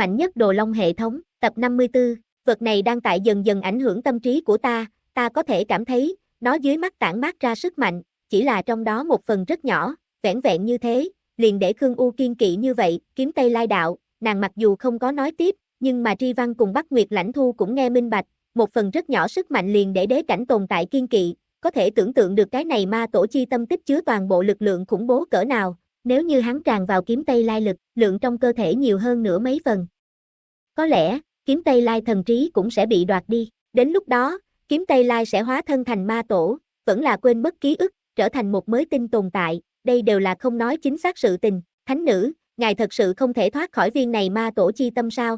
mạnh nhất đồ long hệ thống, tập 54, vật này đang tại dần dần ảnh hưởng tâm trí của ta, ta có thể cảm thấy, nó dưới mắt tản mát ra sức mạnh, chỉ là trong đó một phần rất nhỏ, vẻn vẹn như thế, liền để Khương U kiên kỵ như vậy, kiếm Tây Lai Đạo, nàng mặc dù không có nói tiếp, nhưng mà Tri Văn cùng Bắc Nguyệt Lãnh Thu cũng nghe minh bạch, một phần rất nhỏ sức mạnh liền để đế cảnh tồn tại kiên kỵ, có thể tưởng tượng được cái này ma tổ chi tâm tích chứa toàn bộ lực lượng khủng bố cỡ nào, nếu như hắn tràn vào kiếm Tây Lai lực, lượng trong cơ thể nhiều hơn nửa mấy phần. Có lẽ, kiếm Tây Lai thần trí cũng sẽ bị đoạt đi. Đến lúc đó, kiếm Tây Lai sẽ hóa thân thành ma tổ, vẫn là quên mất ký ức, trở thành một mới tinh tồn tại. Đây đều là không nói chính xác sự tình. Thánh nữ, ngài thật sự không thể thoát khỏi viên này ma tổ chi tâm sao?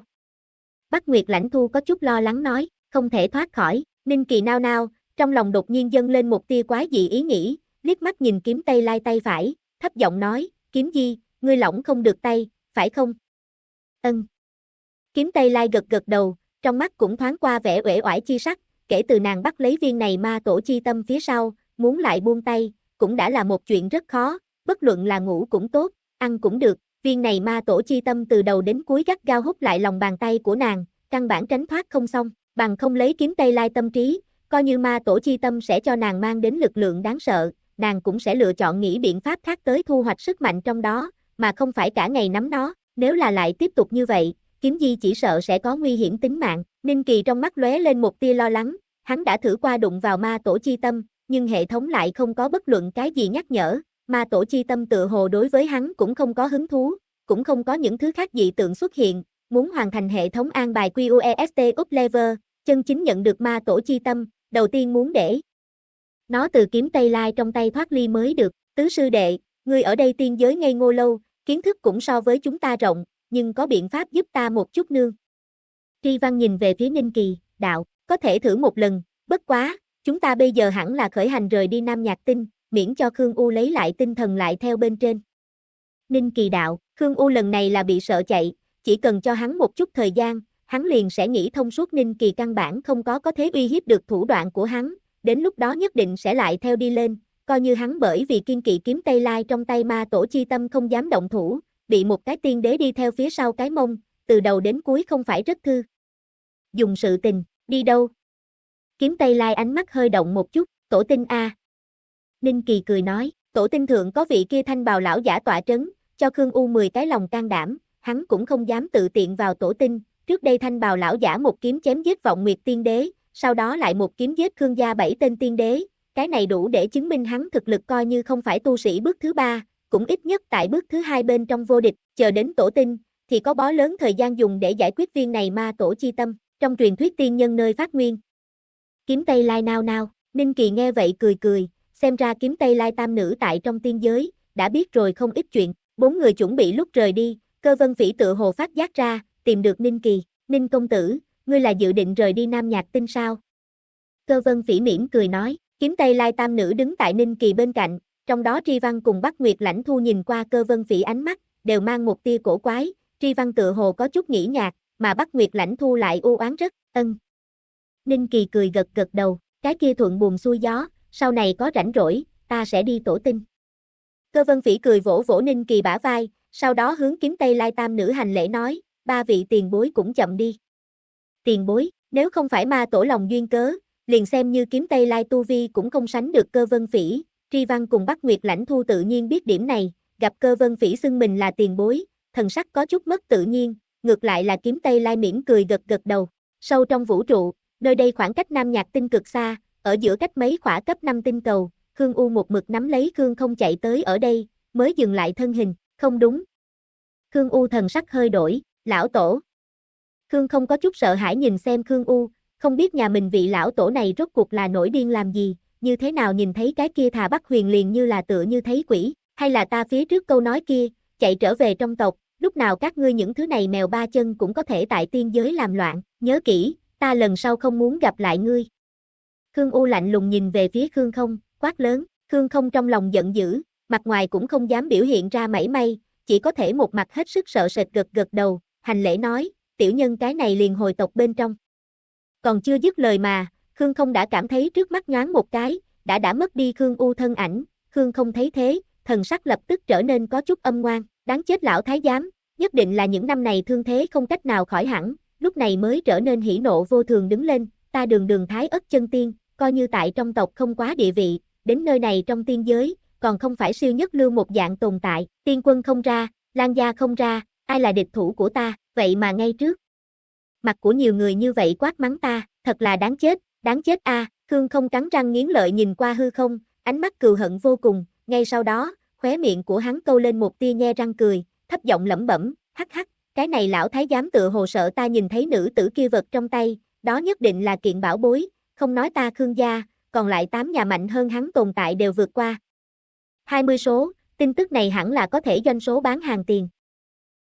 Bắc Nguyệt lãnh thu có chút lo lắng nói, không thể thoát khỏi. Ninh kỳ nao nao, trong lòng đột nhiên dâng lên một tia quá dị ý nghĩ, liếc mắt nhìn kiếm Tây Lai tay phải, thấp giọng nói, kiếm gì, ngươi lỏng không được tay, phải không? Ân. Kiếm Tây Lai gật gật đầu, trong mắt cũng thoáng qua vẻ uể oải chi sắc, kể từ nàng bắt lấy viên này ma tổ chi tâm phía sau, muốn lại buông tay, cũng đã là một chuyện rất khó, bất luận là ngủ cũng tốt, ăn cũng được, viên này ma tổ chi tâm từ đầu đến cuối gắt gao hút lại lòng bàn tay của nàng, căn bản tránh thoát không xong, bằng không lấy kiếm Tây Lai tâm trí, coi như ma tổ chi tâm sẽ cho nàng mang đến lực lượng đáng sợ, nàng cũng sẽ lựa chọn nghĩ biện pháp khác tới thu hoạch sức mạnh trong đó, mà không phải cả ngày nắm nó, nếu là lại tiếp tục như vậy, kiếm di chỉ sợ sẽ có nguy hiểm tính mạng, Ninh Kỳ trong mắt lóe lên một tia lo lắng, hắn đã thử qua đụng vào ma tổ chi tâm, nhưng hệ thống lại không có bất luận cái gì nhắc nhở, ma tổ chi tâm tự hồ đối với hắn cũng không có hứng thú, cũng không có những thứ khác dị tượng xuất hiện, muốn hoàn thành hệ thống an bài QEST Up Lever, chân chính nhận được ma tổ chi tâm, đầu tiên muốn để nó từ kiếm tay Lai trong tay thoát ly mới được. Tứ sư đệ, người ở đây tiên giới ngây ngô lâu, kiến thức cũng so với chúng ta rộng, nhưng có biện pháp giúp ta một chút nương. Tri Văn nhìn về phía Ninh Kỳ, đạo, có thể thử một lần, bất quá, chúng ta bây giờ hẳn là khởi hành rời đi Nam Nhạc Tinh, miễn cho Khương U lấy lại tinh thần lại theo bên trên. Ninh Kỳ đạo, Khương U lần này là bị sợ chạy, chỉ cần cho hắn một chút thời gian, hắn liền sẽ nghĩ thông suốt Ninh Kỳ căn bản không có có thế uy hiếp được thủ đoạn của hắn, đến lúc đó nhất định sẽ lại theo đi lên, coi như hắn bởi vì kiên kỵ kiếm Tây Lai trong tay ma tổ chi tâm không dám động thủ, bị một cái tiên đế đi theo phía sau cái mông, từ đầu đến cuối không phải rất thư. Dùng sự tình, đi đâu? Kiếm Tây Lai ánh mắt hơi động một chút, tổ tinh A. Ninh Kỳ cười nói, tổ tinh thượng có vị kia thanh bào lão giả tỏa trấn, cho Khương U 10 cái lòng can đảm, hắn cũng không dám tự tiện vào tổ tinh, trước đây thanh bào lão giả một kiếm chém giết vọng nguyệt tiên đế, sau đó lại một kiếm giết Khương gia bảy tên tiên đế, cái này đủ để chứng minh hắn thực lực coi như không phải tu sĩ bước thứ ba, cũng ít nhất tại bước thứ hai bên trong vô địch, chờ đến tổ tinh, thì có bó lớn thời gian dùng để giải quyết viên này ma tổ chi tâm, trong truyền thuyết tiên nhân nơi phát nguyên. Kiếm Tây Lai nao nao, Ninh Kỳ nghe vậy cười cười, xem ra kiếm Tây Lai tam nữ tại trong tiên giới, đã biết rồi không ít chuyện, bốn người chuẩn bị lúc rời đi, cơ vân phỉ tự hồ phát giác ra, tìm được Ninh Kỳ, Ninh công tử, ngươi là dự định rời đi Nam Nhạc Tinh sao? Cơ vân phỉ mỉm cười nói, kiếm tay lai tam nữ đứng tại Ninh Kỳ bên cạnh, trong đó Tri Văn cùng Bắc Nguyệt lãnh thu nhìn qua cơ vân phỉ ánh mắt, đều mang một tia cổ quái, Tri Văn tự hồ có chút nghĩ nhạt, mà Bắc Nguyệt lãnh thu lại u oán rất, ân. Ninh Kỳ cười gật gật đầu, cái kia thuận buồn xuôi gió, sau này có rảnh rỗi, ta sẽ đi tổ tinh. Cơ vân phỉ cười vỗ vỗ Ninh Kỳ bả vai, sau đó hướng kiếm tay lai tam nữ hành lễ nói, ba vị tiền bối cũng chậm đi tiền bối, nếu không phải ma tổ lòng duyên cớ, liền xem như kiếm Tây Lai Tu Vi cũng không sánh được cơ vân phỉ, Tri Văn cùng Bắc Nguyệt lãnh thu tự nhiên biết điểm này, gặp cơ vân phỉ xưng mình là tiền bối, thần sắc có chút mất tự nhiên, ngược lại là kiếm Tây Lai mỉm cười gật gật đầu, sâu trong vũ trụ, nơi đây khoảng cách Nam Nhạc tinh cực xa, ở giữa cách mấy khỏa cấp 5 tinh cầu, Khương U một mực nắm lấy Khương không chạy tới ở đây, mới dừng lại thân hình, không đúng. Khương U thần sắc hơi đổi, lão tổ, Khương không có chút sợ hãi nhìn xem Khương U, không biết nhà mình vị lão tổ này rốt cuộc là nổi điên làm gì, như thế nào nhìn thấy cái kia thà bắt huyền liền như là tựa như thấy quỷ, hay là ta phía trước câu nói kia, chạy trở về trong tộc, lúc nào các ngươi những thứ này mèo ba chân cũng có thể tại tiên giới làm loạn, nhớ kỹ, ta lần sau không muốn gặp lại ngươi. Khương U lạnh lùng nhìn về phía Khương không, quát lớn, Khương không trong lòng giận dữ, mặt ngoài cũng không dám biểu hiện ra mảy may, chỉ có thể một mặt hết sức sợ sệt gật gật đầu, hành lễ nói, tiểu nhân cái này liền hồi tộc bên trong. Còn chưa dứt lời mà, Khương không đã cảm thấy trước mắt nhoáng một cái, đã đã mất đi Khương U thân ảnh, Khương không thấy thế, thần sắc lập tức trở nên có chút âm ngoan, đáng chết lão thái giám, nhất định là những năm này thương thế không cách nào khỏi hẳn, lúc này mới trở nên hỉ nộ vô thường đứng lên, ta đường đường thái ất chân tiên, coi như tại trong tộc không quá địa vị, đến nơi này trong tiên giới, còn không phải siêu nhất lưu một dạng tồn tại, tiên quân không ra, lan gia không ra, ai là địch thủ của ta vậy mà ngay trước. Mặt của nhiều người như vậy quát mắng ta, thật là đáng chết, đáng chết a, Khương không cắn răng nghiến lợi nhìn qua hư không, ánh mắt cừu hận vô cùng, ngay sau đó, khóe miệng của hắn câu lên một tia nhe răng cười, thấp giọng lẩm bẩm, hắc hắc, cái này lão thái giám tựa hồ sợ ta nhìn thấy nữ tử kia vật trong tay, đó nhất định là kiện bảo bối, không nói ta Khương gia, còn lại 8 nhà mạnh hơn hắn tồn tại đều vượt qua. 20 số, tin tức này hẳn là có thể doanh số bán hàng tiền.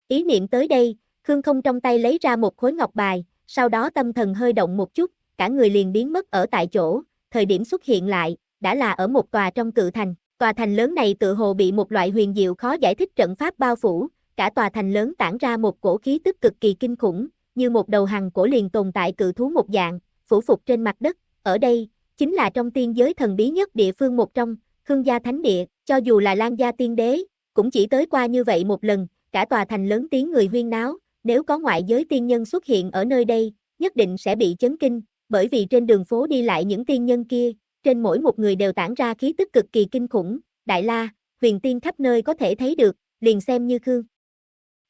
Ý niệm tới đây, Khương không trong tay lấy ra một khối ngọc bài, sau đó tâm thần hơi động một chút, cả người liền biến mất ở tại chỗ, thời điểm xuất hiện lại, đã là ở một tòa trong cự thành. Tòa thành lớn này tự hồ bị một loại huyền diệu khó giải thích trận pháp bao phủ, cả tòa thành lớn tản ra một cổ khí tức cực kỳ kinh khủng, như một đầu hằng cổ liền tồn tại cự thú một dạng, phủ phục trên mặt đất, ở đây, chính là trong tiên giới thần bí nhất địa phương một trong, Khương gia thánh địa, cho dù là Lan gia tiên đế, cũng chỉ tới qua như vậy một lần, cả tòa thành lớn tiếng người huyên náo, nếu có ngoại giới tiên nhân xuất hiện ở nơi đây, nhất định sẽ bị chấn kinh, bởi vì trên đường phố đi lại những tiên nhân kia, trên mỗi một người đều tản ra khí tức cực kỳ kinh khủng, đại la, huyền tiên khắp nơi có thể thấy được, liền xem như khương.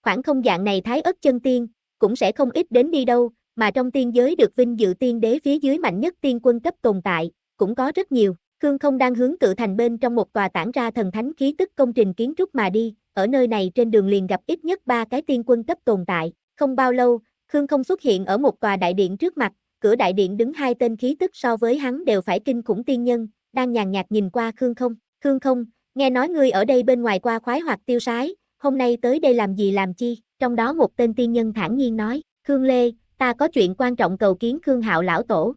Khoảng không dạng này thái ất chân tiên, cũng sẽ không ít đến đi đâu, mà trong tiên giới được vinh dự tiên đế phía dưới mạnh nhất tiên quân cấp tồn tại, cũng có rất nhiều. Khương không đang hướng cự thành bên trong một tòa tản ra thần thánh khí tức công trình kiến trúc mà đi, ở nơi này trên đường liền gặp ít nhất ba cái tiên quân cấp tồn tại. Không bao lâu, Khương không xuất hiện ở một tòa đại điện trước mặt, cửa đại điện đứng hai tên khí tức so với hắn đều phải kinh khủng tiên nhân, đang nhàn nhạt nhìn qua Khương không. Khương không, nghe nói ngươi ở đây bên ngoài qua khoái hoặc tiêu sái, hôm nay tới đây làm gì làm chi? Trong đó một tên tiên nhân thản nhiên nói, Khương Lê, ta có chuyện quan trọng cầu kiến Khương Hạo lão tổ.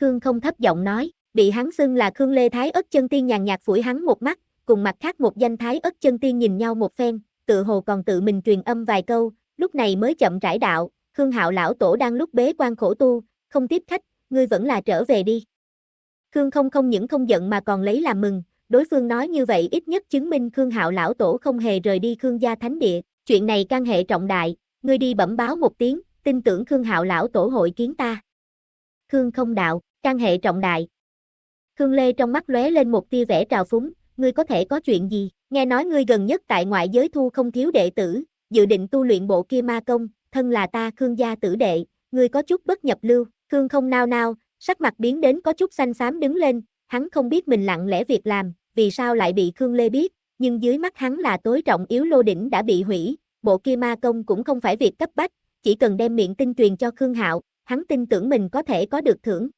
Khương không thấp giọng nói, bị hắn xưng là Khương Lê Thái ất chân tiên nhàn nhạt phủi hắn một mắt, cùng mặt khác một danh thái ất chân tiên nhìn nhau một phen, tự hồ còn tự mình truyền âm vài câu, lúc này mới chậm rãi đạo, Khương Hạo lão tổ đang lúc bế quan khổ tu, không tiếp khách, ngươi vẫn là trở về đi. Khương không không những không giận mà còn lấy làm mừng, đối phương nói như vậy ít nhất chứng minh Khương Hạo lão tổ không hề rời đi Khương gia thánh địa, chuyện này can hệ trọng đại, ngươi đi bẩm báo một tiếng, tin tưởng Khương Hạo lão tổ hội kiến ta. Khương không đạo, can hệ trọng đại. Khương Lê trong mắt lóe lên một tia vẻ trào phúng, ngươi có thể có chuyện gì? Nghe nói ngươi gần nhất tại ngoại giới thu không thiếu đệ tử, dự định tu luyện bộ kia ma công, thân là ta Khương gia tử đệ, ngươi có chút bất nhập lưu. Khương không nao nao, sắc mặt biến đến có chút xanh xám đứng lên, hắn không biết mình lặng lẽ việc làm, vì sao lại bị Khương Lê biết, nhưng dưới mắt hắn là tối trọng yếu lô đỉnh đã bị hủy, bộ kia ma công cũng không phải việc cấp bách, chỉ cần đem miệng tin truyền cho Khương Hạo, hắn tin tưởng mình có thể có được thưởng.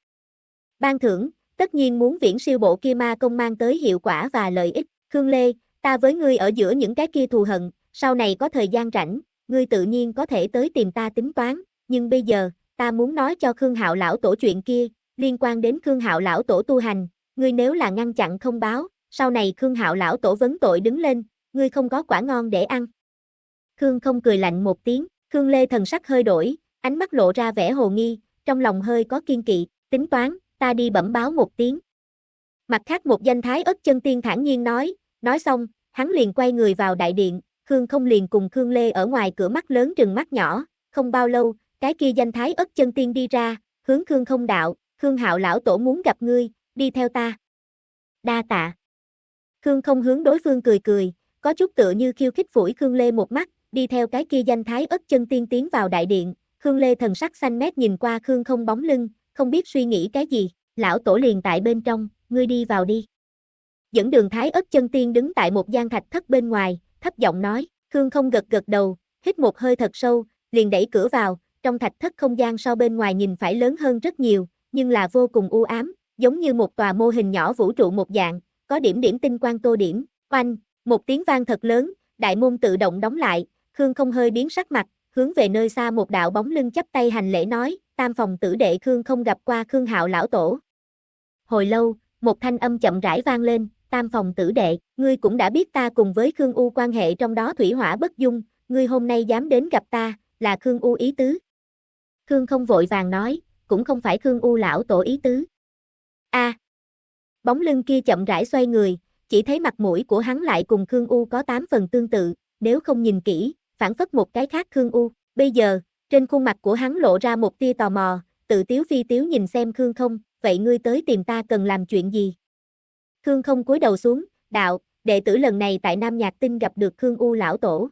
Ban thưởng, tất nhiên muốn viễn siêu bộ kia ma công mang tới hiệu quả và lợi ích. Khương Lê, ta với ngươi ở giữa những cái kia thù hận, sau này có thời gian rảnh, ngươi tự nhiên có thể tới tìm ta tính toán, nhưng bây giờ, ta muốn nói cho Khương Hạo lão tổ chuyện kia, liên quan đến Khương Hạo lão tổ tu hành, ngươi nếu là ngăn chặn không báo, sau này Khương Hạo lão tổ vấn tội đứng lên, ngươi không có quả ngon để ăn. Khương không cười lạnh một tiếng, Khương Lê thần sắc hơi đổi, ánh mắt lộ ra vẻ hồ nghi, trong lòng hơi có kiên kỵ, tính toán, ta đi bẩm báo một tiếng. Mặt khác một danh thái ất chân tiên thản nhiên nói, nói xong, hắn liền quay người vào đại điện, Khương không liền cùng Khương Lê ở ngoài cửa mắt lớn trừng mắt nhỏ, không bao lâu, cái kia danh thái ất chân tiên đi ra, hướng Khương không đạo, Khương hạo lão tổ muốn gặp ngươi, đi theo ta. Đa tạ. Khương không hướng đối phương cười cười, có chút tựa như khiêu khích phủi Khương Lê một mắt, đi theo cái kia danh thái ất chân tiên tiến vào đại điện, Khương Lê thần sắc xanh mét nhìn qua Khương không bóng lưng, không biết suy nghĩ cái gì, lão tổ liền tại bên trong, ngươi đi vào đi. Dẫn đường thái ớt chân tiên đứng tại một gian thạch thất bên ngoài, thấp giọng nói, Khương không gật gật đầu, hít một hơi thật sâu, liền đẩy cửa vào, trong thạch thất không gian so bên ngoài nhìn phải lớn hơn rất nhiều, nhưng là vô cùng u ám, giống như một tòa mô hình nhỏ vũ trụ một dạng, có điểm điểm tinh quang tô điểm, oanh, một tiếng vang thật lớn, đại môn tự động đóng lại, Khương không hơi biến sắc mặt, hướng về nơi xa một đạo bóng lưng chắp tay hành lễ nói, tam phòng tử đệ Khương không gặp qua Khương Hạo lão tổ. Hồi lâu, một thanh âm chậm rãi vang lên, tam phòng tử đệ, ngươi cũng đã biết ta cùng với Khương U quan hệ trong đó thủy hỏa bất dung, ngươi hôm nay dám đến gặp ta, là Khương U ý tứ. Khương không vội vàng nói, cũng không phải Khương U lão tổ ý tứ. a Bóng lưng kia chậm rãi xoay người, chỉ thấy mặt mũi của hắn lại cùng Khương U có 8 phần tương tự, nếu không nhìn kỹ, phản phất một cái khác Khương U. Bây giờ, trên khuôn mặt của hắn lộ ra một tia tò mò, tự tiếu phi tiếu nhìn xem Khương không, vậy ngươi tới tìm ta cần làm chuyện gì? Khương không cúi đầu xuống, đạo, đệ tử lần này tại Nam Nhạc Tinh gặp được Khương U lão tổ.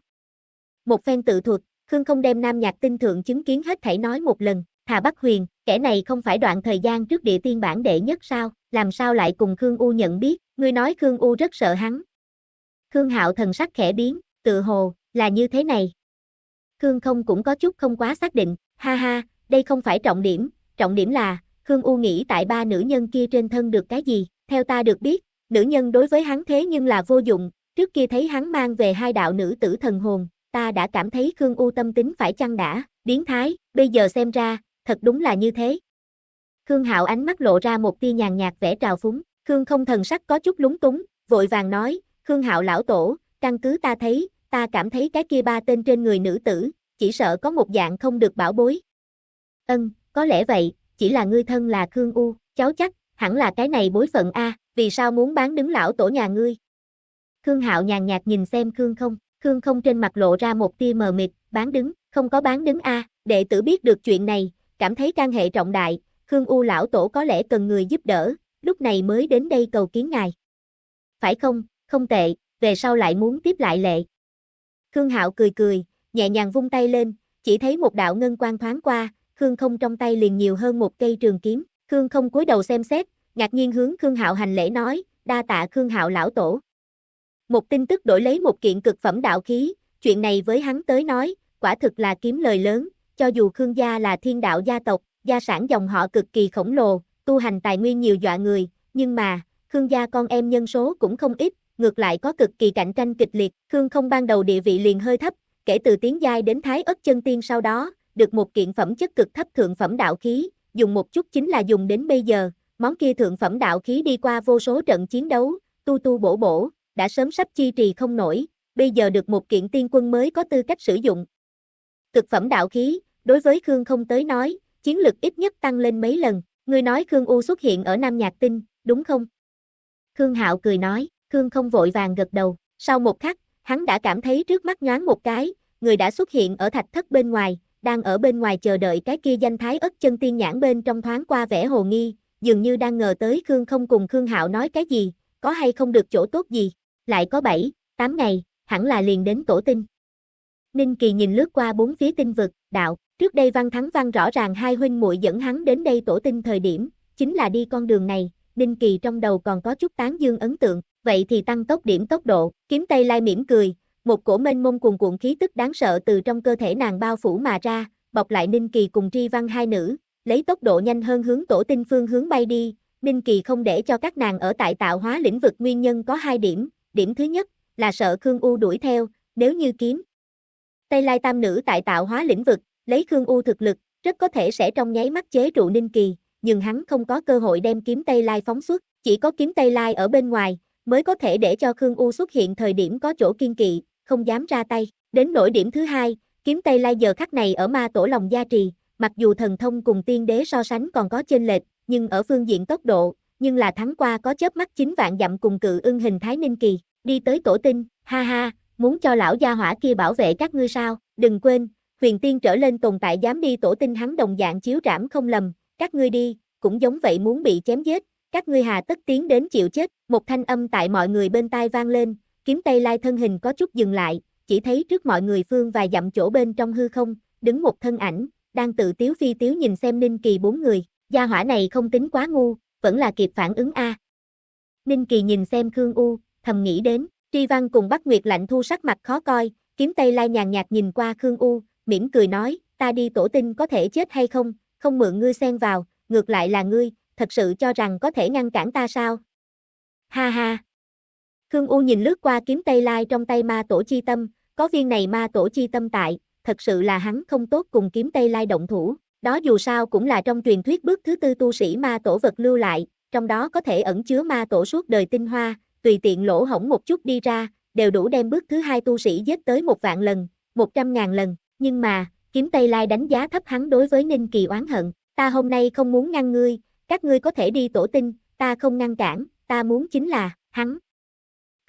Một phen tự thuật, Khương không đem Nam Nhạc Tinh thượng chứng kiến hết thảy nói một lần, Thà Bắc Huyền, kẻ này không phải đoạn thời gian trước địa tiên bản đệ nhất sao, làm sao lại cùng Khương U nhận biết, ngươi nói Khương U rất sợ hắn. Khương Hạo thần sắc khẽ biến, tự hồ, là như thế này, Khương Không cũng có chút không quá xác định, ha ha, đây không phải trọng điểm, trọng điểm là, Khương U nghĩ tại ba nữ nhân kia trên thân được cái gì, theo ta được biết, nữ nhân đối với hắn thế nhưng là vô dụng, trước kia thấy hắn mang về hai đạo nữ tử thần hồn, ta đã cảm thấy Khương U tâm tính phải chăng đã, biến thái, bây giờ xem ra, thật đúng là như thế. Khương Hạo ánh mắt lộ ra một tia nhàn nhạt vẻ trào phúng, Khương không thần sắc có chút lúng túng, vội vàng nói, Khương Hạo lão tổ, căn cứ ta thấy, ta cảm thấy cái kia ba tên trên người nữ tử, chỉ sợ có một dạng không được bảo bối. Ân, có lẽ vậy, chỉ là ngươi thân là Khương U, cháu chắc, hẳn là cái này bối phận A, vì sao muốn bán đứng lão tổ nhà ngươi? Khương Hạo nhàn nhạt nhìn xem Khương không, Khương không trên mặt lộ ra một tia mờ mịt, bán đứng, không có bán đứng A, đệ tử biết được chuyện này, cảm thấy can hệ trọng đại, Khương U lão tổ có lẽ cần người giúp đỡ, lúc này mới đến đây cầu kiến ngài. Phải không, không tệ, về sau lại muốn tiếp lại lệ. Khương Hạo cười cười, nhẹ nhàng vung tay lên, chỉ thấy một đạo ngân quang thoáng qua, Khương Không trong tay liền nhiều hơn một cây trường kiếm. Khương Không cúi đầu xem xét, ngạc nhiên hướng Khương Hạo hành lễ nói, đa tạ Khương Hạo lão tổ. Một tin tức đổi lấy một kiện cực phẩm đạo khí, chuyện này với hắn tới nói, quả thực là kiếm lời lớn, cho dù Khương gia là thiên đạo gia tộc, gia sản dòng họ cực kỳ khổng lồ, tu hành tài nguyên nhiều dọa người, nhưng mà, Khương gia con em nhân số cũng không ít, ngược lại có cực kỳ cạnh tranh kịch liệt, Khương không ban đầu địa vị liền hơi thấp, kể từ tiến giai đến thái ất chân tiên sau đó, được một kiện phẩm chất cực thấp thượng phẩm đạo khí, dùng một chút chính là dùng đến bây giờ, món kia thượng phẩm đạo khí đi qua vô số trận chiến đấu, tu tu bổ bổ, đã sớm sắp chi trì không nổi, bây giờ được một kiện tiên quân mới có tư cách sử dụng. Cực phẩm đạo khí, đối với Khương không tới nói, chiến lực ít nhất tăng lên mấy lần, người nói Khương U xuất hiện ở Nam Nhạc Tinh, đúng không? Khương Hạo cười nói khương không vội vàng gật đầu, sau một khắc, hắn đã cảm thấy trước mắt nhoáng một cái, người đã xuất hiện ở thạch thất bên ngoài, đang ở bên ngoài chờ đợi cái kia danh thái ất chân tiên nhãn bên trong thoáng qua vẻ hồ nghi, dường như đang ngờ tới Khương không cùng Khương Hạo nói cái gì, có hay không được chỗ tốt gì, lại có 7, 8 ngày, hẳn là liền đến tổ tinh. Ninh Kỳ nhìn lướt qua bốn phía tinh vực, đạo, trước đây Văn Thắng Văn rõ ràng hai huynh muội dẫn hắn đến đây tổ tinh thời điểm, chính là đi con đường này, Ninh Kỳ trong đầu còn có chút tán dương ấn tượng, vậy thì tăng tốc điểm tốc độ, kiếm tay lai mỉm cười, một cổ mênh mông cuồn cuộn khí tức đáng sợ từ trong cơ thể nàng bao phủ mà ra, bọc lại Ninh Kỳ cùng Tri Văn hai nữ, lấy tốc độ nhanh hơn hướng tổ tinh phương hướng bay đi, Ninh Kỳ không để cho các nàng ở tại tạo hóa lĩnh vực nguyên nhân có hai điểm, điểm thứ nhất là sợ Khương U đuổi theo, nếu như kiếm. Tây Lai Tam Nữ tại tạo hóa lĩnh vực, lấy Khương U thực lực, rất có thể sẽ trong nháy mắt chế trụ Ninh Kỳ, nhưng hắn không có cơ hội đem kiếm Tây Lai phóng xuất, chỉ có kiếm Tây Lai ở bên ngoài, mới có thể để cho Khương U xuất hiện thời điểm có chỗ kiên kỵ, không dám ra tay. Đến nỗi điểm thứ hai, kiếm Tây Lai giờ khắc này ở ma tổ lòng gia trì, mặc dù thần thông cùng tiên đế so sánh còn có chênh lệch, nhưng ở phương diện tốc độ, nhưng là thắng qua có chớp mắt chính vạn dặm cùng cự ưng hình thái ninh kỳ, đi tới tổ tinh, ha ha, muốn cho lão gia hỏa kia bảo vệ các ngươi sao, đừng quên, huyền tiên trở lên tồn tại dám đi tổ tinh hắn đồng dạng chiếu trảm không lầm, các ngươi đi, cũng giống vậy muốn bị chém giết, các ngươi hà tất tiến đến chịu chết, một thanh âm tại mọi người bên tai vang lên, kiếm Tây Lai thân hình có chút dừng lại, chỉ thấy trước mọi người phương vài dặm chỗ bên trong hư không, đứng một thân ảnh, đang tự tiếu phi tiếu nhìn xem Ninh Kỳ bốn người, gia hỏa này không tính quá ngu, vẫn là kịp phản ứng a. Ninh Kỳ nhìn xem Khương U, thầm nghĩ đến, Tri Văn cùng Bắc Nguyệt lạnh thu sắc mặt khó coi, kiếm Tây Lai nhàn nhạt nhìn qua Khương U, mỉm cười nói, ta đi tổ tinh có thể chết hay không, không mượn ngươi xen vào, ngược lại là ngươi, thật sự cho rằng có thể ngăn cản ta sao? Ha ha! Khương U nhìn lướt qua kiếm Tây Lai trong tay ma tổ chi tâm, có viên này ma tổ chi tâm tại, thật sự là hắn không tốt cùng kiếm Tây Lai động thủ, đó dù sao cũng là trong truyền thuyết bước thứ tư tu sĩ ma tổ vật lưu lại, trong đó có thể ẩn chứa ma tổ suốt đời tinh hoa, tùy tiện lỗ hổng một chút đi ra, đều đủ đem bước thứ hai tu sĩ giết tới một vạn lần, một trăm ngàn lần, nhưng mà, kiếm Tây Lai đánh giá thấp hắn đối với Ninh Kỳ oán hận, ta hôm nay không muốn ngăn ngươi, các ngươi có thể đi tổ tinh, ta không ngăn cản, ta muốn chính là, hắn.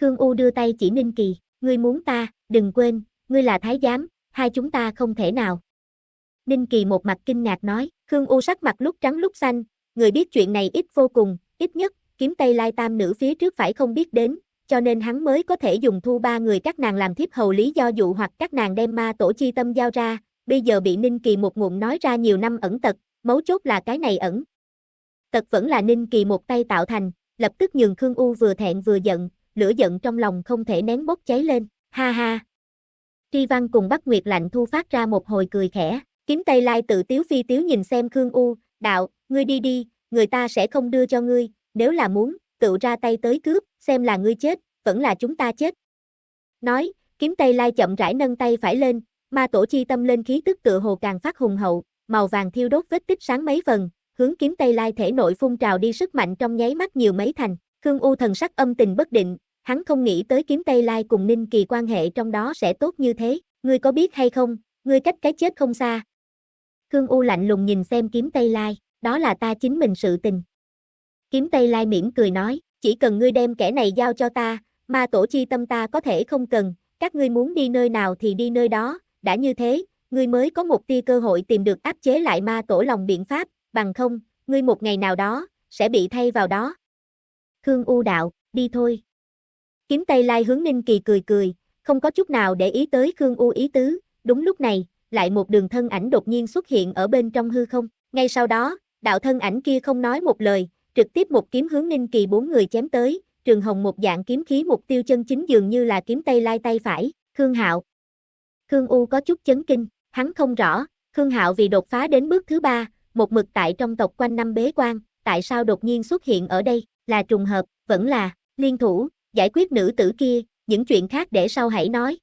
Khương U đưa tay chỉ Ninh Kỳ, ngươi muốn ta, đừng quên, ngươi là thái giám, hai chúng ta không thể nào. Ninh Kỳ một mặt kinh ngạc nói, Khương U sắc mặt lúc trắng lúc xanh, người biết chuyện này ít vô cùng, ít nhất, kiếm Tây Lai Tam nữ phía trước phải không biết đến, cho nên hắn mới có thể dùng thu ba người các nàng làm thiếp hầu lý do dụ hoặc các nàng đem ma tổ chi tâm giao ra, bây giờ bị Ninh Kỳ một ngụm nói ra nhiều năm ẩn tật, mấu chốt là cái này ẩn, tật vẫn là Ninh Kỳ một tay tạo thành, lập tức nhường Khương U vừa thẹn vừa giận, lửa giận trong lòng không thể nén bốc cháy lên, ha ha. Tri Văn cùng Bắc Nguyệt lạnh thu phát ra một hồi cười khẽ, kiếm Tây Lai tự tiếu phi tiếu nhìn xem Khương U, đạo, ngươi đi đi, người ta sẽ không đưa cho ngươi, nếu là muốn, tự ra tay tới cướp, xem là ngươi chết, vẫn là chúng ta chết. Nói, kiếm Tây Lai chậm rãi nâng tay phải lên, ma tổ chi tâm lên khí tức tự hồ càng phát hùng hậu, màu vàng thiêu đốt vết tích sáng mấy phần, hướng kiếm Tây Lai thể nội phun trào đi sức mạnh trong nháy mắt nhiều mấy thành, Khương U thần sắc âm tình bất định, hắn không nghĩ tới kiếm Tây Lai cùng Ninh Kỳ quan hệ trong đó sẽ tốt như thế, ngươi có biết hay không, ngươi cách cái chết không xa. Khương U lạnh lùng nhìn xem kiếm Tây Lai, đó là ta chính mình sự tình. Kiếm Tây Lai mỉm cười nói, chỉ cần ngươi đem kẻ này giao cho ta, ma tổ chi tâm ta có thể không cần, các ngươi muốn đi nơi nào thì đi nơi đó, đã như thế, ngươi mới có một tia cơ hội tìm được áp chế lại ma tổ lòng biện pháp, bằng không, ngươi một ngày nào đó, sẽ bị thay vào đó. Khương U đạo, đi thôi. Kiếm Tây Lai hướng Ninh Kỳ cười cười, không có chút nào để ý tới Khương U ý tứ, đúng lúc này, lại một đường thân ảnh đột nhiên xuất hiện ở bên trong hư không, ngay sau đó, đạo thân ảnh kia không nói một lời, trực tiếp một kiếm hướng Ninh Kỳ bốn người chém tới, Trường Hồng một dạng kiếm khí mục tiêu chân chính dường như là kiếm Tây Lai tay phải, Khương Hạo. Khương U có chút chấn kinh, hắn không rõ, Khương Hạo vì đột phá đến bước thứ ba, một mực tại trong tộc quanh năm bế quan, tại sao đột nhiên xuất hiện ở đây, là trùng hợp, vẫn là, liên thủ, giải quyết nữ tử kia, những chuyện khác để sau hãy nói.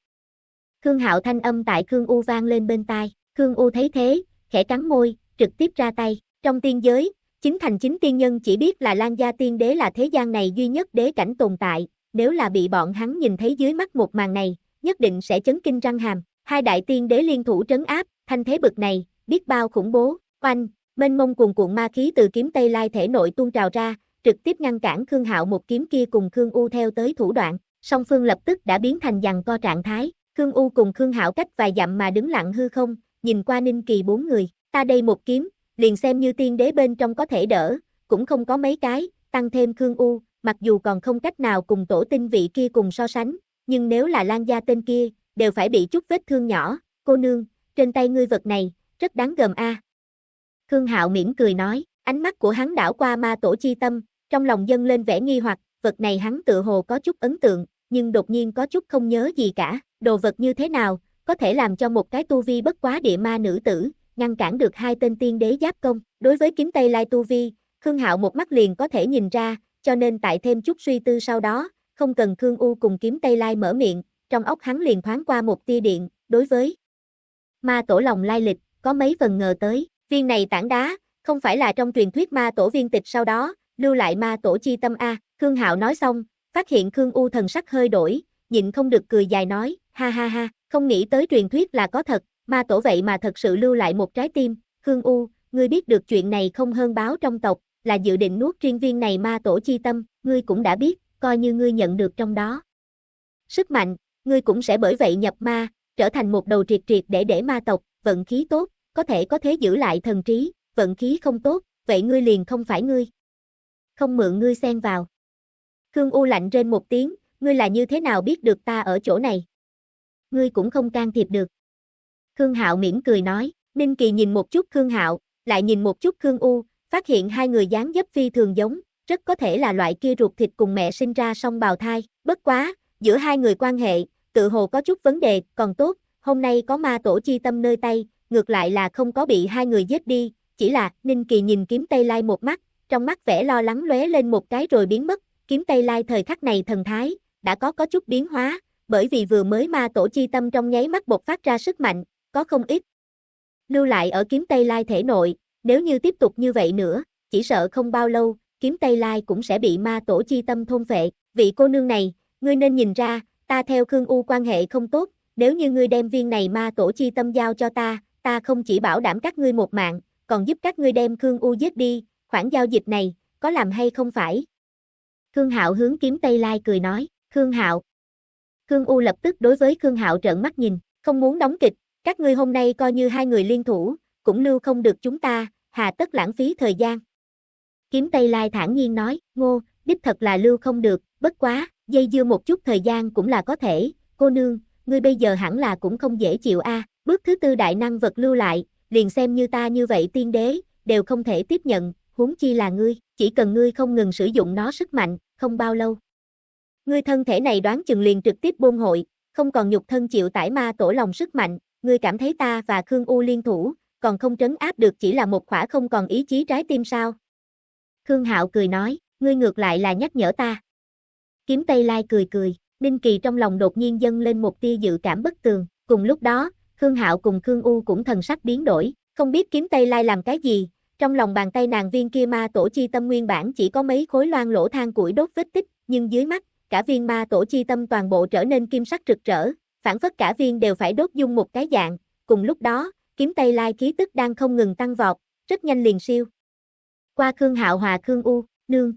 Khương Hạo thanh âm tại Khương U vang lên bên tai, Khương U thấy thế, khẽ cắn môi, trực tiếp ra tay, trong tiên giới, chính thành chính tiên nhân chỉ biết là Lan Gia Tiên Đế là thế gian này duy nhất đế cảnh tồn tại, nếu là bị bọn hắn nhìn thấy dưới mắt một màn này, nhất định sẽ chấn kinh răng hàm, hai đại tiên đế liên thủ trấn áp, thanh thế bực này, biết bao khủng bố, oanh, Mênh mông cuồn cuộn ma khí từ kiếm Tây Lai thể nội tuôn trào ra, trực tiếp ngăn cản Khương Hạo một kiếm kia cùng Khương U theo tới thủ đoạn, song phương lập tức đã biến thành giằng co trạng thái, Khương U cùng Khương Hạo cách vài dặm mà đứng lặng hư không, nhìn qua Ninh Kỳ bốn người, ta đây một kiếm, liền xem như tiên đế bên trong có thể đỡ, cũng không có mấy cái, tăng thêm Khương U, mặc dù còn không cách nào cùng tổ tinh vị kia cùng so sánh, nhưng nếu là Lan gia tên kia, đều phải bị chút vết thương nhỏ, cô nương, trên tay ngươi vật này, rất đáng gờm a. À. Khương Hạo mỉm cười nói, ánh mắt của hắn đảo qua ma tổ chi tâm, trong lòng dâng lên vẻ nghi hoặc, vật này hắn tự hồ có chút ấn tượng, nhưng đột nhiên có chút không nhớ gì cả, đồ vật như thế nào, có thể làm cho một cái tu vi bất quá địa ma nữ tử, ngăn cản được hai tên tiên đế giáp công. Đối với kiếm Tây Lai tu vi, Khương Hạo một mắt liền có thể nhìn ra, cho nên tại thêm chút suy tư sau đó, không cần Khương U cùng kiếm Tây Lai mở miệng, trong óc hắn liền thoáng qua một tia điện, đối với ma tổ lòng lai lịch, có mấy phần ngờ tới. Viên này tảng đá, không phải là trong truyền thuyết ma tổ viên tịch sau đó, lưu lại ma tổ chi tâm A, Khương Hạo nói xong, phát hiện Khương U thần sắc hơi đổi, nhịn không được cười dài nói, ha ha ha, không nghĩ tới truyền thuyết là có thật, ma tổ vậy mà thật sự lưu lại một trái tim, Khương U, ngươi biết được chuyện này không hơn báo trong tộc, là dự định nuốt riêng viên này ma tổ chi tâm, ngươi cũng đã biết, coi như ngươi nhận được trong đó. Sức mạnh, ngươi cũng sẽ bởi vậy nhập ma, trở thành một đầu triệt triệt để để ma tộc, vận khí tốt, có thể có thế giữ lại thần trí, vận khí không tốt, vậy ngươi liền không phải ngươi. Không mượn ngươi xen vào. Khương U lạnh rên một tiếng, ngươi là như thế nào biết được ta ở chỗ này? Ngươi cũng không can thiệp được. Khương Hạo mỉm cười nói, Ninh Kỳ nhìn một chút Khương Hạo, lại nhìn một chút Khương U, phát hiện hai người dáng dấp phi thường giống, rất có thể là loại kia ruột thịt cùng mẹ sinh ra song bào thai, bất quá, giữa hai người quan hệ, tự hồ có chút vấn đề, còn tốt, hôm nay có ma tổ chi tâm nơi tay, ngược lại là không có bị hai người giết đi, chỉ là Ninh Kỳ nhìn kiếm Tây Lai một mắt, trong mắt vẻ lo lắng lóe lên một cái rồi biến mất, kiếm Tây Lai thời khắc này thần thái, đã có có chút biến hóa, bởi vì vừa mới ma tổ chi tâm trong nháy mắt bộc phát ra sức mạnh, có không ít. Lưu lại ở kiếm Tây Lai thể nội, nếu như tiếp tục như vậy nữa, chỉ sợ không bao lâu, kiếm Tây Lai cũng sẽ bị ma tổ chi tâm thôn vệ, vị cô nương này, ngươi nên nhìn ra, ta theo Khương U quan hệ không tốt, nếu như ngươi đem viên này ma tổ chi tâm giao cho ta, ta không chỉ bảo đảm các ngươi một mạng, còn giúp các ngươi đem Khương U giết đi, khoản giao dịch này, có làm hay không phải? Khương Hạo hướng kiếm Tây Lai cười nói, Khương Hạo. Khương U lập tức đối với Khương Hạo trợn mắt nhìn, không muốn đóng kịch, các ngươi hôm nay coi như hai người liên thủ, cũng lưu không được chúng ta, hà tất lãng phí thời gian. Kiếm Tây Lai thản nhiên nói, ngô, đích thật là lưu không được, bất quá, dây dưa một chút thời gian cũng là có thể, cô nương, ngươi bây giờ hẳn là cũng không dễ chịu a, Bước thứ tư đại năng vật lưu lại, liền xem như ta như vậy tiên đế, đều không thể tiếp nhận, huống chi là ngươi, chỉ cần ngươi không ngừng sử dụng nó sức mạnh, không bao lâu. Ngươi thân thể này đoán chừng liền trực tiếp bôn hội, không còn nhục thân chịu tải ma tổ lòng sức mạnh, ngươi cảm thấy ta và Khương U liên thủ, còn không trấn áp được chỉ là một khỏa không còn ý chí trái tim sao. Khương Hạo cười nói, ngươi ngược lại là nhắc nhở ta. Kiếm Tây Lai cười cười, Ninh Kỳ trong lòng đột nhiên dâng lên một tia dự cảm bất tường, cùng lúc đó, Khương Hạo cùng Khương U cũng thần sắc biến đổi, không biết kiếm Tây Lai làm cái gì, trong lòng bàn tay nàng viên kia ma tổ chi tâm nguyên bản chỉ có mấy khối loang lỗ than củi đốt vết tích, nhưng dưới mắt, cả viên ma tổ chi tâm toàn bộ trở nên kim sắc rực rỡ, phản phất cả viên đều phải đốt dung một cái dạng, cùng lúc đó, kiếm Tây Lai khí tức đang không ngừng tăng vọt, rất nhanh liền siêu. Qua Khương Hạo hòa Khương U, nương.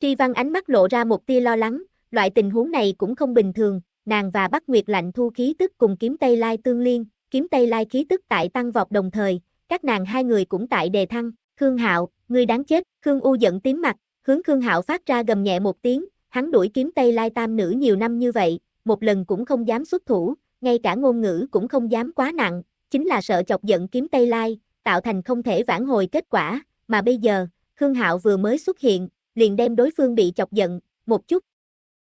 Tri Văn ánh mắt lộ ra một tia lo lắng, loại tình huống này cũng không bình thường, nàng và Bắc Nguyệt lạnh thu khí tức cùng kiếm Tây Lai tương liên, kiếm Tây Lai khí tức tại tăng vọt đồng thời, các nàng hai người cũng tại đề thăng, Khương Hạo, ngươi đáng chết, Khương U giận tím mặt, hướng Khương Hạo phát ra gầm nhẹ một tiếng, hắn đuổi kiếm Tây Lai tam nữ nhiều năm như vậy, một lần cũng không dám xuất thủ, ngay cả ngôn ngữ cũng không dám quá nặng, chính là sợ chọc giận kiếm Tây Lai, tạo thành không thể vãn hồi kết quả, mà bây giờ, Khương Hạo vừa mới xuất hiện, liền đem đối phương bị chọc giận, một chút,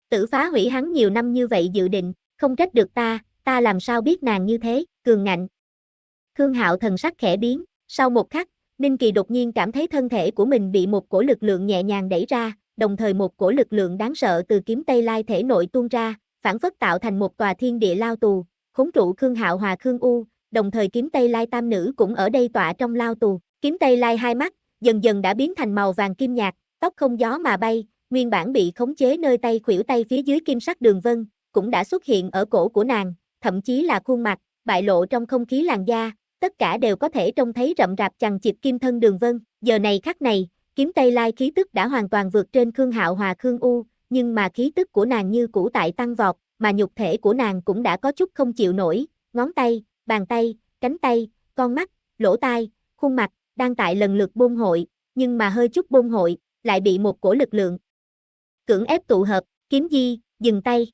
Tử phá hủy hắn nhiều năm như vậy dự định, không trách được ta, ta làm sao biết nàng như thế, cường ngạnh. Khương Hạo thần sắc khẽ biến, sau một khắc, Ninh Kỳ đột nhiên cảm thấy thân thể của mình bị một cổ lực lượng nhẹ nhàng đẩy ra, đồng thời một cổ lực lượng đáng sợ từ kiếm Tây Lai thể nội tuôn ra, phản phất tạo thành một tòa thiên địa lao tù, khống trụ Khương Hạo hòa Khương U, đồng thời kiếm Tây Lai tam nữ cũng ở đây tọa trong lao tù. Kiếm Tây Lai hai mắt, dần dần đã biến thành màu vàng kim nhạt, tóc không gió mà bay, nguyên bản bị khống chế nơi tay khuỷu tay phía dưới kim sắc đường vân, cũng đã xuất hiện ở cổ của nàng, thậm chí là khuôn mặt, bại lộ trong không khí làn da, tất cả đều có thể trông thấy rậm rạp chằng chịt kim thân đường vân, giờ này khắc này, kiếm tay Lai khí tức đã hoàn toàn vượt trên Khương Hạo Hòa Khương U, nhưng mà khí tức của nàng như cũ tại tăng vọt, mà nhục thể của nàng cũng đã có chút không chịu nổi, ngón tay, bàn tay, cánh tay, con mắt, lỗ tai, khuôn mặt, đang tại lần lượt bôn hội, nhưng mà hơi chút bôn hội, lại bị một cổ lực lượng, cưỡng ép tụ hợp, kiếm di, dừng tay.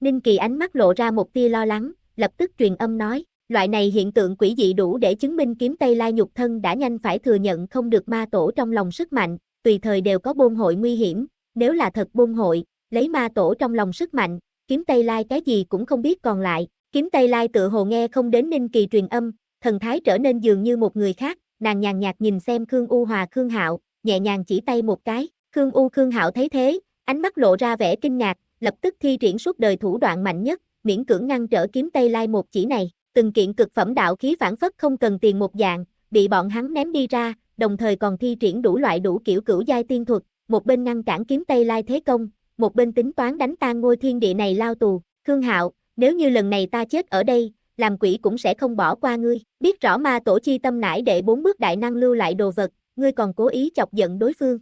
Ninh Kỳ ánh mắt lộ ra một tia lo lắng, lập tức truyền âm nói, loại này hiện tượng quỷ dị đủ để chứng minh kiếm Tây Lai nhục thân đã nhanh phải thừa nhận không được ma tổ trong lòng sức mạnh, tùy thời đều có bôn hội nguy hiểm, nếu là thật bôn hội, lấy ma tổ trong lòng sức mạnh, kiếm Tây Lai cái gì cũng không biết còn lại, kiếm Tây Lai tự hồ nghe không đến Ninh Kỳ truyền âm, thần thái trở nên dường như một người khác, nàng nhàn nhạt nhìn xem Khương U Hòa Khương Hạo, nhẹ nhàng chỉ tay một cái, Khương U Khương Hạo thấy thế, ánh mắt lộ ra vẻ kinh ngạc, lập tức thi triển suốt đời thủ đoạn mạnh nhất, miễn cưỡng ngăn trở kiếm Tây Lai một chỉ này, từng kiện cực phẩm đạo khí phản phất không cần tiền một dạng, bị bọn hắn ném đi ra, đồng thời còn thi triển đủ loại đủ kiểu cửu giai tiên thuật, một bên ngăn cản kiếm Tây Lai thế công, một bên tính toán đánh tan ngôi thiên địa này lao tù, Khương Hạo, nếu như lần này ta chết ở đây, làm quỷ cũng sẽ không bỏ qua ngươi, biết rõ ma tổ chi tâm nải để bốn bước đại năng lưu lại đồ vật, ngươi còn cố ý chọc giận đối phương,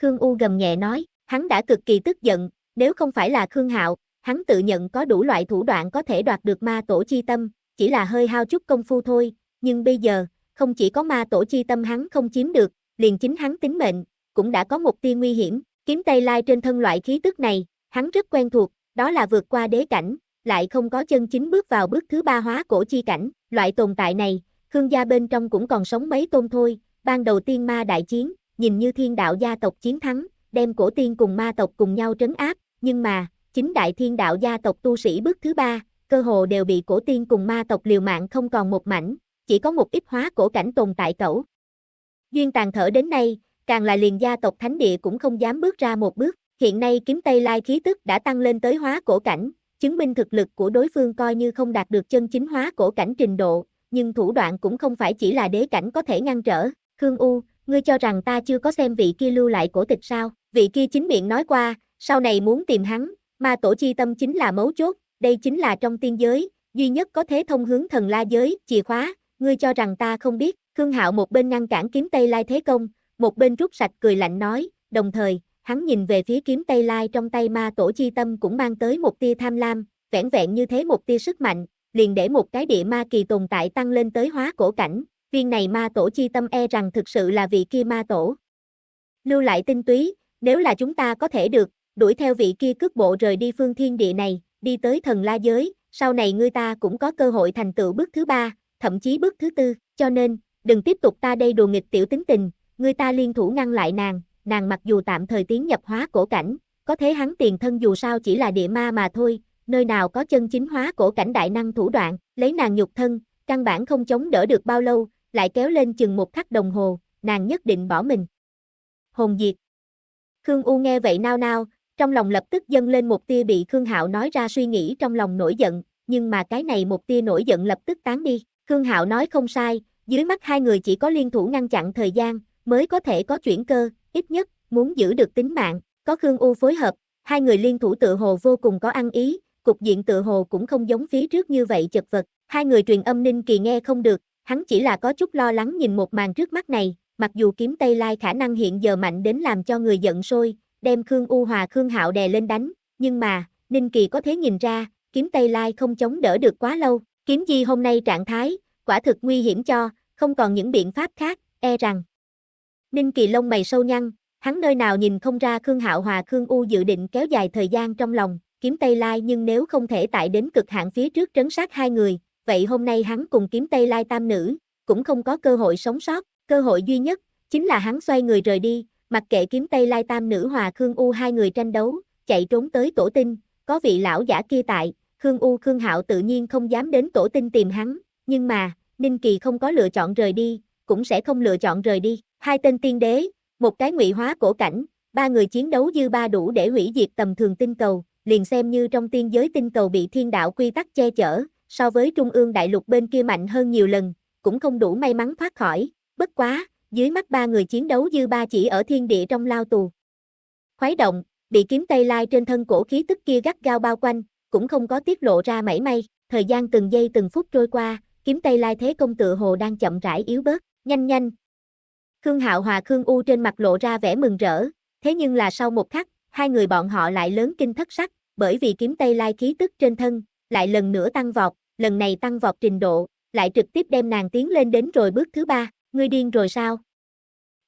Khương U gầm nhẹ nói, hắn đã cực kỳ tức giận, nếu không phải là Khương Hạo, hắn tự nhận có đủ loại thủ đoạn có thể đoạt được ma tổ chi tâm, chỉ là hơi hao chút công phu thôi, nhưng bây giờ, không chỉ có ma tổ chi tâm hắn không chiếm được, liền chính hắn tính mệnh, cũng đã có một tia nguy hiểm, kiếm tay lai trên thân loại khí tức này, hắn rất quen thuộc, đó là vượt qua đế cảnh, lại không có chân chính bước vào bước thứ ba hóa cổ chi cảnh, loại tồn tại này, Khương gia bên trong cũng còn sống mấy tôn thôi, ban đầu tiên ma đại chiến, nhìn như thiên đạo gia tộc chiến thắng, đem cổ tiên cùng ma tộc cùng nhau trấn áp, nhưng mà, chính đại thiên đạo gia tộc tu sĩ bước thứ ba, cơ hồ đều bị cổ tiên cùng ma tộc liều mạng không còn một mảnh, chỉ có một ít hóa cổ cảnh tồn tại cẩu. Duyên tàn thở đến nay, càng là liền gia tộc thánh địa cũng không dám bước ra một bước, hiện nay kiếm Tây Lai khí tức đã tăng lên tới hóa cổ cảnh, chứng minh thực lực của đối phương coi như không đạt được chân chính hóa cổ cảnh trình độ, nhưng thủ đoạn cũng không phải chỉ là đế cảnh có thể ngăn trở, Khương U, ngươi cho rằng ta chưa có xem vị kia lưu lại cổ tịch sao, vị kia chính miệng nói qua, sau này muốn tìm hắn, ma tổ chi tâm chính là mấu chốt, đây chính là trong tiên giới, duy nhất có thế thông hướng thần la giới, chìa khóa, ngươi cho rằng ta không biết, Khương Hạo một bên ngăn cản kiếm Tây Lai thế công, một bên rút sạch cười lạnh nói, đồng thời, hắn nhìn về phía kiếm Tây Lai trong tay ma tổ chi tâm cũng mang tới một tia tham lam, vẻn vẹn như thế một tia sức mạnh, liền để một cái địa ma kỳ tồn tại tăng lên tới hóa cổ cảnh, viên này ma tổ chi tâm e rằng thực sự là vị kia ma tổ. Lưu lại tinh túy, nếu là chúng ta có thể được, đuổi theo vị kia cước bộ rời đi phương thiên địa này, đi tới thần la giới, sau này ngươi ta cũng có cơ hội thành tựu bước thứ ba, thậm chí bước thứ tư, cho nên, đừng tiếp tục ta đây đùa nghịch tiểu tính tình, ngươi ta liên thủ ngăn lại nàng, nàng mặc dù tạm thời tiến nhập hóa cổ cảnh, có thế hắn tiền thân dù sao chỉ là địa ma mà thôi, nơi nào có chân chính hóa cổ cảnh đại năng thủ đoạn, lấy nàng nhục thân, căn bản không chống đỡ được bao lâu, lại kéo lên chừng một khắc đồng hồ, nàng nhất định bỏ mình. Hồn diệt. Khương U nghe vậy nao nao, trong lòng lập tức dâng lên một tia bị Khương Hạo nói ra suy nghĩ trong lòng nổi giận, nhưng mà cái này một tia nổi giận lập tức tán đi. Khương Hạo nói không sai, dưới mắt hai người chỉ có liên thủ ngăn chặn thời gian, mới có thể có chuyển cơ, ít nhất, muốn giữ được tính mạng, có Khương U phối hợp, hai người liên thủ tự hồ vô cùng có ăn ý, cục diện tự hồ cũng không giống phía trước như vậy chật vật, hai người truyền âm ninh kỳ nghe không được, hắn chỉ là có chút lo lắng nhìn một màn trước mắt này, mặc dù kiếm Tây Lai khả năng hiện giờ mạnh đến làm cho người giận sôi, đem Khương U Hòa Khương Hạo đè lên đánh, nhưng mà, Ninh Kỳ có thế nhìn ra, kiếm Tây Lai không chống đỡ được quá lâu, kiếm Di hôm nay trạng thái, quả thực nguy hiểm cho, không còn những biện pháp khác, e rằng. Ninh Kỳ lông mày sâu nhăn, hắn nơi nào nhìn không ra Khương Hạo Hòa Khương U dự định kéo dài thời gian trong lòng, kiếm Tây Lai nhưng nếu không thể tại đến cực hạn phía trước trấn sát hai người, vậy hôm nay hắn cùng kiếm Tây Lai Tam Nữ, cũng không có cơ hội sống sót, cơ hội duy nhất, chính là hắn xoay người rời đi, mặc kệ kiếm Tây Lai Tam Nữ hòa Khương U hai người tranh đấu, chạy trốn tới tổ tinh, có vị lão giả kia tại, Khương U Khương Hạo tự nhiên không dám đến tổ tinh tìm hắn, nhưng mà, Ninh Kỳ không có lựa chọn rời đi, cũng sẽ không lựa chọn rời đi, hai tên tiên đế, một cái ngụy hóa cổ cảnh, ba người chiến đấu dư ba đủ để hủy diệt tầm thường tinh cầu, liền xem như trong tiên giới tinh cầu bị thiên đạo quy tắc che chở, so với trung ương đại lục bên kia mạnh hơn nhiều lần, cũng không đủ may mắn thoát khỏi, bất quá, dưới mắt ba người chiến đấu dư ba chỉ ở thiên địa trong lao tù. Khoái động, bị kiếm Tây Lai trên thân cổ khí tức kia gắt gao bao quanh, cũng không có tiết lộ ra mảy may, thời gian từng giây từng phút trôi qua, kiếm Tây Lai thế công tự hồ đang chậm rãi yếu bớt, nhanh nhanh. Khương Hạo Hòa Khương U trên mặt lộ ra vẻ mừng rỡ, thế nhưng là sau một khắc, hai người bọn họ lại lớn kinh thất sắc, bởi vì kiếm Tây Lai khí tức trên thân, lại lần nữa tăng vọt, lần này tăng vọt trình độ, lại trực tiếp đem nàng tiến lên đến rồi bước thứ ba, ngươi điên rồi sao?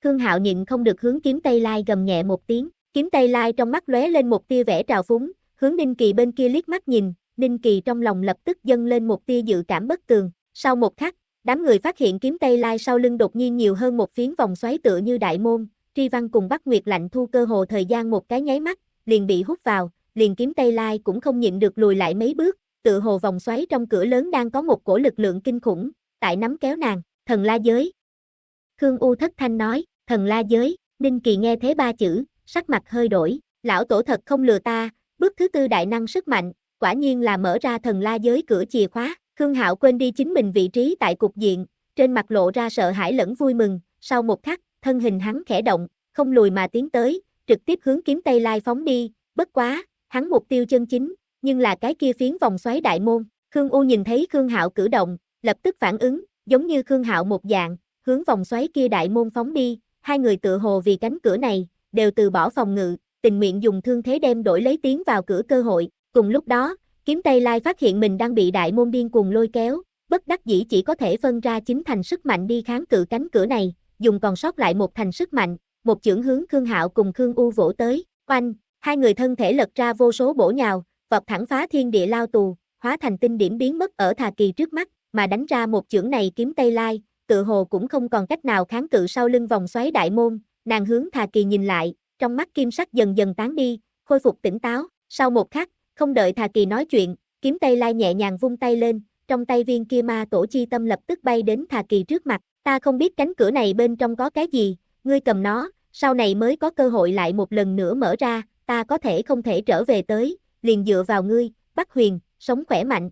Khương Hạo nhịn không được hướng kiếm Tây Lai gầm nhẹ một tiếng, kiếm Tây Lai trong mắt lóe lên một tia vẻ trào phúng, hướng Ninh Kỳ bên kia liếc mắt nhìn, Ninh Kỳ trong lòng lập tức dâng lên một tia dự cảm bất tường, sau một khắc, đám người phát hiện kiếm Tây Lai sau lưng đột nhiên nhiều hơn một phiến vòng xoáy tựa như đại môn, Tri Văn cùng Bắc Nguyệt lạnh thu cơ hồ thời gian một cái nháy mắt, liền bị hút vào, liền kiếm Tây Lai cũng không nhịn được lùi lại mấy bước, tựa hồ vòng xoáy trong cửa lớn đang có một cổ lực lượng kinh khủng, tại nắm kéo nàng, thần la giới. Khương U thất thanh nói, thần la giới, Ninh Kỳ nghe thế ba chữ, sắc mặt hơi đổi, lão tổ thật không lừa ta, bước thứ tư đại năng sức mạnh, quả nhiên là mở ra thần la giới cửa chìa khóa, Khương Hạo quên đi chính mình vị trí tại cục diện, trên mặt lộ ra sợ hãi lẫn vui mừng, sau một khắc, thân hình hắn khẽ động, không lùi mà tiến tới, trực tiếp hướng kiếm Tây Lai phóng đi, bất quá, hắn mục tiêu chân chính, nhưng là cái kia phiến vòng xoáy đại môn, Khương U nhìn thấy Khương Hạo cử động, lập tức phản ứng, giống như Khương Hạo một dạng, hướng vòng xoáy kia đại môn phóng đi, hai người tự hồ vì cánh cửa này, đều từ bỏ phòng ngự, tình nguyện dùng thương thế đem đổi lấy tiến vào cửa cơ hội, cùng lúc đó, kiếm Tây Lai phát hiện mình đang bị đại môn điên cuồng lôi kéo, bất đắc dĩ chỉ có thể phân ra chính thành sức mạnh đi kháng cự cánh cửa này, dùng còn sót lại một thành sức mạnh, một chưởng hướng Khương Hạo cùng Khương U vỗ tới, oanh, hai người thân thể lật ra vô số bổ nhào, vọt thẳng phá thiên địa lao tù, hóa thành tinh điểm biến mất ở Thà Kỳ trước mắt, mà đánh ra một chưởng này kiếm Tây Lai, tự hồ cũng không còn cách nào kháng cự sau lưng vòng xoáy đại môn, nàng hướng Thà Kỳ nhìn lại, trong mắt kim sắc dần dần tán đi, khôi phục tỉnh táo, sau một khắc, không đợi Thà Kỳ nói chuyện, kiếm Tây Lai nhẹ nhàng vung tay lên, trong tay viên kia ma tổ chi tâm lập tức bay đến Thà Kỳ trước mặt, ta không biết cánh cửa này bên trong có cái gì, ngươi cầm nó, sau này mới có cơ hội lại một lần nữa mở ra, ta có thể không thể trở về tới, liền dựa vào ngươi, Bắc Huyền, sống khỏe mạnh.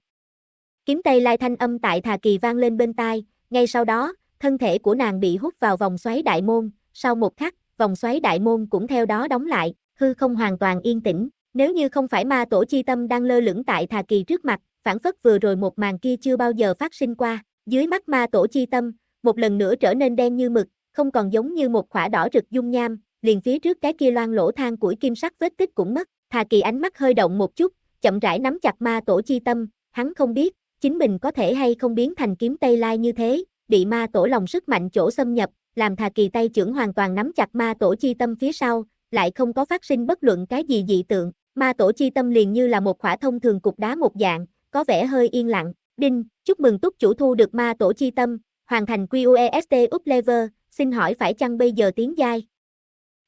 Kiếm tay lai thanh âm tại Thà Kỳ vang lên bên tai, ngay sau đó, thân thể của nàng bị hút vào vòng xoáy đại môn, sau một khắc, vòng xoáy đại môn cũng theo đó đóng lại, hư không hoàn toàn yên tĩnh, nếu như không phải ma tổ chi tâm đang lơ lửng tại Thà Kỳ trước mặt, phản phất vừa rồi một màn kia chưa bao giờ phát sinh qua, dưới mắt ma tổ chi tâm, một lần nữa trở nên đen như mực, không còn giống như một khỏa đỏ rực dung nham, liền phía trước cái kia loan lỗ thang củi kim sắc vết tích cũng mất, Thà kỳ ánh mắt hơi động một chút, chậm rãi nắm chặt ma tổ chi tâm, hắn không biết, chính mình có thể hay không biến thành kiếm Tây Lai như thế, bị ma tổ lòng sức mạnh chỗ xâm nhập, làm thà kỳ tay trưởng hoàn toàn nắm chặt ma tổ chi tâm phía sau, lại không có phát sinh bất luận cái gì dị tượng, ma tổ chi tâm liền như là một khỏa thông thường cục đá một dạng, có vẻ hơi yên lặng, đinh, chúc mừng túc chủ thu được ma tổ chi tâm, hoàn thành QEST up xin hỏi phải chăng bây giờ tiến giai.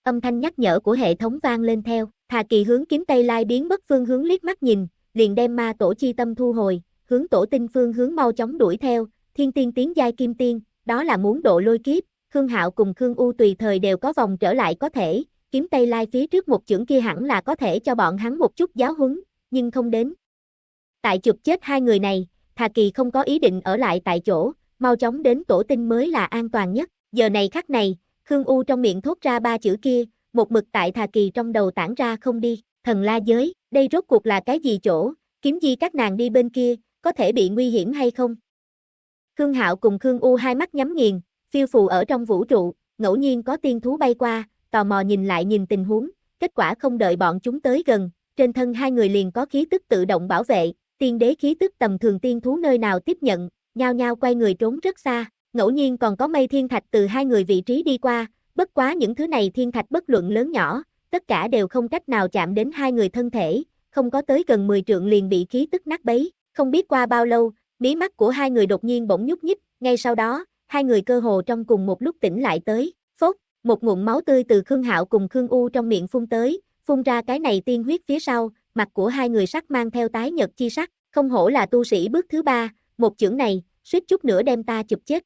Âm thanh nhắc nhở của hệ thống vang lên theo. Hà Kỳ hướng kiếm Tây Lai biến bất phương hướng liếc mắt nhìn, liền đem ma tổ chi tâm thu hồi, hướng tổ tinh phương hướng mau chóng đuổi theo, thiên tiên tiến giai kim tiên, đó là muốn độ lôi kiếp, Khương Hạo cùng Khương U tùy thời đều có vòng trở lại có thể, kiếm Tây Lai phía trước một chưởng kia hẳn là có thể cho bọn hắn một chút giáo huấn, nhưng không đến. Tại chụp chết hai người này, Thà Kỳ không có ý định ở lại tại chỗ, mau chóng đến tổ tinh mới là an toàn nhất, giờ này khắc này, Khương U trong miệng thốt ra ba chữ kia, một mực tại Thà Kỳ trong đầu tản ra không đi, thần la giới, đây rốt cuộc là cái gì chỗ, kiếm di các nàng đi bên kia, có thể bị nguy hiểm hay không? Khương Hạo cùng Khương U hai mắt nhắm nghiền, phiêu phù ở trong vũ trụ, ngẫu nhiên có tiên thú bay qua, tò mò nhìn lại nhìn tình huống, kết quả không đợi bọn chúng tới gần, trên thân hai người liền có khí tức tự động bảo vệ, tiên đế khí tức tầm thường tiên thú nơi nào tiếp nhận, nhao nhao quay người trốn rất xa, ngẫu nhiên còn có mây thiên thạch từ hai người vị trí đi qua, Bất quá những thứ này thiên thạch bất luận lớn nhỏ, tất cả đều không cách nào chạm đến hai người thân thể, không có tới gần 10 trượng liền bị khí tức nát bấy, không biết qua bao lâu, mí mắt của hai người đột nhiên bỗng nhúc nhích, ngay sau đó, hai người cơ hồ trong cùng một lúc tỉnh lại tới, phốt, một ngụm máu tươi từ Khương Hạo cùng Khương U trong miệng phun tới, phun ra cái này tiên huyết phía sau, mặt của hai người sắc mang theo tái nhật chi sắc, không hổ là tu sĩ bước thứ ba, một chưởng này, suýt chút nữa đem ta chụp chết.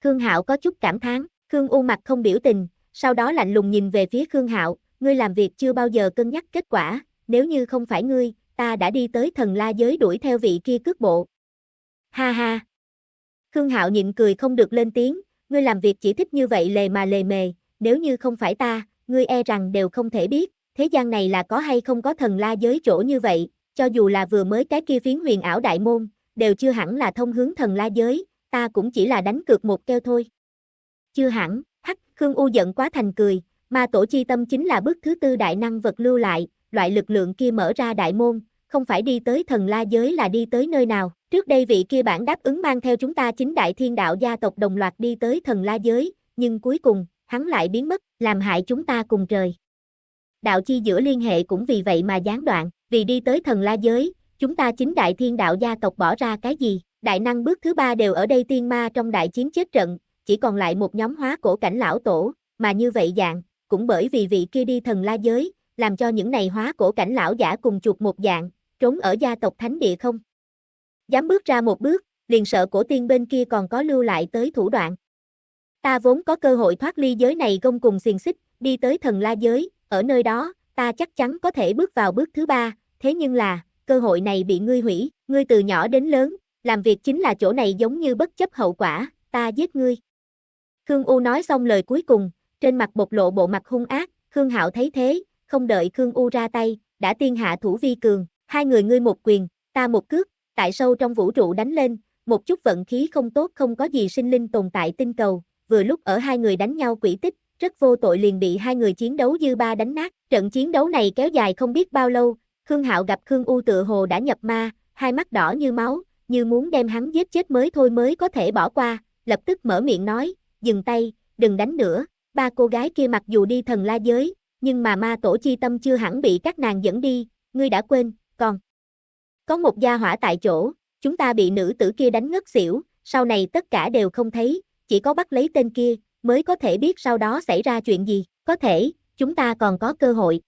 Khương Hạo có chút cảm thán. Khương U mặt không biểu tình, sau đó lạnh lùng nhìn về phía Khương Hạo, ngươi làm việc chưa bao giờ cân nhắc kết quả, nếu như không phải ngươi, ta đã đi tới thần la giới đuổi theo vị kia cước bộ. Ha ha! Khương Hạo nhịn cười không được lên tiếng, ngươi làm việc chỉ thích như vậy lề mà lề mề, nếu như không phải ta, ngươi e rằng đều không thể biết, thế gian này là có hay không có thần la giới chỗ như vậy, cho dù là vừa mới cái kia phiến huyền ảo đại môn, đều chưa hẳn là thông hướng thần la giới, ta cũng chỉ là đánh cược một keo thôi. Chưa hẳn, hắc, Khương U giận quá thành cười, ma tổ chi tâm chính là bước thứ tư đại năng vật lưu lại, loại lực lượng kia mở ra đại môn, không phải đi tới thần la giới là đi tới nơi nào. Trước đây vị kia bản đáp ứng mang theo chúng ta chính đại thiên đạo gia tộc đồng loạt đi tới thần la giới, nhưng cuối cùng, hắn lại biến mất, làm hại chúng ta cùng trời. Đạo chi giữa liên hệ cũng vì vậy mà gián đoạn, vì đi tới thần la giới, chúng ta chính đại thiên đạo gia tộc bỏ ra cái gì, đại năng bước thứ ba đều ở đây tiên ma trong đại chiến chết trận, chỉ còn lại một nhóm hóa cổ cảnh lão tổ, mà như vậy dạng, cũng bởi vì vị kia đi thần la giới, làm cho những này hóa cổ cảnh lão giả cùng chuột một dạng, trốn ở gia tộc thánh địa không. Dám bước ra một bước, liền sợ cổ tiên bên kia còn có lưu lại tới thủ đoạn. Ta vốn có cơ hội thoát ly giới này gông cùng xiềng xích, đi tới thần la giới, ở nơi đó, ta chắc chắn có thể bước vào bước thứ ba, thế nhưng là, cơ hội này bị ngươi hủy, ngươi từ nhỏ đến lớn, làm việc chính là chỗ này giống như bất chấp hậu quả, ta giết ngươi. Khương U nói xong lời cuối cùng, trên mặt bộc lộ bộ mặt hung ác, Khương Hạo thấy thế, không đợi Khương U ra tay, đã tiên hạ thủ vi cường, hai người ngươi một quyền, ta một cước, tại sâu trong vũ trụ đánh lên, một chút vận khí không tốt không có gì sinh linh tồn tại tinh cầu, vừa lúc ở hai người đánh nhau quỷ tích, rất vô tội liền bị hai người chiến đấu dư ba đánh nát, trận chiến đấu này kéo dài không biết bao lâu, Khương Hạo gặp Khương U tựa hồ đã nhập ma, hai mắt đỏ như máu, như muốn đem hắn giết chết mới thôi mới có thể bỏ qua, lập tức mở miệng nói, dừng tay, đừng đánh nữa, ba cô gái kia mặc dù đi thần la giới, nhưng mà ma tổ chi tâm chưa hẳn bị các nàng dẫn đi, ngươi đã quên, còn. Có một gia hỏa tại chỗ, chúng ta bị nữ tử kia đánh ngất xỉu, sau này tất cả đều không thấy, chỉ có bắt lấy tên kia, mới có thể biết sau đó xảy ra chuyện gì, có thể, chúng ta còn có cơ hội.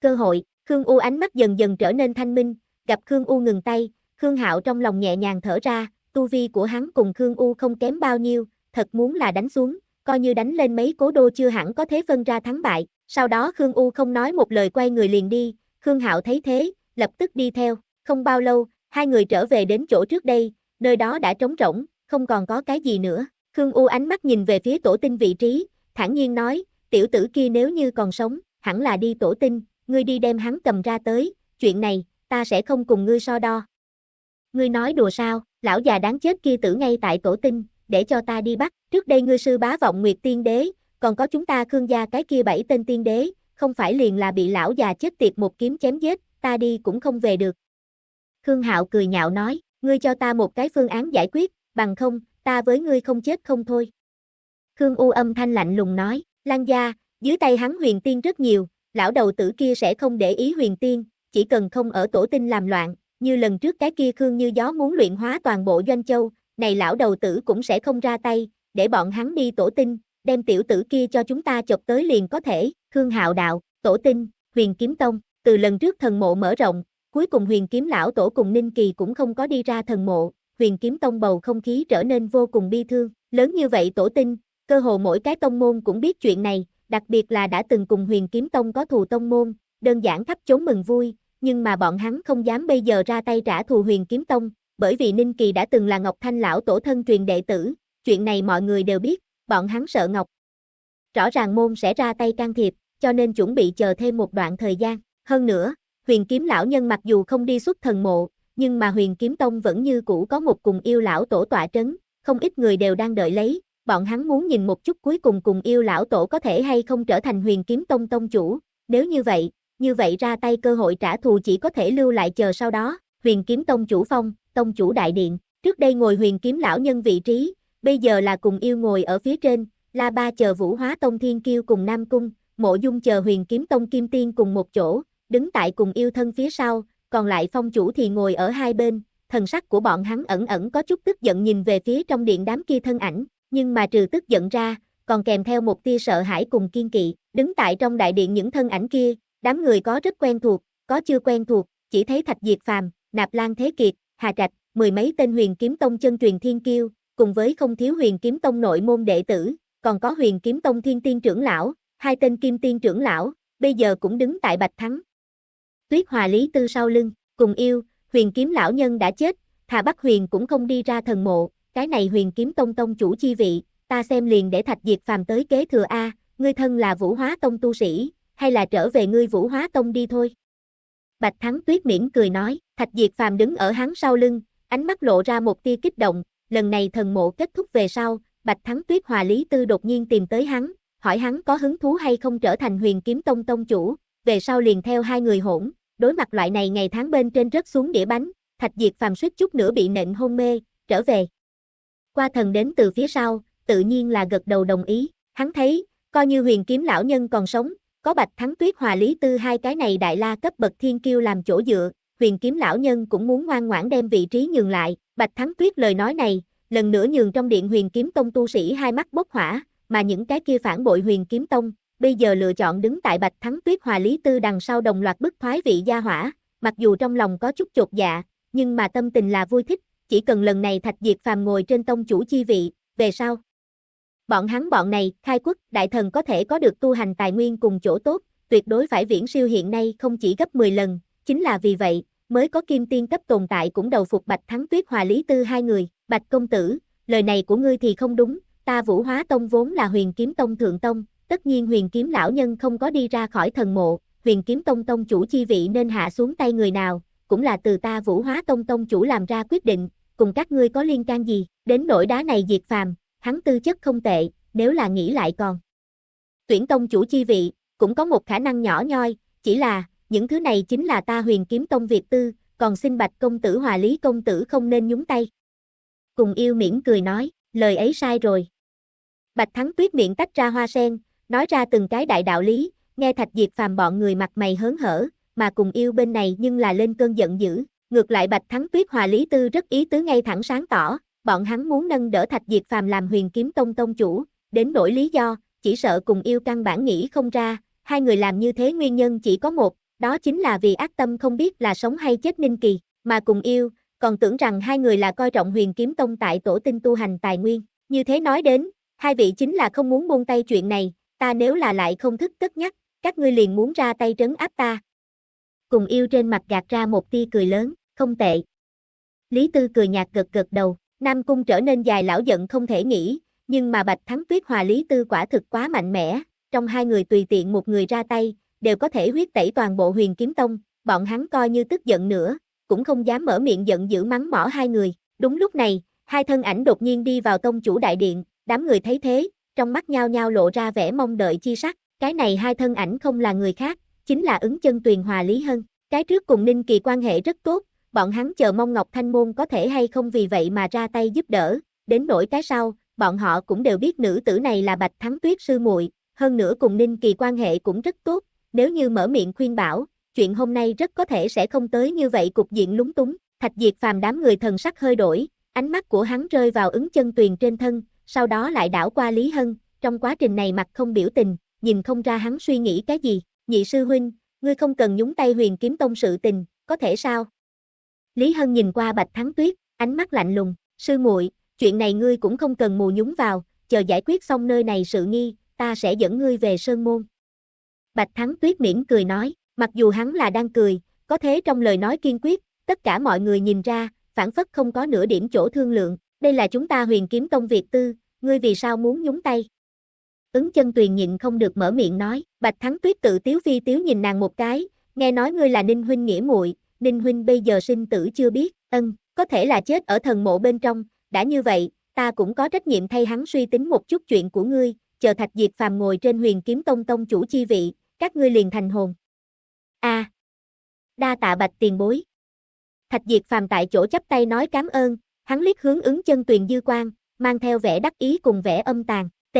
Cơ hội, Khương U ánh mắt dần dần trở nên thanh minh, gặp Khương U ngừng tay, Khương Hạo trong lòng nhẹ nhàng thở ra, tu vi của hắn cùng Khương U không kém bao nhiêu, thật muốn là đánh xuống, coi như đánh lên mấy cố đô chưa hẳn có thế phân ra thắng bại, sau đó Khương U không nói một lời quay người liền đi, Khương Hạo thấy thế, lập tức đi theo, không bao lâu, hai người trở về đến chỗ trước đây, nơi đó đã trống rỗng, không còn có cái gì nữa, Khương U ánh mắt nhìn về phía tổ tinh vị trí, thản nhiên nói, tiểu tử kia nếu như còn sống, hẳn là đi tổ tinh, ngươi đi đem hắn cầm ra tới, chuyện này, ta sẽ không cùng ngươi so đo. Ngươi nói đùa sao, lão già đáng chết kia tử ngay tại tổ tinh, để cho ta đi bắt, trước đây ngươi sư bá vọng nguyệt tiên đế, còn có chúng ta khương gia cái kia bảy tên tiên đế, không phải liền là bị lão già chết tiệt một kiếm chém giết, ta đi cũng không về được. Khương Hạo cười nhạo nói, ngươi cho ta một cái phương án giải quyết, bằng không, ta với ngươi không chết không thôi. Khương U âm thanh lạnh lùng nói, Lan gia, dưới tay hắn huyền tiên rất nhiều, lão đầu tử kia sẽ không để ý huyền tiên, chỉ cần không ở tổ tinh làm loạn, như lần trước cái kia Khương Như Gió muốn luyện hóa toàn bộ Doanh Châu, này lão đầu tử cũng sẽ không ra tay, để bọn hắn đi tổ tinh, đem tiểu tử kia cho chúng ta chụp tới liền có thể, Khương Hạo đạo, tổ tinh, huyền kiếm tông, từ lần trước thần mộ mở rộng, cuối cùng huyền kiếm lão tổ cùng Ninh Kỳ cũng không có đi ra thần mộ, huyền kiếm tông bầu không khí trở nên vô cùng bi thương, lớn như vậy tổ tinh, cơ hồ mỗi cái tông môn cũng biết chuyện này, đặc biệt là đã từng cùng huyền kiếm tông có thù tông môn, đơn giản thắp chốn mừng vui, nhưng mà bọn hắn không dám bây giờ ra tay trả thù huyền kiếm tông, bởi vì Ninh Kỳ đã từng là Ngọc Thanh lão tổ thân truyền đệ tử, chuyện này mọi người đều biết, bọn hắn sợ Ngọc. Rõ ràng môn sẽ ra tay can thiệp, cho nên chuẩn bị chờ thêm một đoạn thời gian. Hơn nữa, huyền kiếm lão nhân mặc dù không đi xuất thần mộ, nhưng mà huyền kiếm tông vẫn như cũ có một cùng yêu lão tổ tọa trấn, không ít người đều đang đợi lấy, bọn hắn muốn nhìn một chút cuối cùng cùng yêu lão tổ có thể hay không trở thành huyền kiếm tông tông chủ, nếu như vậy, như vậy ra tay cơ hội trả thù chỉ có thể lưu lại chờ sau đó, huyền kiếm tông chủ phong, tông chủ đại điện, trước đây ngồi huyền kiếm lão nhân vị trí, bây giờ là cùng yêu ngồi ở phía trên, la ba chờ vũ hóa tông thiên kiêu cùng nam cung, mộ dung chờ huyền kiếm tông kim tiên cùng một chỗ, đứng tại cùng yêu thân phía sau, còn lại phong chủ thì ngồi ở hai bên, thần sắc của bọn hắn ẩn ẩn có chút tức giận nhìn về phía trong điện đám kia thân ảnh, nhưng mà trừ tức giận ra, còn kèm theo một tia sợ hãi cùng kiên kỵ, đứng tại trong đại điện những thân ảnh kia, đám người có rất quen thuộc, có chưa quen thuộc, chỉ thấy Thạch Diệt Phàm, Nạp Lan Thế Kiệt, Hà Trạch, mười mấy tên huyền kiếm tông chân truyền thiên kiêu, cùng với không thiếu huyền kiếm tông nội môn đệ tử, còn có huyền kiếm tông thiên tiên trưởng lão, hai tên kim tiên trưởng lão, bây giờ cũng đứng tại Bạch Thắng. Tuyết Hòa Lý Tư sau lưng, cùng yêu, huyền kiếm lão nhân đã chết, Thà Bắc Huyền cũng không đi ra thần mộ, cái này huyền kiếm tông tông chủ chi vị, ta xem liền để Thạch Diệt Phàm tới kế thừa A, ngươi thân là vũ hóa tông tu sĩ, hay là trở về ngươi vũ hóa tông đi thôi. Bạch Thắng Tuyết miễn cười nói, Thạch Diệt Phàm đứng ở hắn sau lưng, ánh mắt lộ ra một tia kích động, lần này thần mộ kết thúc về sau, Bạch Thắng Tuyết hòa Lý Tư đột nhiên tìm tới hắn, hỏi hắn có hứng thú hay không trở thành huyền kiếm tông tông chủ, về sau liền theo hai người hỗn, đối mặt loại này ngày tháng bên trên rất xuống đĩa bánh, Thạch Diệt Phàm suýt chút nữa bị nện hôn mê, trở về. Qua thần đến từ phía sau, tự nhiên là gật đầu đồng ý, hắn thấy, coi như huyền kiếm lão nhân còn sống, có Bạch Thắng Tuyết Hòa Lý Tư hai cái này đại la cấp bậc thiên kiêu làm chỗ dựa, huyền kiếm lão nhân cũng muốn ngoan ngoãn đem vị trí nhường lại, Bạch Thắng Tuyết lời nói này, lần nữa nhường trong điện huyền kiếm tông tu sĩ hai mắt bốc hỏa, mà những cái kia phản bội huyền kiếm tông, bây giờ lựa chọn đứng tại Bạch Thắng Tuyết Hòa Lý Tư đằng sau đồng loạt bức thoái vị gia hỏa, mặc dù trong lòng có chút chột dạ, nhưng mà tâm tình là vui thích, chỉ cần lần này Thạch Diệt Phàm ngồi trên tông chủ chi vị, về sau, Bọn hắn bọn này, khai quốc, đại thần có thể có được tu hành tài nguyên cùng chỗ tốt, tuyệt đối phải viễn siêu hiện nay không chỉ gấp 10 lần, chính là vì vậy, mới có kim tiên cấp tồn tại cũng đầu phục Bạch Thắng Tuyết Hòa Lý Tư hai người, Bạch Công Tử, lời này của ngươi thì không đúng, ta Vũ Hóa Tông vốn là huyền kiếm tông thượng tông, tất nhiên huyền kiếm lão nhân không có đi ra khỏi thần mộ, huyền kiếm tông tông chủ chi vị nên hạ xuống tay người nào, cũng là từ ta Vũ Hóa Tông tông chủ làm ra quyết định, cùng các ngươi có liên can gì, đến nỗi đá này diệt phàm, hắn tư chất không tệ, nếu là nghĩ lại còn. Tuyển tông chủ chi vị, cũng có một khả năng nhỏ nhoi, chỉ là, những thứ này chính là ta huyền kiếm tông Việt Tư, còn xin bạch công tử hòa lý công tử không nên nhúng tay. Cùng yêu miễn cười nói, lời ấy sai rồi. Bạch Thắng Tuyết miệng tách ra hoa sen, nói ra từng cái đại đạo lý, nghe Thạch diệt phàm bọn người mặt mày hớn hở, mà cùng yêu bên này nhưng là lên cơn giận dữ, ngược lại Bạch Thắng Tuyết hòa Lý Tư rất ý tứ ngay thẳng sáng tỏ, bọn hắn muốn nâng đỡ Thạch Diệt Phàm làm huyền kiếm tông tông chủ, đến nỗi lý do, chỉ sợ cùng yêu căn bản nghĩ không ra, hai người làm như thế nguyên nhân chỉ có một, đó chính là vì ác tâm không biết là sống hay chết Ninh Kỳ, mà cùng yêu, còn tưởng rằng hai người là coi trọng huyền kiếm tông tại tổ tinh tu hành tài nguyên, như thế nói đến, hai vị chính là không muốn buông tay chuyện này, ta nếu là lại không thức tất nhắc, các ngươi liền muốn ra tay trấn áp ta. Cùng yêu trên mặt gạt ra một tia cười lớn, không tệ. Lý Tư cười nhạt gật gật đầu, Nam Cung trở nên dài lão giận không thể nghĩ, nhưng mà Bạch Thắng Tuyết hòa Lý Tư quả thực quá mạnh mẽ, trong hai người tùy tiện một người ra tay, đều có thể huyết tẩy toàn bộ huyền kiếm tông, bọn hắn coi như tức giận nữa, cũng không dám mở miệng giận dữ mắng mỏ hai người. Đúng lúc này, hai thân ảnh đột nhiên đi vào tông chủ đại điện, đám người thấy thế, trong mắt nhao nhao lộ ra vẻ mong đợi chi sắc, cái này hai thân ảnh không là người khác, chính là ứng chân tuyền hòa Lý Hân. Cái trước cùng Ninh Kỳ quan hệ rất tốt, bọn hắn chờ mong Ngọc Thanh Môn có thể hay không vì vậy mà ra tay giúp đỡ, đến nỗi cái sau, bọn họ cũng đều biết nữ tử này là Bạch Thắng Tuyết sư muội, hơn nữa cùng Ninh Kỳ quan hệ cũng rất tốt, nếu như mở miệng khuyên bảo, chuyện hôm nay rất có thể sẽ không tới như vậy cục diện lúng túng, Thạch Diệt Phàm đám người thần sắc hơi đổi, ánh mắt của hắn rơi vào ứng chân tuyền trên thân, sau đó lại đảo qua Lý Hân, trong quá trình này mặt không biểu tình, nhìn không ra hắn suy nghĩ cái gì, nhị sư huynh, ngươi không cần nhúng tay huyền kiếm tông sự tình, có thể sao? Lý Hân nhìn qua Bạch Thắng Tuyết, ánh mắt lạnh lùng, sư muội, chuyện này ngươi cũng không cần mù nhúng vào, chờ giải quyết xong nơi này sự nghi, ta sẽ dẫn ngươi về sơn môn. Bạch Thắng Tuyết mỉm cười nói, mặc dù hắn là đang cười, có thế trong lời nói kiên quyết, tất cả mọi người nhìn ra, phản phất không có nửa điểm chỗ thương lượng, đây là chúng ta huyền kiếm Công Việt Tư, ngươi vì sao muốn nhúng tay? Ứng chân tuyền nhịn không được mở miệng nói, Bạch Thắng Tuyết tự tiếu phi tiếu nhìn nàng một cái, nghe nói ngươi là Ninh Huynh nghĩa muội Ninh Huynh bây giờ sinh tử chưa biết, ân, có thể là chết ở thần mộ bên trong, đã như vậy, ta cũng có trách nhiệm thay hắn suy tính một chút chuyện của ngươi, chờ Thạch Diệt Phàm ngồi trên huyền kiếm tông tông chủ chi vị, các ngươi liền thành hồn. a Đa tạ bạch tiền bối. Thạch Diệt Phàm tại chỗ chắp tay nói cảm ơn, hắn liếc hướng ứng chân tuyền dư quang, mang theo vẻ đắc ý cùng vẻ âm tàn, t,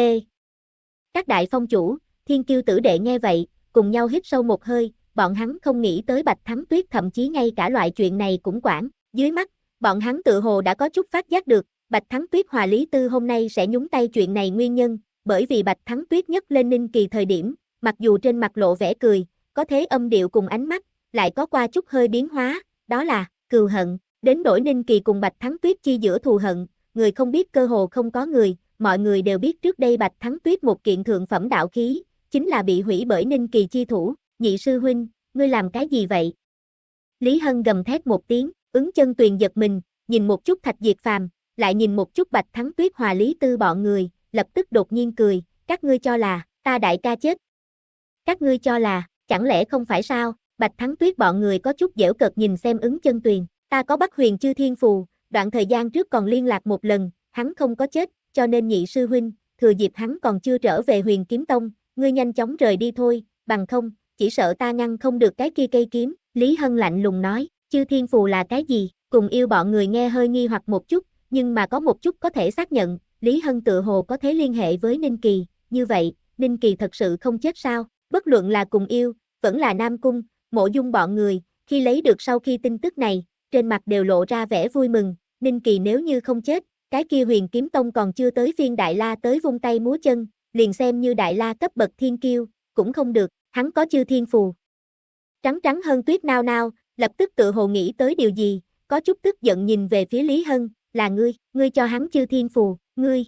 Các đại phong chủ, thiên kiêu tử đệ nghe vậy, cùng nhau hít sâu một hơi, bọn hắn không nghĩ tới Bạch Thắng Tuyết thậm chí ngay cả loại chuyện này cũng quản, dưới mắt, bọn hắn tự hồ đã có chút phát giác được, Bạch Thắng Tuyết hòa Lý Tư hôm nay sẽ nhúng tay chuyện này nguyên nhân, bởi vì Bạch Thắng Tuyết nhất lên ninh kỳ thời điểm, mặc dù trên mặt lộ vẻ cười, có thế âm điệu cùng ánh mắt, lại có qua chút hơi biến hóa, đó là, cừu hận, đến đổi ninh kỳ cùng Bạch Thắng Tuyết chi giữa thù hận, người không biết cơ hồ không có người, mọi người đều biết trước đây Bạch Thắng Tuyết một kiện thượng phẩm đạo khí, chính là bị hủy bởi ninh kỳ chi thủ, nhị sư huynh, ngươi làm cái gì vậy? Lý Hân gầm thét một tiếng, ứng chân tuyền giật mình, nhìn một chút thạch diệt phàm, lại nhìn một chút bạch thắng tuyết hòa lý tư bọn người, lập tức đột nhiên cười, các ngươi cho là, ta đại ca chết. Các ngươi cho là, chẳng lẽ không phải sao, bạch thắng tuyết bọn người có chút dễu cợt nhìn xem ứng chân tuyền, ta có bắt huyền chư thiên phù, đoạn thời gian trước còn liên lạc một lần, hắn không có chết, cho nên nhị sư huynh, thừa dịp hắn còn chưa trở về huyền kiếm tông, ngươi nhanh chóng rời đi thôi, bằng không, chỉ sợ ta ngăn không được cái kia cây kiếm, Lý Hân lạnh lùng nói, chư thiên phù là cái gì, cùng yêu bọn người nghe hơi nghi hoặc một chút, nhưng mà có một chút có thể xác nhận, Lý Hân tự hồ có thể liên hệ với Ninh Kỳ, như vậy, Ninh Kỳ thật sự không chết sao, bất luận là cùng yêu, vẫn là Nam Cung, mộ dung bọn người, khi lấy được sau khi tin tức này, trên mặt đều lộ ra vẻ vui mừng, Ninh Kỳ nếu như không chết, cái kia huyền kiếm tông còn chưa tới phiên Đại La tới vung tay múa chân, liền xem như Đại La cấp bậc thiên kiêu, cũng không được, hắn có chư thiên phù. Trắng trắng hơn tuyết nao nao, lập tức tự hồ nghĩ tới điều gì, có chút tức giận nhìn về phía Lý Hân, là ngươi, ngươi cho hắn chư thiên phù, ngươi.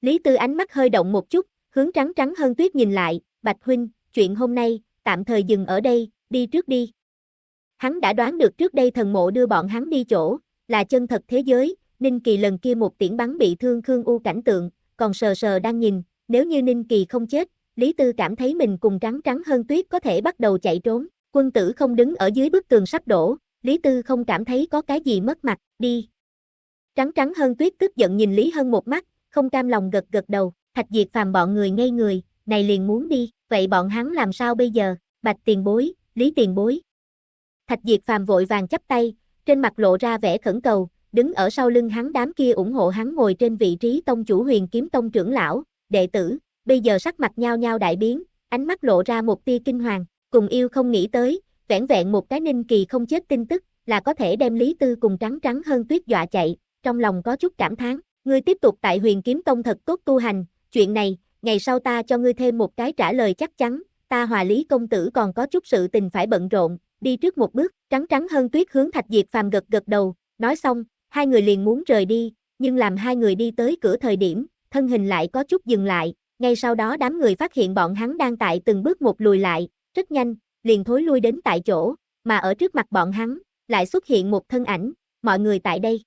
Lý Tư ánh mắt hơi động một chút, hướng trắng trắng hơn tuyết nhìn lại, Bạch Huynh, chuyện hôm nay, tạm thời dừng ở đây, đi trước đi. Hắn đã đoán được trước đây thần mộ đưa bọn hắn đi chỗ, là chân thật thế giới, Ninh Kỳ lần kia một tiễn bắn bị thương Khương U cảnh tượng, còn sờ sờ đang nhìn, nếu như Ninh Kỳ không chết, Lý Tư cảm thấy mình cùng trắng trắng hơn tuyết có thể bắt đầu chạy trốn, quân tử không đứng ở dưới bức tường sắp đổ, Lý Tư không cảm thấy có cái gì mất mặt, đi. Trắng trắng hơn tuyết tức giận nhìn Lý Hân một mắt, không cam lòng gật gật đầu, thạch diệt phàm bọn người ngây người, này liền muốn đi, vậy bọn hắn làm sao bây giờ, bạch tiền bối, Lý tiền bối. Thạch diệt phàm vội vàng chắp tay, trên mặt lộ ra vẻ khẩn cầu, đứng ở sau lưng hắn đám kia ủng hộ hắn ngồi trên vị trí tông chủ huyền kiếm tông trưởng lão, đệ tử, bây giờ sắc mặt nhao nhao đại biến, ánh mắt lộ ra một tia kinh hoàng, cùng yêu không nghĩ tới, vẻn vẹn một cái ninh kỳ không chết tin tức, là có thể đem Lý Tư cùng trắng trắng hơn tuyết dọa chạy, trong lòng có chút cảm thán, ngươi tiếp tục tại huyền kiếm tông thật tốt tu hành, chuyện này, ngày sau ta cho ngươi thêm một cái trả lời chắc chắn, ta hòa Lý công tử còn có chút sự tình phải bận rộn, đi trước một bước, trắng trắng hơn tuyết hướng thạch diệt phàm gật gật đầu, nói xong, hai người liền muốn rời đi, nhưng làm hai người đi tới cửa thời điểm, thân hình lại có chút dừng lại, ngay sau đó đám người phát hiện bọn hắn đang tại từng bước một lùi lại, rất nhanh, liền thối lui đến tại chỗ, mà ở trước mặt bọn hắn, lại xuất hiện một thân ảnh, mọi người tại đây.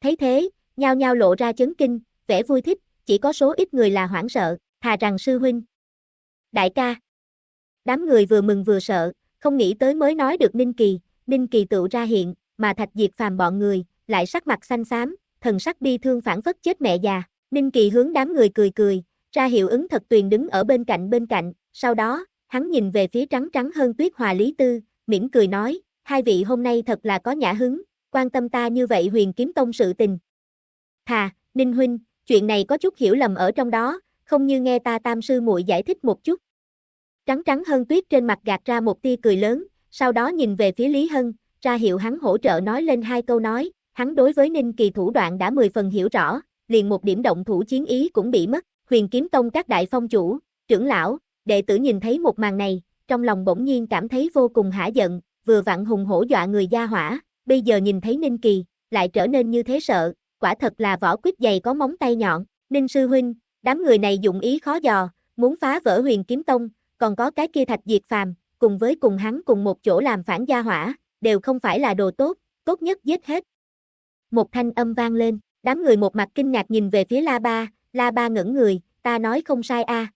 Thấy thế, nhao nhao lộ ra chấn kinh, vẻ vui thích, chỉ có số ít người là hoảng sợ, thà rằng sư huynh. Đại ca. Đám người vừa mừng vừa sợ, không nghĩ tới mới nói được Ninh Kỳ, Ninh Kỳ tự ra hiện, mà Thạch diệt phàm bọn người, lại sắc mặt xanh xám, thần sắc bi thương phản phất chết mẹ già. Ninh Kỳ hướng đám người cười cười, ra hiệu ứng thật tuyền đứng ở bên cạnh bên cạnh, sau đó, hắn nhìn về phía trắng trắng hơn tuyết hòa Lý Tư, mỉm cười nói, hai vị hôm nay thật là có nhã hứng, quan tâm ta như vậy huyền kiếm tông sự tình. Thà, Ninh Huynh, chuyện này có chút hiểu lầm ở trong đó, không như nghe ta tam sư muội giải thích một chút. Trắng trắng hơn tuyết trên mặt gạt ra một tia cười lớn, sau đó nhìn về phía Lý Hân, ra hiệu hắn hỗ trợ nói lên hai câu nói, hắn đối với Ninh Kỳ thủ đoạn đã mười phần hiểu rõ, liền một điểm động thủ chiến ý cũng bị mất huyền kiếm tông các đại phong chủ, trưởng lão, đệ tử nhìn thấy một màn này, trong lòng bỗng nhiên cảm thấy vô cùng hả giận, vừa vặn hùng hổ dọa người gia hỏa, bây giờ nhìn thấy Ninh Kỳ, lại trở nên như thế sợ, quả thật là võ quyết dày có móng tay nhọn, Ninh Sư Huynh, đám người này dụng ý khó dò, muốn phá vỡ huyền kiếm tông, còn có cái kia thạch diệt phàm, cùng với cùng hắn cùng một chỗ làm phản gia hỏa, đều không phải là đồ tốt, tốt nhất giết hết. Một thanh âm vang lên, đám người một mặt kinh ngạc nhìn về phía La Ba, La Ba ngẩn người, ta nói không sai a.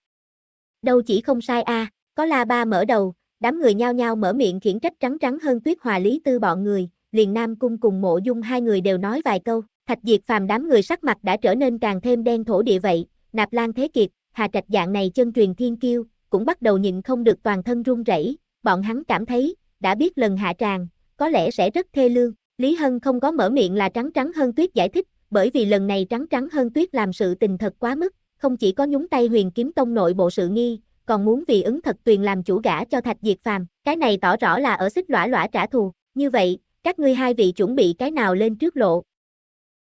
Đâu chỉ không sai a, có La Ba mở đầu, đám người nhao nhao mở miệng khiển trách trắng trắng hơn tuyết hòa lý tư bọn người, liền Nam Cung cùng mộ dung hai người đều nói vài câu, thạch diệt phàm đám người sắc mặt đã trở nên càng thêm đen thổ địa vậy, nạp lan thế kiệt, hà trạch dạng này chân truyền thiên kiêu, cũng bắt đầu nhịn không được toàn thân run rẩy, bọn hắn cảm thấy, đã biết lần hạ tràng, có lẽ sẽ rất thê lương. Lý Hân không có mở miệng là trắng trắng hơn tuyết giải thích bởi vì lần này trắng trắng hơn tuyết làm sự tình thật quá mức, không chỉ có nhúng tay huyền kiếm tông nội bộ sự nghi, còn muốn vì ứng thật tuyền làm chủ gã cho thạch diệt phàm, cái này tỏ rõ là ở xích lõa lõa trả thù, như vậy, các ngươi hai vị chuẩn bị cái nào lên trước lộ.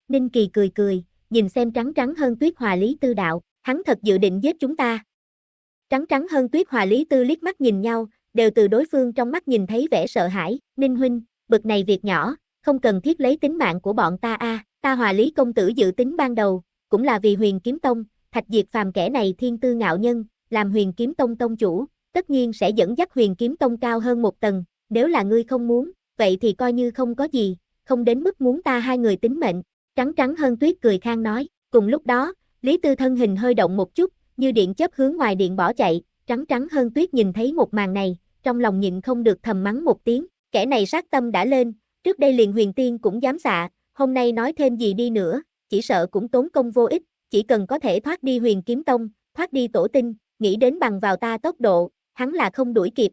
Ninh Kỳ cười cười, nhìn xem trắng trắng hơn tuyết hòa lý tư đạo, hắn thật dự định giết chúng ta. Trắng trắng hơn tuyết hòa lý tư liếc mắt nhìn nhau, đều từ đối phương trong mắt nhìn thấy vẻ sợ hãi, Ninh Huynh, bực này việc nhỏ, không cần thiết lấy tính mạng của bọn ta a à. Ta hòa Lý Công Tử dự tính ban đầu, cũng là vì huyền kiếm tông, thạch diệt phàm kẻ này thiên tư ngạo nhân, làm huyền kiếm tông tông chủ, tất nhiên sẽ dẫn dắt huyền kiếm tông cao hơn một tầng, nếu là ngươi không muốn, vậy thì coi như không có gì, không đến mức muốn ta hai người tính mệnh, trắng trắng hơn tuyết cười khang nói, cùng lúc đó, Lý Tư thân hình hơi động một chút, như điện chớp hướng ngoài điện bỏ chạy, trắng trắng hơn tuyết nhìn thấy một màn này, trong lòng nhịn không được thầm mắng một tiếng, kẻ này sát tâm đã lên, trước đây liền huyền tiên cũng dám xạ, hôm nay nói thêm gì đi nữa, chỉ sợ cũng tốn công vô ích, chỉ cần có thể thoát đi huyền kiếm tông, thoát đi tổ tinh, nghĩ đến bằng vào ta tốc độ, hắn là không đuổi kịp.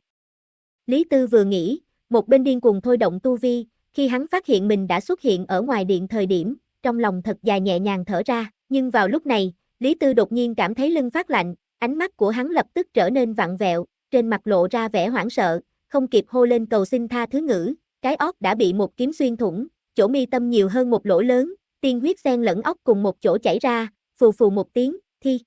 Lý Tư vừa nghĩ, một bên điên cuồng thôi động tu vi, khi hắn phát hiện mình đã xuất hiện ở ngoài điện thời điểm, trong lòng thật dài nhẹ nhàng thở ra, nhưng vào lúc này, Lý Tư đột nhiên cảm thấy lưng phát lạnh, ánh mắt của hắn lập tức trở nên vặn vẹo, trên mặt lộ ra vẻ hoảng sợ, không kịp hô lên cầu xin tha thứ ngữ, cái óc đã bị một kiếm xuyên thủng, chỗ mi tâm nhiều hơn một lỗ lớn, tiên huyết xen lẫn ốc cùng một chỗ chảy ra, phù phù một tiếng, thi.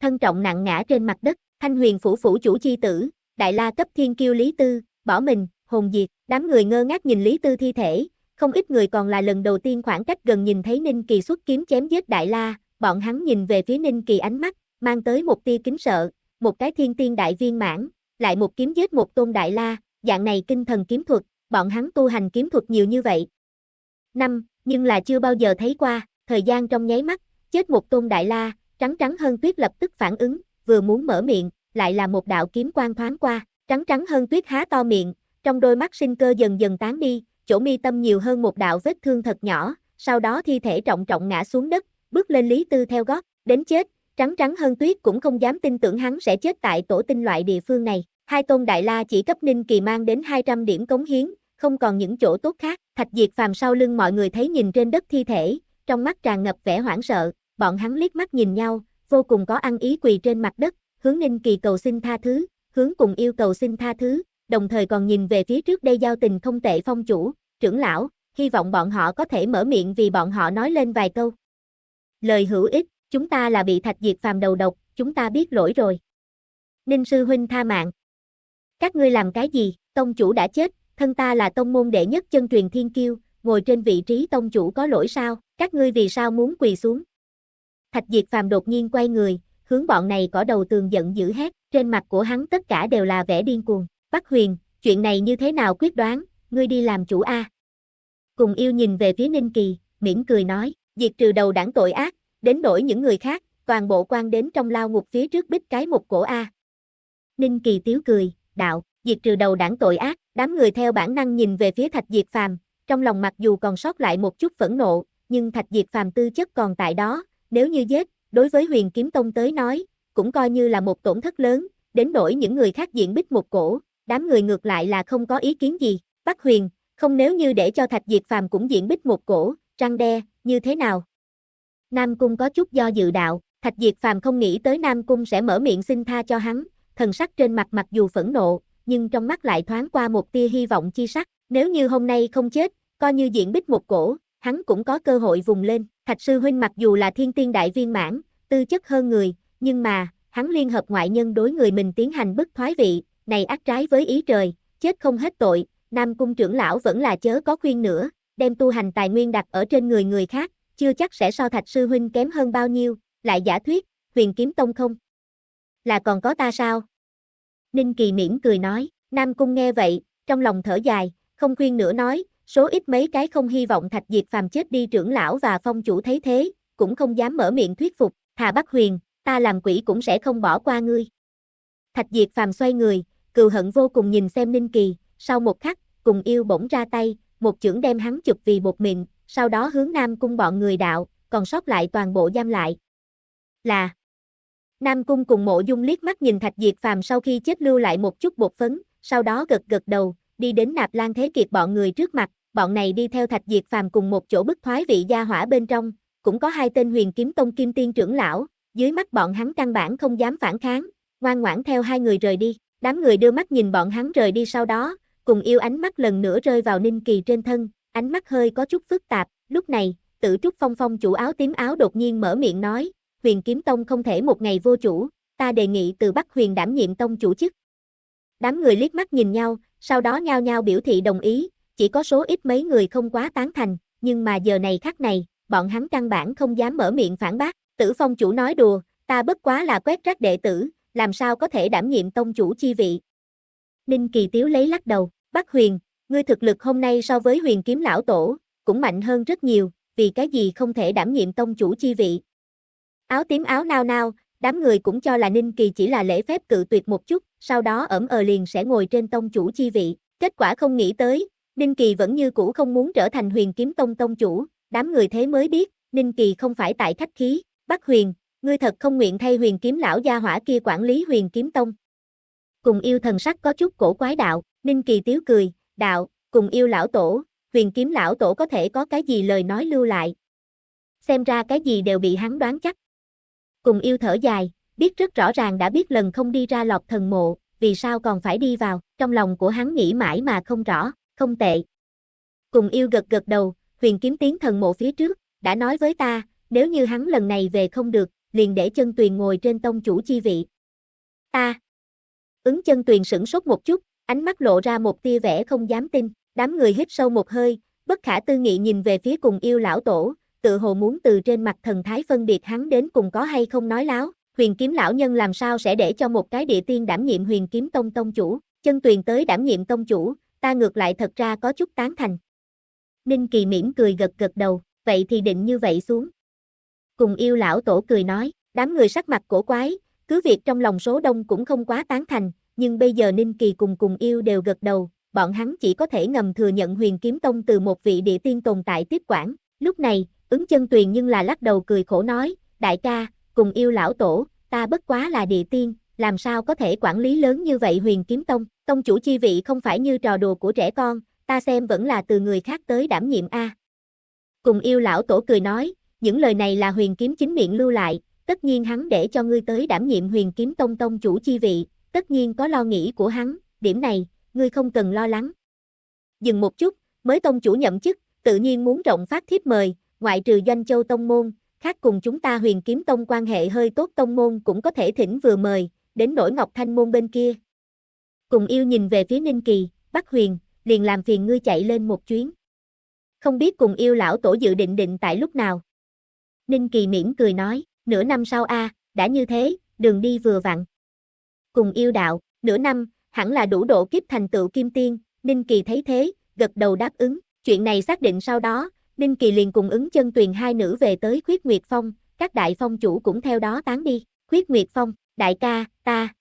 Thân trọng nặng ngã trên mặt đất, thanh huyền phủ phủ chủ chi tử, đại la cấp thiên kiêu Lý Tư, bỏ mình, hồn diệt, đám người ngơ ngác nhìn Lý Tư thi thể, không ít người còn là lần đầu tiên khoảng cách gần nhìn thấy Ninh Kỳ xuất kiếm chém giết đại la, bọn hắn nhìn về phía Ninh Kỳ ánh mắt, mang tới một tia kính sợ, một cái thiên tiên đại viên mãn, lại một kiếm giết một tôn đại la, dạng này kinh thần kiếm thuật, bọn hắn tu hành kiếm thuật nhiều như vậy, năm, nhưng là chưa bao giờ thấy qua, thời gian trong nháy mắt, chết một tôn đại la, trắng trắng hơn tuyết lập tức phản ứng, vừa muốn mở miệng, lại là một đạo kiếm quang thoáng qua, trắng trắng hơn tuyết há to miệng, trong đôi mắt sinh cơ dần dần tán đi, chỗ mi tâm nhiều hơn một đạo vết thương thật nhỏ, sau đó thi thể trọng trọng ngã xuống đất, bước lên Lý Tư theo gót, đến chết, trắng trắng hơn tuyết cũng không dám tin tưởng hắn sẽ chết tại tổ tinh loại địa phương này. Hai tôn đại la chỉ cấp Ninh Kỳ mang đến 200 điểm cống hiến, không còn những chỗ tốt khác, thạch diệt phàm sau lưng mọi người thấy nhìn trên đất thi thể, trong mắt tràn ngập vẻ hoảng sợ, bọn hắn liếc mắt nhìn nhau, vô cùng có ăn ý quỳ trên mặt đất, hướng Ninh Kỳ cầu xin tha thứ, hướng cùng yêu cầu xin tha thứ, đồng thời còn nhìn về phía trước đây giao tình không tệ phong chủ, trưởng lão, hy vọng bọn họ có thể mở miệng vì bọn họ nói lên vài câu. Lời hữu ích, chúng ta là bị thạch diệt phàm đầu độc, chúng ta biết lỗi rồi. Ninh sư huynh tha mạng. Các ngươi làm cái gì, tông chủ đã chết, thân ta là tông môn đệ nhất chân truyền thiên kiêu, ngồi trên vị trí tông chủ có lỗi sao, các ngươi vì sao muốn quỳ xuống. Thạch Diệt Phàm đột nhiên quay người, hướng bọn này cỏ đầu tường giận dữ hét, trên mặt của hắn tất cả đều là vẻ điên cuồng. Bắc Huyền, chuyện này như thế nào quyết đoán, ngươi đi làm chủ A. Cùng yêu nhìn về phía Ninh Kỳ, mỉm cười nói, diệt trừ đầu đảng tội ác, đến đổi những người khác, toàn bộ quan đến trong lao ngục phía trước bích cái một cổ A. Ninh Kỳ tiếu cười, đạo, diệt trừ đầu đảng tội ác, đám người theo bản năng nhìn về phía Thạch Diệt Phàm, trong lòng mặc dù còn sót lại một chút phẫn nộ, nhưng Thạch Diệt Phàm tư chất còn tại đó, nếu như giết, đối với Huyền Kiếm Tông tới nói, cũng coi như là một tổn thất lớn, đến nỗi những người khác diện bích một cổ, đám người ngược lại là không có ý kiến gì, Bắc Huyền, không nếu như để cho Thạch Diệt Phàm cũng diện bích một cổ, răng đe, như thế nào? Nam Cung có chút do dự đạo, Thạch Diệt Phàm không nghĩ tới Nam Cung sẽ mở miệng xin tha cho hắn, thần sắc trên mặt mặc dù phẫn nộ, nhưng trong mắt lại thoáng qua một tia hy vọng chi sắc, nếu như hôm nay không chết, coi như diện bích một cổ, hắn cũng có cơ hội vùng lên. Thạch sư huynh mặc dù là thiên tiên đại viên mãn, tư chất hơn người, nhưng mà, hắn liên hợp ngoại nhân đối người mình tiến hành bức thoái vị, này ác trái với ý trời, chết không hết tội, Nam cung trưởng lão vẫn là chớ có khuyên nữa, đem tu hành tài nguyên đặt ở trên người người khác, chưa chắc sẽ so thạch sư huynh kém hơn bao nhiêu, lại giả thuyết, huyền kiếm tông không? Là còn có ta sao? Ninh Kỳ miễn cười nói, Nam Cung nghe vậy, trong lòng thở dài, không khuyên nữa nói, số ít mấy cái không hy vọng Thạch Diệt Phàm chết đi trưởng lão và phong chủ thấy thế, cũng không dám mở miệng thuyết phục, thà bắt Huyền, ta làm quỷ cũng sẽ không bỏ qua ngươi. Thạch Diệt Phàm xoay người, cừu hận vô cùng nhìn xem Ninh Kỳ, sau một khắc, cùng yêu bỗng ra tay, một chưởng đem hắn chụp vì một miệng, sau đó hướng Nam Cung bọn người đạo, còn sót lại toàn bộ giam lại. Là, Nam Cung cùng mộ dung liếc mắt nhìn Thạch Diệt Phàm sau khi chết lưu lại một chút bột phấn, sau đó gật gật đầu, đi đến nạp lan thế kiệt bọn người trước mặt, bọn này đi theo Thạch Diệt Phàm cùng một chỗ bức thoái vị gia hỏa bên trong, cũng có hai tên huyền kiếm tông kim tiên trưởng lão, dưới mắt bọn hắn căn bản không dám phản kháng, ngoan ngoãn theo hai người rời đi, đám người đưa mắt nhìn bọn hắn rời đi sau đó, cùng yêu ánh mắt lần nữa rơi vào ninh kỳ trên thân, ánh mắt hơi có chút phức tạp, lúc này, tử trúc phong phong chủ áo tím áo đột nhiên mở miệng nói, huyền kiếm tông không thể một ngày vô chủ, ta đề nghị từ Bắc huyền đảm nhiệm tông chủ chức. Đám người liếc mắt nhìn nhau, sau đó nhao nhao biểu thị đồng ý, chỉ có số ít mấy người không quá tán thành, nhưng mà giờ này khắc này, bọn hắn căn bản không dám mở miệng phản bác, tử phong chủ nói đùa, ta bất quá là quét rác đệ tử, làm sao có thể đảm nhiệm tông chủ chi vị. Ninh Kỳ Tiếu lấy lắc đầu, Bắc huyền, ngươi thực lực hôm nay so với huyền kiếm lão tổ, cũng mạnh hơn rất nhiều, vì cái gì không thể đảm nhiệm tông chủ chi vị. Áo tím áo nao nao, đám người cũng cho là Ninh Kỳ chỉ là lễ phép cự tuyệt một chút, sau đó ẩm ờ liền sẽ ngồi trên tông chủ chi vị. Kết quả không nghĩ tới, Ninh Kỳ vẫn như cũ không muốn trở thành huyền kiếm tông tông chủ, đám người thế mới biết, Ninh Kỳ không phải tại khách khí, Bắc Huyền, ngươi thật không nguyện thay huyền kiếm lão gia hỏa kia quản lý huyền kiếm tông. Cùng yêu thần sắc có chút cổ quái đạo, Ninh Kỳ tiếu cười, đạo, cùng yêu lão tổ, huyền kiếm lão tổ có thể có cái gì lời nói lưu lại. Xem ra cái gì đều bị hắn đoán chắc cùng yêu thở dài, biết rất rõ ràng đã biết lần không đi ra lọt thần mộ, vì sao còn phải đi vào, trong lòng của hắn nghĩ mãi mà không rõ, không tệ. Cùng yêu gật gật đầu, huyền kiếm tiến thần mộ phía trước, đã nói với ta, nếu như hắn lần này về không được, liền để chân tuyền ngồi trên tông chủ chi vị. Ta. Ứng chân tuyền sửng sốt một chút, ánh mắt lộ ra một tia vẻ không dám tin, đám người hít sâu một hơi, bất khả tư nghị nhìn về phía cùng yêu lão tổ, tự hồ muốn từ trên mặt thần thái phân biệt hắn đến cùng có hay không nói láo, huyền kiếm lão nhân làm sao sẽ để cho một cái địa tiên đảm nhiệm huyền kiếm tông tông chủ, chân tuyền tới đảm nhiệm tông chủ, ta ngược lại thật ra có chút tán thành. Ninh Kỳ mỉm cười gật gật đầu, vậy thì định như vậy xuống. Cùng yêu lão tổ cười nói, đám người sắc mặt cổ quái, cứ việc trong lòng số đông cũng không quá tán thành, nhưng bây giờ Ninh Kỳ cùng cùng yêu đều gật đầu, bọn hắn chỉ có thể ngầm thừa nhận huyền kiếm tông từ một vị địa tiên tồn tại tiếp quản. Lúc này, Ứng chân tuyền nhưng là lắc đầu cười khổ nói, đại ca, cùng yêu lão tổ, ta bất quá là địa tiên, làm sao có thể quản lý lớn như vậy huyền kiếm tông, tông chủ chi vị không phải như trò đùa của trẻ con, ta xem vẫn là từ người khác tới đảm nhiệm a. Cùng yêu lão tổ cười nói, những lời này là huyền kiếm chính miệng lưu lại, tất nhiên hắn để cho ngươi tới đảm nhiệm huyền kiếm tông tông chủ chi vị, tất nhiên có lo nghĩ của hắn, điểm này, ngươi không cần lo lắng. Dừng một chút, mới tông chủ nhậm chức, tự nhiên muốn rộng phát thiếp mời, ngoại trừ doanh châu tông môn, khác cùng chúng ta huyền kiếm tông quan hệ hơi tốt tông môn cũng có thể thỉnh vừa mời, đến nỗi ngọc thanh môn bên kia. Cùng yêu nhìn về phía Ninh Kỳ, Bắc Huyền, liền làm phiền ngươi chạy lên một chuyến. Không biết cùng yêu lão tổ dự định định tại lúc nào. Ninh Kỳ mỉm cười nói, nửa năm sau a đã như thế, đường đi vừa vặn. Cùng yêu đạo, nửa năm, hẳn là đủ độ kiếp thành tựu kim tiên, Ninh Kỳ thấy thế, gật đầu đáp ứng, chuyện này xác định sau đó, Ninh Kỳ liền cùng ứng chân tuyền hai nữ về tới Khuyết Nguyệt Phong, các đại phong chủ cũng theo đó tán đi, Khuyết Nguyệt Phong, đại ca, ta.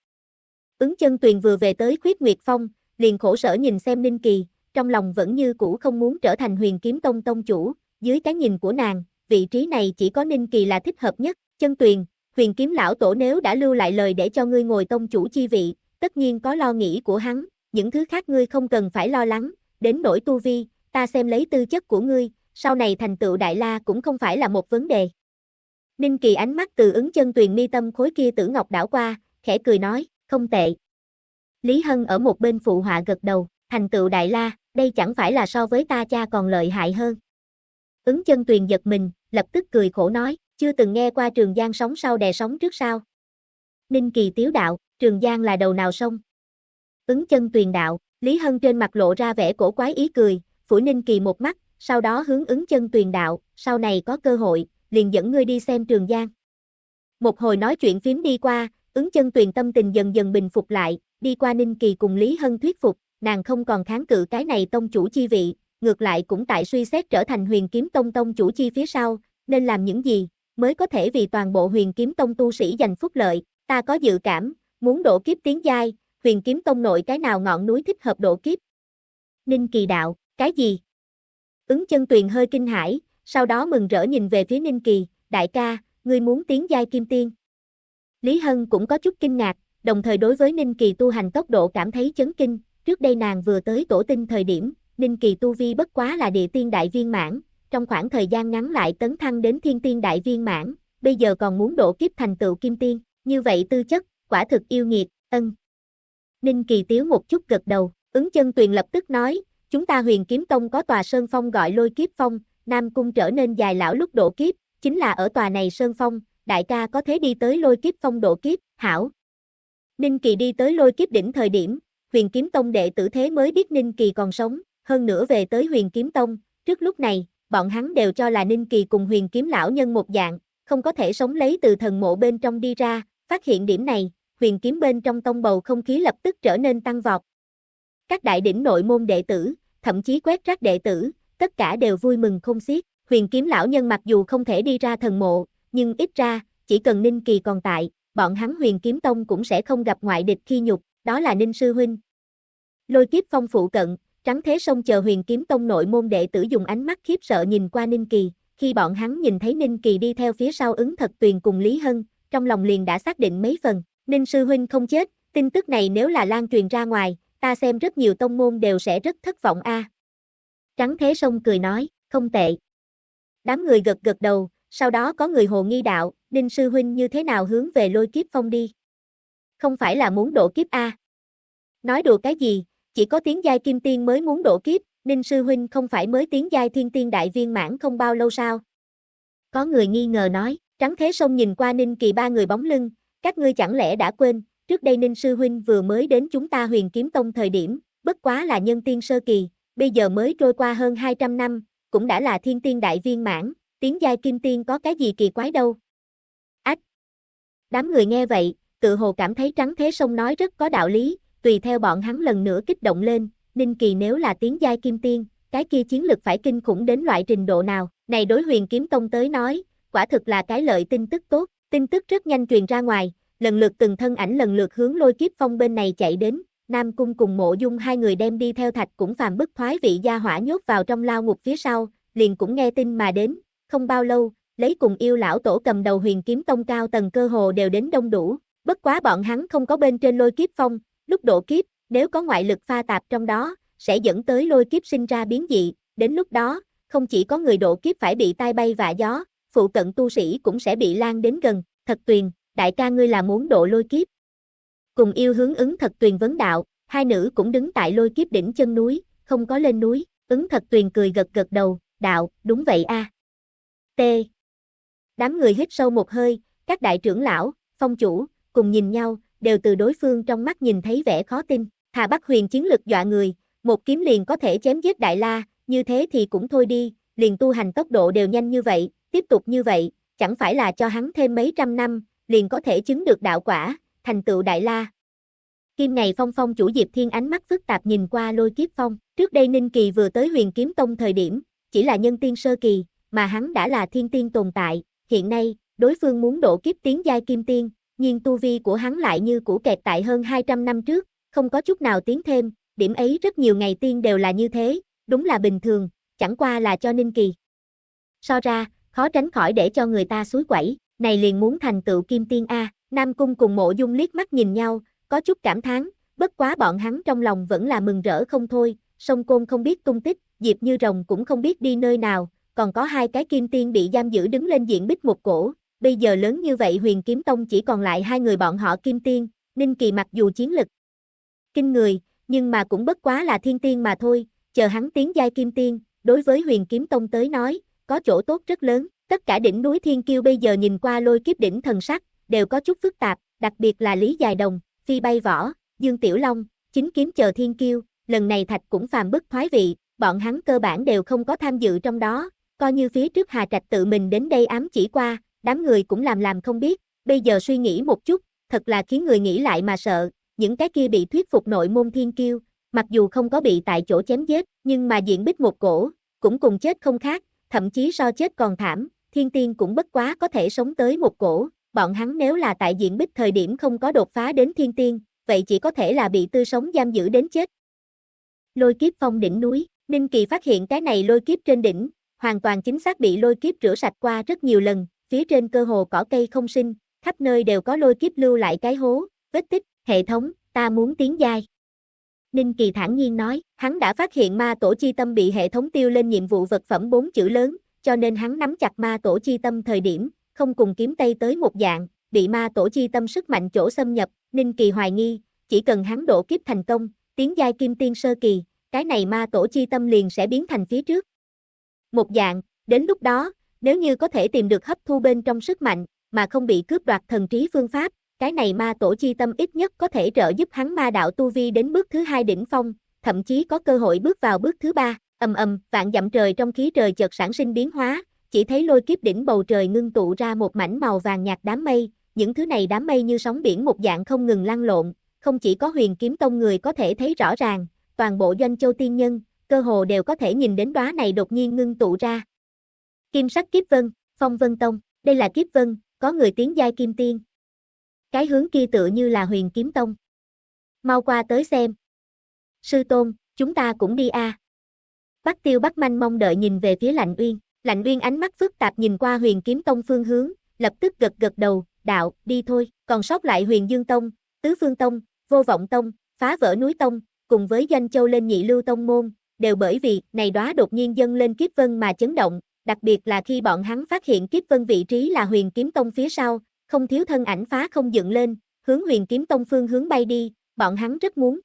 Ứng chân tuyền vừa về tới Khuyết Nguyệt Phong, liền khổ sở nhìn xem Ninh Kỳ, trong lòng vẫn như cũ không muốn trở thành huyền kiếm tông tông chủ, dưới cái nhìn của nàng, vị trí này chỉ có Ninh Kỳ là thích hợp nhất, chân tuyền, huyền kiếm lão tổ nếu đã lưu lại lời để cho ngươi ngồi tông chủ chi vị, tất nhiên có lo nghĩ của hắn, những thứ khác ngươi không cần phải lo lắng, đến nỗi tu vi, ta xem lấy tư chất của ngươi, sau này thành tựu đại la cũng không phải là một vấn đề. Ninh Kỳ ánh mắt từ ứng chân tuyền mi tâm khối kia tử ngọc đảo qua, khẽ cười nói, không tệ. Lý Hân ở một bên phụ họa gật đầu, thành tựu đại la, đây chẳng phải là so với ta cha còn lợi hại hơn. Ứng chân tuyền giật mình, lập tức cười khổ nói, chưa từng nghe qua trường giang sống sau đè sóng trước sau. Ninh Kỳ tiếu đạo, trường giang là đầu nào sông? Ứng chân tuyền đạo, Lý Hân trên mặt lộ ra vẻ cổ quái ý cười, phủ Ninh Kỳ một mắt, sau đó hướng ứng chân tuyền đạo, sau này có cơ hội, liền dẫn ngươi đi xem trường giang. Một hồi nói chuyện phím đi qua, ứng chân tuyền tâm tình dần dần bình phục lại, đi qua Ninh Kỳ cùng Lý Hân thuyết phục, nàng không còn kháng cự cái này tông chủ chi vị, ngược lại cũng tại suy xét trở thành huyền kiếm tông tông chủ chi phía sau, nên làm những gì, mới có thể vì toàn bộ huyền kiếm tông tu sĩ giành phúc lợi, ta có dự cảm, muốn đổ kiếp tiến giai, huyền kiếm tông nội cái nào ngọn núi thích hợp đổ kiếp. Ninh Kỳ đạo, cái gì? Ứng chân tuyền hơi kinh hãi, sau đó mừng rỡ nhìn về phía Ninh Kỳ, đại ca, ngươi muốn tiến giai kim tiên. Lý Hân cũng có chút kinh ngạc, đồng thời đối với Ninh Kỳ tu hành tốc độ cảm thấy chấn kinh, trước đây nàng vừa tới tổ tinh thời điểm, Ninh Kỳ tu vi bất quá là địa tiên đại viên mãn, trong khoảng thời gian ngắn lại tấn thăng đến thiên tiên đại viên mãn, bây giờ còn muốn độ kiếp thành tựu kim tiên, như vậy tư chất, quả thực yêu nghiệt, ân. Ninh Kỳ tiếu một chút gật đầu, ứng chân tuyền lập tức nói, chúng ta huyền kiếm tông có tòa sơn phong gọi lôi kiếp phong, Nam Cung trở nên dài lão lúc đổ kiếp, chính là ở tòa này sơn phong, đại ca có thế đi tới lôi kiếp phong đổ kiếp, hảo. Ninh Kỳ đi tới lôi kiếp đỉnh thời điểm, huyền kiếm tông đệ tử thế mới biết Ninh Kỳ còn sống, hơn nữa về tới huyền kiếm tông, trước lúc này, bọn hắn đều cho là Ninh Kỳ cùng huyền kiếm lão nhân một dạng, không có thể sống lấy từ thần mộ bên trong đi ra, phát hiện điểm này, huyền kiếm bên trong tông bầu không khí lập tức trở nên tăng vọt, các đại đỉnh nội môn đệ tử, thậm chí quét rác đệ tử, tất cả đều vui mừng không xiết. Huyền kiếm lão nhân mặc dù không thể đi ra thần mộ, nhưng ít ra, chỉ cần Ninh Kỳ còn tại, bọn hắn huyền kiếm tông cũng sẽ không gặp ngoại địch khi nhục, đó là Ninh Sư Huynh. Lôi kiếp phong phụ cận, trắng thế sông chờ huyền kiếm tông nội môn đệ tử dùng ánh mắt khiếp sợ nhìn qua Ninh Kỳ, khi bọn hắn nhìn thấy Ninh Kỳ đi theo phía sau ứng thật tuyền cùng Lý Hân, trong lòng liền đã xác định mấy phần, Ninh Sư Huynh không chết, tin tức này nếu là lan truyền ra ngoài, ta xem rất nhiều tông môn đều sẽ rất thất vọng a. Trắng Thế Sông cười nói, không tệ. Đám người gật gật đầu, sau đó có người hồ nghi đạo, Ninh Sư Huynh như thế nào hướng về lôi kiếp phong đi. Không phải là muốn đổ kiếp a. Nói đùa cái gì, chỉ có tiếng giai kim tiên mới muốn đổ kiếp, Ninh Sư Huynh không phải mới tiếng giai thiên tiên đại viên mãn không bao lâu sao. Có người nghi ngờ nói, Trắng Thế Sông nhìn qua Ninh Kỳ ba người bóng lưng, các ngươi chẳng lẽ đã quên, trước đây Ninh Sư Huynh vừa mới đến chúng ta huyền kiếm tông thời điểm, bất quá là nhân tiên sơ kỳ, bây giờ mới trôi qua hơn 200 năm, cũng đã là thiên tiên đại viên mãn, tiếng giai kim tiên có cái gì kỳ quái đâu. Ách! Đám người nghe vậy, tự hồ cảm thấy trắng thế sông nói rất có đạo lý, tùy theo bọn hắn lần nữa kích động lên, Ninh Kỳ nếu là tiếng giai kim tiên, cái kia chiến lực phải kinh khủng đến loại trình độ nào, này đối huyền kiếm tông tới nói, quả thực là cái lợi tin tức tốt, tin tức rất nhanh truyền ra ngoài, lần lượt từng thân ảnh lần lượt hướng lôi kiếp phong bên này chạy đến, Nam Cung cùng mộ dung hai người đem đi theo thạch cũng phàm bức thoái vị gia hỏa nhốt vào trong lao ngục phía sau, liền cũng nghe tin mà đến, không bao lâu, lấy cùng yêu lão tổ cầm đầu huyền kiếm tông cao tầng cơ hồ đều đến đông đủ, bất quá bọn hắn không có bên trên lôi kiếp phong, lúc độ kiếp, nếu có ngoại lực pha tạp trong đó, sẽ dẫn tới lôi kiếp sinh ra biến dị, đến lúc đó, không chỉ có người độ kiếp phải bị tai bay vạ gió, phụ cận tu sĩ cũng sẽ bị lan đến gần, thật tuyền, đại ca ngươi là muốn độ lôi kiếp. Cùng yêu hướng ứng thật tuyền vấn đạo, hai nữ cũng đứng tại lôi kiếp đỉnh chân núi, không có lên núi, ứng thật tuyền cười gật gật đầu, đạo, đúng vậy a. À. T. Đám người hít sâu một hơi, các đại trưởng lão, phong chủ, cùng nhìn nhau, đều từ đối phương trong mắt nhìn thấy vẻ khó tin. Hà Bắc Huyền chiến lực dọa người, một kiếm liền có thể chém giết Đại La, như thế thì cũng thôi đi, liền tu hành tốc độ đều nhanh như vậy, tiếp tục như vậy, chẳng phải là cho hắn thêm mấy trăm năm, liền có thể chứng được đạo quả, thành tựu đại la. Kim ngày phong phong chủ Diệp Thiên ánh mắt phức tạp nhìn qua lôi kiếp phong, trước đây Ninh Kỳ vừa tới huyền kiếm tông thời điểm, chỉ là nhân tiên sơ kỳ, mà hắn đã là thiên tiên tồn tại, hiện nay, đối phương muốn độ kiếp tiến giai kim tiên, nhưng tu vi của hắn lại như cũ kẹt tại hơn 200 năm trước, không có chút nào tiến thêm, điểm ấy rất nhiều ngày tiên đều là như thế, đúng là bình thường, chẳng qua là cho Ninh Kỳ. So ra, khó tránh khỏi để cho người ta suối quẩy này liền muốn thành tựu kim tiên A, Nam Cung cùng mộ dung liếc mắt nhìn nhau, có chút cảm thán, bất quá bọn hắn trong lòng vẫn là mừng rỡ không thôi, sông côn không biết tung tích, diệp như rồng cũng không biết đi nơi nào, còn có hai cái kim tiên bị giam giữ đứng lên diện bích một cổ, bây giờ lớn như vậy huyền kiếm tông chỉ còn lại hai người bọn họ kim tiên, Ninh Kỳ mặc dù chiến lực kinh người, nhưng mà cũng bất quá là thiên tiên mà thôi, chờ hắn tiến giai kim tiên, đối với huyền kiếm tông tới nói, có chỗ tốt rất lớn. Tất cả đỉnh núi Thiên Kiêu bây giờ nhìn qua lôi kiếp đỉnh thần sắc, đều có chút phức tạp, đặc biệt là Lý Dài Đồng, Phi Bay Võ, Dương Tiểu Long, chính kiếm chờ Thiên Kiêu, lần này Thạch cũng phàm bức thoái vị, bọn hắn cơ bản đều không có tham dự trong đó, coi như phía trước Hà Trạch tự mình đến đây ám chỉ qua, đám người cũng làm làm không biết, bây giờ suy nghĩ một chút, thật là khiến người nghĩ lại mà sợ, những cái kia bị thuyết phục nội môn Thiên Kiêu, mặc dù không có bị tại chỗ chém giết, nhưng mà diện bích một cổ, cũng cùng chết không khác, thậm chí so chết còn thảm, thiên tiên cũng bất quá có thể sống tới một cổ, bọn hắn nếu là tại diện bích thời điểm không có đột phá đến thiên tiên, vậy chỉ có thể là bị tư sống giam giữ đến chết. Lôi kiếp phong đỉnh núi, Ninh Kỳ phát hiện cái này lôi kiếp trên đỉnh, hoàn toàn chính xác bị lôi kiếp rửa sạch qua rất nhiều lần, phía trên cơ hồ cỏ cây không sinh, khắp nơi đều có lôi kiếp lưu lại cái hố, vết tích, hệ thống, ta muốn tiến giai. Ninh Kỳ thản nhiên nói, hắn đã phát hiện ma tổ chi tâm bị hệ thống tiêu lên nhiệm vụ vật phẩm bốn chữ lớn, cho nên hắn nắm chặt ma tổ chi tâm thời điểm, không cùng kiếm tây tới một dạng, bị ma tổ chi tâm sức mạnh chỗ xâm nhập, Ninh Kỳ hoài nghi, chỉ cần hắn độ kiếp thành công, tiến giai kim tiên sơ kỳ, cái này ma tổ chi tâm liền sẽ biến thành phía trước. Một dạng, đến lúc đó, nếu như có thể tìm được hấp thu bên trong sức mạnh, mà không bị cướp đoạt thần trí phương pháp, cái này ma tổ chi tâm ít nhất có thể trợ giúp hắn ma đạo tu vi đến bước thứ hai đỉnh phong, thậm chí có cơ hội bước vào bước thứ ba ầm ầm, vạn dặm trời trong khí trời chợt sản sinh biến hóa, chỉ thấy lôi kiếp đỉnh bầu trời ngưng tụ ra một mảnh màu vàng nhạt đám mây, những thứ này đám mây như sóng biển một dạng không ngừng lăn lộn, không chỉ có huyền kiếm tông người có thể thấy rõ ràng, toàn bộ doanh châu tiên nhân, cơ hồ đều có thể nhìn đến đóa này đột nhiên ngưng tụ ra. Kim sắc kiếp vân, phong vân tông, đây là kiếp vân, có người tiến giai kim tiên. Cái hướng kia tựa như là huyền kiếm tông. Mau qua tới xem. Sư tôn, chúng ta cũng đi a. À. Bắc Tiêu Bắc Manh mong đợi nhìn về phía Lạnh Uyên, Lạnh Uyên ánh mắt phức tạp nhìn qua Huyền Kiếm Tông phương hướng, lập tức gật gật đầu, đạo, đi thôi, còn sót lại Huyền Dương Tông, Tứ Phương Tông, Vô Vọng Tông, Phá Vỡ Núi Tông, cùng với danh châu lên nhị lưu tông môn, đều bởi vì này đóa đột nhiên dâng lên kiếp vân mà chấn động, đặc biệt là khi bọn hắn phát hiện kiếp vân vị trí là Huyền Kiếm Tông phía sau, không thiếu thân ảnh phá không dựng lên, hướng Huyền Kiếm Tông phương hướng bay đi, bọn hắn rất muốn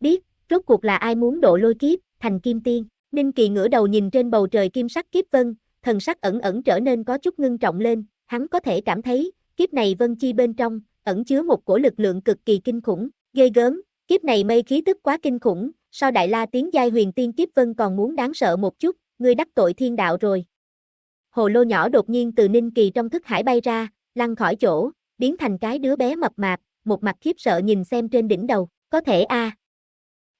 biết rốt cuộc là ai muốn độ lôi kiếp, thành kim tiên. Ninh Kỳ ngửa đầu nhìn trên bầu trời kim sắc kiếp vân, thần sắc ẩn ẩn trở nên có chút ngưng trọng lên, hắn có thể cảm thấy, kiếp này vân chi bên trong, ẩn chứa một cổ lực lượng cực kỳ kinh khủng, ghê gớm, kiếp này mây khí tức quá kinh khủng, so đại la tiếng giai huyền tiên kiếp vân còn muốn đáng sợ một chút, người đắc tội thiên đạo rồi. Hồ lô nhỏ đột nhiên từ Ninh Kỳ trong thức hải bay ra, lăn khỏi chỗ, biến thành cái đứa bé mập mạp, một mặt khiếp sợ nhìn xem trên đỉnh đầu, có thể a.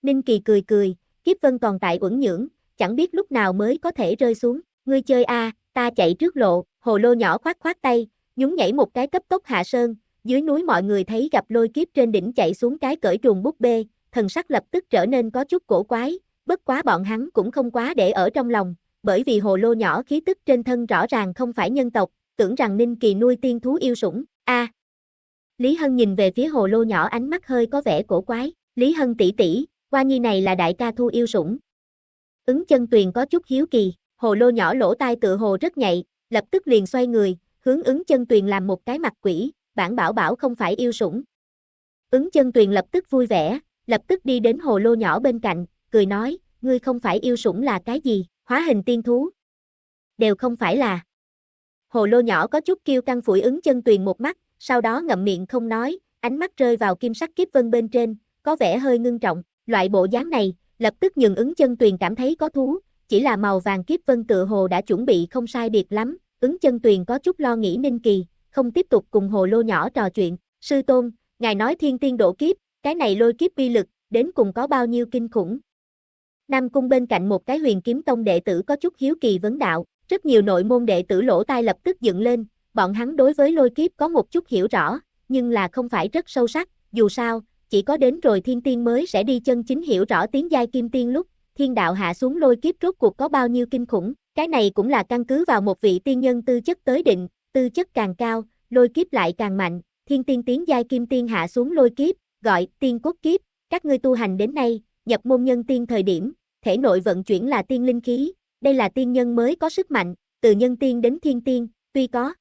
Ninh Kỳ cười cười, Kiếp Vân còn tại uẩn nhưỡng, chẳng biết lúc nào mới có thể rơi xuống, ngươi chơi a, ta chạy trước lộ, hồ lô nhỏ khoát khoát tay, nhún nhảy một cái cấp tốc hạ sơn, dưới núi mọi người thấy gặp lôi kiếp trên đỉnh chạy xuống cái cởi trùng búp bê, thần sắc lập tức trở nên có chút cổ quái, bất quá bọn hắn cũng không quá để ở trong lòng, bởi vì hồ lô nhỏ khí tức trên thân rõ ràng không phải nhân tộc, tưởng rằng Ninh Kỳ nuôi tiên thú yêu sủng, a. Lý Hân nhìn về phía hồ lô nhỏ ánh mắt hơi có vẻ cổ quái, Lý Hân tỷ tỷ, qua nhi này là đại ca thu yêu sủng. Ứng chân tuyền có chút hiếu kỳ, hồ lô nhỏ lỗ tai tựa hồ rất nhạy, lập tức liền xoay người, hướng ứng chân tuyền làm một cái mặt quỷ, bản bảo bảo không phải yêu sủng. Ứng chân tuyền lập tức vui vẻ, lập tức đi đến hồ lô nhỏ bên cạnh, cười nói, ngươi không phải yêu sủng là cái gì, hóa hình tiên thú. Đều không phải là. Hồ lô nhỏ có chút kêu căng phủi ứng chân tuyền một mắt, sau đó ngậm miệng không nói, ánh mắt rơi vào kim sắc kiếp vân bên trên, có vẻ hơi ngưng trọng. Loại bộ dáng này, lập tức nhường ứng chân tuyền cảm thấy có thú, chỉ là màu vàng kiếp vân tựa hồ đã chuẩn bị không sai biệt lắm, ứng chân tuyền có chút lo nghĩ ninh kỳ, không tiếp tục cùng hồ lô nhỏ trò chuyện. Sư tôn, ngài nói thiên tiên độ kiếp, cái này lôi kiếp uy lực, đến cùng có bao nhiêu kinh khủng. Nam cung bên cạnh một cái huyền kiếm tông đệ tử có chút hiếu kỳ vấn đạo, rất nhiều nội môn đệ tử lỗ tai lập tức dựng lên, bọn hắn đối với lôi kiếp có một chút hiểu rõ, nhưng là không phải rất sâu sắc, dù sao, chỉ có đến rồi thiên tiên mới sẽ đi chân chính hiểu rõ tiếng giai kim tiên lúc, thiên đạo hạ xuống lôi kiếp rốt cuộc có bao nhiêu kinh khủng, cái này cũng là căn cứ vào một vị tiên nhân tư chất tới định, tư chất càng cao, lôi kiếp lại càng mạnh, thiên tiên tiếng giai kim tiên hạ xuống lôi kiếp, gọi tiên quốc kiếp, các ngươi tu hành đến nay, nhập môn nhân tiên thời điểm, thể nội vận chuyển là tiên linh khí, đây là tiên nhân mới có sức mạnh, từ nhân tiên đến thiên tiên, tuy có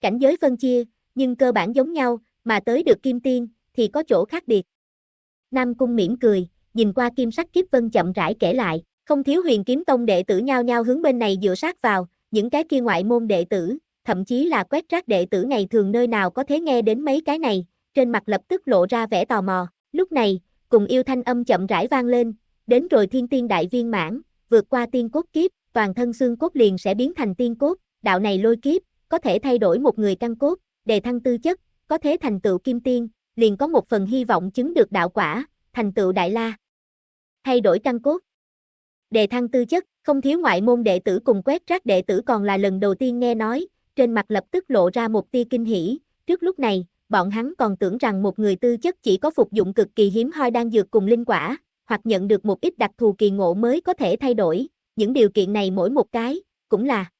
cảnh giới phân chia, nhưng cơ bản giống nhau, mà tới được kim tiên, thì có chỗ khác biệt. Nam Cung mỉm cười, nhìn qua kim sắc kiếp vân chậm rãi kể lại, không thiếu huyền kiếm tông đệ tử nhao nhau hướng bên này dựa sát vào, những cái kia ngoại môn đệ tử, thậm chí là quét rác đệ tử ngày thường nơi nào có thể nghe đến mấy cái này, trên mặt lập tức lộ ra vẻ tò mò. Lúc này, cùng yêu thanh âm chậm rãi vang lên, đến rồi thiên tiên đại viên mãn, vượt qua tiên cốt kiếp, toàn thân xương cốt liền sẽ biến thành tiên cốt, đạo này lôi kiếp, có thể thay đổi một người căn cốt, đề thăng tư chất, có thể thành tựu kim tiên, liền có một phần hy vọng chứng được đạo quả, thành tựu đại la. Thay đổi căn cốt. Đề thăng tư chất, không thiếu ngoại môn đệ tử cùng quét rác đệ tử còn là lần đầu tiên nghe nói, trên mặt lập tức lộ ra một tia kinh hỉ, trước lúc này, bọn hắn còn tưởng rằng một người tư chất chỉ có phục dụng cực kỳ hiếm hoi đang dược cùng linh quả, hoặc nhận được một ít đặc thù kỳ ngộ mới có thể thay đổi, những điều kiện này mỗi một cái, cũng là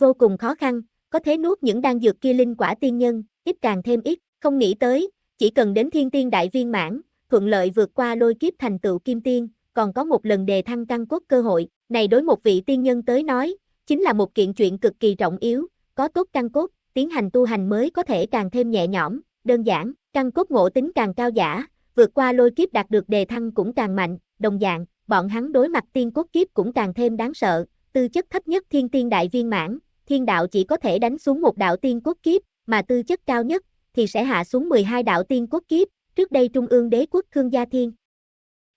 vô cùng khó khăn, có thế nuốt những đan dược kia linh quả tiên nhân, ít càng thêm ít, không nghĩ tới, chỉ cần đến thiên tiên đại viên mãn, thuận lợi vượt qua lôi kiếp thành tựu kim tiên, còn có một lần đề thăng căn cốt cơ hội, này đối một vị tiên nhân tới nói, chính là một kiện chuyện cực kỳ trọng yếu, có tốt căn cốt, tiến hành tu hành mới có thể càng thêm nhẹ nhõm, đơn giản, căn cốt ngộ tính càng cao giả, vượt qua lôi kiếp đạt được đề thăng cũng càng mạnh, đồng dạng, bọn hắn đối mặt tiên cốt kiếp cũng càng thêm đáng sợ, tư chất thấp nhất thiên tiên đại viên mãn, thiên đạo chỉ có thể đánh xuống một đạo tiên cốt kiếp, mà tư chất cao nhất, thì sẽ hạ xuống 12 đạo tiên quốc kiếp, trước đây trung ương đế quốc Khương Gia Thiên.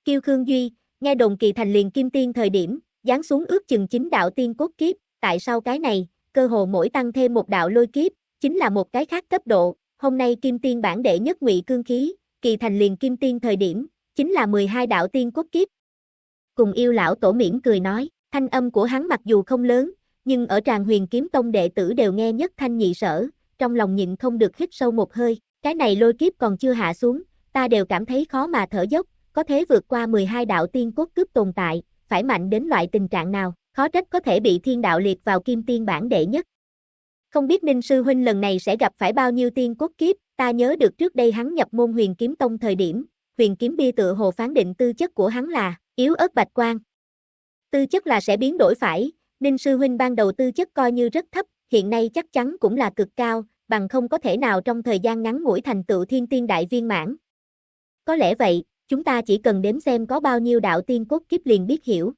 Kiêu Khương Duy, nghe đồn kỳ thành liền kim tiên thời điểm, giáng xuống ước chừng chính đạo tiên quốc kiếp, tại sao cái này, cơ hồ mỗi tăng thêm một đạo lôi kiếp, chính là một cái khác cấp độ, hôm nay kim tiên bản đệ nhất ngụy cương khí, kỳ thành liền kim tiên thời điểm, chính là 12 đạo tiên quốc kiếp. Cùng yêu lão tổ miễn cười nói, thanh âm của hắn mặc dù không lớn, nhưng ở tràng huyền kiếm tông đệ tử đều nghe nhất thanh nhị sở, trong lòng nhịn không được hít sâu một hơi, cái này lôi kiếp còn chưa hạ xuống, ta đều cảm thấy khó mà thở dốc, có thế vượt qua 12 đạo tiên cốt cướp tồn tại, phải mạnh đến loại tình trạng nào, khó trách có thể bị thiên đạo liệt vào kim tiên bản đệ nhất. Không biết Ninh Sư Huynh lần này sẽ gặp phải bao nhiêu tiên cốt kiếp, ta nhớ được trước đây hắn nhập môn huyền kiếm tông thời điểm, huyền kiếm bia tự hồ phán định tư chất của hắn là yếu ớt bạch quan. Tư chất là sẽ biến đổi phải, Ninh Sư Huynh ban đầu tư chất coi như rất thấp, hiện nay chắc chắn cũng là cực cao, bằng không có thể nào trong thời gian ngắn ngủi thành tựu thiên tiên đại viên mãn. Có lẽ vậy, chúng ta chỉ cần đếm xem có bao nhiêu đạo tiên cốt kiếp liền biết hiểu.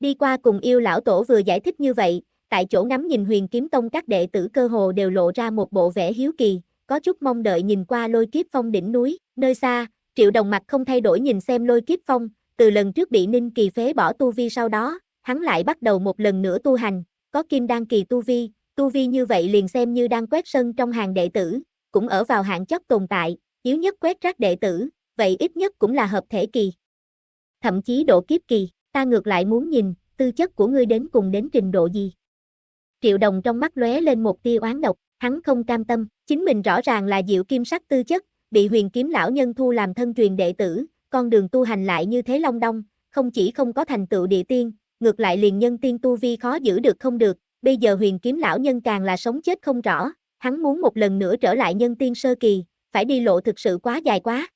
Đi qua cùng yêu lão tổ vừa giải thích như vậy, tại chỗ ngắm nhìn huyền kiếm tông các đệ tử cơ hồ đều lộ ra một bộ vẻ hiếu kỳ, có chút mong đợi nhìn qua lôi kiếp phong đỉnh núi, nơi xa, triệu đồng mặt không thay đổi nhìn xem lôi kiếp phong, từ lần trước bị ninh kỳ phế bỏ tu vi sau đó, hắn lại bắt đầu một lần nữa tu hành, có kim đan kỳ tu vi, Tu vi như vậy liền xem như đang quét sân trong hàng đệ tử, cũng ở vào hạng chót tồn tại, yếu nhất quét rác đệ tử, vậy ít nhất cũng là hợp thể kỳ. Thậm chí độ kiếp kỳ, ta ngược lại muốn nhìn, tư chất của ngươi đến cùng đến trình độ gì. Triệu đồng trong mắt lóe lên một tia oán độc, hắn không cam tâm, chính mình rõ ràng là diệu kim sắc tư chất, bị huyền kiếm lão nhân thu làm thân truyền đệ tử, con đường tu hành lại như thế long đong, không chỉ không có thành tựu địa tiên, ngược lại liền nhân tiên tu vi khó giữ được không được, bây giờ huyền kiếm lão nhân càng là sống chết không rõ, hắn muốn một lần nữa trở lại nhân tiên sơ kỳ, phải đi lộ thực sự quá dài quá.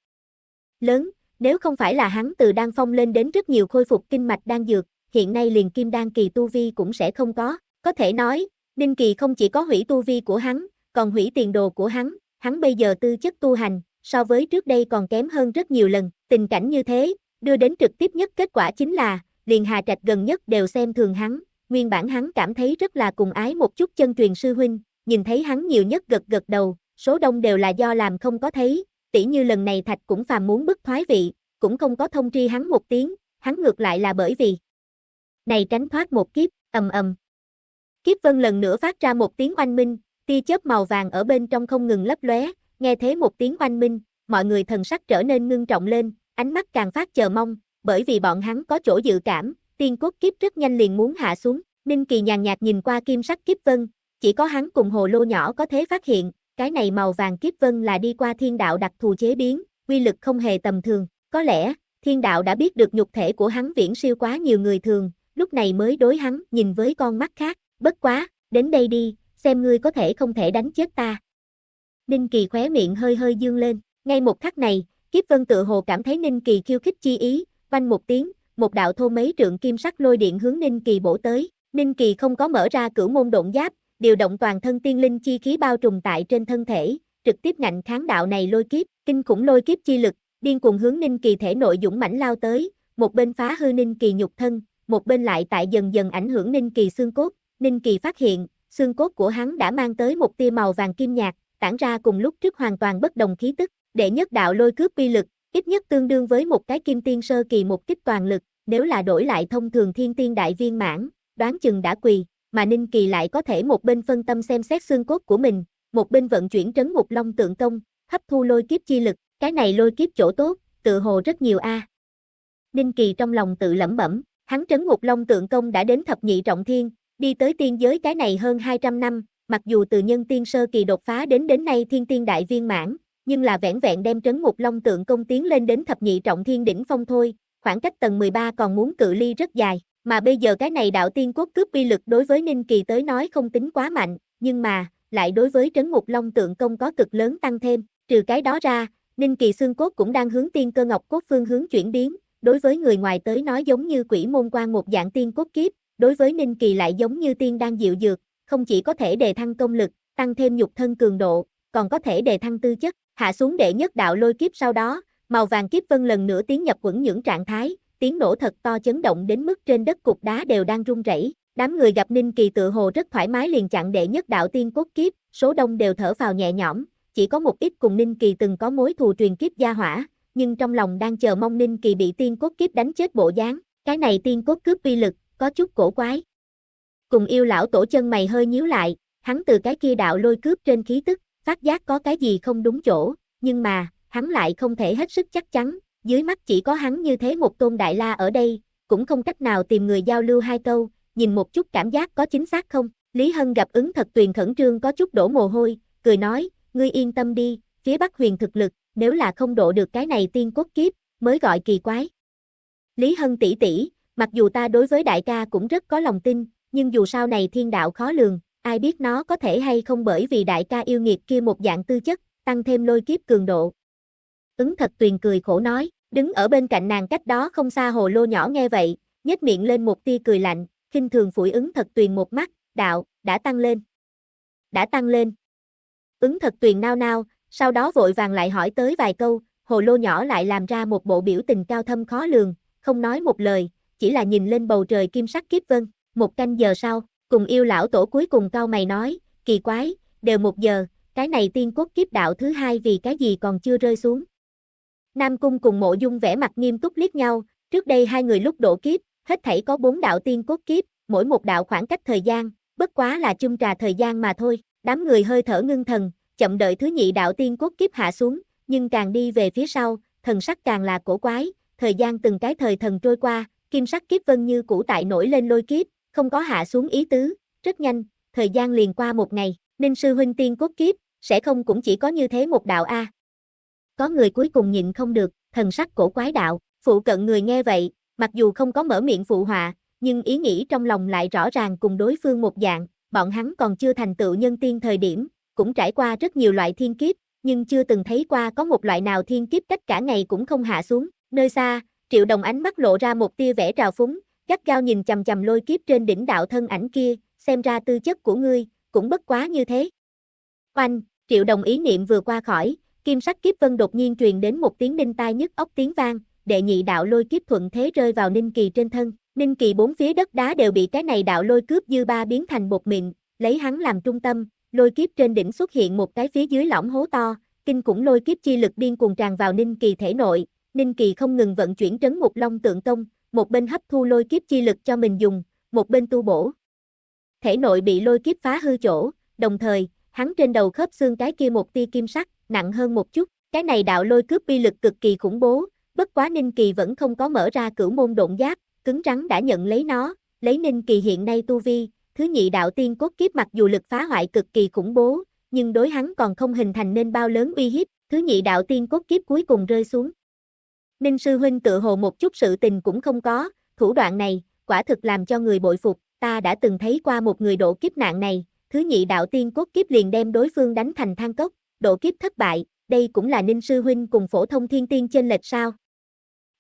Lớn, nếu không phải là hắn từ đan phong lên đến rất nhiều khôi phục kinh mạch đang dược, hiện nay liền kim đan kỳ tu vi cũng sẽ không có, có thể nói, Ninh Kỳ không chỉ có hủy tu vi của hắn, còn hủy tiền đồ của hắn, hắn bây giờ tư chất tu hành, so với trước đây còn kém hơn rất nhiều lần, tình cảnh như thế, đưa đến trực tiếp nhất kết quả chính là, liền Hà Trạch gần nhất đều xem thường hắn, nguyên bản hắn cảm thấy rất là cùng ái một chút chân truyền sư huynh, nhìn thấy hắn nhiều nhất gật gật đầu, số đông đều là do làm không có thấy, tỉ như lần này Thạch cũng phàm muốn bức thoái vị, cũng không có thông tri hắn một tiếng, hắn ngược lại là bởi vì này tránh thoát một kiếp, ầm ầm. Kiếp vân lần nữa phát ra một tiếng oanh minh, tia chớp màu vàng ở bên trong không ngừng lấp lóe, nghe thế một tiếng oanh minh, mọi người thần sắc trở nên ngưng trọng lên, ánh mắt càng phát chờ mong, bởi vì bọn hắn có chỗ dự cảm, tiên cốt kiếp rất nhanh liền muốn hạ xuống, Ninh Kỳ nhàn nhạt nhìn qua kim sắc kiếp vân, chỉ có hắn cùng hồ lô nhỏ có thể phát hiện, cái này màu vàng kiếp vân là đi qua thiên đạo đặc thù chế biến, quy lực không hề tầm thường, có lẽ, thiên đạo đã biết được nhục thể của hắn viễn siêu quá nhiều người thường, lúc này mới đối hắn nhìn với con mắt khác, bất quá, đến đây đi, xem ngươi có thể không thể đánh chết ta. Ninh Kỳ khóe miệng hơi hơi dương lên, ngay một khắc này, kiếp vân tự hồ cảm thấy Ninh Kỳ khiêu khích chi ý, vanh một tiếng, một đạo thô mấy trượng kim sắc lôi điện hướng Ninh Kỳ bổ tới, Ninh Kỳ không có mở ra cửu môn độn giáp, điều động toàn thân tiên linh chi khí bao trùm tại trên thân thể, trực tiếp ngạnh kháng đạo này lôi kiếp, kinh khủng lôi kiếp chi lực, điên cuồng hướng Ninh Kỳ thể nội dũng mãnh lao tới, một bên phá hư Ninh Kỳ nhục thân, một bên lại tại dần dần ảnh hưởng Ninh Kỳ xương cốt, Ninh Kỳ phát hiện, xương cốt của hắn đã mang tới một tia màu vàng kim nhạt, tản ra cùng lúc trước hoàn toàn bất đồng khí tức, để nhất đạo lôi cướp uy lực, ít nhất tương đương với một cái kim tiên sơ kỳ một kích toàn lực, nếu là đổi lại thông thường thiên tiên đại viên mãn, đoán chừng đã quỳ, mà Ninh Kỳ lại có thể một bên phân tâm xem xét xương cốt của mình, một bên vận chuyển trấn ngục long tượng công, hấp thu lôi kiếp chi lực, cái này lôi kiếp chỗ tốt, tự hồ rất nhiều a. À. Ninh Kỳ trong lòng tự lẩm bẩm, hắn trấn ngục long tượng công đã đến thập nhị trọng thiên, đi tới tiên giới cái này hơn 200 năm, mặc dù từ nhân tiên sơ kỳ đột phá đến đến nay thiên tiên đại viên mãn, nhưng là vẻn vẹn đem trấn ngục long tượng công tiến lên đến thập nhị trọng thiên đỉnh phong thôi, khoảng cách tầng 13 còn muốn cự ly rất dài, mà bây giờ cái này đạo tiên cốt cướp uy lực đối với Ninh Kỳ tới nói không tính quá mạnh, nhưng mà, lại đối với trấn ngục long tượng công có cực lớn tăng thêm, trừ cái đó ra, Ninh Kỳ xương cốt cũng đang hướng tiên cơ ngọc cốt phương hướng chuyển biến, đối với người ngoài tới nói giống như quỷ môn quan một dạng tiên cốt kiếp, đối với Ninh Kỳ lại giống như tiên đang dịu dược, không chỉ có thể đề thăng công lực, tăng thêm nhục thân cường độ, còn có thể đề thăng tư chất, hạ xuống đệ nhất đạo lôi kiếp sau đó, màu vàng kiếp vân lần nữa tiến nhập quẩn những trạng thái, tiếng nổ thật to chấn động đến mức trên đất cục đá đều đang rung rẩy. Đám người gặp Ninh Kỳ tự hồ rất thoải mái liền chặn đệ nhất đạo tiên cốt kiếp, số đông đều thở vào nhẹ nhõm, chỉ có một ít cùng Ninh Kỳ từng có mối thù truyền kiếp gia hỏa, nhưng trong lòng đang chờ mong Ninh Kỳ bị tiên cốt kiếp đánh chết bộ dáng, cái này tiên cốt cướp uy lực, có chút cổ quái. Cùng yêu lão tổ chân mày hơi nhíu lại, hắn từ cái kia đạo lôi cướp trên khí tức, phát giác có cái gì không đúng chỗ, nhưng mà, hắn lại không thể hết sức chắc chắn, dưới mắt chỉ có hắn như thế một tôn đại la ở đây, cũng không cách nào tìm người giao lưu hai câu, nhìn một chút cảm giác có chính xác không. Lý Hân gặp ứng thật tuyền khẩn trương có chút đổ mồ hôi, cười nói, ngươi yên tâm đi, phía Bắc huyền thực lực, nếu là không độ được cái này tiên cốt kiếp, mới gọi kỳ quái. Lý Hân tỷ tỷ, mặc dù ta đối với đại ca cũng rất có lòng tin, nhưng dù sao này thiên đạo khó lường, ai biết nó có thể hay không bởi vì đại ca yêu nghiệt kia một dạng tư chất, tăng thêm lôi kiếp cường độ. Ứng thật tuyền cười khổ nói, đứng ở bên cạnh nàng cách đó không xa hồ lô nhỏ nghe vậy, nhếch miệng lên một tia cười lạnh, khinh thường phủi ứng thật tuyền một mắt, đạo, đã tăng lên. Đã tăng lên. Ứng thật tuyền nao nao, sau đó vội vàng lại hỏi tới vài câu, hồ lô nhỏ lại làm ra một bộ biểu tình cao thâm khó lường, không nói một lời, chỉ là nhìn lên bầu trời kim sắc kiếp vân, một canh giờ sau cùng yêu lão tổ cuối cùng cao mày nói, kỳ quái, đều một giờ, cái này tiên quốc kiếp đạo thứ hai vì cái gì còn chưa rơi xuống. Nam Cung cùng mộ dung vẻ mặt nghiêm túc liếc nhau, trước đây hai người lúc đổ kiếp, hết thảy có bốn đạo tiên quốc kiếp, mỗi một đạo khoảng cách thời gian, bất quá là chung trà thời gian mà thôi, đám người hơi thở ngưng thần, chậm đợi thứ nhị đạo tiên quốc kiếp hạ xuống, nhưng càng đi về phía sau, thần sắc càng là cổ quái, thời gian từng cái thời thần trôi qua, kim sắc kiếp vân như cũ tại nổi lên lôi kiếp, không có hạ xuống ý tứ, rất nhanh, thời gian liền qua một ngày, Ninh sư huynh tiên cốt kiếp, sẽ không cũng chỉ có như thế một đạo a. Có người cuối cùng nhịn không được, thần sắc cổ quái đạo, phụ cận người nghe vậy, mặc dù không có mở miệng phụ họa, nhưng ý nghĩ trong lòng lại rõ ràng cùng đối phương một dạng, bọn hắn còn chưa thành tựu nhân tiên thời điểm, cũng trải qua rất nhiều loại thiên kiếp, nhưng chưa từng thấy qua có một loại nào thiên kiếp tất cả ngày cũng không hạ xuống, nơi xa, triệu đồng ánh mắt lộ ra một tia vẻ trào phúng, gắt gao nhìn chầm chầm lôi kiếp trên đỉnh đạo thân ảnh kia, xem ra tư chất của ngươi, cũng bất quá như thế. Oanh, triệu đồng ý niệm vừa qua khỏi, kim sắc kiếp vân đột nhiên truyền đến một tiếng ninh tai nhất ốc tiếng vang, đệ nhị đạo lôi kiếp thuận thế rơi vào ninh kỳ trên thân, ninh kỳ bốn phía đất đá đều bị cái này đạo lôi cướp dư ba biến thành bột mịn, lấy hắn làm trung tâm, lôi kiếp trên đỉnh xuất hiện một cái phía dưới lõm hố to, kinh cũng lôi kiếp chi lực điên cuồng tràn vào ninh kỳ thể nội, ninh kỳ không ngừng vận chuyển trấn một long tượng công, một bên hấp thu lôi kiếp chi lực cho mình dùng, một bên tu bổ. Thể nội bị lôi kiếp phá hư chỗ, đồng thời, hắn trên đầu khớp xương cái kia một tia kim sắc, nặng hơn một chút, cái này đạo lôi cướp bi lực cực kỳ khủng bố, bất quá Ninh Kỳ vẫn không có mở ra cửu môn độn giáp, cứng rắn đã nhận lấy nó, lấy Ninh Kỳ hiện nay tu vi, thứ nhị đạo tiên cốt kiếp mặc dù lực phá hoại cực kỳ khủng bố, nhưng đối hắn còn không hình thành nên bao lớn uy hiếp, thứ nhị đạo tiên cốt kiếp cuối cùng rơi xuống, Ninh sư huynh tự hồ một chút sự tình cũng không có, thủ đoạn này, quả thực làm cho người bội phục, ta đã từng thấy qua một người độ kiếp nạn này, thứ nhị đạo tiên cốt kiếp liền đem đối phương đánh thành than cốc, độ kiếp thất bại, đây cũng là Ninh sư huynh cùng phổ thông thiên tiên trên lệch sao.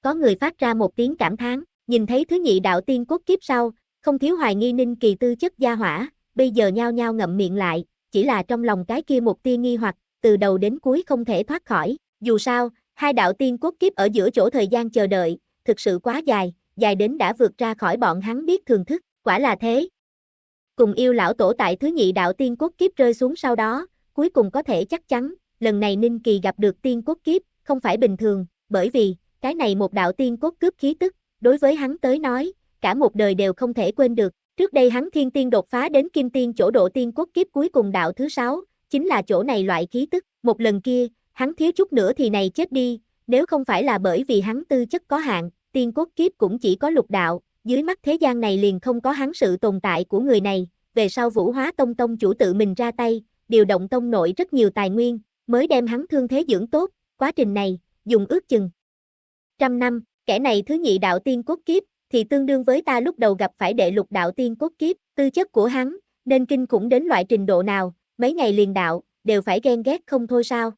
Có người phát ra một tiếng cảm thán, nhìn thấy thứ nhị đạo tiên cốt kiếp sau, không thiếu hoài nghi Ninh kỳ tư chất gia hỏa, bây giờ nhao nhao ngậm miệng lại, chỉ là trong lòng cái kia một tia nghi hoặc, từ đầu đến cuối không thể thoát khỏi, dù sao, Hai đạo tiên quốc kiếp ở giữa chỗ thời gian chờ đợi, thực sự quá dài, dài đến đã vượt ra khỏi bọn hắn biết thường thức, quả là thế. Cùng yêu lão tổ tại thứ nhị đạo tiên quốc kiếp rơi xuống sau đó, cuối cùng có thể chắc chắn, lần này Ninh Kỳ gặp được tiên quốc kiếp, không phải bình thường, bởi vì, cái này một đạo tiên quốc cướp khí tức, đối với hắn tới nói, cả một đời đều không thể quên được. Trước đây hắn thiên tiên đột phá đến kim tiên chỗ độ tiên quốc kiếp cuối cùng đạo thứ sáu, chính là chỗ này loại khí tức, một lần kia, hắn thiếu chút nữa thì này chết đi, nếu không phải là bởi vì hắn tư chất có hạn, tiên cốt kiếp cũng chỉ có lục đạo, dưới mắt thế gian này liền không có hắn sự tồn tại của người này, về sau vũ hóa tông tông chủ tự mình ra tay, điều động tông nội rất nhiều tài nguyên, mới đem hắn thương thế dưỡng tốt, quá trình này, dùng ước chừng. Trăm năm, kẻ này thứ nhị đạo tiên cốt kiếp, thì tương đương với ta lúc đầu gặp phải đệ lục đạo tiên cốt kiếp, tư chất của hắn, nên kinh cũng đến loại trình độ nào, mấy ngày liền đạo, đều phải ghen ghét không thôi sao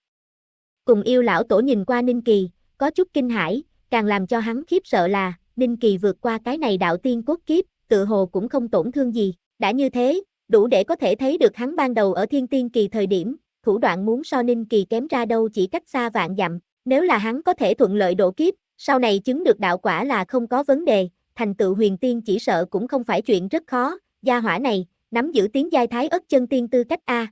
cùng yêu lão tổ nhìn qua Ninh Kỳ, có chút kinh hãi, càng làm cho hắn khiếp sợ là, Ninh Kỳ vượt qua cái này đạo tiên cốt kiếp, tự hồ cũng không tổn thương gì, đã như thế, đủ để có thể thấy được hắn ban đầu ở thiên tiên kỳ thời điểm, thủ đoạn muốn so Ninh Kỳ kém ra đâu chỉ cách xa vạn dặm, nếu là hắn có thể thuận lợi độ kiếp, sau này chứng được đạo quả là không có vấn đề, thành tựu huyền tiên chỉ sợ cũng không phải chuyện rất khó, gia hỏa này, nắm giữ tiếng giai thái ất chân tiên tư cách A.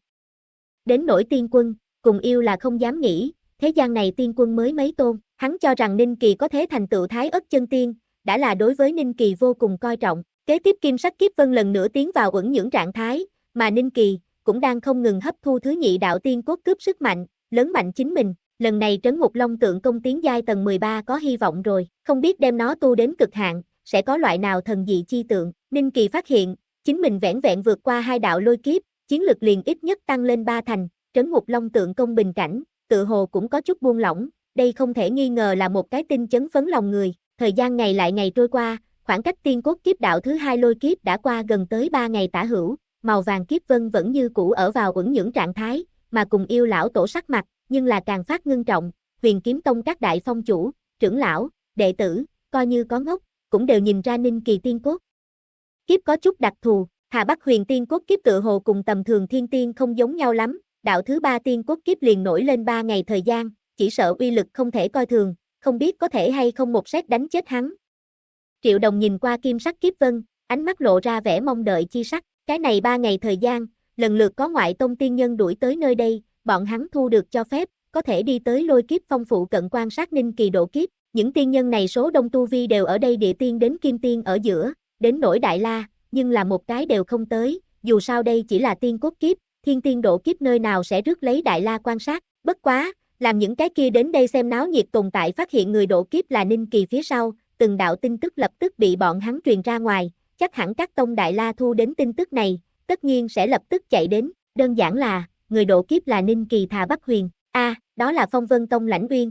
Đến nổi tiên quân, cùng yêu là không dám nghĩ, thế gian này tiên quân mới mấy tôn, hắn cho rằng Ninh Kỳ có thế thành tựu thái ất chân tiên, đã là đối với Ninh Kỳ vô cùng coi trọng. Kế tiếp kim sắc kiếp vân lần nữa tiến vào ẩn những trạng thái, mà Ninh Kỳ cũng đang không ngừng hấp thu thứ nhị đạo tiên cốt cướp sức mạnh, lớn mạnh chính mình. Lần này trấn ngục long tượng công tiến giai tầng 13 có hy vọng rồi, không biết đem nó tu đến cực hạn, sẽ có loại nào thần dị chi tượng. Ninh Kỳ phát hiện, chính mình vẻn vẹn vượt qua hai đạo lôi kiếp, chiến lực liền ít nhất tăng lên ba thành, trấn ngục long tượng công bình cảnh, tự hồ cũng có chút buông lỏng, đây không thể nghi ngờ là một cái tin chấn phấn lòng người, thời gian ngày lại ngày trôi qua, khoảng cách tiên cốt kiếp đạo thứ hai lôi kiếp đã qua gần tới 3 ngày tả hữu, màu vàng kiếp vân vẫn như cũ ở vào ẩn những trạng thái, mà cùng yêu lão tổ sắc mặt, nhưng là càng phát ngưng trọng, huyền kiếm tông các đại phong chủ, trưởng lão, đệ tử, coi như có ngốc, cũng đều nhìn ra ninh kỳ tiên cốt. Kiếp có chút đặc thù, Hà Bắc huyền tiên cốt kiếp tự hồ cùng tầm thường thiên tiên không giống nhau lắm, đạo thứ ba tiên quốc kiếp liền nổi lên ba ngày thời gian, chỉ sợ uy lực không thể coi thường, không biết có thể hay không một xét đánh chết hắn. Triệu đồng nhìn qua kim sắc kiếp vân, ánh mắt lộ ra vẻ mong đợi chi sắc, cái này ba ngày thời gian, lần lượt có ngoại tông tiên nhân đuổi tới nơi đây, bọn hắn thu được cho phép, có thể đi tới lôi kiếp phong phụ cận quan sát ninh kỳ độ kiếp, những tiên nhân này số đông tu vi đều ở đây địa tiên đến kim tiên ở giữa, đến nổi đại la, nhưng là một cái đều không tới, dù sao đây chỉ là tiên cốt kiếp, thiên tiên độ kiếp nơi nào sẽ rước lấy đại la quan sát, bất quá, làm những cái kia đến đây xem náo nhiệt tồn tại phát hiện người độ kiếp là ninh kỳ phía sau, từng đạo tin tức lập tức bị bọn hắn truyền ra ngoài, chắc hẳn các tông đại la thu đến tin tức này, tất nhiên sẽ lập tức chạy đến, đơn giản là, người độ kiếp là ninh kỳ thà bắc huyền, a đó là phong vân tông lãnh uyên.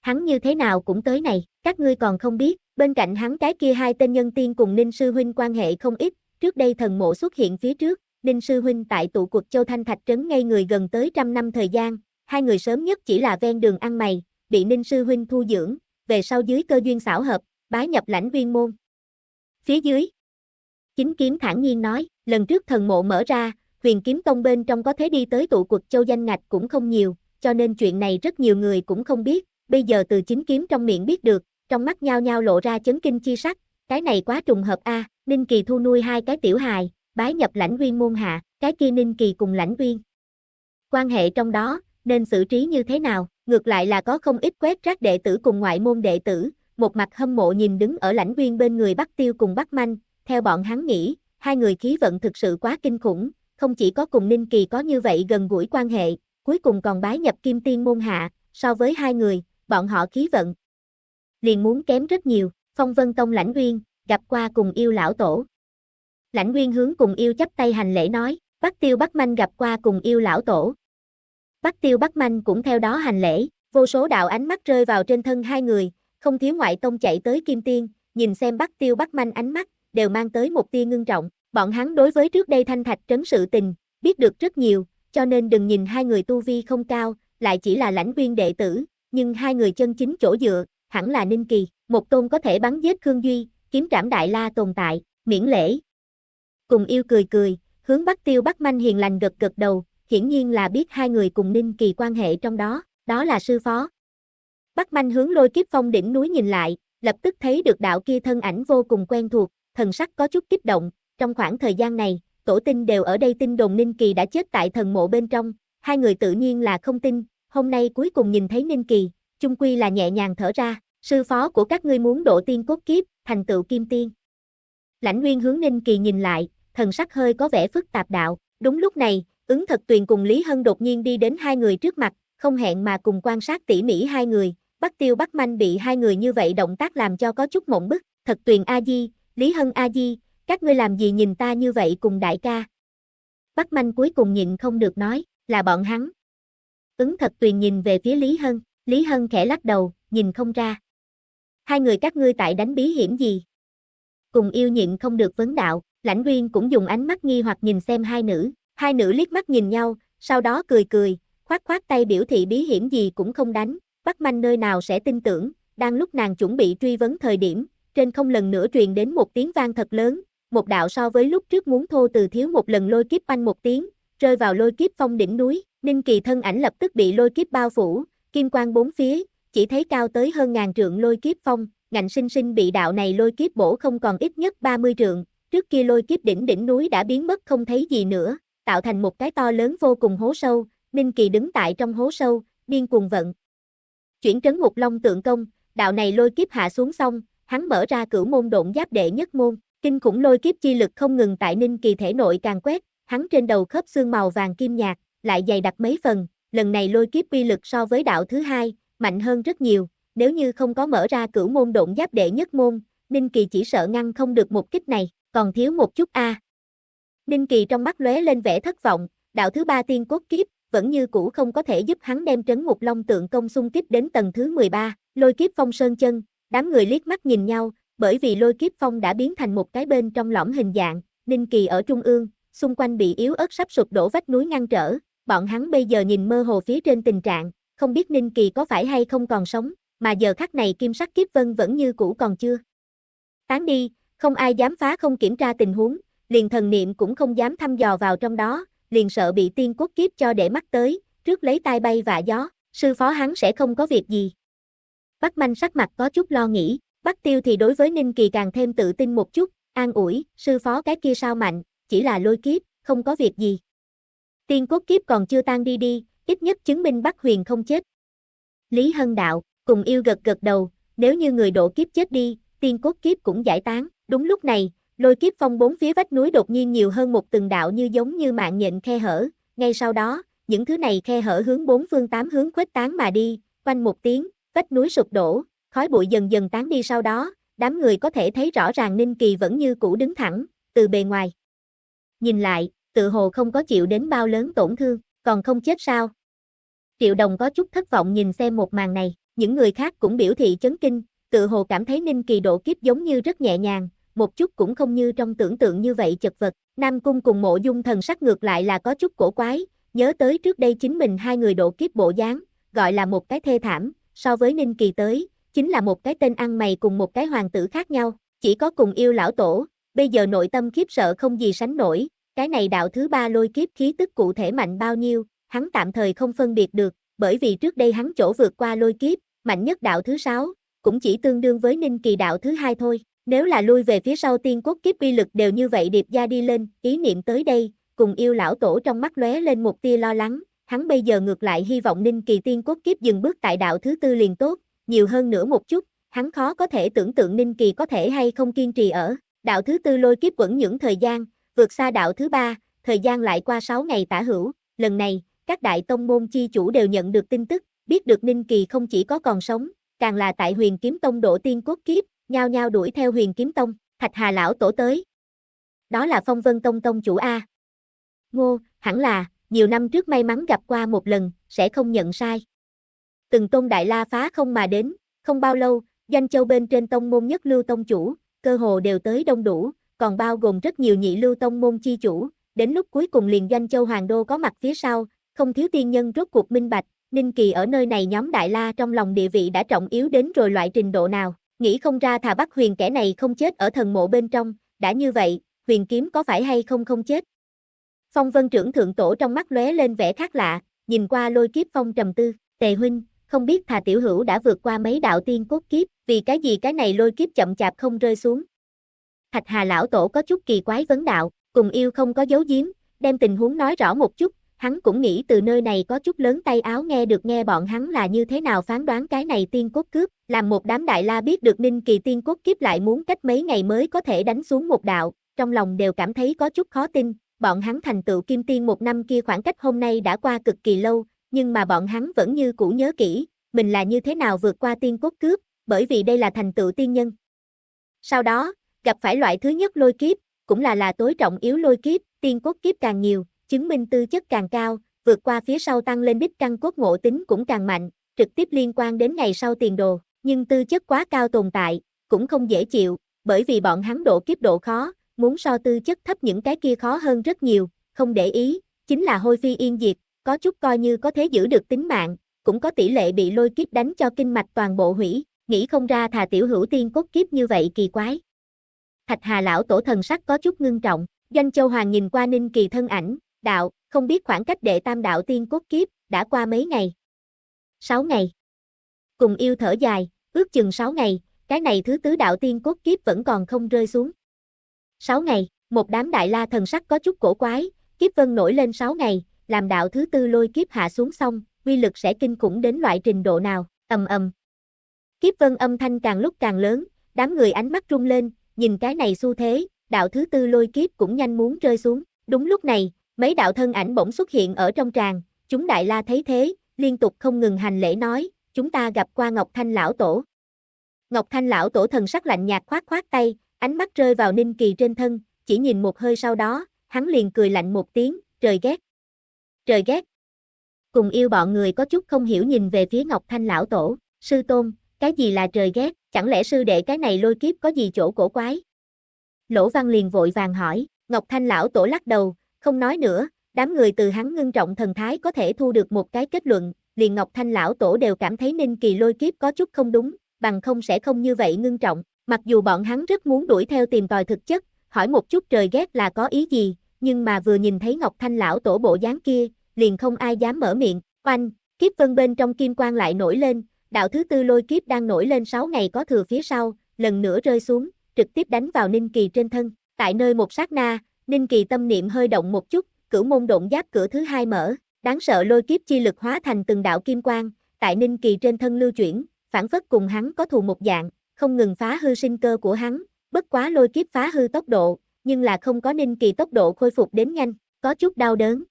Hắn như thế nào cũng tới này, các ngươi còn không biết, bên cạnh hắn cái kia hai tên nhân tiên cùng ninh sư huynh quan hệ không ít, trước đây thần mộ xuất hiện phía trước, Đinh Sư Huynh tại tụ cuộc Châu Thanh Thạch Trấn ngay người gần tới trăm năm thời gian, hai người sớm nhất chỉ là ven đường ăn mày, bị Ninh Sư Huynh thu dưỡng, về sau dưới cơ duyên xảo hợp, bái nhập lãnh viên môn. Phía dưới, chính kiếm thản nhiên nói, lần trước thần mộ mở ra, huyền kiếm tông bên trong có thể đi tới tụ cuộc Châu danh ngạch cũng không nhiều, cho nên chuyện này rất nhiều người cũng không biết, bây giờ từ chính kiếm trong miệng biết được, trong mắt nhau nhau lộ ra chấn kinh chi sắc, cái này quá trùng hợp a, Ninh Kỳ Thu nuôi hai cái tiểu hài, bái nhập lãnh nguyên môn hạ, cái kia ninh kỳ cùng lãnh nguyên. Quan hệ trong đó, nên xử trí như thế nào, ngược lại là có không ít quét rác đệ tử cùng ngoại môn đệ tử, một mặt hâm mộ nhìn đứng ở lãnh nguyên bên người bắt Tiêu cùng bắt Manh, theo bọn hắn nghĩ, hai người khí vận thực sự quá kinh khủng, không chỉ có cùng Ninh Kỳ có như vậy gần gũi quan hệ, cuối cùng còn bái nhập kim tiên môn hạ, so với hai người, bọn họ khí vận liền muốn kém rất nhiều, Phong Vân Tông lãnh nguyên, gặp qua cùng yêu lão tổ lãnh nguyên hướng cùng yêu chắp tay hành lễ nói, Bắc tiêu Bắc manh gặp qua cùng yêu lão tổ. Bắc tiêu Bắc manh cũng theo đó hành lễ, vô số đạo ánh mắt rơi vào trên thân hai người, không thiếu ngoại tông chạy tới kim tiên, nhìn xem Bắc tiêu Bắc manh ánh mắt, đều mang tới một tia ngưng trọng, bọn hắn đối với trước đây thanh thạch trấn sự tình, biết được rất nhiều, cho nên đừng nhìn hai người tu vi không cao, lại chỉ là lãnh nguyên đệ tử, nhưng hai người chân chính chỗ dựa, hẳn là Ninh Kỳ, một tôn có thể bắn giết Khương Duy, kiếm trảm đại la tồn tại, miễn lễ, Cùng yêu cười cười, hướng Bắc Tiêu Bắc Manh hiền lành gật gật đầu, hiển nhiên là biết hai người cùng Ninh Kỳ quan hệ trong đó, đó là sư phó. Bắc Manh hướng lôi kiếp phong đỉnh núi nhìn lại, lập tức thấy được đạo kia thân ảnh vô cùng quen thuộc, thần sắc có chút kích động, trong khoảng thời gian này, tổ tinh đều ở đây tin đồn Ninh Kỳ đã chết tại thần mộ bên trong, hai người tự nhiên là không tin, hôm nay cuối cùng nhìn thấy Ninh Kỳ, chung quy là nhẹ nhàng thở ra, sư phó của các ngươi muốn độ tiên cốt kiếp, thành tựu kim tiên. Lãnh Nguyên hướng Ninh Kỳ nhìn lại, thần sắc hơi có vẻ phức tạp đạo. Đúng lúc này, ứng thật tuyền cùng Lý Hân đột nhiên đi đến hai người trước mặt, không hẹn mà cùng quan sát tỉ mỉ hai người. bắt tiêu bắt manh bị hai người như vậy động tác làm cho có chút mộng bức. Thật tuyền A-di, Lý Hân A-di, các ngươi làm gì nhìn ta như vậy cùng đại ca. bắt manh cuối cùng nhịn không được nói, là bọn hắn. Ứng thật tuyền nhìn về phía Lý Hân, Lý Hân khẽ lắc đầu, nhìn không ra. Hai người các ngươi tại đánh bí hiểm gì? Cùng yêu nhịn không được vấn đạo, lãnh uyên cũng dùng ánh mắt nghi hoặc nhìn xem hai nữ, hai nữ liếc mắt nhìn nhau, sau đó cười cười, khoát khoát tay biểu thị bí hiểm gì cũng không đánh, bắt manh nơi nào sẽ tin tưởng, đang lúc nàng chuẩn bị truy vấn thời điểm, trên không lần nữa truyền đến một tiếng vang thật lớn, một đạo so với lúc trước muốn thô từ thiếu một lần lôi kiếp anh một tiếng, rơi vào lôi kiếp phong đỉnh núi, Ninh Kỳ thân ảnh lập tức bị lôi kiếp bao phủ, kim quang bốn phía, chỉ thấy cao tới hơn ngàn trượng lôi kiếp phong, ngạnh sinh sinh bị đạo này lôi kiếp bổ không còn ít nhất 30 trượng, trước kia lôi kiếp đỉnh đỉnh núi đã biến mất không thấy gì nữa, tạo thành một cái to lớn vô cùng hố sâu, Ninh Kỳ đứng tại trong hố sâu, điên cuồng vận. Chuyển trấn một long tượng công, đạo này lôi kiếp hạ xuống xong, hắn mở ra cửu môn độn giáp đệ nhất môn, kinh khủng lôi kiếp chi lực không ngừng tại Ninh Kỳ thể nội càng quét, hắn trên đầu khớp xương màu vàng kim nhạt, lại dày đặc mấy phần, lần này lôi kiếp uy lực so với đạo thứ hai, mạnh hơn rất nhiều, nếu như không có mở ra cửu môn độn giáp đệ nhất môn, Ninh Kỳ chỉ sợ ngăn không được một kích này còn thiếu một chút a. Ninh Kỳ trong mắt lóe lên vẻ thất vọng, đạo thứ ba tiên cốt kiếp, vẫn như cũ không có thể giúp hắn đem trấn ngục long tượng công xung kích đến tầng thứ 13, lôi kiếp phong sơn chân, đám người liếc mắt nhìn nhau, bởi vì lôi kiếp phong đã biến thành một cái bên trong lõm hình dạng, Ninh Kỳ ở trung ương, xung quanh bị yếu ớt sắp sụp đổ vách núi ngăn trở, bọn hắn bây giờ nhìn mơ hồ phía trên tình trạng, không biết Ninh Kỳ có phải hay không còn sống, mà giờ khắc này kim sắc kiếp vân vẫn như cũ còn chưa. Tán đi, không ai dám phá không kiểm tra tình huống, liền thần niệm cũng không dám thăm dò vào trong đó, liền sợ bị tiên quốc kiếp cho để mắt tới, trước lấy tai bay vạ gió, sư phó hắn sẽ không có việc gì. Bắc manh sắc mặt có chút lo nghĩ, Bắc tiêu thì đối với Ninh Kỳ càng thêm tự tin một chút, an ủi, sư phó cái kia sao mạnh, chỉ là lôi kiếp, không có việc gì. Tiên cốt kiếp còn chưa tan đi đi, ít nhất chứng minh Bắc huyền không chết. Lý Hân Đạo, cùng yêu gật gật đầu, nếu như người độ kiếp chết đi, tiên cốt kiếp cũng giải tán. Đúng lúc này, lôi kiếp phong bốn phía vách núi đột nhiên nhiều hơn một từng đạo như giống như mạng nhện khe hở, ngay sau đó, những thứ này khe hở hướng bốn phương tám hướng khuếch tán mà đi, quanh một tiếng, vách núi sụp đổ, khói bụi dần dần tán đi sau đó, đám người có thể thấy rõ ràng Ninh Kỳ vẫn như cũ đứng thẳng, từ bề ngoài. Nhìn lại, tự hồ không có chịu đến bao lớn tổn thương, còn không chết sao? Triệu Đồng có chút thất vọng nhìn xem một màn này, những người khác cũng biểu thị chấn kinh, tự hồ cảm thấy Ninh Kỳ độ kiếp giống như rất nhẹ nhàng, một chút cũng không như trong tưởng tượng như vậy chật vật. Nam Cung cùng mộ dung thần sắc ngược lại là có chút cổ quái, nhớ tới trước đây chính mình hai người độ kiếp bộ dáng, gọi là một cái thê thảm, so với Ninh Kỳ tới, chính là một cái tên ăn mày cùng một cái hoàng tử khác nhau, chỉ có cùng yêu lão tổ, bây giờ nội tâm khiếp sợ không gì sánh nổi, cái này đạo thứ ba lôi kiếp khí tức cụ thể mạnh bao nhiêu, hắn tạm thời không phân biệt được, bởi vì trước đây hắn chỗ vượt qua lôi kiếp, mạnh nhất đạo thứ sáu, cũng chỉ tương đương với Ninh Kỳ đạo thứ hai thôi, nếu là lui về phía sau tiên quốc kiếp uy lực đều như vậy điệp gia đi lên, ý niệm tới đây, cùng yêu lão tổ trong mắt lóe lên một tia lo lắng, hắn bây giờ ngược lại hy vọng ninh kỳ tiên quốc kiếp dừng bước tại đạo thứ tư liền tốt, nhiều hơn nữa một chút, hắn khó có thể tưởng tượng ninh kỳ có thể hay không kiên trì ở, đạo thứ tư lôi kiếp quẩn những thời gian, vượt xa đạo thứ ba, thời gian lại qua 6 ngày tả hữu, lần này, các đại tông môn chi chủ đều nhận được tin tức, biết được Ninh Kỳ không chỉ có còn sống, càng là tại huyền kiếm tông độ tiên quốc kiếp, nhao nhao đuổi theo huyền kiếm tông, thạch hà lão tổ tới. Đó là phong vân tông tông chủ A. Ngô, hẳn là, nhiều năm trước may mắn gặp qua một lần, sẽ không nhận sai. Từng tôn đại la phá không mà đến, không bao lâu, doanh châu bên trên tông môn nhất lưu tông chủ, cơ hồ đều tới đông đủ, còn bao gồm rất nhiều nhị lưu tông môn chi chủ, đến lúc cuối cùng liền doanh châu hoàng đô có mặt phía sau, không thiếu tiên nhân rốt cuộc minh bạch, Ninh Kỳ ở nơi này nhóm đại la trong lòng địa vị đã trọng yếu đến rồi loại trình độ nào. Nghĩ không ra thà bắt huyền kẻ này không chết ở thần mộ bên trong, đã như vậy, huyền kiếm có phải hay không không chết? Phong vân trưởng thượng tổ trong mắt lóe lên vẻ khác lạ, nhìn qua lôi kiếp phong trầm tư, tề huynh, không biết thà tiểu hữu đã vượt qua mấy đạo tiên cốt kiếp, vì cái gì cái này lôi kiếp chậm chạp không rơi xuống. Thạch hà lão tổ có chút kỳ quái vấn đạo, cùng yêu không có dấu giếm, đem tình huống nói rõ một chút, hắn cũng nghĩ từ nơi này có chút lớn tay áo nghe được nghe bọn hắn là như thế nào phán đoán cái này tiên cốt cướp, làm một đám đại la biết được ninh kỳ tiên cốt kiếp lại muốn cách mấy ngày mới có thể đánh xuống một đạo, trong lòng đều cảm thấy có chút khó tin, bọn hắn thành tựu kim tiên một năm kia khoảng cách hôm nay đã qua cực kỳ lâu, nhưng mà bọn hắn vẫn như cũ nhớ kỹ, mình là như thế nào vượt qua tiên cốt cướp, bởi vì đây là thành tựu tiên nhân. Sau đó, gặp phải loại thứ nhất lôi kiếp, cũng là là tối trọng yếu lôi kiếp, tiên cốt kiếp càng nhiều, chứng minh tư chất càng cao, vượt qua phía sau tăng lên đích căn cốt ngộ tính cũng càng mạnh, trực tiếp liên quan đến ngày sau tiền đồ, nhưng tư chất quá cao tồn tại, cũng không dễ chịu, bởi vì bọn hắn độ kiếp độ khó, muốn so tư chất thấp những cái kia khó hơn rất nhiều, không để ý, chính là hôi phi yên diệt, có chút coi như có thế giữ được tính mạng, cũng có tỷ lệ bị lôi kiếp đánh cho kinh mạch toàn bộ hủy, nghĩ không ra thà tiểu hữu tiên cốt kiếp như vậy kỳ quái. Thạch Hà lão tổ thần sắc có chút ngưng trọng, Doanh Châu Hoàng nhìn qua Ninh Kỳ thân ảnh, đạo, không biết khoảng cách đệ tam đạo tiên cốt kiếp, đã qua mấy ngày? 6 ngày. Cùng yêu thở dài, ước chừng 6 ngày, cái này thứ tứ đạo tiên cốt kiếp vẫn còn không rơi xuống. 6 ngày, một đám đại la thần sắc có chút cổ quái, kiếp vân nổi lên 6 ngày, làm đạo thứ tư lôi kiếp hạ xuống xong, quy lực sẽ kinh khủng đến loại trình độ nào, ầm ầm. Kiếp vân âm thanh càng lúc càng lớn, đám người ánh mắt rung lên, nhìn cái này xu thế, đạo thứ tư lôi kiếp cũng nhanh muốn rơi xuống. Đúng lúc này, Mấy đạo thân ảnh bỗng xuất hiện ở trong tràng, chúng đại la thấy thế, liên tục không ngừng hành lễ nói, chúng ta gặp qua Ngọc Thanh lão tổ. Ngọc Thanh lão tổ thần sắc lạnh nhạt khoát khoát tay, ánh mắt rơi vào Ninh Kỳ trên thân, chỉ nhìn một hơi sau đó, hắn liền cười lạnh một tiếng, trời ghét. Trời ghét. Cùng yêu bọn người có chút không hiểu nhìn về phía Ngọc Thanh lão tổ, sư tôn, cái gì là trời ghét, chẳng lẽ sư đệ cái này lôi kiếp có gì chỗ cổ quái? Lỗ Văn liền vội vàng hỏi, Ngọc Thanh lão tổ lắc đầu, không nói nữa, đám người từ hắn ngưng trọng thần thái có thể thu được một cái kết luận, liền Ngọc Thanh lão tổ đều cảm thấy Ninh Kỳ lôi kiếp có chút không đúng, bằng không sẽ không như vậy ngưng trọng, mặc dù bọn hắn rất muốn đuổi theo tìm tòi thực chất, hỏi một chút trời ghét là có ý gì, nhưng mà vừa nhìn thấy Ngọc Thanh lão tổ bộ dáng kia, liền không ai dám mở miệng, oanh, kiếp vân bên trong kim quang lại nổi lên, đạo thứ tư lôi kiếp đang nổi lên 6 ngày có thừa phía sau, lần nữa rơi xuống, trực tiếp đánh vào Ninh Kỳ trên thân, tại nơi một sát na, Ninh Kỳ tâm niệm hơi động một chút, cửu môn độn giáp cửa thứ hai mở, đáng sợ lôi kiếp chi lực hóa thành từng đạo kim quang, tại Ninh Kỳ trên thân lưu chuyển, phản phất cùng hắn có thù một dạng, không ngừng phá hư sinh cơ của hắn, bất quá lôi kiếp phá hư tốc độ, nhưng là không có Ninh Kỳ tốc độ khôi phục đến nhanh, có chút đau đớn.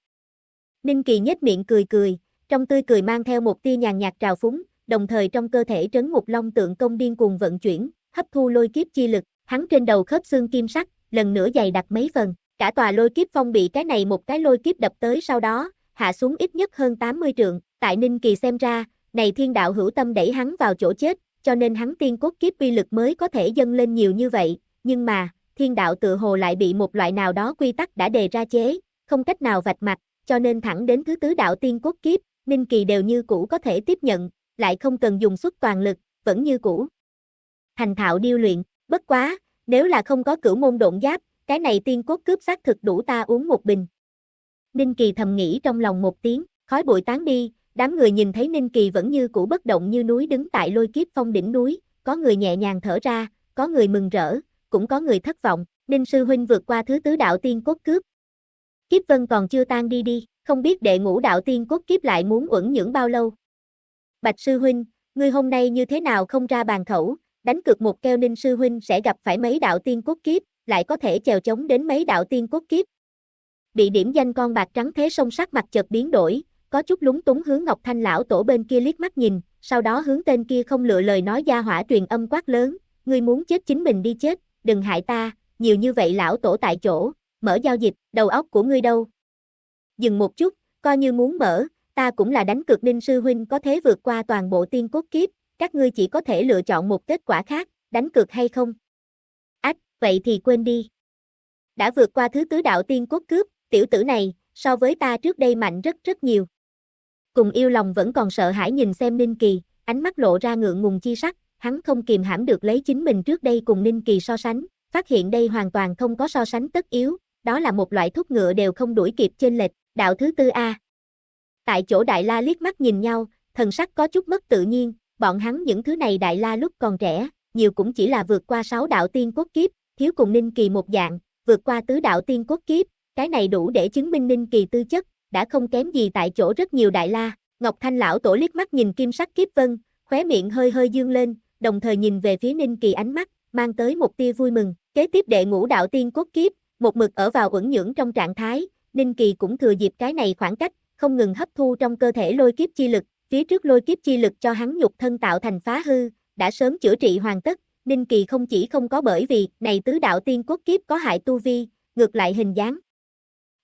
Ninh Kỳ nhếch miệng cười cười, trong tươi cười mang theo một tia nhàn nhạt trào phúng, đồng thời trong cơ thể trấn một long tượng công điên cuồng vận chuyển, hấp thu lôi kiếp chi lực, hắn trên đầu khớp xương kim sắc, lần nữa dày đặc mấy phần, Cả tòa lôi kiếp phong bị cái này một cái lôi kiếp đập tới sau đó, hạ xuống ít nhất hơn 80 trượng, tại Ninh Kỳ xem ra, này thiên đạo hữu tâm đẩy hắn vào chỗ chết, cho nên hắn tiên cốt kiếp uy lực mới có thể dâng lên nhiều như vậy, nhưng mà, thiên đạo tự hồ lại bị một loại nào đó quy tắc đã đề ra chế, không cách nào vạch mặt, cho nên thẳng đến thứ tứ đạo tiên cốt kiếp, Ninh Kỳ đều như cũ có thể tiếp nhận, lại không cần dùng suất toàn lực, vẫn như cũ. Thành thạo điêu luyện, bất quá, nếu là không có cửu môn độn giáp, cái này tiên cốt cướp xác thực đủ ta uống một bình. Ninh Kỳ thầm nghĩ trong lòng một tiếng, khói bụi tán đi, đám người nhìn thấy Ninh Kỳ vẫn như cũ bất động như núi đứng tại lôi kiếp phong đỉnh núi, có người nhẹ nhàng thở ra, có người mừng rỡ, cũng có người thất vọng, Ninh Sư Huynh vượt qua thứ tứ đạo tiên cốt cướp. Kiếp vân còn chưa tan đi đi, không biết đệ ngũ đạo tiên cốt kiếp lại muốn uẩn nhưỡng bao lâu. Bạch Sư Huynh, ngươi hôm nay như thế nào không ra bàn khẩu, đánh cược một keo Ninh Sư Huynh sẽ gặp phải mấy đạo tiên cốt kiếp, lại có thể chèo chống đến mấy đạo tiên cốt kiếp. bị điểm danh con bạc trắng thế sông sắc mặt chợt biến đổi, có chút lúng túng hướng Ngọc Thanh lão tổ bên kia liếc mắt nhìn, sau đó hướng tên kia không lựa lời nói ra hỏa truyền âm quát lớn, ngươi muốn chết chính mình đi chết, đừng hại ta, nhiều như vậy lão tổ tại chỗ, mở giao dịch, đầu óc của ngươi đâu? Dừng một chút, coi như muốn mở, ta cũng là đánh cược Ninh sư huynh có thế vượt qua toàn bộ tiên cốt kiếp, các ngươi chỉ có thể lựa chọn một kết quả khác, đánh cược hay không? vậy thì quên đi. Đã vượt qua thứ tứ đạo tiên quốc cướp, tiểu tử này, so với ta trước đây mạnh rất rất nhiều. Cùng yêu lòng vẫn còn sợ hãi nhìn xem Ninh Kỳ, ánh mắt lộ ra ngượng ngùng chi sắc, hắn không kìm hãm được lấy chính mình trước đây cùng Ninh Kỳ so sánh, phát hiện đây hoàn toàn không có so sánh tất yếu, đó là một loại thuốc ngựa đều không đuổi kịp trên lệch, đạo thứ tư A. Tại chỗ Đại La liếc mắt nhìn nhau, thần sắc có chút mất tự nhiên, bọn hắn những thứ này Đại La lúc còn trẻ, nhiều cũng chỉ là vượt qua sáu đạo tiên quốc kiếp, thiếu cùng Ninh Kỳ một dạng, vượt qua tứ đạo tiên quốc kiếp, cái này đủ để chứng minh Ninh Kỳ tư chất, đã không kém gì tại chỗ rất nhiều đại la. Ngọc Thanh lão tổ liếc mắt nhìn kim sắc kiếp vân, khóe miệng hơi hơi dương lên, đồng thời nhìn về phía Ninh Kỳ ánh mắt, mang tới một tia vui mừng. Kế tiếp đệ ngũ đạo tiên quốc kiếp, một mực ở vào ẩn nhưỡng trong trạng thái, Ninh Kỳ cũng thừa dịp cái này khoảng cách, không ngừng hấp thu trong cơ thể lôi kiếp chi lực, phía trước lôi kiếp chi lực cho hắn nhục thân tạo thành phá hư, đã sớm chữa trị hoàn tất, Ninh Kỳ không chỉ không có bởi vì này tứ đạo tiên quốc kiếp có hại tu vi, ngược lại hình dáng.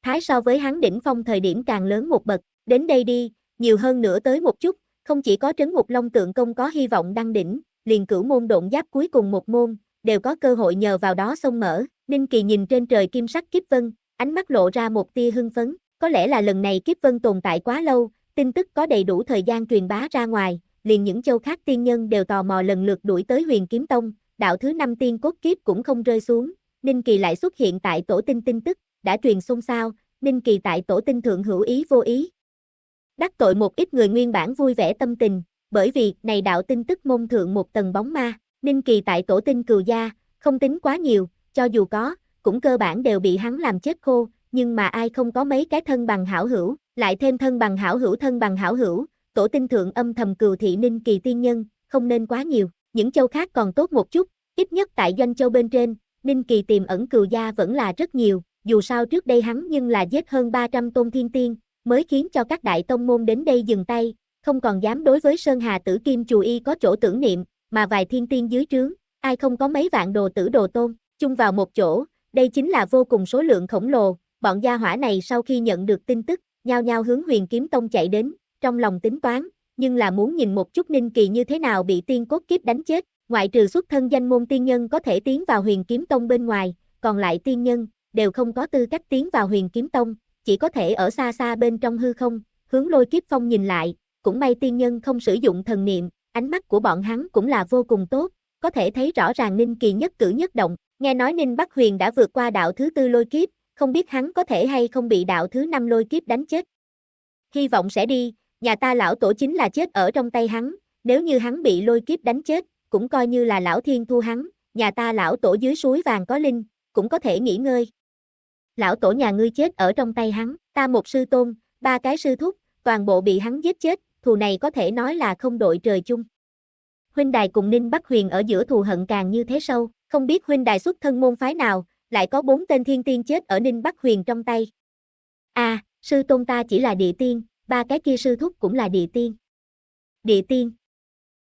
Thái so với hắn đỉnh phong thời điểm càng lớn một bậc, đến đây đi, nhiều hơn nữa tới một chút, không chỉ có trấn ngục long tượng công có hy vọng đăng đỉnh, liền cửu môn độn giáp cuối cùng một môn, đều có cơ hội nhờ vào đó xông mở. Ninh Kỳ nhìn trên trời kim sắc kiếp vân, ánh mắt lộ ra một tia hưng phấn, có lẽ là lần này kiếp vân tồn tại quá lâu, tin tức có đầy đủ thời gian truyền bá ra ngoài, liền những châu khác tiên nhân đều tò mò lần lượt đuổi tới huyền kiếm tông, đạo thứ năm tiên cốt kiếp cũng không rơi xuống, Ninh Kỳ lại xuất hiện tại tổ tinh tin tức, đã truyền xôn xao, Ninh Kỳ tại tổ tinh thượng hữu ý vô ý. Đắc tội một ít người nguyên bản vui vẻ tâm tình, bởi vì này đạo tin tức môn thượng một tầng bóng ma, Ninh Kỳ tại tổ tinh cừu gia, không tính quá nhiều, cho dù có, cũng cơ bản đều bị hắn làm chết khô, nhưng mà ai không có mấy cái thân bằng hảo hữu, lại thêm thân bằng hảo hữu thân bằng hảo hữu, tổ tinh thượng âm thầm cừu thị ninh kỳ tiên nhân, không nên quá nhiều, những châu khác còn tốt một chút, ít nhất tại doanh châu bên trên, ninh kỳ tiềm ẩn cừu gia vẫn là rất nhiều, dù sao trước đây hắn nhưng là giết hơn 300 tôn thiên tiên, mới khiến cho các đại tông môn đến đây dừng tay, không còn dám đối với Sơn Hà Tử Kim Chùa Y có chỗ tưởng niệm, mà vài thiên tiên dưới trướng, ai không có mấy vạn đồ tử đồ tôn, chung vào một chỗ, đây chính là vô cùng số lượng khổng lồ, bọn gia hỏa này sau khi nhận được tin tức, nhao nhao hướng huyền kiếm tông chạy đến, trong lòng tính toán, nhưng là muốn nhìn một chút Ninh Kỳ như thế nào bị tiên cốt kiếp đánh chết, ngoại trừ xuất thân danh môn tiên nhân có thể tiến vào huyền kiếm tông bên ngoài, còn lại tiên nhân, đều không có tư cách tiến vào huyền kiếm tông, chỉ có thể ở xa xa bên trong hư không, hướng lôi kiếp phong nhìn lại, cũng may tiên nhân không sử dụng thần niệm, ánh mắt của bọn hắn cũng là vô cùng tốt, có thể thấy rõ ràng Ninh Kỳ nhất cử nhất động, nghe nói Ninh Bắc Huyền đã vượt qua đạo thứ tư lôi kiếp, không biết hắn có thể hay không bị đạo thứ năm lôi kiếp đánh chết. Hy vọng sẽ đi, Nhà ta lão tổ chính là chết ở trong tay hắn, nếu như hắn bị lôi kiếp đánh chết, cũng coi như là lão thiên thu hắn, nhà ta lão tổ dưới suối vàng có linh, cũng có thể nghỉ ngơi. Lão tổ nhà ngươi chết ở trong tay hắn, ta một sư tôn, ba cái sư thúc, toàn bộ bị hắn giết chết, thù này có thể nói là không đội trời chung. Huynh đài cùng Ninh Bắc Huyền ở giữa thù hận càng như thế sâu, không biết huynh đài xuất thân môn phái nào, lại có bốn tên thiên tiên chết ở Ninh Bắc Huyền trong tay. a à, sư tôn ta chỉ là địa tiên, ba cái kia sư thúc cũng là địa tiên. Địa tiên.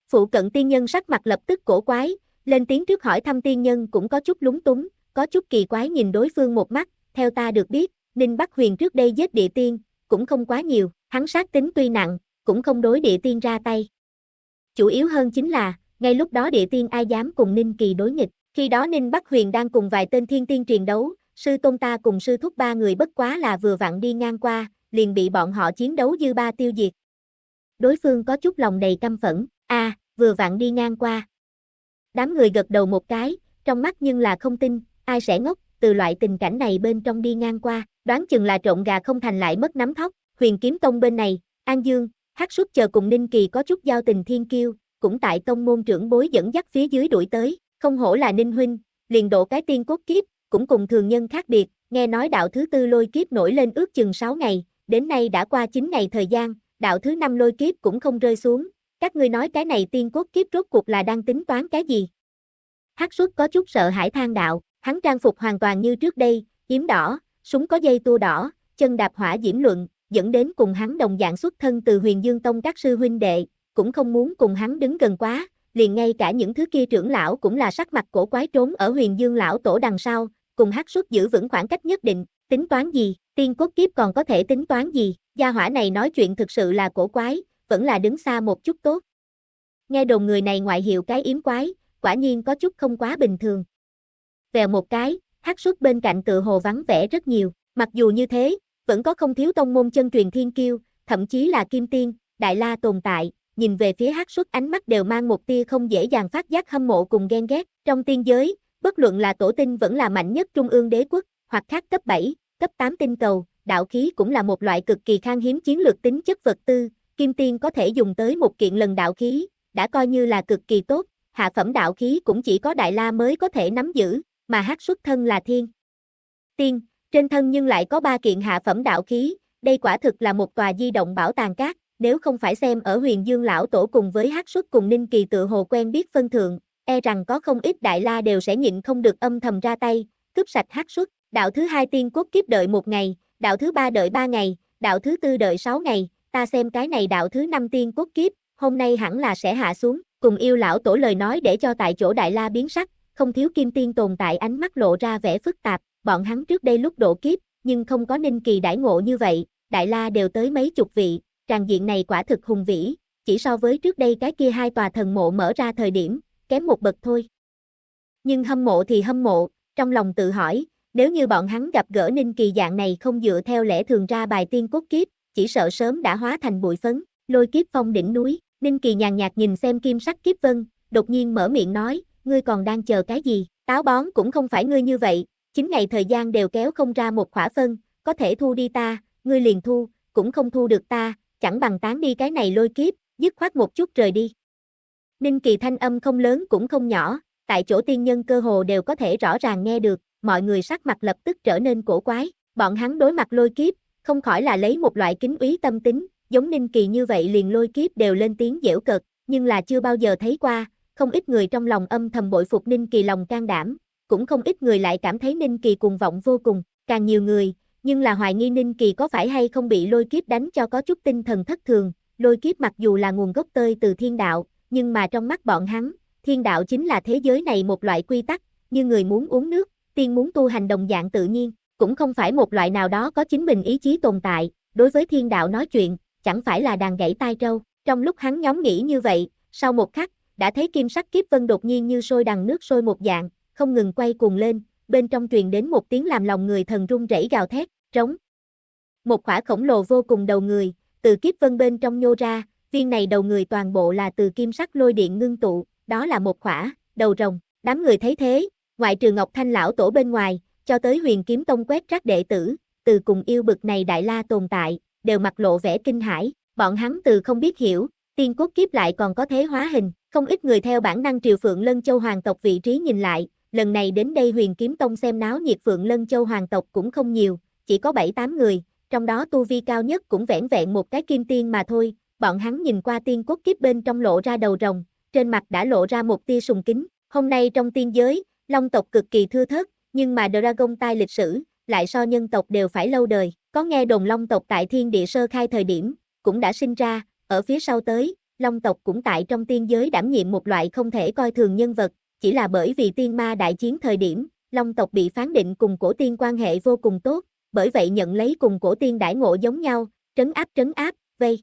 Phụ cận tiên nhân sắc mặt lập tức cổ quái, lên tiếng trước hỏi thăm tiên nhân cũng có chút lúng túng, có chút kỳ quái nhìn đối phương một mắt, theo ta được biết, Ninh Bắc Huyền trước đây giết địa tiên, cũng không quá nhiều, hắn sát tính tuy nặng, cũng không đối địa tiên ra tay. Chủ yếu hơn chính là, ngay lúc đó địa tiên ai dám cùng Ninh Kỳ đối nghịch, khi đó Ninh Bắc Huyền đang cùng vài tên thiên tiên truyền đấu, sư tôn ta cùng sư thúc ba người bất quá là vừa vặn đi ngang qua, liền bị bọn họ chiến đấu dư ba tiêu diệt. Đối phương có chút lòng đầy căm phẫn, a, vừa vặn đi ngang qua. Đám người gật đầu một cái, trong mắt nhưng là không tin, ai sẽ ngốc, từ loại tình cảnh này bên trong đi ngang qua, đoán chừng là trộn gà không thành lại mất nắm thóc, huyền kiếm tông bên này, An Dương, hát súc chờ cùng Ninh Kỳ có chút giao tình thiên kiêu, cũng tại tông môn trưởng bối dẫn dắt phía dưới đuổi tới, không hổ là Ninh Huynh, liền độ cái tiên cốt kiếp, cũng cùng thường nhân khác biệt, nghe nói đạo thứ tư lôi kiếp nổi lên ước chừng 6 ngày, đến nay đã qua 9 ngày thời gian, đạo thứ năm lôi kiếp cũng không rơi xuống, các ngươi nói cái này tiên quốc kiếp rốt cuộc là đang tính toán cái gì? Hắc suất có chút sợ hãi than đạo, hắn trang phục hoàn toàn như trước đây, yếm đỏ, súng có dây tua đỏ, chân đạp hỏa diễm luận, dẫn đến cùng hắn đồng dạng xuất thân từ huyền dương tông các sư huynh đệ, cũng không muốn cùng hắn đứng gần quá, liền ngay cả những thứ kia trưởng lão cũng là sắc mặt cổ quái trốn ở huyền dương lão tổ đằng sau, cùng Hắc suất giữ vững khoảng cách nhất định, tính toán gì, tiên cốt kiếp còn có thể tính toán gì, gia hỏa này nói chuyện thực sự là cổ quái, vẫn là đứng xa một chút tốt. Nghe đồn người này ngoại hiệu cái yếm quái, quả nhiên có chút không quá bình thường. Vèo một cái, hát suốt bên cạnh tự hồ vắng vẻ rất nhiều, mặc dù như thế, vẫn có không thiếu tông môn chân truyền thiên kiêu, thậm chí là kim tiên, đại la tồn tại, nhìn về phía hát suốt ánh mắt đều mang một tia không dễ dàng phát giác hâm mộ cùng ghen ghét, trong tiên giới, bất luận là tổ tinh vẫn là mạnh nhất trung ương đế quốc, hoặc khác cấp 7, cấp 8 tinh cầu, đạo khí cũng là một loại cực kỳ khan hiếm chiến lược tính chất vật tư, kim tiên có thể dùng tới một kiện lần đạo khí, đã coi như là cực kỳ tốt, hạ phẩm đạo khí cũng chỉ có đại la mới có thể nắm giữ, mà hát xuất thân là thiên. Tiên, trên thân nhưng lại có ba kiện hạ phẩm đạo khí, đây quả thực là một tòa di động bảo tàng cát, nếu không phải xem ở huyền dương lão tổ cùng với hát xuất cùng ninh kỳ tự hồ quen biết phân thượng, e rằng có không ít đại la đều sẽ nhịn không được âm thầm ra tay, cướp sạch hát xuất đạo thứ hai tiên quốc kiếp đợi một ngày, đạo thứ ba đợi ba ngày, đạo thứ tư đợi sáu ngày, ta xem cái này đạo thứ năm tiên quốc kiếp, hôm nay hẳn là sẽ hạ xuống, cùng yêu lão tổ lời nói để cho tại chỗ đại la biến sắc, không thiếu kim tiên tồn tại ánh mắt lộ ra vẻ phức tạp, bọn hắn trước đây lúc độ kiếp, nhưng không có ninh kỳ đại ngộ như vậy, đại la đều tới mấy chục vị, tràng diện này quả thực hùng vĩ, chỉ so với trước đây cái kia hai tòa thần mộ mở ra thời điểm, kém một bậc thôi. Nhưng hâm mộ thì hâm mộ, trong lòng tự hỏi, nếu như bọn hắn gặp gỡ ninh kỳ dạng này không dựa theo lẽ thường ra bài tiên cốt kiếp, chỉ sợ sớm đã hóa thành bụi phấn, lôi kiếp phong đỉnh núi, ninh kỳ nhàn nhạt nhìn xem kim sắc kiếp vân, đột nhiên mở miệng nói, ngươi còn đang chờ cái gì, táo bón cũng không phải ngươi như vậy, chính ngày thời gian đều kéo không ra một khỏa phân, có thể thu đi ta, ngươi liền thu, cũng không thu được ta, chẳng bằng tán đi cái này lôi kiếp, dứt khoát một chút rời đi. Ninh kỳ thanh âm không lớn cũng không nhỏ, tại chỗ tiên nhân cơ hồ đều có thể rõ ràng nghe được, mọi người sắc mặt lập tức trở nên cổ quái, bọn hắn đối mặt lôi kiếp, không khỏi là lấy một loại kính úy tâm tính, giống Ninh Kỳ như vậy liền lôi kiếp đều lên tiếng dễu cực, nhưng là chưa bao giờ thấy qua, không ít người trong lòng âm thầm bội phục Ninh Kỳ lòng can đảm, cũng không ít người lại cảm thấy Ninh Kỳ cuồng vọng vô cùng, càng nhiều người, nhưng là hoài nghi Ninh Kỳ có phải hay không bị lôi kiếp đánh cho có chút tinh thần thất thường, lôi kiếp mặc dù là nguồn gốc tơi từ thiên đạo, nhưng mà trong mắt bọn hắn, thiên đạo chính là thế giới này một loại quy tắc, như người muốn uống nước, tiên muốn tu hành đồng dạng tự nhiên, cũng không phải một loại nào đó có chính mình ý chí tồn tại, đối với thiên đạo nói chuyện, chẳng phải là đàn gãy tai trâu. Trong lúc hắn nhóm nghĩ như vậy, sau một khắc, đã thấy kim sắc kiếp vân đột nhiên như sôi đằng nước sôi một dạng, không ngừng quay cuồng lên, bên trong truyền đến một tiếng làm lòng người thần run rẩy gào thét, trống. Một khỏa khổng lồ vô cùng đầu người, từ kiếp vân bên trong nhô ra, viên này đầu người toàn bộ là từ kim sắc lôi điện ngưng tụ, đó là một khỏa, đầu rồng, đám người thấy thế, ngoại trừ Ngọc Thanh lão tổ bên ngoài, cho tới huyền kiếm tông quét rác đệ tử, từ cùng yêu bực này đại la tồn tại, đều mặt lộ vẻ kinh hãi, bọn hắn từ không biết hiểu, tiên cốt kiếp lại còn có thế hóa hình, không ít người theo bản năng triều Phượng Lân Châu hoàng tộc vị trí nhìn lại, lần này đến đây huyền kiếm tông xem náo nhiệt Phượng Lân Châu hoàng tộc cũng không nhiều, chỉ có 7-8 người, trong đó tu vi cao nhất cũng vẻn vẹn một cái kim tiên mà thôi, bọn hắn nhìn qua tiên cốt kiếp bên trong lộ ra đầu rồng, trên mặt đã lộ ra một tia sùng kính, hôm nay trong tiên giới, Long tộc cực kỳ thưa thớt, nhưng mà Dragon tai lịch sử, lại so nhân tộc đều phải lâu đời. Có nghe đồn long tộc tại thiên địa sơ khai thời điểm, cũng đã sinh ra, ở phía sau tới, long tộc cũng tại trong tiên giới đảm nhiệm một loại không thể coi thường nhân vật, chỉ là bởi vì tiên ma đại chiến thời điểm, long tộc bị phán định cùng cổ tiên quan hệ vô cùng tốt, bởi vậy nhận lấy cùng cổ tiên đãi ngộ giống nhau, trấn áp trấn áp, vây.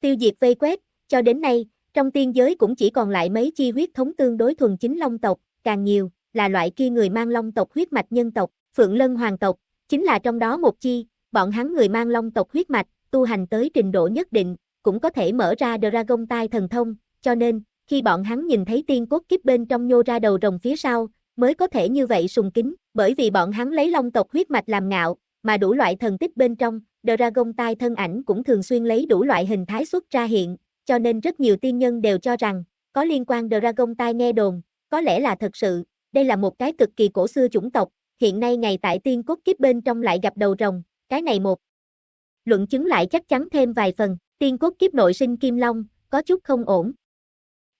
Tiêu diệt vây quét, cho đến nay, trong tiên giới cũng chỉ còn lại mấy chi huyết thống tương đối thuần chính long tộc, càng nhiều, là loại kia người mang long tộc huyết mạch nhân tộc, Phượng Lân Hoàng tộc, chính là trong đó một chi, bọn hắn người mang long tộc huyết mạch, tu hành tới trình độ nhất định, cũng có thể mở ra Dragon Tai thần thông, cho nên, khi bọn hắn nhìn thấy tiên cốt kiếp bên trong nhô ra đầu rồng phía sau, mới có thể như vậy sùng kính, bởi vì bọn hắn lấy long tộc huyết mạch làm ngạo, mà đủ loại thần tích bên trong, Dragon Tai thân ảnh cũng thường xuyên lấy đủ loại hình thái xuất ra hiện, cho nên rất nhiều tiên nhân đều cho rằng, có liên quan Dragon Tai nghe đồn, có lẽ là thật sự, đây là một cái cực kỳ cổ xưa chủng tộc, hiện nay ngày tại tiên cốt kiếp bên trong lại gặp đầu rồng, cái này một. Luận chứng lại chắc chắn thêm vài phần, tiên cốt kiếp nội sinh kim long, có chút không ổn.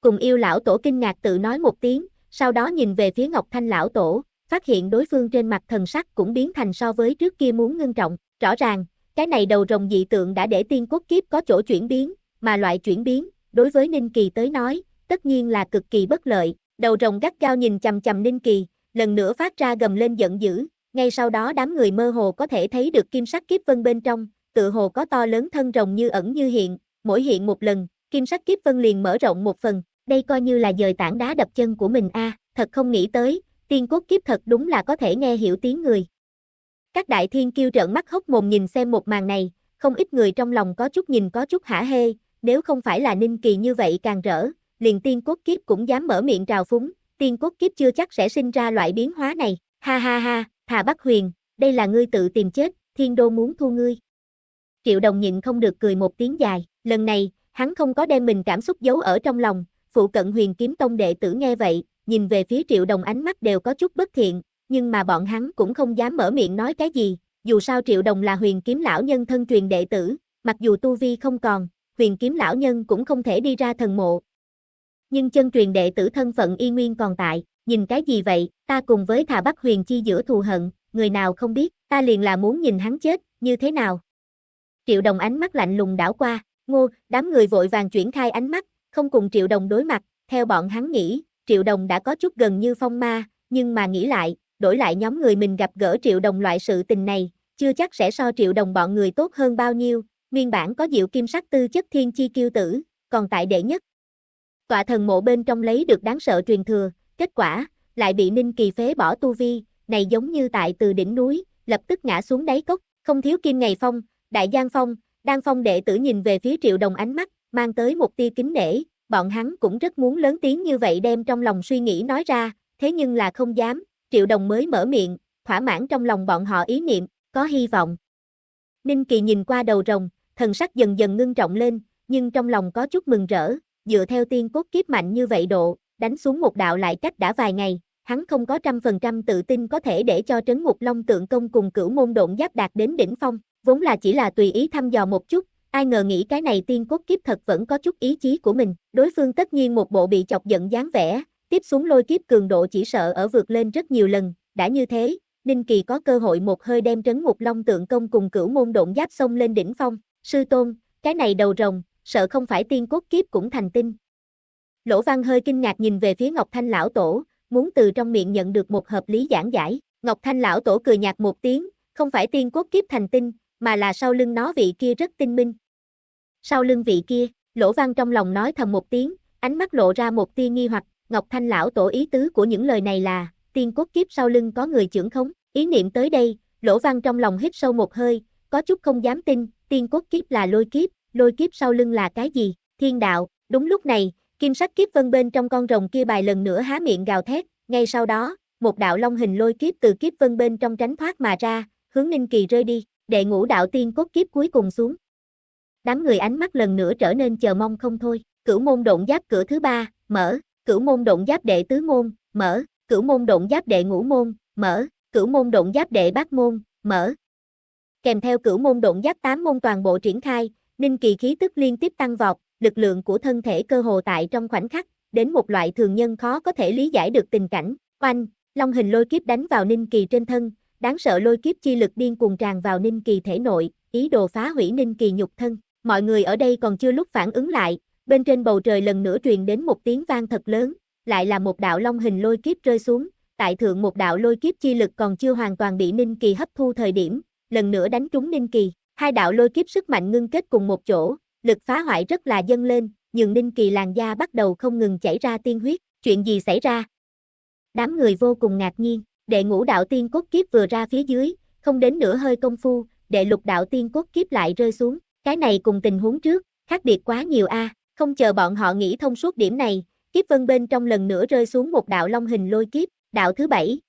Cùng yêu lão tổ kinh ngạc tự nói một tiếng, sau đó nhìn về phía Ngọc Thanh lão tổ, phát hiện đối phương trên mặt thần sắc cũng biến thành so với trước kia muốn ngưng trọng, rõ ràng, cái này đầu rồng dị tượng đã để tiên cốt kiếp có chỗ chuyển biến, mà loại chuyển biến, đối với Ninh Kỳ tới nói, tất nhiên là cực kỳ bất lợi, đầu rồng gắt cao nhìn chầm chầm Ninh Kỳ, lần nữa phát ra gầm lên giận dữ, ngay sau đó đám người mơ hồ có thể thấy được kim sắc kiếp vân bên trong, tự hồ có to lớn thân rồng như ẩn như hiện, mỗi hiện một lần, kim sắc kiếp vân liền mở rộng một phần, đây coi như là dời tảng đá đập chân của mình a, thật không nghĩ tới, tiên cốt kiếp thật đúng là có thể nghe hiểu tiếng người. Các đại thiên kiêu trợn mắt hốc mồm nhìn xem một màn này, không ít người trong lòng có chút nhìn có chút hả hê, nếu không phải là Ninh Kỳ như vậy càng rỡ, liền tiên cốt kiếp cũng dám mở miệng trào phúng, tiên cốt kiếp chưa chắc sẽ sinh ra loại biến hóa này, ha ha ha, thà Bắc Huyền, đây là ngươi tự tìm chết, thiên đô muốn thu ngươi. Triệu đồng nhịn không được cười một tiếng dài, lần này, hắn không có đem mình cảm xúc giấu ở trong lòng, phụ cận huyền kiếm tông đệ tử nghe vậy, nhìn về phía triệu đồng ánh mắt đều có chút bất thiện, nhưng mà bọn hắn cũng không dám mở miệng nói cái gì, dù sao triệu đồng là huyền kiếm lão nhân thân truyền đệ tử, mặc dù tu vi không còn, huyền kiếm lão nhân cũng không thể đi ra thần mộ, nhưng chân truyền đệ tử thân phận y nguyên còn tại, nhìn cái gì vậy, ta cùng với thà Bắc Huyền Chi giữa thù hận, người nào không biết, ta liền là muốn nhìn hắn chết, như thế nào. Triệu đồng ánh mắt lạnh lùng đảo qua, ngô, đám người vội vàng chuyển khai ánh mắt, không cùng triệu đồng đối mặt, theo bọn hắn nghĩ, triệu đồng đã có chút gần như phong ma, nhưng mà nghĩ lại, đổi lại nhóm người mình gặp gỡ triệu đồng loại sự tình này, chưa chắc sẽ so triệu đồng bọn người tốt hơn bao nhiêu, nguyên bản có diệu kim sắc tư chất thiên chi kiêu tử, còn tại đệ nhất, Tọa thần mộ bên trong lấy được đáng sợ truyền thừa, kết quả, lại bị Ninh Kỳ phế bỏ tu vi, này giống như tại từ đỉnh núi, lập tức ngã xuống đáy cốc, không thiếu kim ngày phong, đại giang phong, đang phong đệ tử nhìn về phía triệu đồng ánh mắt, mang tới một tia kính nể, bọn hắn cũng rất muốn lớn tiếng như vậy đem trong lòng suy nghĩ nói ra, thế nhưng là không dám, triệu đồng mới mở miệng, thỏa mãn trong lòng bọn họ ý niệm, có hy vọng. Ninh Kỳ nhìn qua đầu rồng, thần sắc dần dần ngưng trọng lên, nhưng trong lòng có chút mừng rỡ, dựa theo tiên cốt kiếp mạnh như vậy độ, đánh xuống một đạo lại cách đã vài ngày, hắn không có trăm phần trăm tự tin có thể để cho trấn ngục long tượng công cùng cửu môn độn giáp đạt đến đỉnh phong, vốn là chỉ là tùy ý thăm dò một chút, ai ngờ nghĩ cái này tiên cốt kiếp thật vẫn có chút ý chí của mình, đối phương tất nhiên một bộ bị chọc giận dáng vẻ, tiếp xuống lôi kiếp cường độ chỉ sợ ở vượt lên rất nhiều lần, đã như thế, Ninh Kỳ có cơ hội một hơi đem trấn ngục long tượng công cùng cửu môn độn giáp xông lên đỉnh phong, sư tôn, cái này đầu rồng, sợ không phải tiên cốt kiếp cũng thành tinh. Lỗ Văn hơi kinh ngạc nhìn về phía Ngọc Thanh lão tổ, muốn từ trong miệng nhận được một hợp lý giảng giải. Ngọc Thanh lão tổ cười nhạt một tiếng, không phải tiên cốt kiếp thành tinh, mà là sau lưng nó vị kia rất tinh minh. Sau lưng vị kia, Lỗ Văn trong lòng nói thầm một tiếng, ánh mắt lộ ra một tia nghi hoặc, Ngọc Thanh lão tổ ý tứ của những lời này là, tiên cốt kiếp sau lưng có người trưởng khống, ý niệm tới đây, Lỗ Văn trong lòng hít sâu một hơi, có chút không dám tin, tiên cốt kiếp là lôi kiếp, lôi kiếp sau lưng là cái gì, thiên đạo, đúng lúc này, kim sắc kiếp vân bên trong con rồng kia bài lần nữa há miệng gào thét, ngay sau đó, một đạo long hình lôi kiếp từ kiếp vân bên trong tránh thoát mà ra, hướng Ninh Kỳ rơi đi, đệ ngũ đạo tiên cốt kiếp cuối cùng xuống. Đám người ánh mắt lần nữa trở nên chờ mong không thôi, cửu môn động giáp cửa thứ ba, mở, cửu môn động giáp đệ tứ môn, mở, cửu môn động giáp đệ ngũ môn, mở, cửu môn động giáp đệ bát môn, mở. Kèm theo cửu môn động giáp tám môn toàn bộ triển khai, Ninh Kỳ khí tức liên tiếp tăng vọt, lực lượng của thân thể cơ hồ tại trong khoảnh khắc, đến một loại thường nhân khó có thể lý giải được tình cảnh. Oanh, long hình lôi kiếp đánh vào Ninh Kỳ trên thân, đáng sợ lôi kiếp chi lực điên cuồng tràn vào Ninh Kỳ thể nội, ý đồ phá hủy Ninh Kỳ nhục thân. Mọi người ở đây còn chưa lúc phản ứng lại, bên trên bầu trời lần nữa truyền đến một tiếng vang thật lớn, lại là một đạo long hình lôi kiếp rơi xuống, tại thượng một đạo lôi kiếp chi lực còn chưa hoàn toàn bị Ninh Kỳ hấp thu thời điểm, lần nữa đánh trúng Ninh Kỳ. Hai đạo lôi kiếp sức mạnh ngưng kết cùng một chỗ, lực phá hoại rất là dâng lên, nhường Ninh Kỳ làn da bắt đầu không ngừng chảy ra tiên huyết, chuyện gì xảy ra? Đám người vô cùng ngạc nhiên, đệ ngũ đạo tiên cốt kiếp vừa ra phía dưới, không đến nửa hơi công phu, đệ lục đạo tiên cốt kiếp lại rơi xuống, cái này cùng tình huống trước, khác biệt quá nhiều a, không chờ bọn họ nghĩ thông suốt điểm này, kiếp vân bên trong lần nữa rơi xuống một đạo long hình lôi kiếp, đạo thứ bảy.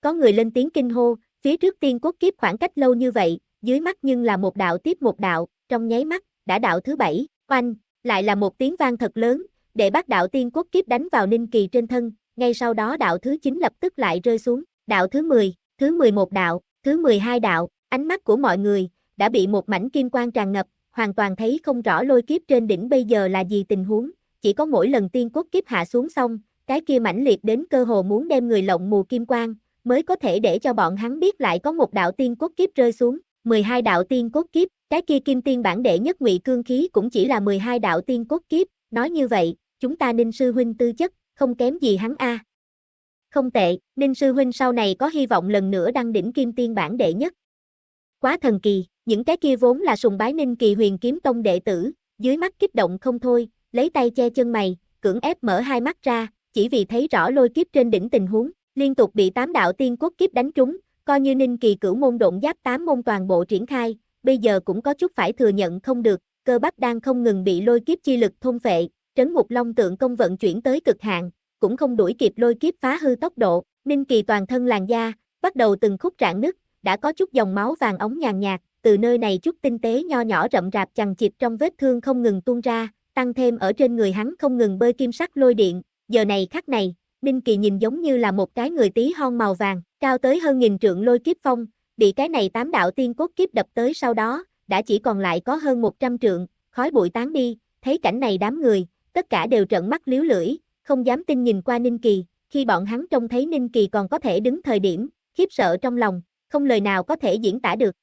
Có người lên tiếng kinh hô, phía trước tiên cốt kiếp khoảng cách lâu như vậy, dưới mắt nhưng là một đạo tiếp một đạo, trong nháy mắt, đã đạo thứ bảy, oanh, lại là một tiếng vang thật lớn, để bắt đạo tiên quốc kiếp đánh vào Ninh Kỳ trên thân, ngay sau đó đạo thứ 9 lập tức lại rơi xuống, đạo thứ 10, thứ 11 đạo, thứ 12 đạo, ánh mắt của mọi người, đã bị một mảnh kim quang tràn ngập, hoàn toàn thấy không rõ lôi kiếp trên đỉnh bây giờ là gì tình huống, chỉ có mỗi lần tiên quốc kiếp hạ xuống xong, cái kia mãnh liệt đến cơ hồ muốn đem người lộng mù kim quang, mới có thể để cho bọn hắn biết lại có một đạo tiên quốc kiếp rơi xuống, 12 đạo tiên cốt kiếp, cái kia kim tiên bản đệ nhất ngụy cương khí cũng chỉ là 12 đạo tiên cốt kiếp, nói như vậy, chúng ta Ninh Sư Huynh tư chất, không kém gì hắn a. Không tệ, Ninh Sư Huynh sau này có hy vọng lần nữa đăng đỉnh kim tiên bản đệ nhất. Quá thần kỳ, những cái kia vốn là sùng bái Ninh Kỳ huyền kiếm tông đệ tử, dưới mắt kích động không thôi, lấy tay che chân mày, cưỡng ép mở hai mắt ra, chỉ vì thấy rõ lôi kiếp trên đỉnh tình huống, liên tục bị tám đạo tiên cốt kiếp đánh trúng, Coi như Ninh Kỳ cửu môn độn giáp tám môn toàn bộ triển khai, bây giờ cũng có chút phải thừa nhận không được, cơ bắp đang không ngừng bị lôi kiếp chi lực thôn phệ, trấn ngục long tượng công vận chuyển tới cực hạn, cũng không đuổi kịp lôi kiếp phá hư tốc độ, Ninh Kỳ toàn thân làn da, bắt đầu từng khúc rạn nứt, đã có chút dòng máu vàng ống nhàn nhạt, từ nơi này chút tinh tế nho nhỏ rậm rạp chằng chịt trong vết thương không ngừng tuôn ra, tăng thêm ở trên người hắn không ngừng bơi kim sắc lôi điện, giờ này khắc này, Đinh Kỳ nhìn giống như là một cái người tí hon màu vàng, cao tới hơn nghìn trượng lôi kiếp phong, bị cái này tám đạo tiên cốt kiếp đập tới sau đó, đã chỉ còn lại có hơn 100 trượng, khói bụi tán đi, thấy cảnh này đám người, tất cả đều trợn mắt liếu lưỡi, không dám tin nhìn qua Ninh Kỳ, khi bọn hắn trông thấy Ninh Kỳ còn có thể đứng thời điểm, khiếp sợ trong lòng, không lời nào có thể diễn tả được.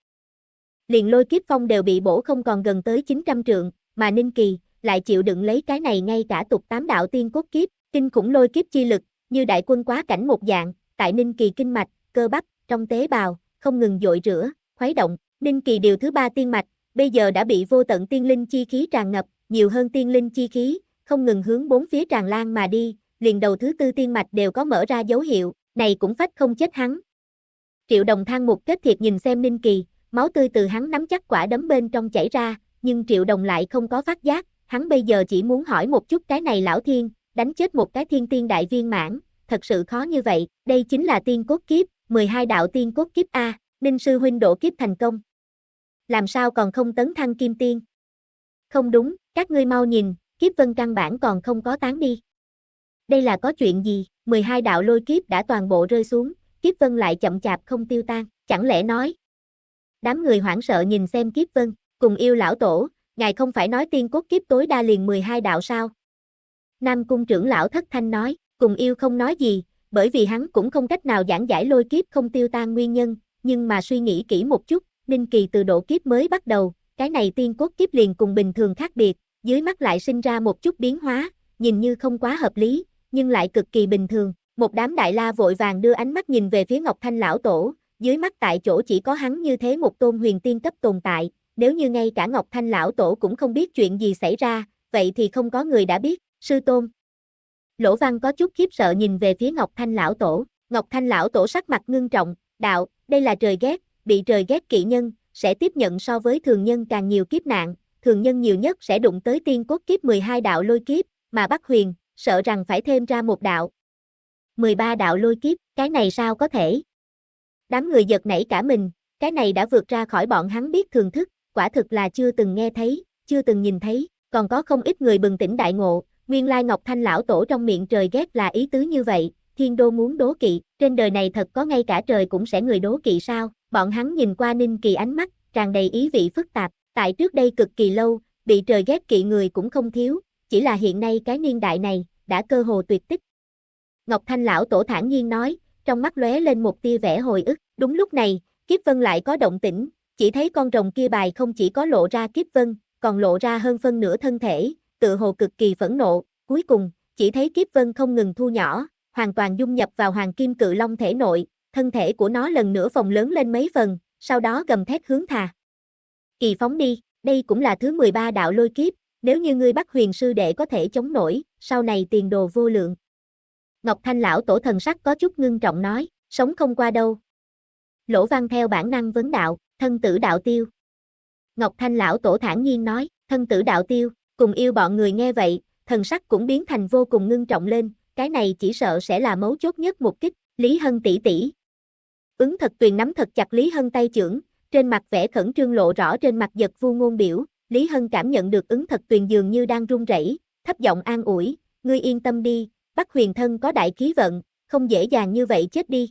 Liền lôi kiếp phong đều bị bổ không còn gần tới 900 trượng, mà Ninh Kỳ, lại chịu đựng lấy cái này ngay cả tục tám đạo tiên cốt kiếp, Kinh khủng lôi kiếp chi lực, như đại quân quá cảnh một dạng, tại Ninh Kỳ kinh mạch, cơ bắp, trong tế bào, không ngừng dội rửa, khuấy động, Ninh Kỳ điều thứ ba tiên mạch, bây giờ đã bị vô tận tiên linh chi khí tràn ngập, nhiều hơn tiên linh chi khí, không ngừng hướng bốn phía tràn lan mà đi, liền đầu thứ tư tiên mạch đều có mở ra dấu hiệu, này cũng phách không chết hắn. Triệu đồng thang một kết thiệt nhìn xem Ninh Kỳ, máu tươi từ hắn nắm chắc quả đấm bên trong chảy ra, nhưng triệu đồng lại không có phát giác, hắn bây giờ chỉ muốn hỏi một chút cái này lão thiên, đánh chết một cái thiên tiên đại viên mãn, thật sự khó như vậy, đây chính là tiên cốt kiếp, 12 đạo tiên cốt kiếp A, Ninh Sư Huynh đổ kiếp thành công. Làm sao còn không tấn thăng kim tiên? Không đúng, các ngươi mau nhìn, kiếp vân căn bản còn không có tán đi. Đây là có chuyện gì, 12 đạo lôi kiếp đã toàn bộ rơi xuống, kiếp vân lại chậm chạp không tiêu tan, chẳng lẽ nói. Đám người hoảng sợ nhìn xem kiếp vân, cùng yêu lão tổ, ngài không phải nói tiên cốt kiếp tối đa liền 12 đạo sao, Nam Cung trưởng lão thất thanh nói, cùng yêu không nói gì, bởi vì hắn cũng không cách nào giảng giải lôi kiếp không tiêu tan nguyên nhân, nhưng mà suy nghĩ kỹ một chút, Ninh Kỳ từ độ kiếp mới bắt đầu, cái này tiên cốt kiếp liền cùng bình thường khác biệt, dưới mắt lại sinh ra một chút biến hóa, nhìn như không quá hợp lý, nhưng lại cực kỳ bình thường. Một đám đại la vội vàng đưa ánh mắt nhìn về phía Ngọc Thanh lão tổ, dưới mắt tại chỗ chỉ có hắn như thế một tôn huyền tiên cấp tồn tại, nếu như ngay cả Ngọc Thanh lão tổ cũng không biết chuyện gì xảy ra, vậy thì không có người đã biết, sư tôn. Lỗ Văn có chút khiếp sợ nhìn về phía Ngọc Thanh lão tổ, Ngọc Thanh lão tổ sắc mặt ngưng trọng, đạo, đây là trời ghét, bị trời ghét kỵ nhân, sẽ tiếp nhận so với thường nhân càng nhiều kiếp nạn, thường nhân nhiều nhất sẽ đụng tới tiên cốt kiếp 12 đạo lôi kiếp, mà Bắc Huyền, sợ rằng phải thêm ra một đạo. 13 đạo lôi kiếp, cái này sao có thể? Đám người giật nảy cả mình, cái này đã vượt ra khỏi bọn hắn biết thường thức, quả thực là chưa từng nghe thấy, chưa từng nhìn thấy, còn có không ít người bừng tỉnh đại ngộ, Nguyên lai Ngọc Thanh lão tổ trong miệng trời ghét là ý tứ như vậy, thiên đô muốn đố kỵ, trên đời này thật có ngay cả trời cũng sẽ người đố kỵ sao, bọn hắn nhìn qua ninh kỳ ánh mắt, tràn đầy ý vị phức tạp, tại trước đây cực kỳ lâu, bị trời ghét kỵ người cũng không thiếu, chỉ là hiện nay cái niên đại này, đã cơ hồ tuyệt tích. Ngọc Thanh lão tổ thản nhiên nói, trong mắt lóe lên một tia vẻ hồi ức, đúng lúc này, Kiếp Vân lại có động tĩnh, chỉ thấy con rồng kia bài không chỉ có lộ ra Kiếp Vân, còn lộ ra hơn phân nửa thân thể, tự hồ cực kỳ phẫn nộ, cuối cùng, chỉ thấy kiếp vân không ngừng thu nhỏ, hoàn toàn dung nhập vào hoàng kim cự long thể nội, thân thể của nó lần nữa phồng lớn lên mấy phần, sau đó gầm thét hướng thà. Kỳ phóng đi, đây cũng là thứ 13 đạo lôi kiếp, nếu như ngươi bắt huyền sư đệ có thể chống nổi, sau này tiền đồ vô lượng. Ngọc Thanh lão tổ thần sắc có chút ngưng trọng nói, sống không qua đâu. Lỗ Văn theo bản năng vấn đạo, thân tử đạo tiêu. Ngọc Thanh lão tổ thản nhiên nói, thân tử đạo tiêu, Cùng yêu bọn người nghe vậy, thần sắc cũng biến thành vô cùng ngưng trọng lên, cái này chỉ sợ sẽ là mấu chốt nhất một kích, Lý Hân tỷ tỷ. Ứng thật tuyền nắm thật chặt Lý Hân tay trưởng, trên mặt vẻ khẩn trương lộ rõ trên mặt giật vu ngôn biểu, Lý Hân cảm nhận được ứng thật tuyền dường như đang run rẩy, thấp giọng an ủi, ngươi yên tâm đi, Bắc huyền thân có đại khí vận, không dễ dàng như vậy chết đi.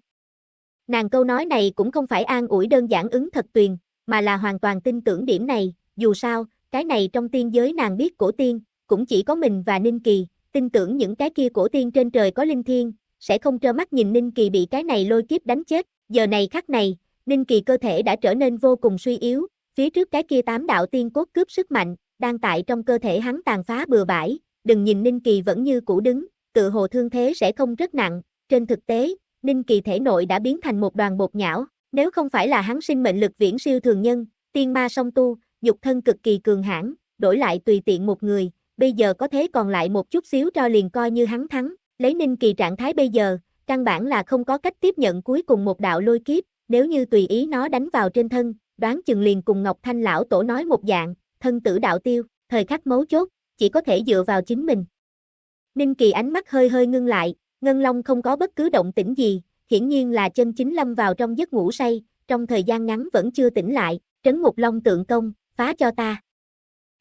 Nàng câu nói này cũng không phải an ủi đơn giản ứng thật tuyền, mà là hoàn toàn tin tưởng điểm này, dù sao, cái này trong tiên giới nàng biết cổ tiên, cũng chỉ có mình và Ninh Kỳ, tin tưởng những cái kia cổ tiên trên trời có linh thiêng sẽ không trơ mắt nhìn Ninh Kỳ bị cái này lôi kiếp đánh chết, giờ này khắc này, Ninh Kỳ cơ thể đã trở nên vô cùng suy yếu, phía trước cái kia tám đạo tiên cốt cướp sức mạnh, đang tại trong cơ thể hắn tàn phá bừa bãi, đừng nhìn Ninh Kỳ vẫn như cũ đứng, tự hồ thương thế sẽ không rất nặng, trên thực tế, Ninh Kỳ thể nội đã biến thành một đoàn bột nhão, nếu không phải là hắn sinh mệnh lực viễn siêu thường nhân, tiên ma song tu, dục thân cực kỳ cường hãn, đổi lại tùy tiện một người, bây giờ có thế còn lại một chút xíu cho liền coi như hắn thắng, lấy Ninh Kỳ trạng thái bây giờ, căn bản là không có cách tiếp nhận cuối cùng một đạo lôi kiếp, nếu như tùy ý nó đánh vào trên thân, đoán chừng liền cùng Ngọc Thanh lão tổ nói một dạng, thân tử đạo tiêu, thời khắc mấu chốt, chỉ có thể dựa vào chính mình. Ninh Kỳ ánh mắt hơi hơi ngưng lại, Ngân Long không có bất cứ động tĩnh gì, hiển nhiên là chân chính lâm vào trong giấc ngủ say, trong thời gian ngắn vẫn chưa tỉnh lại, trấn một long tượng công, phá cho ta.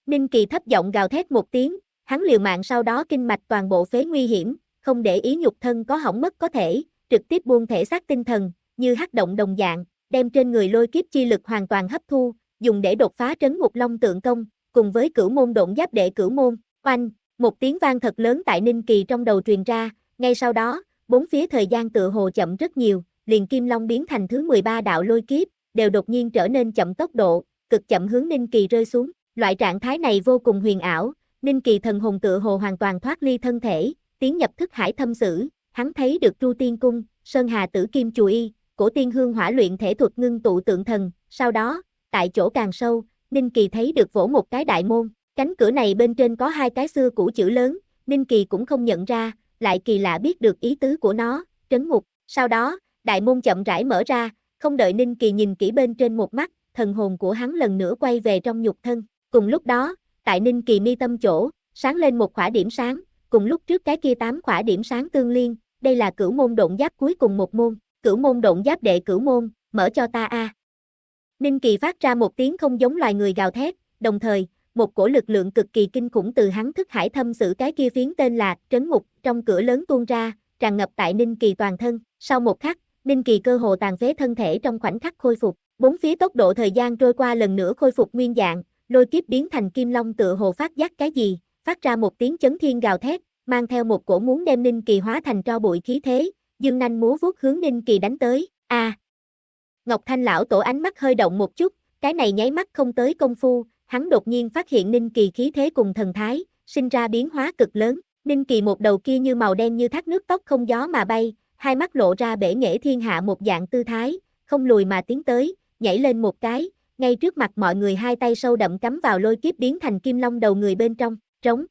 Ninh Kỳ thấp giọng gào thét một tiếng, hắn liều mạng sau đó kinh mạch toàn bộ phế nguy hiểm, không để ý nhục thân có hỏng mất có thể, trực tiếp buông thể xác tinh thần, như hắc động đồng dạng, đem trên người lôi kiếp chi lực hoàn toàn hấp thu, dùng để đột phá trấn ngục long tượng công, cùng với cửu môn độn giáp đệ cửu môn, oanh, một tiếng vang thật lớn tại Ninh Kỳ trong đầu truyền ra, ngay sau đó, bốn phía thời gian tựa hồ chậm rất nhiều, liền kim long biến thành thứ 13 đạo lôi kiếp, đều đột nhiên trở nên chậm tốc độ, cực chậm hướng Ninh Kỳ rơi xuống, loại trạng thái này vô cùng huyền ảo, Ninh Kỳ thần hồn tựa hồ hoàn toàn thoát ly thân thể, tiến nhập thức hải thâm sử, hắn thấy được Chu Tiên Cung, Sơn Hà Tử Kim Chùa Y, cổ tiên hương hỏa luyện thể thuật ngưng tụ tượng thần, sau đó, tại chỗ càng sâu, Ninh Kỳ thấy được vỗ một cái đại môn, cánh cửa này bên trên có hai cái xưa cũ chữ lớn, Ninh Kỳ cũng không nhận ra, lại kỳ lạ biết được ý tứ của nó, trấn ngục, sau đó, đại môn chậm rãi mở ra, không đợi Ninh Kỳ nhìn kỹ bên trên một mắt, thần hồn của hắn lần nữa quay về trong nhục thân. Cùng lúc đó, tại Ninh Kỳ mi tâm chỗ, sáng lên một khỏa điểm sáng, cùng lúc trước cái kia tám khỏa điểm sáng tương liên, đây là cửu môn độn giáp cuối cùng một môn, cửu môn độn giáp đệ cửu môn, mở cho ta a. Ninh Kỳ phát ra một tiếng không giống loài người gào thét, đồng thời, một cổ lực lượng cực kỳ kinh khủng từ hắn thức hải thâm sử cái kia phiến tên là trấn ngục trong cửa lớn tuôn ra, tràn ngập tại Ninh Kỳ toàn thân, sau một khắc, Ninh Kỳ cơ hồ tàn phế thân thể trong khoảnh khắc khôi phục, Bốn phía tốc độ thời gian trôi qua lần nữa khôi phục nguyên dạng, lôi kiếp biến thành kim long tựa hồ phát giác cái gì, phát ra một tiếng chấn thiên gào thét, mang theo một cổ muốn đem Ninh Kỳ hóa thành tro bụi khí thế, dương nanh múa vuốt hướng Ninh Kỳ đánh tới. A. Ngọc Thanh lão tổ ánh mắt hơi động một chút, cái này nháy mắt không tới công phu, hắn đột nhiên phát hiện Ninh Kỳ khí thế cùng thần thái, sinh ra biến hóa cực lớn. Ninh Kỳ một đầu kia như màu đen như thác nước tóc không gió mà bay, hai mắt lộ ra bể nghệ thiên hạ một dạng tư thái, không lùi mà tiến tới, nhảy lên một cái, ngay trước mặt mọi người hai tay sâu đậm cắm vào lôi kiếp biến thành kim long đầu người bên trong, trống.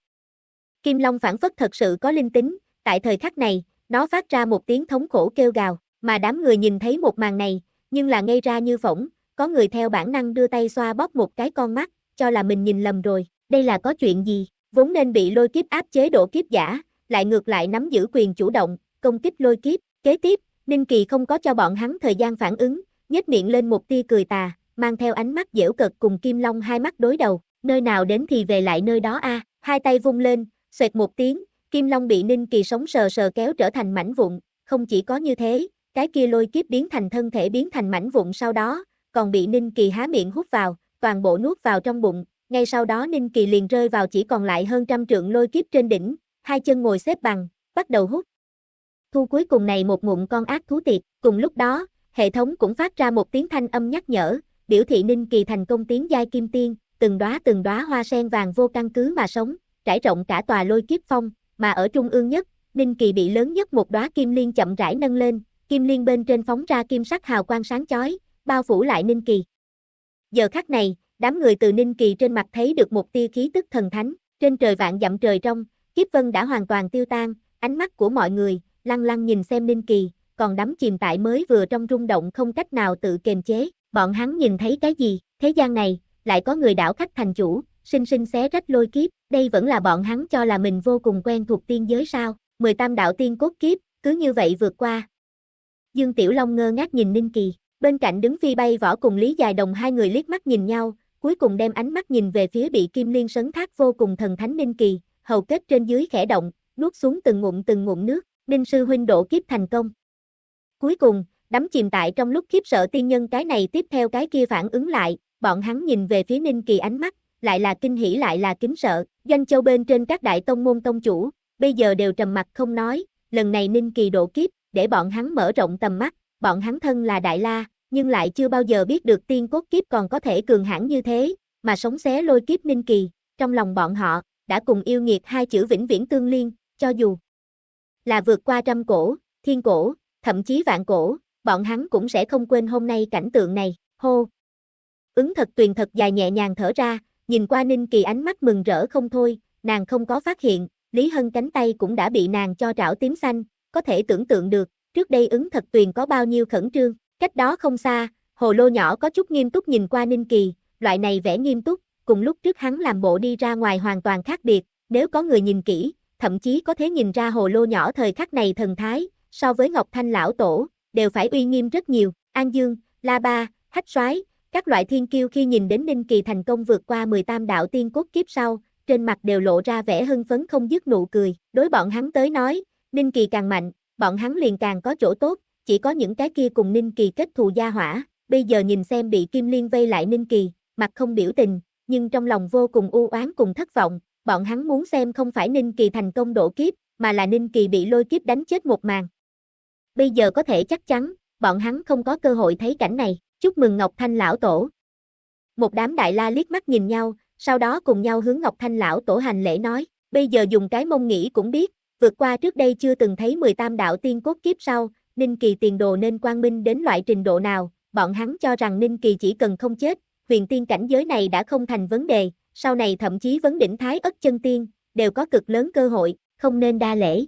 Kim long phản phất thật sự có linh tính, tại thời khắc này, nó phát ra một tiếng thống khổ kêu gào, mà đám người nhìn thấy một màn này, nhưng là ngây ra như phỏng, có người theo bản năng đưa tay xoa bóp một cái con mắt, cho là mình nhìn lầm rồi, đây là có chuyện gì, vốn nên bị lôi kiếp áp chế độ kiếp giả, lại ngược lại nắm giữ quyền chủ động, công kích lôi kiếp, kế tiếp, Ninh Kỳ không có cho bọn hắn thời gian phản ứng, nhếch miệng lên một tia cười tà, mang theo ánh mắt dễu cợt cùng Kim Long hai mắt đối đầu, nơi nào đến thì về lại nơi đó a, hai tay vung lên, xoẹt một tiếng, Kim Long bị Ninh Kỳ sống sờ sờ kéo trở thành mảnh vụn, không chỉ có như thế, cái kia lôi kiếp biến thành thân thể biến thành mảnh vụn sau đó, còn bị Ninh Kỳ há miệng hút vào, toàn bộ nuốt vào trong bụng, ngay sau đó Ninh Kỳ liền rơi vào chỉ còn lại hơn trăm trượng lôi kiếp trên đỉnh, hai chân ngồi xếp bằng, bắt đầu hút. Thu cuối cùng này một ngụm con ác thú tiệt, cùng lúc đó, hệ thống cũng phát ra một tiếng thanh âm nhắc nhở, biểu thị Ninh Kỳ thành công tiến giai kim tiên, từng đóa từng đóa hoa sen vàng vô căn cứ mà sống, trải rộng cả tòa lôi kiếp phong, mà ở trung ương nhất, Ninh Kỳ bị lớn nhất một đóa kim liên chậm rãi nâng lên, kim liên bên trên phóng ra kim sắc hào quang sáng chói, bao phủ lại Ninh Kỳ. Giờ khắc này, đám người từ Ninh Kỳ trên mặt thấy được một tia khí tức thần thánh, trên trời vạn dặm trời trong, kiếp vân đã hoàn toàn tiêu tan, ánh mắt của mọi người lăng lăng nhìn xem Ninh Kỳ, còn đắm chìm tại mới vừa trong rung động không cách nào tự kềm chế, bọn hắn nhìn thấy cái gì, thế gian này, lại có người đảo khách thành chủ, sinh sinh xé rách lôi kiếp, đây vẫn là bọn hắn cho là mình vô cùng quen thuộc tiên giới sao, 18 đạo tiên cốt kiếp, cứ như vậy vượt qua. Dương Tiểu Long ngơ ngác nhìn Ninh Kỳ, bên cạnh đứng phi bay võ cùng Lý Dài Đồng hai người liếc mắt nhìn nhau, cuối cùng đem ánh mắt nhìn về phía bị Kim Liên sấn thác vô cùng thần thánh Ninh Kỳ, hầu kết trên dưới khẽ động, nuốt xuống từng ngụm từng ngụm nước, Ninh Sư Huynh đổ kiếp thành công. Cuối cùng, đắm chìm tại trong lúc khiếp sợ tiên nhân cái này tiếp theo cái kia phản ứng lại, bọn hắn nhìn về phía Ninh Kỳ ánh mắt, lại là kinh hỉ lại là kính sợ, doanh châu bên trên các đại tông môn tông chủ, bây giờ đều trầm mặt không nói, lần này Ninh Kỳ độ kiếp, để bọn hắn mở rộng tầm mắt, bọn hắn thân là Đại La, nhưng lại chưa bao giờ biết được tiên cốt kiếp còn có thể cường hãn như thế, mà sống xé lôi kiếp Ninh Kỳ, trong lòng bọn họ, đã cùng yêu nghiệt hai chữ vĩnh viễn tương liên, cho dù là vượt qua trăm cổ, thiên cổ, thậm chí vạn cổ, bọn hắn cũng sẽ không quên hôm nay cảnh tượng này, hô. Ứng thật tuyền thật dài nhẹ nhàng thở ra, nhìn qua Ninh Kỳ ánh mắt mừng rỡ không thôi, nàng không có phát hiện, Lý Hân cánh tay cũng đã bị nàng cho trảo tím xanh, có thể tưởng tượng được, trước đây ứng thật tuyền có bao nhiêu khẩn trương, cách đó không xa, hồ lô nhỏ có chút nghiêm túc nhìn qua Ninh Kỳ, loại này vẻ nghiêm túc, cùng lúc trước hắn làm bộ đi ra ngoài hoàn toàn khác biệt, nếu có người nhìn kỹ, thậm chí có thể nhìn ra hồ lô nhỏ thời khắc này thần thái, so với Ngọc Thanh lão tổ, đều phải uy nghiêm rất nhiều. An Dương, La Ba, Hách Soái, các loại thiên kiêu khi nhìn đến Ninh Kỳ thành công vượt qua 18 đạo tiên cốt kiếp sau, trên mặt đều lộ ra vẻ hưng phấn không dứt nụ cười. Đối bọn hắn tới nói, Ninh Kỳ càng mạnh, bọn hắn liền càng có chỗ tốt, chỉ có những cái kia cùng Ninh Kỳ kết thù gia hỏa. Bây giờ nhìn xem bị Kim Liên vây lại Ninh Kỳ, mặt không biểu tình, nhưng trong lòng vô cùng u oán cùng thất vọng, bọn hắn muốn xem không phải Ninh Kỳ thành công độ kiếp, mà là Ninh Kỳ bị lôi kiếp đánh chết một màn bây giờ có thể chắc chắn, bọn hắn không có cơ hội thấy cảnh này, chúc mừng Ngọc Thanh lão tổ. Một đám đại la liếc mắt nhìn nhau, sau đó cùng nhau hướng Ngọc Thanh lão tổ hành lễ nói, bây giờ dùng cái mông nghĩ cũng biết, vượt qua trước đây chưa từng thấy 18 đạo tiên cốt kiếp sau, Ninh Kỳ tiền đồ nên quang minh đến loại trình độ nào, bọn hắn cho rằng Ninh Kỳ chỉ cần không chết, huyền tiên cảnh giới này đã không thành vấn đề, sau này thậm chí vấn đỉnh thái ất chân tiên, đều có cực lớn cơ hội, không nên đa lễ,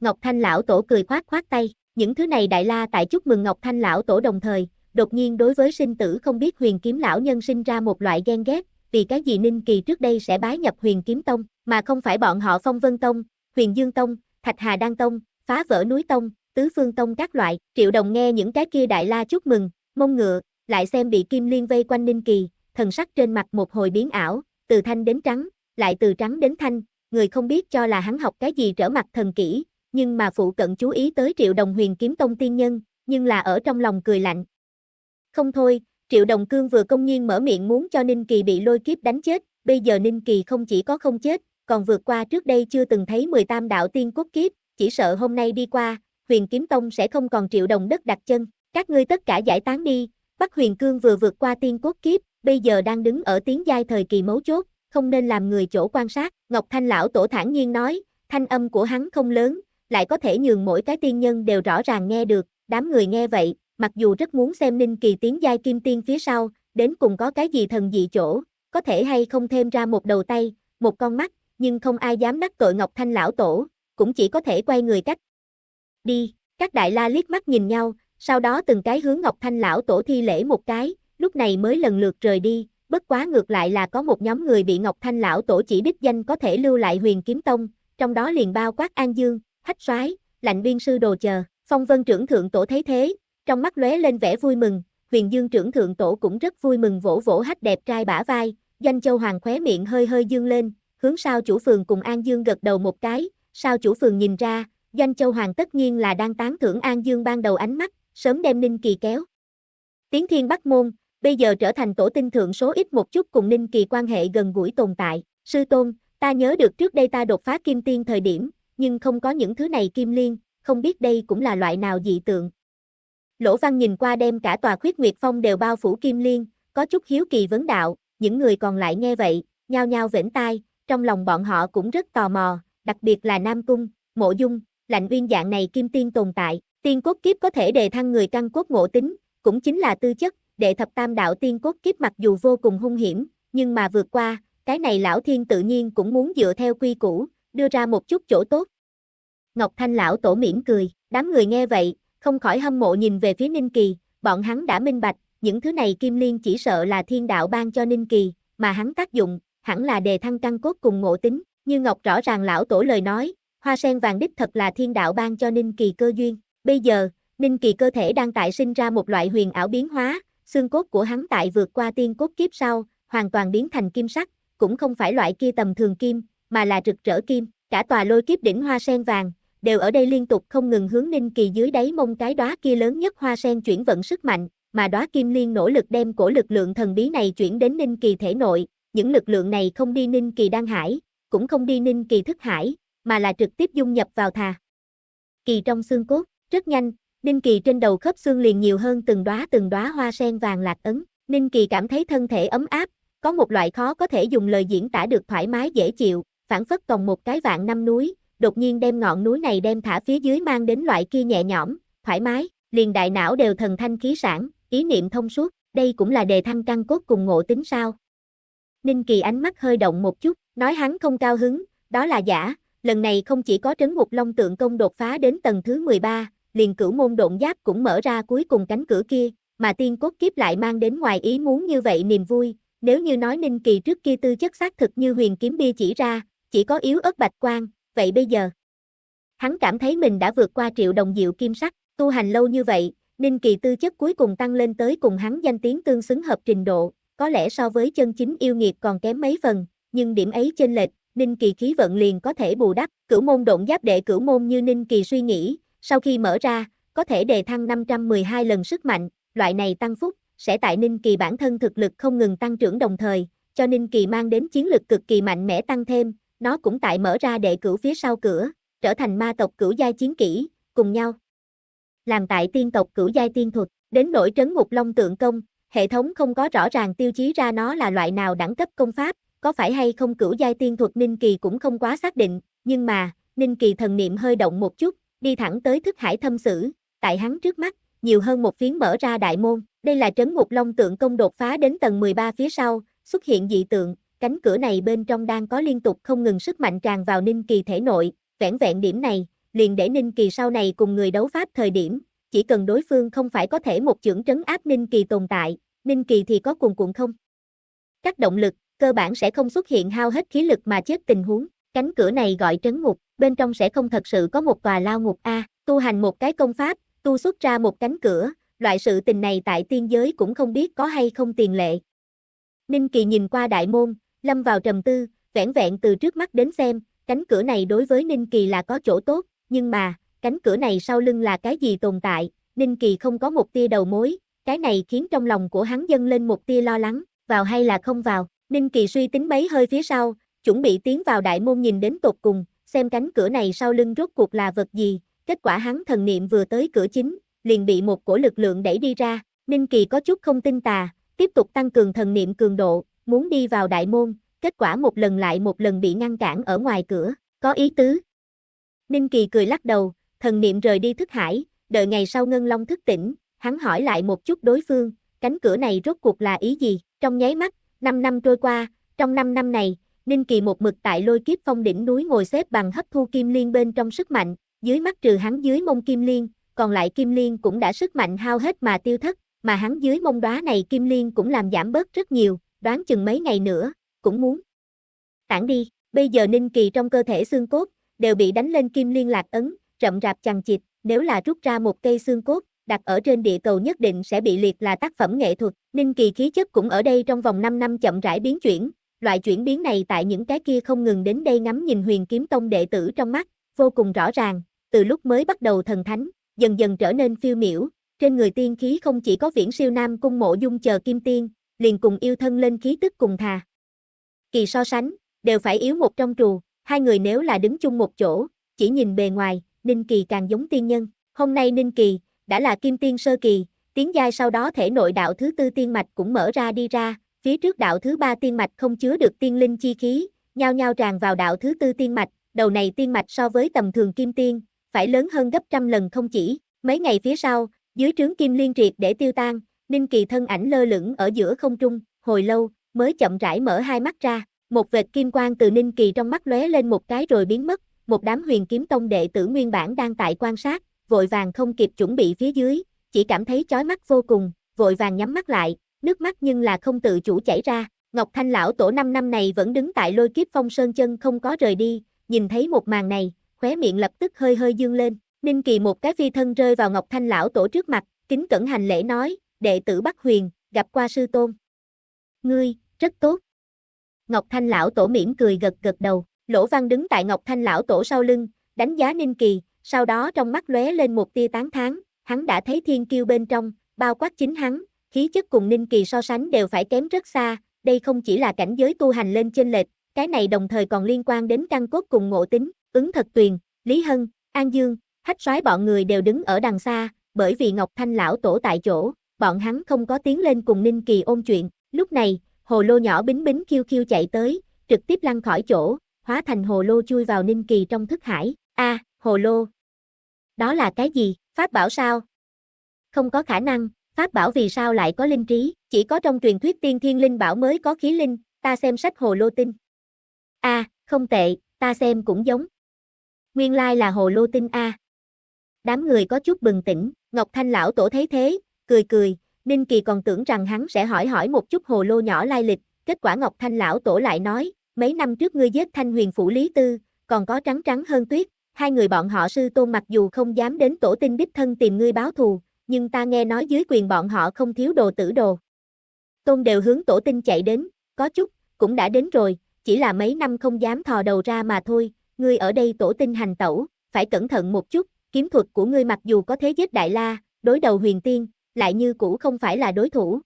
Ngọc Thanh lão tổ cười khoát khoát tay, những thứ này đại la tại chúc mừng Ngọc Thanh lão tổ đồng thời, đột nhiên đối với sinh tử không biết huyền kiếm lão nhân sinh ra một loại ghen ghét, vì cái gì Ninh Kỳ trước đây sẽ bái nhập huyền kiếm tông, mà không phải bọn họ phong vân tông, huyền dương tông, thạch hà đan tông, phá vỡ núi tông, tứ phương tông các loại, triệu đồng nghe những cái kia đại la chúc mừng, mông ngựa, lại xem bị kim liên vây quanh Ninh Kỳ, thần sắc trên mặt một hồi biến ảo, từ thanh đến trắng, lại từ trắng đến thanh, người không biết cho là hắn học cái gì trở mặt thần kỹ, nhưng mà phụ cận chú ý tới Triệu Đồng huyền kiếm tông tiên nhân, nhưng là ở trong lòng cười lạnh. Không thôi, Triệu Đồng Cương vừa công nhiên mở miệng muốn cho Ninh Kỳ bị lôi kiếp đánh chết, bây giờ Ninh Kỳ không chỉ có không chết, còn vượt qua trước đây chưa từng thấy 18 đạo tiên quốc kiếp, chỉ sợ hôm nay đi qua, huyền kiếm tông sẽ không còn Triệu Đồng đất đặt chân, các ngươi tất cả giải tán đi, Bắc huyền cương vừa vượt qua tiên quốc kiếp, bây giờ đang đứng ở tiếng giai thời kỳ mấu chốt, không nên làm người chỗ quan sát, Ngọc Thanh lão tổ thản nhiên nói, thanh âm của hắn không lớn, lại có thể nhường mỗi cái tiên nhân đều rõ ràng nghe được, đám người nghe vậy, mặc dù rất muốn xem Ninh Kỳ tiếng giai kim tiên phía sau, đến cùng có cái gì thần dị chỗ, có thể hay không thêm ra một đầu tay, một con mắt, nhưng không ai dám đắc tội Ngọc Thanh lão tổ, cũng chỉ có thể quay người cách. Đi, các đại la liếc mắt nhìn nhau, sau đó từng cái hướng Ngọc Thanh lão tổ thi lễ một cái, lúc này mới lần lượt rời đi, bất quá ngược lại là có một nhóm người bị Ngọc Thanh lão tổ chỉ đích danh có thể lưu lại Huyền Kiếm Tông, trong đó liền bao quát An Dương, hách soái, lạnh biên sư đồ chờ, phong vân trưởng thượng tổ thấy thế, trong mắt lóe lên vẻ vui mừng, huyền dương trưởng thượng tổ cũng rất vui mừng vỗ vỗ hách đẹp trai bả vai, danh châu hoàng khóe miệng hơi hơi dương lên, hướng sao chủ phường cùng An Dương gật đầu một cái, sao chủ phường nhìn ra, danh châu hoàng tất nhiên là đang tán thưởng An Dương ban đầu ánh mắt, sớm đem Ninh Kỳ kéo. Tiến thiên Bắc môn, bây giờ trở thành tổ tinh thượng số ít một chút cùng Ninh Kỳ quan hệ gần gũi tồn tại, sư tôn, ta nhớ được trước đây ta đột phá kim tiên thời điểm, nhưng không có những thứ này kim liên, không biết đây cũng là loại nào dị tượng. Lỗ Văn nhìn qua đem cả tòa khuyết nguyệt phong đều bao phủ kim liên, có chút hiếu kỳ vấn đạo, những người còn lại nghe vậy, nhao nhao vểnh tai, trong lòng bọn họ cũng rất tò mò, đặc biệt là Nam Cung, Mộ Dung, lạnh uyên dạng này kim tiên tồn tại, tiên cốt kiếp có thể đề thăng người căn cốt ngộ tính, cũng chính là tư chất, đệ thập tam đạo tiên cốt kiếp mặc dù vô cùng hung hiểm, nhưng mà vượt qua, cái này lão thiên tự nhiên cũng muốn dựa theo quy củ, đưa ra một chút chỗ tốt. Ngọc Thanh lão tổ mỉm cười, đám người nghe vậy, không khỏi hâm mộ nhìn về phía Ninh Kỳ, bọn hắn đã minh bạch, những thứ này Kim Liên chỉ sợ là thiên đạo ban cho Ninh Kỳ, mà hắn tác dụng, hẳn là đề thăng căn cốt cùng ngộ tính, như Ngọc rõ ràng lão tổ lời nói, hoa sen vàng đích thật là thiên đạo ban cho Ninh Kỳ cơ duyên, bây giờ, Ninh Kỳ cơ thể đang tại sinh ra một loại huyền ảo biến hóa, xương cốt của hắn tại vượt qua tiên cốt kiếp sau, hoàn toàn biến thành kim sắc, cũng không phải loại kia tầm thường kim, mà là rực rỡ kim, cả tòa lôi kiếp đỉnh hoa sen vàng, đều ở đây liên tục không ngừng hướng Ninh Kỳ dưới đáy mông cái đóa kia lớn nhất hoa sen chuyển vận sức mạnh, mà đóa kim liên nỗ lực đem cổ lực lượng thần bí này chuyển đến Ninh Kỳ thể nội, những lực lượng này không đi Ninh Kỳ đan hải, cũng không đi Ninh Kỳ thức hải, mà là trực tiếp dung nhập vào thà. Kỳ trong xương cốt, rất nhanh, Ninh Kỳ trên đầu khớp xương liền nhiều hơn từng đóa từng đóa hoa sen vàng lạc ấn, Ninh Kỳ cảm thấy thân thể ấm áp, có một loại khó có thể dùng lời diễn tả được thoải mái dễ chịu, phản phất còng một cái vạn năm núi, đột nhiên đem ngọn núi này đem thả phía dưới mang đến loại kia nhẹ nhõm, thoải mái, liền đại não đều thần thanh khí sản, ý niệm thông suốt, đây cũng là đề thăng căn cốt cùng ngộ tính sao. Ninh Kỳ ánh mắt hơi động một chút, nói hắn không cao hứng, đó là giả, lần này không chỉ có trấn ngục long tượng công đột phá đến tầng thứ 13, liền cửu môn độn giáp cũng mở ra cuối cùng cánh cửa kia, mà tiên cốt kiếp lại mang đến ngoài ý muốn như vậy niềm vui, nếu như nói Ninh Kỳ trước kia tư chất xác thực như huyền kiếm bia chỉ ra, chỉ có yếu ớt bạch quan, vậy bây giờ. Hắn cảm thấy mình đã vượt qua triệu đồng diệu kim sắc, tu hành lâu như vậy, Ninh Kỳ tư chất cuối cùng tăng lên tới cùng hắn danh tiếng tương xứng hợp trình độ, có lẽ so với chân chính yêu nghiệt còn kém mấy phần, nhưng điểm ấy chênh lệch, Ninh Kỳ khí vận liền có thể bù đắp, cửu môn độn giáp đệ cửu môn như Ninh Kỳ suy nghĩ, sau khi mở ra, có thể đề thăng 512 lần sức mạnh, loại này tăng phúc, sẽ tại Ninh Kỳ bản thân thực lực không ngừng tăng trưởng đồng thời, cho Ninh Kỳ mang đến chiến lực cực kỳ mạnh mẽ tăng thêm, nó cũng tại mở ra đệ cửu phía sau cửa, trở thành ma tộc cửu giai chiến kỹ, cùng nhau. Làm tại tiên tộc cửu giai tiên thuật, đến nổi trấn ngục long tượng công, hệ thống không có rõ ràng tiêu chí ra nó là loại nào đẳng cấp công pháp, có phải hay không cửu giai tiên thuật Ninh Kỳ cũng không quá xác định, nhưng mà, Ninh Kỳ thần niệm hơi động một chút, đi thẳng tới thức hải thâm sử, tại hắn trước mắt, nhiều hơn một phiến mở ra đại môn, đây là trấn ngục long tượng công đột phá đến tầng 13 phía sau, xuất hiện dị tượng, cánh cửa này bên trong đang có liên tục không ngừng sức mạnh tràn vào Ninh Kỳ thể nội, vẹn vẹn điểm này, liền để Ninh Kỳ sau này cùng người đấu pháp thời điểm, chỉ cần đối phương không phải có thể một chưởng trấn áp Ninh Kỳ tồn tại, Ninh Kỳ thì có cùng cuộn không? Các động lực, cơ bản sẽ không xuất hiện hao hết khí lực mà chết tình huống, cánh cửa này gọi trấn ngục, bên trong sẽ không thật sự có một tòa lao ngục A, tu hành một cái công pháp, tu xuất ra một cánh cửa, loại sự tình này tại tiên giới cũng không biết có hay không tiền lệ. Ninh Kỳ nhìn qua đại môn, lâm vào trầm tư, vẻn vẹn từ trước mắt đến xem, cánh cửa này đối với Ninh Kỳ là có chỗ tốt, nhưng mà, cánh cửa này sau lưng là cái gì tồn tại, Ninh Kỳ không có một tia đầu mối, cái này khiến trong lòng của hắn dâng lên một tia lo lắng, vào hay là không vào, Ninh Kỳ suy tính mấy hơi phía sau, chuẩn bị tiến vào đại môn nhìn đến tột cùng, xem cánh cửa này sau lưng rốt cuộc là vật gì, kết quả hắn thần niệm vừa tới cửa chính, liền bị một cổ lực lượng đẩy đi ra, Ninh Kỳ có chút không tin tà, tiếp tục tăng cường thần niệm cường độ, muốn đi vào đại môn, kết quả một lần lại một lần bị ngăn cản ở ngoài cửa, có ý tứ. Ninh Kỳ cười lắc đầu, thần niệm rời đi thức hải, đợi ngày sau Ngân Long thức tỉnh, hắn hỏi lại một chút đối phương, cánh cửa này rốt cuộc là ý gì, trong nháy mắt, 5 năm trôi qua, trong 5 năm này, Ninh Kỳ một mực tại lôi kiếp phong đỉnh núi ngồi xếp bằng hấp thu kim liên bên trong sức mạnh, dưới mắt trừ hắn dưới mông kim liên, còn lại kim liên cũng đã sức mạnh hao hết mà tiêu thất, mà hắn dưới mông đóa này kim liên cũng làm giảm bớt rất nhiều, đoán chừng mấy ngày nữa, cũng muốn. Tản đi, bây giờ Ninh Kỳ trong cơ thể xương cốt, đều bị đánh lên kim liên lạc ấn, rậm rạp chằng chịt, nếu là rút ra một cây xương cốt, đặt ở trên địa cầu nhất định sẽ bị liệt là tác phẩm nghệ thuật. Ninh Kỳ khí chất cũng ở đây trong vòng 5 năm chậm rãi biến chuyển, loại chuyển biến này tại những cái kia không ngừng đến đây ngắm nhìn huyền kiếm tông đệ tử trong mắt, vô cùng rõ ràng, từ lúc mới bắt đầu thần thánh, dần dần trở nên phiêu miểu, trên người tiên khí không chỉ có viễn siêu nam cung mộ dung chờ kim tiên, liền cùng yêu thân lên khí tức cùng thà. Kỳ so sánh, đều phải yếu một trong trù, hai người nếu là đứng chung một chỗ, chỉ nhìn bề ngoài, Ninh Kỳ càng giống tiên nhân. Hôm nay Ninh Kỳ, đã là kim tiên sơ kỳ, tiến giai sau đó thể nội đạo thứ tư tiên mạch cũng mở ra đi ra, phía trước đạo thứ ba tiên mạch không chứa được tiên linh chi khí, nhau nhau tràn vào đạo thứ tư tiên mạch, đầu này tiên mạch so với tầm thường kim tiên, phải lớn hơn gấp trăm lần không chỉ, mấy ngày phía sau, dưới trướng kim liên triệt để tiêu tan, Ninh Kỳ thân ảnh lơ lửng ở giữa không trung, hồi lâu, mới chậm rãi mở hai mắt ra, một vệt kim quang từ Ninh Kỳ trong mắt lóe lên một cái rồi biến mất, một đám huyền kiếm tông đệ tử nguyên bản đang tại quan sát, vội vàng không kịp chuẩn bị phía dưới, chỉ cảm thấy chói mắt vô cùng, vội vàng nhắm mắt lại, nước mắt nhưng là không tự chủ chảy ra, Ngọc Thanh lão tổ năm năm này vẫn đứng tại lôi kiếp phong sơn chân không có rời đi, nhìn thấy một màn này, khóe miệng lập tức hơi hơi dương lên, Ninh Kỳ một cái phi thân rơi vào Ngọc Thanh lão tổ trước mặt, kính cẩn hành lễ nói, đệ tử Bắc Huyền, gặp qua sư tôn. Ngươi, rất tốt. Ngọc Thanh lão tổ mỉm cười gật gật đầu, Lỗ Văn đứng tại Ngọc Thanh lão tổ sau lưng, đánh giá Ninh Kỳ, sau đó trong mắt lóe lên một tia tán thán, hắn đã thấy thiên kiêu bên trong, bao quát chính hắn, khí chất cùng Ninh Kỳ so sánh đều phải kém rất xa, đây không chỉ là cảnh giới tu hành lên trên lệch, cái này đồng thời còn liên quan đến căn cốt cùng ngộ tính, ứng thật tuyền, Lý Hân, An Dương, hách soái bọn người đều đứng ở đằng xa, bởi vì Ngọc Thanh lão tổ tại chỗ, bọn hắn không có tiếng lên cùng Ninh Kỳ ôn chuyện, lúc này, hồ lô nhỏ bính bính khiêu khiêu chạy tới, trực tiếp lăn khỏi chỗ, hóa thành hồ lô chui vào Ninh Kỳ trong thức hải, a hồ lô. Đó là cái gì, Pháp bảo sao? Không có khả năng, Pháp bảo vì sao lại có linh trí, chỉ có trong truyền thuyết tiên thiên linh bảo mới có khí linh, ta xem sách hồ lô tinh. a không tệ, ta xem cũng giống. Nguyên lai là hồ lô tinh a. Đám người có chút bừng tỉnh, Ngọc Thanh lão tổ thấy thế, Cười cười, Ninh Kỳ còn tưởng rằng hắn sẽ hỏi hỏi một chút hồ lô nhỏ lai lịch, kết quả Ngọc Thanh lão tổ lại nói, mấy năm trước ngươi giết Thanh Huyền phủ Lý Tư, còn có trắng trắng hơn tuyết, hai người bọn họ sư tôn mặc dù không dám đến tổ tinh đích thân tìm ngươi báo thù, nhưng ta nghe nói dưới quyền bọn họ không thiếu đồ tử đồ. Tôn đều hướng tổ tinh chạy đến, có chút, cũng đã đến rồi, chỉ là mấy năm không dám thò đầu ra mà thôi, ngươi ở đây tổ tinh hành tẩu, phải cẩn thận một chút, kiếm thuật của ngươi mặc dù có thế giết đại la, đối đầu huyền tiên, lại như cũ không phải là đối thủ.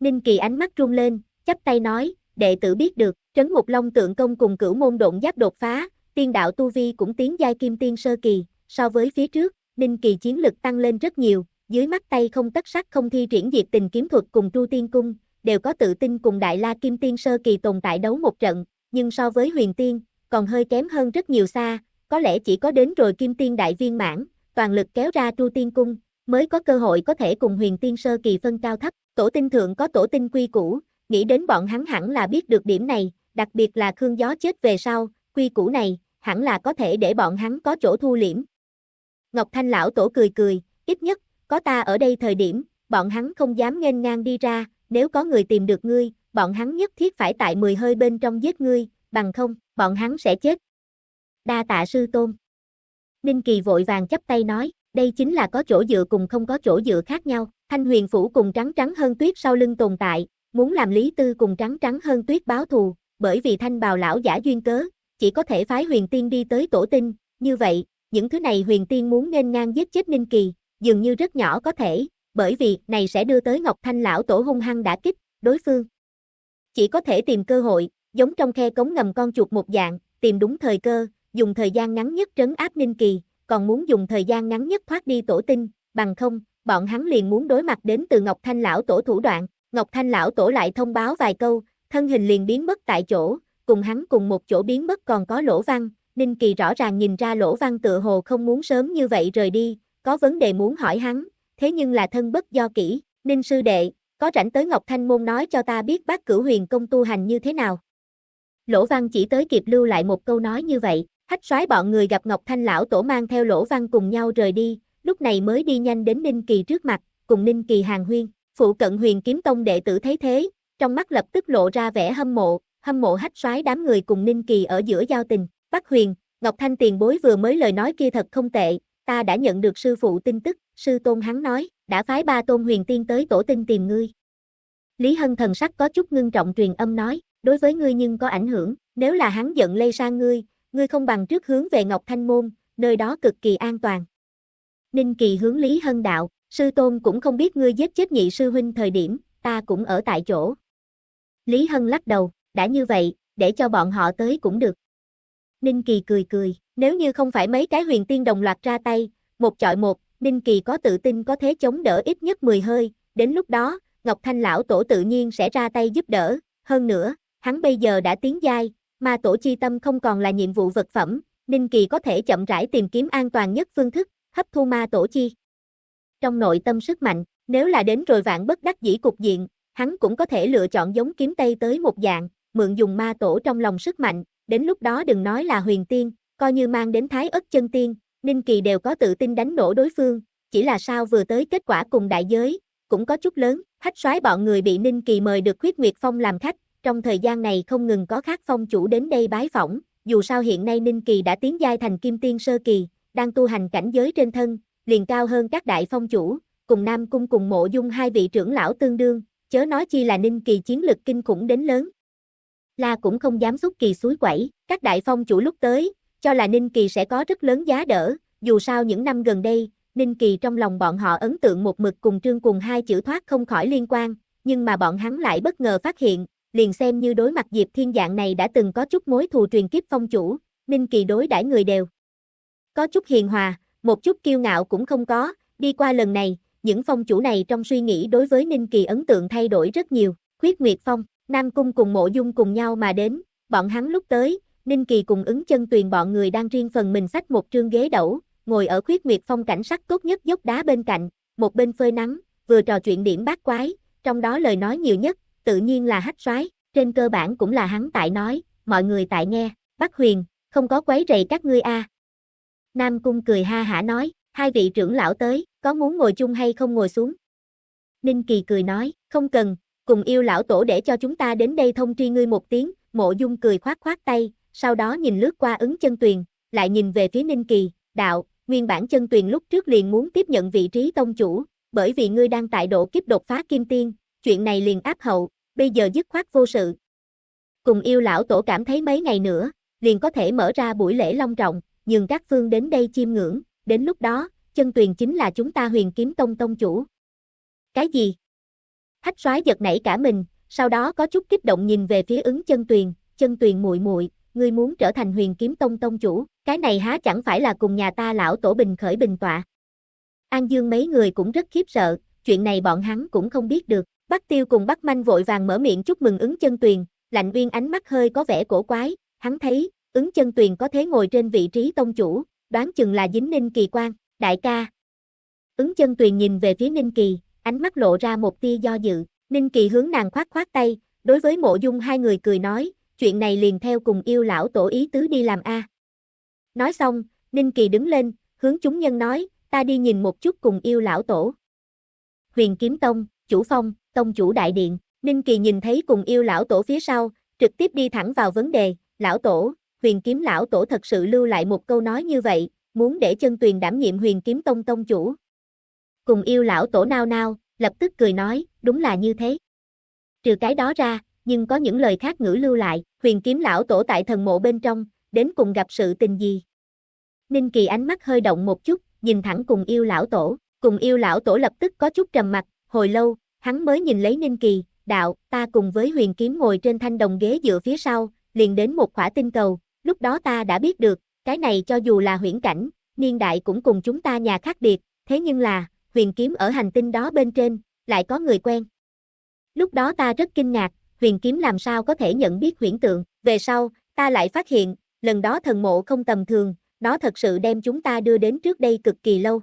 Ninh Kỳ ánh mắt rung lên, chắp tay nói, đệ tử biết được, trấn ngục long tượng công cùng cửu môn độn giáp đột phá, tiên đạo tu vi cũng tiến giai kim tiên sơ kỳ, so với phía trước, Ninh Kỳ chiến lực tăng lên rất nhiều, dưới mắt tay không tất sắc không thi triển diệt tình kiếm thuật cùng Tru Tiên Cung, đều có tự tin cùng Đại La Kim Tiên Sơ Kỳ tồn tại đấu một trận, nhưng so với huyền tiên, còn hơi kém hơn rất nhiều xa, có lẽ chỉ có đến rồi Kim Tiên Đại Viên Mãn, toàn lực kéo ra Tru Tiên Cung, mới có cơ hội có thể cùng huyền tiên sơ kỳ phân cao thấp, tổ tinh thượng có tổ tinh quy củ, nghĩ đến bọn hắn hẳn là biết được điểm này, đặc biệt là Khương Gió chết về sau, quy củ này, hẳn là có thể để bọn hắn có chỗ thu liễm. Ngọc Thanh lão tổ cười cười, ít nhất, có ta ở đây thời điểm, bọn hắn không dám nghênh ngang đi ra, nếu có người tìm được ngươi, bọn hắn nhất thiết phải tại mười hơi bên trong giết ngươi, bằng không, bọn hắn sẽ chết. Đa tạ sư tôn. Ninh Kỳ vội vàng chấp tay nói đây chính là có chỗ dựa cùng không có chỗ dựa khác nhau. Thanh huyền phủ cùng trắng trắng hơn tuyết sau lưng tồn tại, muốn làm lý tư cùng trắng trắng hơn tuyết báo thù, bởi vì thanh bào lão giả duyên cớ, chỉ có thể phái huyền tiên đi tới tổ tinh, như vậy, những thứ này huyền tiên muốn nên ngang giết chết Ninh Kỳ, dường như rất nhỏ có thể, bởi vì này sẽ đưa tới Ngọc Thanh lão tổ hung hăng đã kích, đối phương. Chỉ có thể tìm cơ hội, giống trong khe cống ngầm con chuột một dạng, tìm đúng thời cơ, dùng thời gian ngắn nhất trấn áp Ninh Kỳ, còn muốn dùng thời gian ngắn nhất thoát đi tổ tinh, bằng không, bọn hắn liền muốn đối mặt đến từ Ngọc Thanh lão tổ thủ đoạn, Ngọc Thanh lão tổ lại thông báo vài câu, thân hình liền biến mất tại chỗ, cùng hắn cùng một chỗ biến mất còn có Lỗ Văn, Ninh Kỳ rõ ràng nhìn ra Lỗ Văn tựa hồ không muốn sớm như vậy rời đi, có vấn đề muốn hỏi hắn, thế nhưng là thân bất do kỹ, Ninh sư đệ, có rảnh tới Ngọc Thanh môn nói cho ta biết bác cửu huyền công tu hành như thế nào. Lỗ Văn chỉ tới kịp lưu lại một câu nói như vậy. Hách soái bọn người gặp Ngọc Thanh lão tổ mang theo lỗ văn cùng nhau rời đi, lúc này mới đi nhanh đến Ninh Kỳ trước mặt, cùng Ninh Kỳ hàng huyên, phụ cận huyền kiếm tông đệ tử thấy thế, trong mắt lập tức lộ ra vẻ hâm mộ, hâm mộ hách soái đám người cùng Ninh Kỳ ở giữa giao tình, Bác Huyền, Ngọc Thanh tiền bối vừa mới lời nói kia thật không tệ, ta đã nhận được sư phụ tin tức, sư tôn hắn nói, đã phái ba tôn huyền tiên tới tổ tinh tìm ngươi. Lý Hân thần sắc có chút ngưng trọng truyền âm nói, đối với ngươi nhưng có ảnh hưởng, nếu là hắn giận lây sang ngươi, ngươi không bằng trước hướng về Ngọc Thanh Môn, nơi đó cực kỳ an toàn. Ninh Kỳ hướng Lý Hân đạo, sư tôn cũng không biết ngươi giết chết nhị sư huynh thời điểm, ta cũng ở tại chỗ. Lý Hân lắc đầu, đã như vậy, để cho bọn họ tới cũng được. Ninh Kỳ cười cười, nếu như không phải mấy cái huyền tiên đồng loạt ra tay, một chọi một, Ninh Kỳ có tự tin có thế chống đỡ ít nhất 10 hơi, đến lúc đó, Ngọc Thanh lão tổ tự nhiên sẽ ra tay giúp đỡ, hơn nữa, hắn bây giờ đã tiến giai, Ma tổ chi tâm không còn là nhiệm vụ vật phẩm, Ninh Kỳ có thể chậm rãi tìm kiếm an toàn nhất phương thức, hấp thu ma tổ chi. Trong nội tâm sức mạnh, nếu là đến rồi vạn bất đắc dĩ cục diện, hắn cũng có thể lựa chọn giống kiếm tây tới một dạng, mượn dùng ma tổ trong lòng sức mạnh, đến lúc đó đừng nói là huyền tiên, coi như mang đến thái ất chân tiên, Ninh Kỳ đều có tự tin đánh nổ đối phương, chỉ là sao vừa tới kết quả cùng đại giới, cũng có chút lớn, hách soái bọn người bị Ninh Kỳ mời được khuyết Nguyệt Phong làm khách, trong thời gian này không ngừng có khác phong chủ đến đây bái phỏng, dù sao hiện nay Ninh Kỳ đã tiến giai thành kim tiên sơ kỳ, đang tu hành cảnh giới trên thân, liền cao hơn các đại phong chủ, cùng Nam Cung cùng mộ dung hai vị trưởng lão tương đương, chớ nói chi là Ninh Kỳ chiến lực kinh khủng đến lớn. La cũng không dám xúc kỳ suối quẩy, các đại phong chủ lúc tới, cho là Ninh Kỳ sẽ có rất lớn giá đỡ, dù sao những năm gần đây, Ninh Kỳ trong lòng bọn họ ấn tượng một mực cùng trương cùng hai chữ thoát không khỏi liên quan, nhưng mà bọn hắn lại bất ngờ phát hiện, liền xem như đối mặt Diệp Thiên dạng này đã từng có chút mối thù truyền kiếp phong chủ, Ninh Kỳ đối đãi người đều. Có chút hiền hòa, một chút kiêu ngạo cũng không có, đi qua lần này, những phong chủ này trong suy nghĩ đối với Ninh Kỳ ấn tượng thay đổi rất nhiều, khuyết nguyệt phong, Nam Cung cùng mộ dung cùng nhau mà đến, bọn hắn lúc tới, Ninh Kỳ cùng ứng chân tuyền bọn người đang riêng phần mình sách một trương ghế đẩu, ngồi ở khuyết nguyệt phong cảnh sắc tốt nhất dốc đá bên cạnh, một bên phơi nắng, vừa trò chuyện điểm bát quái, trong đó lời nói nhiều nhất, tự nhiên là hách soái, trên cơ bản cũng là hắn tại nói, mọi người tại nghe, Bắc Huyền, không có quấy rầy các ngươi a. Nam Cung cười ha hả nói, hai vị trưởng lão tới, có muốn ngồi chung hay không ngồi xuống? Ninh Kỳ cười nói, không cần, cùng yêu lão tổ để cho chúng ta đến đây thông tri ngươi một tiếng, mộ dung cười khoát khoát tay, sau đó nhìn lướt qua ứng chân tuyền, lại nhìn về phía Ninh Kỳ, đạo, nguyên bản chân tuyền lúc trước liền muốn tiếp nhận vị trí tông chủ, bởi vì ngươi đang tại độ kiếp đột phá kim tiên, chuyện này liền áp hậu, bây giờ dứt khoát vô sự. Cùng yêu lão tổ cảm thấy mấy ngày nữa, liền có thể mở ra buổi lễ long trọng, nhường các phương đến đây chiêm ngưỡng, đến lúc đó, chân tuyền chính là chúng ta huyền kiếm tông tông chủ. Cái gì? Hách soái giật nảy cả mình, sau đó có chút kích động nhìn về phía ứng chân tuyền, chân tuyền muội muội, ngươi muốn trở thành huyền kiếm tông tông chủ, cái này há chẳng phải là cùng nhà ta lão tổ bình khởi bình tọa. An Dương mấy người cũng rất khiếp sợ, chuyện này bọn hắn cũng không biết được. Bắc Tiêu cùng Bắc Manh vội vàng mở miệng chúc mừng ứng chân tuyền, lạnh uyên ánh mắt hơi có vẻ cổ quái, hắn thấy, ứng chân tuyền có thế ngồi trên vị trí tông chủ, đoán chừng là dính ninh kỳ quan, đại ca. Ứng chân tuyền nhìn về phía ninh kỳ, ánh mắt lộ ra một tia do dự, ninh kỳ hướng nàng khoát khoát tay, đối với mộ dung hai người cười nói, chuyện này liền theo cùng yêu lão tổ ý tứ đi làm a. Nói xong, ninh kỳ đứng lên, hướng chúng nhân nói, ta đi nhìn một chút cùng yêu lão tổ. Huyền Kiếm Tông, Chủ Phong tông chủ đại điện, Ninh Kỳ nhìn thấy cùng yêu lão tổ phía sau, trực tiếp đi thẳng vào vấn đề, lão tổ, huyền kiếm lão tổ thật sự lưu lại một câu nói như vậy, muốn để chân tuyền đảm nhiệm huyền kiếm tông tông chủ. Cùng yêu lão tổ nao nao, lập tức cười nói, đúng là như thế. Trừ cái đó ra, nhưng có những lời khác ngữ lưu lại, huyền kiếm lão tổ tại thần mộ bên trong, đến cùng gặp sự tình gì. Ninh Kỳ ánh mắt hơi động một chút, nhìn thẳng cùng yêu lão tổ, cùng yêu lão tổ lập tức có chút trầm mặt, hồi lâu, hắn mới nhìn lấy Ninh Kỳ, đạo, ta cùng với huyền kiếm ngồi trên thanh đồng ghế dựa phía sau, liền đến một khỏa tinh cầu, lúc đó ta đã biết được, cái này cho dù là huyễn cảnh, niên đại cũng cùng chúng ta nhà khác biệt, thế nhưng là, huyền kiếm ở hành tinh đó bên trên, lại có người quen. Lúc đó ta rất kinh ngạc, huyền kiếm làm sao có thể nhận biết huyễn tượng, về sau, ta lại phát hiện, lần đó thần mộ không tầm thường, đó thật sự đem chúng ta đưa đến trước đây cực kỳ lâu.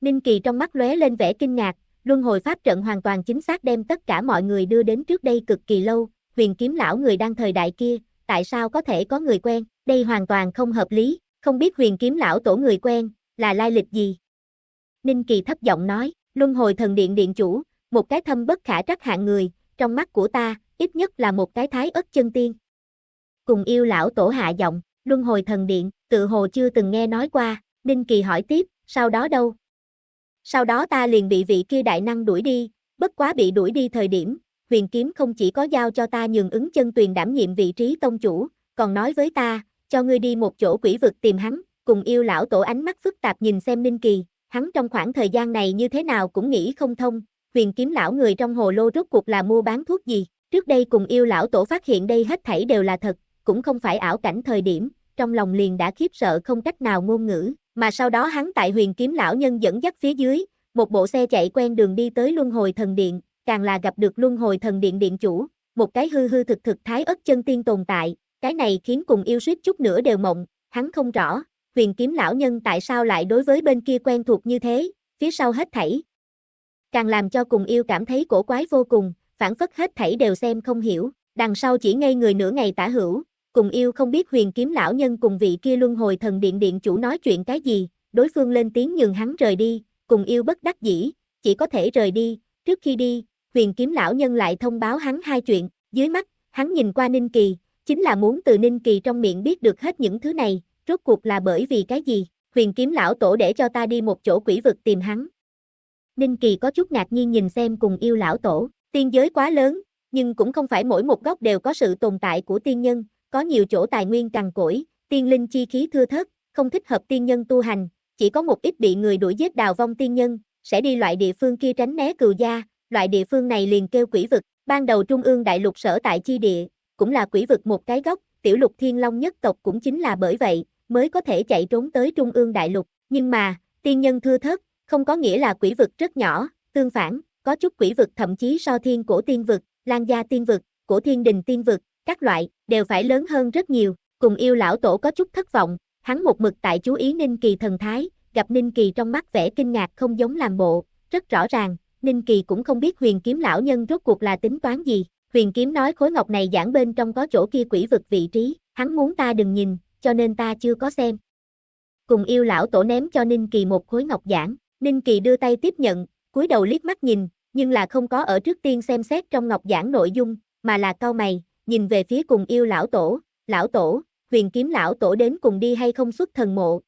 Ninh Kỳ trong mắt lóe lên vẻ kinh ngạc, Luân hồi pháp trận hoàn toàn chính xác đem tất cả mọi người đưa đến trước đây cực kỳ lâu, huyền kiếm lão người đang thời đại kia, tại sao có thể có người quen, đây hoàn toàn không hợp lý, không biết huyền kiếm lão tổ người quen, là lai lịch gì. Ninh Kỳ thấp giọng nói, luân hồi thần điện điện chủ, một cái thâm bất khả trắc hạng người, trong mắt của ta, ít nhất là một cái thái ất chân tiên. Cùng yêu lão tổ hạ giọng, luân hồi thần điện, tự hồ chưa từng nghe nói qua, Ninh Kỳ hỏi tiếp, sau đó đâu, sau đó ta liền bị vị kia đại năng đuổi đi, bất quá bị đuổi đi thời điểm, huyền kiếm không chỉ có giao cho ta nhường ứng chân tuyền đảm nhiệm vị trí tông chủ, còn nói với ta, cho ngươi đi một chỗ quỷ vực tìm hắn, cùng yêu lão tổ ánh mắt phức tạp nhìn xem Ninh Kỳ, hắn trong khoảng thời gian này như thế nào cũng nghĩ không thông, huyền kiếm lão người trong hồ lô rốt cuộc là mua bán thuốc gì, trước đây cùng yêu lão tổ phát hiện đây hết thảy đều là thật, cũng không phải ảo cảnh thời điểm, trong lòng liền đã khiếp sợ không cách nào ngôn ngữ, mà sau đó hắn tại huyền kiếm lão nhân dẫn dắt phía dưới, một bộ xe chạy quen đường đi tới luân hồi thần điện, càng là gặp được luân hồi thần điện điện chủ, một cái hư hư thực thực thái ất chân tiên tồn tại, cái này khiến cùng yêu suýt chút nữa đều mộng, hắn không rõ, huyền kiếm lão nhân tại sao lại đối với bên kia quen thuộc như thế, phía sau hết thảy. Càng làm cho cùng yêu cảm thấy cổ quái vô cùng, phản phất hết thảy đều xem không hiểu, đằng sau chỉ ngây người nửa ngày tả hữu, cùng yêu không biết huyền kiếm lão nhân cùng vị kia luân hồi thần điện điện chủ nói chuyện cái gì, đối phương lên tiếng nhường hắn rời đi, cùng yêu bất đắc dĩ, chỉ có thể rời đi, trước khi đi, huyền kiếm lão nhân lại thông báo hắn hai chuyện, dưới mắt, hắn nhìn qua Ninh Kỳ, chính là muốn từ Ninh Kỳ trong miệng biết được hết những thứ này, rốt cuộc là bởi vì cái gì, huyền kiếm lão tổ để cho ta đi một chỗ quỷ vực tìm hắn. Ninh Kỳ có chút ngạc nhiên nhìn xem cùng yêu lão tổ, tiên giới quá lớn, nhưng cũng không phải mỗi một góc đều có sự tồn tại của tiên nhân, có nhiều chỗ tài nguyên cằn cỗi, tiên linh chi khí thưa thớt, không thích hợp tiên nhân tu hành, chỉ có một ít bị người đuổi giết đào vong tiên nhân, sẽ đi loại địa phương kia tránh né cừu gia, loại địa phương này liền kêu quỷ vực, ban đầu trung ương đại lục sở tại chi địa, cũng là quỷ vực một cái gốc, tiểu lục thiên long nhất tộc cũng chính là bởi vậy, mới có thể chạy trốn tới trung ương đại lục, nhưng mà, tiên nhân thưa thớt, không có nghĩa là quỷ vực rất nhỏ, tương phản, có chút quỷ vực thậm chí so thiên cổ tiên vực, lan gia tiên vực, cổ thiên đình tiên vực, các loại, đều phải lớn hơn rất nhiều, cùng yêu lão tổ có chút thất vọng, hắn một mực tại chú ý Ninh Kỳ thần thái, gặp Ninh Kỳ trong mắt vẻ kinh ngạc không giống làm bộ, rất rõ ràng, Ninh Kỳ cũng không biết huyền kiếm lão nhân rốt cuộc là tính toán gì, huyền kiếm nói khối ngọc này giảng bên trong có chỗ kia quỷ vực vị trí, hắn muốn ta đừng nhìn, cho nên ta chưa có xem. Cùng yêu lão tổ ném cho Ninh Kỳ một khối ngọc giảng, Ninh Kỳ đưa tay tiếp nhận, cúi đầu liếc mắt nhìn, nhưng là không có ở trước tiên xem xét trong ngọc giảng nội dung, mà là cau mày, nhìn về phía cùng yêu lão tổ, lão tổ, huyền kiếm lão tổ đến cùng đi hay không xuất thần mộ.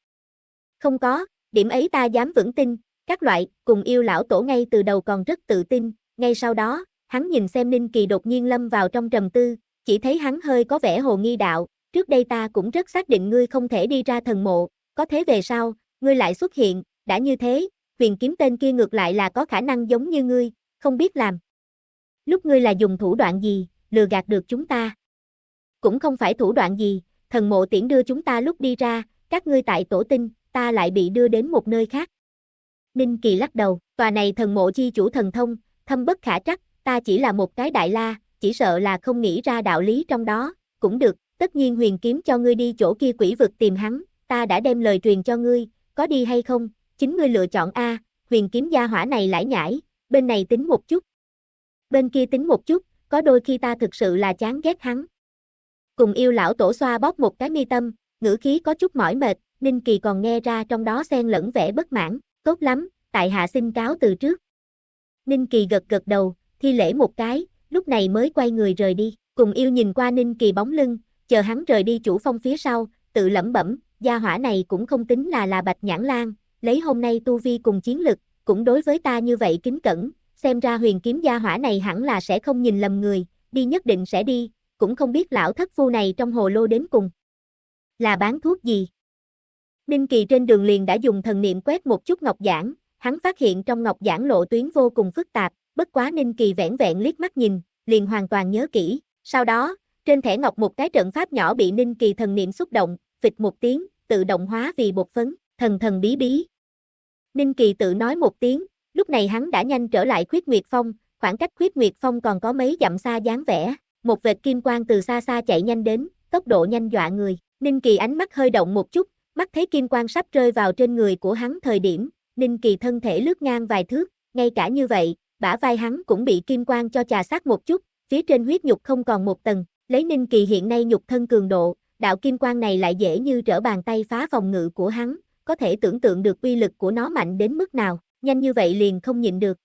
Không có, điểm ấy ta dám vững tin, các loại, cùng yêu lão tổ ngay từ đầu còn rất tự tin, ngay sau đó, hắn nhìn xem Ninh Kỳ đột nhiên lâm vào trong trầm tư, chỉ thấy hắn hơi có vẻ hồ nghi đạo, trước đây ta cũng rất xác định ngươi không thể đi ra thần mộ, có thế về sau, ngươi lại xuất hiện, đã như thế, huyền kiếm tên kia ngược lại là có khả năng giống như ngươi, không biết làm. Lúc ngươi là dùng thủ đoạn gì, lừa gạt được chúng ta. Cũng không phải thủ đoạn gì, thần mộ tiễn đưa chúng ta lúc đi ra, các ngươi tại tổ tinh, ta lại bị đưa đến một nơi khác. Ninh Kỳ lắc đầu, tòa này thần mộ chi chủ thần thông, thâm bất khả trắc, ta chỉ là một cái đại la, chỉ sợ là không nghĩ ra đạo lý trong đó, cũng được, tất nhiên huyền kiếm cho ngươi đi chỗ kia quỷ vực tìm hắn, ta đã đem lời truyền cho ngươi, có đi hay không, chính ngươi lựa chọn A, huyền kiếm gia hỏa này lãi nhãi, bên này tính một chút, bên kia tính một chút, có đôi khi ta thực sự là chán ghét hắn. Cùng yêu lão tổ xoa bóp một cái mi tâm, ngữ khí có chút mỏi mệt, Ninh Kỳ còn nghe ra trong đó xen lẫn vẻ bất mãn, tốt lắm, tại hạ xin cáo từ trước. Ninh Kỳ gật gật đầu, thi lễ một cái, lúc này mới quay người rời đi, cùng yêu nhìn qua Ninh Kỳ bóng lưng, chờ hắn rời đi chủ phong phía sau, tự lẩm bẩm, gia hỏa này cũng không tính là là bạch nhãn lan, lấy hôm nay tu vi cùng chiến lực, cũng đối với ta như vậy kính cẩn, xem ra huyền kiếm gia hỏa này hẳn là sẽ không nhìn lầm người, đi nhất định sẽ đi, cũng không biết lão thất phu này trong hồ lô đến cùng. Là bán thuốc gì? Ninh Kỳ trên đường liền đã dùng thần niệm quét một chút ngọc giản, hắn phát hiện trong ngọc giản lộ tuyến vô cùng phức tạp, bất quá Ninh Kỳ vẻn vẹn liếc mắt nhìn, liền hoàn toàn nhớ kỹ, sau đó, trên thẻ ngọc một cái trận pháp nhỏ bị Ninh Kỳ thần niệm xúc động, phịch một tiếng, tự động hóa vì bột phấn, thần thần bí bí. Ninh Kỳ tự nói một tiếng, Lúc này hắn đã nhanh trở lại khuyết nguyệt phong, khoảng cách khuyết nguyệt phong còn có mấy dặm xa dáng vẻ, một vệt kim quang từ xa xa chạy nhanh đến, tốc độ nhanh dọa người. Ninh Kỳ ánh mắt hơi động một chút, mắt thấy kim quang sắp rơi vào trên người của hắn thời điểm, Ninh Kỳ thân thể lướt ngang vài thước, ngay cả như vậy, bả vai hắn cũng bị kim quang cho trà sát một chút, phía trên huyết nhục không còn một tầng, lấy Ninh Kỳ hiện nay nhục thân cường độ, đạo kim quang này lại dễ như trở bàn tay phá phòng ngự của hắn, có thể tưởng tượng được uy lực của nó mạnh đến mức nào nhanh như vậy liền không nhịn được.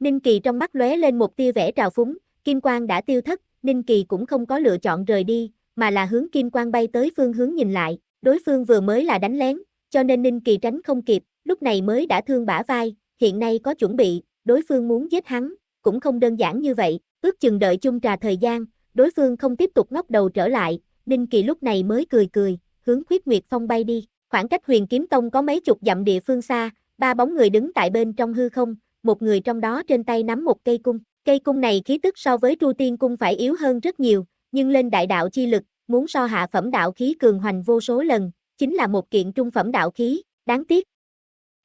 Ninh Kỳ trong mắt lóe lên một tia vẻ trào phúng, Kim Quang đã tiêu thất, Ninh Kỳ cũng không có lựa chọn rời đi, mà là hướng Kim Quang bay tới phương hướng nhìn lại, đối phương vừa mới là đánh lén, cho nên Ninh Kỳ tránh không kịp, lúc này mới đã thương bả vai, hiện nay có chuẩn bị, đối phương muốn giết hắn, cũng không đơn giản như vậy, ước chừng đợi chung trà thời gian, đối phương không tiếp tục ngóc đầu trở lại, Ninh Kỳ lúc này mới cười cười, hướng khuyết nguyệt phong bay đi, khoảng cách huyền kiếm tông có mấy chục dặm địa phương xa, ba bóng người đứng tại bên trong hư không, một người trong đó trên tay nắm một cây cung. Cây cung này khí tức so với tru tiên cung phải yếu hơn rất nhiều, nhưng lên đại đạo chi lực, muốn so hạ phẩm đạo khí cường hoành vô số lần, chính là một kiện trung phẩm đạo khí, đáng tiếc.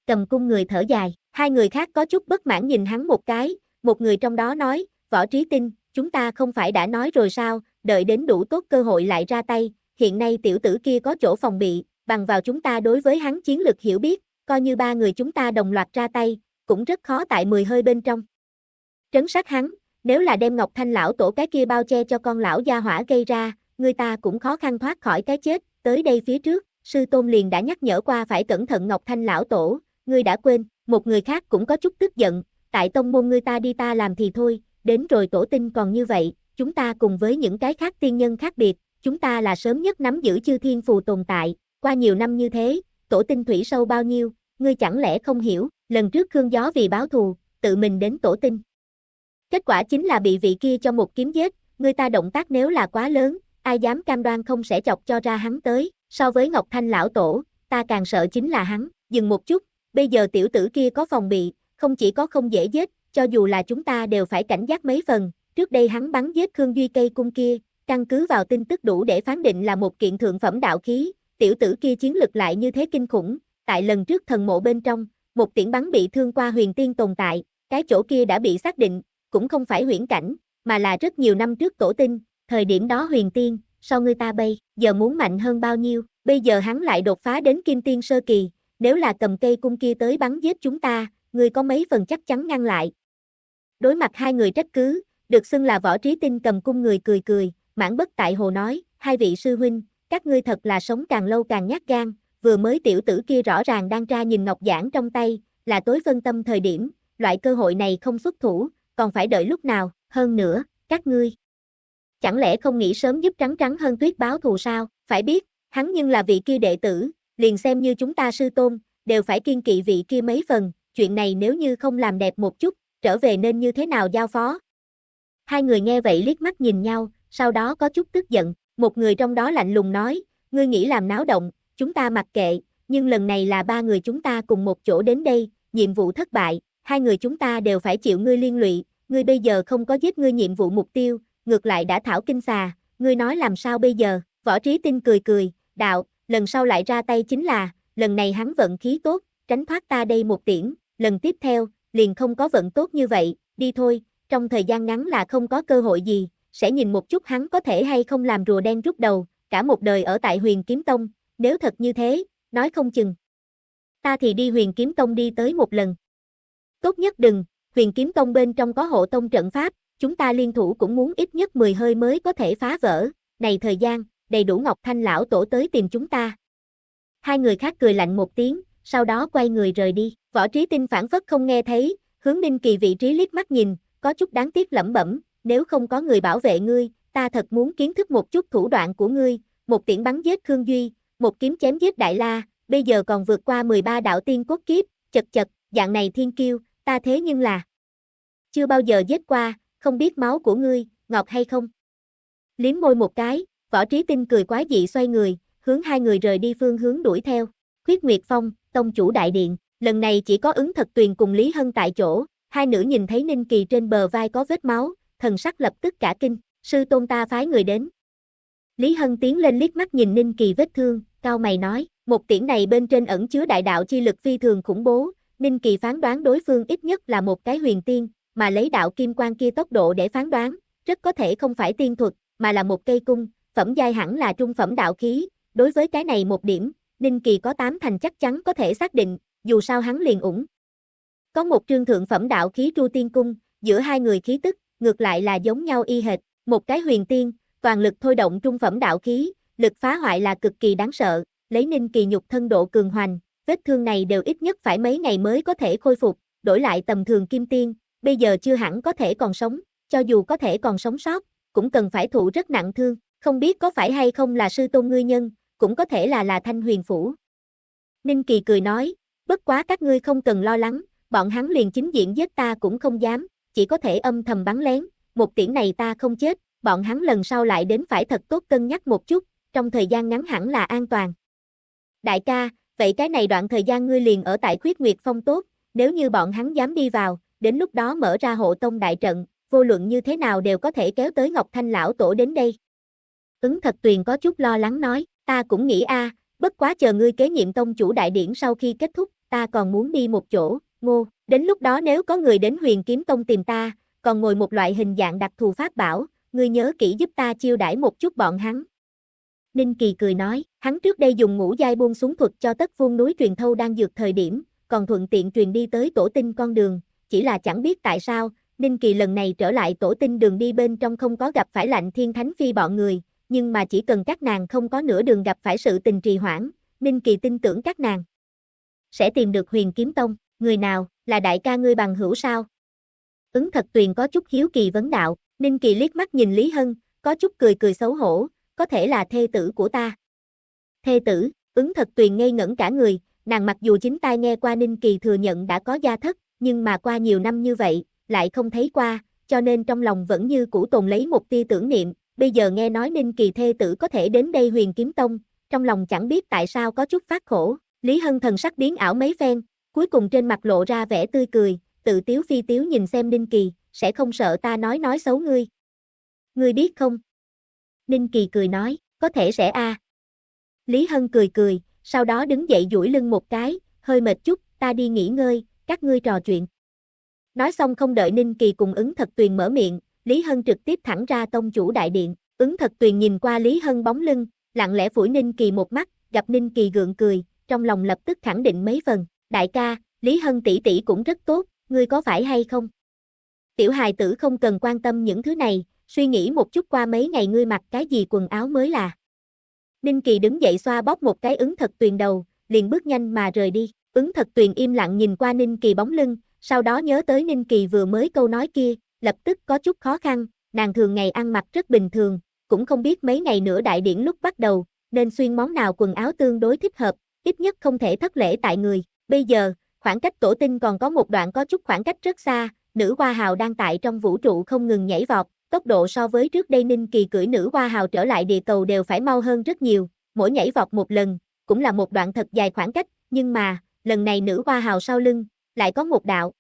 Cầm cung người thở dài, hai người khác có chút bất mãn nhìn hắn một cái, một người trong đó nói, võ trí tinh, chúng ta không phải đã nói rồi sao, đợi đến đủ tốt cơ hội lại ra tay, hiện nay tiểu tử kia có chỗ phòng bị, bằng vào chúng ta đối với hắn chiến lực hiểu biết, coi như ba người chúng ta đồng loạt ra tay, cũng rất khó tại mười hơi bên trong. Trấn sát hắn, nếu là đem Ngọc Thanh lão tổ cái kia bao che cho con lão gia hỏa gây ra, người ta cũng khó khăn thoát khỏi cái chết, tới đây phía trước, sư tôn liền đã nhắc nhở qua phải cẩn thận Ngọc Thanh lão tổ, người đã quên, một người khác cũng có chút tức giận, tại tông môn người ta đi ta làm thì thôi, đến rồi tổ tinh còn như vậy, chúng ta cùng với những cái khác tiên nhân khác biệt, chúng ta là sớm nhất nắm giữ chư thiên phù tồn tại, qua nhiều năm như thế, tổ tinh thủy sâu bao nhiêu, ngươi chẳng lẽ không hiểu, lần trước Khương Gió vì báo thù, tự mình đến tổ tinh. Kết quả chính là bị vị kia cho một kiếm giết, người ta động tác nếu là quá lớn, ai dám cam đoan không sẽ chọc cho ra hắn tới, so với Ngọc Thanh lão tổ, ta càng sợ chính là hắn, dừng một chút, bây giờ tiểu tử kia có phòng bị, không chỉ có không dễ giết, cho dù là chúng ta đều phải cảnh giác mấy phần, trước đây hắn bắn giết Khương Duy cây cung kia, căn cứ vào tin tức đủ để phán định là một kiện thượng phẩm đạo khí, tiểu tử kia chiến lực lại như thế kinh khủng, tại lần trước thần mộ bên trong, một tiễn bắn bị thương qua huyền tiên tồn tại, cái chỗ kia đã bị xác định, cũng không phải huyễn cảnh, mà là rất nhiều năm trước tổ tinh, thời điểm đó huyền tiên, sau người ta bay, giờ muốn mạnh hơn bao nhiêu, bây giờ hắn lại đột phá đến kim tiên sơ kỳ, nếu là cầm cây cung kia tới bắn giết chúng ta, người có mấy phần chắc chắn ngăn lại. Đối mặt hai người trách cứ, được xưng là võ trí tinh cầm cung người cười cười, mãn bất tại hồ nói, hai vị sư huynh, các ngươi thật là sống càng lâu càng nhát gan, vừa mới tiểu tử kia rõ ràng đang ra nhìn ngọc giản trong tay, là tối phân tâm thời điểm, loại cơ hội này không xuất thủ, còn phải đợi lúc nào, hơn nữa, các ngươi. Chẳng lẽ không nghĩ sớm giúp trắng trắng hơn tuyết báo thù sao, phải biết, hắn nhưng là vị kia đệ tử, liền xem như chúng ta sư tôn, đều phải kiên kỵ vị kia mấy phần, chuyện này nếu như không làm đẹp một chút, trở về nên như thế nào giao phó. Hai người nghe vậy liếc mắt nhìn nhau, sau đó có chút tức giận, một người trong đó lạnh lùng nói, ngươi nghĩ làm náo động, chúng ta mặc kệ, nhưng lần này là ba người chúng ta cùng một chỗ đến đây, nhiệm vụ thất bại, hai người chúng ta đều phải chịu ngươi liên lụy, ngươi bây giờ không có giết ngươi nhiệm vụ mục tiêu, ngược lại đã thảo kinh xà, ngươi nói làm sao bây giờ, võ trí tinh cười cười, đạo, lần sau lại ra tay chính là, lần này hắn vận khí tốt, tránh thoát ta đây một tiễn, lần tiếp theo, liền không có vận tốt như vậy, đi thôi, trong thời gian ngắn là không có cơ hội gì, sẽ nhìn một chút hắn có thể hay không làm rùa đen rút đầu, cả một đời ở tại huyền kiếm tông, nếu thật như thế, nói không chừng. Ta thì đi huyền kiếm tông đi tới một lần. Tốt nhất đừng, huyền kiếm tông bên trong có hộ tông trận pháp, chúng ta liên thủ cũng muốn ít nhất 10 hơi mới có thể phá vỡ, này thời gian, đầy đủ Ngọc Thanh lão tổ tới tìm chúng ta. Hai người khác cười lạnh một tiếng, sau đó quay người rời đi, võ trí tinh phản phất không nghe thấy, hướng ninh kỳ vị trí liếc mắt nhìn, có chút đáng tiếc lẩm bẩm, nếu không có người bảo vệ ngươi, ta thật muốn kiến thức một chút thủ đoạn của ngươi, một tiễn bắn giết Khương Duy, một kiếm chém giết Đại La, bây giờ còn vượt qua 13 đạo tiên cốt kiếp, chật chật, dạng này thiên kiêu, ta thế nhưng là chưa bao giờ giết qua, không biết máu của ngươi, ngọt hay không. Liếm môi một cái, võ trí tinh cười quá dị xoay người, hướng hai người rời đi phương hướng đuổi theo. Khuyết Nguyệt Phong, tông chủ đại điện, lần này chỉ có ứng thật tuyền cùng Lý Hân tại chỗ, hai nữ nhìn thấy Ninh Kỳ trên bờ vai có vết máu, thần sắc lập tức cả kinh, sư tôn ta phái người đến. Lý Hân tiến lên liếc mắt nhìn Ninh Kỳ vết thương, Cao mày nói, một tiễn này bên trên ẩn chứa đại đạo chi lực phi thường khủng bố, Ninh Kỳ phán đoán đối phương ít nhất là một cái huyền tiên, mà lấy đạo kim quan kia tốc độ để phán đoán, rất có thể không phải tiên thuật, mà là một cây cung, phẩm giai hẳn là trung phẩm đạo khí, đối với cái này một điểm, Ninh Kỳ có tám thành chắc chắn có thể xác định, dù sao hắn liền ủng. Có một trương thượng phẩm đạo khí tru tiên cung, giữa hai người khí tức, ngược lại là giống nhau y hệt, một cái huyền tiên, toàn lực thôi động trung phẩm đạo khí, lực phá hoại là cực kỳ đáng sợ, lấy ninh kỳ nhục thân độ cường hoành, vết thương này đều ít nhất phải mấy ngày mới có thể khôi phục, đổi lại tầm thường kim tiên, bây giờ chưa hẳn có thể còn sống, cho dù có thể còn sống sót, cũng cần phải thụ rất nặng thương, không biết có phải hay không là sư tôn ngươi nhân, cũng có thể là là thanh huyền phủ. Ninh Kỳ cười nói, bất quá các ngươi không cần lo lắng, bọn hắn liền chính diện giết ta cũng không dám, chỉ có thể âm thầm bắn lén, một tiễn này ta không chết, bọn hắn lần sau lại đến phải thật tốt cân nhắc một chút, trong thời gian ngắn hẳn là an toàn. Đại ca, vậy cái này đoạn thời gian ngươi liền ở tại khuyết nguyệt phong tốt, nếu như bọn hắn dám đi vào, đến lúc đó mở ra hộ tông đại trận, vô luận như thế nào đều có thể kéo tới Ngọc Thanh lão tổ đến đây. Ứng thật tuyền có chút lo lắng nói, ta cũng nghĩ a, bất quá chờ ngươi kế nhiệm tông chủ đại điển sau khi kết thúc, ta còn muốn đi một chỗ, ngô, đến lúc đó nếu có người đến huyền kiếm tông tìm ta, còn ngồi một loại hình dạng đặc thù pháp bảo, ngươi nhớ kỹ giúp ta chiêu đãi một chút bọn hắn, Ninh Kỳ cười nói, hắn trước đây dùng ngũ giai buông xuống thuật cho tất vuông núi truyền thâu đang dược thời điểm, còn thuận tiện truyền đi tới tổ tinh con đường, chỉ là chẳng biết tại sao, Ninh Kỳ lần này trở lại tổ tinh đường đi bên trong không có gặp phải lạnh thiên thánh phi bọn người, nhưng mà chỉ cần các nàng không có nửa đường gặp phải sự tình trì hoãn, Ninh Kỳ tin tưởng các nàng sẽ tìm được huyền kiếm tông, người nào, là đại ca ngươi bằng hữu sao? Ứng thật tuyền có chút hiếu kỳ vấn đạo, Ninh Kỳ liếc mắt nhìn Lý Hân, có chút cười cười xấu hổ, có thể là thê tử của ta. Thê tử, ứng thật tuyền ngây ngẩn cả người, nàng mặc dù chính tai nghe qua Ninh Kỳ thừa nhận đã có gia thất, nhưng mà qua nhiều năm như vậy, lại không thấy qua, cho nên trong lòng vẫn như cũ tồn lấy một tia tưởng niệm, bây giờ nghe nói Ninh Kỳ thê tử có thể đến đây huyền kiếm tông, trong lòng chẳng biết tại sao có chút phát khổ, Lý Hân thần sắc biến ảo mấy phen, cuối cùng trên mặt lộ ra vẻ tươi cười, tự tiếu phi tiếu nhìn xem Ninh Kỳ, sẽ không sợ ta nói nói xấu ngươi. Ngươi biết không, Ninh Kỳ cười nói, có thể sẽ a. Lý Hân cười cười, sau đó đứng dậy duỗi lưng một cái, hơi mệt chút, ta đi nghỉ ngơi, các ngươi trò chuyện. Nói xong không đợi Ninh Kỳ cùng ứng thật tuyền mở miệng, Lý Hân trực tiếp thẳng ra tông chủ đại điện, ứng thật tuyền nhìn qua Lý Hân bóng lưng, lặng lẽ phủi Ninh Kỳ một mắt, gặp Ninh Kỳ gượng cười, trong lòng lập tức khẳng định mấy phần, đại ca, Lý Hân tỷ tỷ cũng rất tốt, ngươi có phải hay không? Tiểu hài tử không cần quan tâm những thứ này, suy nghĩ một chút qua mấy ngày ngươi mặc cái gì quần áo mới là. Ninh Kỳ đứng dậy xoa bóp một cái ứng thật tuyền đầu, liền bước nhanh mà rời đi. Ứng thật tuyền im lặng nhìn qua Ninh Kỳ bóng lưng, sau đó nhớ tới Ninh Kỳ vừa mới câu nói kia, lập tức có chút khó khăn, nàng thường ngày ăn mặc rất bình thường, cũng không biết mấy ngày nữa đại điển lúc bắt đầu, nên xuyên món nào quần áo tương đối thích hợp, ít nhất không thể thất lễ tại người. Bây giờ, khoảng cách tổ tinh còn có một đoạn có chút khoảng cách rất xa, nữ hoa hào đang tại trong vũ trụ không ngừng nhảy vọt, tốc độ so với trước đây Ninh Kỳ cưỡi nữ hoa hào trở lại địa cầu đều phải mau hơn rất nhiều, mỗi nhảy vọt một lần, cũng là một đoạn thật dài khoảng cách, nhưng mà, lần này nữ hoa hào sau lưng, lại có một đạo.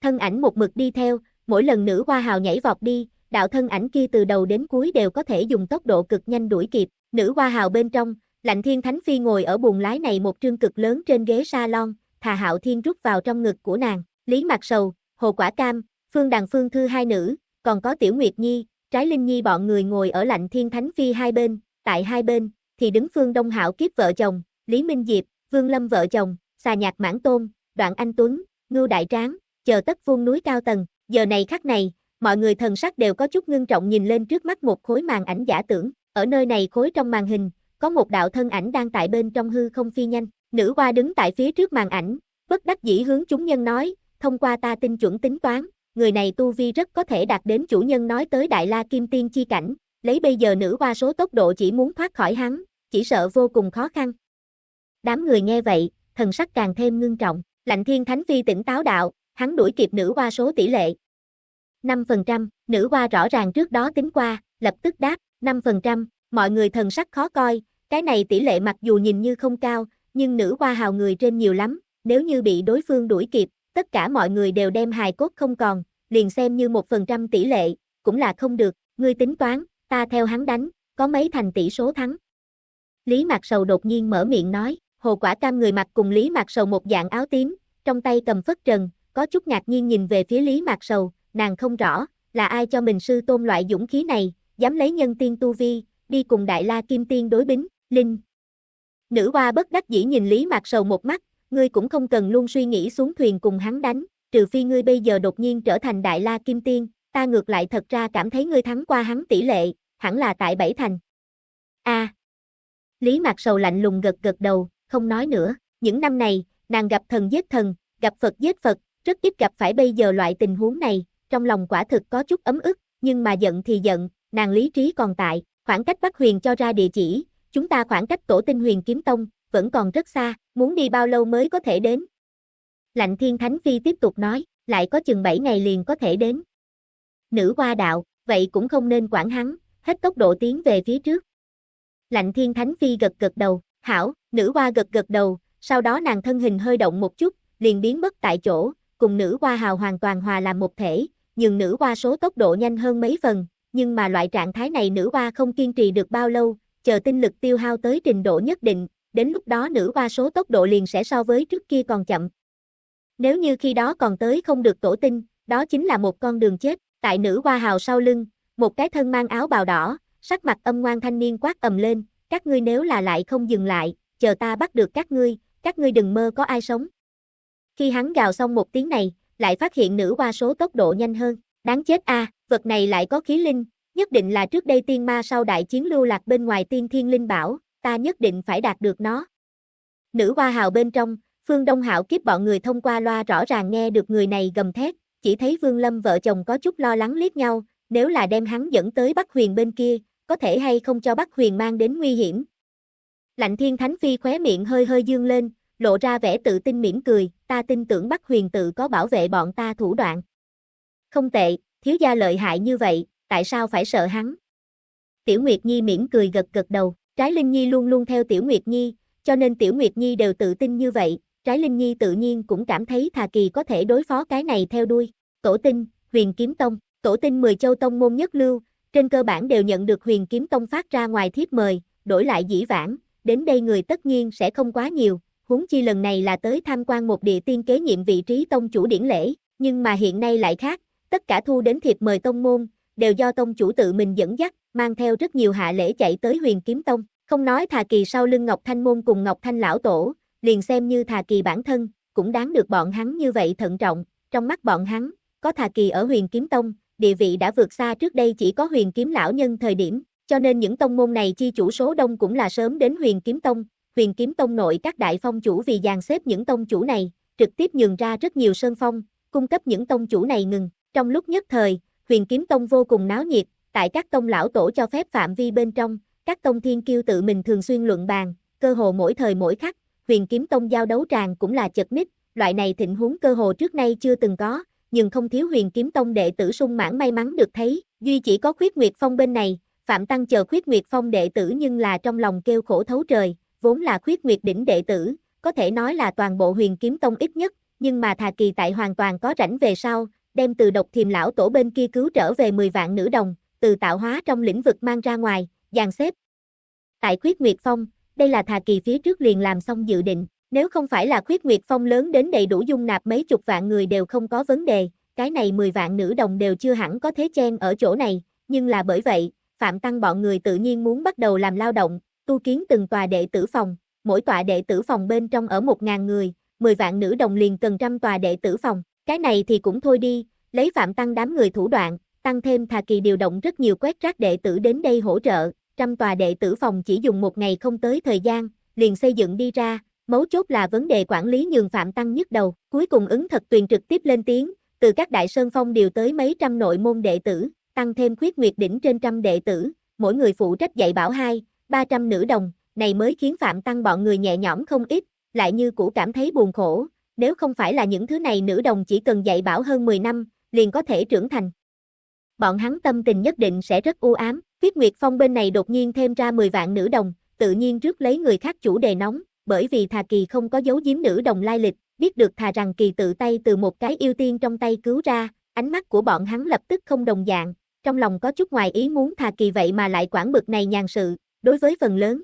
Thân ảnh một mực đi theo, mỗi lần nữ hoa hào nhảy vọt đi, đạo thân ảnh kia từ đầu đến cuối đều có thể dùng tốc độ cực nhanh đuổi kịp, nữ hoa hào bên trong, Lạnh Thiên Thánh Phi ngồi ở buồng lái này một trương cực lớn trên ghế salon, Thà Hạo Thiên rút vào trong ngực của nàng, Lý Mạc Sầu, Hồ Quả Cam, Phương đàn Phương Thư hai nữ, còn có Tiểu Nguyệt Nhi, Trái Linh Nhi bọn người ngồi ở lạnh thiên thánh phi hai bên, tại hai bên, thì đứng Phương Đông hảo kiếp vợ chồng, Lý Minh Diệp, Vương Lâm vợ chồng, xà nhạc mãn tôn, đoạn anh Tuấn, Ngưu Đại Tráng, chờ tất vuông núi cao tầng, giờ này khắc này, mọi người thần sắc đều có chút ngưng trọng nhìn lên trước mắt một khối màn ảnh giả tưởng, ở nơi này khối trong màn hình, có một đạo thân ảnh đang tại bên trong hư không phi nhanh, nữ hoa đứng tại phía trước màn ảnh, bất đắc dĩ hướng chúng nhân nói, thông qua ta tinh chuẩn tính toán, người này tu vi rất có thể đạt đến chủ nhân nói tới Đại La Kim Tiên chi cảnh, lấy bây giờ nữ hoa số tốc độ chỉ muốn thoát khỏi hắn, chỉ sợ vô cùng khó khăn. Đám người nghe vậy, thần sắc càng thêm ngưng trọng, lạnh thiên thánh phi tỉnh táo đạo, hắn đuổi kịp nữ hoa số tỷ lệ. 5%, nữ hoa rõ ràng trước đó tính qua, lập tức đáp, 5%, mọi người thần sắc khó coi, cái này tỷ lệ mặc dù nhìn như không cao, nhưng nữ hoa hào người trên nhiều lắm, nếu như bị đối phương đuổi kịp, tất cả mọi người đều đem hài cốt không còn, liền xem như một phần trăm tỷ lệ, cũng là không được, ngươi tính toán, ta theo hắn đánh, có mấy thành tỷ số thắng. Lý Mạc Sầu đột nhiên mở miệng nói, Hồ Quả Cam người mặc cùng Lý Mạc Sầu một dạng áo tím, trong tay cầm phất trần, có chút ngạc nhiên nhìn về phía Lý Mạc Sầu, nàng không rõ, là ai cho mình sư tôn loại dũng khí này, dám lấy nhân tiên tu vi, đi cùng Đại La Kim Tiên đối bính, Linh. Nữ hoa bất đắc dĩ nhìn Lý Mạc Sầu một mắt, ngươi cũng không cần luôn suy nghĩ xuống thuyền cùng hắn đánh, trừ phi ngươi bây giờ đột nhiên trở thành đại la kim tiên, ta ngược lại thật ra cảm thấy ngươi thắng qua hắn tỷ lệ, hẳn là tại bảy thành. A. Lý Mạc Sầu lạnh lùng gật gật đầu, không nói nữa, những năm này, nàng gặp thần giết thần, gặp Phật giết Phật, rất ít gặp phải bây giờ loại tình huống này, trong lòng quả thực có chút ấm ức, nhưng mà giận thì giận, nàng lý trí còn tại, khoảng cách Bắc Huyền cho ra địa chỉ, chúng ta khoảng cách tổ tinh huyền kiếm tông, vẫn còn rất xa, muốn đi bao lâu mới có thể đến. Lạnh Thiên Thánh Phi tiếp tục nói, lại có chừng 7 ngày liền có thể đến. Nữ hoa đạo, vậy cũng không nên quản hắn, hết tốc độ tiến về phía trước. Lạnh Thiên Thánh Phi gật gật đầu, hảo, nữ hoa gật gật đầu, sau đó nàng thân hình hơi động một chút, liền biến mất tại chỗ, cùng nữ hoa hào hoàn toàn hòa làm một thể, nhưng nữ hoa số tốc độ nhanh hơn mấy phần, nhưng mà loại trạng thái này nữ hoa không kiên trì được bao lâu, chờ tinh lực tiêu hao tới trình độ nhất định, đến lúc đó nữ hoa số tốc độ liền sẽ so với trước kia còn chậm. Nếu như khi đó còn tới không được tổ tinh, đó chính là một con đường chết, tại nữ hoa hào sau lưng, một cái thân mang áo bào đỏ, sắc mặt âm ngoan thanh niên quát ầm lên, các ngươi nếu là lại không dừng lại, chờ ta bắt được các ngươi, các ngươi đừng mơ có ai sống. Khi hắn gào xong một tiếng này, lại phát hiện nữ hoa số tốc độ nhanh hơn, đáng chết a, vật này lại có khí linh, nhất định là trước đây tiên ma sau đại chiến lưu lạc bên ngoài tiên thiên linh bảo, ta nhất định phải đạt được nó. Nữ hoa hào bên trong, Phương Đông Hạo kiếp bọn người thông qua loa rõ ràng nghe được người này gầm thét, chỉ thấy Vương Lâm vợ chồng có chút lo lắng liếc nhau, nếu là đem hắn dẫn tới Bắc Huyền bên kia, có thể hay không cho Bắc Huyền mang đến nguy hiểm. Lạnh Thiên Thánh Phi khóe miệng hơi hơi dương lên, lộ ra vẻ tự tin mỉm cười, ta tin tưởng Bắc Huyền tự có bảo vệ bọn ta thủ đoạn. Không tệ, thiếu gia lợi hại như vậy, tại sao phải sợ hắn? Tiểu Nguyệt Nhi mỉm cười gật gật đầu. Trái Linh Nhi luôn luôn theo Tiểu Nguyệt Nhi, cho nên Tiểu Nguyệt Nhi đều tự tin như vậy, Trái Linh Nhi tự nhiên cũng cảm thấy Thà Kỳ có thể đối phó cái này theo đuôi. Tổ tinh, huyền kiếm tông, tổ tinh mười châu tông môn nhất lưu, trên cơ bản đều nhận được huyền kiếm tông phát ra ngoài thiếp mời, đổi lại dĩ vãng, đến đây người tất nhiên sẽ không quá nhiều, huống chi lần này là tới tham quan một địa tiên kế nhiệm vị trí tông chủ điển lễ, nhưng mà hiện nay lại khác, tất cả thu đến thiệp mời tông môn, đều do tông chủ tự mình dẫn dắt, mang theo rất nhiều hạ lễ chạy tới huyền kiếm tông, không nói Thà Kỳ sau lưng Ngọc Thanh Môn cùng Ngọc Thanh Lão Tổ, liền xem như Thà Kỳ bản thân, cũng đáng được bọn hắn như vậy thận trọng, trong mắt bọn hắn, có Thà Kỳ ở huyền kiếm tông, địa vị đã vượt xa trước đây chỉ có huyền kiếm lão nhân thời điểm, cho nên những tông môn này chi chủ số đông cũng là sớm đến huyền kiếm tông, huyền kiếm tông nội các đại phong chủ vì dàn xếp những tông chủ này, trực tiếp nhường ra rất nhiều sơn phong, cung cấp những tông chủ này ngừng, trong lúc nhất thời, huyền kiếm tông vô cùng náo nhiệt, tại các tông lão tổ cho phép phạm vi bên trong, các tông thiên kiêu tự mình thường xuyên luận bàn, cơ hồ mỗi thời mỗi khắc, huyền kiếm tông giao đấu tràng cũng là chật ních, loại này thịnh huống cơ hồ trước nay chưa từng có, nhưng không thiếu huyền kiếm tông đệ tử sung mãn may mắn được thấy, duy chỉ có khuyết nguyệt phong bên này, Phạm Tăng chờ khuyết nguyệt phong đệ tử nhưng là trong lòng kêu khổ thấu trời, vốn là khuyết nguyệt đỉnh đệ tử, có thể nói là toàn bộ huyền kiếm tông ít nhất, nhưng mà thà kỳ tại hoàn toàn có rảnh về sau, đem từ độc thiềm lão tổ bên kia cứu trở về 10 vạn nữ đồng, từ tạo hóa trong lĩnh vực mang ra ngoài, dàn xếp. Tại Khuyết Nguyệt Phong, đây là thà kỳ phía trước liền làm xong dự định, nếu không phải là Khuyết Nguyệt Phong lớn đến đầy đủ dung nạp mấy chục vạn người đều không có vấn đề, cái này 10 vạn nữ đồng đều chưa hẳn có thế chen ở chỗ này, nhưng là bởi vậy, Phạm Tăng bọn người tự nhiên muốn bắt đầu làm lao động, tu kiến từng tòa đệ tử phòng, mỗi tòa đệ tử phòng bên trong ở 1.000 người, 10 vạn nữ đồng liền cần trăm tòa đệ tử phòng, cái này thì cũng thôi đi, lấy Phạm Tăng đám người thủ đoạn, tăng thêm Thà Kỳ điều động rất nhiều quét rác đệ tử đến đây hỗ trợ, trăm tòa đệ tử phòng chỉ dùng một ngày không tới thời gian, liền xây dựng đi ra, mấu chốt là vấn đề quản lý nhường phạm tăng nhất đầu, cuối cùng ứng thật tuyền trực tiếp lên tiếng, từ các đại sơn phong điều tới mấy trăm nội môn đệ tử, tăng thêm khuyết nguyệt đỉnh trên trăm đệ tử, mỗi người phụ trách dạy bảo hai, ba trăm nữ đồng, này mới khiến phạm tăng bọn người nhẹ nhõm không ít, lại như cũ cảm thấy buồn khổ, nếu không phải là những thứ này nữ đồng chỉ cần dạy bảo hơn 10 năm, liền có thể trưởng thành bọn hắn tâm tình nhất định sẽ rất u ám, Tuyết Nguyệt Phong bên này đột nhiên thêm ra 10 vạn nữ đồng, tự nhiên trước lấy người khác chủ đề nóng, bởi vì Thà Kỳ không có dấu giếm nữ đồng lai lịch, biết được Thà rằng Kỳ tự tay từ một cái yêu tiên trong tay cứu ra, ánh mắt của bọn hắn lập tức không đồng dạng, trong lòng có chút ngoài ý muốn Thà Kỳ vậy mà lại quản bực này nhàn sự, đối với phần lớn.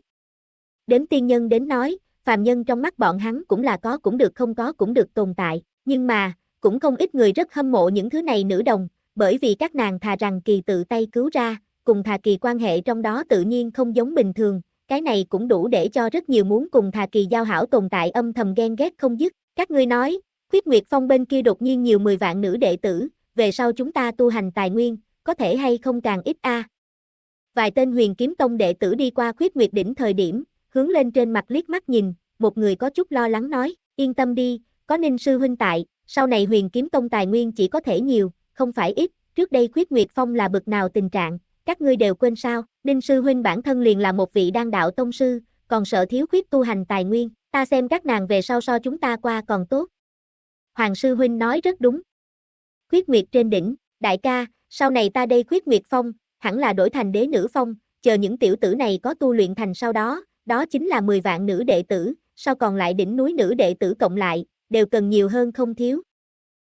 Đến tiên nhân đến nói, phàm nhân trong mắt bọn hắn cũng là có cũng được không có cũng được tồn tại, nhưng mà, cũng không ít người rất hâm mộ những thứ này nữ đồng, bởi vì các nàng thà rằng kỳ tự tay cứu ra, cùng thà kỳ quan hệ trong đó tự nhiên không giống bình thường, cái này cũng đủ để cho rất nhiều muốn cùng thà kỳ giao hảo tồn tại âm thầm ghen ghét không dứt. Các ngươi nói, khuyết nguyệt phong bên kia đột nhiên nhiều 10 vạn nữ đệ tử, về sau chúng ta tu hành tài nguyên, có thể hay không càng ít a. Vài tên huyền kiếm tông đệ tử đi qua khuyết nguyệt đỉnh thời điểm, hướng lên trên mặt liếc mắt nhìn, một người có chút lo lắng nói, yên tâm đi, có ninh sư huynh tại, sau này huyền kiếm tông tài nguyên chỉ có thể nhiều, không phải ít, trước đây Khuyết Nguyệt Phong là bực nào tình trạng, các ngươi đều quên sao, Ninh Sư Huynh bản thân liền là một vị đan đạo tông sư, còn sợ thiếu khuyết tu hành tài nguyên, ta xem các nàng về sau so chúng ta qua còn tốt. Hoàng Sư Huynh nói rất đúng. Khuyết Nguyệt trên đỉnh, đại ca, sau này ta đây Khuyết Nguyệt Phong, hẳn là đổi thành đế nữ phong, chờ những tiểu tử này có tu luyện thành sau đó, đó chính là 10 vạn nữ đệ tử, sau còn lại đỉnh núi nữ đệ tử cộng lại, đều cần nhiều hơn không thiếu.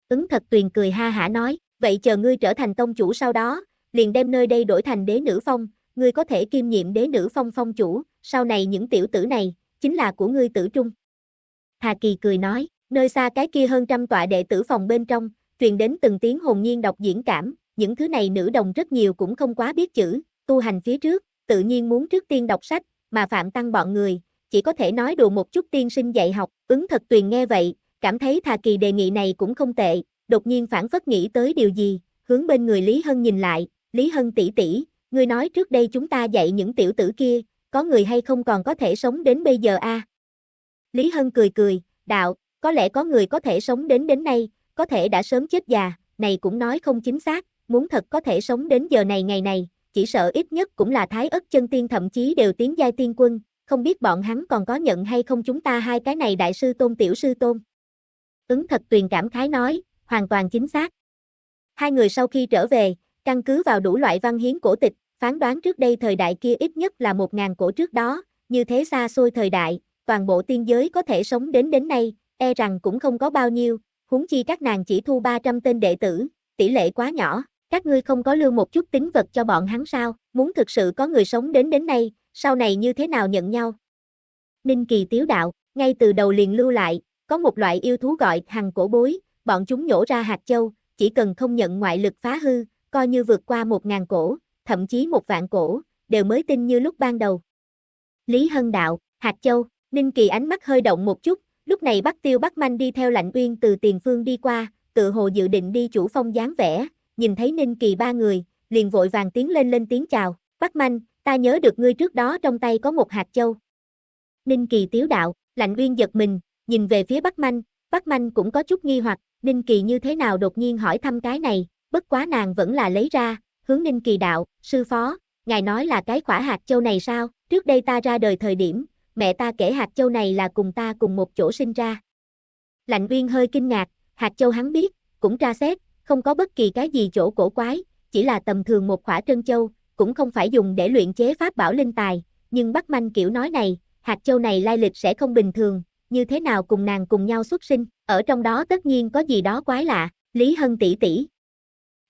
Ứng thật tuyền cười ha hả nói vậy chờ ngươi trở thành tông chủ sau đó, liền đem nơi đây đổi thành đế nữ phong, ngươi có thể kiêm nhiệm đế nữ phong phong chủ, sau này những tiểu tử này, chính là của ngươi tử trung. Hà Kỳ cười nói, nơi xa cái kia hơn trăm tọa đệ tử phòng bên trong, truyền đến từng tiếng hồn nhiên đọc diễn cảm, những thứ này nữ đồng rất nhiều cũng không quá biết chữ, tu hành phía trước, tự nhiên muốn trước tiên đọc sách, mà phạm tăng bọn người, chỉ có thể nói đùa một chút tiên sinh dạy học, ứng thật tuyền nghe vậy, cảm thấy Thà Kỳ đề nghị này cũng không tệ, đột nhiên phản phất nghĩ tới điều gì, hướng bên người Lý Hân nhìn lại, Lý Hân tỷ tỷ, ngươi nói trước đây chúng ta dạy những tiểu tử kia, có người hay không còn có thể sống đến bây giờ a? À? Lý Hân cười cười, đạo, có lẽ có người có thể sống đến đến nay, có thể đã sớm chết già, này cũng nói không chính xác, muốn thật có thể sống đến giờ này ngày này, chỉ sợ ít nhất cũng là thái ất chân tiên thậm chí đều tiến giai tiên quân, không biết bọn hắn còn có nhận hay không chúng ta hai cái này đại sư tôn tiểu sư tôn. Ứng thật tuyền cảm khái nói, hoàn toàn chính xác. Hai người sau khi trở về, căn cứ vào đủ loại văn hiến cổ tịch, phán đoán trước đây thời đại kia ít nhất là 1.000 cổ trước đó, như thế xa xôi thời đại, toàn bộ tiên giới có thể sống đến đến nay, e rằng cũng không có bao nhiêu, huống chi các nàng chỉ thu 300 tên đệ tử, tỷ lệ quá nhỏ, các ngươi không có lưu một chút tính vật cho bọn hắn sao, muốn thực sự có người sống đến đến nay, sau này như thế nào nhận nhau. Ninh Kỳ tiếu đạo, ngay từ đầu liền lưu lại, có một loại yêu thú gọi hằng cổ bối, bọn chúng nhổ ra hạt châu, chỉ cần không nhận ngoại lực phá hư, coi như vượt qua một ngàn cổ, thậm chí một vạn cổ, đều mới tin như lúc ban đầu. Lý Hân đạo, hạt châu, Ninh Kỳ ánh mắt hơi động một chút, lúc này bắt Tiêu bắt Manh đi theo Lạnh Uyên từ tiền phương đi qua, tự hồ dự định đi chủ phong dáng vẻ, nhìn thấy Ninh Kỳ ba người, liền vội vàng tiến lên lên tiếng chào, bắt Manh, ta nhớ được ngươi trước đó trong tay có một hạt châu. Ninh Kỳ tiếu đạo, Lạnh Uyên giật mình, nhìn về phía bắt Manh, bắt Manh cũng có chút nghi hoặc, Ninh Kỳ như thế nào đột nhiên hỏi thăm cái này, bất quá nàng vẫn là lấy ra, hướng Ninh Kỳ đạo, sư phó, ngài nói là cái quả hạt châu này sao, trước đây ta ra đời thời điểm, mẹ ta kể hạt châu này là cùng ta cùng một chỗ sinh ra. Lạnh Uyên hơi kinh ngạc, hạt châu hắn biết, cũng tra xét, không có bất kỳ cái gì chỗ cổ quái, chỉ là tầm thường một khỏa trân châu, cũng không phải dùng để luyện chế pháp bảo linh tài, nhưng Bắc Manh kiểu nói này, hạt châu này lai lịch sẽ không bình thường, như thế nào cùng nàng cùng nhau xuất sinh, ở trong đó tất nhiên có gì đó quái lạ, Lý Hân tỷ tỷ.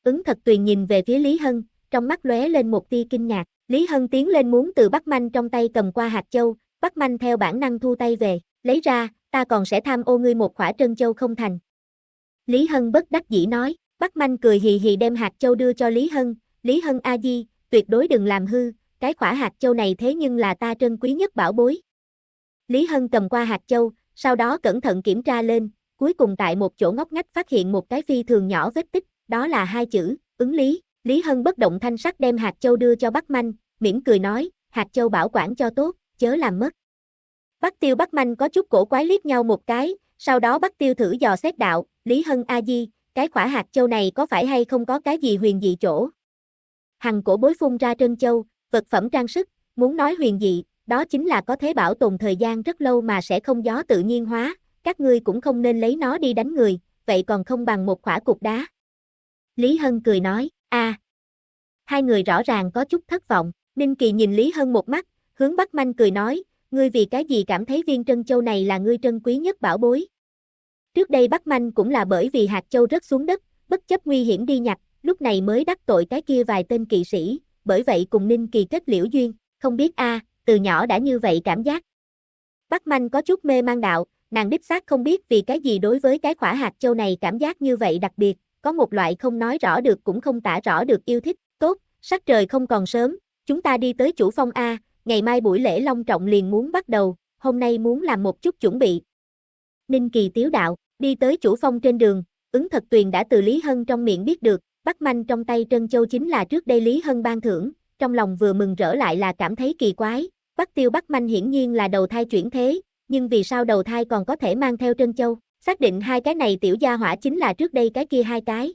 Ứng thật tuyền nhìn về phía Lý Hân, trong mắt lóe lên một tia kinh ngạc, Lý Hân tiến lên muốn từ Bắc Manh trong tay cầm qua hạt châu, Bắc Manh theo bản năng thu tay về, lấy ra, ta còn sẽ tham ô ngươi một khỏa trân châu không thành. Lý Hân bất đắc dĩ nói, Bắc Manh cười hì hì đem hạt châu đưa cho Lý Hân, Lý Hân A Di, tuyệt đối đừng làm hư, cái khỏa hạt châu này thế nhưng là ta trân quý nhất bảo bối, Lý Hân cầm qua hạt châu, sau đó cẩn thận kiểm tra lên, cuối cùng tại một chỗ ngóc ngách phát hiện một cái phi thường nhỏ vết tích, đó là hai chữ, ứng lý. Lý Hân bất động thanh sắc đem hạt châu đưa cho Bắc Manh, mỉm cười nói, hạt châu bảo quản cho tốt, chớ làm mất. Bắc Tiêu Bắc Manh có chút cổ quái liếc nhau một cái, sau đó Bắc Tiêu thử dò xét đạo, Lý Hân A Di, cái khỏa hạt châu này có phải hay không có cái gì huyền dị chỗ? Hằng cổ bối phun ra trân châu, vật phẩm trang sức, muốn nói huyền dị, đó chính là có thể bảo tồn thời gian rất lâu mà sẽ không gió tự nhiên hóa, các ngươi cũng không nên lấy nó đi đánh người, vậy còn không bằng một khỏa cục đá. Lý Hân cười nói, a. Hai người rõ ràng có chút thất vọng, Ninh Kỳ nhìn Lý Hân một mắt, hướng Bắc Manh cười nói, ngươi vì cái gì cảm thấy viên trân châu này là ngươi trân quý nhất bảo bối. Trước đây Bắc Manh cũng là bởi vì hạt châu rất xuống đất, bất chấp nguy hiểm đi nhặt, lúc này mới đắc tội cái kia vài tên kỵ sĩ, bởi vậy cùng Ninh Kỳ kết liễu duyên, không biết a, từ nhỏ đã như vậy cảm giác. Bắc Manh có chút mê mang đạo, nàng đích xác không biết vì cái gì đối với cái khỏa hạt châu này cảm giác như vậy đặc biệt, có một loại không nói rõ được cũng không tả rõ được yêu thích, tốt, sắc trời không còn sớm, chúng ta đi tới chủ phong A, ngày mai buổi lễ long trọng liền muốn bắt đầu, hôm nay muốn làm một chút chuẩn bị. Ninh Kỳ tiếu đạo, đi tới chủ phong trên đường, ứng thật tuyền đã từ Lý Hân trong miệng biết được, Bắc Manh trong tay Trân Châu chính là trước đây Lý Hân ban thưởng, trong lòng vừa mừng rỡ lại là cảm thấy kỳ quái, Bắc Tiêu Bắc Manh hiển nhiên là đầu thai chuyển thế, nhưng vì sao đầu thai còn có thể mang theo Trân Châu? Xác định hai cái này tiểu gia hỏa chính là trước đây cái kia hai cái.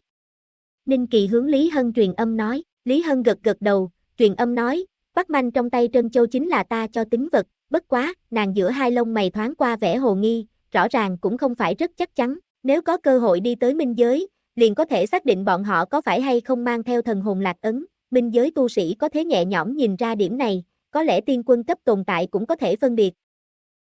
Ninh Kỳ hướng Lý Hân truyền âm nói, Lý Hân gật gật đầu, truyền âm nói, Bắc Manh trong tay Trân Châu chính là ta cho tính vật, bất quá, nàng giữa hai lông mày thoáng qua vẻ hồ nghi, rõ ràng cũng không phải rất chắc chắn, nếu có cơ hội đi tới minh giới, liền có thể xác định bọn họ có phải hay không mang theo thần hồn lạc ấn, minh giới tu sĩ có thế nhẹ nhõm nhìn ra điểm này, có lẽ tiên quân cấp tồn tại cũng có thể phân biệt.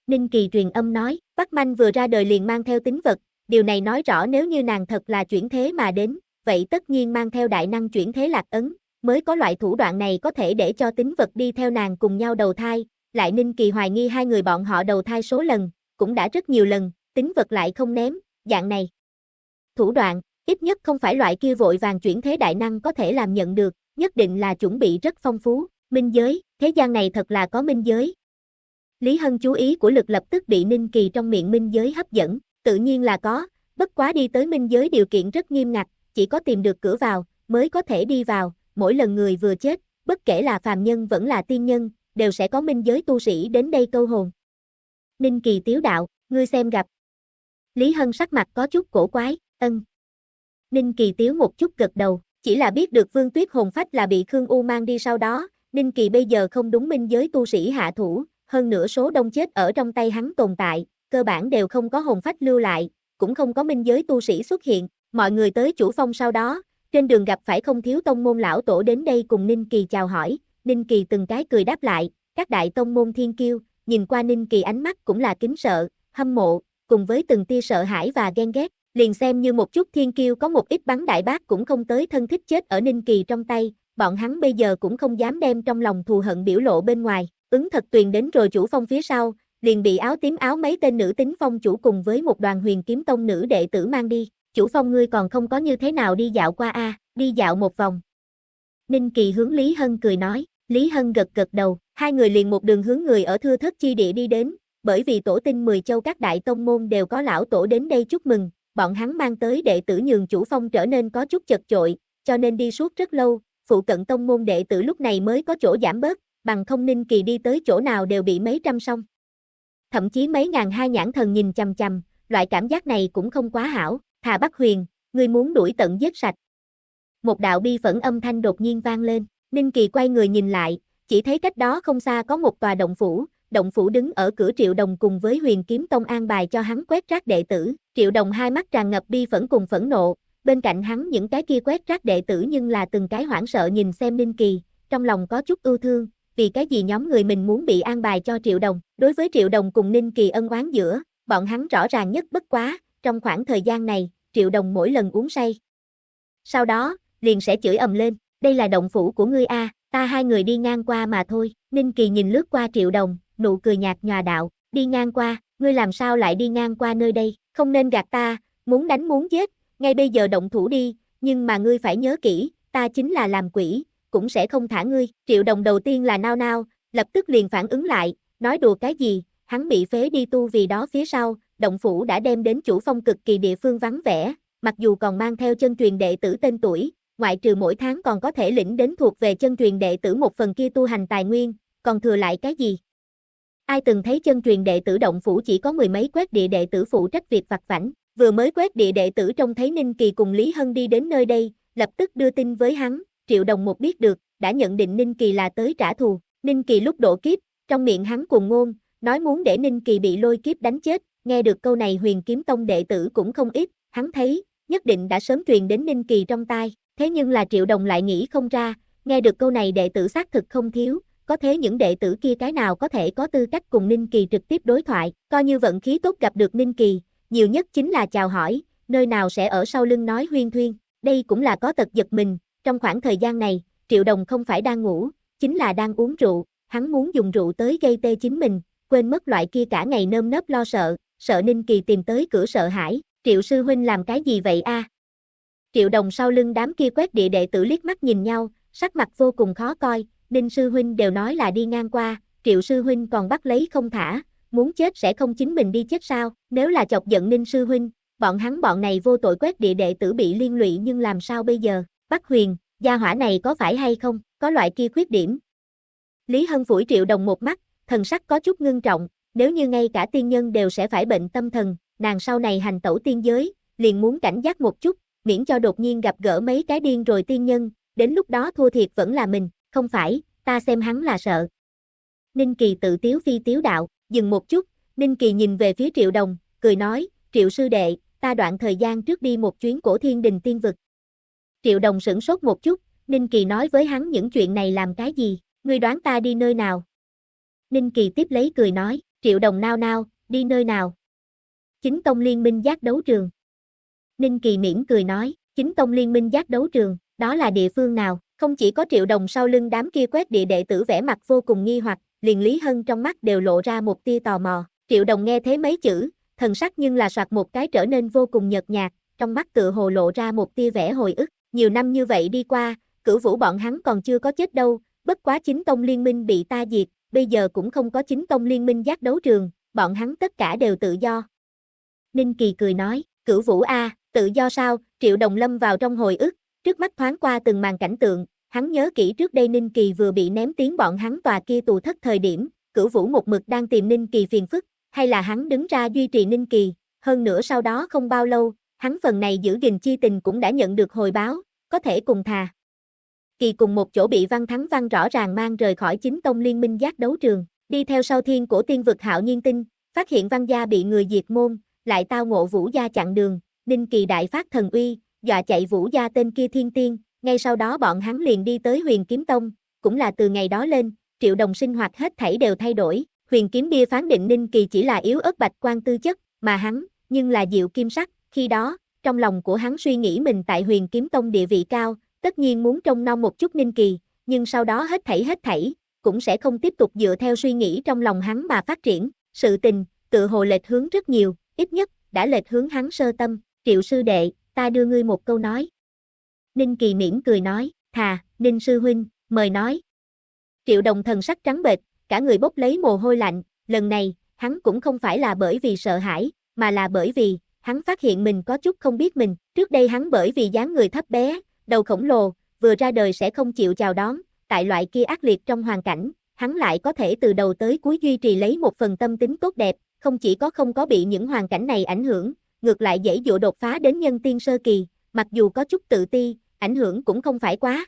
Ninh Kỳ truyền âm nói, Bắc Manh vừa ra đời liền mang theo tính vật, điều này nói rõ nếu như nàng thật là chuyển thế mà đến, vậy tất nhiên mang theo đại năng chuyển thế lạc ấn, mới có loại thủ đoạn này có thể để cho tính vật đi theo nàng cùng nhau đầu thai, lại Ninh Kỳ hoài nghi hai người bọn họ đầu thai số lần, cũng đã rất nhiều lần, tính vật lại không ném, dạng này. Thủ đoạn, ít nhất không phải loại kia vội vàng chuyển thế đại năng có thể làm nhận được, nhất định là chuẩn bị rất phong phú. Minh giới, thế gian này thật là có minh giới. Lý Hân chú ý của lực lập tức bị Ninh Kỳ trong miệng minh giới hấp dẫn, tự nhiên là có, bất quá đi tới minh giới điều kiện rất nghiêm ngặt, chỉ có tìm được cửa vào, mới có thể đi vào, mỗi lần người vừa chết, bất kể là phàm nhân vẫn là tiên nhân, đều sẽ có minh giới tu sĩ đến đây câu hồn. Ninh Kỳ tiếu đạo, ngươi xem gặp. Lý Hân sắc mặt có chút cổ quái, ân. Ninh Kỳ tiếu một chút gật đầu, chỉ là biết được Vương Tuyết hồn phách là bị Khương U mang đi sau đó, Ninh Kỳ bây giờ không đúng minh giới tu sĩ hạ thủ, hơn nửa số đông chết ở trong tay hắn tồn tại, cơ bản đều không có hồn phách lưu lại, cũng không có minh giới tu sĩ xuất hiện, mọi người tới chủ phong sau đó, trên đường gặp phải không thiếu tông môn lão tổ đến đây cùng Ninh Kỳ chào hỏi, Ninh Kỳ từng cái cười đáp lại, các đại tông môn thiên kiêu, nhìn qua Ninh Kỳ ánh mắt cũng là kính sợ, hâm mộ, cùng với từng tia sợ hãi và ghen ghét, liền xem như một chút thiên kiêu có một ít bắn đại bác cũng không tới thân thích chết ở Ninh Kỳ trong tay, bọn hắn bây giờ cũng không dám đem trong lòng thù hận biểu lộ bên ngoài, ứng thật tuyền đến rồi chủ phong phía sau, liền bị áo tím áo mấy tên nữ tính phong chủ cùng với một đoàn huyền kiếm tông nữ đệ tử mang đi, chủ phong ngươi còn không có như thế nào đi dạo qua a đi dạo một vòng. Ninh Kỳ hướng Lý Hân cười nói, Lý Hân gật gật đầu, hai người liền một đường hướng người ở thưa thất chi địa đi đến, bởi vì tổ tinh mười châu các đại tông môn đều có lão tổ đến đây chúc mừng, bọn hắn mang tới đệ tử nhường chủ phong trở nên có chút chật chội, cho nên đi suốt rất lâu, phụ cận tông môn đệ tử lúc này mới có chỗ giảm bớt, bằng không ninh kỳ đi tới chỗ nào đều bị mấy trăm song. Thậm chí mấy ngàn hai nhãn thần nhìn chằm chằm, loại cảm giác này cũng không quá hảo, thà bắt Huyền, ngươi muốn đuổi tận giết sạch. Một đạo bi phẫn âm thanh đột nhiên vang lên, Ninh Kỳ quay người nhìn lại, chỉ thấy cách đó không xa có một tòa động phủ, động phủ đứng ở cửa Triệu Đồng cùng với Huyền Kiếm Tông an bài cho hắn quét rác đệ tử, Triệu Đồng hai mắt tràn ngập bi phẫn cùng phẫn nộ, bên cạnh hắn những cái kia quét rác đệ tử nhưng là từng cái hoảng sợ nhìn xem Ninh Kỳ, trong lòng có chút ưu thương, vì cái gì nhóm người mình muốn bị an bài cho Triệu Đồng, đối với Triệu Đồng cùng Ninh Kỳ ân oán giữa, bọn hắn rõ ràng nhất bất quá, trong khoảng thời gian này, Triệu Đồng mỗi lần uống say. Sau đó, liền sẽ chửi ầm lên, đây là động phủ của ngươi a, ta hai người đi ngang qua mà thôi, Ninh Kỳ nhìn lướt qua Triệu Đồng, nụ cười nhạt nhòa đạo, đi ngang qua, ngươi làm sao lại đi ngang qua nơi đây, không nên gạt ta, muốn đánh muốn giết, ngay bây giờ động thủ đi, nhưng mà ngươi phải nhớ kỹ, ta chính là làm quỷ, cũng sẽ không thả ngươi. Triệu đồng đầu tiên là nao nao, lập tức liền phản ứng lại, nói đùa cái gì, hắn bị phế đi tu vì đó phía sau, động phủ đã đem đến chủ phong cực kỳ địa phương vắng vẻ, mặc dù còn mang theo chân truyền đệ tử tên tuổi, ngoại trừ mỗi tháng còn có thể lĩnh đến thuộc về chân truyền đệ tử một phần kia tu hành tài nguyên, còn thừa lại cái gì? Ai từng thấy chân truyền đệ tử động phủ chỉ có mười mấy quét địa đệ tử phụ trách việc vặt vảnh, vừa mới quét địa đệ tử trông thấy Ninh Kỳ cùng Lý Hân đi đến nơi đây, lập tức đưa tin với hắn, Triệu Đồng một biết được, đã nhận định Ninh Kỳ là tới trả thù, Ninh Kỳ lúc đổ kiếp, trong miệng hắn cùng ngôn, nói muốn để Ninh Kỳ bị lôi kiếp đánh chết, nghe được câu này huyền kiếm tông đệ tử cũng không ít, hắn thấy, nhất định đã sớm truyền đến Ninh Kỳ trong tai, thế nhưng là Triệu Đồng lại nghĩ không ra, nghe được câu này đệ tử xác thực không thiếu, có thế những đệ tử kia cái nào có thể có tư cách cùng Ninh Kỳ trực tiếp đối thoại, coi như vận khí tốt gặp được Ninh Kỳ, nhiều nhất chính là chào hỏi, nơi nào sẽ ở sau lưng nói huyên thuyên, đây cũng là có tật giật mình, trong khoảng thời gian này, Triệu Đồng không phải đang ngủ, chính là đang uống rượu, hắn muốn dùng rượu tới gây tê chính mình, quên mất loại kia cả ngày nơm nớp lo sợ, sợ Ninh Kỳ tìm tới cửa sợ hãi, Triệu Sư Huynh làm cái gì vậy a Triệu Đồng sau lưng đám kia quét địa đệ tử liếc mắt nhìn nhau, sắc mặt vô cùng khó coi, Ninh Sư Huynh đều nói là đi ngang qua, Triệu Sư Huynh còn bắt lấy không thả, muốn chết sẽ không chính mình đi chết sao, nếu là chọc giận Ninh Sư Huynh, bọn hắn bọn này vô tội quét địa đệ tử bị liên lụy nhưng làm sao bây giờ, Bắc Huyền, gia hỏa này có phải hay không, có loại kia khuyết điểm. Lý Hân phủi triệu đồng một mắt, thần sắc có chút ngưng trọng, nếu như ngay cả tiên nhân đều sẽ phải bệnh tâm thần, nàng sau này hành tẩu tiên giới, liền muốn cảnh giác một chút, miễn cho đột nhiên gặp gỡ mấy cái điên rồi tiên nhân, đến lúc đó thua thiệt vẫn là mình, không phải, ta xem hắn là sợ. Ninh Kỳ tự tiếu phi tiếu đạo, Dừng một chút, Ninh Kỳ nhìn về phía Triệu Đồng, cười nói, Triệu sư đệ, ta đoạn thời gian trước đi một chuyến cổ thiên đình tiên vực. Triệu Đồng sửng sốt một chút, Ninh Kỳ nói với hắn những chuyện này làm cái gì, ngươi đoán ta đi nơi nào. Ninh Kỳ tiếp lấy cười nói, Triệu Đồng nao nao, đi nơi nào. Chính Tông Liên minh giác đấu trường. Ninh Kỳ mỉm cười nói, Chính Tông Liên minh giác đấu trường, đó là địa phương nào, không chỉ có Triệu Đồng sau lưng đám kia quét địa đệ tử vẻ mặt vô cùng nghi hoặc, liền Lý Hân trong mắt đều lộ ra một tia tò mò. Triệu Đồng nghe thế mấy chữ, thần sắc nhưng là soạt một cái trở nên vô cùng nhợt nhạt, trong mắt tự hồ lộ ra một tia vẻ hồi ức. Nhiều năm như vậy đi qua, cửu vũ bọn hắn còn chưa có chết đâu, bất quá chính tông liên minh bị ta diệt, bây giờ cũng không có chính tông liên minh giác đấu trường, bọn hắn tất cả đều tự do. Ninh Kỳ cười nói, cửu vũ A, tự do sao, triệu đồng lâm vào trong hồi ức, trước mắt thoáng qua từng màn cảnh tượng, Hắn nhớ kỹ trước đây Ninh Kỳ vừa bị ném tiếng bọn hắn tòa kia tù thất thời điểm, cửu vũ một mực đang tìm Ninh Kỳ phiền phức, hay là hắn đứng ra duy trì Ninh Kỳ, hơn nữa sau đó không bao lâu, hắn phần này giữ gìn chi tình cũng đã nhận được hồi báo, có thể cùng thà. Kỳ cùng một chỗ bị văn thắng văn rõ ràng mang rời khỏi chính tông liên minh giác đấu trường, đi theo sau thiên của tiên vực hạo nhiên tinh, phát hiện văn gia bị người diệt môn, lại tao ngộ vũ gia chặn đường, Ninh Kỳ đại phát thần uy, dọa chạy vũ gia tên kia thiên tiên, ngay sau đó bọn hắn liền đi tới huyền kiếm tông, cũng là từ ngày đó lên, triệu đồng sinh hoạt hết thảy đều thay đổi, huyền kiếm bia phán định Ninh Kỳ chỉ là yếu ớt bạch quan tư chất, mà hắn, nhưng là diệu kim sắc, khi đó, trong lòng của hắn suy nghĩ mình tại huyền kiếm tông địa vị cao, tất nhiên muốn trông nom một chút Ninh Kỳ, nhưng sau đó hết thảy hết thảy, cũng sẽ không tiếp tục dựa theo suy nghĩ trong lòng hắn mà phát triển, sự tình, tự hồ lệch hướng rất nhiều, ít nhất, đã lệch hướng hắn sơ tâm, triệu sư đệ, ta đưa ngươi một câu nói, Ninh Kỳ mỉm cười nói, thà, Ninh Sư Huynh, mời nói. Triệu đồng thần sắc trắng bệch, cả người bốc lấy mồ hôi lạnh, lần này, hắn cũng không phải là bởi vì sợ hãi, mà là bởi vì, hắn phát hiện mình có chút không biết mình, trước đây hắn bởi vì dáng người thấp bé, đầu khổng lồ, vừa ra đời sẽ không chịu chào đón, tại loại kia ác liệt trong hoàn cảnh, hắn lại có thể từ đầu tới cuối duy trì lấy một phần tâm tính tốt đẹp, không chỉ có không có bị những hoàn cảnh này ảnh hưởng, ngược lại dễ dụ đột phá đến nhân tiên sơ kỳ, mặc dù có chút tự ti, ảnh hưởng cũng không phải quá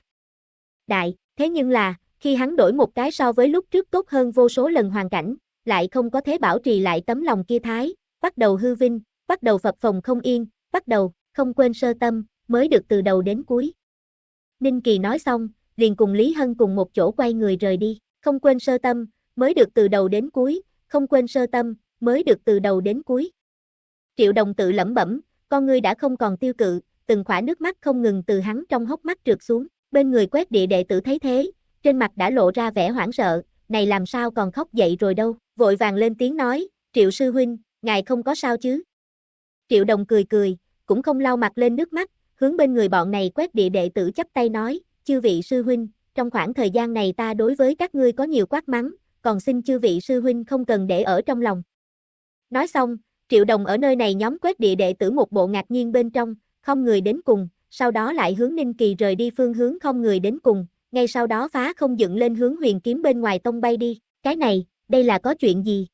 đại, thế nhưng là, khi hắn đổi một cái so với lúc trước tốt hơn vô số lần hoàn cảnh, lại không có thế bảo trì lại tấm lòng kia thái, bắt đầu hư vinh, bắt đầu phập phòng không yên, bắt đầu, không quên sơ tâm, mới được từ đầu đến cuối. Ninh Kỳ nói xong, liền cùng Lý Hân cùng một chỗ quay người rời đi, không quên sơ tâm, mới được từ đầu đến cuối, không quên sơ tâm, mới được từ đầu đến cuối. Triệu đồng tự lẩm bẩm, con ngươi đã không còn tiêu cự, từng khỏa nước mắt không ngừng từ hắn trong hốc mắt trượt xuống, bên người quét địa đệ tử thấy thế, trên mặt đã lộ ra vẻ hoảng sợ, này làm sao còn khóc dậy rồi đâu, vội vàng lên tiếng nói, triệu sư huynh, ngài không có sao chứ. Triệu đồng cười cười, cũng không lau mặt lên nước mắt, hướng bên người bọn này quét địa đệ tử chắp tay nói, chư vị sư huynh, trong khoảng thời gian này ta đối với các ngươi có nhiều quát mắng, còn xin chư vị sư huynh không cần để ở trong lòng. Nói xong, triệu đồng ở nơi này nhóm quét địa đệ tử một bộ ngạc nhiên bên trong, không người đến cùng, sau đó lại hướng Ninh Kỳ rời đi phương hướng không người đến cùng, ngay sau đó phá không dựng lên hướng huyền kiếm bên ngoài tông bay đi, cái này, đây là có chuyện gì?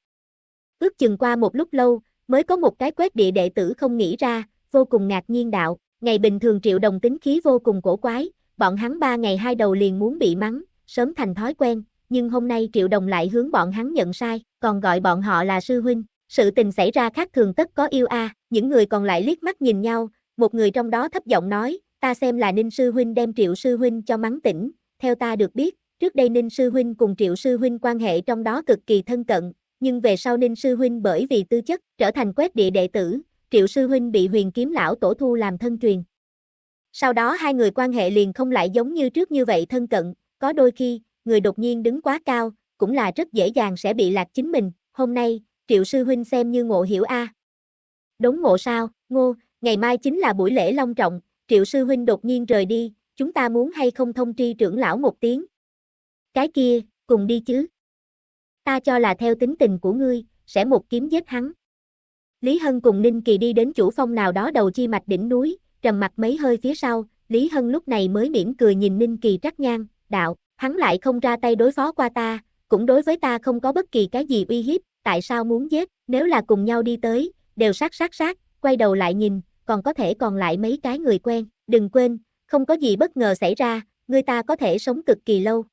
Ước chừng qua một lúc lâu, mới có một cái quét địa đệ tử không nghĩ ra, vô cùng ngạc nhiên đạo, ngày bình thường triệu đồng tính khí vô cùng cổ quái, bọn hắn ba ngày hai đầu liền muốn bị mắng, sớm thành thói quen, nhưng hôm nay triệu đồng lại hướng bọn hắn nhận sai, còn gọi bọn họ là sư huynh, sự tình xảy ra khác thường tất có yêu a những người còn lại liếc mắt nhìn nhau, một người trong đó thấp giọng nói, ta xem là Ninh Sư Huynh đem Triệu Sư Huynh cho mắng tỉnh, theo ta được biết, trước đây Ninh Sư Huynh cùng Triệu Sư Huynh quan hệ trong đó cực kỳ thân cận, nhưng về sau Ninh Sư Huynh bởi vì tư chất trở thành quét địa đệ tử, Triệu Sư Huynh bị huyền kiếm lão tổ thu làm thân truyền. Sau đó hai người quan hệ liền không lại giống như trước như vậy thân cận, có đôi khi, người đột nhiên đứng quá cao, cũng là rất dễ dàng sẽ bị lạc chính mình, hôm nay, Triệu Sư Huynh xem như ngộ hiểu a à. ngộ sao, ngô, Ngày mai chính là buổi lễ long trọng, triệu sư huynh đột nhiên rời đi, chúng ta muốn hay không thông tri trưởng lão một tiếng. Cái kia, cùng đi chứ. Ta cho là theo tính tình của ngươi, sẽ một kiếm giết hắn. Lý Hân cùng Ninh Kỳ đi đến chủ phong nào đó đầu chi mạch đỉnh núi, trầm mặt mấy hơi phía sau, Lý Hân lúc này mới mỉm cười nhìn Ninh Kỳ trắc nhang, đạo, hắn lại không ra tay đối phó qua ta, cũng đối với ta không có bất kỳ cái gì uy hiếp, tại sao muốn giết, nếu là cùng nhau đi tới, đều sát sát sát, quay đầu lại nhìn, còn có thể còn lại mấy cái người quen, đừng quên, không có gì bất ngờ xảy ra, người ta có thể sống cực kỳ lâu.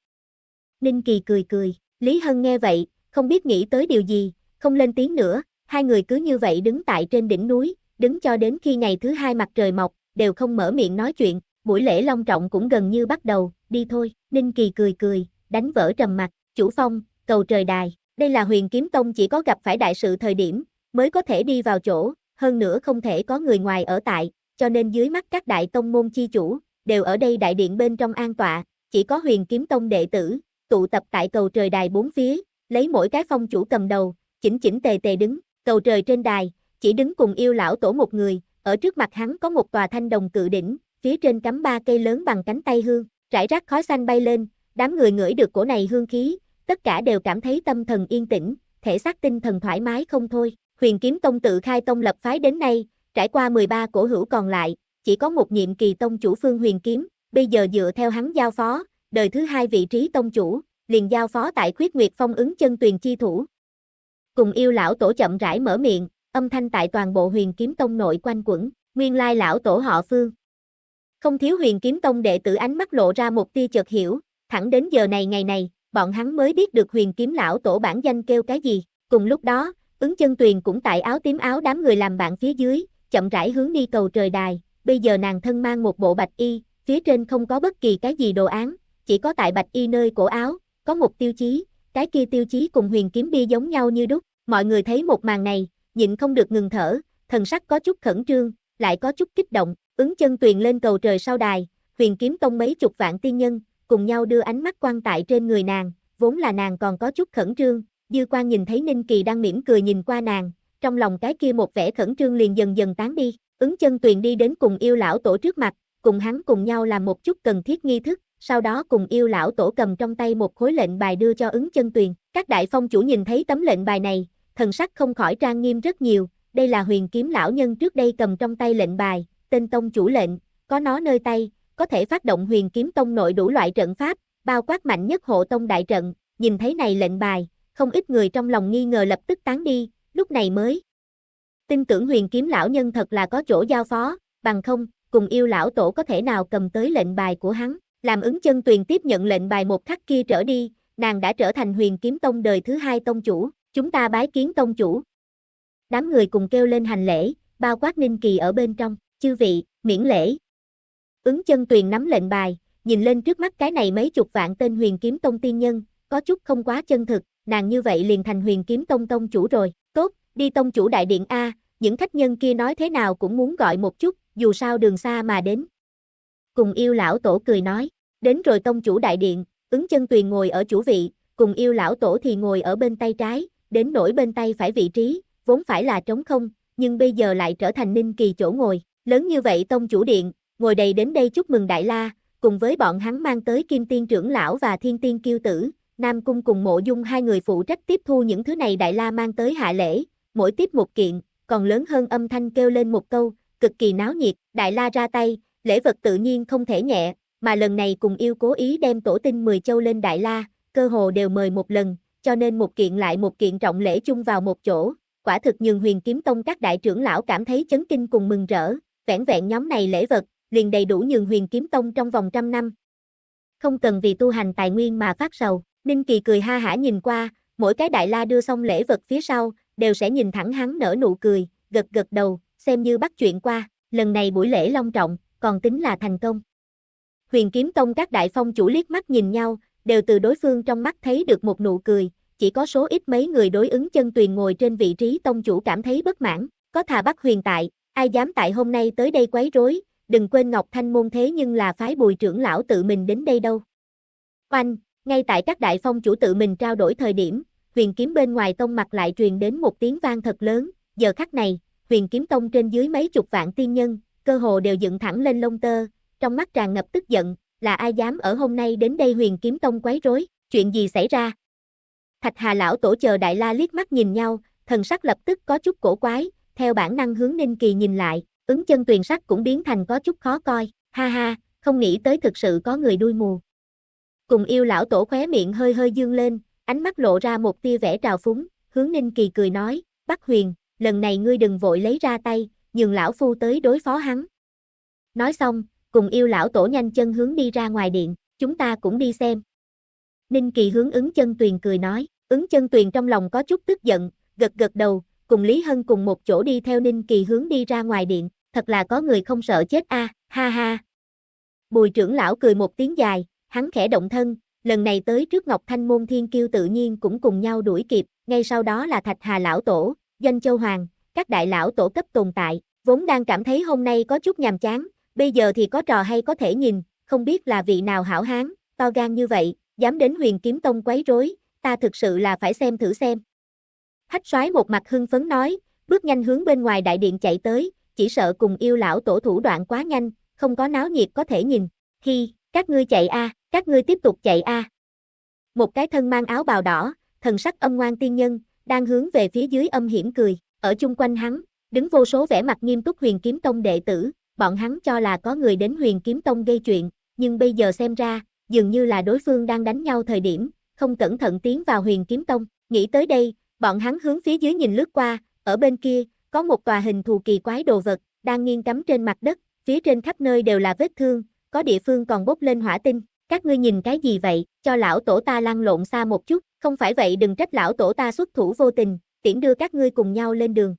Ninh Kỳ cười cười, Lý Hân nghe vậy, không biết nghĩ tới điều gì, không lên tiếng nữa, hai người cứ như vậy đứng tại trên đỉnh núi, đứng cho đến khi ngày thứ hai mặt trời mọc, đều không mở miệng nói chuyện, buổi lễ long trọng cũng gần như bắt đầu, đi thôi, Ninh Kỳ cười cười, đánh vỡ trầm mặt, chủ phong, cầu trời đài, đây là huyền kiếm tông chỉ có gặp phải đại sự thời điểm, mới có thể đi vào chỗ, hơn nữa không thể có người ngoài ở tại, cho nên dưới mắt các đại tông môn chi chủ, đều ở đây đại điện bên trong an tọa, chỉ có huyền kiếm tông đệ tử, tụ tập tại cầu trời đài bốn phía, lấy mỗi cái phong chủ cầm đầu, chỉnh chỉnh tề tề đứng, cầu trời trên đài, chỉ đứng cùng yêu lão tổ một người, ở trước mặt hắn có một tòa thanh đồng cự đỉnh, phía trên cắm ba cây lớn bằng cánh tay hương, trải rác khói xanh bay lên, đám người ngửi được cổ này hương khí, tất cả đều cảm thấy tâm thần yên tĩnh, thể xác tinh thần thoải mái không thôi huyền kiếm tông tự khai tông lập phái đến nay, trải qua 13 cổ hữu còn lại, chỉ có một nhiệm kỳ tông chủ phương huyền kiếm, bây giờ dựa theo hắn giao phó, đời thứ hai vị trí tông chủ, liền giao phó tại khuyết nguyệt phong ứng chân tuyền chi thủ. Cùng yêu lão tổ chậm rãi mở miệng, âm thanh tại toàn bộ huyền kiếm tông nội quanh quẩn, nguyên lai lão tổ họ phương. Không thiếu huyền kiếm tông đệ tử ánh mắt lộ ra một tia chợt hiểu, thẳng đến giờ này ngày này, bọn hắn mới biết được huyền kiếm lão tổ bản danh kêu cái gì, cùng lúc đó, Ứng chân tuyền cũng tại áo tím áo đám người làm bạn phía dưới, chậm rãi hướng đi cầu trời đài, bây giờ nàng thân mang một bộ bạch y, phía trên không có bất kỳ cái gì đồ án, chỉ có tại bạch y nơi cổ áo, có một tiêu chí, cái kia tiêu chí cùng huyền kiếm bi giống nhau như đúc, mọi người thấy một màn này, nhịn không được ngừng thở, thần sắc có chút khẩn trương, lại có chút kích động, ứng chân tuyền lên cầu trời sau đài, huyền kiếm tông mấy chục vạn tiên nhân, cùng nhau đưa ánh mắt quan tại trên người nàng, vốn là nàng còn có chút khẩn trương, Dư Quan nhìn thấy Ninh Kỳ đang mỉm cười nhìn qua nàng, trong lòng cái kia một vẻ khẩn trương liền dần dần tán đi, ứng chân tuyền đi đến cùng yêu lão tổ trước mặt, cùng hắn cùng nhau làm một chút cần thiết nghi thức, sau đó cùng yêu lão tổ cầm trong tay một khối lệnh bài đưa cho ứng chân tuyền. Các đại phong chủ nhìn thấy tấm lệnh bài này, thần sắc không khỏi trang nghiêm rất nhiều, đây là huyền kiếm lão nhân trước đây cầm trong tay lệnh bài, tên tông chủ lệnh, có nó nơi tay, có thể phát động huyền kiếm tông nội đủ loại trận pháp, bao quát mạnh nhất hộ tông đại trận, nhìn thấy này lệnh bài, không ít người trong lòng nghi ngờ lập tức tán đi, lúc này mới. Tin tưởng huyền kiếm lão nhân thật là có chỗ giao phó, bằng không, cùng yêu lão tổ có thể nào cầm tới lệnh bài của hắn, làm ứng chân tuyền tiếp nhận lệnh bài một khắc kia trở đi, nàng đã trở thành huyền kiếm tông đời thứ hai tông chủ, chúng ta bái kiến tông chủ. Đám người cùng kêu lên hành lễ, bao quát ninh kỳ ở bên trong, chư vị, miễn lễ. Ứng chân tuyền nắm lệnh bài, nhìn lên trước mắt cái này mấy chục vạn tên huyền kiếm tông tiên nhân, có chút không quá chân thực, nàng như vậy liền thành huyền kiếm tông tông chủ rồi, tốt, đi tông chủ đại điện A, những khách nhân kia nói thế nào cũng muốn gọi một chút, dù sao đường xa mà đến. Cùng yêu lão tổ cười nói, đến rồi tông chủ đại điện, ứng chân tuyền ngồi ở chủ vị, cùng yêu lão tổ thì ngồi ở bên tay trái, đến nổi bên tay phải vị trí, vốn phải là trống không, nhưng bây giờ lại trở thành ninh kỳ chỗ ngồi, lớn như vậy tông chủ điện, ngồi đầy đến đây chúc mừng đại la, cùng với bọn hắn mang tới kim tiên trưởng lão và thiên tiên kiêu tử, Nam Cung cùng Mộ Dung hai người phụ trách tiếp thu những thứ này Đại La mang tới hạ lễ, mỗi tiếp một kiện, còn lớn hơn âm thanh kêu lên một câu, cực kỳ náo nhiệt, Đại La ra tay, lễ vật tự nhiên không thể nhẹ, mà lần này cùng yêu cố ý đem tổ tinh 10 châu lên Đại La, cơ hồ đều mời một lần, cho nên một kiện lại một kiện trọng lễ chung vào một chỗ, quả thực nhường huyền kiếm tông các đại trưởng lão cảm thấy chấn kinh cùng mừng rỡ, vẻn vẹn nhóm này lễ vật, liền đầy đủ nhường huyền kiếm tông trong vòng trăm năm. Không cần vì tu hành tài nguyên mà phát sầu. Ninh Kỳ cười ha hả nhìn qua, mỗi cái đại la đưa xong lễ vật phía sau, đều sẽ nhìn thẳng hắn nở nụ cười, gật gật đầu, xem như bắt chuyện qua, lần này buổi lễ long trọng, còn tính là thành công. Huyền kiếm tông các đại phong chủ liếc mắt nhìn nhau, đều từ đối phương trong mắt thấy được một nụ cười, chỉ có số ít mấy người đối ứng chân tuyền ngồi trên vị trí tông chủ cảm thấy bất mãn, có thà bắt huyền tại, ai dám tại hôm nay tới đây quấy rối, đừng quên Ngọc Thanh môn thế nhưng là phái bùi trưởng lão tự mình đến đây đâu. Oanh, ngay tại các đại phong chủ tự mình trao đổi thời điểm, huyền kiếm bên ngoài tông mặt lại truyền đến một tiếng vang thật lớn, giờ khắc này, huyền kiếm tông trên dưới mấy chục vạn tiên nhân, cơ hồ đều dựng thẳng lên lông tơ, trong mắt tràn ngập tức giận, là ai dám ở hôm nay đến đây huyền kiếm tông quấy rối, chuyện gì xảy ra? Thạch Hà lão tổ chờ đại la liếc mắt nhìn nhau, thần sắc lập tức có chút cổ quái, theo bản năng hướng Ninh Kỳ nhìn lại, ứng chân tuyền sắc cũng biến thành có chút khó coi, ha ha, không nghĩ tới thực sự có người đuôi mù. Cùng yêu lão tổ khóe miệng hơi hơi dương lên, ánh mắt lộ ra một tia vẻ trào phúng, hướng Ninh Kỳ cười nói, Bắc Huyền, lần này ngươi đừng vội lấy ra tay, nhường lão phu tới đối phó hắn. Nói xong, cùng yêu lão tổ nhanh chân hướng đi ra ngoài điện, chúng ta cũng đi xem. Ninh Kỳ hướng ứng chân tuyền cười nói, ứng chân tuyền trong lòng có chút tức giận, gật gật đầu, cùng Lý Hân cùng một chỗ đi theo Ninh Kỳ hướng đi ra ngoài điện, thật là có người không sợ chết a, ha ha. Bùi trưởng lão cười một tiếng dài, hắn khẽ động thân, lần này tới trước Ngọc Thanh môn thiên kiêu tự nhiên cũng cùng nhau đuổi kịp, ngay sau đó là Thạch Hà lão tổ, danh Châu Hoàng, các đại lão tổ cấp tồn tại, vốn đang cảm thấy hôm nay có chút nhàm chán, bây giờ thì có trò hay có thể nhìn, không biết là vị nào hảo hán, to gan như vậy, dám đến huyền kiếm tông quấy rối, ta thực sự là phải xem thử xem. Hách soái một mặt hưng phấn nói, bước nhanh hướng bên ngoài đại điện chạy tới, chỉ sợ cùng yêu lão tổ thủ đoạn quá nhanh, không có náo nhiệt có thể nhìn, khi các ngươi chạy a à. Các ngươi tiếp tục chạy a. Một cái thân mang áo bào đỏ, thần sắc âm ngoan tiên nhân, đang hướng về phía dưới âm hiểm cười, ở chung quanh hắn, đứng vô số vẻ mặt nghiêm túc huyền kiếm tông đệ tử, bọn hắn cho là có người đến huyền kiếm tông gây chuyện, nhưng bây giờ xem ra, dường như là đối phương đang đánh nhau thời điểm, không cẩn thận tiến vào huyền kiếm tông, nghĩ tới đây, bọn hắn hướng phía dưới nhìn lướt qua, ở bên kia, có một tòa hình thù kỳ quái đồ vật, đang nghiêng cắm trên mặt đất, phía trên khắp nơi đều là vết thương, có địa phương còn bốc lên hỏa tinh, các ngươi nhìn cái gì vậy, cho lão tổ ta lăn lộn xa một chút, không phải vậy đừng trách lão tổ ta xuất thủ vô tình, tiễn đưa các ngươi cùng nhau lên đường.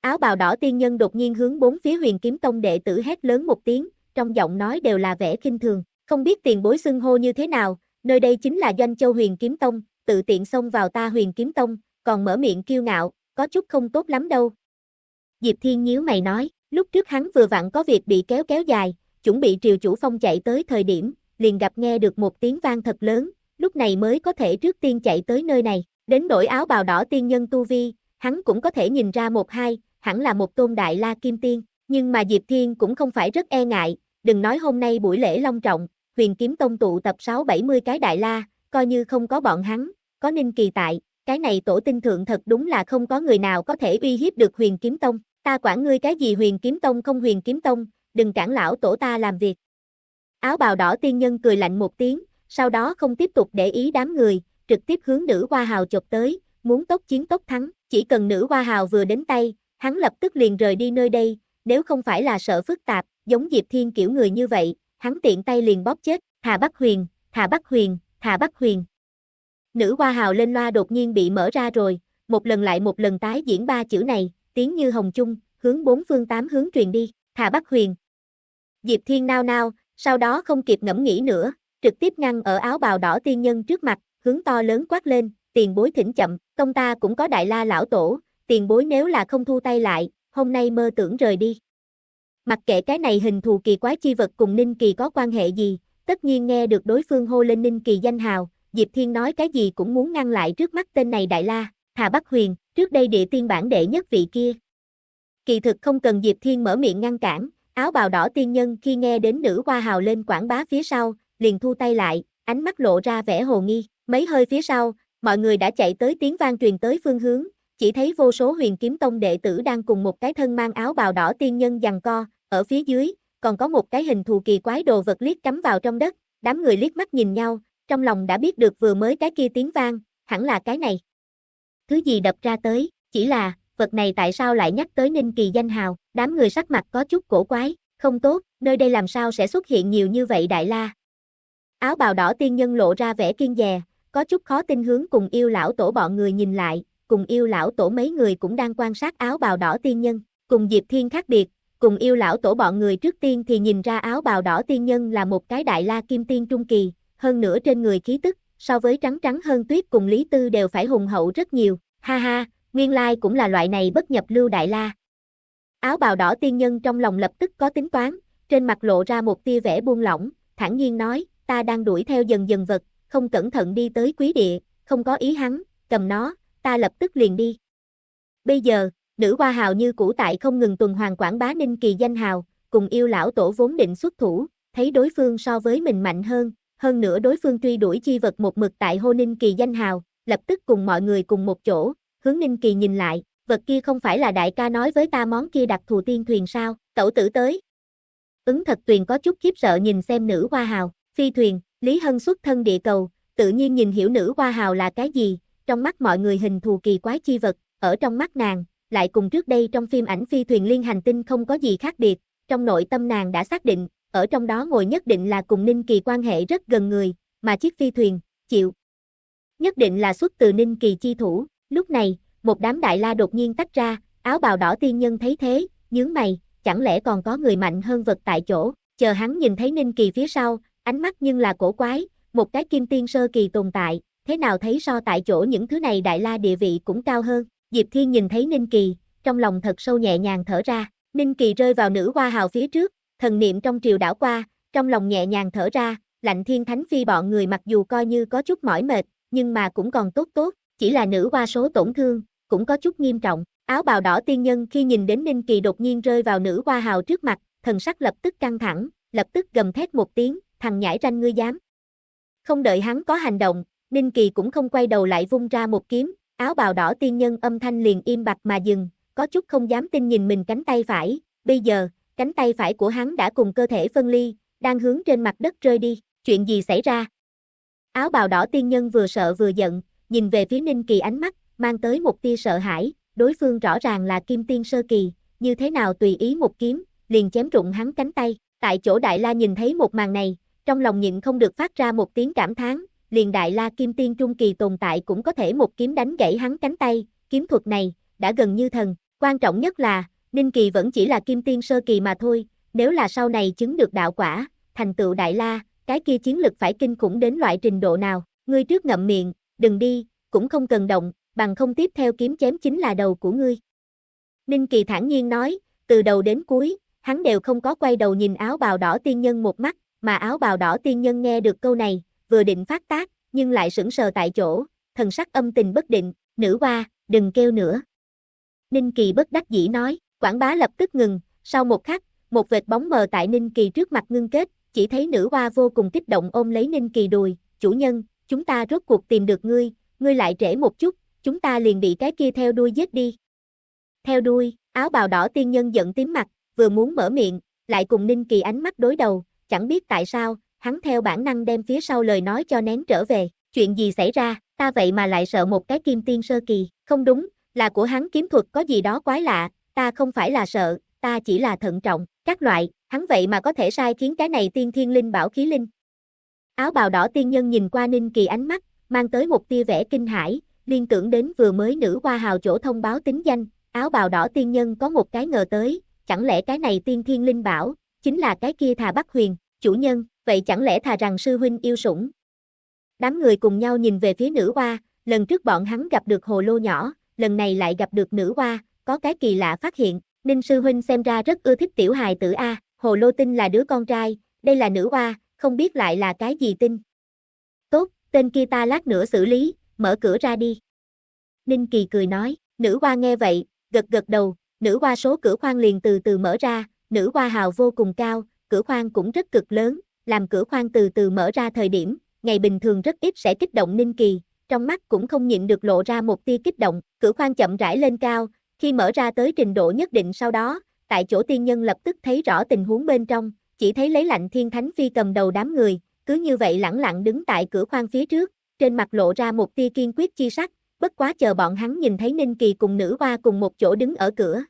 Áo bào đỏ tiên nhân đột nhiên hướng bốn phía huyền kiếm tông đệ tử hét lớn một tiếng, trong giọng nói đều là vẻ kinh thường, không biết tiền bối xưng hô như thế nào, nơi đây chính là doanh châu huyền kiếm tông, tự tiện xông vào ta huyền kiếm tông, còn mở miệng kiêu ngạo, có chút không tốt lắm đâu. Diệp Thiên nhíu mày nói, lúc trước hắn vừa vặn có việc bị kéo kéo dài, chuẩn bị triều chủ phong chạy tới thời điểm, liền gặp nghe được một tiếng vang thật lớn, lúc này mới có thể trước tiên chạy tới nơi này, đến đổi áo bào đỏ tiên nhân tu vi, hắn cũng có thể nhìn ra một hai, hẳn là một tôn đại la kim tiên, nhưng mà Diệp Thiên cũng không phải rất e ngại, đừng nói hôm nay buổi lễ long trọng, huyền kiếm tông tụ tập 670 cái đại la, coi như không có bọn hắn, có ninh kỳ tại, cái này tổ tinh thượng thật đúng là không có người nào có thể uy hiếp được huyền kiếm tông, ta quản ngươi cái gì huyền kiếm tông không huyền kiếm tông, đừng cản lão tổ ta làm việc, Áo bào đỏ tiên nhân cười lạnh một tiếng, sau đó không tiếp tục để ý đám người, trực tiếp hướng nữ hoa hào chụp tới, muốn tốc chiến tốc thắng, chỉ cần nữ hoa hào vừa đến tay, hắn lập tức liền rời đi nơi đây, nếu không phải là sợ phức tạp, giống Diệp Thiên kiểu người như vậy, hắn tiện tay liền bóp chết, Thà Bắc Huyền, Thà Bắc Huyền, Thà Bắc Huyền. Nữ hoa hào lên loa đột nhiên bị mở ra rồi, một lần lại một lần tái diễn ba chữ này, tiếng như hồng chung, hướng bốn phương tám hướng truyền đi, Thà Bắc Huyền. Diệp Thiên nao nao, sau đó không kịp ngẫm nghĩ nữa, trực tiếp ngăn ở áo bào đỏ tiên nhân trước mặt, hướng to lớn quát lên, tiền bối thỉnh chậm, công ta cũng có đại la lão tổ, tiền bối nếu là không thu tay lại, hôm nay mơ tưởng rời đi. Mặc kệ cái này hình thù kỳ quái chi vật cùng Ninh Kỳ có quan hệ gì, tất nhiên nghe được đối phương hô lên Ninh Kỳ danh hào, Diệp Thiên nói cái gì cũng muốn ngăn lại trước mắt tên này đại la, Hà Bắc Huyền, trước đây địa tiên bản đệ nhất vị kia. Kỳ thực không cần Diệp Thiên mở miệng ngăn cản, Áo bào đỏ tiên nhân khi nghe đến nữ hoa hào lên quảng bá phía sau, liền thu tay lại, ánh mắt lộ ra vẻ hồ nghi. Mấy hơi phía sau, mọi người đã chạy tới tiếng vang truyền tới phương hướng, chỉ thấy vô số huyền kiếm tông đệ tử đang cùng một cái thân mang áo bào đỏ tiên nhân giằng co, ở phía dưới, còn có một cái hình thù kỳ quái đồ vật liếc cắm vào trong đất, đám người liếc mắt nhìn nhau, trong lòng đã biết được vừa mới cái kia tiếng vang, hẳn là cái này. Thứ gì đập ra tới, chỉ là, vật này tại sao lại nhắc tới Ninh Kỳ danh hào, đám người sắc mặt có chút cổ quái, không tốt, nơi đây làm sao sẽ xuất hiện nhiều như vậy đại la. Áo bào đỏ tiên nhân lộ ra vẻ kiên dè, có chút khó tin hướng cùng yêu lão tổ bọn người nhìn lại, cùng yêu lão tổ mấy người cũng đang quan sát áo bào đỏ tiên nhân, cùng Diệp Thiên khác biệt, cùng yêu lão tổ bọn người trước tiên thì nhìn ra áo bào đỏ tiên nhân là một cái đại la kim tiên trung kỳ, hơn nữa trên người khí tức, so với trắng trắng hơn tuyết cùng Lý Tư đều phải hùng hậu rất nhiều, ha ha, nguyên lai cũng là loại này bất nhập lưu đại la. Áo bào đỏ tiên nhân trong lòng lập tức có tính toán, trên mặt lộ ra một tia vẻ buông lỏng, thản nhiên nói, ta đang đuổi theo dần dần vật, không cẩn thận đi tới quý địa, không có ý hắn, cầm nó, ta lập tức liền đi. Bây giờ, nữ hoa hào như cũ tại không ngừng tuần hoàn quảng bá ninh kỳ danh hào, cùng yêu lão tổ vốn định xuất thủ, thấy đối phương so với mình mạnh hơn, hơn nữa đối phương truy đuổi chi vật một mực tại hô ninh kỳ danh hào, lập tức cùng mọi người cùng một chỗ, hướng ninh kỳ nhìn lại, vật kia không phải là đại ca nói với ta món kia đặc thù tiên thuyền sao, tẩu tử tới. Ứng thật tuyền có chút khiếp sợ nhìn xem nữ hoa hào, phi thuyền, Lý Hân xuất thân địa cầu, tự nhiên nhìn hiểu nữ hoa hào là cái gì, trong mắt mọi người hình thù kỳ quái chi vật, ở trong mắt nàng, lại cùng trước đây trong phim ảnh phi thuyền liên hành tinh không có gì khác biệt, trong nội tâm nàng đã xác định, ở trong đó ngồi nhất định là cùng Ninh Kỳ quan hệ rất gần người, mà chiếc phi thuyền, chịu. Nhất định là xuất từ Ninh Kỳ chi thủ, Lúc này, một đám đại la đột nhiên tách ra, áo bào đỏ tiên nhân thấy thế, nhướng mày, chẳng lẽ còn có người mạnh hơn vật tại chỗ, chờ hắn nhìn thấy Ninh Kỳ phía sau, ánh mắt nhưng là cổ quái, một cái kim tiên sơ kỳ tồn tại, thế nào thấy so tại chỗ những thứ này đại la địa vị cũng cao hơn. Diệp Thiên nhìn thấy Ninh Kỳ, trong lòng thật sâu nhẹ nhàng thở ra, Ninh Kỳ rơi vào nữ hoa hào phía trước, thần niệm trong triều đảo qua, trong lòng nhẹ nhàng thở ra, lạnh thiên thánh phi bọn người mặc dù coi như có chút mỏi mệt, nhưng mà cũng còn tốt tốt, chỉ là nữ hoa số tổn thương, cũng có chút nghiêm trọng. Áo bào đỏ tiên nhân khi nhìn đến Ninh Kỳ đột nhiên rơi vào nữ hoa hào trước mặt, thần sắc lập tức căng thẳng, lập tức gầm thét một tiếng, thằng nhãi ranh ngươi dám. Không đợi hắn có hành động, Ninh Kỳ cũng không quay đầu lại vung ra một kiếm, áo bào đỏ tiên nhân âm thanh liền im bặt mà dừng, có chút không dám tin nhìn mình cánh tay phải, bây giờ, cánh tay phải của hắn đã cùng cơ thể phân ly, đang hướng trên mặt đất rơi đi, chuyện gì xảy ra? Áo bào đỏ tiên nhân vừa sợ vừa giận, nhìn về phía Ninh Kỳ ánh mắt, mang tới một tia sợ hãi, đối phương rõ ràng là kim tiên sơ kỳ, như thế nào tùy ý một kiếm, liền chém rụng hắn cánh tay, tại chỗ Đại La nhìn thấy một màn này, trong lòng nhịn không được phát ra một tiếng cảm thán, liền Đại La kim tiên trung kỳ tồn tại cũng có thể một kiếm đánh gãy hắn cánh tay, kiếm thuật này, đã gần như thần, quan trọng nhất là, Ninh Kỳ vẫn chỉ là kim tiên sơ kỳ mà thôi, nếu là sau này chứng được đạo quả, thành tựu Đại La, cái kia chiến lực phải kinh khủng đến loại trình độ nào, ngươi trước ngậm miệng, đừng đi, cũng không cần động, bằng không tiếp theo kiếm chém chính là đầu của ngươi. Ninh Kỳ thản nhiên nói, từ đầu đến cuối, hắn đều không có quay đầu nhìn áo bào đỏ tiên nhân một mắt, mà áo bào đỏ tiên nhân nghe được câu này, vừa định phát tác, nhưng lại sững sờ tại chỗ, thần sắc âm tình bất định, nữ hoa, đừng kêu nữa. Ninh Kỳ bất đắc dĩ nói, quảng bá lập tức ngừng, sau một khắc, một vệt bóng mờ tại Ninh Kỳ trước mặt ngưng kết, chỉ thấy nữ hoa vô cùng kích động ôm lấy Ninh Kỳ đùi, chủ nhân, chúng ta rốt cuộc tìm được ngươi, ngươi lại trễ một chút, chúng ta liền bị cái kia theo đuôi giết đi. Theo đuôi, áo bào đỏ tiên nhân giận tím mặt, vừa muốn mở miệng, lại cùng Ninh Kỳ ánh mắt đối đầu, chẳng biết tại sao, hắn theo bản năng đem phía sau lời nói cho nén trở về, chuyện gì xảy ra, ta vậy mà lại sợ một cái kim tiên sơ kỳ, không đúng, là của hắn kiếm thuật có gì đó quái lạ, ta không phải là sợ, ta chỉ là thận trọng, các loại, hắn vậy mà có thể sai khiến cái này tiên thiên linh bảo khí linh, Áo bào đỏ tiên nhân nhìn qua Ninh Kỳ ánh mắt, mang tới một tia vẻ kinh hãi, liên tưởng đến vừa mới nữ hoa hào chỗ thông báo tính danh, áo bào đỏ tiên nhân có một cái ngờ tới, chẳng lẽ cái này tiên thiên linh bảo, chính là cái kia thà Bắc Huyền, chủ nhân, vậy chẳng lẽ thà rằng sư huynh yêu sủng. Đám người cùng nhau nhìn về phía nữ hoa, lần trước bọn hắn gặp được hồ lô nhỏ, lần này lại gặp được nữ hoa, có cái kỳ lạ phát hiện, Ninh sư huynh xem ra rất ưa thích tiểu hài tử A, hồ lô tinh là đứa con trai, đây là nữ hoa, không biết lại là cái gì tin. Tốt, tên kia ta lát nữa xử lý, mở cửa ra đi. Ninh Kỳ cười nói, nữ hoa nghe vậy, gật gật đầu, nữ hoa số cửa khoang liền từ từ mở ra, nữ hoa hào vô cùng cao, cửa khoang cũng rất cực lớn, làm cửa khoang từ từ mở ra thời điểm, ngày bình thường rất ít sẽ kích động Ninh Kỳ, trong mắt cũng không nhịn được lộ ra một tia kích động, cửa khoang chậm rãi lên cao, khi mở ra tới trình độ nhất định sau đó, tại chỗ tiên nhân lập tức thấy rõ tình huống bên trong, chỉ thấy lấy lạnh thiên thánh phi cầm đầu đám người, cứ như vậy lẳng lặng đứng tại cửa khoang phía trước, trên mặt lộ ra một tia kiên quyết chi sắc, bất quá chờ bọn hắn nhìn thấy Ninh Kỳ cùng nữ hoa cùng một chỗ đứng ở cửa.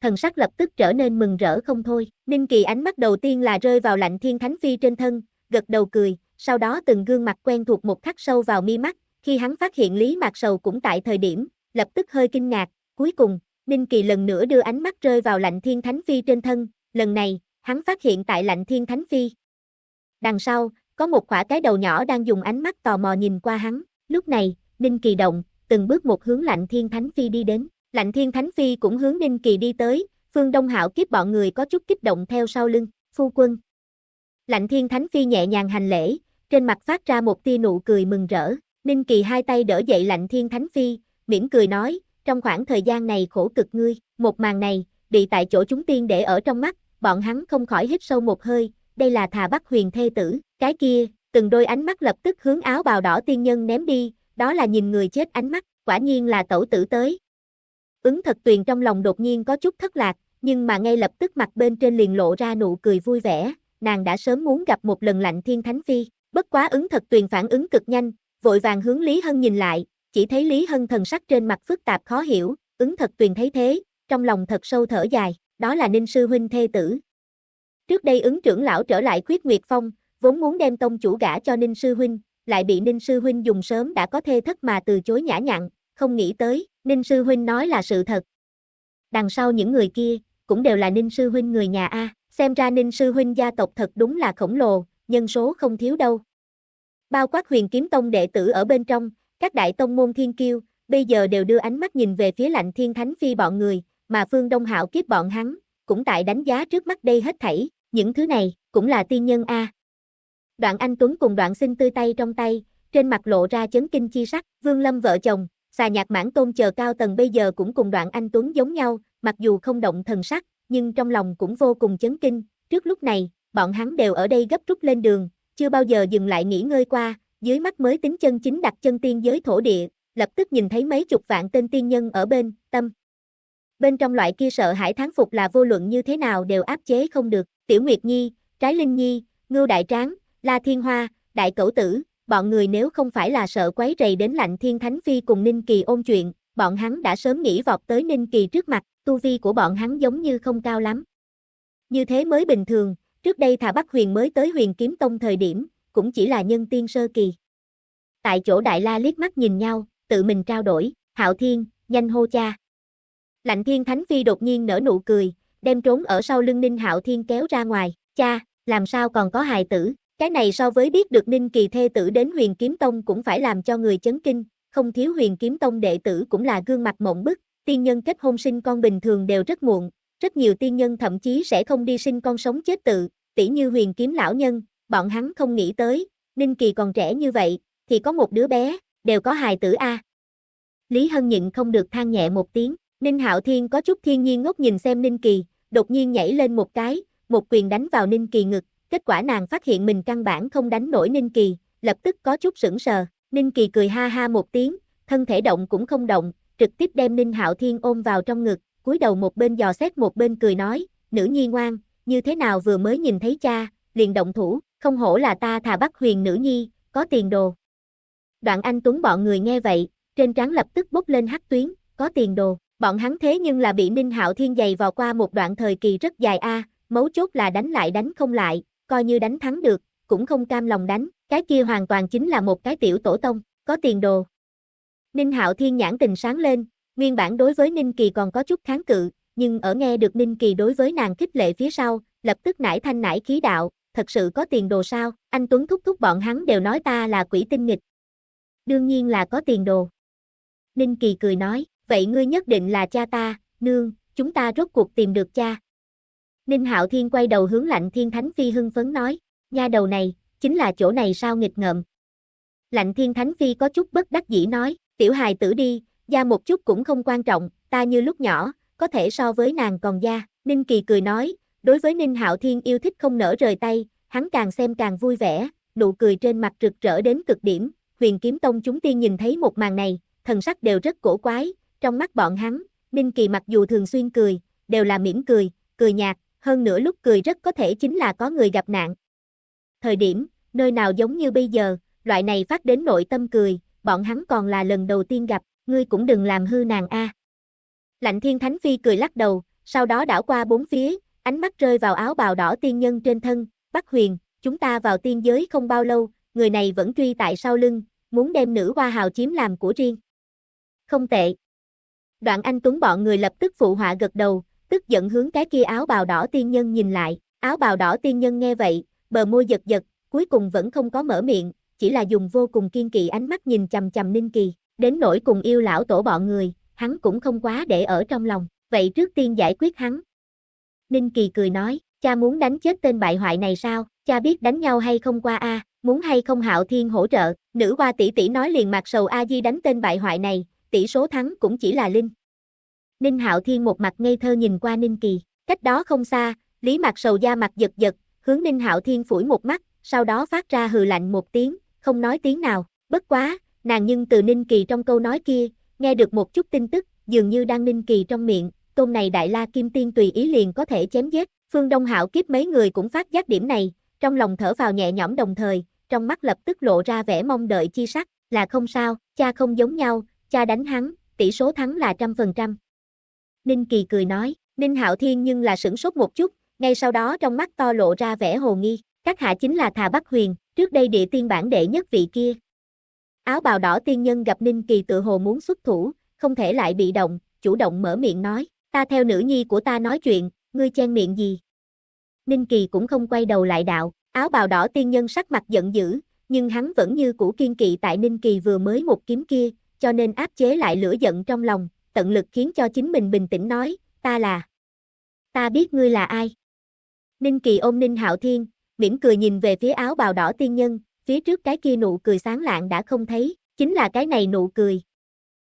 Thần sắc lập tức trở nên mừng rỡ không thôi, Ninh Kỳ ánh mắt đầu tiên là rơi vào lạnh thiên thánh phi trên thân, gật đầu cười, sau đó từng gương mặt quen thuộc một khắc sâu vào mi mắt, khi hắn phát hiện Lý Mạc Sầu cũng tại thời điểm, lập tức hơi kinh ngạc, cuối cùng, Ninh Kỳ lần nữa đưa ánh mắt rơi vào lạnh thiên thánh phi trên thân, lần này, hắn phát hiện tại lạnh thiên thánh phi. Đằng sau, có một khỏa cái đầu nhỏ đang dùng ánh mắt tò mò nhìn qua hắn, lúc này, Ninh Kỳ động, từng bước một hướng lạnh thiên thánh phi đi đến, lạnh thiên thánh phi cũng hướng Ninh Kỳ đi tới, phương đông hảo kiếp bọn người có chút kích động theo sau lưng, phu quân. Lạnh thiên thánh phi nhẹ nhàng hành lễ, trên mặt phát ra một tia nụ cười mừng rỡ, Ninh Kỳ hai tay đỡ dậy lạnh thiên thánh phi, mỉm cười nói, trong khoảng thời gian này khổ cực ngươi, một màn này, bị tại chỗ chúng tiên để ở trong mắt, bọn hắn không khỏi hít sâu một hơi, đây là thà bắt huyền thê tử, cái kia, từng đôi ánh mắt lập tức hướng áo bào đỏ tiên nhân ném đi, đó là nhìn người chết ánh mắt, quả nhiên là tẩu tử tới. Ứng thật tuyền trong lòng đột nhiên có chút thất lạc, nhưng mà ngay lập tức mặt bên trên liền lộ ra nụ cười vui vẻ, nàng đã sớm muốn gặp một lần lạnh thiên thánh phi, bất quá ứng thật tuyền phản ứng cực nhanh, vội vàng hướng Lý Hân nhìn lại, chỉ thấy Lý Hân thần sắc trên mặt phức tạp khó hiểu, ứng thật tuyền thấy thế, trong lòng thật sâu thở dài đó là Ninh Sư Huynh thê tử. Trước đây ứng trưởng lão trở lại khuyết Nguyệt Phong, vốn muốn đem tông chủ gả cho Ninh Sư Huynh, lại bị Ninh Sư Huynh dùng sớm đã có thê thất mà từ chối nhã nhặn, không nghĩ tới, Ninh Sư Huynh nói là sự thật. Đằng sau những người kia, cũng đều là Ninh Sư Huynh người nhà A, xem ra Ninh Sư Huynh gia tộc thật đúng là khổng lồ, nhân số không thiếu đâu. Bao quát huyền kiếm tông đệ tử ở bên trong, các đại tông môn thiên kiêu, bây giờ đều đưa ánh mắt nhìn về phía lạnh thiên thánh phi bọn người, mà Phương Đông Hạo kiếp bọn hắn, cũng tại đánh giá trước mắt đây hết thảy, những thứ này, cũng là tiên nhân A. Đoạn Anh Tuấn cùng đoạn sinh tư tay trong tay, trên mặt lộ ra chấn kinh chi sắc, Vương Lâm vợ chồng, xà nhạc mãn tôn chờ cao tầng bây giờ cũng cùng đoạn Anh Tuấn giống nhau, mặc dù không động thần sắc, nhưng trong lòng cũng vô cùng chấn kinh, trước lúc này, bọn hắn đều ở đây gấp rút lên đường, chưa bao giờ dừng lại nghỉ ngơi qua, dưới mắt mới tính chân chính đặt chân tiên giới thổ địa, lập tức nhìn thấy mấy chục vạn tên tiên nhân ở bên, tâm bên trong loại kia sợ hãi thán phục là vô luận như thế nào đều áp chế không được, Tiểu Nguyệt Nhi, Trái Linh Nhi, Ngưu Đại Tráng, La Thiên Hoa, Đại Cẩu Tử, bọn người nếu không phải là sợ quấy rầy đến lạnh thiên thánh phi cùng Ninh Kỳ ôn chuyện, bọn hắn đã sớm nghĩ vọt tới Ninh Kỳ trước mặt, tu vi của bọn hắn giống như không cao lắm. Như thế mới bình thường, trước đây thả Bắc Huyền mới tới Huyền Kiếm Tông thời điểm, cũng chỉ là nhân tiên sơ kỳ. Tại chỗ Đại La liếc mắt nhìn nhau, tự mình trao đổi, Hạo Thiên, nhanh hô cha. Lạnh Thiên Thánh Phi đột nhiên nở nụ cười, đem trốn ở sau lưng Ninh Hạo Thiên kéo ra ngoài, cha, làm sao còn có hài tử, cái này so với biết được Ninh Kỳ thê tử đến huyền kiếm tông cũng phải làm cho người chấn kinh, không thiếu huyền kiếm tông đệ tử cũng là gương mặt mộng bức, tiên nhân kết hôn sinh con bình thường đều rất muộn, rất nhiều tiên nhân thậm chí sẽ không đi sinh con sống chết tự, Tỷ như huyền kiếm lão nhân, bọn hắn không nghĩ tới, Ninh Kỳ còn trẻ như vậy, thì có một đứa bé, đều có hài tử A. Lý Hân nhịn không được than nhẹ một tiếng. Ninh Hạo Thiên có chút thiên nhiên ngốc nhìn xem Ninh Kỳ, đột nhiên nhảy lên một cái, một quyền đánh vào Ninh Kỳ ngực, kết quả nàng phát hiện mình căn bản không đánh nổi Ninh Kỳ, lập tức có chút sững sờ. Ninh Kỳ cười ha ha một tiếng, thân thể động cũng không động, trực tiếp đem Ninh Hạo Thiên ôm vào trong ngực, cúi đầu một bên dò xét một bên cười nói, nữ nhi ngoan, như thế nào vừa mới nhìn thấy cha, liền động thủ, không hổ là ta thà bắt huyền nữ nhi, có tiền đồ. Đoạn anh Tuấn bọn người nghe vậy, trên trán lập tức bốc lên hắc tuyến, có tiền đồ, Bọn hắn thế nhưng là bị Ninh Hạo Thiên giày vào qua một đoạn thời kỳ rất dài a, mấu chốt là đánh lại đánh không lại, coi như đánh thắng được, cũng không cam lòng đánh, cái kia hoàn toàn chính là một cái tiểu tổ tông, có tiền đồ. Ninh Hạo Thiên nhãn tình sáng lên, nguyên bản đối với Ninh Kỳ còn có chút kháng cự, nhưng ở nghe được Ninh Kỳ đối với nàng khích lệ phía sau, lập tức nải thanh nải khí đạo, thật sự có tiền đồ sao, anh Tuấn thúc thúc bọn hắn đều nói ta là quỷ tinh nghịch. Đương nhiên là có tiền đồ. Ninh Kỳ cười nói vậy ngươi nhất định là cha ta, nương, chúng ta rốt cuộc tìm được cha. Ninh Hạo Thiên quay đầu hướng Lạnh Thiên Thánh Phi hưng phấn nói, nha đầu này, chính là chỗ này sao nghịch ngợm. Lạnh Thiên Thánh Phi có chút bất đắc dĩ nói, tiểu hài tử đi, da một chút cũng không quan trọng, ta như lúc nhỏ, có thể so với nàng còn da. Ninh Kỳ cười nói, đối với Ninh Hạo Thiên yêu thích không nở rời tay, hắn càng xem càng vui vẻ, nụ cười trên mặt rực rỡ đến cực điểm, huyền kiếm tông chúng tiên nhìn thấy một màn này, thần sắc đều rất cổ quái, trong mắt bọn hắn, minh Kỳ mặc dù thường xuyên cười, đều là mỉm cười, cười nhạt, hơn nữa lúc cười rất có thể chính là có người gặp nạn. Thời điểm, nơi nào giống như bây giờ, loại này phát đến nội tâm cười, bọn hắn còn là lần đầu tiên gặp, ngươi cũng đừng làm hư nàng a. Lạnh Thiên Thánh Phi cười lắc đầu, sau đó đảo qua bốn phía, ánh mắt rơi vào áo bào đỏ tiên nhân trên thân, Bắc Huyền, chúng ta vào tiên giới không bao lâu, người này vẫn truy tại sau lưng, muốn đem nữ hoa hào chiếm làm của riêng. Không tệ, Đoạn anh Tuấn bọn người lập tức phụ họa gật đầu, tức giận hướng cái kia áo bào đỏ tiên nhân nhìn lại, áo bào đỏ tiên nhân nghe vậy, bờ môi giật giật, cuối cùng vẫn không có mở miệng, chỉ là dùng vô cùng kiên kỵ ánh mắt nhìn chầm chầm Ninh Kỳ, đến nỗi cùng yêu lão tổ bọn người, hắn cũng không quá để ở trong lòng, vậy trước tiên giải quyết hắn. Ninh Kỳ cười nói, cha muốn đánh chết tên bại hoại này sao, cha biết đánh nhau hay không qua a, muốn hay không Hạo Thiên hỗ trợ, nữ hoa tỷ tỷ nói liền mặt sầu A Di đánh tên bại hoại này, tỷ số thắng cũng chỉ là Linh. Ninh Hạo Thiên một mặt ngây thơ nhìn qua Ninh Kỳ, cách đó không xa, Lý Mạc Sầu da mặt giật giật, hướng Ninh Hạo Thiên phủi một mắt, sau đó phát ra hừ lạnh một tiếng, không nói tiếng nào, bất quá, nàng nhưng từ Ninh Kỳ trong câu nói kia, nghe được một chút tin tức, dường như đang Ninh Kỳ trong miệng, tôn này đại la kim tiên tùy ý liền có thể chém giết, Phương Đông Hạo kiếp mấy người cũng phát giác điểm này, trong lòng thở vào nhẹ nhõm đồng thời, trong mắt lập tức lộ ra vẻ mong đợi chi sắc, là không sao, cha không giống nhau, cha đánh hắn, tỷ số thắng là trăm phần trăm. Ninh Kỳ cười nói, Ninh Hạo Thiên nhưng là sửng sốt một chút, ngay sau đó trong mắt to lộ ra vẻ hồ nghi, các hạ chính là Thà Bắc Huyền, trước đây địa tiên bản đệ nhất vị kia. Áo bào đỏ tiên nhân gặp Ninh Kỳ tự hồ muốn xuất thủ, không thể lại bị động, chủ động mở miệng nói, ta theo nữ nhi của ta nói chuyện, ngươi chen miệng gì. Ninh Kỳ cũng không quay đầu lại đạo, áo bào đỏ tiên nhân sắc mặt giận dữ, nhưng hắn vẫn như cũ kiên kỵ tại Ninh Kỳ vừa mới một kiếm kia, cho nên áp chế lại lửa giận trong lòng, tận lực khiến cho chính mình bình tĩnh nói, ta là. Ta biết ngươi là ai. Ninh Kỳ ôm Ninh Hạo Thiên, mỉm cười nhìn về phía áo bào đỏ tiên nhân, phía trước cái kia nụ cười sáng lạng đã không thấy, chính là cái này nụ cười.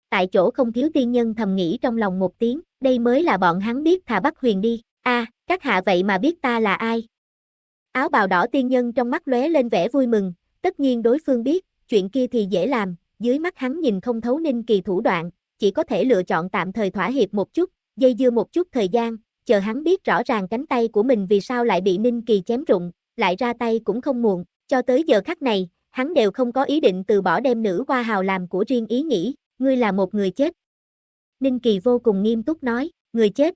Tại chỗ không thiếu tiên nhân thầm nghĩ trong lòng một tiếng, đây mới là bọn hắn biết thà bắt huyền đi, a à, các hạ vậy mà biết ta là ai. Áo bào đỏ tiên nhân trong mắt lóe lên vẻ vui mừng, tất nhiên đối phương biết, chuyện kia thì dễ làm, dưới mắt hắn nhìn không thấu Ninh Kỳ thủ đoạn, chỉ có thể lựa chọn tạm thời thỏa hiệp một chút, dây dưa một chút thời gian, chờ hắn biết rõ ràng cánh tay của mình vì sao lại bị Ninh Kỳ chém rụng, lại ra tay cũng không muộn, cho tới giờ khắc này, hắn đều không có ý định từ bỏ đem nữ hoa hào làm của riêng ý nghĩ, ngươi là một người chết. Ninh Kỳ vô cùng nghiêm túc nói, người chết.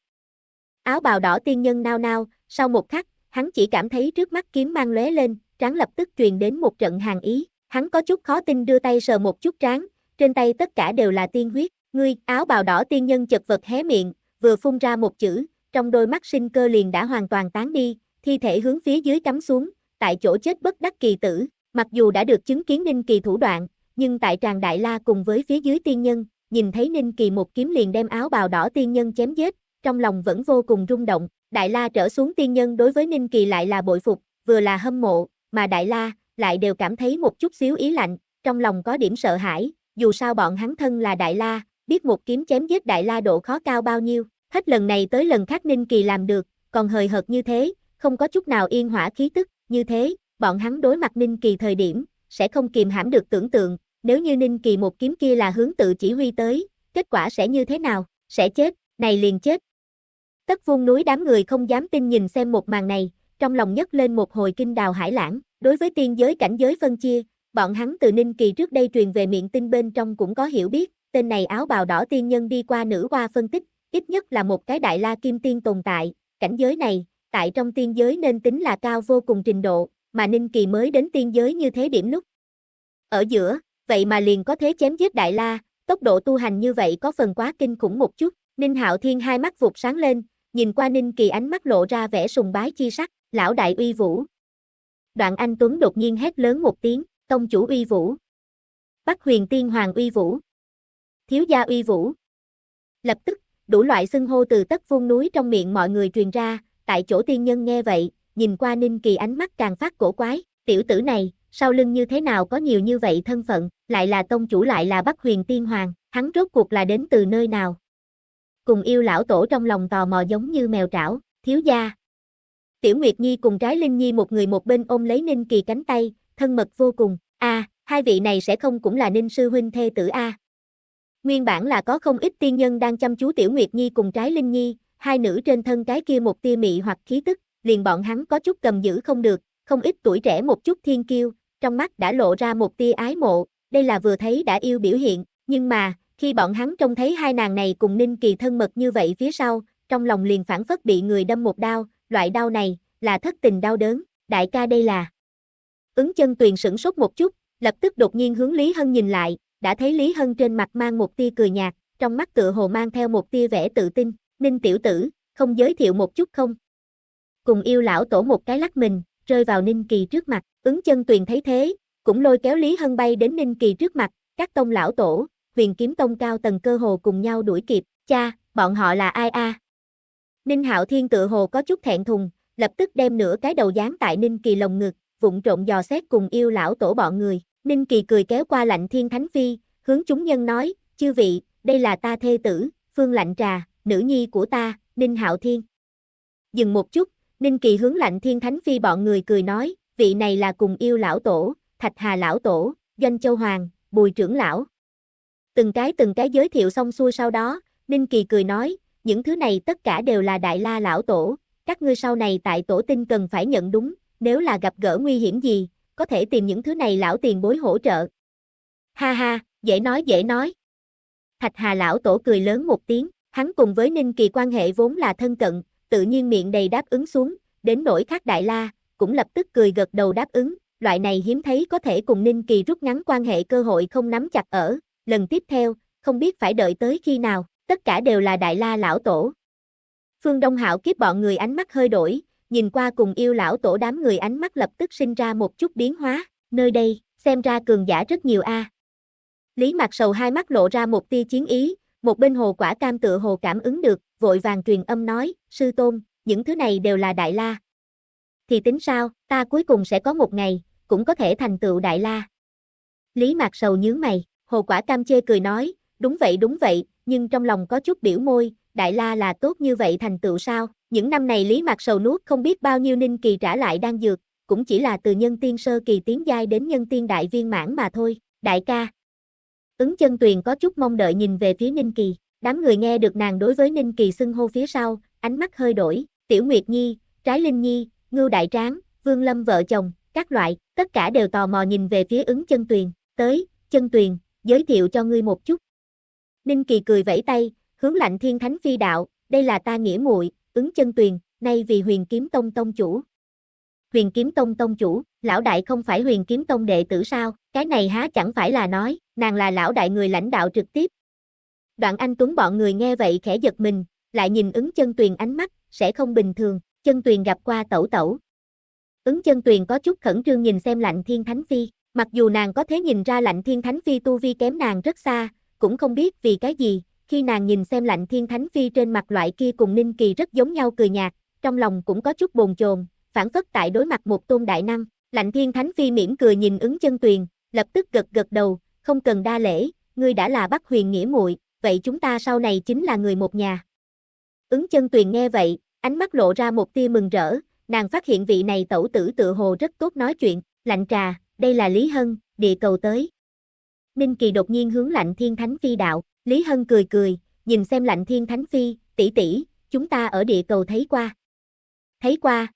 Áo bào đỏ tiên nhân nao nao, sau một khắc, hắn chỉ cảm thấy trước mắt kiếm mang lóe lên, trắng lập tức truyền đến một trận hàng ý, Hắn có chút khó tin đưa tay sờ một chút trán, trên tay tất cả đều là tiên huyết, ngươi, áo bào đỏ tiên nhân chật vật hé miệng, vừa phun ra một chữ, trong đôi mắt sinh cơ liền đã hoàn toàn tán đi, thi thể hướng phía dưới cắm xuống, tại chỗ chết bất đắc kỳ tử, mặc dù đã được chứng kiến Ninh Kỳ thủ đoạn, nhưng tại tràng Đại La cùng với phía dưới tiên nhân, nhìn thấy Ninh Kỳ một kiếm liền đem áo bào đỏ tiên nhân chém giết, trong lòng vẫn vô cùng rung động, Đại La trở xuống tiên nhân đối với Ninh Kỳ lại là bội phục, vừa là hâm mộ, mà Đại La, lại đều cảm thấy một chút xíu ý lạnh, trong lòng có điểm sợ hãi, dù sao bọn hắn thân là Đại La, biết một kiếm chém giết Đại La độ khó cao bao nhiêu, hết lần này tới lần khác Ninh Kỳ làm được, còn hời hợt như thế, không có chút nào yên hỏa khí tức, như thế, bọn hắn đối mặt Ninh Kỳ thời điểm, sẽ không kìm hãm được tưởng tượng, nếu như Ninh Kỳ một kiếm kia là hướng tự chỉ huy tới, kết quả sẽ như thế nào, sẽ chết, này liền chết. Tất vuông núi đám người không dám tin nhìn xem một màn này, trong lòng nhấc lên một hồi kinh đào hải lãng. Đối với tiên giới cảnh giới phân chia, bọn hắn từ Ninh Kỳ trước đây truyền về miệng tin bên trong cũng có hiểu biết, tên này áo bào đỏ tiên nhân đi qua nữ hoa phân tích, ít nhất là một cái đại la kim tiên tồn tại, cảnh giới này, tại trong tiên giới nên tính là cao vô cùng trình độ, mà Ninh Kỳ mới đến tiên giới như thế điểm lúc. Ở giữa, vậy mà liền có thế chém giết đại la, tốc độ tu hành như vậy có phần quá kinh khủng một chút, Ninh Hạo Thiên hai mắt vụt sáng lên, nhìn qua Ninh Kỳ ánh mắt lộ ra vẻ sùng bái chi sắc, lão đại uy vũ, đoạn anh Tuấn đột nhiên hét lớn một tiếng, tông chủ uy vũ. Bắc huyền tiên hoàng uy vũ. Thiếu gia uy vũ. Lập tức, đủ loại xưng hô từ tất vuông núi trong miệng mọi người truyền ra, tại chỗ tiên nhân nghe vậy, nhìn qua Ninh Kỳ ánh mắt càng phát cổ quái, tiểu tử này, sau lưng như thế nào có nhiều như vậy thân phận, lại là tông chủ lại là Bắc huyền tiên hoàng, hắn rốt cuộc là đến từ nơi nào. Cùng yêu lão tổ trong lòng tò mò giống như mèo trảo, thiếu gia, Tiểu Nguyệt Nhi cùng trái Linh Nhi một người một bên ôm lấy Ninh Kỳ cánh tay, thân mật vô cùng, a à, hai vị này sẽ không cũng là Ninh Sư Huynh thê tử a Nguyên bản là có không ít tiên nhân đang chăm chú Tiểu Nguyệt Nhi cùng trái Linh Nhi, hai nữ trên thân cái kia một tia mị hoặc khí tức, liền bọn hắn có chút cầm giữ không được, không ít tuổi trẻ một chút thiên kiêu, trong mắt đã lộ ra một tia ái mộ, đây là vừa thấy đã yêu biểu hiện, nhưng mà, khi bọn hắn trông thấy hai nàng này cùng Ninh Kỳ thân mật như vậy phía sau, trong lòng liền phản phất bị người đâm một đao, loại đau này, là thất tình đau đớn, đại ca đây là. Ứng chân tuyền sửng sốt một chút, lập tức đột nhiên hướng Lý Hân nhìn lại, đã thấy Lý Hân trên mặt mang một tia cười nhạt, trong mắt tựa hồ mang theo một tia vẻ tự tin, Ninh tiểu tử, không giới thiệu một chút không? Cùng yêu lão tổ một cái lắc mình, rơi vào Ninh Kỳ trước mặt, ứng chân tuyền thấy thế, cũng lôi kéo Lý Hân bay đến Ninh Kỳ trước mặt, các tông lão tổ, huyền kiếm tông cao tầng cơ hồ cùng nhau đuổi kịp, cha, bọn họ là ai a? À? Ninh Hạo Thiên tự hồ có chút thẹn thùng, lập tức đem nửa cái đầu dán tại Ninh Kỳ lồng ngực, vụng trộn dò xét cùng yêu lão tổ bọn người. Ninh Kỳ cười kéo qua lạnh thiên thánh phi, hướng chúng nhân nói, chư vị, đây là ta thê tử, phương lạnh trà, nữ nhi của ta, Ninh Hạo Thiên. Dừng một chút, Ninh Kỳ hướng lạnh thiên thánh phi bọn người cười nói, vị này là cùng yêu lão tổ, thạch hà lão tổ, doanh châu hoàng, bùi trưởng lão. Từng cái từng cái giới thiệu xong xuôi sau đó, Ninh Kỳ cười nói, những thứ này tất cả đều là đại la lão tổ, các ngươi sau này tại tổ tinh cần phải nhận đúng, nếu là gặp gỡ nguy hiểm gì, có thể tìm những thứ này lão tiền bối hỗ trợ. Ha ha, dễ nói dễ nói. Thạch Hà lão tổ cười lớn một tiếng, hắn cùng với Ninh Kỳ quan hệ vốn là thân cận, tự nhiên miệng đầy đáp ứng xuống, đến nỗi khác đại la, cũng lập tức cười gật đầu đáp ứng, loại này hiếm thấy có thể cùng Ninh Kỳ rút ngắn quan hệ cơ hội không nắm chặt ở, lần tiếp theo, không biết phải đợi tới khi nào tất cả đều là đại la lão tổ. Phương Đông Hạo kiếp bọn người ánh mắt hơi đổi, nhìn qua cùng yêu lão tổ đám người ánh mắt lập tức sinh ra một chút biến hóa, nơi đây, xem ra cường giả rất nhiều a. Lý Mặc Sầu hai mắt lộ ra một tia chiến ý, một bên hồ quả cam tự hồ cảm ứng được, vội vàng truyền âm nói, sư tôn, những thứ này đều là đại la. Thì tính sao, ta cuối cùng sẽ có một ngày, cũng có thể thành tựu đại la. Lý Mạc Sầu nhướng mày, hồ quả cam chê cười nói, đúng vậy đúng vậy, nhưng trong lòng có chút biểu môi, đại la là tốt như vậy thành tựu sao, những năm này Lý Mạc sầu nuốt không biết bao nhiêu ninh kỳ trả lại đang dược, cũng chỉ là từ nhân tiên sơ kỳ tiến giai đến nhân tiên đại viên mãn mà thôi, đại ca. Ứng chân tuyền có chút mong đợi nhìn về phía Ninh Kỳ, đám người nghe được nàng đối với Ninh Kỳ xưng hô phía sau, ánh mắt hơi đổi, Tiểu Nguyệt Nhi, Trái Linh Nhi, Ngưu Đại Tráng, Vương Lâm vợ chồng, các loại, tất cả đều tò mò nhìn về phía ứng chân tuyền, tới, chân tuyền, giới thiệu cho ngươi một chút, Ninh Kỳ cười vẫy tay, hướng lạnh thiên thánh phi đạo, đây là ta nghĩa muội ứng chân tuyền, nay vì huyền kiếm tông tông chủ. Huyền kiếm tông tông chủ, lão đại không phải huyền kiếm tông đệ tử sao, cái này há chẳng phải là nói, nàng là lão đại người lãnh đạo trực tiếp. Đoạn anh Tuấn bọn người nghe vậy khẽ giật mình, lại nhìn ứng chân tuyền ánh mắt, sẽ không bình thường, chân tuyền gặp qua tẩu tẩu. Ứng chân tuyền có chút khẩn trương nhìn xem lạnh thiên thánh phi, mặc dù nàng có thế nhìn ra lạnh thiên thánh phi tu vi kém nàng rất xa, cũng không biết vì cái gì, khi nàng nhìn xem lạnh thiên thánh phi trên mặt loại kia cùng ninh kỳ rất giống nhau cười nhạt, trong lòng cũng có chút bồn chồn, phản phất tại đối mặt một tôn đại năng, lạnh thiên thánh phi mỉm cười nhìn ứng chân tuyền, lập tức gật gật đầu, không cần đa lễ, ngươi đã là bắc huyền nghĩa muội vậy chúng ta sau này chính là người một nhà. Ứng chân tuyền nghe vậy, ánh mắt lộ ra một tia mừng rỡ, nàng phát hiện vị này tẩu tử tự hồ rất tốt nói chuyện, lạnh trà, đây là Lý Hân, địa cầu tới. Ninh Kỳ đột nhiên hướng Lạnh Thiên Thánh Phi đạo, Lý Hân cười cười, nhìn xem Lạnh Thiên Thánh Phi, tỷ tỷ, chúng ta ở địa cầu thấy qua. Thấy qua.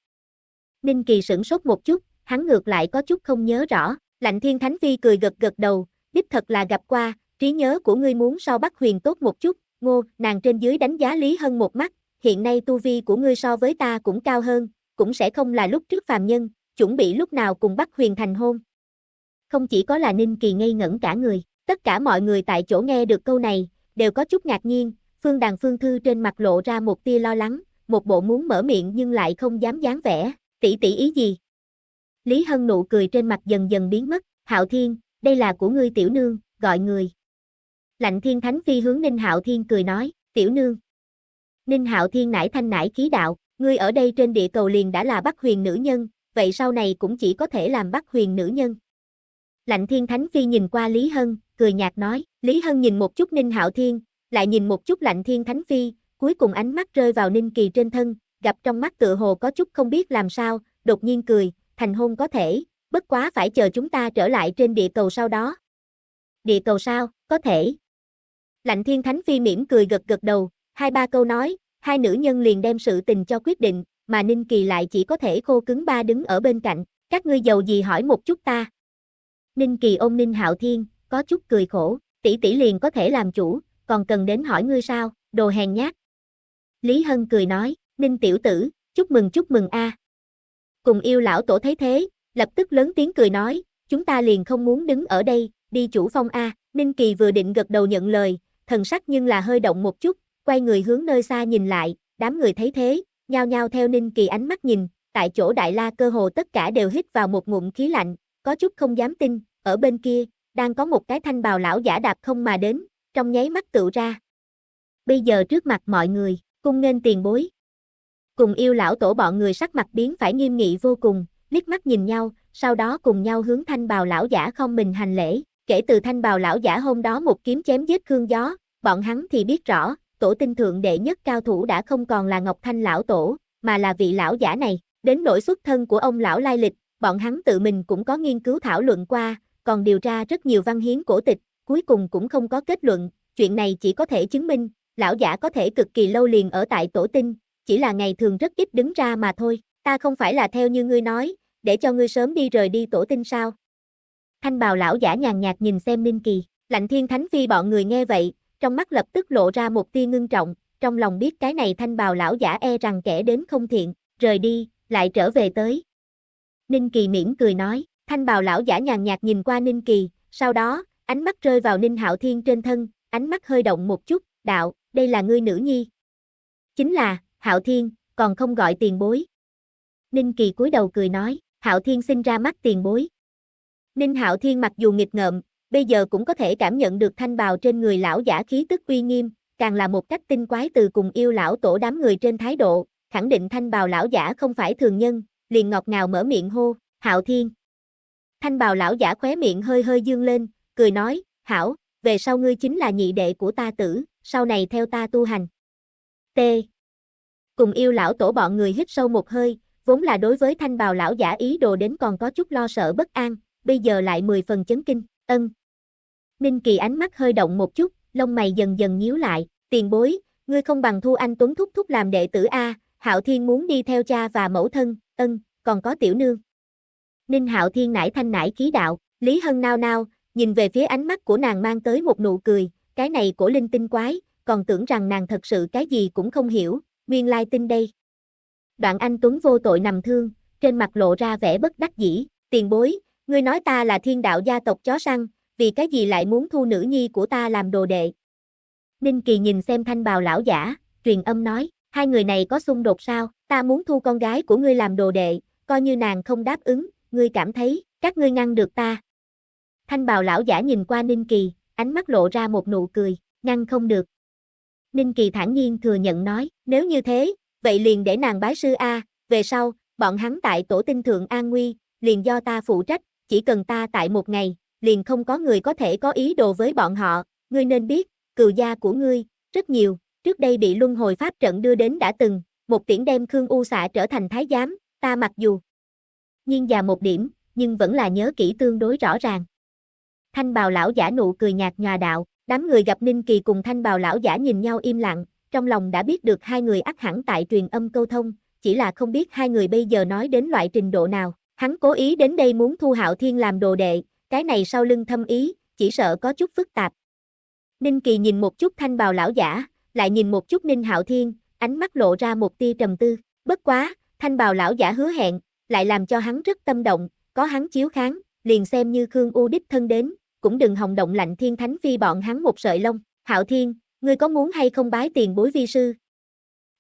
Ninh Kỳ sửng sốt một chút, hắn ngược lại có chút không nhớ rõ, Lạnh Thiên Thánh Phi cười gật gật đầu, đích thật là gặp qua, trí nhớ của ngươi muốn so Bắc Huyền tốt một chút, ngô, nàng trên dưới đánh giá Lý Hân một mắt, hiện nay tu vi của ngươi so với ta cũng cao hơn, cũng sẽ không là lúc trước phàm nhân, chuẩn bị lúc nào cùng Bắc Huyền thành hôn không chỉ có là Ninh Kỳ ngây ngẩn cả người, tất cả mọi người tại chỗ nghe được câu này, đều có chút ngạc nhiên, Phương Đàn Phương Thư trên mặt lộ ra một tia lo lắng, một bộ muốn mở miệng nhưng lại không dám dáng vẻ, tỷ tỷ ý gì? Lý Hân nụ cười trên mặt dần dần biến mất, Hạo Thiên, đây là của ngươi tiểu nương, gọi người. Lạnh Thiên Thánh Phi hướng Ninh Hạo Thiên cười nói, tiểu nương. Ninh Hạo Thiên nải thanh nải khí đạo, ngươi ở đây trên địa cầu liền đã là Bắc Huyền nữ nhân, vậy sau này cũng chỉ có thể làm Bắc Huyền nữ nhân. Lạnh Thiên Thánh Phi nhìn qua Lý Hân, cười nhạt nói, Lý Hân nhìn một chút Ninh Hạo Thiên, lại nhìn một chút Lạnh Thiên Thánh Phi, cuối cùng ánh mắt rơi vào Ninh Kỳ trên thân, gặp trong mắt tựa hồ có chút không biết làm sao, đột nhiên cười, thành hôn có thể, bất quá phải chờ chúng ta trở lại trên địa cầu sau đó. Địa cầu sao, có thể. Lạnh Thiên Thánh Phi mỉm cười gật gật đầu, hai ba câu nói, hai nữ nhân liền đem sự tình cho quyết định, mà Ninh Kỳ lại chỉ có thể khô cứng ba đứng ở bên cạnh, các ngươi giàu gì hỏi một chút ta. Ninh Kỳ ôm Ninh Hạo Thiên, có chút cười khổ, tỷ tỷ liền có thể làm chủ, còn cần đến hỏi ngươi sao, đồ hèn nhát. Lý Hân cười nói, Ninh tiểu tử, chúc mừng chúc mừng a. Cùng yêu lão tổ thấy thế, lập tức lớn tiếng cười nói, chúng ta liền không muốn đứng ở đây, đi chủ phong a. Ninh Kỳ vừa định gật đầu nhận lời, thần sắc nhưng là hơi động một chút, quay người hướng nơi xa nhìn lại, đám người thấy thế, nhao nhao theo Ninh Kỳ ánh mắt nhìn, tại chỗ đại la cơ hồ tất cả đều hít vào một ngụm khí lạnh, có chút không dám tin, ở bên kia, đang có một cái thanh bào lão giả đạp không mà đến, trong nháy mắt tựu ra. Bây giờ trước mặt mọi người, cung nghênh tiền bối. Cùng yêu lão tổ bọn người sắc mặt biến phải nghiêm nghị vô cùng, liếc mắt nhìn nhau, sau đó cùng nhau hướng thanh bào lão giả không mình hành lễ. Kể từ thanh bào lão giả hôm đó một kiếm chém giết Khương Gió, bọn hắn thì biết rõ, tổ tinh thượng đệ nhất cao thủ đã không còn là Ngọc Thanh lão tổ, mà là vị lão giả này. Đến nỗi xuất thân của ông lão lai lịch, bọn hắn tự mình cũng có nghiên cứu thảo luận qua, còn điều ra rất nhiều văn hiến cổ tịch, cuối cùng cũng không có kết luận, chuyện này chỉ có thể chứng minh, lão giả có thể cực kỳ lâu liền ở tại tổ tinh, chỉ là ngày thường rất ít đứng ra mà thôi, ta không phải là theo như ngươi nói, để cho ngươi sớm đi rời đi tổ tinh sao. Thanh bào lão giả nhàn nhạt nhìn xem Ninh Kỳ, lạnh thiên thánh phi bọn người nghe vậy, trong mắt lập tức lộ ra một tia ngưng trọng, trong lòng biết cái này thanh bào lão giả e rằng kẻ đến không thiện, rời đi, lại trở về tới, Ninh Kỳ mỉm cười nói, thanh bào lão giả nhàn nhạt nhìn qua Ninh Kỳ, sau đó, ánh mắt rơi vào Ninh Hạo Thiên trên thân, ánh mắt hơi động một chút, đạo, đây là ngươi nữ nhi. Chính là, Hạo Thiên, còn không gọi tiền bối. Ninh Kỳ cúi đầu cười nói, Hạo Thiên sinh ra mắt tiền bối. Ninh Hạo Thiên mặc dù nghịch ngợm, bây giờ cũng có thể cảm nhận được thanh bào trên người lão giả khí tức uy nghiêm, càng là một cách tinh quái từ cùng yêu lão tổ đám người trên thái độ, khẳng định thanh bào lão giả không phải thường nhân, liền ngọt ngào mở miệng hô, Hạo Thiên. Thanh bào lão giả khóe miệng hơi hơi dương lên, cười nói, Hảo, về sau ngươi chính là nhị đệ của ta tử, sau này theo ta tu hành. T. Cùng yêu lão tổ bọn người hít sâu một hơi, vốn là đối với thanh bào lão giả ý đồ đến còn có chút lo sợ bất an, bây giờ lại mười phần chấn kinh, ân. Ninh Kỳ ánh mắt hơi động một chút, lông mày dần dần nhíu lại, tiền bối, ngươi không bằng thu anh Tuấn Thúc Thúc làm đệ tử A, Hạo Thiên muốn đi theo cha và mẫu thân, ân, còn có tiểu nương. Ninh Hạo Thiên nải thanh nải khí đạo, Lý Hân nao nao, nhìn về phía ánh mắt của nàng mang tới một nụ cười, cái này của linh tinh quái, còn tưởng rằng nàng thật sự cái gì cũng không hiểu, nguyên lai tin đây. Đoạn anh Tuấn vô tội nằm thương, trên mặt lộ ra vẻ bất đắc dĩ, tiền bối, ngươi nói ta là thiên đạo gia tộc chó săn, vì cái gì lại muốn thu nữ nhi của ta làm đồ đệ. Ninh Kỳ nhìn xem thanh bào lão giả, truyền âm nói hai người này có xung đột sao, ta muốn thu con gái của ngươi làm đồ đệ, coi như nàng không đáp ứng, ngươi cảm thấy, các ngươi ngăn được ta. Thanh bào lão giả nhìn qua Ninh Kỳ, ánh mắt lộ ra một nụ cười, ngăn không được. Ninh Kỳ thản nhiên thừa nhận nói, nếu như thế, vậy liền để nàng bái sư A, về sau, bọn hắn tại tổ tinh thượng An Nguy, liền do ta phụ trách, chỉ cần ta tại một ngày, liền không có người có thể có ý đồ với bọn họ, ngươi nên biết, cừu gia của ngươi, rất nhiều, trước đây bị luân hồi pháp trận đưa đến đã từng, một tiễn đem Khương U xạ trở thành thái giám, ta mặc dù nhiên già một điểm, nhưng vẫn là nhớ kỹ tương đối rõ ràng. Thanh bào lão giả nụ cười nhạt nhòa đạo, đám người gặp Ninh Kỳ cùng thanh bào lão giả nhìn nhau im lặng, trong lòng đã biết được hai người ắt hẳn tại truyền âm câu thông, chỉ là không biết hai người bây giờ nói đến loại trình độ nào. Hắn cố ý đến đây muốn thu hạo thiên làm đồ đệ, cái này sau lưng thâm ý, chỉ sợ có chút phức tạp. Ninh Kỳ nhìn một chút thanh bào lão giả, lại nhìn một chút Ninh Hạo Thiên, ánh mắt lộ ra một tia trầm tư. Bất quá, thanh bào lão giả hứa hẹn, lại làm cho hắn rất tâm động, có hắn chiếu kháng, liền xem như Khương U đích thân đến, cũng đừng hồng động lạnh thiên thánh phi bọn hắn một sợi lông. Hạo Thiên, ngươi có muốn hay không bái tiền bối vi sư?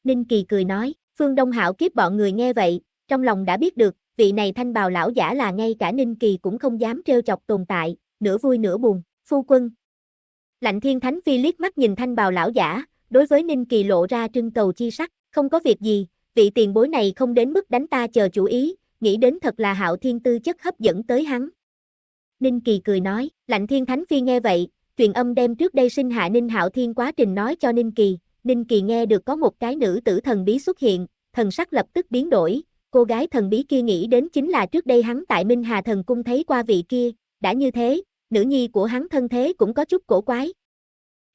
Ninh Kỳ cười nói, Phương Đông Hạo kiếp bọn người nghe vậy, trong lòng đã biết được, vị này thanh bào lão giả là ngay cả Ninh Kỳ cũng không dám trêu chọc tồn tại, nửa vui nửa buồn, phu quân. Lạnh thiên thánh phi liếc mắt nhìn thanh bào lão giả, đối với Ninh Kỳ lộ ra trưng cầu chi sắc, không có việc gì, vị tiền bối này không đến mức đánh ta chờ chủ ý, nghĩ đến thật là hạo thiên tư chất hấp dẫn tới hắn. Ninh Kỳ cười nói, lạnh thiên thánh phi nghe vậy, truyền âm đem trước đây sinh hạ Ninh Hạo Thiên quá trình nói cho Ninh Kỳ, Ninh Kỳ nghe được có một cái nữ tử thần bí xuất hiện, thần sắc lập tức biến đổi, cô gái thần bí kia nghĩ đến chính là trước đây hắn tại Minh Hà Thần Cung thấy qua vị kia, đã như thế, nữ nhi của hắn thân thế cũng có chút cổ quái,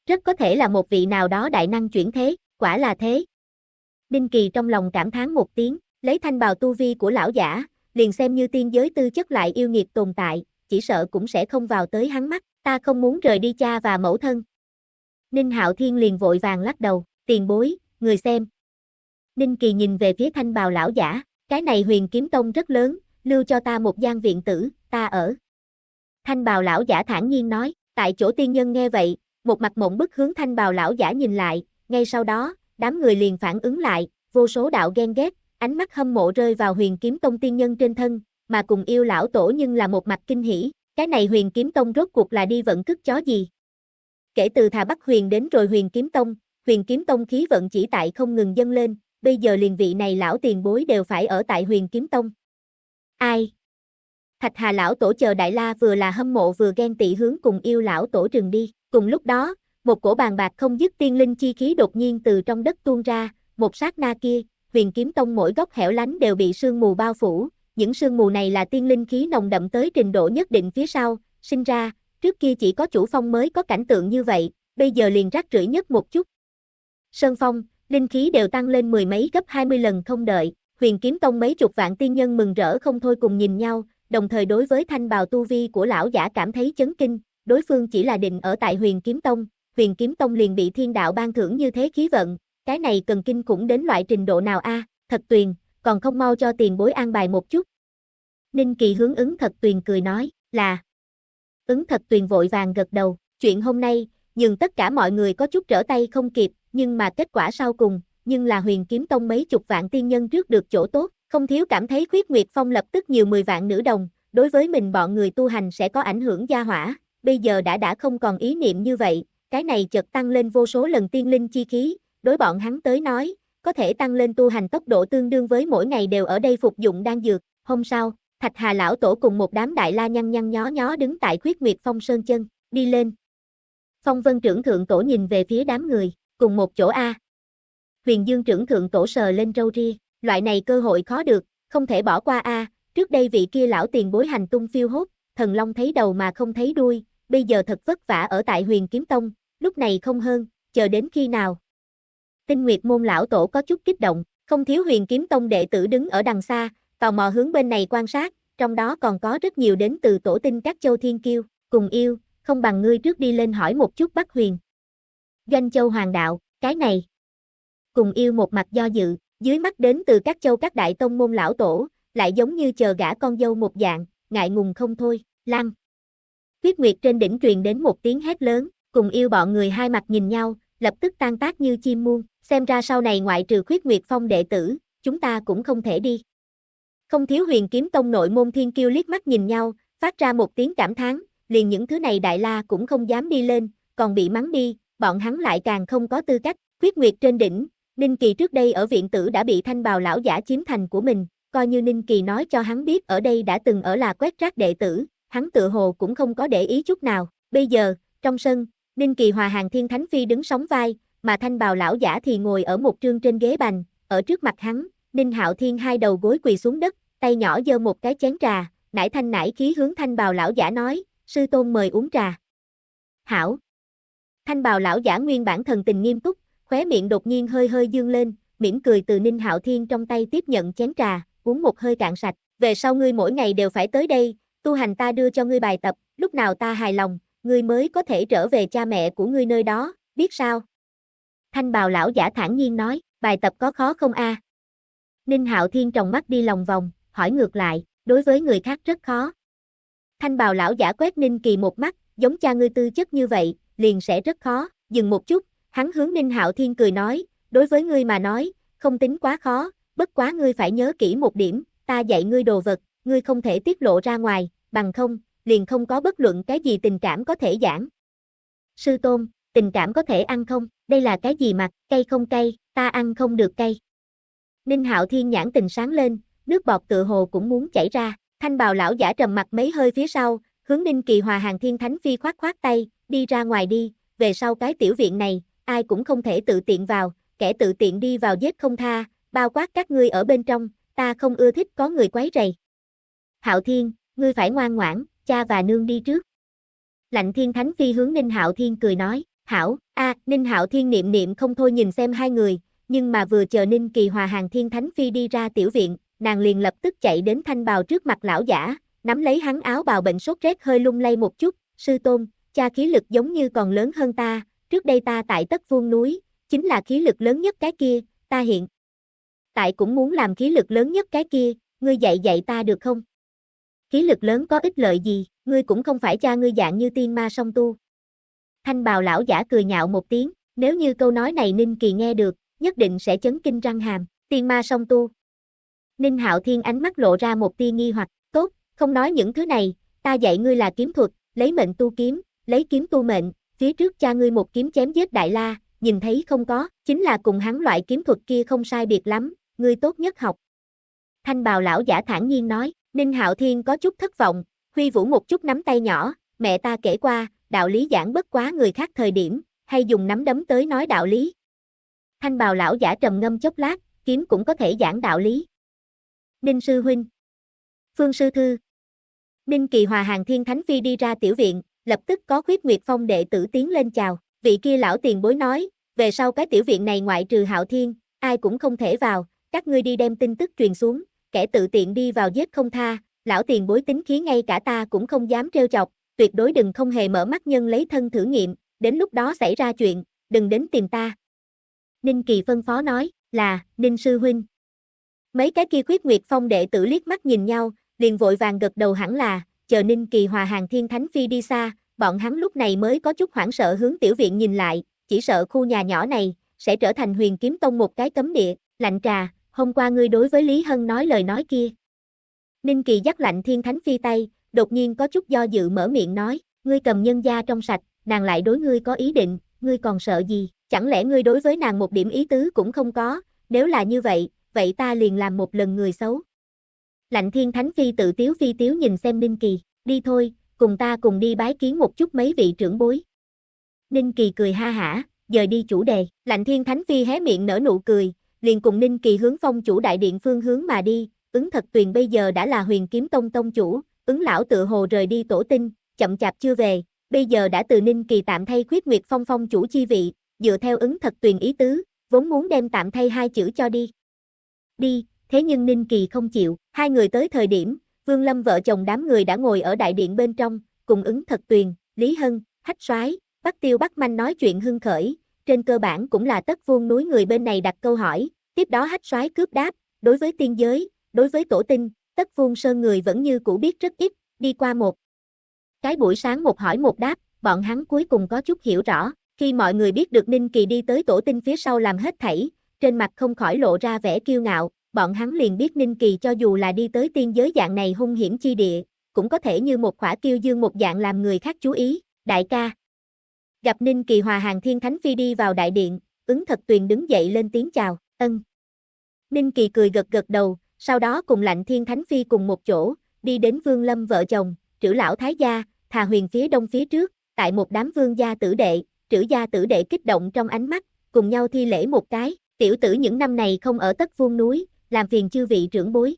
rất có thể là một vị nào đó đại năng chuyển thế, quả là thế. Ninh Kỳ trong lòng cảm thán một tiếng, lấy thanh bào tu vi của lão giả, liền xem như tiên giới tư chất lại yêu nghiệt tồn tại, chỉ sợ cũng sẽ không vào tới hắn mắt, ta không muốn rời đi cha và mẫu thân. Ninh Hạo Thiên liền vội vàng lắc đầu, tiền bối, người xem. Ninh Kỳ nhìn về phía thanh bào lão giả, cái này huyền kiếm tông rất lớn, lưu cho ta một gian viện tử, ta ở. Thanh bào lão giả thản nhiên nói, tại chỗ tiên nhân nghe vậy, một mặt mộng bức hướng thanh bào lão giả nhìn lại, ngay sau đó, đám người liền phản ứng lại, vô số đạo ghen ghét, ánh mắt hâm mộ rơi vào huyền kiếm tông tiên nhân trên thân, mà cùng yêu lão tổ nhưng là một mặt kinh hỉ, cái này huyền kiếm tông rốt cuộc là đi vận cức chó gì. Kể từ thà bắt Huyền đến rồi huyền kiếm tông, huyền kiếm tông khí vận chỉ tại không ngừng dâng lên, bây giờ liền vị này lão tiền bối đều phải ở tại huyền kiếm tông. Ai? Thạch Hà lão tổ chờ Đại La vừa là hâm mộ vừa ghen tị hướng cùng yêu lão tổ trường đi. Cùng lúc đó, một cổ bàn bạc không dứt tiên linh chi khí đột nhiên từ trong đất tuôn ra, một sát na kia, huyền kiếm tông mỗi góc hẻo lánh đều bị sương mù bao phủ. Những sương mù này là tiên linh khí nồng đậm tới trình độ nhất định phía sau, sinh ra, trước kia chỉ có chủ phong mới có cảnh tượng như vậy, bây giờ liền rác rưởi nhất một chút. Sơn phong, linh khí đều tăng lên mười mấy gấp 20 lần không đợi, huyền kiếm tông mấy chục vạn tiên nhân mừng rỡ không thôi cùng nhìn nhau, đồng thời đối với thanh bào tu vi của lão giả cảm thấy chấn kinh, đối phương chỉ là định ở tại huyền kiếm tông, huyền kiếm tông liền bị thiên đạo ban thưởng như thế khí vận, cái này cần kinh cũng đến loại trình độ nào a thật tuyền, còn không mau cho tiền bối an bài một chút. Ninh Kỳ hướng ứng thật tuyền cười nói, là Ứng thật tuyền vội vàng gật đầu, chuyện hôm nay, nhưng tất cả mọi người có chút trở tay không kịp, nhưng mà kết quả sau cùng, nhưng là huyền kiếm tông mấy chục vạn tiên nhân trước được chỗ tốt, không thiếu cảm thấy khuyết Nguyệt Phong lập tức nhiều 10 vạn nữ đồng, đối với mình bọn người tu hành sẽ có ảnh hưởng gia hỏa, bây giờ đã đã không còn ý niệm như vậy, cái này chợt tăng lên vô số lần tiên linh chi khí, đối bọn hắn tới nói, có thể tăng lên tu hành tốc độ tương đương với mỗi ngày đều ở đây phục dụng đan dược, hôm sau, Thạch Hà lão tổ cùng một đám đại la nhăn nhăn nhó nhó đứng tại khuyết Nguyệt Phong sơn chân, đi lên. Phong Vân trưởng thượng tổ nhìn về phía đám người, cùng một chỗ a. Huyền Dương trưởng thượng tổ sờ lên râu ria, loại này cơ hội khó được, không thể bỏ qua a. trước đây vị kia lão tiền bối hành tung phiêu hốt, thần long thấy đầu mà không thấy đuôi, bây giờ thật vất vả ở tại huyền kiếm tông, lúc này không hơn, chờ đến khi nào. Tinh Nguyệt môn lão tổ có chút kích động, không thiếu huyền kiếm tông đệ tử đứng ở đằng xa, tò mò hướng bên này quan sát, trong đó còn có rất nhiều đến từ tổ tinh các châu thiên kiêu, cùng yêu, không bằng ngươi trước đi lên hỏi một chút Bắc Huyền. Doanh Châu Hoàng đạo, cái này. Cùng yêu một mặt do dự, dưới mắt đến từ các châu các đại tông môn lão tổ, lại giống như chờ gã con dâu một dạng, ngại ngùng không thôi, lăng. Tuyết Nguyệt trên đỉnh truyền đến một tiếng hét lớn, cùng yêu bọn người hai mặt nhìn nhau, lập tức tan tác như chim muôn, xem ra sau này ngoại trừ khuyết Nguyệt Phong đệ tử, chúng ta cũng không thể đi. Không thiếu huyền kiếm tông nội môn thiên kiêu liếc mắt nhìn nhau, phát ra một tiếng cảm thán, liền những thứ này đại la cũng không dám đi lên, còn bị mắng đi, bọn hắn lại càng không có tư cách, khuyết Nguyệt trên đỉnh, Ninh Kỳ trước đây ở viện tử đã bị thanh bào lão giả chiếm thành của mình, coi như Ninh Kỳ nói cho hắn biết ở đây đã từng ở là quét rác đệ tử, hắn tự hồ cũng không có để ý chút nào. Bây giờ, trong sân, Ninh Kỳ hòa hàng thiên thánh phi đứng sóng vai, mà thanh bào lão giả thì ngồi ở một trương trên ghế bành, ở trước mặt hắn, Ninh Hạo Thiên hai đầu gối quỳ xuống đất, tay nhỏ giơ một cái chén trà, nải thanh nải khí hướng thanh bào lão giả nói, sư tôn mời uống trà. Hảo. Thanh bào lão giả nguyên bản thần tình nghiêm túc, khóe miệng đột nhiên hơi hơi dương lên, mỉm cười từ Ninh Hạo Thiên trong tay tiếp nhận chén trà, uống một hơi cạn sạch, về sau ngươi mỗi ngày đều phải tới đây, tu hành ta đưa cho ngươi bài tập, lúc nào ta hài lòng, ngươi mới có thể trở về cha mẹ của ngươi nơi đó, biết sao? Thanh bào lão giả thản nhiên nói, bài tập có khó không a? Ninh Hạo Thiên trồng mắt đi lòng vòng, hỏi ngược lại, đối với người khác rất khó. Thanh bào lão giả quét Ninh Kỳ một mắt, giống cha ngươi tư chất như vậy, liền sẽ rất khó, dừng một chút, Hắn hướng Ninh Hạo Thiên cười nói, đối với ngươi mà nói, không tính quá khó, bất quá ngươi phải nhớ kỹ một điểm, ta dạy ngươi đồ vật, ngươi không thể tiết lộ ra ngoài, bằng không, liền không có bất luận cái gì tình cảm có thể giảng. Sư tôn, tình cảm có thể ăn không, đây là cái gì mặt, cay không cay, ta ăn không được cay. Ninh Hạo Thiên nhãn tình sáng lên, nước bọt tự hồ cũng muốn chảy ra, thanh bào lão giả trầm mặt mấy hơi phía sau, hướng Ninh Kỳ Hòa Hàng Thiên Thánh Phi khoát khoát tay, đi ra ngoài đi, về sau cái tiểu viện này, ai cũng không thể tự tiện vào, kẻ tự tiện đi vào giết không tha, bao quát các ngươi ở bên trong, ta không ưa thích có người quấy rầy. Hạo Thiên, ngươi phải ngoan ngoãn, cha và nương đi trước. Lạnh Thiên Thánh Phi hướng Ninh Hạo Thiên cười nói, Hảo, a Ninh Hạo Thiên niệm niệm không thôi nhìn xem hai người, nhưng mà vừa chờ Ninh Kỳ Hòa Hàng Thiên Thánh Phi đi ra tiểu viện, nàng liền lập tức chạy đến thanh bào trước mặt lão giả, nắm lấy hắn áo bào bệnh sốt rét hơi lung lay một chút, sư tôn, cha khí lực giống như còn lớn hơn ta, trước đây ta tại tất vuông núi, chính là khí lực lớn nhất cái kia, ta hiện. Tại cũng muốn làm khí lực lớn nhất cái kia, ngươi dạy dạy ta được không? Khí lực lớn có ích lợi gì, ngươi cũng không phải cha ngươi dạng như tiên ma song tu. Thanh bào lão giả cười nhạo một tiếng, nếu như câu nói này Ninh Kỳ nghe được, nhất định sẽ chấn kinh răng hàm, tiên ma song tu. Ninh Hạo Thiên ánh mắt lộ ra một tia nghi hoặc, tốt, không nói những thứ này, ta dạy ngươi là kiếm thuật, lấy mệnh tu kiếm, lấy kiếm tu mệnh, phía trước cha ngươi một kiếm chém giết đại la, nhìn thấy không có, chính là cùng hắn loại kiếm thuật kia không sai biệt lắm, ngươi tốt nhất học. Thanh bào lão giả thản nhiên nói, Ninh Hạo Thiên có chút thất vọng, huy vũ một chút nắm tay nhỏ, mẹ ta kể qua, đạo lý giảng bất quá người khác thời điểm, hay dùng nắm đấm tới nói đạo lý. Thanh bào lão giả trầm ngâm chốc lát, kiếm cũng có thể giảng đạo lý. Ninh sư huynh. Phương sư thư. Ninh kỳ hòa hàng thiên thánh phi đi ra tiểu viện, lập tức có khuyết nguyệt phong đệ tử tiến lên chào, vị kia lão tiền bối nói, về sau cái tiểu viện này ngoại trừ hạo thiên, ai cũng không thể vào, các ngươi đi đem tin tức truyền xuống, kẻ tự tiện đi vào giết không tha, lão tiền bối tính khí ngay cả ta cũng không dám trêu chọc, tuyệt đối đừng không hề mở mắt nhân lấy thân thử nghiệm, đến lúc đó xảy ra chuyện, đừng đến tìm ta. Ninh Kỳ phân phó nói, là, Ninh Sư Huynh. Mấy cái kia khuyết nguyệt phong đệ tử liếc mắt nhìn nhau, liền vội vàng gật đầu hẳn là, chờ Ninh Kỳ hòa hàng thiên thánh phi đi xa, bọn hắn lúc này mới có chút hoảng sợ hướng tiểu viện nhìn lại, chỉ sợ khu nhà nhỏ này, sẽ trở thành huyền kiếm tông một cái cấm địa, lạnh trà, hôm qua ngươi đối với Lý Hân nói lời nói kia. Ninh Kỳ giắt lạnh thiên thánh phi tay, đột nhiên có chút do dự mở miệng nói, ngươi cầm nhân gia trong sạch, nàng lại đối ngươi có ý định, ngươi còn sợ gì, chẳng lẽ ngươi đối với nàng một điểm ý tứ cũng không có, nếu là như vậy, vậy ta liền làm một lần người xấu, Lạnh thiên thánh phi tự tiếu phi tiếu nhìn xem Ninh Kỳ, đi thôi, cùng ta cùng đi bái kiến một chút mấy vị trưởng bối. Ninh Kỳ cười ha hả, dời đi chủ đề, lạnh thiên thánh phi hé miệng nở nụ cười, liền cùng Ninh Kỳ hướng phong chủ đại điện phương hướng mà đi, ứng thật tuyền bây giờ đã là huyền kiếm tông tông chủ, ứng lão tự hồ rời đi tổ tinh, chậm chạp chưa về, bây giờ đã từ Ninh Kỳ tạm thay khuyết nguyệt phong phong chủ chi vị, dựa theo ứng thật tuyền ý tứ, vốn muốn đem tạm thay hai chữ cho đi. Đi, thế nhưng Ninh Kỳ không chịu, Hai người tới thời điểm, Vương Lâm vợ chồng đám người đã ngồi ở đại điện bên trong, cùng ứng thật tuyền, Lý Hân, Hách Soái, Bắc Tiêu Bắc Manh nói chuyện hưng khởi, trên cơ bản cũng là tất vuông núi người bên này đặt câu hỏi, tiếp đó Hách Soái cướp đáp, đối với tiên giới, đối với tổ tinh, tất vuông sơn người vẫn như cũ biết rất ít, đi qua một. Cái buổi sáng một hỏi một đáp, bọn hắn cuối cùng có chút hiểu rõ, khi mọi người biết được Ninh Kỳ đi tới tổ tinh phía sau làm hết thảy, trên mặt không khỏi lộ ra vẻ kiêu ngạo, bọn hắn liền biết Ninh Kỳ cho dù là đi tới tiên giới dạng này hung hiểm chi địa, cũng có thể như một khỏa kiêu dương một dạng làm người khác chú ý, đại ca. Gặp Ninh Kỳ hòa hàng thiên thánh phi đi vào đại điện, ứng thật tuyền đứng dậy lên tiếng chào, ân. Ninh Kỳ cười gật gật đầu, sau đó cùng lạnh thiên thánh phi cùng một chỗ, đi đến vương lâm vợ chồng, trữ lão thái gia, thà huyền phía đông phía trước, tại một đám vương gia tử đệ, trữ gia tử đệ kích động trong ánh mắt, cùng nhau thi lễ một cái, tiểu tử những năm này không ở tất vuông núi, làm phiền chư vị trưởng bối.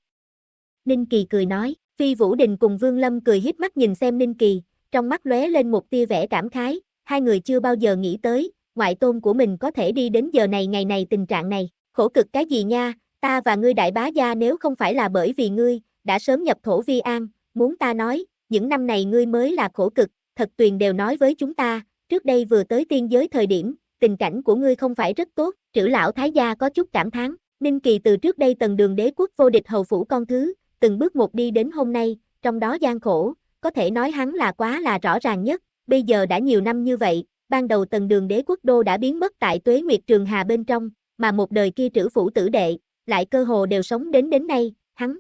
Ninh Kỳ cười nói, Phi Vũ Đình cùng Vương Lâm cười híp mắt nhìn xem Ninh Kỳ, trong mắt lóe lên một tia vẻ cảm khái, hai người chưa bao giờ nghĩ tới, ngoại tôn của mình có thể đi đến giờ này ngày này tình trạng này, khổ cực cái gì nha, ta và ngươi đại bá gia nếu không phải là bởi vì ngươi, đã sớm nhập thổ vi an, muốn ta nói, những năm này ngươi mới là khổ cực, thật tuyền đều nói với chúng ta, trước đây vừa tới tiên giới thời điểm, tình cảnh của ngươi không phải rất tốt, trữ lão thái gia có chút cảm thán, Ninh Kỳ từ trước đây tầng đường đế quốc vô địch hầu phủ con thứ, từng bước một đi đến hôm nay, trong đó gian khổ, có thể nói hắn là quá là rõ ràng nhất, bây giờ đã nhiều năm như vậy, ban đầu tầng đường đế quốc đô đã biến mất tại tuế nguyệt trường hà bên trong, mà một đời kia trữ phủ tử đệ, lại cơ hồ đều sống đến đến nay, hắn.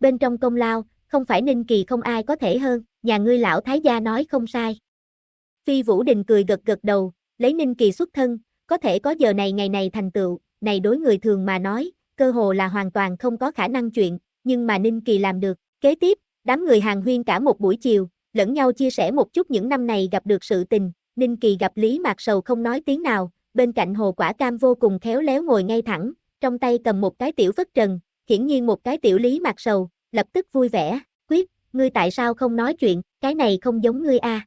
Bên trong công lao, không phải Ninh Kỳ không ai có thể hơn, nhà ngươi lão thái gia nói không sai. Phi Vũ Đình cười gật gật đầu, lấy Ninh Kỳ xuất thân, có thể có giờ này ngày này thành tựu, này đối người thường mà nói, cơ hồ là hoàn toàn không có khả năng chuyện, nhưng mà Ninh Kỳ làm được. Kế tiếp, đám người hàng huyên cả một buổi chiều, lẫn nhau chia sẻ một chút những năm này gặp được sự tình, Ninh Kỳ gặp Lý Mạc Sầu không nói tiếng nào, bên cạnh hồ quả cam vô cùng khéo léo ngồi ngay thẳng, trong tay cầm một cái tiểu vất trần, hiển nhiên một cái tiểu Lý Mạc Sầu, lập tức vui vẻ, quyết, ngươi tại sao không nói chuyện, cái này không giống ngươi a à?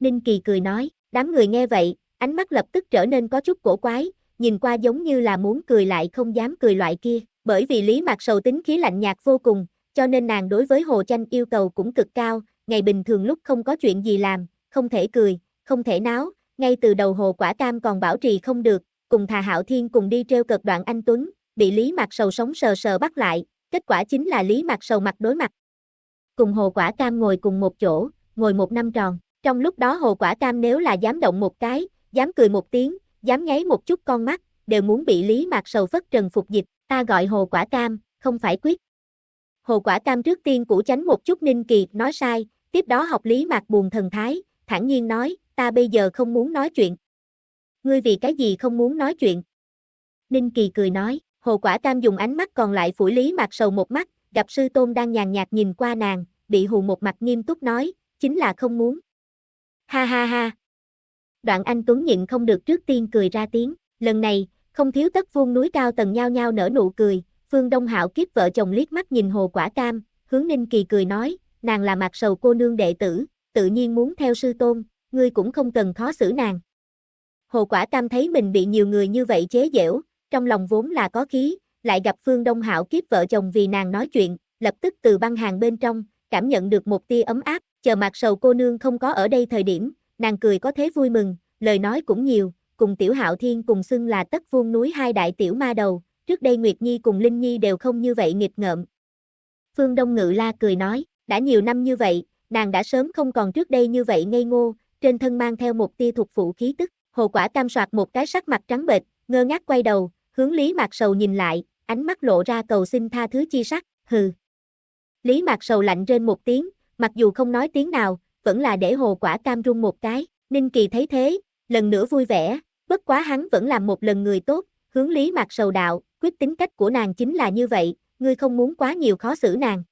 Ninh Kỳ cười nói, đám người nghe vậy, ánh mắt lập tức trở nên có chút cổ quái, nhìn qua giống như là muốn cười lại không dám cười loại kia, bởi vì Lý Mạc Sầu tính khí lạnh nhạt vô cùng, cho nên nàng đối với Hồ chanh yêu cầu cũng cực cao, ngày bình thường lúc không có chuyện gì làm, không thể cười, không thể náo, ngay từ đầu Hồ Quả Cam còn bảo trì không được, cùng Thà Hạo Thiên cùng đi treo cực đoạn anh Tuấn, bị Lý Mạc Sầu sống sờ sờ bắt lại, kết quả chính là Lý Mạc Sầu mặt đối mặt. Cùng Hồ Quả Cam ngồi cùng một chỗ, ngồi một năm tròn, trong lúc đó Hồ Quả Cam nếu là dám động một cái, dám cười một tiếng, dám nháy một chút con mắt, đều muốn bị Lý Mạc Sầu phất trần phục dịch, ta gọi Hồ Quả Cam, không phải quyết. Hồ Quả Cam trước tiên củ tránh một chút Ninh Kỳ, nói sai, tiếp đó học Lý Mạc buồn thần thái, thản nhiên nói, ta bây giờ không muốn nói chuyện. Ngươi vì cái gì không muốn nói chuyện? Ninh Kỳ cười nói, Hồ Quả Cam dùng ánh mắt còn lại phủi Lý Mạc Sầu một mắt, gặp sư tôn đang nhàn nhạt nhìn qua nàng, bị hù một mặt nghiêm túc nói, chính là không muốn. Ha ha ha, đoạn anh Tuấn nhịn không được trước tiên cười ra tiếng, lần này, không thiếu tất vuông núi cao tầng nhao nhao nở nụ cười, Phương Đông Hạo kiếp vợ chồng liếc mắt nhìn Hồ Quả Cam, hướng Ninh Kỳ cười nói, nàng là mặt sầu cô nương đệ tử, tự nhiên muốn theo sư tôn, ngươi cũng không cần khó xử nàng. Hồ Quả Cam thấy mình bị nhiều người như vậy chế giễu, trong lòng vốn là có khí, lại gặp Phương Đông Hạo kiếp vợ chồng vì nàng nói chuyện, lập tức từ băng hàng bên trong, cảm nhận được một tia ấm áp, chờ mặt sầu cô nương không có ở đây thời điểm, nàng cười có thế vui mừng, lời nói cũng nhiều, cùng tiểu hạo thiên cùng xưng là tất vuông núi hai đại tiểu ma đầu, trước đây Nguyệt Nhi cùng Linh Nhi đều không như vậy nghịch ngợm. Phương Đông Ngự La cười nói, đã nhiều năm như vậy, nàng đã sớm không còn trước đây như vậy ngây ngô, trên thân mang theo một tia thuộc phụ khí tức, hồ quả cam soạt một cái sắc mặt trắng bệch, ngơ ngác quay đầu, hướng Lý Mạc Sầu nhìn lại, ánh mắt lộ ra cầu xin tha thứ chi sắc, hừ. Lý Mạc Sầu lạnh rên một tiếng, mặc dù không nói tiếng nào, vẫn là để hồ quả cam rung một cái. Ninh Kỳ thấy thế, lần nữa vui vẻ, bất quá hắn vẫn làm một lần người tốt, hướng lý mặt sầu đạo, quyết tính cách của nàng chính là như vậy, ngươi không muốn quá nhiều khó xử nàng.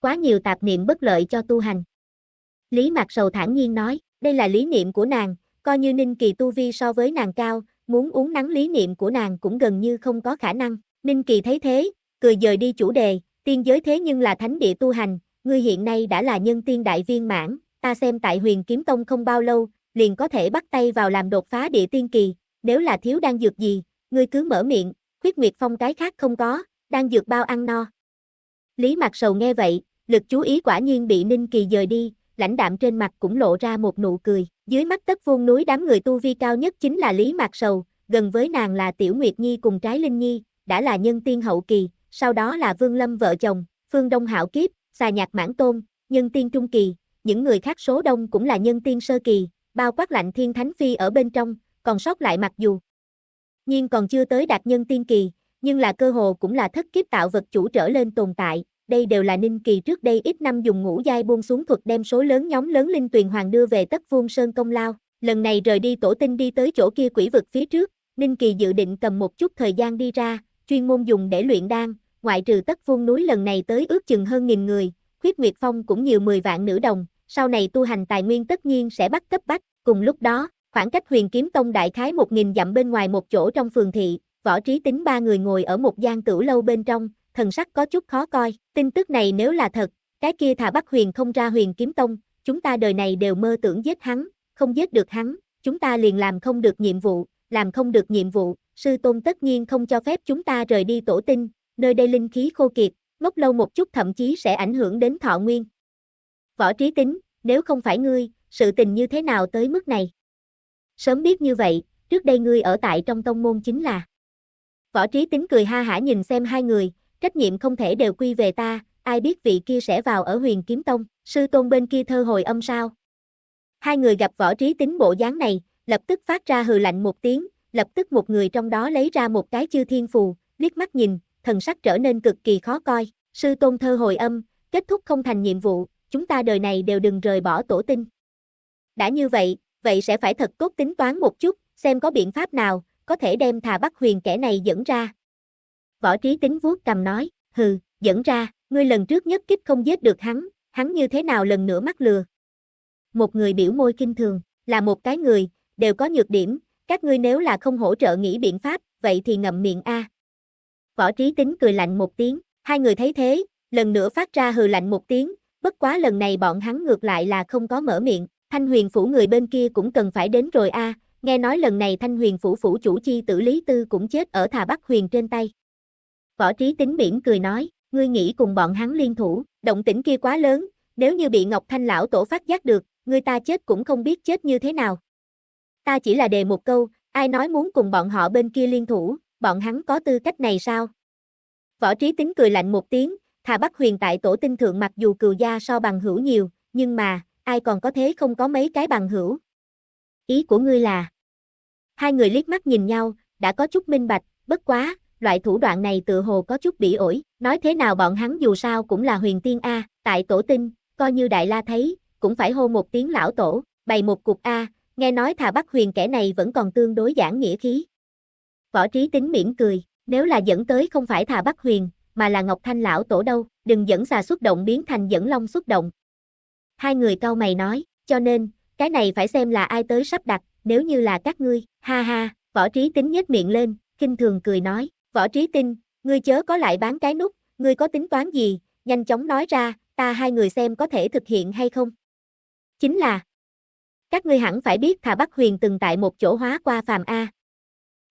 Quá nhiều tạp niệm bất lợi cho tu hành. Lý mặt sầu thản nhiên nói, đây là lý niệm của nàng, coi như Ninh Kỳ tu vi so với nàng cao, muốn uống nắng lý niệm của nàng cũng gần như không có khả năng. Ninh Kỳ thấy thế, cười dời đi chủ đề, tiên giới thế nhưng là thánh địa tu hành, ngươi hiện nay đã là nhân tiên đại viên mãn, ta xem tại huyền kiếm tông không bao lâu, liền có thể bắt tay vào làm đột phá địa tiên kỳ, nếu là thiếu đang dược gì, ngươi cứ mở miệng, khuyết nguyệt phong cái khác không có, đang dược bao ăn no. Lý mặt sầu nghe vậy, lực chú ý quả nhiên bị ninh kỳ dời đi, lãnh đạm trên mặt cũng lộ ra một nụ cười, dưới mắt tất vuông núi đám người tu vi cao nhất chính là Lý Mạc Sầu, gần với nàng là Tiểu Nguyệt Nhi cùng Trái Linh Nhi, đã là nhân tiên hậu kỳ, sau đó là Vương Lâm vợ chồng, Phương Đông Hạo Kiếp, xà nhạc mãn tôn, nhân tiên trung kỳ, những người khác số đông cũng là nhân tiên sơ kỳ, bao quát lạnh thiên thánh phi ở bên trong, còn sót lại mặc dù. Nhưng còn chưa tới đạt nhân tiên kỳ, nhưng là cơ hồ cũng là thất kiếp tạo vật chủ trở lên tồn tại, đây đều là ninh kỳ trước đây ít năm dùng ngũ giai buông xuống thuật đem số lớn nhóm lớn linh tuyền hoàng đưa về tất vuông sơn công lao, lần này rời đi tổ tinh đi tới chỗ kia quỷ vực phía trước, ninh kỳ dự định cầm một chút thời gian đi ra, chuyên môn dùng để luyện đan, ngoại trừ tất vuông núi lần này tới ước chừng hơn nghìn người, khuyết nguyệt phong cũng nhiều 10 vạn nữ đồng, sau này tu hành tài nguyên tất nhiên sẽ bắt cấp bách, cùng lúc đó, khoảng cách huyền kiếm tông đại khái 1.000 dặm bên ngoài một chỗ trong phường thị, võ trí tính ba người ngồi ở một gian tửu lâu bên trong, thần sắc có chút khó coi, tin tức này nếu là thật, cái kia thả bắt huyền không ra huyền kiếm tông, chúng ta đời này đều mơ tưởng giết hắn, không giết được hắn, chúng ta liền làm không được nhiệm vụ, làm không được nhiệm vụ, sư tôn tất nhiên không cho phép chúng ta rời đi tổ tinh, nơi đây linh khí khô kiệt, ngốc lâu một chút thậm chí sẽ ảnh hưởng đến thọ nguyên. Võ trí tính, nếu không phải ngươi, sự tình như thế nào tới mức này? Sớm biết như vậy, trước đây ngươi ở tại trong tông môn chính là. Võ trí tính cười ha hả nhìn xem hai người, trách nhiệm không thể đều quy về ta, ai biết vị kia sẽ vào ở huyền kiếm tông, sư tôn bên kia thơ hồi âm sao. Hai người gặp võ trí tính bộ dáng này, lập tức phát ra hừ lạnh một tiếng, lập tức một người trong đó lấy ra một cái chư thiên phù, liếc mắt nhìn, thần sắc trở nên cực kỳ khó coi. Sư tôn thơ hồi âm, kết thúc không thành nhiệm vụ, chúng ta đời này đều đừng rời bỏ tổ tinh. Đã như vậy, vậy sẽ phải thật cốt tính toán một chút, xem có biện pháp nào, có thể đem thà Bắc huyền kẻ này dẫn ra. Võ trí tính vuốt cầm nói, hừ, dẫn ra, ngươi lần trước nhất kích không giết được hắn, hắn như thế nào lần nữa mắc lừa. Một người biểu môi kinh thường, là một cái người, đều có nhược điểm, các ngươi nếu là không hỗ trợ nghĩ biện pháp, vậy thì ngậm miệng a. Võ Trí Tính cười lạnh một tiếng, hai người thấy thế, lần nữa phát ra hừ lạnh một tiếng, bất quá lần này bọn hắn ngược lại là không có mở miệng, Thanh Huyền phủ người bên kia cũng cần phải đến rồi a, nghe nói lần này Thanh Huyền phủ phủ chủ chi tử Lý Tư cũng chết ở Thà Bắc Huyền trên tay. Võ Trí Tính mỉm cười nói, ngươi nghĩ cùng bọn hắn liên thủ, động tĩnh kia quá lớn, nếu như bị Ngọc Thanh lão tổ phát giác được, người ta chết cũng không biết chết như thế nào. Ta chỉ là đề một câu, ai nói muốn cùng bọn họ bên kia liên thủ, bọn hắn có tư cách này sao? Võ trí tính cười lạnh một tiếng, thà Bắc huyền tại tổ tinh thượng mặc dù cừu gia so bằng hữu nhiều, nhưng mà, ai còn có thế không có mấy cái bằng hữu. Ý của ngươi là, hai người liếc mắt nhìn nhau, đã có chút minh bạch, bất quá, loại thủ đoạn này tự hồ có chút bị ổi, nói thế nào bọn hắn dù sao cũng là huyền tiên A, tại tổ tinh, coi như đại la thấy, cũng phải hô một tiếng lão tổ, bày một cục A, nghe nói thà Bắc huyền kẻ này vẫn còn tương đối giảng nghĩa khí. Võ trí tính miễn cười, nếu là dẫn tới không phải thà Bắc Huyền, mà là Ngọc Thanh lão tổ đâu, đừng dẫn xà xuất động biến thành dẫn long xuất động. Hai người cau mày nói, cho nên, cái này phải xem là ai tới sắp đặt, nếu như là các ngươi, ha ha, võ trí tính nhếch miệng lên, kinh thường cười nói, võ trí tinh, ngươi chớ có lại bán cái nút, ngươi có tính toán gì, nhanh chóng nói ra, ta hai người xem có thể thực hiện hay không. Chính là, các ngươi hẳn phải biết Thà Bắc Huyền từng tại một chỗ hóa qua phàm A,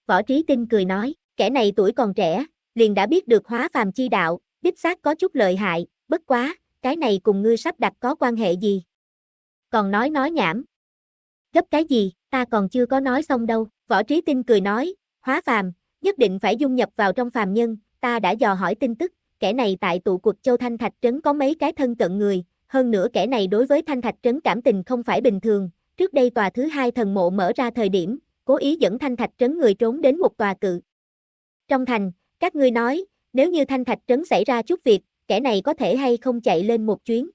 Võ Trí Tinh cười nói, kẻ này tuổi còn trẻ, liền đã biết được hóa phàm chi đạo, đích xác có chút lợi hại, bất quá, cái này cùng ngươi sắp đặt có quan hệ gì? Còn nói nói nhảm. Gấp cái gì, ta còn chưa có nói xong đâu, Võ Trí Tinh cười nói, hóa phàm, nhất định phải dung nhập vào trong phàm nhân, ta đã dò hỏi tin tức, kẻ này tại tụ cuộc châu Thanh Thạch Trấn có mấy cái thân cận người, hơn nữa kẻ này đối với Thanh Thạch Trấn cảm tình không phải bình thường, trước đây tòa thứ hai thần mộ mở ra thời điểm, cố ý dẫn thanh thạch trấn người trốn đến một tòa cự. Trong thành, các ngươi nói, nếu như thanh thạch trấn xảy ra chút việc, kẻ này có thể hay không chạy lên một chuyến.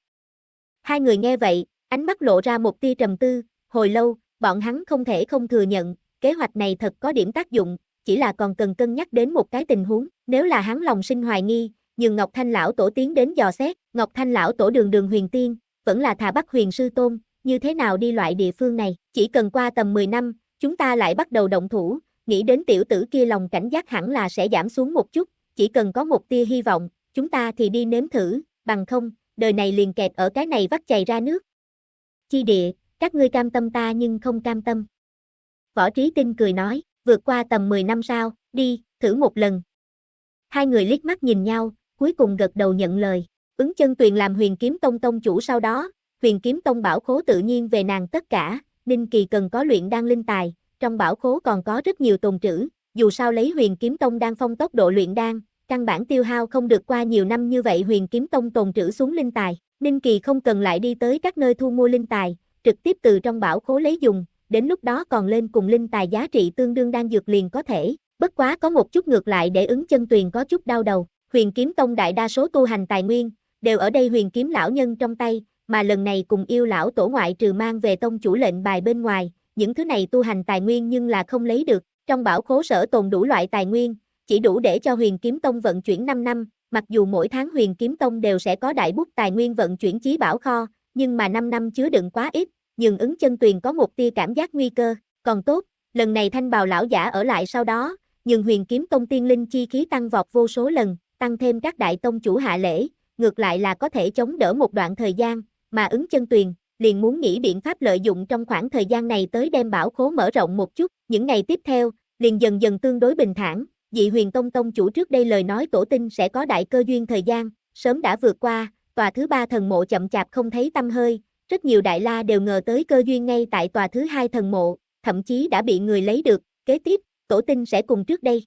Hai người nghe vậy, ánh mắt lộ ra một tia trầm tư, hồi lâu, bọn hắn không thể không thừa nhận, kế hoạch này thật có điểm tác dụng, chỉ là còn cần cân nhắc đến một cái tình huống, nếu là hắn lòng sinh hoài nghi, nhưng Ngọc Thanh lão tổ tiến đến dò xét, Ngọc Thanh lão tổ đường đường huyền tiên, vẫn là thà bắt huyền sư tôn, như thế nào đi loại địa phương này, chỉ cần qua tầm 10 năm, chúng ta lại bắt đầu động thủ, nghĩ đến tiểu tử kia lòng cảnh giác hẳn là sẽ giảm xuống một chút, chỉ cần có một tia hy vọng, chúng ta thì đi nếm thử, bằng không, đời này liền kẹt ở cái này vắt chày ra nước. Chi địa, các ngươi cam tâm ta nhưng không cam tâm. Võ Trí Tinh cười nói, vượt qua tầm 10 năm sau, đi, thử một lần. Hai người liếc mắt nhìn nhau, cuối cùng gật đầu nhận lời. Ứng chân tuyền làm huyền kiếm tông tông chủ sau đó, huyền kiếm tông bảo khố tự nhiên về nàng tất cả, Ninh Kỳ cần có luyện đan linh tài, trong bảo khố còn có rất nhiều tồn trữ, dù sao lấy huyền kiếm tông đang phong tốc độ luyện đan, căn bản tiêu hao không được qua nhiều năm như vậy huyền kiếm tông tồn trữ xuống linh tài, Ninh Kỳ không cần lại đi tới các nơi thu mua linh tài, trực tiếp từ trong bảo khố lấy dùng, đến lúc đó còn lên cùng linh tài giá trị tương đương đan dược liền có thể, bất quá có một chút ngược lại để ứng chân tuyền có chút đau đầu, huyền kiếm tông đại đa số tu hành tài nguyên, đều ở đây huyền kiếm lão nhân trong tay, mà lần này cùng yêu lão tổ ngoại trừ mang về tông chủ lệnh bài bên ngoài, những thứ này tu hành tài nguyên nhưng là không lấy được, trong bảo khố sở tồn đủ loại tài nguyên, chỉ đủ để cho huyền kiếm tông vận chuyển 5 năm, mặc dù mỗi tháng huyền kiếm tông đều sẽ có đại bút tài nguyên vận chuyển chí bảo kho, nhưng mà 5 năm chứa đựng quá ít, nhường ứng chân tuyền có một tia cảm giác nguy cơ, còn tốt, lần này thanh bào lão giả ở lại sau đó, nhường huyền kiếm tông tiên linh chi khí tăng vọt vô số lần, tăng thêm các đại tông chủ hạ lễ, ngược lại là có thể chống đỡ một đoạn thời gian, mà ứng chân tuyền, liền muốn nghĩ biện pháp lợi dụng trong khoảng thời gian này tới đem bảo khố mở rộng một chút, những ngày tiếp theo, liền dần dần tương đối bình thản, dị huyền tông tông chủ trước đây lời nói tổ tinh sẽ có đại cơ duyên thời gian, sớm đã vượt qua, tòa thứ ba thần mộ chậm chạp không thấy tâm hơi, rất nhiều đại la đều ngờ tới cơ duyên ngay tại tòa thứ hai thần mộ, thậm chí đã bị người lấy được, kế tiếp, tổ tinh sẽ cùng trước đây.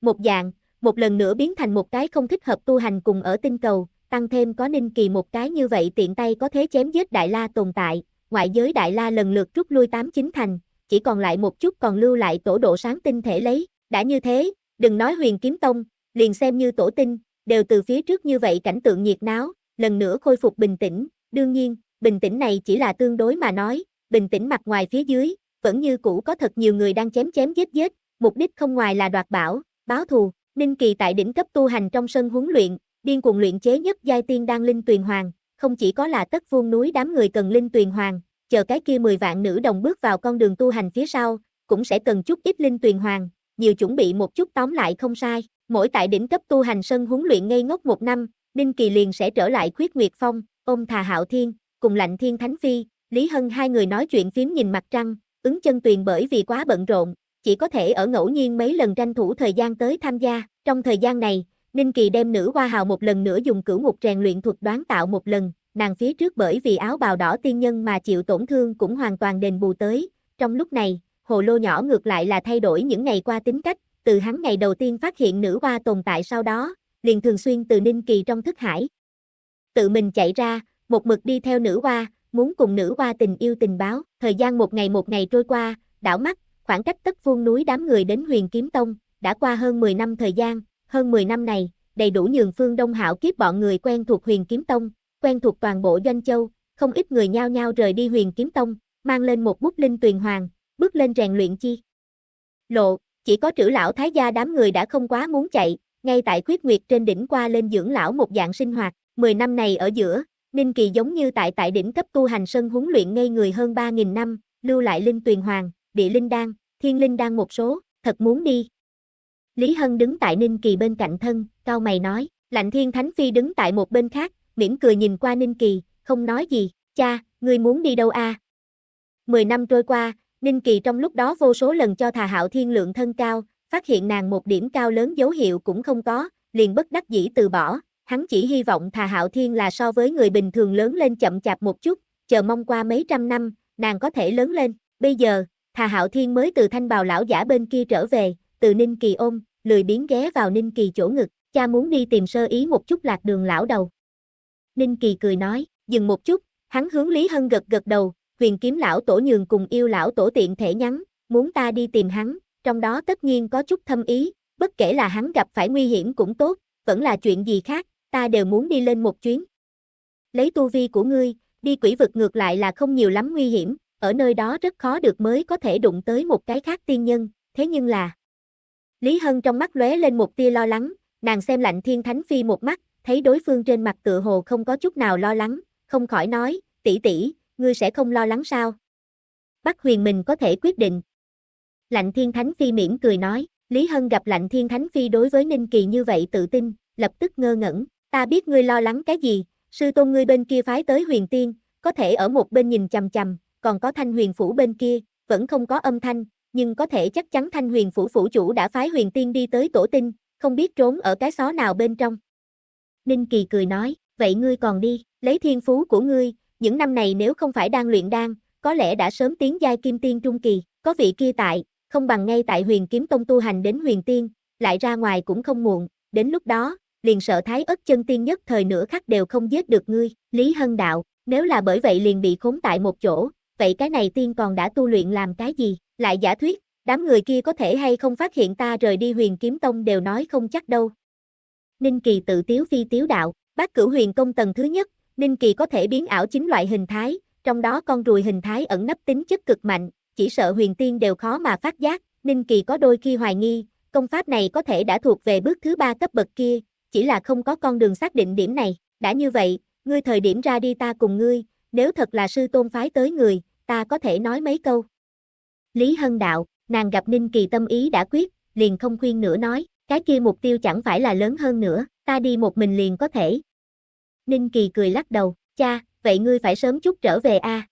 Một dạng, một lần nữa biến thành một cái không thích hợp tu hành cùng ở tinh cầu, tăng thêm có Ninh Kỳ một cái như vậy tiện tay có thế chém giết Đại La tồn tại, ngoại giới Đại La lần lượt rút lui tám chín thành, chỉ còn lại một chút còn lưu lại tổ độ sáng tinh thể lấy, đã như thế, đừng nói huyền kiếm tông, liền xem như tổ tinh, đều từ phía trước như vậy cảnh tượng nhiệt náo, lần nữa khôi phục bình tĩnh, đương nhiên, bình tĩnh này chỉ là tương đối mà nói, bình tĩnh mặt ngoài phía dưới, vẫn như cũ có thật nhiều người đang chém chém giết giết, mục đích không ngoài là đoạt bảo, báo thù, Ninh Kỳ tại đỉnh cấp tu hành trong sân huấn luyện, điên cuồng luyện chế nhất giai tiên đan linh tuyền hoàng, không chỉ có là tất vuông núi đám người cần linh tuyền hoàng, chờ cái kia 10 vạn nữ đồng bước vào con đường tu hành phía sau, cũng sẽ cần chút ít linh tuyền hoàng, nhiều chuẩn bị một chút tóm lại không sai. Mỗi tại đỉnh cấp tu hành sân huấn luyện ngây ngốc một năm, Ninh Kỳ liền sẽ trở lại khuyết Nguyệt Phong, ôm Thà Hạo Thiên, cùng Lạnh Thiên Thánh Phi, Lý Hân hai người nói chuyện phím nhìn mặt trăng, ứng chân tuyền bởi vì quá bận rộn, chỉ có thể ở ngẫu nhiên mấy lần tranh thủ thời gian tới tham gia. Trong thời gian này, Ninh Kỳ đem nữ hoa hào một lần nữa dùng cửu ngục rèn luyện thuật đoán tạo một lần, nàng phía trước bởi vì áo bào đỏ tiên nhân mà chịu tổn thương cũng hoàn toàn đền bù tới. Trong lúc này, hồ lô nhỏ ngược lại là thay đổi những ngày qua tính cách, từ hắn ngày đầu tiên phát hiện nữ hoa tồn tại sau đó, liền thường xuyên từ Ninh Kỳ trong thức hải. Tự mình chạy ra, một mực đi theo nữ hoa, muốn cùng nữ hoa tình yêu tình báo, thời gian một ngày một ngày trôi qua, đảo mắt, khoảng cách tất vuông núi đám người đến huyền kiếm tông, đã qua hơn 10 năm thời gian, hơn 10 năm này, đầy đủ nhường phương Đông hảo kiếp bọn người quen thuộc huyền kiếm tông, quen thuộc toàn bộ doanh châu, không ít người nhao nhao rời đi huyền kiếm tông, mang lên một bút linh tuyền hoàng, bước lên rèn luyện chi. Lộ, chỉ có trữ lão thái gia đám người đã không quá muốn chạy, ngay tại khuyết nguyệt trên đỉnh qua lên dưỡng lão một dạng sinh hoạt, 10 năm này ở giữa, Ninh Kỳ giống như tại tại đỉnh cấp tu hành sân huấn luyện ngây người hơn 3.000 năm, lưu lại linh tuyền hoàng, địa linh đan, thiên linh đan một số, thật muốn đi, Lý Hân đứng tại Ninh Kỳ bên cạnh thân, cao mày nói, Lạnh Thiên Thánh Phi đứng tại một bên khác, mỉm cười nhìn qua Ninh Kỳ, không nói gì, cha, ngươi muốn đi đâu a? Mười năm trôi qua, Ninh Kỳ trong lúc đó vô số lần cho Thà Hạo Thiên lượng thân cao, phát hiện nàng một điểm cao lớn dấu hiệu cũng không có, liền bất đắc dĩ từ bỏ, hắn chỉ hy vọng Thà Hạo Thiên là so với người bình thường lớn lên chậm chạp một chút, chờ mong qua mấy trăm năm, nàng có thể lớn lên, bây giờ, Thà Hạo Thiên mới từ thanh bào lão giả bên kia trở về, từ Ninh Kỳ ôm, lười biến ghé vào Ninh Kỳ chỗ ngực, cha muốn đi tìm sơ ý một chút lạc đường lão đầu. Ninh Kỳ cười nói, dừng một chút, hắn hướng Lý Hân gật gật đầu, huyền kiếm lão tổ nhường cùng yêu lão tổ tiện thể nhắn, muốn ta đi tìm hắn, trong đó tất nhiên có chút thâm ý, bất kể là hắn gặp phải nguy hiểm cũng tốt, vẫn là chuyện gì khác, ta đều muốn đi lên một chuyến. Lấy tu vi của ngươi, đi quỷ vực ngược lại là không nhiều lắm nguy hiểm, ở nơi đó rất khó được mới có thể đụng tới một cái khác tiên nhân, thế nhưng là... Lý Hân trong mắt lóe lên một tia lo lắng, nàng xem lạnh thiên thánh phi một mắt, thấy đối phương trên mặt tựa hồ không có chút nào lo lắng, không khỏi nói, tỷ tỷ, ngươi sẽ không lo lắng sao? Bắc huyền mình có thể quyết định. Lạnh thiên thánh phi mỉm cười nói, Lý Hân gặp lạnh thiên thánh phi đối với Ninh Kỳ như vậy tự tin, lập tức ngơ ngẩn, ta biết ngươi lo lắng cái gì, sư tôn ngươi bên kia phái tới huyền tiên, có thể ở một bên nhìn chằm chằm, còn có thanh huyền phủ bên kia, vẫn không có âm thanh, nhưng có thể chắc chắn Thanh Huyền Phủ Phủ Chủ đã phái huyền tiên đi tới tổ tinh, không biết trốn ở cái xó nào bên trong. Ninh Kỳ cười nói, vậy ngươi còn đi, lấy thiên phú của ngươi, những năm này nếu không phải đang luyện đan, có lẽ đã sớm tiến giai kim tiên trung kỳ, có vị kia tại, không bằng ngay tại huyền kiếm tông tu hành đến huyền tiên, lại ra ngoài cũng không muộn, đến lúc đó, liền sợ thái ất chân tiên nhất thời nửa khắc đều không giết được ngươi, Lý Hân đạo, nếu là bởi vậy liền bị khốn tại một chỗ, vậy cái này tiên còn đã tu luyện làm cái gì? Lại giả thuyết, đám người kia có thể hay không phát hiện ta rời đi huyền kiếm tông đều nói không chắc đâu. Ninh Kỳ tự tiếu phi tiếu đạo, bác cửu huyền công tầng thứ nhất, Ninh Kỳ có thể biến ảo chính loại hình thái, trong đó con ruồi hình thái ẩn nấp tính chất cực mạnh, chỉ sợ huyền tiên đều khó mà phát giác, Ninh Kỳ có đôi khi hoài nghi, công pháp này có thể đã thuộc về bước thứ ba cấp bậc kia, chỉ là không có con đường xác định điểm này, đã như vậy, ngươi thời điểm ra đi ta cùng ngươi, nếu thật là sư tôn phái tới người, ta có thể nói mấy câu. Lý Hân đạo, nàng gặp Ninh Kỳ tâm ý đã quyết, liền không khuyên nữa nói, cái kia mục tiêu chẳng phải là lớn hơn nữa, ta đi một mình liền có thể. Ninh Kỳ cười lắc đầu, cha, vậy ngươi phải sớm chút trở về a.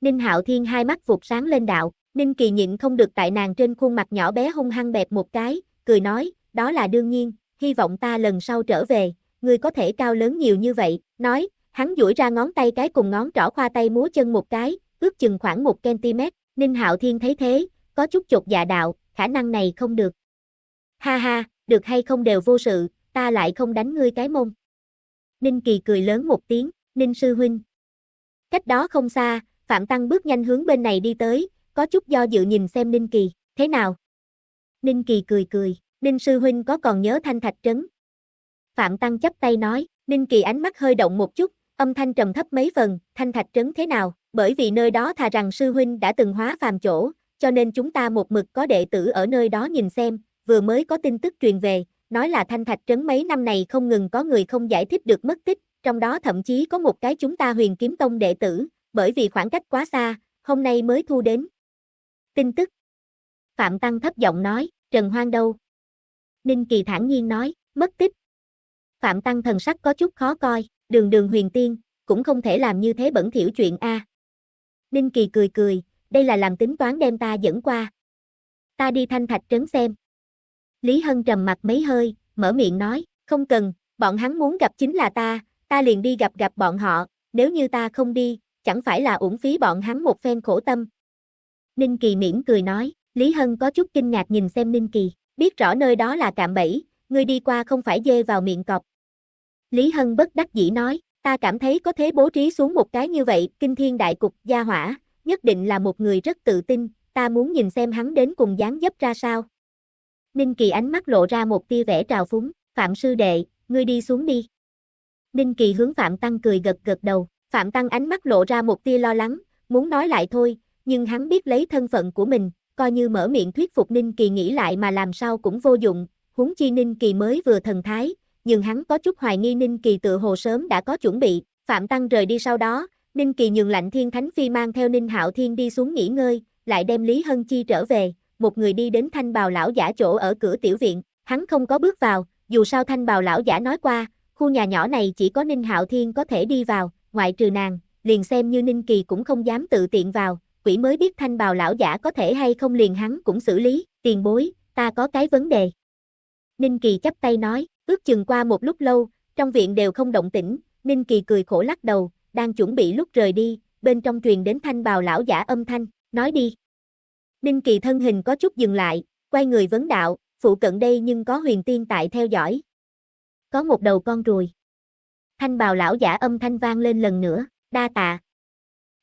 Ninh Hạo Thiên hai mắt vụt sáng lên đạo, Ninh Kỳ nhịn không được tại nàng trên khuôn mặt nhỏ bé hung hăng bẹp một cái, cười nói, đó là đương nhiên, hy vọng ta lần sau trở về, ngươi có thể cao lớn nhiều như vậy, nói, hắn duỗi ra ngón tay cái cùng ngón trỏ khoa tay múa chân một cái, ước chừng khoảng 1 cm, Ninh Hạo Thiên thấy thế, có chút chột dạ đạo, khả năng này không được. Ha ha, được hay không đều vô sự, ta lại không đánh ngươi cái mông. Ninh Kỳ cười lớn một tiếng, Ninh Sư Huynh. Cách đó không xa, Phạm Tăng bước nhanh hướng bên này đi tới, có chút do dự nhìn xem Ninh Kỳ, thế nào? Ninh Kỳ cười cười, Ninh Sư Huynh có còn nhớ thanh thạch trấn? Phạm Tăng chấp tay nói, Ninh Kỳ ánh mắt hơi động một chút, âm thanh trầm thấp mấy phần, thanh thạch trấn thế nào? bởi vì nơi đó thà rằng sư huynh đã từng hóa phàm chỗ, cho nên chúng ta một mực có đệ tử ở nơi đó nhìn xem, vừa mới có tin tức truyền về, nói là thanh thạch trấn mấy năm này không ngừng có người không giải thích được mất tích, trong đó thậm chí có một cái chúng ta huyền kiếm tông đệ tử, bởi vì khoảng cách quá xa, hôm nay mới thu đến. Tin tức Phạm Tăng thấp giọng nói, Trần Hoang đâu? Ninh Kỳ thản nhiên nói, mất tích. Phạm Tăng thần sắc có chút khó coi, đường đường huyền tiên, cũng không thể làm như thế bẩn thiểu chuyện a. À. Ninh Kỳ cười cười, đây là làm tính toán đem ta dẫn qua. Ta đi thanh thạch trấn xem. Lý Hân trầm mặt mấy hơi, mở miệng nói, không cần, bọn hắn muốn gặp chính là ta, ta liền đi gặp gặp bọn họ, nếu như ta không đi, chẳng phải là uổng phí bọn hắn một phen khổ tâm. Ninh Kỳ mỉm cười nói, Lý Hân có chút kinh ngạc nhìn xem Ninh Kỳ, biết rõ nơi đó là cạm bẫy, ngươi đi qua không phải dê vào miệng cọp. Lý Hân bất đắc dĩ nói, Ta cảm thấy có thế bố trí xuống một cái như vậy, kinh thiên đại cục, gia hỏa, nhất định là một người rất tự tin, ta muốn nhìn xem hắn đến cùng dáng dấp ra sao. Ninh Kỳ ánh mắt lộ ra một tia vẻ trào phúng, Phạm sư đệ, ngươi đi xuống đi. Ninh Kỳ hướng Phạm Tăng cười gật gật đầu, Phạm Tăng ánh mắt lộ ra một tia lo lắng, muốn nói lại thôi, nhưng hắn biết lấy thân phận của mình, coi như mở miệng thuyết phục Ninh Kỳ nghĩ lại mà làm sao cũng vô dụng, huống chi Ninh Kỳ mới vừa thần thái, nhưng hắn có chút hoài nghi Ninh Kỳ tự hồ sớm đã có chuẩn bị, Phạm Tăng rời đi sau đó, Ninh Kỳ nhường lạnh thiên thánh phi mang theo Ninh Hạo Thiên đi xuống nghỉ ngơi, lại đem Lý Hân Chi trở về, một người đi đến thanh bào lão giả chỗ ở cửa tiểu viện, hắn không có bước vào, dù sao thanh bào lão giả nói qua, khu nhà nhỏ này chỉ có Ninh Hạo Thiên có thể đi vào, ngoại trừ nàng, liền xem như Ninh Kỳ cũng không dám tự tiện vào, quỷ mới biết thanh bào lão giả có thể hay không liền hắn cũng xử lý, tiền bối, ta có cái vấn đề. Ninh Kỳ chắp tay nói, Ước chừng qua một lúc lâu, trong viện đều không động tĩnh, Ninh Kỳ cười khổ lắc đầu, đang chuẩn bị lúc rời đi, bên trong truyền đến thanh bào lão giả âm thanh, nói đi. Ninh Kỳ thân hình có chút dừng lại, quay người vấn đạo, phụ cận đây nhưng có huyền tiên tại theo dõi. Có một đầu con ruồi. Thanh bào lão giả âm thanh vang lên lần nữa, đa tạ.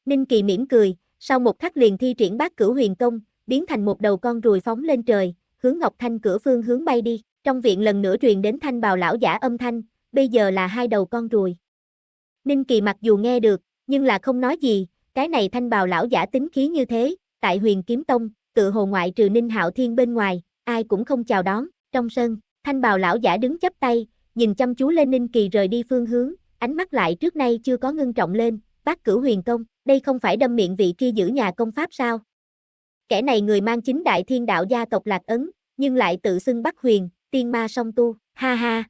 Ninh Kỳ mỉm cười, sau một khắc liền thi triển bát cửu huyền công, biến thành một đầu con ruồi phóng lên trời, hướng Ngọc Thanh cửa phương hướng bay đi. Trong viện lần nữa truyền đến thanh bào lão giả âm thanh, bây giờ là hai đầu con ruồi. Ninh Kỳ mặc dù nghe được, nhưng là không nói gì, cái này thanh bào lão giả tính khí như thế, tại huyền kiếm tông, tự hồ ngoại trừ Ninh Hạo Thiên bên ngoài, ai cũng không chào đón, trong sân, thanh bào lão giả đứng chấp tay, nhìn chăm chú lên Ninh Kỳ rời đi phương hướng, ánh mắt lại trước nay chưa có ngưng trọng lên, bác cử huyền công, đây không phải đâm miệng vị kia giữ nhà công pháp sao? Kẻ này người mang chính đại thiên đạo gia tộc lạc ấn, nhưng lại tự xưng Bắc Huyền, tiên ma song tu, ha ha.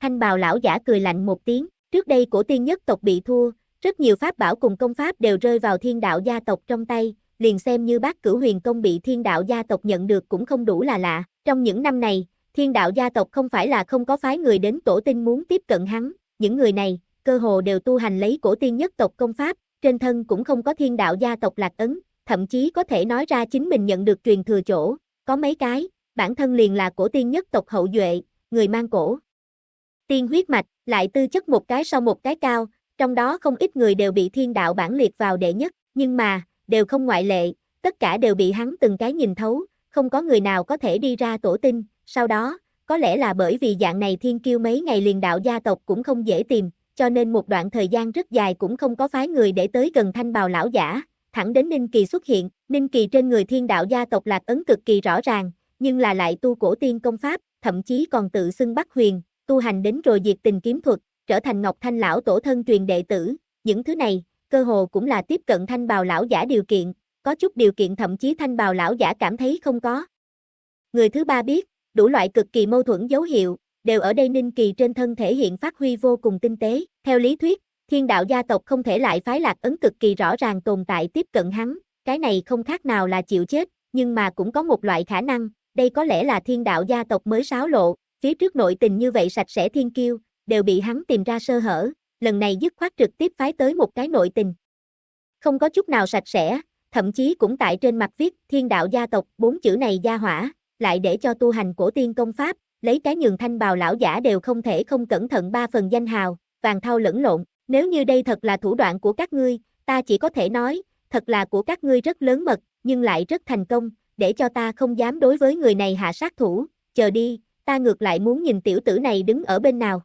Thanh bào lão giả cười lạnh một tiếng, trước đây của tiên nhất tộc bị thua, rất nhiều pháp bảo cùng công pháp đều rơi vào thiên đạo gia tộc trong tay, liền xem như bác cử huyền công bị thiên đạo gia tộc nhận được cũng không đủ là lạ. Trong những năm này, thiên đạo gia tộc không phải là không có phái người đến tổ tinh muốn tiếp cận hắn, những người này, cơ hồ đều tu hành lấy cổ tiên nhất tộc công pháp, trên thân cũng không có thiên đạo gia tộc lạc ấn, thậm chí có thể nói ra chính mình nhận được truyền thừa chỗ, có mấy cái, bản thân liền là cổ tiên nhất tộc hậu duệ, người mang cổ. Tiên huyết mạch, lại tư chất một cái sau một cái cao, trong đó không ít người đều bị thiên đạo bản liệt vào đệ nhất, nhưng mà, đều không ngoại lệ, tất cả đều bị hắn từng cái nhìn thấu, không có người nào có thể đi ra tổ tinh, sau đó, có lẽ là bởi vì dạng này thiên kiêu mấy ngày liền đạo gia tộc cũng không dễ tìm, cho nên một đoạn thời gian rất dài cũng không có phái người để tới gần thanh bào lão giả, thẳng đến Ninh Kỳ xuất hiện, Ninh Kỳ trên người thiên đạo gia tộc lạc ấn cực kỳ rõ ràng, nhưng là lại tu cổ tiên công pháp, thậm chí còn tự xưng Bắc Huyền, tu hành đến rồi diệt tình kiếm thuật, trở thành Ngọc Thanh lão tổ thân truyền đệ tử, những thứ này, cơ hồ cũng là tiếp cận Thanh Bào lão giả điều kiện, có chút điều kiện thậm chí Thanh Bào lão giả cảm thấy không có. Người thứ ba biết, đủ loại cực kỳ mâu thuẫn dấu hiệu, đều ở đây Ninh Kỳ trên thân thể hiện phát huy vô cùng tinh tế, theo lý thuyết, thiên đạo gia tộc không thể lại phái lạc ấn cực kỳ rõ ràng tồn tại tiếp cận hắn, cái này không khác nào là chịu chết, nhưng mà cũng có một loại khả năng, đây có lẽ là thiên đạo gia tộc mới sáo lộ, phía trước nội tình như vậy sạch sẽ thiên kiêu, đều bị hắn tìm ra sơ hở, lần này dứt khoát trực tiếp phái tới một cái nội tình. Không có chút nào sạch sẽ, thậm chí cũng tại trên mặt viết thiên đạo gia tộc bốn chữ này gia hỏa, lại để cho tu hành cổ tiên công pháp, lấy cái nhường thanh bào lão giả đều không thể không cẩn thận ba phần danh hào, vàng thau lẫn lộn, nếu như đây thật là thủ đoạn của các ngươi, ta chỉ có thể nói, thật là của các ngươi rất lớn mật, nhưng lại rất thành công, để cho ta không dám đối với người này hạ sát thủ, chờ đi, ta ngược lại muốn nhìn tiểu tử này đứng ở bên nào.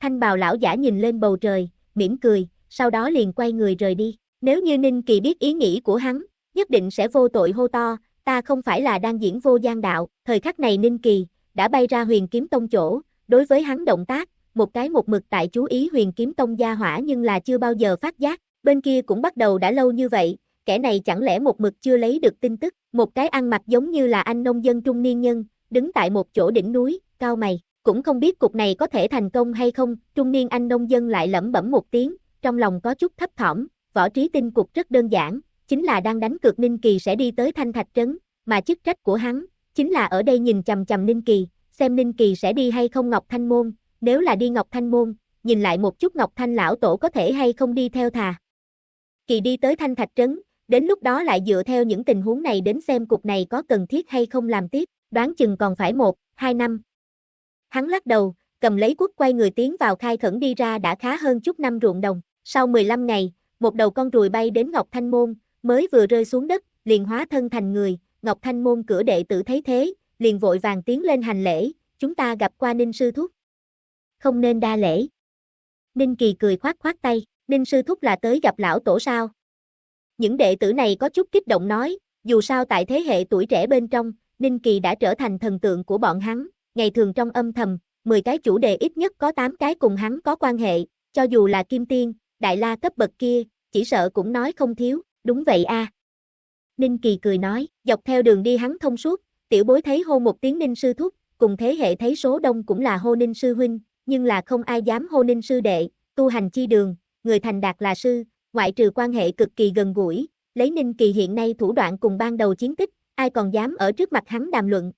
Thanh bào lão giả nhìn lên bầu trời, mỉm cười, sau đó liền quay người rời đi. Nếu như Ninh Kỳ biết ý nghĩ của hắn, nhất định sẽ vô tội hô to, ta không phải là đang diễn vô gian đạo, thời khắc này Ninh Kỳ, đã bay ra huyền kiếm tông chỗ, đối với hắn động tác, một cái một mực tại chú ý huyền kiếm tông gia hỏa nhưng là chưa bao giờ phát giác, bên kia cũng bắt đầu đã lâu như vậy, kẻ này chẳng lẽ một mực chưa lấy được tin tức, một cái ăn mặc giống như là anh nông dân trung niên nhân, đứng tại một chỗ đỉnh núi, cao mày, cũng không biết cuộc này có thể thành công hay không, trung niên anh nông dân lại lẩm bẩm một tiếng, trong lòng có chút thấp thỏm, võ trí tinh cuộc rất đơn giản, chính là đang đánh cược Ninh Kỳ sẽ đi tới Thanh Thạch Trấn, mà chức trách của hắn, chính là ở đây nhìn chầm chầm Ninh Kỳ, xem Ninh Kỳ sẽ đi hay không Ngọc Thanh Môn, nếu là đi Ngọc Thanh Môn, nhìn lại một chút Ngọc Thanh lão tổ có thể hay không đi theo thà. Kỳ đi tới Thanh Thạch Trấn, Đến lúc đó lại dựa theo những tình huống này đến xem cục này có cần thiết hay không làm tiếp, đoán chừng còn phải một, hai năm. Hắn lắc đầu, cầm lấy quốc quay người tiến vào khai khẩn đi ra đã khá hơn chút năm ruộng đồng. Sau 15 ngày, một đầu con ruồi bay đến Ngọc Thanh Môn, mới vừa rơi xuống đất, liền hóa thân thành người, Ngọc Thanh Môn cửa đệ tử thấy thế, liền vội vàng tiến lên hành lễ, chúng ta gặp qua Ninh Sư Thúc. Không nên đa lễ. Ninh Kỳ cười khoát khoát tay, Ninh Sư Thúc là tới gặp lão tổ sao, những đệ tử này có chút kích động nói, dù sao tại thế hệ tuổi trẻ bên trong, Ninh Kỳ đã trở thành thần tượng của bọn hắn, ngày thường trong âm thầm, 10 cái chủ đề ít nhất có 8 cái cùng hắn có quan hệ, cho dù là Kim Tiên, Đại La cấp bậc kia, chỉ sợ cũng nói không thiếu, đúng vậy a. À. Ninh Kỳ cười nói, dọc theo đường đi hắn thông suốt, tiểu bối thấy hô một tiếng Ninh Sư Thúc, cùng thế hệ thấy số đông cũng là hô Ninh Sư Huynh, nhưng là không ai dám hô Ninh Sư Đệ, tu hành chi đường, người thành đạt là sư, ngoại trừ quan hệ cực kỳ gần gũi, lấy Ninh Kỳ hiện nay thủ đoạn cùng ban đầu chiến tích, ai còn dám ở trước mặt hắn đàm luận.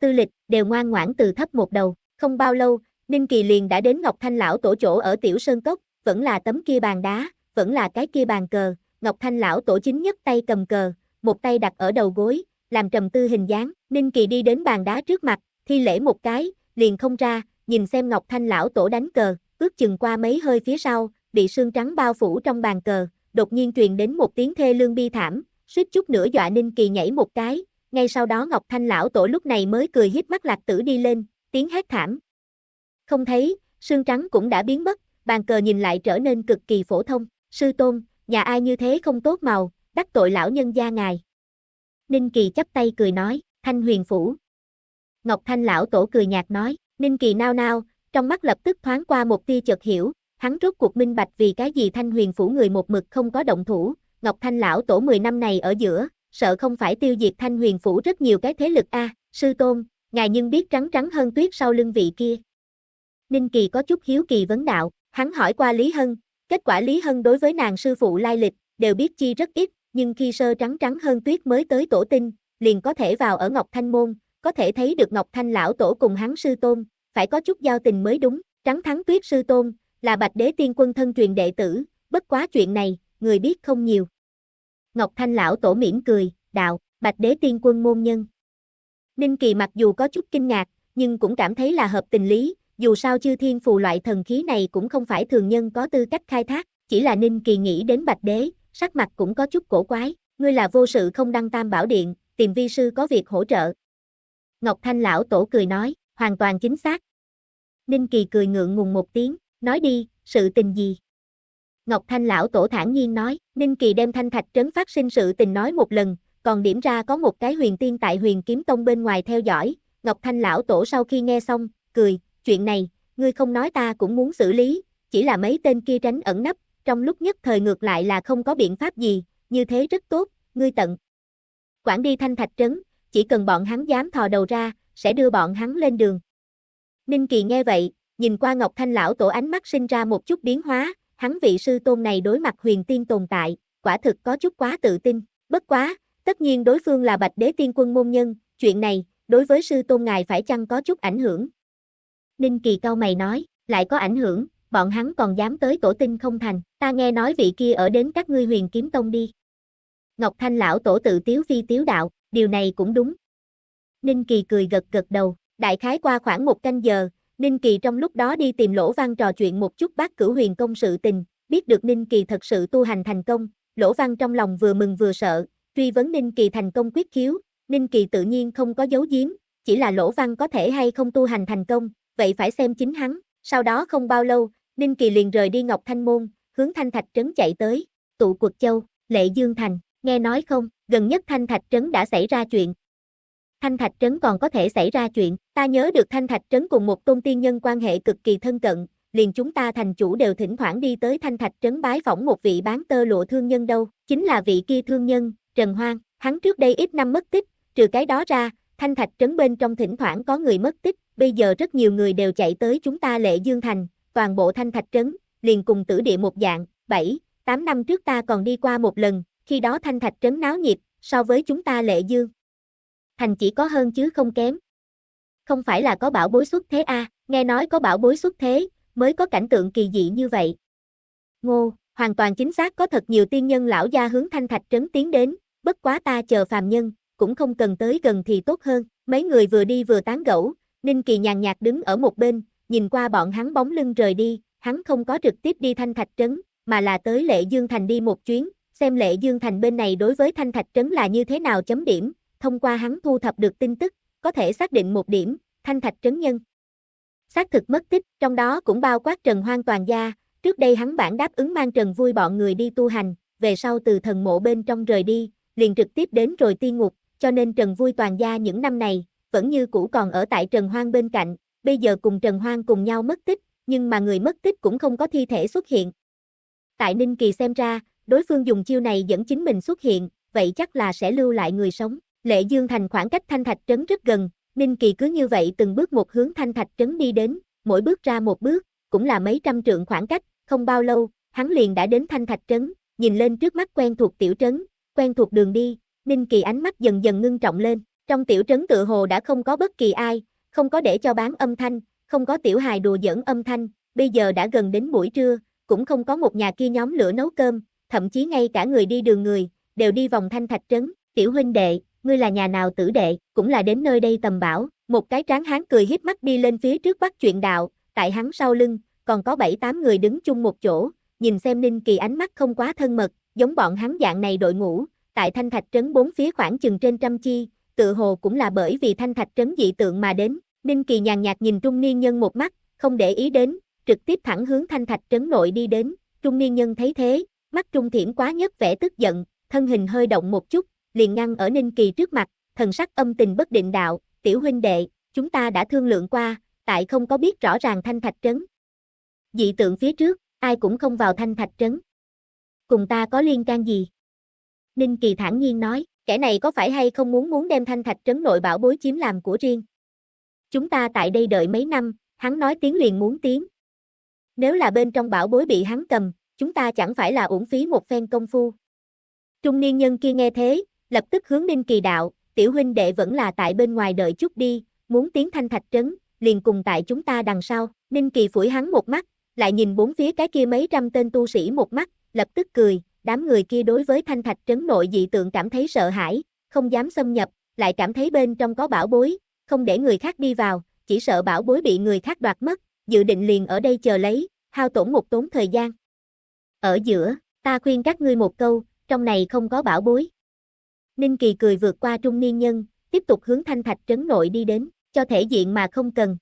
Tư lịch đều ngoan ngoãn từ thấp một đầu, không bao lâu, Ninh Kỳ liền đã đến Ngọc Thanh lão tổ chỗ ở Tiểu Sơn Cốc, vẫn là tấm kia bàn đá, vẫn là cái kia bàn cờ, Ngọc Thanh lão tổ chính nhất tay cầm cờ, một tay đặt ở đầu gối, làm trầm tư hình dáng, Ninh Kỳ đi đến bàn đá trước mặt, thi lễ một cái, liền không ra, nhìn xem Ngọc Thanh lão tổ đánh cờ, ước chừng qua mấy hơi phía sau, bị sương trắng bao phủ trong bàn cờ, đột nhiên truyền đến một tiếng thê lương bi thảm, suýt chút nữa dọa Ninh Kỳ nhảy một cái, ngay sau đó Ngọc Thanh lão tổ lúc này mới cười híp mắt lạc tử đi lên, tiếng hét thảm. Không thấy, sương trắng cũng đã biến mất, bàn cờ nhìn lại trở nên cực kỳ phổ thông, sư tôn, nhà ai như thế không tốt màu, đắc tội lão nhân gia ngài. Ninh Kỳ chắp tay cười nói, Thanh huyền phủ. Ngọc Thanh lão tổ cười nhạt nói, Ninh Kỳ nao nao, trong mắt lập tức thoáng qua một tia chợt hiểu, hắn rốt cuộc minh bạch vì cái gì thanh huyền phủ người một mực không có động thủ, Ngọc Thanh lão tổ 10 năm này ở giữa, sợ không phải tiêu diệt thanh huyền phủ rất nhiều cái thế lực a sư tôn, ngài nhưng biết trắng trắng hơn tuyết sau lưng vị kia. Ninh Kỳ có chút hiếu kỳ vấn đạo, hắn hỏi qua Lý Hân, kết quả Lý Hân đối với nàng sư phụ lai lịch, đều biết chi rất ít, nhưng khi sơ trắng trắng hơn tuyết mới tới tổ tinh, liền có thể vào ở Ngọc Thanh Môn, có thể thấy được Ngọc Thanh lão tổ cùng hắn sư tôn, phải có chút giao tình mới đúng, trắng thắng tuyết sư tôn, là Bạch Đế Tiên Quân thân truyền đệ tử, bất quá chuyện này, người biết không nhiều. Ngọc Thanh lão tổ mỉm cười, đạo, Bạch Đế Tiên Quân môn nhân. Ninh Kỳ mặc dù có chút kinh ngạc, nhưng cũng cảm thấy là hợp tình lý, dù sao chư thiên phù loại thần khí này cũng không phải thường nhân có tư cách khai thác, chỉ là Ninh Kỳ nghĩ đến Bạch Đế, sắc mặt cũng có chút cổ quái, ngươi là vô sự không đăng tam bảo điện, tìm vi sư có việc hỗ trợ. Ngọc Thanh lão tổ cười nói, hoàn toàn chính xác. Ninh Kỳ cười ngượng ngùng một tiếng nói đi, sự tình gì? Ngọc Thanh lão tổ thản nhiên nói, Ninh Kỳ đem thanh thạch trấn phát sinh sự tình nói một lần, còn điểm ra có một cái huyền tiên tại huyền kiếm tông bên ngoài theo dõi, Ngọc Thanh lão tổ sau khi nghe xong, cười, chuyện này, ngươi không nói ta cũng muốn xử lý, chỉ là mấy tên kia tránh ẩn nấp, trong lúc nhất thời ngược lại là không có biện pháp gì, như thế rất tốt, ngươi tận. Quản đi thanh thạch trấn, chỉ cần bọn hắn dám thò đầu ra, sẽ đưa bọn hắn lên đường. Ninh Kỳ nghe vậy, nhìn qua Ngọc Thanh lão tổ ánh mắt sinh ra một chút biến hóa, hắn vị sư tôn này đối mặt huyền tiên tồn tại, quả thực có chút quá tự tin, bất quá, tất nhiên đối phương là bạch đế tiên quân môn nhân, chuyện này, đối với sư tôn ngài phải chăng có chút ảnh hưởng. Ninh Kỳ cao mày nói, lại có ảnh hưởng, bọn hắn còn dám tới tổ tinh không thành, ta nghe nói vị kia ở đến các ngươi huyền kiếm tông đi. Ngọc Thanh lão tổ tự tiếu phi tiếu đạo, điều này cũng đúng. Ninh Kỳ cười gật gật đầu, đại khái qua khoảng một canh giờ, Ninh Kỳ trong lúc đó đi tìm Lỗ Văn trò chuyện một chút bác cửu huyền công sự tình, biết được Ninh Kỳ thật sự tu hành thành công, Lỗ Văn trong lòng vừa mừng vừa sợ, truy vấn Ninh Kỳ thành công quyết khiếu, Ninh Kỳ tự nhiên không có giấu giếm, chỉ là Lỗ Văn có thể hay không tu hành thành công, vậy phải xem chính hắn, sau đó không bao lâu, Ninh Kỳ liền rời đi Ngọc Thanh Môn, hướng Thanh Thạch Trấn chạy tới, tụ quật châu, Lệ Dương Thành, nghe nói không, gần nhất Thanh Thạch Trấn đã xảy ra chuyện, Thanh Thạch Trấn còn có thể xảy ra chuyện, ta nhớ được Thanh Thạch Trấn cùng một tôn tiên nhân quan hệ cực kỳ thân cận, liền chúng ta thành chủ đều thỉnh thoảng đi tới Thanh Thạch Trấn bái phỏng một vị bán tơ lụa thương nhân đâu, chính là vị kia thương nhân, Trần Hoang, hắn trước đây ít năm mất tích, trừ cái đó ra, Thanh Thạch Trấn bên trong thỉnh thoảng có người mất tích, bây giờ rất nhiều người đều chạy tới chúng ta Lệ Dương Thành, toàn bộ Thanh Thạch Trấn, liền cùng tử địa một dạng, 7, 8 năm trước ta còn đi qua một lần, khi đó Thanh Thạch Trấn náo nhiệt, so với chúng ta Lệ Dương, thành chỉ có hơn chứ không kém. Không phải là có bảo bối xuất thế a, nghe nói có bảo bối xuất thế, mới có cảnh tượng kỳ dị như vậy. Ngô, hoàn toàn chính xác có thật nhiều tiên nhân lão gia hướng thanh thạch trấn tiến đến, bất quá ta chờ phàm nhân, cũng không cần tới gần thì tốt hơn. Mấy người vừa đi vừa tán gẫu, Ninh Kỳ nhàn nhạt đứng ở một bên, nhìn qua bọn hắn bóng lưng rời đi, hắn không có trực tiếp đi thanh thạch trấn, mà là tới Lệ Dương Thành đi một chuyến, xem Lệ Dương Thành bên này đối với thanh thạch trấn là như thế nào chấm điểm, thông qua hắn thu thập được tin tức, có thể xác định một điểm, thanh thạch trấn nhân. Xác thực mất tích, trong đó cũng bao quát Trần Hoang toàn gia, trước đây hắn bản đáp ứng mang Trần Vui bọn người đi tu hành, về sau từ thần mộ bên trong rời đi, liền trực tiếp đến rồi tiên ngục, cho nên Trần Vui toàn gia những năm này, vẫn như cũ còn ở tại Trần Hoang bên cạnh, bây giờ cùng Trần Hoang cùng nhau mất tích, nhưng mà người mất tích cũng không có thi thể xuất hiện. Tại Ninh Kỳ xem ra, đối phương dùng chiêu này dẫn chính mình xuất hiện, vậy chắc là sẽ lưu lại người sống. Lệ Dương Thành khoảng cách Thanh Thạch Trấn rất gần, Ninh Kỳ cứ như vậy từng bước một hướng Thanh Thạch Trấn đi đến, mỗi bước ra một bước, cũng là mấy trăm trượng khoảng cách, không bao lâu, hắn liền đã đến Thanh Thạch Trấn, nhìn lên trước mắt quen thuộc tiểu trấn, quen thuộc đường đi, Ninh Kỳ ánh mắt dần dần ngưng trọng lên, trong tiểu trấn tự hồ đã không có bất kỳ ai, không có để cho bán âm thanh, không có tiểu hài đùa giỡn âm thanh, bây giờ đã gần đến buổi trưa, cũng không có một nhà kia nhóm lửa nấu cơm, thậm chí ngay cả người đi đường người, đều đi vòng Thanh Thạch Trấn, tiểu huynh đệ, ngươi là nhà nào tử đệ, cũng là đến nơi đây tầm bảo, một cái tráng hán cười hiếp mắt đi lên phía trước bắt chuyện đạo, tại hắn sau lưng, còn có bảy tám người đứng chung một chỗ, nhìn xem Ninh Kỳ ánh mắt không quá thân mật, giống bọn hắn dạng này đội ngũ, tại Thanh Thạch Trấn bốn phía khoảng chừng trên trăm chi, tự hồ cũng là bởi vì Thanh Thạch Trấn dị tượng mà đến, Ninh Kỳ nhàn nhạt nhìn trung niên nhân một mắt, không để ý đến, trực tiếp thẳng hướng Thanh Thạch Trấn nội đi đến, trung niên nhân thấy thế, mắt trung Thiểm quá nhất vẻ tức giận, thân hình hơi động một chút, liền ngăn ở Ninh Kỳ trước mặt, thần sắc âm tình bất định đạo, tiểu huynh đệ, chúng ta đã thương lượng qua, tại không có biết rõ ràng thanh thạch trấn. Dị tượng phía trước, ai cũng không vào thanh thạch trấn. Cùng ta có liên can gì? Ninh Kỳ thản nhiên nói, kẻ này có phải hay không muốn muốn đem thanh thạch trấn nội bảo bối chiếm làm của riêng? Chúng ta tại đây đợi mấy năm, hắn nói tiếng liền muốn tiếng. Nếu là bên trong bảo bối bị hắn cầm, chúng ta chẳng phải là uổng phí một phen công phu. Trung niên nhân kia nghe thế, lập tức hướng Ninh Kỳ đạo, tiểu huynh đệ vẫn là tại bên ngoài đợi chút đi, muốn tiến thanh thạch trấn, liền cùng tại chúng ta đằng sau, Ninh Kỳ phủi hắn một mắt, lại nhìn bốn phía cái kia mấy trăm tên tu sĩ một mắt, lập tức cười, đám người kia đối với thanh thạch trấn nội dị tượng cảm thấy sợ hãi, không dám xâm nhập, lại cảm thấy bên trong có bảo bối, không để người khác đi vào, chỉ sợ bảo bối bị người khác đoạt mất, dự định liền ở đây chờ lấy, hao tổn một tốn thời gian. Ở giữa, ta khuyên các ngươi một câu, trong này không có bảo bối. Ninh Kỳ cười vượt qua trung niên nhân, tiếp tục hướng thanh thạch trấn nội đi đến, cho thể diện mà không cần.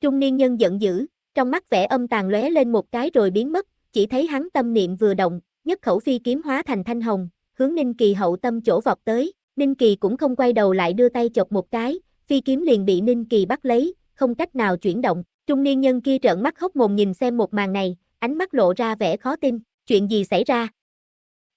Trung niên nhân giận dữ, trong mắt vẻ âm tàn lóe lên một cái rồi biến mất, chỉ thấy hắn tâm niệm vừa động, nhất khẩu phi kiếm hóa thành thanh hồng, hướng Ninh Kỳ hậu tâm chỗ vọt tới, Ninh Kỳ cũng không quay đầu lại đưa tay chọc một cái, phi kiếm liền bị Ninh Kỳ bắt lấy, không cách nào chuyển động, trung niên nhân kia trợn mắt hốc mồm nhìn xem một màn này, ánh mắt lộ ra vẻ khó tin, chuyện gì xảy ra?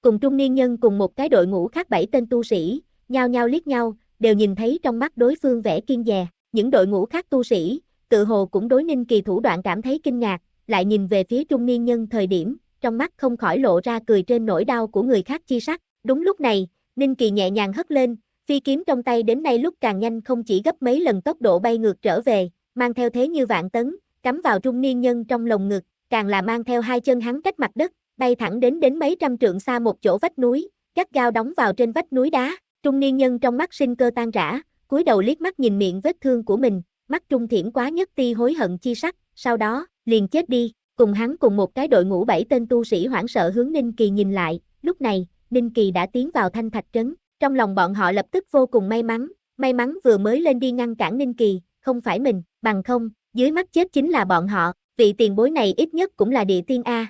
cùng trung niên nhân cùng một cái đội ngũ khác bảy tên tu sĩ, nhao nhao liếc nhau, đều nhìn thấy trong mắt đối phương vẻ kiên dè, những đội ngũ khác tu sĩ, tự hồ cũng đối ninh kỳ thủ đoạn cảm thấy kinh ngạc, lại nhìn về phía trung niên nhân thời điểm, trong mắt không khỏi lộ ra cười trên nỗi đau của người khác chi sắc, đúng lúc này, ninh kỳ nhẹ nhàng hất lên, phi kiếm trong tay đến nay lúc càng nhanh không chỉ gấp mấy lần tốc độ bay ngược trở về, mang theo thế như vạn tấn, cắm vào trung niên nhân trong lồng ngực, càng là mang theo hai chân hắn cách mặt đất, bay thẳng đến đến mấy trăm trượng xa một chỗ vách núi, gắt gao đóng vào trên vách núi đá, trung niên nhân trong mắt sinh cơ tan rã, cúi đầu liếc mắt nhìn miệng vết thương của mình, mắt trung thiểm quá nhất ti hối hận chi sắc, sau đó, liền chết đi, cùng hắn cùng một cái đội ngũ bảy tên tu sĩ hoảng sợ hướng Ninh Kỳ nhìn lại, lúc này, Ninh Kỳ đã tiến vào thanh thạch trấn, trong lòng bọn họ lập tức vô cùng may mắn, may mắn vừa mới lên đi ngăn cản Ninh Kỳ, không phải mình, bằng không, dưới mắt chết chính là bọn họ, vị tiền bối này ít nhất cũng là địa tiên A,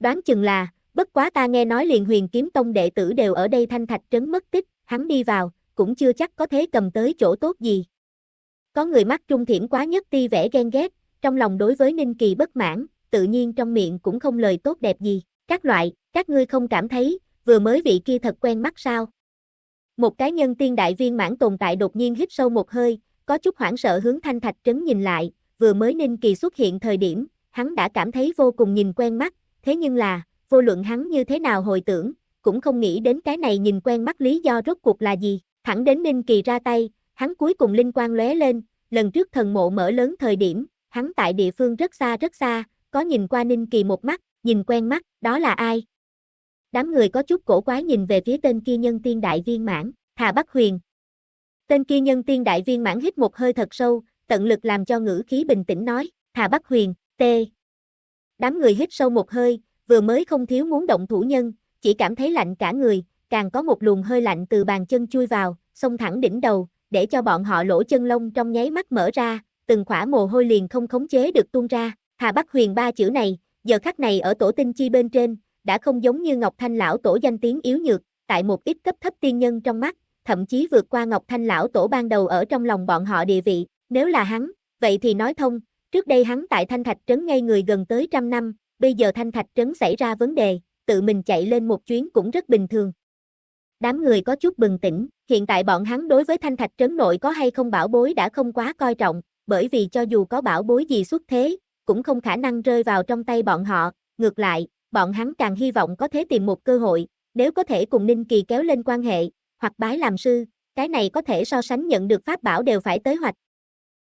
Đoán chừng là, bất quá ta nghe nói liền huyền kiếm tông đệ tử đều ở đây thanh thạch trấn mất tích, hắn đi vào, cũng chưa chắc có thế cầm tới chỗ tốt gì. Có người mắt trung thiểm quá nhất ti vẻ ghen ghét, trong lòng đối với Ninh Kỳ bất mãn, tự nhiên trong miệng cũng không lời tốt đẹp gì. Các loại, các ngươi không cảm thấy, vừa mới vị kia thật quen mắt sao? Một cái nhân tiên đại viên mãn tồn tại đột nhiên hít sâu một hơi, có chút hoảng sợ hướng thanh thạch trấn nhìn lại, vừa mới Ninh Kỳ xuất hiện thời điểm, hắn đã cảm thấy vô cùng nhìn quen mắt, thế nhưng là, vô luận hắn như thế nào hồi tưởng, cũng không nghĩ đến cái này nhìn quen mắt lý do rốt cuộc là gì, thẳng đến Ninh Kỳ ra tay, hắn cuối cùng linh quang lóe lên, lần trước thần mộ mở lớn thời điểm, hắn tại địa phương rất xa rất xa, có nhìn qua Ninh Kỳ một mắt, nhìn quen mắt, đó là ai? Đám người có chút cổ quái nhìn về phía tên kia nhân tiên đại viên mãn, Thà Bắc Huyền. Tên kia nhân tiên đại viên mãn hít một hơi thật sâu, tận lực làm cho ngữ khí bình tĩnh nói, Thà Bắc Huyền, T. Đám người hít sâu một hơi, vừa mới không thiếu muốn động thủ nhân, chỉ cảm thấy lạnh cả người, càng có một luồng hơi lạnh từ bàn chân chui vào, xông thẳng đỉnh đầu, để cho bọn họ lỗ chân lông trong nháy mắt mở ra, từng khỏa mồ hôi liền không khống chế được tuôn ra. Hà Bắc Huyền ba chữ này, giờ khắc này ở tổ tinh chi bên trên, đã không giống như Ngọc Thanh lão tổ danh tiếng yếu nhược, tại một ít cấp thấp tiên nhân trong mắt, thậm chí vượt qua Ngọc Thanh lão tổ ban đầu ở trong lòng bọn họ địa vị, nếu là hắn, vậy thì nói thông, Trước đây hắn tại Thanh Thạch Trấn ngay người gần tới trăm năm, bây giờ Thanh Thạch Trấn xảy ra vấn đề, tự mình chạy lên một chuyến cũng rất bình thường. Đám người có chút bừng tỉnh, hiện tại bọn hắn đối với Thanh Thạch Trấn nội có hay không bảo bối đã không quá coi trọng, bởi vì cho dù có bảo bối gì xuất thế, cũng không khả năng rơi vào trong tay bọn họ, ngược lại, bọn hắn càng hy vọng có thể tìm một cơ hội, nếu có thể cùng Ninh Kỳ kéo lên quan hệ, hoặc bái làm sư, cái này có thể so sánh nhận được pháp bảo đều phải tới hoạch.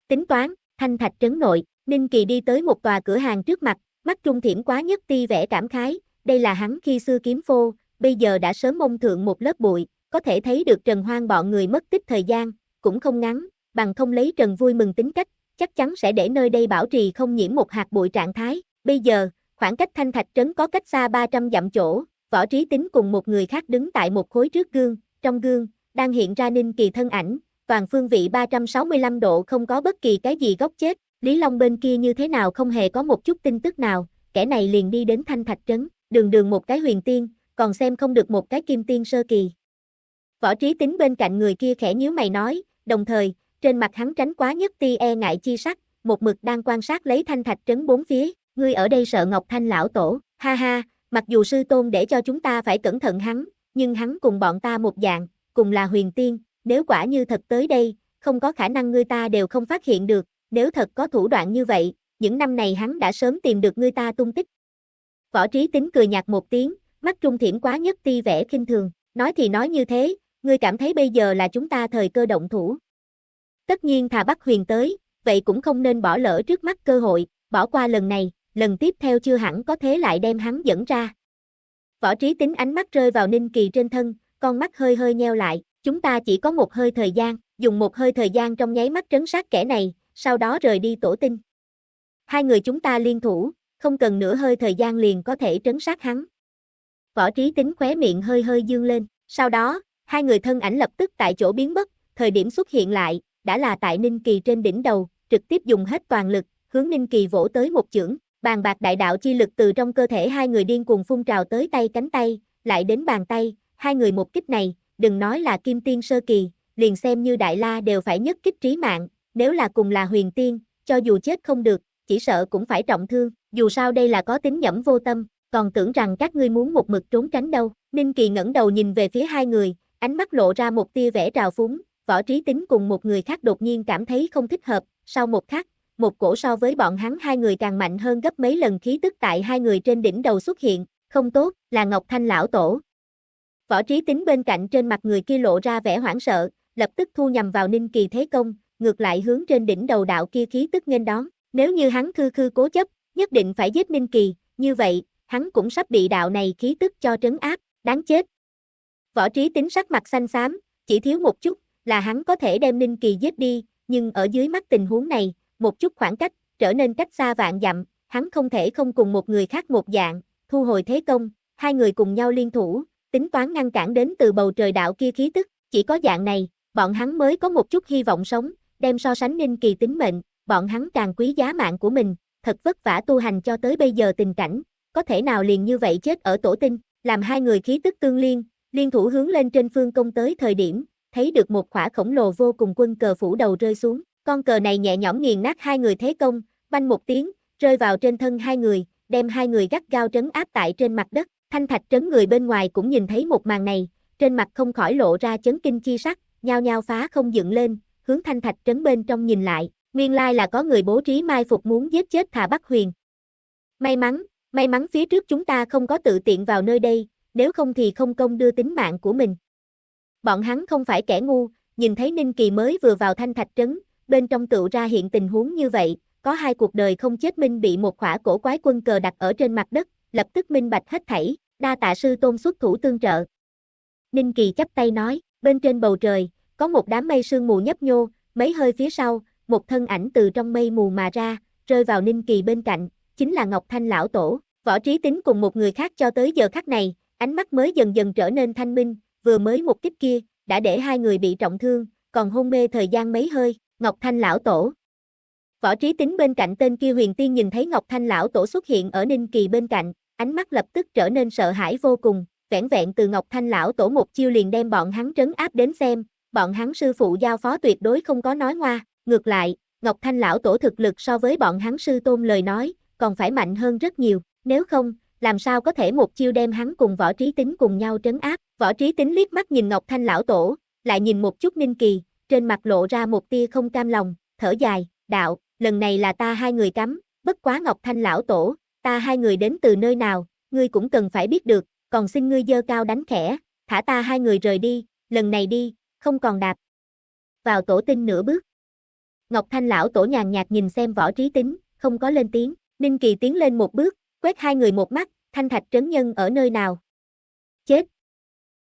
Tính toán, Thanh Thạch Trấn nội, Ninh Kỳ đi tới một tòa cửa hàng trước mặt, mắt trung thiểm quá nhất ti vẻ cảm khái, đây là hắn khi xưa kiếm phô, bây giờ đã sớm mông thượng một lớp bụi, có thể thấy được Trần Hoang bọn người mất tích thời gian, cũng không ngắn, bằng không lấy Trần vui mừng tính cách, chắc chắn sẽ để nơi đây bảo trì không nhiễm một hạt bụi trạng thái. Bây giờ, khoảng cách thanh thạch trấn có cách xa 300 dặm chỗ, võ trí tính cùng một người khác đứng tại một khối trước gương, trong gương, đang hiện ra ninh kỳ thân ảnh, toàn phương vị 365 độ không có bất kỳ cái gì gốc chết, Lý Long bên kia như thế nào không hề có một chút tin tức nào, kẻ này liền đi đến Thanh Thạch Trấn, đường đường một cái huyền tiên, còn xem không được một cái kim tiên sơ kỳ. Võ trí tính bên cạnh người kia khẽ nhíu mày nói, đồng thời, trên mặt hắn tránh quá nhất ti e ngại chi sắc, một mực đang quan sát lấy Thanh Thạch Trấn bốn phía, ngươi ở đây sợ Ngọc Thanh lão tổ, ha ha, mặc dù sư tôn để cho chúng ta phải cẩn thận hắn, nhưng hắn cùng bọn ta một dạng, cùng là huyền tiên, nếu quả như thật tới đây, không có khả năng ngươi ta đều không phát hiện được, nếu thật có thủ đoạn như vậy, những năm này hắn đã sớm tìm được người ta tung tích. Võ trí tính cười nhạt một tiếng, mắt trung thiểm quá nhất ti vẻ kinh thường, nói thì nói như thế, ngươi cảm thấy bây giờ là chúng ta thời cơ động thủ. Tất nhiên thà bắt huyền tới, vậy cũng không nên bỏ lỡ trước mắt cơ hội, bỏ qua lần này, lần tiếp theo chưa hẳn có thế lại đem hắn dẫn ra. Võ trí tính ánh mắt rơi vào ninh kỳ trên thân, con mắt hơi hơi nheo lại, chúng ta chỉ có một hơi thời gian, dùng một hơi thời gian trong nháy mắt trấn sát kẻ này, sau đó rời đi tổ tinh. Hai người chúng ta liên thủ, không cần nửa hơi thời gian liền có thể trấn sát hắn. Võ trí tính khóe miệng hơi hơi dương lên, sau đó, hai người thân ảnh lập tức tại chỗ biến mất, thời điểm xuất hiện lại, đã là tại Ninh Kỳ trên đỉnh đầu, trực tiếp dùng hết toàn lực, hướng Ninh Kỳ vỗ tới một chưởng, bàn bạc đại đạo chi lực từ trong cơ thể hai người điên cuồng phun trào tới tay cánh tay, lại đến bàn tay, hai người một kích này, đừng nói là kim tiên sơ kỳ, liền xem như đại la đều phải nhất kích trí mạng, nếu là cùng là huyền tiên, cho dù chết không được, chỉ sợ cũng phải trọng thương, dù sao đây là có tính nhẫm vô tâm, còn tưởng rằng các ngươi muốn một mực trốn tránh đâu. Ninh Kỳ ngẩng đầu nhìn về phía hai người, ánh mắt lộ ra một tia vẻ trào phúng, võ trí tính cùng một người khác đột nhiên cảm thấy không thích hợp, sau một khắc, một cổ so với bọn hắn hai người càng mạnh hơn gấp mấy lần khí tức tại hai người trên đỉnh đầu xuất hiện, không tốt, là Ngọc Thanh lão tổ. Võ trí tính bên cạnh trên mặt người kia lộ ra vẻ hoảng sợ, lập tức thu nhầm vào Ninh Kỳ thế công, ngược lại hướng trên đỉnh đầu đạo kia khí tức nghênh đón. Nếu như hắn khư khư cố chấp, nhất định phải giết Ninh Kỳ, như vậy, hắn cũng sắp bị đạo này khí tức cho trấn áp, đáng chết. Võ trí tính sắc mặt xanh xám, chỉ thiếu một chút, là hắn có thể đem Ninh Kỳ giết đi, nhưng ở dưới mắt tình huống này, một chút khoảng cách, trở nên cách xa vạn dặm, hắn không thể không cùng một người khác một dạng, thu hồi thế công, hai người cùng nhau liên thủ, tính toán ngăn cản đến từ bầu trời đạo kia khí tức, chỉ có dạng này, bọn hắn mới có một chút hy vọng sống, đem so sánh ninh kỳ tính mệnh, bọn hắn càng quý giá mạng của mình, thật vất vả tu hành cho tới bây giờ tình cảnh, có thể nào liền như vậy chết ở tổ tinh, làm hai người khí tức tương liên, liên thủ hướng lên trên phương công tới thời điểm, thấy được một khỏa khổng lồ vô cùng quân cờ phủ đầu rơi xuống, con cờ này nhẹ nhõm nghiền nát hai người thế công, banh một tiếng, rơi vào trên thân hai người, đem hai người gắt gao trấn áp tại trên mặt đất, thanh thạch trấn người bên ngoài cũng nhìn thấy một màn này, trên mặt không khỏi lộ ra chấn kinh chi sắc, nhao nhao phá không dựng lên, hướng thanh thạch trấn bên trong nhìn lại, nguyên lai là có người bố trí mai phục muốn giết chết Thà Bắc Huyền. May mắn, may mắn phía trước chúng ta không có tự tiện vào nơi đây, nếu không thì không công đưa tính mạng của mình. Bọn hắn không phải kẻ ngu, nhìn thấy Ninh Kỳ mới vừa vào thanh thạch trấn, bên trong tựu ra hiện tình huống như vậy, có hai cuộc đời không chết Minh bị một khỏa cổ quái quân cờ đặt ở trên mặt đất, lập tức Minh bạch hết thảy, đa tạ sư tôn xuất thủ tương trợ. Ninh Kỳ chắp tay nói, bên trên bầu trời, có một đám mây sương mù nhấp nhô, mấy hơi phía sau, một thân ảnh từ trong mây mù mà ra, rơi vào Ninh Kỳ bên cạnh, chính là Ngọc Thanh lão tổ. Võ Trí tính cùng một người khác cho tới giờ khắc này, ánh mắt mới dần dần trở nên thanh minh, vừa mới một kích kia đã để hai người bị trọng thương, còn hôn mê thời gian mấy hơi, Ngọc Thanh lão tổ. Võ Trí tính bên cạnh tên kia Huyền Tiên nhìn thấy Ngọc Thanh lão tổ xuất hiện ở Ninh Kỳ bên cạnh, ánh mắt lập tức trở nên sợ hãi vô cùng, vẻn vẹn từ Ngọc Thanh lão tổ một chiêu liền đem bọn hắn trấn áp đến xem, bọn hắn sư phụ giao phó tuyệt đối không có nói ngoa, ngược lại, Ngọc Thanh lão tổ thực lực so với bọn hắn sư tôn lời nói, còn phải mạnh hơn rất nhiều, nếu không, làm sao có thể một chiêu đem hắn cùng võ trí tính cùng nhau trấn áp, võ trí tính liếc mắt nhìn Ngọc Thanh lão tổ, lại nhìn một chút Ninh Kỳ, trên mặt lộ ra một tia không cam lòng, thở dài, đạo, lần này là ta hai người cắm, bất quá Ngọc Thanh lão tổ, ta hai người đến từ nơi nào, ngươi cũng cần phải biết được, còn xin ngươi dơ cao đánh khẽ, thả ta hai người rời đi, lần này đi, không còn đạp vào tổ tinh nửa bước. Ngọc Thanh lão tổ nhàn nhạt nhìn xem võ trí tính, không có lên tiếng, Ninh Kỳ tiến lên một bước, quét hai người một mắt, thanh thạch trấn nhân ở nơi nào? Chết!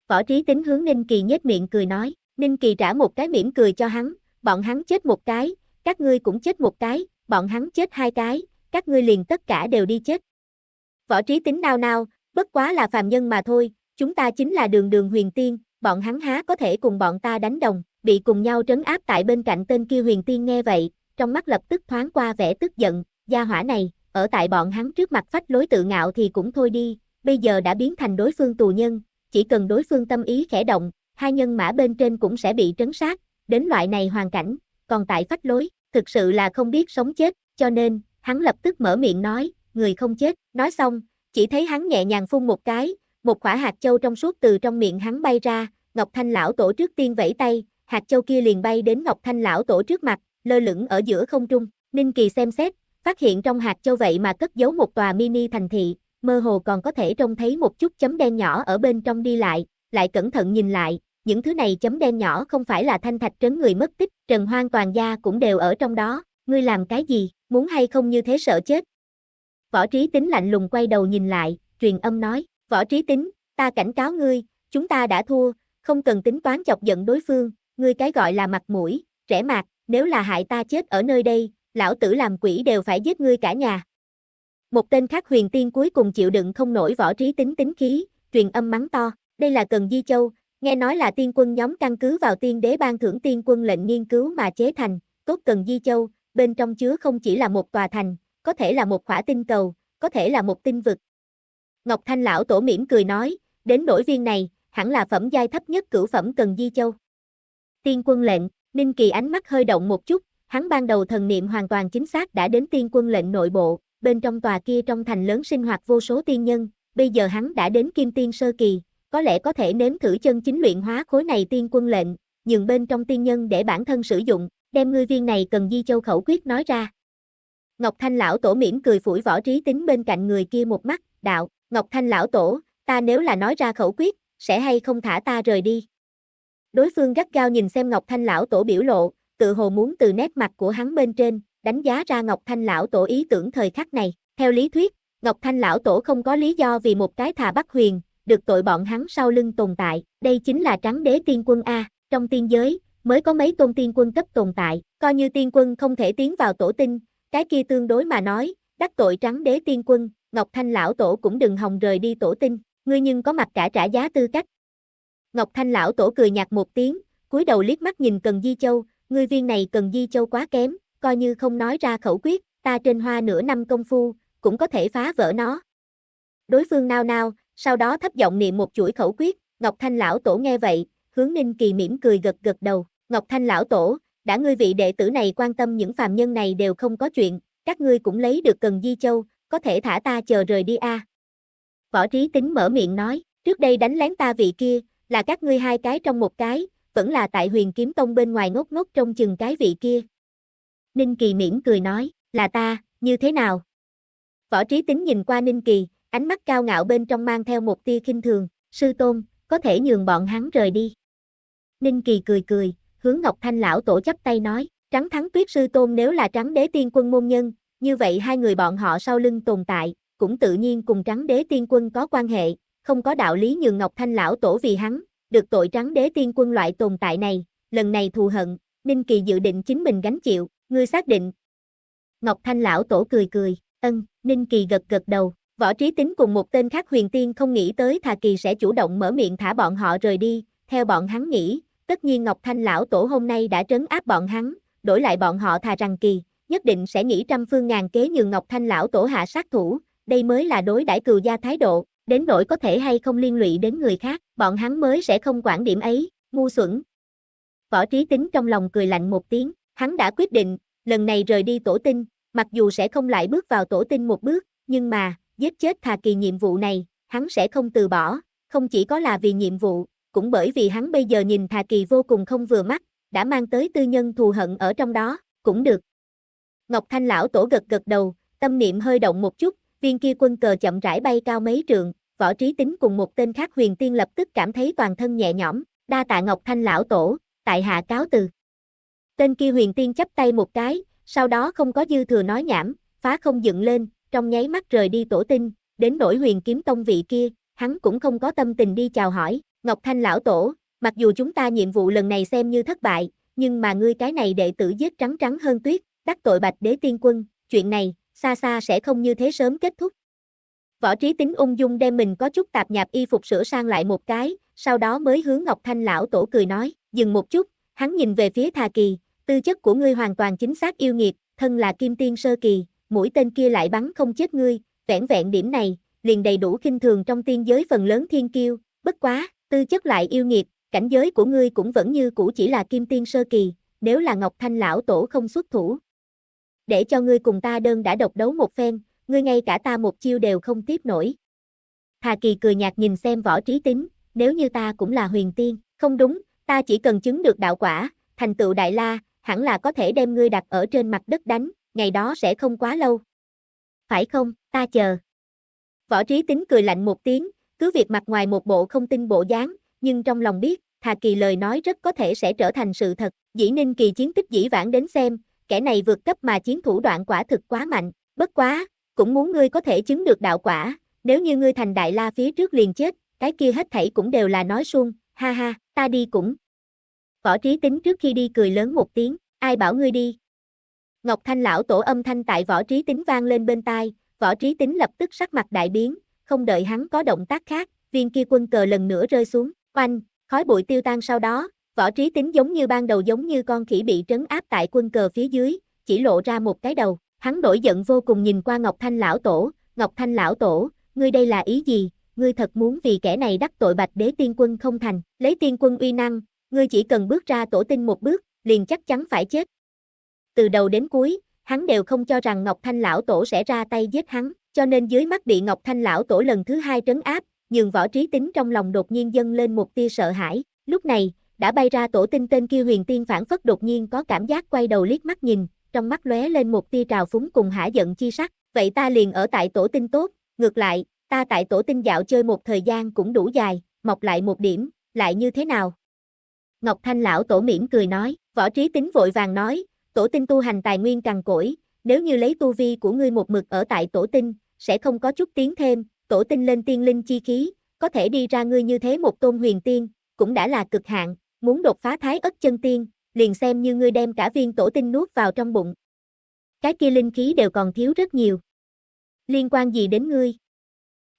Võ trí tính hướng Ninh Kỳ nhếch miệng cười nói, Ninh Kỳ trả một cái mỉm cười cho hắn, bọn hắn chết một cái, các ngươi cũng chết một cái, bọn hắn chết hai cái, các ngươi liền tất cả đều đi chết. Võ trí tính nao nao, bất quá là phàm nhân mà thôi, chúng ta chính là đường đường huyền tiên, bọn hắn há có thể cùng bọn ta đánh đồng, bị cùng nhau trấn áp tại bên cạnh tên kia huyền tiên nghe vậy, trong mắt lập tức thoáng qua vẻ tức giận, gia hỏa này, ở tại bọn hắn trước mặt phách lối tự ngạo thì cũng thôi đi, bây giờ đã biến thành đối phương tù nhân, chỉ cần đối phương tâm ý khẽ động, hai nhân mã bên trên cũng sẽ bị trấn sát, đến loại này hoàn cảnh, còn tại phách lối, thực sự là không biết sống chết, cho nên, hắn lập tức mở miệng nói, người không chết, nói xong, chỉ thấy hắn nhẹ nhàng phun một cái, một quả hạt châu trong suốt từ trong miệng hắn bay ra, Ngọc Thanh lão tổ trước tiên vẫy tay, hạt châu kia liền bay đến Ngọc Thanh lão tổ trước mặt, lơ lửng ở giữa không trung. Ninh Kỳ xem xét, phát hiện trong hạt châu vậy mà cất giấu một tòa mini thành thị, mơ hồ còn có thể trông thấy một chút chấm đen nhỏ ở bên trong đi lại, lại cẩn thận nhìn lại, những thứ này chấm đen nhỏ không phải là thanh thạch trấn người mất tích, Trần Hoang toàn gia cũng đều ở trong đó, ngươi làm cái gì, muốn hay không như thế sợ chết. Võ trí tính lạnh lùng quay đầu nhìn lại, truyền âm nói, Võ trí tính, ta cảnh cáo ngươi, chúng ta đã thua, không cần tính toán chọc giận đối phương, ngươi cái gọi là mặt mũi, rẻ mạt, nếu là hại ta chết ở nơi đây, lão tử làm quỷ đều phải giết ngươi cả nhà. Một tên khác huyền tiên cuối cùng chịu đựng không nổi võ trí tính tính khí, truyền âm mắng to, đây là Cần Di Châu, nghe nói là tiên quân nhóm căn cứ vào tiên đế ban thưởng tiên quân lệnh nghiên cứu mà chế thành, cốt Cần Di Châu, bên trong chứa không chỉ là một tòa thành, có thể là một khỏa tinh cầu, có thể là một tinh vực, Ngọc Thanh lão tổ mỉm cười nói, đến đổi viên này, hẳn là phẩm giai thấp nhất cửu phẩm cần di châu. Tiên quân lệnh, Ninh Kỳ ánh mắt hơi động một chút, hắn ban đầu thần niệm hoàn toàn chính xác đã đến tiên quân lệnh nội bộ, bên trong tòa kia trong thành lớn sinh hoạt vô số tiên nhân, bây giờ hắn đã đến kim tiên sơ kỳ, có lẽ có thể nếm thử chân chính luyện hóa khối này tiên quân lệnh, nhường bên trong tiên nhân để bản thân sử dụng, đem ngươi viên này cần di châu khẩu quyết nói ra. Ngọc Thanh lão tổ mỉm cười phủi võ trí tính bên cạnh người kia một mắt, đạo. Ngọc Thanh lão tổ, ta nếu là nói ra khẩu quyết, sẽ hay không thả ta rời đi. Đối phương gắt gao nhìn xem Ngọc Thanh lão tổ biểu lộ, tự hồ muốn từ nét mặt của hắn bên trên, đánh giá ra Ngọc Thanh lão tổ ý tưởng thời khắc này. Theo lý thuyết, Ngọc Thanh lão tổ không có lý do vì một cái thà bắt huyền, được tội bọn hắn sau lưng tồn tại, đây chính là trắng đế tiên quân A, trong tiên giới, mới có mấy tôn tiên quân cấp tồn tại, coi như tiên quân không thể tiến vào tổ tinh, cái kia tương đối mà nói, đắc tội trắng đế tiên quân, Ngọc Thanh lão tổ cũng đừng hòng rời đi tổ tinh, ngươi nhưng có mặt cả trả giá tư cách. Ngọc Thanh lão tổ cười nhạt một tiếng, cúi đầu liếc mắt nhìn Cần Di Châu, ngươi viên này Cần Di Châu quá kém, coi như không nói ra khẩu quyết, ta trên hoa nửa năm công phu, cũng có thể phá vỡ nó. Đối phương nao nao, sau đó thấp giọng niệm một chuỗi khẩu quyết, Ngọc Thanh lão tổ nghe vậy, hướng Ninh Kỳ mỉm cười gật gật đầu, Ngọc Thanh lão tổ, đã ngươi vị đệ tử này quan tâm những phàm nhân này đều không có chuyện, các ngươi cũng lấy được Cần Di Châu, có thể thả ta chờ rời đi a. Võ trí tính mở miệng nói, trước đây đánh lén ta vị kia, là các ngươi hai cái trong một cái, vẫn là tại huyền kiếm tông bên ngoài ngốc ngốc trong chừng cái vị kia. Ninh Kỳ mỉm cười nói, là ta, như thế nào? Võ trí tính nhìn qua Ninh Kỳ, ánh mắt cao ngạo bên trong mang theo một tia khinh thường, sư tôn, có thể nhường bọn hắn rời đi. Ninh Kỳ cười cười, hướng Ngọc Thanh lão tổ chấp tay nói, trắng thắng tuyết sư tôn nếu là trắng đế tiên quân môn nhân, như vậy hai người bọn họ sau lưng tồn tại, cũng tự nhiên cùng trắng đế tiên quân có quan hệ, không có đạo lý nhường Ngọc Thanh lão tổ vì hắn, được tội trắng đế tiên quân loại tồn tại này, lần này thù hận, Ninh Kỳ dự định chính mình gánh chịu, ngươi xác định. Ngọc Thanh lão tổ cười cười, ân, Ninh Kỳ gật gật đầu, võ trí tính cùng một tên khác huyền tiên không nghĩ tới Thà Kỳ sẽ chủ động mở miệng thả bọn họ rời đi, theo bọn hắn nghĩ, tất nhiên Ngọc Thanh lão tổ hôm nay đã trấn áp bọn hắn, đổi lại bọn họ thà rằng Kỳ, nhất định sẽ nghĩ trăm phương ngàn kế nhường Ngọc Thanh lão tổ hạ sát thủ, đây mới là đối đãi cừu gia thái độ, đến nỗi có thể hay không liên lụy đến người khác, bọn hắn mới sẽ không quản điểm ấy, ngu xuẩn. Võ trí tính trong lòng cười lạnh một tiếng, hắn đã quyết định, lần này rời đi tổ tinh, mặc dù sẽ không lại bước vào tổ tinh một bước, nhưng mà, giết chết thà kỳ nhiệm vụ này, hắn sẽ không từ bỏ, không chỉ có là vì nhiệm vụ, cũng bởi vì hắn bây giờ nhìn thà kỳ vô cùng không vừa mắt, đã mang tới tư nhân thù hận ở trong đó, cũng được, Ngọc Thanh lão tổ gật gật đầu, tâm niệm hơi động một chút, viên kia quân cờ chậm rãi bay cao mấy trượng, võ trí tính cùng một tên khác huyền tiên lập tức cảm thấy toàn thân nhẹ nhõm, đa tạ Ngọc Thanh lão tổ, tại hạ cáo từ. Tên kia huyền tiên chắp tay một cái, sau đó không có dư thừa nói nhảm, phá không dựng lên, trong nháy mắt rời đi tổ tinh, đến nỗi huyền kiếm tông vị kia, hắn cũng không có tâm tình đi chào hỏi, Ngọc Thanh lão tổ, mặc dù chúng ta nhiệm vụ lần này xem như thất bại, nhưng mà ngươi cái này đệ tử giết trắng trắng hơn tuyết, đắc tội bạch đế tiên quân, chuyện này, xa xa sẽ không như thế sớm kết thúc. Võ trí tính ung dung đem mình có chút tạp nhạp y phục sửa sang lại một cái, sau đó mới hướng Ngọc Thanh lão tổ cười nói, dừng một chút, hắn nhìn về phía Thà Kỳ, tư chất của ngươi hoàn toàn chính xác yêu nghiệt, thân là kim tiên sơ kỳ, mũi tên kia lại bắn không chết ngươi, vẹn vẹn điểm này, liền đầy đủ kinh thường trong tiên giới phần lớn thiên kiêu, bất quá, tư chất lại yêu nghiệt, cảnh giới của ngươi cũng vẫn như cũ chỉ là kim tiên sơ kỳ, nếu là Ngọc Thanh lão tổ không xuất thủ, để cho ngươi cùng ta đơn đã độc đấu một phen, ngươi ngay cả ta một chiêu đều không tiếp nổi. Hà Kỳ cười nhạt nhìn xem võ trí tính, nếu như ta cũng là huyền tiên, không đúng, ta chỉ cần chứng được đạo quả, thành tựu đại la, hẳn là có thể đem ngươi đặt ở trên mặt đất đánh, ngày đó sẽ không quá lâu. Phải không, ta chờ. Võ trí tính cười lạnh một tiếng, cứ việc mặt ngoài một bộ không tin bộ dáng, nhưng trong lòng biết, Hà Kỳ lời nói rất có thể sẽ trở thành sự thật, dĩ ninh kỳ chiến tích dĩ vãng đến xem, kẻ này vượt cấp mà chiến thủ đoạn quả thực quá mạnh, bất quá, cũng muốn ngươi có thể chứng được đạo quả, nếu như ngươi thành đại la phía trước liền chết, cái kia hết thảy cũng đều là nói suông, ha ha, ta đi cũng. Võ trí tính trước khi đi cười lớn một tiếng, ai bảo ngươi đi. Ngọc Thanh lão tổ âm thanh tại võ trí tính vang lên bên tai, võ trí tính lập tức sắc mặt đại biến, không đợi hắn có động tác khác, viên kia quân cờ lần nữa rơi xuống, oanh, khói bụi tiêu tan sau đó, Võ trí tính giống như ban đầu giống như con khỉ bị trấn áp tại quân cờ phía dưới, chỉ lộ ra một cái đầu, hắn nổi giận vô cùng nhìn qua Ngọc Thanh lão tổ, Ngọc Thanh lão tổ, ngươi đây là ý gì, ngươi thật muốn vì kẻ này đắc tội bạch đế tiên quân không thành, lấy tiên quân uy năng, ngươi chỉ cần bước ra tổ tinh một bước, liền chắc chắn phải chết. Từ đầu đến cuối, hắn đều không cho rằng Ngọc Thanh lão tổ sẽ ra tay giết hắn, cho nên dưới mắt bị Ngọc Thanh lão tổ lần thứ hai trấn áp, nhường võ trí tính trong lòng đột nhiên dâng lên một tia sợ hãi, lúc này, đã bay ra tổ tinh tên kia huyền tiên phản phất đột nhiên có cảm giác quay đầu liếc mắt nhìn, trong mắt lóe lên một tia trào phúng cùng hả giận chi sắc, vậy ta liền ở tại tổ tinh tốt, ngược lại, ta tại tổ tinh dạo chơi một thời gian cũng đủ dài, mọc lại một điểm, lại như thế nào? Ngọc Thanh lão tổ mỉm cười nói, võ trí tính vội vàng nói, tổ tinh tu hành tài nguyên cằn cỗi, nếu như lấy tu vi của ngươi một mực ở tại tổ tinh, sẽ không có chút tiến thêm, tổ tinh lên tiên linh chi khí, có thể đi ra ngươi như thế một tôn huyền tiên, cũng đã là cực hạn, muốn đột phá thái ất chân tiên, liền xem như ngươi đem cả viên tổ tinh nuốt vào trong bụng. Cái kia linh khí đều còn thiếu rất nhiều. Liên quan gì đến ngươi?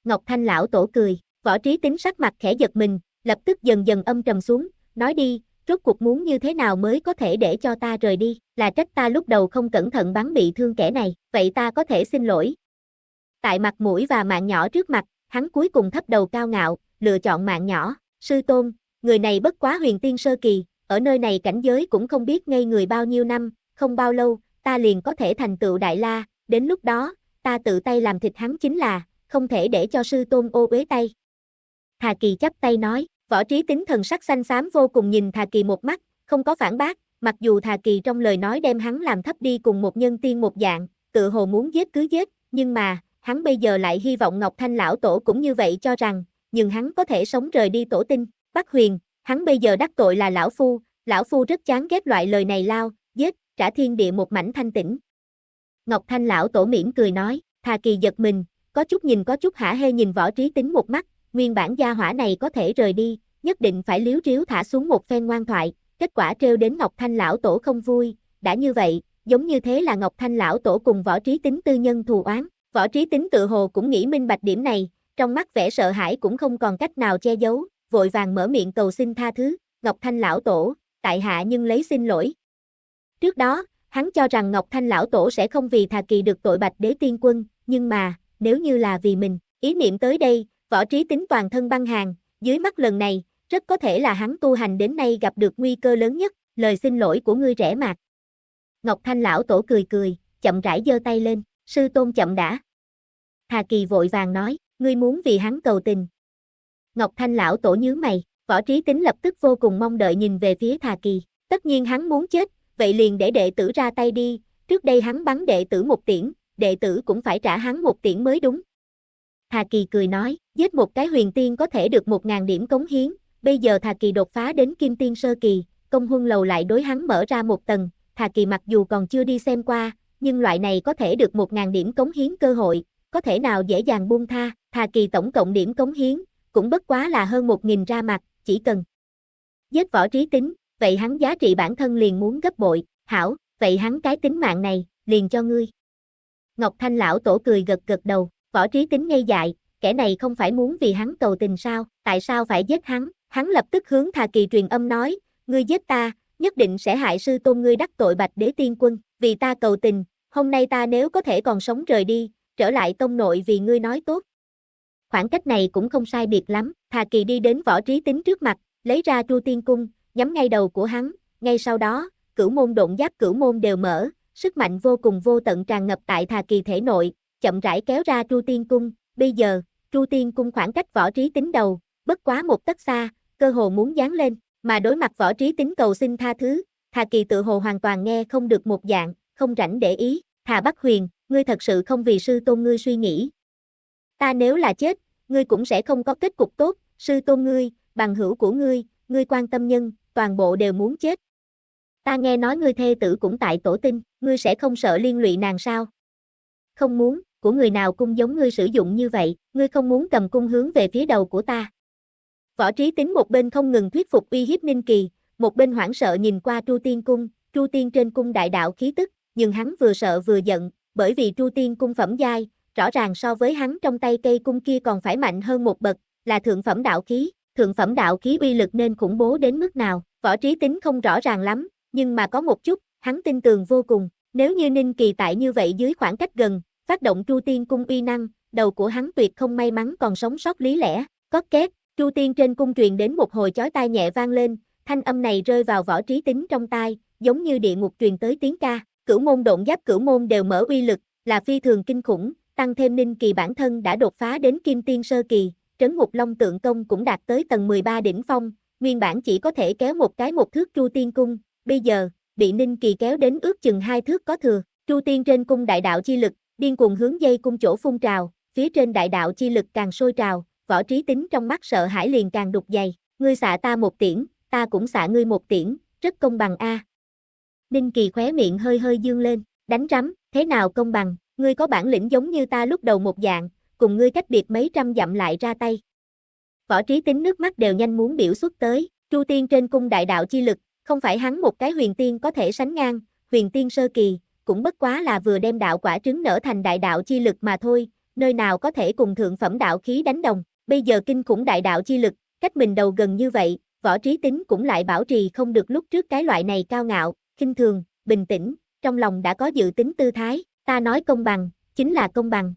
Ngọc Thanh lão tổ cười, võ trí tính sắc mặt khẽ giật mình, lập tức dần dần âm trầm xuống, nói đi, rốt cuộc muốn như thế nào mới có thể để cho ta rời đi, là trách ta lúc đầu không cẩn thận bắn bị thương kẻ này, vậy ta có thể xin lỗi. Tại mặt mũi và mạng nhỏ trước mặt, hắn cuối cùng thấp đầu cao ngạo, lựa chọn mạng nhỏ, sư tôn, người này bất quá huyền tiên sơ kỳ, ở nơi này cảnh giới cũng không biết ngây người bao nhiêu năm, không bao lâu, ta liền có thể thành tựu đại la, đến lúc đó, ta tự tay làm thịt hắn chính là, không thể để cho sư tôn ô uế tay. Thà Kỳ chắp tay nói, võ trí tính thần sắc xanh xám vô cùng nhìn Thà Kỳ một mắt, không có phản bác, mặc dù Thà Kỳ trong lời nói đem hắn làm thấp đi cùng một nhân tiên một dạng, tự hồ muốn giết cứ giết, nhưng mà, hắn bây giờ lại hy vọng Ngọc Thanh lão tổ cũng như vậy cho rằng, nhưng hắn có thể sống rời đi tổ tinh. Bắc Huyền, hắn bây giờ đắc tội là lão phu, lão phu rất chán ghét loại lời này lao, giết, trả thiên địa một mảnh thanh tĩnh. Ngọc Thanh lão tổ mỉm cười nói, Thà Kỳ giật mình, có chút nhìn có chút hả hê nhìn võ trí tính một mắt, nguyên bản gia hỏa này có thể rời đi, nhất định phải liếu riếu thả xuống một phen ngoan thoại, kết quả trêu đến Ngọc Thanh lão tổ không vui, đã như vậy, giống như thế là Ngọc Thanh lão tổ cùng võ trí tính tư nhân thù oán, võ trí tính tự hồ cũng nghĩ minh bạch điểm này, trong mắt vẻ sợ hãi cũng không còn cách nào che giấu, vội vàng mở miệng cầu xin tha thứ, Ngọc Thanh lão tổ, tại hạ nhưng lấy xin lỗi. Trước đó, hắn cho rằng Ngọc Thanh lão tổ sẽ không vì Thà Kỳ được tội bạch đế tiên quân, nhưng mà, nếu như là vì mình, ý niệm tới đây, võ trí tính toàn thân băng hàng, dưới mắt lần này, rất có thể là hắn tu hành đến nay gặp được nguy cơ lớn nhất, lời xin lỗi của ngươi rẻ mạt. Ngọc Thanh lão tổ cười cười, chậm rãi giơ tay lên, sư tôn chậm đã. Thà Kỳ vội vàng nói, ngươi muốn vì hắn cầu tình, Ngọc Thanh lão tổ nhớ mày, võ trí tính lập tức vô cùng mong đợi nhìn về phía Thà Kỳ, tất nhiên hắn muốn chết, vậy liền để đệ tử ra tay đi, trước đây hắn bắn đệ tử một tiễn, đệ tử cũng phải trả hắn một tiễn mới đúng. Thà Kỳ cười nói, giết một cái huyền tiên có thể được một ngàn điểm cống hiến, bây giờ Thà Kỳ đột phá đến kim tiên sơ kỳ, công huân lầu lại đối hắn mở ra một tầng, Thà Kỳ mặc dù còn chưa đi xem qua, nhưng loại này có thể được một ngàn điểm cống hiến cơ hội, có thể nào dễ dàng buông tha, Thà Kỳ tổng cộng điểm cống hiến, cũng bất quá là hơn 1.000 ra mặt, chỉ cần giết võ trí tính, vậy hắn giá trị bản thân liền muốn gấp bội, hảo, vậy hắn cái tính mạng này, liền cho ngươi. Ngọc Thanh lão tổ cười gật gật đầu, võ trí tính ngây dại, kẻ này không phải muốn vì hắn cầu tình sao, tại sao phải giết hắn, hắn lập tức hướng Thà Kỳ truyền âm nói, ngươi giết ta, nhất định sẽ hại sư tôn ngươi đắc tội bạch đế tiên quân, vì ta cầu tình, hôm nay ta nếu có thể còn sống rời đi, trở lại tông nội vì ngươi nói tốt, khoảng cách này cũng không sai biệt lắm, Thà Kỳ đi đến võ trí tính trước mặt, lấy ra Chu Tiên Cung, nhắm ngay đầu của hắn, ngay sau đó, cửu môn độn giáp cửu môn đều mở, sức mạnh vô cùng vô tận tràn ngập tại Thà Kỳ thể nội, chậm rãi kéo ra Chu Tiên Cung, bây giờ, Chu Tiên Cung khoảng cách võ trí tính đầu, bất quá một tấc xa, cơ hồ muốn dán lên, mà đối mặt võ trí tính cầu xin tha thứ, Thà Kỳ tự hồ hoàn toàn nghe không được một dạng, không rảnh để ý, Thà Bắc Huyền, ngươi thật sự không vì sư tôn ngươi suy nghĩ, Ta nếu là chết, ngươi cũng sẽ không có kết cục tốt, sư tôn ngươi, bằng hữu của ngươi, ngươi quan tâm nhân, toàn bộ đều muốn chết. Ta nghe nói ngươi thê tử cũng tại tổ tinh, ngươi sẽ không sợ liên lụy nàng sao? Không muốn, của người nào cung giống ngươi sử dụng như vậy, ngươi không muốn cầm cung hướng về phía đầu của ta. Võ trí tính một bên không ngừng thuyết phục uy hiếp Ninh Kỳ, một bên hoảng sợ nhìn qua Chu Tiên Cung, Chu Tiên trên cung đại đạo khí tức, nhưng hắn vừa sợ vừa giận, bởi vì Chu Tiên Cung phẩm giai, rõ ràng so với hắn trong tay cây cung kia còn phải mạnh hơn một bậc, là thượng phẩm đạo khí, thượng phẩm đạo khí uy lực nên khủng bố đến mức nào, võ trí tính không rõ ràng lắm, nhưng mà có một chút, hắn tin tưởng vô cùng, nếu như Ninh Kỳ tại như vậy dưới khoảng cách gần, phát động Chu Tiên cung uy năng, đầu của hắn tuyệt không may mắn còn sống sót lý lẽ, có két, Chu Tiên trên cung truyền đến một hồi chói tai nhẹ vang lên, thanh âm này rơi vào võ trí tính trong tai, giống như địa ngục truyền tới tiếng ca, cửu môn độn giáp cửu môn đều mở uy lực, là phi thường kinh khủng, tăng thêm ninh kỳ bản thân đã đột phá đến kim tiên sơ kỳ, trấn ngục long tượng công cũng đạt tới tầng 13 đỉnh phong, nguyên bản chỉ có thể kéo một cái một thước chu tiên cung, bây giờ, bị ninh kỳ kéo đến ước chừng hai thước có thừa, chu tiên trên cung đại đạo chi lực, điên cuồng hướng dây cung chỗ phun trào, phía trên đại đạo chi lực càng sôi trào, võ trí tính trong mắt sợ hãi liền càng đục dày, ngươi xạ ta một tiễn, ta cũng xạ ngươi một tiễn, rất công bằng a. Ninh Kỳ khóe miệng hơi hơi dương lên, đánh rắm, thế nào công bằng, Ngươi có bản lĩnh giống như ta lúc đầu một dạng, cùng ngươi cách biệt mấy trăm dặm lại ra tay. Võ trí tính nước mắt đều nhanh muốn biểu xuất tới, Chu Tiên trên cung đại đạo chi lực, không phải hắn một cái huyền tiên có thể sánh ngang, huyền tiên sơ kỳ, cũng bất quá là vừa đem đạo quả trứng nở thành đại đạo chi lực mà thôi, nơi nào có thể cùng thượng phẩm đạo khí đánh đồng, bây giờ kinh khủng đại đạo chi lực, cách mình đầu gần như vậy, võ trí tính cũng lại bảo trì không được lúc trước cái loại này cao ngạo, khinh thường, bình tĩnh, trong lòng đã có dự tính tư thái, ta nói công bằng, chính là công bằng.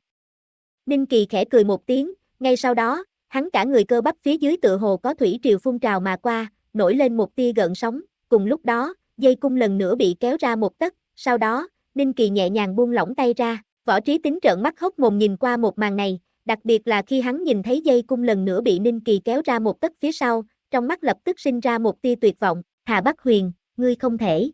Ninh Kỳ khẽ cười một tiếng, ngay sau đó, hắn cả người cơ bắp phía dưới tựa hồ có thủy triều phun trào mà qua, nổi lên một tia gợn sóng, cùng lúc đó, dây cung lần nữa bị kéo ra một tấc, sau đó, Ninh Kỳ nhẹ nhàng buông lỏng tay ra, võ trí tính trợn mắt hốc mồm nhìn qua một màn này, đặc biệt là khi hắn nhìn thấy dây cung lần nữa bị Ninh Kỳ kéo ra một tấc phía sau, trong mắt lập tức sinh ra một tia tuyệt vọng, Hà Bắc Huyền, ngươi không thể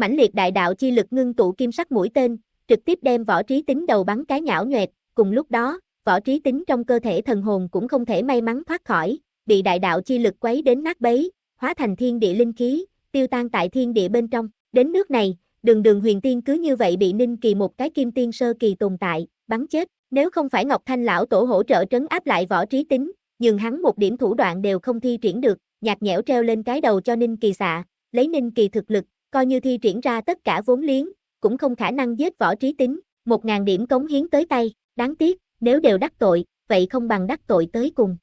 mãnh liệt đại đạo chi lực ngưng tụ kim sắc mũi tên, trực tiếp đem võ trí tính đầu bắn cái nhão nhoẹt, cùng lúc đó, võ trí tính trong cơ thể thần hồn cũng không thể may mắn thoát khỏi, bị đại đạo chi lực quấy đến nát bấy, hóa thành thiên địa linh khí, tiêu tan tại thiên địa bên trong. Đến nước này, đường đường huyền tiên cứ như vậy bị ninh kỳ một cái kim tiên sơ kỳ tồn tại, bắn chết. Nếu không phải Ngọc Thanh lão tổ hỗ trợ trấn áp lại võ trí tính, nhưng hắn một điểm thủ đoạn đều không thi triển được, nhạt nhẽo treo lên cái đầu cho ninh kỳ xạ, lấy ninh kỳ thực lực, Coi như thi triển ra tất cả vốn liếng, cũng không khả năng giết võ trí tính, một ngàn điểm cống hiến tới tay, đáng tiếc, nếu đều đắc tội, vậy không bằng đắc tội tới cùng.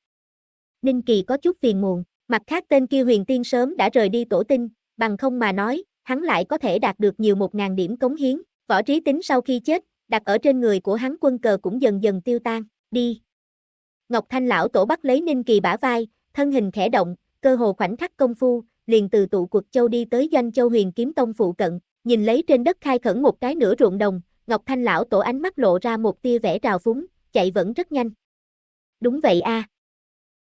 Ninh Kỳ có chút phiền muộn, mặt khác tên kia huyền tiên sớm đã rời đi tổ tinh, bằng không mà nói, hắn lại có thể đạt được nhiều một ngàn điểm cống hiến, võ trí tính sau khi chết, đặt ở trên người của hắn quân cờ cũng dần dần tiêu tan, đi. Ngọc Thanh lão tổ bắt lấy Ninh Kỳ bả vai, thân hình khẽ động, cơ hồ khoảnh khắc công phu, liền từ tụ quật châu đi tới doanh châu huyền kiếm tông phụ cận, nhìn lấy trên đất khai khẩn một cái nửa ruộng đồng, Ngọc Thanh lão tổ ánh mắt lộ ra một tia vẻ trào phúng, chạy vẫn rất nhanh. Đúng vậy a.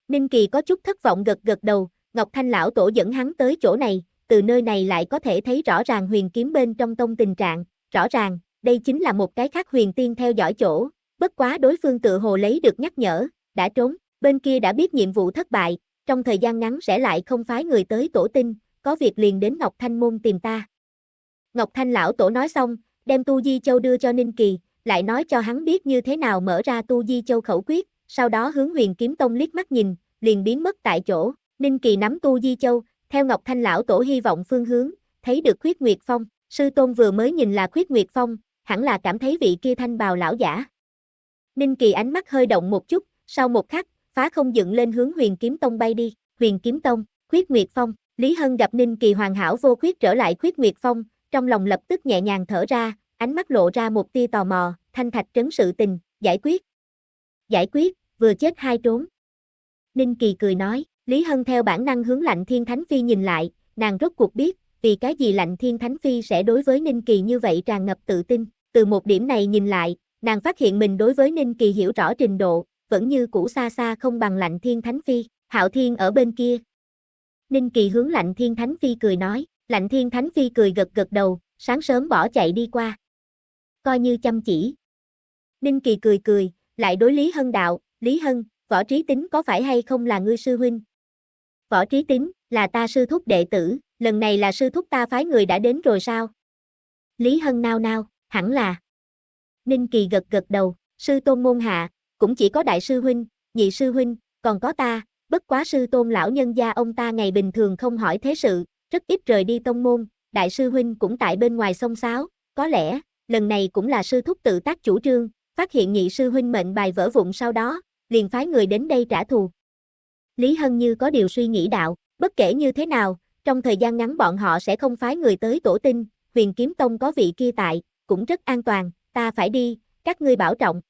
Ninh Kỳ có chút thất vọng gật gật đầu, Ngọc Thanh lão tổ dẫn hắn tới chỗ này, từ nơi này lại có thể thấy rõ ràng huyền kiếm bên trong tông tình trạng, rõ ràng, đây chính là một cái khác huyền tiên theo dõi chỗ, bất quá đối phương tự hồ lấy được nhắc nhở, đã trốn, bên kia đã biết nhiệm vụ thất bại, trong thời gian ngắn sẽ lại không phái người tới tổ tinh, có việc liền đến Ngọc Thanh Môn tìm ta. Ngọc Thanh lão tổ nói xong, đem Tu Di Châu đưa cho Ninh Kỳ, lại nói cho hắn biết như thế nào mở ra Tu Di Châu khẩu quyết, sau đó hướng huyền kiếm tông liếc mắt nhìn, liền biến mất tại chỗ, Ninh Kỳ nắm Tu Di Châu, theo Ngọc Thanh lão tổ hy vọng phương hướng, thấy được khuyết Nguyệt Phong, sư tôn vừa mới nhìn là khuyết Nguyệt Phong, hẳn là cảm thấy vị kia thanh bào lão giả. Ninh Kỳ ánh mắt hơi động một chút, sau một khắc, phá không dựng lên hướng huyền kiếm tông bay đi, huyền kiếm tông, khuyết nguyệt phong, Lý Hân gặp Ninh Kỳ hoàn hảo vô khuyết trở lại khuyết nguyệt phong, trong lòng lập tức nhẹ nhàng thở ra, ánh mắt lộ ra một tia tò mò, thanh thạch trấn sự tình, giải quyết. Giải quyết, vừa chết hai trốn. Ninh Kỳ cười nói, Lý Hân theo bản năng hướng lạnh thiên thánh phi nhìn lại, nàng rốt cuộc biết, vì cái gì lạnh thiên thánh phi sẽ đối với Ninh Kỳ như vậy tràn ngập tự tin, từ một điểm này nhìn lại, nàng phát hiện mình đối với Ninh Kỳ hiểu rõ trình độ, vẫn như cũ xa xa không bằng lạnh thiên thánh phi, hạo thiên ở bên kia. Ninh Kỳ hướng lạnh thiên thánh phi cười nói, lạnh thiên thánh phi cười gật gật đầu, sáng sớm bỏ chạy đi qua. Coi như chăm chỉ. Ninh Kỳ cười cười, lại đối Lý Hân đạo, Lý Hân, võ trí tính có phải hay không là ngươi sư huynh? Võ trí tính, là ta sư thúc đệ tử, lần này là sư thúc ta phái người đã đến rồi sao? Lý Hân nao nao, hẳn là. Ninh Kỳ gật gật đầu, sư tôn môn hạ, cũng chỉ có đại sư huynh, nhị sư huynh, còn có ta, bất quá sư tôn lão nhân gia ông ta ngày bình thường không hỏi thế sự, rất ít rời đi tông môn, đại sư huynh cũng tại bên ngoài sông sáo, có lẽ, lần này cũng là sư thúc tự tác chủ trương, phát hiện nhị sư huynh mệnh bài vỡ vụn sau đó, liền phái người đến đây trả thù. Lý Hân như có điều suy nghĩ đạo, bất kể như thế nào, trong thời gian ngắn bọn họ sẽ không phái người tới tổ tinh, huyền kiếm tông có vị kia tại, cũng rất an toàn, ta phải đi, các ngươi bảo trọng.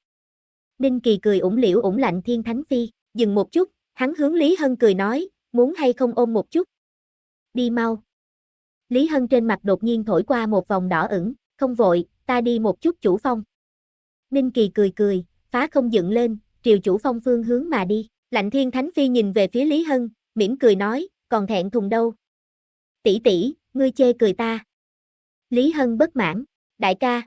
Đinh Kỳ cười ủng liễu ủng lạnh Thiên Thánh Phi, dừng một chút, hắn hướng Lý Hân cười nói, muốn hay không ôm một chút. Đi mau. Lý Hân trên mặt đột nhiên thổi qua một vòng đỏ ửng, không vội, ta đi một chút chủ phong. Ninh Kỳ cười cười, phá không dựng lên, triều chủ phong phương hướng mà đi. Lạnh Thiên Thánh Phi nhìn về phía Lý Hân, mỉm cười nói, còn thẹn thùng đâu. Tỷ tỷ, ngươi chê cười ta. Lý Hân bất mãn, đại ca.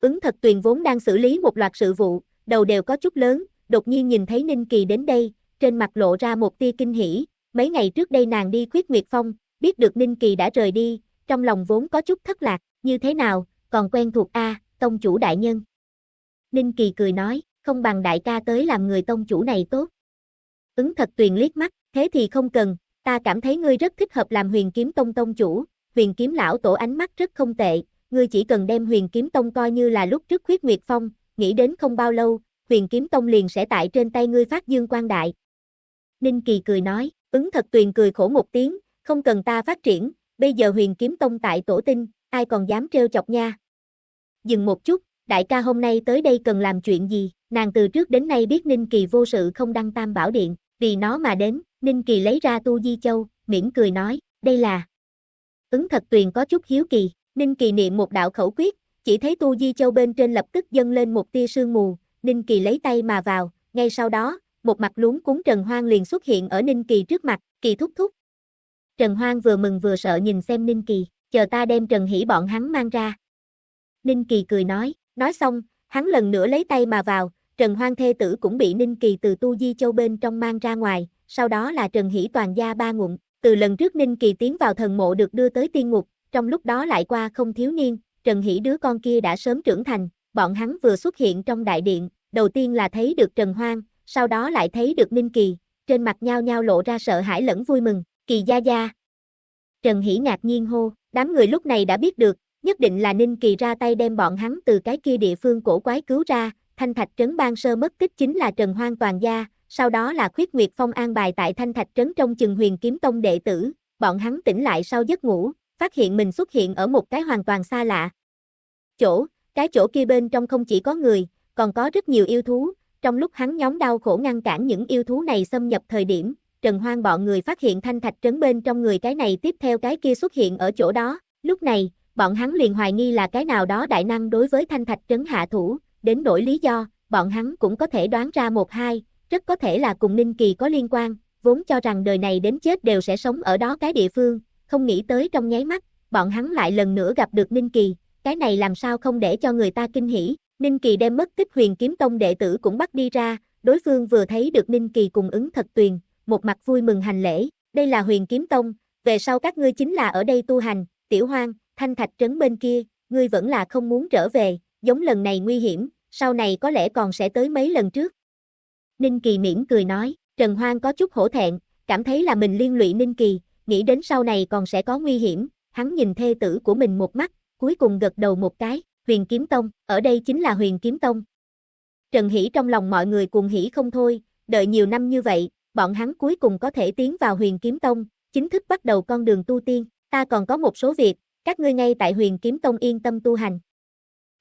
Ứng thật tuyền vốn đang xử lý một loạt sự vụ, đầu đều có chút lớn, đột nhiên nhìn thấy Ninh Kỳ đến đây, trên mặt lộ ra một tia kinh hỉ, mấy ngày trước đây nàng đi khuyết nguyệt phong, biết được Ninh Kỳ đã rời đi, trong lòng vốn có chút thất lạc, như thế nào, còn quen thuộc A, tông chủ đại nhân. Ninh Kỳ cười nói, không bằng đại ca tới làm người tông chủ này tốt. Ứng thật tuyền liếc mắt, thế thì không cần, ta cảm thấy ngươi rất thích hợp làm huyền kiếm tông tông chủ, huyền kiếm lão tổ ánh mắt rất không tệ, ngươi chỉ cần đem huyền kiếm tông coi như là lúc trước khuyết nguyệt phong, nghĩ đến không bao lâu, huyền kiếm tông liền sẽ tại trên tay ngươi phát dương quan đại. Ninh Kỳ cười nói, ứng thật tuyền cười khổ một tiếng, không cần ta phát triển, bây giờ huyền kiếm tông tại tổ tinh, ai còn dám trêu chọc nha. Dừng một chút, đại ca hôm nay tới đây cần làm chuyện gì, nàng từ trước đến nay biết Ninh Kỳ vô sự không đăng tam bảo điện, vì nó mà đến, Ninh Kỳ lấy ra tu di châu, mỉm cười nói, đây là. Ứng thật tuyền có chút hiếu kỳ, Ninh Kỳ niệm một đạo khẩu quyết, chỉ thấy Tu Di Châu bên trên lập tức dâng lên một tia sương mù, Ninh Kỳ lấy tay mà vào, ngay sau đó, một mặt luống cuốn Trần Hoang liền xuất hiện ở Ninh Kỳ trước mặt, Kỳ thúc thúc. Trần Hoang vừa mừng vừa sợ nhìn xem Ninh Kỳ, chờ ta đem Trần Hỷ bọn hắn mang ra. Ninh Kỳ cười nói, nói xong, hắn lần nữa lấy tay mà vào, Trần Hoang thê tử cũng bị Ninh Kỳ từ Tu Di Châu bên trong mang ra ngoài, sau đó là Trần Hỷ toàn gia ba ngụm, từ lần trước Ninh Kỳ tiến vào thần mộ được đưa tới tiên ngục, trong lúc đó lại qua không thiếu niên, Trần Hỷ đứa con kia đã sớm trưởng thành, bọn hắn vừa xuất hiện trong đại điện, đầu tiên là thấy được Trần Hoang, sau đó lại thấy được Ninh Kỳ, trên mặt nhao nhao lộ ra sợ hãi lẫn vui mừng, Kỳ gia gia. Trần Hỷ ngạc nhiên hô, đám người lúc này đã biết được, nhất định là Ninh Kỳ ra tay đem bọn hắn từ cái kia địa phương cổ quái cứu ra, Thanh Thạch Trấn Ban Sơ mất tích chính là Trần Hoang Toàn Gia, sau đó là Khuyết Nguyệt Phong an bài tại Thanh Thạch Trấn trong chừng huyền kiếm tông đệ tử, bọn hắn tỉnh lại sau giấc ngủ, phát hiện mình xuất hiện ở một cái hoàn toàn xa lạ. Chỗ, cái chỗ kia bên trong không chỉ có người, còn có rất nhiều yêu thú, trong lúc hắn nhóm đau khổ ngăn cản những yêu thú này xâm nhập thời điểm, Trần Hoang bọn người phát hiện thanh thạch trấn bên trong người cái này tiếp theo cái kia xuất hiện ở chỗ đó, lúc này, bọn hắn liền hoài nghi là cái nào đó đại năng đối với thanh thạch trấn hạ thủ, đến đổi lý do, bọn hắn cũng có thể đoán ra một hai, rất có thể là cùng Ninh Kỳ có liên quan, vốn cho rằng đời này đến chết đều sẽ sống ở đó cái địa phương, không nghĩ tới trong nháy mắt, bọn hắn lại lần nữa gặp được Ninh Kỳ, cái này làm sao không để cho người ta kinh hỉ, Ninh Kỳ đem mất tích huyền kiếm tông đệ tử cũng bắt đi ra, đối phương vừa thấy được Ninh Kỳ cùng ứng thật tuyền, một mặt vui mừng hành lễ, đây là huyền kiếm tông, về sau các ngươi chính là ở đây tu hành, tiểu hoang, thanh thạch trấn bên kia, ngươi vẫn là không muốn trở về, giống lần này nguy hiểm, sau này có lẽ còn sẽ tới mấy lần trước. Ninh Kỳ miễn cười nói, Trần Hoang có chút hổ thẹn, cảm thấy là mình liên lụy Ninh Kỳ, nghĩ đến sau này còn sẽ có nguy hiểm, hắn nhìn thê tử của mình một mắt, cuối cùng gật đầu một cái, huyền kiếm tông, ở đây chính là huyền kiếm tông. Trần Hỷ trong lòng mọi người cùng hỉ không thôi, đợi nhiều năm như vậy, bọn hắn cuối cùng có thể tiến vào huyền kiếm tông, chính thức bắt đầu con đường tu tiên, ta còn có một số việc, các ngươi ngay tại huyền kiếm tông yên tâm tu hành.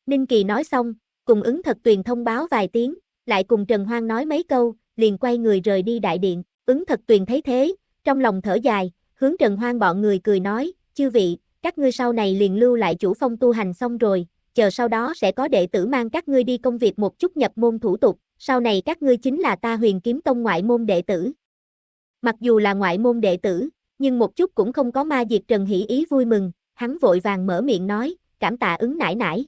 Ninh Kỳ nói xong, cùng ứng thật tuyền thông báo vài tiếng, lại cùng Trần Hoang nói mấy câu, liền quay người rời đi đại điện, ứng thật tuyền thấy thế, trong lòng thở dài, hướng trần hoang bọn người cười nói, chư vị, các ngươi sau này liền lưu lại chủ phong tu hành xong rồi, chờ sau đó sẽ có đệ tử mang các ngươi đi công việc một chút nhập môn thủ tục, sau này các ngươi chính là ta huyền kiếm tông ngoại môn đệ tử. Mặc dù là ngoại môn đệ tử, nhưng một chút cũng không có ma diệt Trần Hỷ ý vui mừng, hắn vội vàng mở miệng nói, cảm tạ ứng nải nải.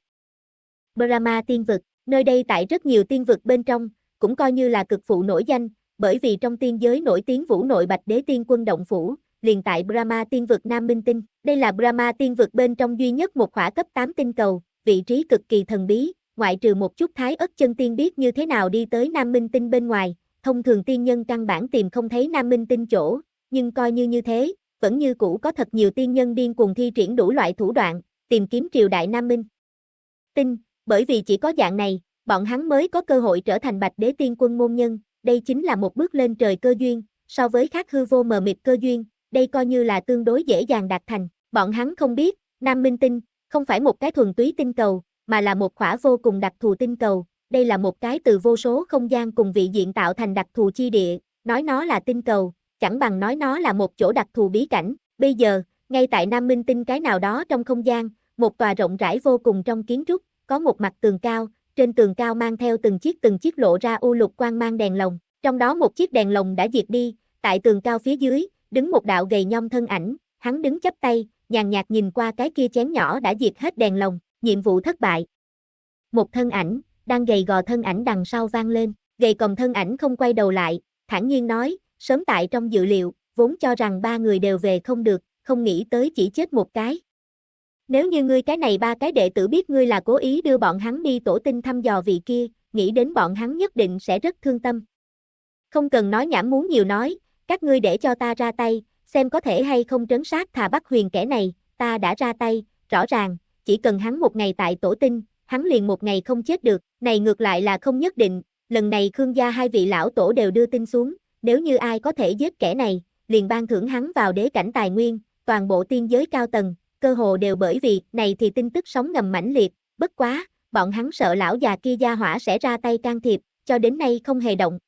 Brahma tiên vực, nơi đây tại rất nhiều tiên vực bên trong, cũng coi như là cực phụ nổi danh, bởi vì trong tiên giới nổi tiếng vũ nội bạch đế tiên quân động phủ, liền tại Brahma tiên vực Nam Minh Tinh. Đây là Brahma tiên vực bên trong duy nhất một khỏa cấp 8 tinh cầu, vị trí cực kỳ thần bí, ngoại trừ một chút thái ất chân tiên biết như thế nào đi tới Nam Minh Tinh bên ngoài, thông thường tiên nhân căn bản tìm không thấy Nam Minh Tinh chỗ, nhưng coi như như thế, vẫn như cũ có thật nhiều tiên nhân điên cuồng thi triển đủ loại thủ đoạn, tìm kiếm triều đại Nam Minh. Tinh, bởi vì chỉ có dạng này, bọn hắn mới có cơ hội trở thành bạch đế tiên quân môn nhân, đây chính là một bước lên trời cơ duyên, so với khác hư vô mờ mịt cơ duyên, đây coi như là tương đối dễ dàng đạt thành. Bọn hắn không biết, Nam Minh Tinh, không phải một cái thuần túy tinh cầu, mà là một khỏa vô cùng đặc thù tinh cầu. Đây là một cái từ vô số không gian cùng vị diện tạo thành đặc thù chi địa, nói nó là tinh cầu, chẳng bằng nói nó là một chỗ đặc thù bí cảnh. Bây giờ, ngay tại Nam Minh Tinh cái nào đó trong không gian, một tòa rộng rãi vô cùng trong kiến trúc, có một mặt tường cao, trên tường cao mang theo từng chiếc từng chiếc lộ ra u lục quang mang đèn lồng, trong đó một chiếc đèn lồng đã diệt đi, tại tường cao phía dưới, đứng một đạo gầy nhom thân ảnh, hắn đứng chắp tay, nhàn nhạt nhìn qua cái kia chén nhỏ đã diệt hết đèn lồng, nhiệm vụ thất bại. Một thân ảnh, đang gầy gò thân ảnh đằng sau vang lên, gầy còng thân ảnh không quay đầu lại, thản nhiên nói, sớm tại trong dự liệu, vốn cho rằng ba người đều về không được, không nghĩ tới chỉ chết một cái. Nếu như ngươi cái này ba cái đệ tử biết ngươi là cố ý đưa bọn hắn đi tổ tinh thăm dò vị kia, nghĩ đến bọn hắn nhất định sẽ rất thương tâm. Không cần nói nhảm muốn nhiều nói, các ngươi để cho ta ra tay, xem có thể hay không trấn sát thà bắt huyền kẻ này, ta đã ra tay, rõ ràng, chỉ cần hắn một ngày tại tổ tinh, hắn liền một ngày không chết được, này ngược lại là không nhất định, lần này Khương gia hai vị lão tổ đều đưa tin xuống, nếu như ai có thể giết kẻ này, liền ban thưởng hắn vào đế cảnh tài nguyên, toàn bộ tiên giới cao tầng, cơ hồ đều bởi vì này thì tin tức sóng ngầm mãnh liệt, bất quá, bọn hắn sợ lão già kia gia hỏa sẽ ra tay can thiệp, cho đến nay không hề động.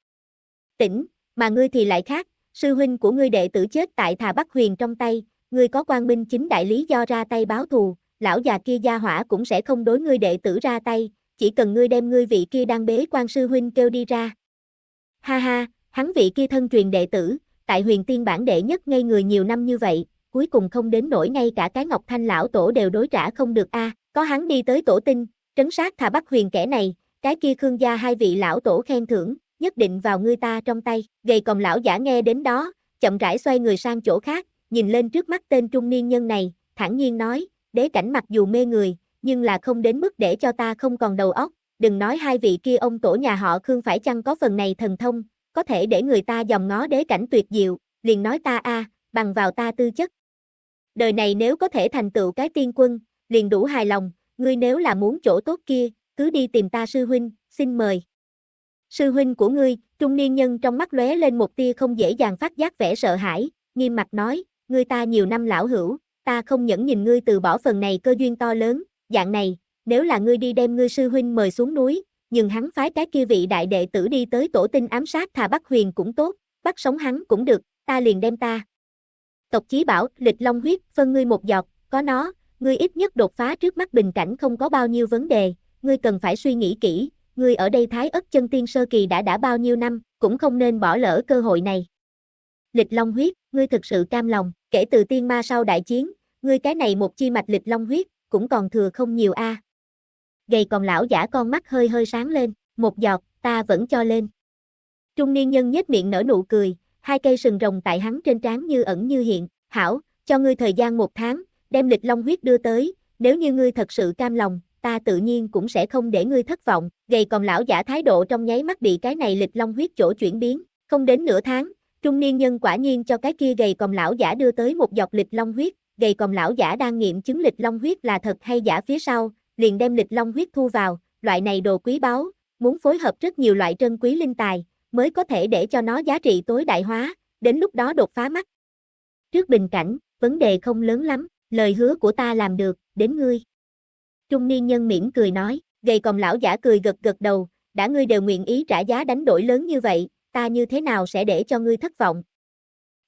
Tỉnh, mà ngươi thì lại khác, sư huynh của ngươi đệ tử chết tại Thà Bắc Huyền trong tay, ngươi có quan binh chính đại lý do ra tay báo thù, lão già kia gia hỏa cũng sẽ không đối ngươi đệ tử ra tay, chỉ cần ngươi đem ngươi vị kia đang bế quan sư huynh kêu đi ra. Ha ha, hắn vị kia thân truyền đệ tử, tại huyền tiên bản đệ nhất ngây người nhiều năm như vậy, cuối cùng không đến nổi ngay cả cái ngọc thanh lão tổ đều đối trả không được a có hắn đi tới tổ tinh, trấn sát thà bắc huyền kẻ này, cái kia khương gia hai vị lão tổ khen thưởng, nhất định vào ngươi ta trong tay. Gầy còng lão giả nghe đến đó, chậm rãi xoay người sang chỗ khác, nhìn lên trước mắt tên trung niên nhân này, thản nhiên nói, đế cảnh mặc dù mê người, nhưng là không đến mức để cho ta không còn đầu óc, đừng nói hai vị kia ông tổ nhà họ Khương phải chăng có phần này thần thông, có thể để người ta dòng ngó đế cảnh tuyệt diệu, liền nói ta a, bằng vào ta tư chất. Đời này nếu có thể thành tựu cái tiên quân, liền đủ hài lòng, ngươi nếu là muốn chỗ tốt kia, cứ đi tìm ta sư huynh, xin mời sư huynh của ngươi, trung niên nhân trong mắt lóe lên một tia không dễ dàng phát giác vẻ sợ hãi, nghiêm mặt nói, ngươi ta nhiều năm lão hữu, ta không nhẫn nhìn ngươi từ bỏ phần này cơ duyên to lớn, dạng này, nếu là ngươi đi đem ngươi sư huynh mời xuống núi, nhưng hắn phái cái kia vị đại đệ tử đi tới tổ tinh ám sát thà bắt Huyền cũng tốt, bắt sống hắn cũng được, ta liền đem ta. Tộc chí bảo, lịch long huyết, phân ngươi một giọt, có nó, ngươi ít nhất đột phá trước mắt bình cảnh không có bao nhiêu vấn đề, ngươi cần phải suy nghĩ kỹ, ngươi ở đây thái ất chân tiên sơ kỳ đã đã bao nhiêu năm, cũng không nên bỏ lỡ cơ hội này. Lịch Long huyết, ngươi thực sự cam lòng, kể từ tiên ma sau đại chiến, ngươi cái này một chi mạch Lịch Long huyết, cũng còn thừa không nhiều a. À. Gầy còn lão giả con mắt hơi hơi sáng lên, một giọt, ta vẫn cho lên. Trung niên nhân nhếch miệng nở nụ cười, hai cây sừng rồng tại hắn trên trán như ẩn như hiện, hảo, cho ngươi thời gian một tháng, đem Lịch Long huyết đưa tới, nếu như ngươi thật sự cam lòng, ta tự nhiên cũng sẽ không để ngươi thất vọng, gầy còn lão giả thái độ trong nháy mắt bị cái này lịch long huyết chỗ chuyển biến, không đến nửa tháng, trung niên nhân quả nhiên cho cái kia gầy còn lão giả đưa tới một dọc lịch long huyết, gầy còn lão giả đang nghiệm chứng lịch long huyết là thật hay giả phía sau, liền đem lịch long huyết thu vào, loại này đồ quý báu, muốn phối hợp rất nhiều loại trân quý linh tài, mới có thể để cho nó giá trị tối đại hóa, đến lúc đó đột phá mắt. Trước bình cảnh, vấn đề không lớn lắm, lời hứa của ta làm được, đến ngươi. Trung niên nhân mỉm cười nói, gầy còn lão giả cười gật gật đầu, đã ngươi đều nguyện ý trả giá đánh đổi lớn như vậy, ta như thế nào sẽ để cho ngươi thất vọng.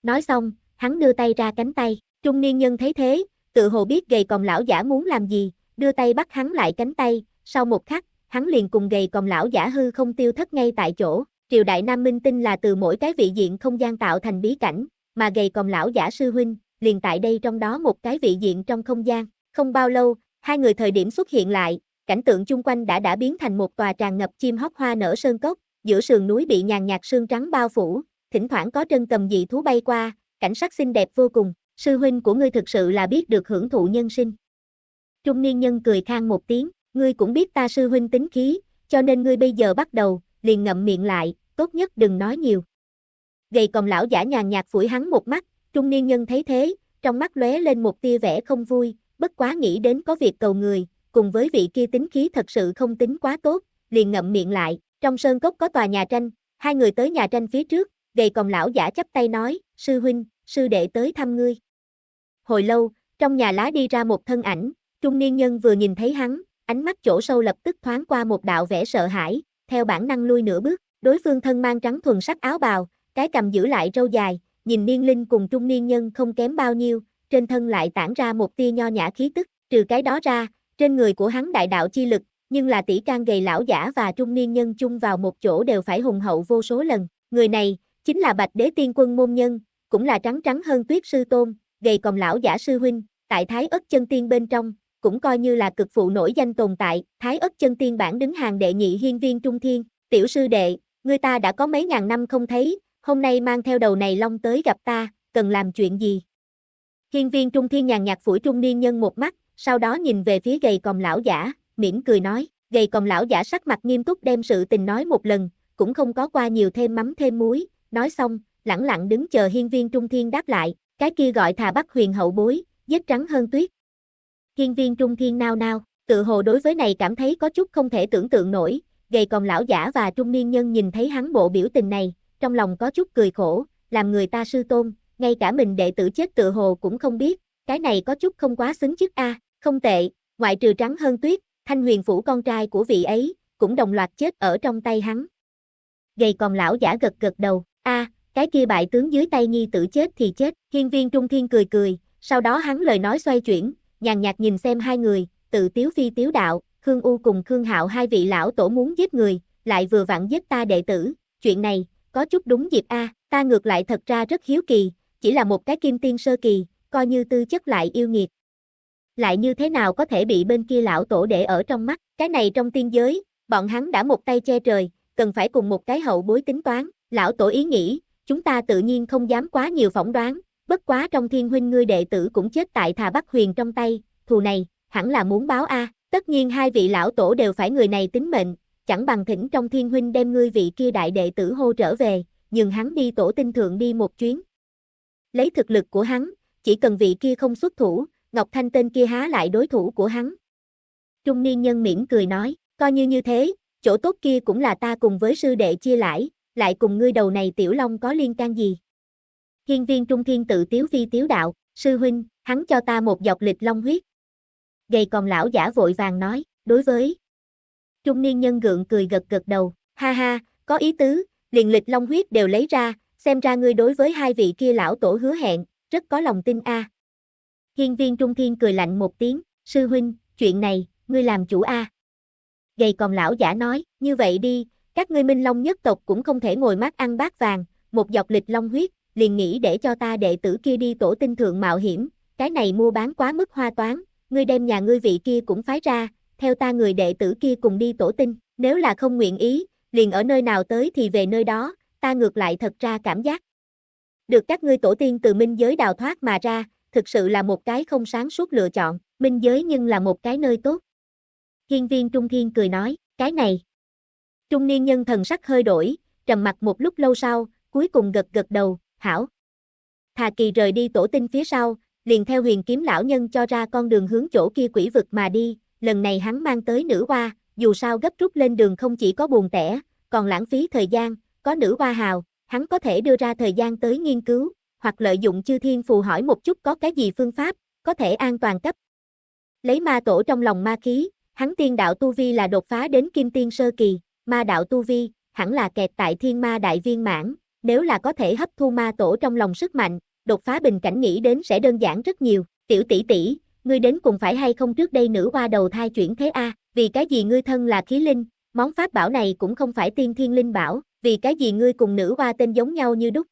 Nói xong, hắn đưa tay ra cánh tay, trung niên nhân thấy thế, tự hồ biết gầy còn lão giả muốn làm gì, đưa tay bắt hắn lại cánh tay, sau một khắc, hắn liền cùng gầy còn lão giả hư không tiêu thất ngay tại chỗ. Triều đại Nam Minh Tinh là từ mỗi cái vị diện không gian tạo thành bí cảnh, mà gầy còn lão giả sư huynh, liền tại đây trong đó một cái vị diện trong không gian. Không bao lâu, Hai người thời điểm xuất hiện lại, cảnh tượng chung quanh đã đã biến thành một tòa tràn ngập chim hót hoa nở sơn cốc, giữa sườn núi bị nhàn nhạt sương trắng bao phủ, thỉnh thoảng có chân cầm dị thú bay qua, cảnh sắc xinh đẹp vô cùng, sư huynh của ngươi thực sự là biết được hưởng thụ nhân sinh. Trung niên nhân cười khang một tiếng, ngươi cũng biết ta sư huynh tính khí, cho nên ngươi bây giờ bắt đầu, liền ngậm miệng lại, tốt nhất đừng nói nhiều. Gầy còn lão giả nhàn nhạt phủi hắn một mắt, trung niên nhân thấy thế, trong mắt lóe lên một tia vẻ không vui, bất quá nghĩ đến có việc cầu người, cùng với vị kia tính khí thật sự không tính quá tốt, liền ngậm miệng lại, trong sơn cốc có tòa nhà tranh, hai người tới nhà tranh phía trước, gầy còn lão giả chắp tay nói, sư huynh, sư đệ tới thăm ngươi. Hồi lâu, trong nhà lá đi ra một thân ảnh, trung niên nhân vừa nhìn thấy hắn, ánh mắt chỗ sâu lập tức thoáng qua một đạo vẻ sợ hãi, theo bản năng lui nửa bước, đối phương thân mang trắng thuần sắc áo bào, cái cầm giữ lại râu dài, nhìn niên linh cùng trung niên nhân không kém bao nhiêu, trên thân lại tản ra một tia nho nhã khí tức, trừ cái đó ra, trên người của hắn đại đạo chi lực, nhưng là tỷ can gầy lão giả và trung niên nhân chung vào một chỗ đều phải hùng hậu vô số lần. Người này, chính là Bạch Đế Tiên Quân môn nhân, cũng là trắng trắng hơn tuyết sư tôn, gầy còn lão giả sư huynh, tại Thái Ất Chân Tiên bên trong, cũng coi như là cực phụ nổi danh tồn tại, Thái Ất Chân Tiên bản đứng hàng đệ nhị hiên viên trung thiên, tiểu sư đệ, người ta đã có mấy ngàn năm không thấy, hôm nay mang theo đầu này long tới gặp ta, cần làm chuyện gì? Hiên viên trung thiên nhàn nhạt phủi trung niên nhân một mắt, sau đó nhìn về phía gầy còm lão giả, mỉm cười nói, gầy còm lão giả sắc mặt nghiêm túc đem sự tình nói một lần, cũng không có qua nhiều thêm mắm thêm muối, nói xong, lẳng lặng đứng chờ hiên viên trung thiên đáp lại, cái kia gọi thà bắt huyền hậu bối, giết trắng hơn tuyết. Hiên viên trung thiên nao nao, tự hồ đối với này cảm thấy có chút không thể tưởng tượng nổi, gầy còm lão giả và trung niên nhân nhìn thấy hắn bộ biểu tình này, trong lòng có chút cười khổ, làm người ta sư tôn, ngay cả mình đệ tử chết tựa hồ cũng không biết, cái này có chút không quá xứng chức a, không tệ, ngoại trừ trắng hơn tuyết, thanh huyền phủ con trai của vị ấy, cũng đồng loạt chết ở trong tay hắn. Gầy còn lão giả gật gật đầu, a, cái kia bại tướng dưới tay nhi tử chết thì chết, hiên viên trung thiên cười cười, sau đó hắn lời nói xoay chuyển, nhàn nhạt nhìn xem hai người, tự tiếu phi tiếu đạo, Khương U cùng Khương Hạo hai vị lão tổ muốn giết người, lại vừa vặn giết ta đệ tử, chuyện này, có chút đúng dịp a, ta ngược lại thật ra rất hiếu kỳ, chỉ là một cái kim tiên sơ kỳ, coi như tư chất lại yêu nghiệt. Lại như thế nào có thể bị bên kia lão tổ để ở trong mắt, cái này trong tiên giới, bọn hắn đã một tay che trời, cần phải cùng một cái hậu bối tính toán, lão tổ ý nghĩ, chúng ta tự nhiên không dám quá nhiều phỏng đoán, bất quá trong thiên huynh ngươi đệ tử cũng chết tại thà Bắc Huyền trong tay, thù này, hẳn là muốn báo a tất nhiên hai vị lão tổ đều phải người này tính mệnh, chẳng bằng thỉnh trong thiên huynh đem ngươi vị kia đại đệ tử hô trở về, nhường hắn đi tổ tinh thượng đi một chuyến, lấy thực lực của hắn, chỉ cần vị kia không xuất thủ, Ngọc Thanh tên kia há lại đối thủ của hắn. Trung niên nhân mỉm cười nói, coi như như thế, chỗ tốt kia cũng là ta cùng với sư đệ chia lãi, lại cùng ngươi đầu này tiểu long có liên can gì. Hiên viên trung thiên tự tiếu vi tiếu đạo, sư huynh, hắn cho ta một dọc lịch long huyết. Gầy còn lão giả vội vàng nói, đối với. Trung niên nhân gượng cười gật gật đầu, ha ha, có ý tứ, liền lịch long huyết đều lấy ra, xem ra ngươi đối với hai vị kia lão tổ hứa hẹn, rất có lòng tin a. Hiên viên trung thiên cười lạnh một tiếng, sư huynh, chuyện này, ngươi làm chủ a. À. Gầy còn lão giả nói, như vậy đi, các ngươi minh long nhất tộc cũng không thể ngồi mát ăn bát vàng, một dọc lịch long huyết, liền nghĩ để cho ta đệ tử kia đi tổ tinh thượng mạo hiểm, cái này mua bán quá mức hoa toán, ngươi đem nhà ngươi vị kia cũng phái ra, theo ta người đệ tử kia cùng đi tổ tinh, nếu là không nguyện ý, liền ở nơi nào tới thì về nơi đó, ta ngược lại thật ra cảm giác. Được các ngươi tổ tiên từ minh giới đào thoát mà ra, thực sự là một cái không sáng suốt lựa chọn, minh giới nhưng là một cái nơi tốt. Thiên viên Trung Thiên cười nói, cái này. Trung niên nhân thần sắc hơi đổi, trầm mặt một lúc lâu sau, cuối cùng gật gật đầu, hảo. Thà kỳ rời đi tổ tinh phía sau, liền theo huyền kiếm lão nhân cho ra con đường hướng chỗ kia quỷ vực mà đi, lần này hắn mang tới nữ hoa, dù sao gấp rút lên đường không chỉ có buồn tẻ, còn lãng phí thời gian, có nữ hoa hào, hắn có thể đưa ra thời gian tới nghiên cứu, hoặc lợi dụng chư thiên phù hỏi một chút có cái gì phương pháp, có thể an toàn cấp. Lấy ma tổ trong lòng ma khí, hắn tiên đạo tu vi là đột phá đến kim tiên sơ kỳ, ma đạo tu vi, hẳn là kẹt tại thiên ma đại viên mãn, nếu là có thể hấp thu ma tổ trong lòng sức mạnh, đột phá bình cảnh nghĩ đến sẽ đơn giản rất nhiều, tiểu tỷ tỷ, ngươi đến cùng phải hay không trước đây nữ hoa đầu thai chuyển thế a, vì cái gì ngươi thân là khí linh, món pháp bảo này cũng không phải tiên thiên linh bảo, vì cái gì ngươi cùng nữ hoa tên giống nhau như đúc.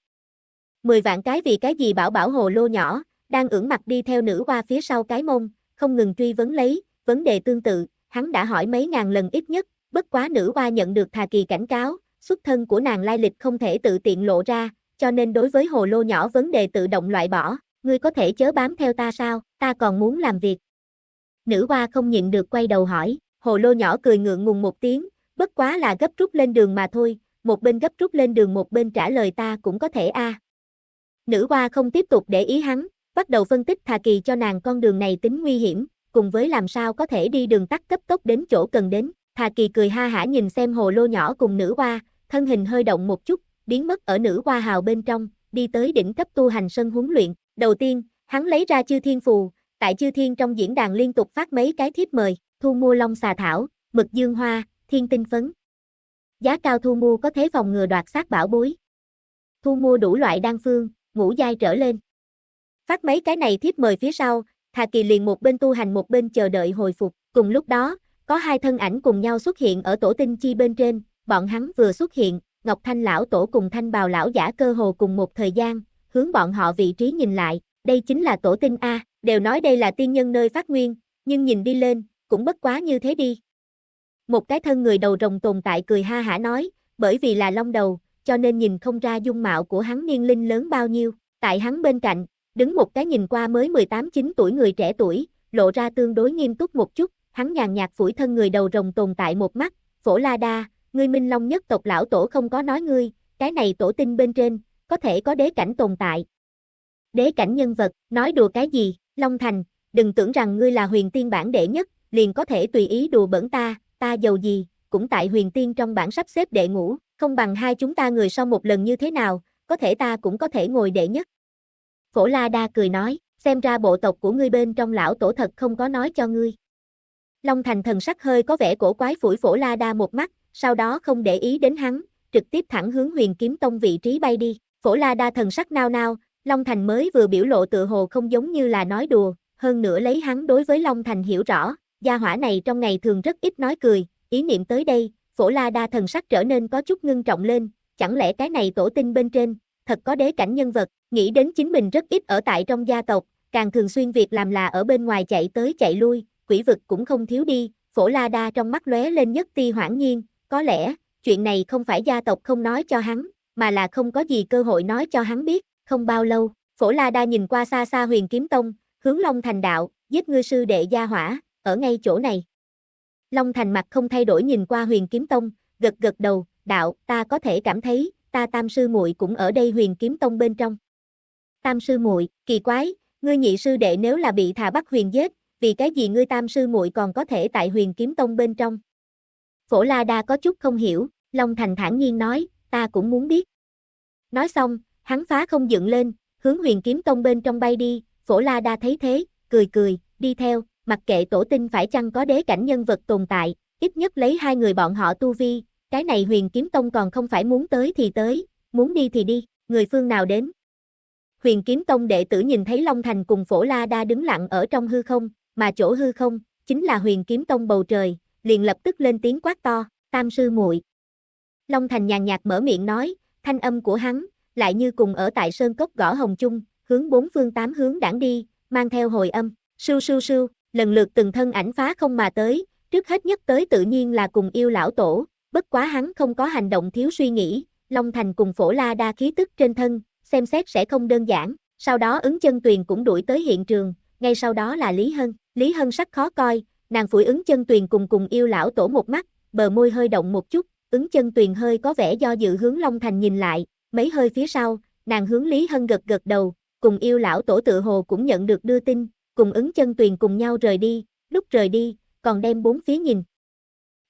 Mười vạn cái vì cái gì bảo bảo hồ lô nhỏ, đang ưỡn mặt đi theo nữ hoa phía sau cái mông, không ngừng truy vấn lấy, vấn đề tương tự, hắn đã hỏi mấy ngàn lần ít nhất, bất quá nữ hoa nhận được thà kỳ cảnh cáo, xuất thân của nàng lai lịch không thể tự tiện lộ ra, cho nên đối với hồ lô nhỏ vấn đề tự động loại bỏ, ngươi có thể chớ bám theo ta sao, ta còn muốn làm việc. Nữ hoa không nhịn được quay đầu hỏi, hồ lô nhỏ cười ngượng ngùng một tiếng, bất quá là gấp rút lên đường mà thôi, một bên gấp rút lên đường một bên trả lời ta cũng có thể a. Nữ hoa không tiếp tục để ý hắn, bắt đầu phân tích thà kỳ cho nàng con đường này tính nguy hiểm, cùng với làm sao có thể đi đường tắt cấp tốc đến chỗ cần đến. Thà kỳ cười ha hả nhìn xem hồ lô nhỏ cùng nữ hoa, thân hình hơi động một chút, biến mất ở nữ hoa hào bên trong, đi tới đỉnh cấp tu hành sân huấn luyện. Đầu tiên, hắn lấy ra chư thiên phù, tại chư thiên trong diễn đàn liên tục phát mấy cái thiếp mời, thu mua long xà thảo, mực dương hoa, thiên tinh phấn, Giá cao thu mua có thế phòng ngừa đoạt sát bảo bối. Thu mua đủ loại đan phương, ngũ giai trở lên. Phát mấy cái này thiếp mời phía sau, Thà Kỳ liền một bên tu hành một bên chờ đợi hồi phục. Cùng lúc đó, có hai thân ảnh cùng nhau xuất hiện ở tổ tinh chi bên trên, bọn hắn vừa xuất hiện, Ngọc Thanh lão tổ cùng Thanh Bào lão giả cơ hồ cùng một thời gian, hướng bọn họ vị trí nhìn lại, đây chính là tổ tinh a, đều nói đây là tiên nhân nơi phát nguyên, nhưng nhìn đi lên, cũng bất quá như thế đi. Một cái thân người đầu rồng tồn tại cười ha hả nói, bởi vì là long đầu, cho nên nhìn không ra dung mạo của hắn niên linh lớn bao nhiêu. Tại hắn bên cạnh, đứng một cái nhìn qua mới 18-9 tuổi người trẻ tuổi, lộ ra tương đối nghiêm túc một chút, hắn nhàn nhạt phủi thân người đầu rồng tồn tại một mắt, phổ la đa, ngươi minh long nhất tộc lão tổ không có nói ngươi, cái này tổ tinh bên trên, có thể có đế cảnh tồn tại. Đế cảnh nhân vật, nói đùa cái gì, Long Thành, đừng tưởng rằng ngươi là huyền tiên bản đệ nhất, liền có thể tùy ý đùa bẩn ta, ta giàu gì, cũng tại huyền tiên trong bản sắp xếp đệ ngũ, không bằng hai chúng ta người sau một lần như thế nào, có thể ta cũng có thể ngồi đệ nhất. Phổ La Đa cười nói, xem ra bộ tộc của ngươi bên trong lão tổ thật không có nói cho ngươi. Long Thành thần sắc hơi có vẻ cổ quái phủi Phổ La Đa một mắt, sau đó không để ý đến hắn, trực tiếp thẳng hướng huyền kiếm tông vị trí bay đi. Phổ La Đa thần sắc nao nao, Long Thành mới vừa biểu lộ tự hồ không giống như là nói đùa, hơn nữa lấy hắn đối với Long Thành hiểu rõ, gia hỏa này trong ngày thường rất ít nói cười, ý niệm tới đây, phổ la đa thần sắc trở nên có chút ngưng trọng lên, chẳng lẽ cái này tổ tinh bên trên, thật có đế cảnh nhân vật, nghĩ đến chính mình rất ít ở tại trong gia tộc, càng thường xuyên việc làm là ở bên ngoài chạy tới chạy lui, quỷ vực cũng không thiếu đi, phổ la đa trong mắt lóe lên nhất ti hoảng nhiên, có lẽ, chuyện này không phải gia tộc không nói cho hắn, mà là không có gì cơ hội nói cho hắn biết, không bao lâu, phổ la đa nhìn qua xa xa huyền kiếm tông, hướng long thành đạo, giết ngươi sư đệ gia hỏa, ở ngay chỗ này. Long Thành mặt không thay đổi nhìn qua huyền kiếm tông, gật gật đầu, đạo, ta có thể cảm thấy, ta tam sư muội cũng ở đây huyền kiếm tông bên trong. Tam sư muội kỳ quái, ngươi nhị sư đệ nếu là bị thà bắt huyền giết, vì cái gì ngươi tam sư muội còn có thể tại huyền kiếm tông bên trong. Phổ La Đa có chút không hiểu, Long Thành thản nhiên nói, ta cũng muốn biết. Nói xong, hắn phá không dựng lên, hướng huyền kiếm tông bên trong bay đi, Phổ La Đa thấy thế, cười cười, đi theo, mặc kệ tổ tinh phải chăng có đế cảnh nhân vật tồn tại, ít nhất lấy hai người bọn họ tu vi, cái này huyền kiếm tông còn không phải muốn tới thì tới, muốn đi thì đi, người phương nào đến. Huyền kiếm tông đệ tử nhìn thấy Long Thành cùng Phổ La Đa đứng lặng ở trong hư không, mà chỗ hư không, chính là huyền kiếm tông bầu trời, liền lập tức lên tiếng quát to, tam sư muội Long Thành nhàn nhạt mở miệng nói, thanh âm của hắn, lại như cùng ở tại sơn cốc gõ hồng chung, hướng bốn phương tám hướng đảng đi, mang theo hồi âm, sưu sưu sưu lần lượt từng thân ảnh phá không mà tới, trước hết nhất tới tự nhiên là cùng yêu lão tổ, bất quá hắn không có hành động thiếu suy nghĩ, Long Thành cùng phổ la đa khí tức trên thân, xem xét sẽ không đơn giản, sau đó ứng chân tuyền cũng đuổi tới hiện trường, ngay sau đó là Lý Hân, Lý Hân sắc khó coi, nàng phủi ứng chân tuyền cùng cùng yêu lão tổ một mắt, bờ môi hơi động một chút, ứng chân tuyền hơi có vẻ do dự hướng Long Thành nhìn lại, mấy hơi phía sau, nàng hướng Lý Hân gật gật đầu, cùng yêu lão tổ tự hồ cũng nhận được đưa tin, cùng ứng chân tuyền cùng nhau rời đi, lúc rời đi, còn đem bốn phía nhìn.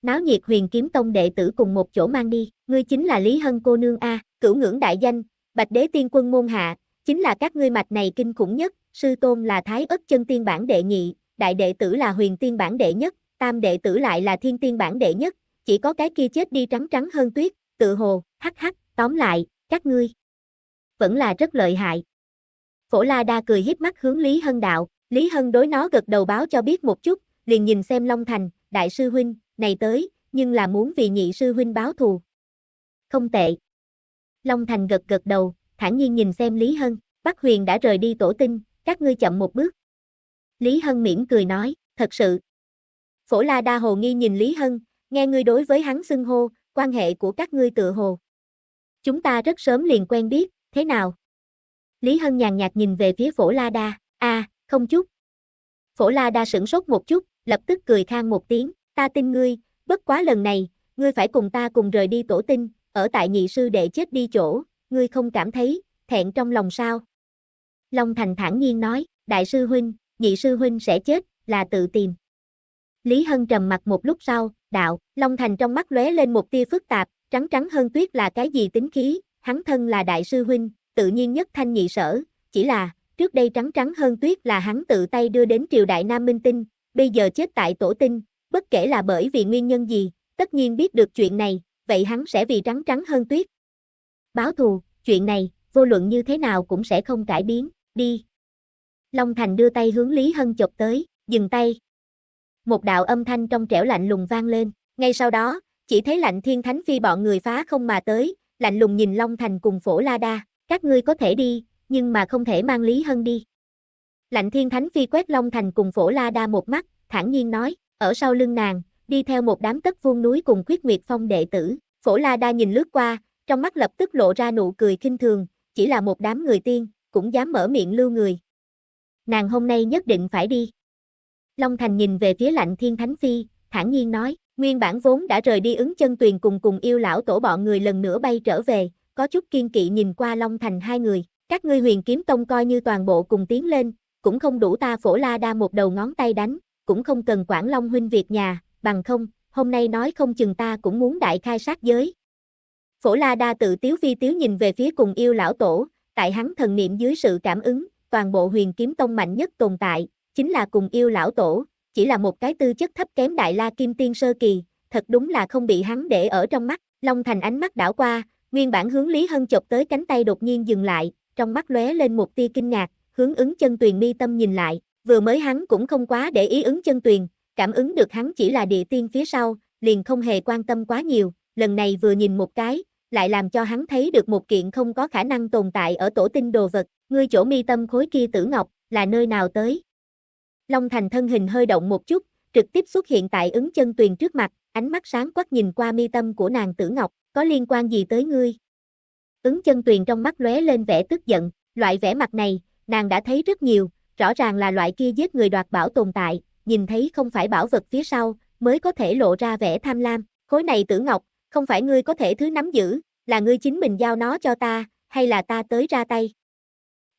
Náo nhiệt huyền kiếm tông đệ tử cùng một chỗ mang đi, ngươi chính là Lý Hân cô nương A, cửu ngưỡng đại danh, bạch đế tiên quân môn hạ, chính là các ngươi mạch này kinh khủng nhất, sư tôn là thái ất chân tiên bản đệ nhị, đại đệ tử là huyền tiên bản đệ nhất, tam đệ tử lại là thiên tiên bản đệ nhất, chỉ có cái kia chết đi trắng trắng hơn tuyết, tự hồ, hắc hắc, tóm lại, các ngươi vẫn là rất lợi hại. Phổ La Đa cười híp mắt hướng Lý Hân đạo, Lý Hân đối nó gật đầu báo cho biết một chút, liền nhìn xem Long Thành, đại sư huynh, này tới, nhưng là muốn vì nhị sư huynh báo thù. Không tệ. Long Thành gật gật đầu, thản nhiên nhìn xem Lý Hân, Bắc Huyền đã rời đi tổ tinh, các ngươi chậm một bước. Lý Hân mỉm cười nói, thật sự. Phổ La Đa Hồ nghi nhìn Lý Hân, nghe ngươi đối với hắn xưng hô, quan hệ của các ngươi tựa hồ. Chúng ta rất sớm liền quen biết, thế nào? Lý Hân nhàn nhạt nhìn về phía Phổ La Đa, a, không chút. Phổ La Đa sửng sốt một chút, lập tức cười khang một tiếng, ta tin ngươi, bất quá lần này, ngươi phải cùng ta cùng rời đi tổ tinh, ở tại nhị sư đệ chết đi chỗ, ngươi không cảm thấy, thẹn trong lòng sao. Long Thành thản nhiên nói, đại sư huynh, nhị sư huynh sẽ chết, là tự tìm. Lý Hân trầm mặt một lúc sau, đạo, Long Thành trong mắt lóe lên một tia phức tạp, trắng trắng hơn tuyết là cái gì tính khí, hắn thân là đại sư huynh, tự nhiên nhất thanh nhị sở, chỉ là, trước đây trắng trắng hơn tuyết là hắn tự tay đưa đến triều đại Nam Minh Tinh, bây giờ chết tại tổ tinh, bất kể là bởi vì nguyên nhân gì, tất nhiên biết được chuyện này, vậy hắn sẽ vì trắng trắng hơn tuyết. Báo thù, chuyện này, vô luận như thế nào cũng sẽ không cải biến, đi. Long Thành đưa tay hướng Lý Hân chọc tới, dừng tay. Một đạo âm thanh trong trẻo lạnh lùng vang lên, ngay sau đó, chỉ thấy lạnh thiên thánh phi bọn người phá không mà tới, lạnh lùng nhìn Long Thành cùng phổ la đa, các ngươi có thể đi, nhưng mà không thể mang Lý Hân đi. Lạnh Thiên Thánh Phi quét Long Thành cùng Phổ La Đa một mắt, thản nhiên nói, ở sau lưng nàng, đi theo một đám tất vuông núi cùng quyết nguyệt phong đệ tử, Phổ La Đa nhìn lướt qua, trong mắt lập tức lộ ra nụ cười kinh thường, chỉ là một đám người tiên, cũng dám mở miệng lưu người. Nàng hôm nay nhất định phải đi. Long Thành nhìn về phía lạnh Thiên Thánh Phi, thản nhiên nói, nguyên bản vốn đã rời đi ứng chân tuyền cùng cùng yêu lão tổ bọn người lần nữa bay trở về, có chút kiên kỵ nhìn qua Long Thành hai người. Các ngươi huyền kiếm tông coi như toàn bộ cùng tiến lên, cũng không đủ ta phổ la đa một đầu ngón tay đánh, cũng không cần quản long huynh việc nhà, bằng không, hôm nay nói không chừng ta cũng muốn đại khai sát giới. Phổ la đa tự tiếu vi tiếu nhìn về phía cùng yêu lão tổ, tại hắn thần niệm dưới sự cảm ứng, toàn bộ huyền kiếm tông mạnh nhất tồn tại, chính là cùng yêu lão tổ, chỉ là một cái tư chất thấp kém đại la kim tiên sơ kỳ, thật đúng là không bị hắn để ở trong mắt, Long Thành ánh mắt đảo qua, nguyên bản hướng Lý Hân chọc tới cánh tay đột nhiên dừng lại, trong mắt lóe lên một tia kinh ngạc, hướng ứng chân tuyền mi tâm nhìn lại, vừa mới hắn cũng không quá để ý ứng chân tuyền, cảm ứng được hắn chỉ là địa tiên phía sau, liền không hề quan tâm quá nhiều, lần này vừa nhìn một cái, lại làm cho hắn thấy được một kiện không có khả năng tồn tại ở tổ tinh đồ vật, ngươi chỗ mi tâm khối kia tử ngọc, là nơi nào tới. Long Thành thân hình hơi động một chút, trực tiếp xuất hiện tại ứng chân tuyền trước mặt, ánh mắt sáng quắc nhìn qua mi tâm của nàng tử ngọc, có liên quan gì tới ngươi? Ứng chân tuyền trong mắt lóe lên vẻ tức giận, loại vẻ mặt này, nàng đã thấy rất nhiều, rõ ràng là loại kia giết người đoạt bảo tồn tại, nhìn thấy không phải bảo vật phía sau, mới có thể lộ ra vẻ tham lam. Khối này tử ngọc, không phải ngươi có thể thứ nắm giữ, là ngươi chính mình giao nó cho ta, hay là ta tới ra tay.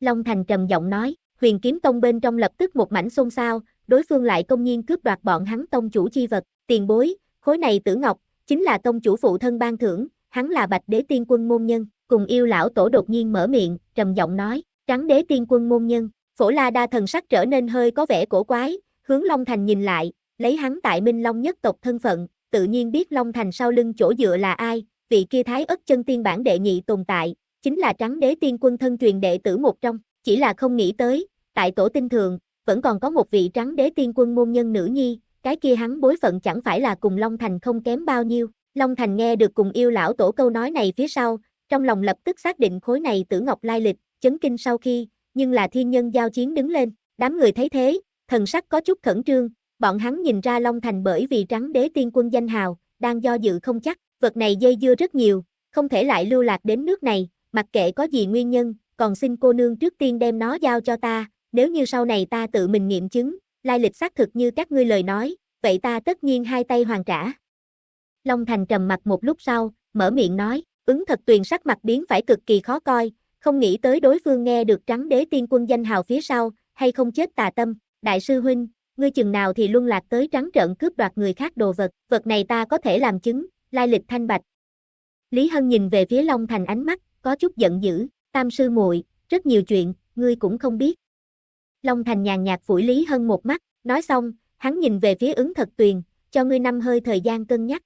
Long Thành trầm giọng nói, huyền kiếm tông bên trong lập tức một mảnh xôn xao, đối phương lại công nhiên cướp đoạt bọn hắn tông chủ chi vật, tiền bối, khối này tử ngọc, chính là tông chủ phụ thân ban thưởng, hắn là bạch đế tiên quân môn nhân cùng yêu lão tổ đột nhiên mở miệng, trầm giọng nói, trắng đế tiên quân môn nhân, phổ la đa thần sắc trở nên hơi có vẻ cổ quái, hướng Long Thành nhìn lại, lấy hắn tại Minh Long nhất tộc thân phận, tự nhiên biết Long Thành sau lưng chỗ dựa là ai, vị kia thái ất chân tiên bản đệ nhị tồn tại, chính là trắng đế tiên quân thân truyền đệ tử một trong, chỉ là không nghĩ tới, tại tổ tinh thường, vẫn còn có một vị trắng đế tiên quân môn nhân nữ nhi, cái kia hắn bối phận chẳng phải là cùng Long Thành không kém bao nhiêu. Long Thành nghe được cùng yêu lão tổ câu nói này phía sau, trong lòng lập tức xác định khối này tử ngọc lai lịch, chấn kinh sau khi, nhưng là thiên nhân giao chiến đứng lên, đám người thấy thế, thần sắc có chút khẩn trương, bọn hắn nhìn ra Long Thành bởi vì trắng đế tiên quân danh hào, đang do dự không chắc, vật này dây dưa rất nhiều, không thể lại lưu lạc đến nước này, mặc kệ có gì nguyên nhân, còn xin cô nương trước tiên đem nó giao cho ta, nếu như sau này ta tự mình nghiệm chứng, lai lịch xác thực như các ngươi lời nói, vậy ta tất nhiên hai tay hoàn trả. Long Thành trầm mặt một lúc sau, mở miệng nói, ứng thật tuyền sắc mặt biến phải cực kỳ khó coi, không nghĩ tới đối phương nghe được trắng đế tiên quân danh hào phía sau, hay không chết tà tâm, đại sư huynh, ngươi chừng nào thì luân lạc tới trắng trợn cướp đoạt người khác đồ vật, vật này ta có thể làm chứng, lai lịch thanh bạch. Lý Hân nhìn về phía Long Thành ánh mắt, có chút giận dữ, tam sư muội, rất nhiều chuyện, ngươi cũng không biết. Long Thành nhàn nhạt phủi Lý Hân một mắt, nói xong, hắn nhìn về phía ứng thật tuyền, cho ngươi năm hơi thời gian cân nhắc.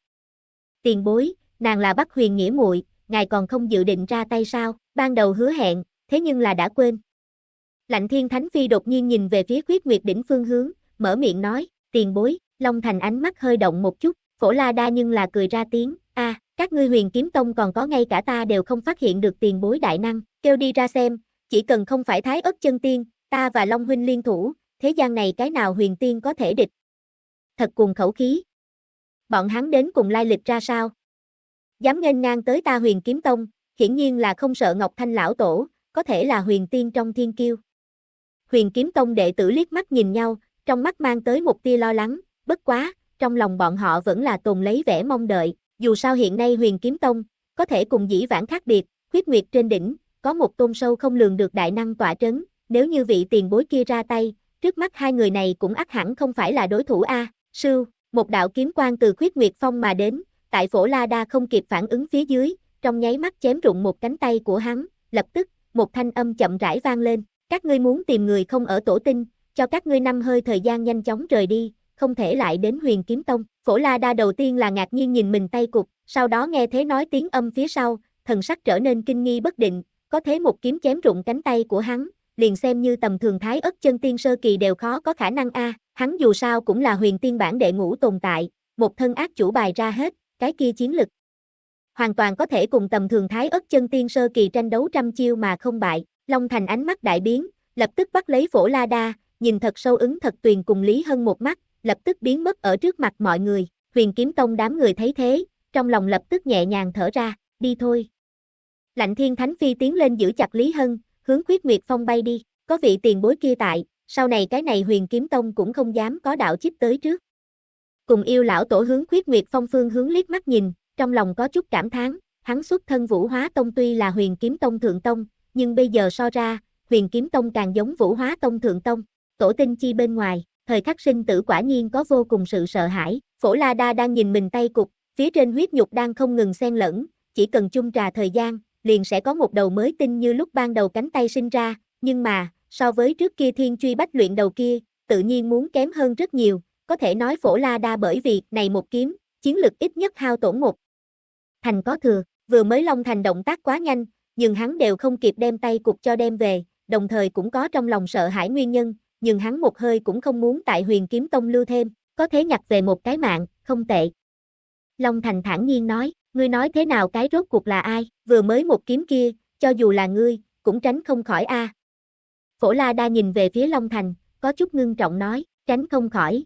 Tiền bối, nàng là Bắc Huyền nghĩa muội, ngài còn không dự định ra tay sao? Ban đầu hứa hẹn, thế nhưng là đã quên. Lạnh Thiên Thánh Phi đột nhiên nhìn về phía Khuyết Nguyệt đỉnh phương hướng, mở miệng nói, "Tiền bối." Long Thành ánh mắt hơi động một chút, Phổ La Đa nhưng là cười ra tiếng, "A, các ngươi Huyền Kiếm Tông còn có ngay cả ta đều không phát hiện được tiền bối đại năng, kêu đi ra xem, chỉ cần không phải Thái Ức chân tiên, ta và Long huynh liên thủ, thế gian này cái nào huyền tiên có thể địch?" Thật cuồng khẩu khí. Bọn hắn đến cùng lai lịch ra sao, Dám nghênh ngang tới ta huyền kiếm tông, hiển nhiên là không sợ Ngọc Thanh lão tổ, có thể là huyền tiên trong thiên kiêu. Huyền kiếm tông đệ tử liếc mắt nhìn nhau, trong mắt mang tới một tia lo lắng, bất quá, trong lòng bọn họ vẫn là tồn lấy vẻ mong đợi, dù sao hiện nay huyền kiếm tông, có thể cùng dĩ vãng khác biệt, khuyết nguyệt trên đỉnh, có một tôn sâu không lường được đại năng tỏa trấn, nếu như vị tiền bối kia ra tay, trước mắt hai người này cũng ắt hẳn không phải là đối thủ A, sư, một đạo kiếm quan từ khuyết nguyệt phong mà đến, tại phổ la đa không kịp phản ứng phía dưới, trong nháy mắt chém rụng một cánh tay của hắn, lập tức, một thanh âm chậm rãi vang lên, các ngươi muốn tìm người không ở tổ tinh, cho các ngươi năm hơi thời gian nhanh chóng rời đi, không thể lại đến huyền kiếm tông. Phổ La Đa đầu tiên là ngạc nhiên nhìn mình tay cục, sau đó nghe thế nói tiếng âm phía sau, thần sắc trở nên kinh nghi bất định, có thế một kiếm chém rụng cánh tay của hắn, liền xem như tầm thường thái ất chân tiên sơ kỳ đều khó có khả năng a, hắn dù sao cũng là huyền tiên bản đệ ngũ tồn tại, một thân ác chủ bài ra hết, cái kia chiến lực. Hoàn toàn có thể cùng tầm thường thái ất chân tiên sơ kỳ tranh đấu trăm chiêu mà không bại, Long Thành ánh mắt đại biến, lập tức bắt lấy phổ la đa, nhìn thật sâu ứng thật tuyền cùng Lý Hân một mắt, lập tức biến mất ở trước mặt mọi người, huyền kiếm tông đám người thấy thế, trong lòng lập tức nhẹ nhàng thở ra, đi thôi. Lạnh thiên thánh phi tiến lên giữ chặt Lý Hân, hướng khuyết nguyệt phong bay đi, có vị tiền bối kia tại, sau này cái này huyền kiếm tông cũng không dám có đạo chích tới trước cùng yêu lão tổ hướng khuyết nguyệt phong phương hướng liếc mắt nhìn, trong lòng có chút cảm thán, hắn xuất thân Vũ Hóa Tông tuy là huyền kiếm tông thượng tông, nhưng bây giờ so ra, huyền kiếm tông càng giống Vũ Hóa Tông thượng tông, tổ tinh chi bên ngoài, thời khắc sinh tử quả nhiên có vô cùng sự sợ hãi, phổ la đa đang nhìn mình tay cục, phía trên huyết nhục đang không ngừng xen lẫn, chỉ cần chung trà thời gian, liền sẽ có một đầu mới tinh như lúc ban đầu cánh tay sinh ra, nhưng mà, so với trước kia thiên truy bách luyện đầu kia, tự nhiên muốn kém hơn rất nhiều, có thể nói phổ la đa bởi vì này một kiếm, chiến lực ít nhất hao tổn một. Thành có thừa, vừa mới Long Thành động tác quá nhanh, nhưng hắn đều không kịp đem tay cục cho đem về, đồng thời cũng có trong lòng sợ hãi nguyên nhân, nhưng hắn một hơi cũng không muốn tại huyền kiếm tông lưu thêm, có thể nhặt về một cái mạng, không tệ. Long Thành thản nhiên nói, ngươi nói thế nào cái rốt cuộc là ai, vừa mới một kiếm kia, cho dù là ngươi, cũng tránh không khỏi a. Phổ La Đa nhìn về phía Long Thành, có chút ngưng trọng nói, tránh không khỏi,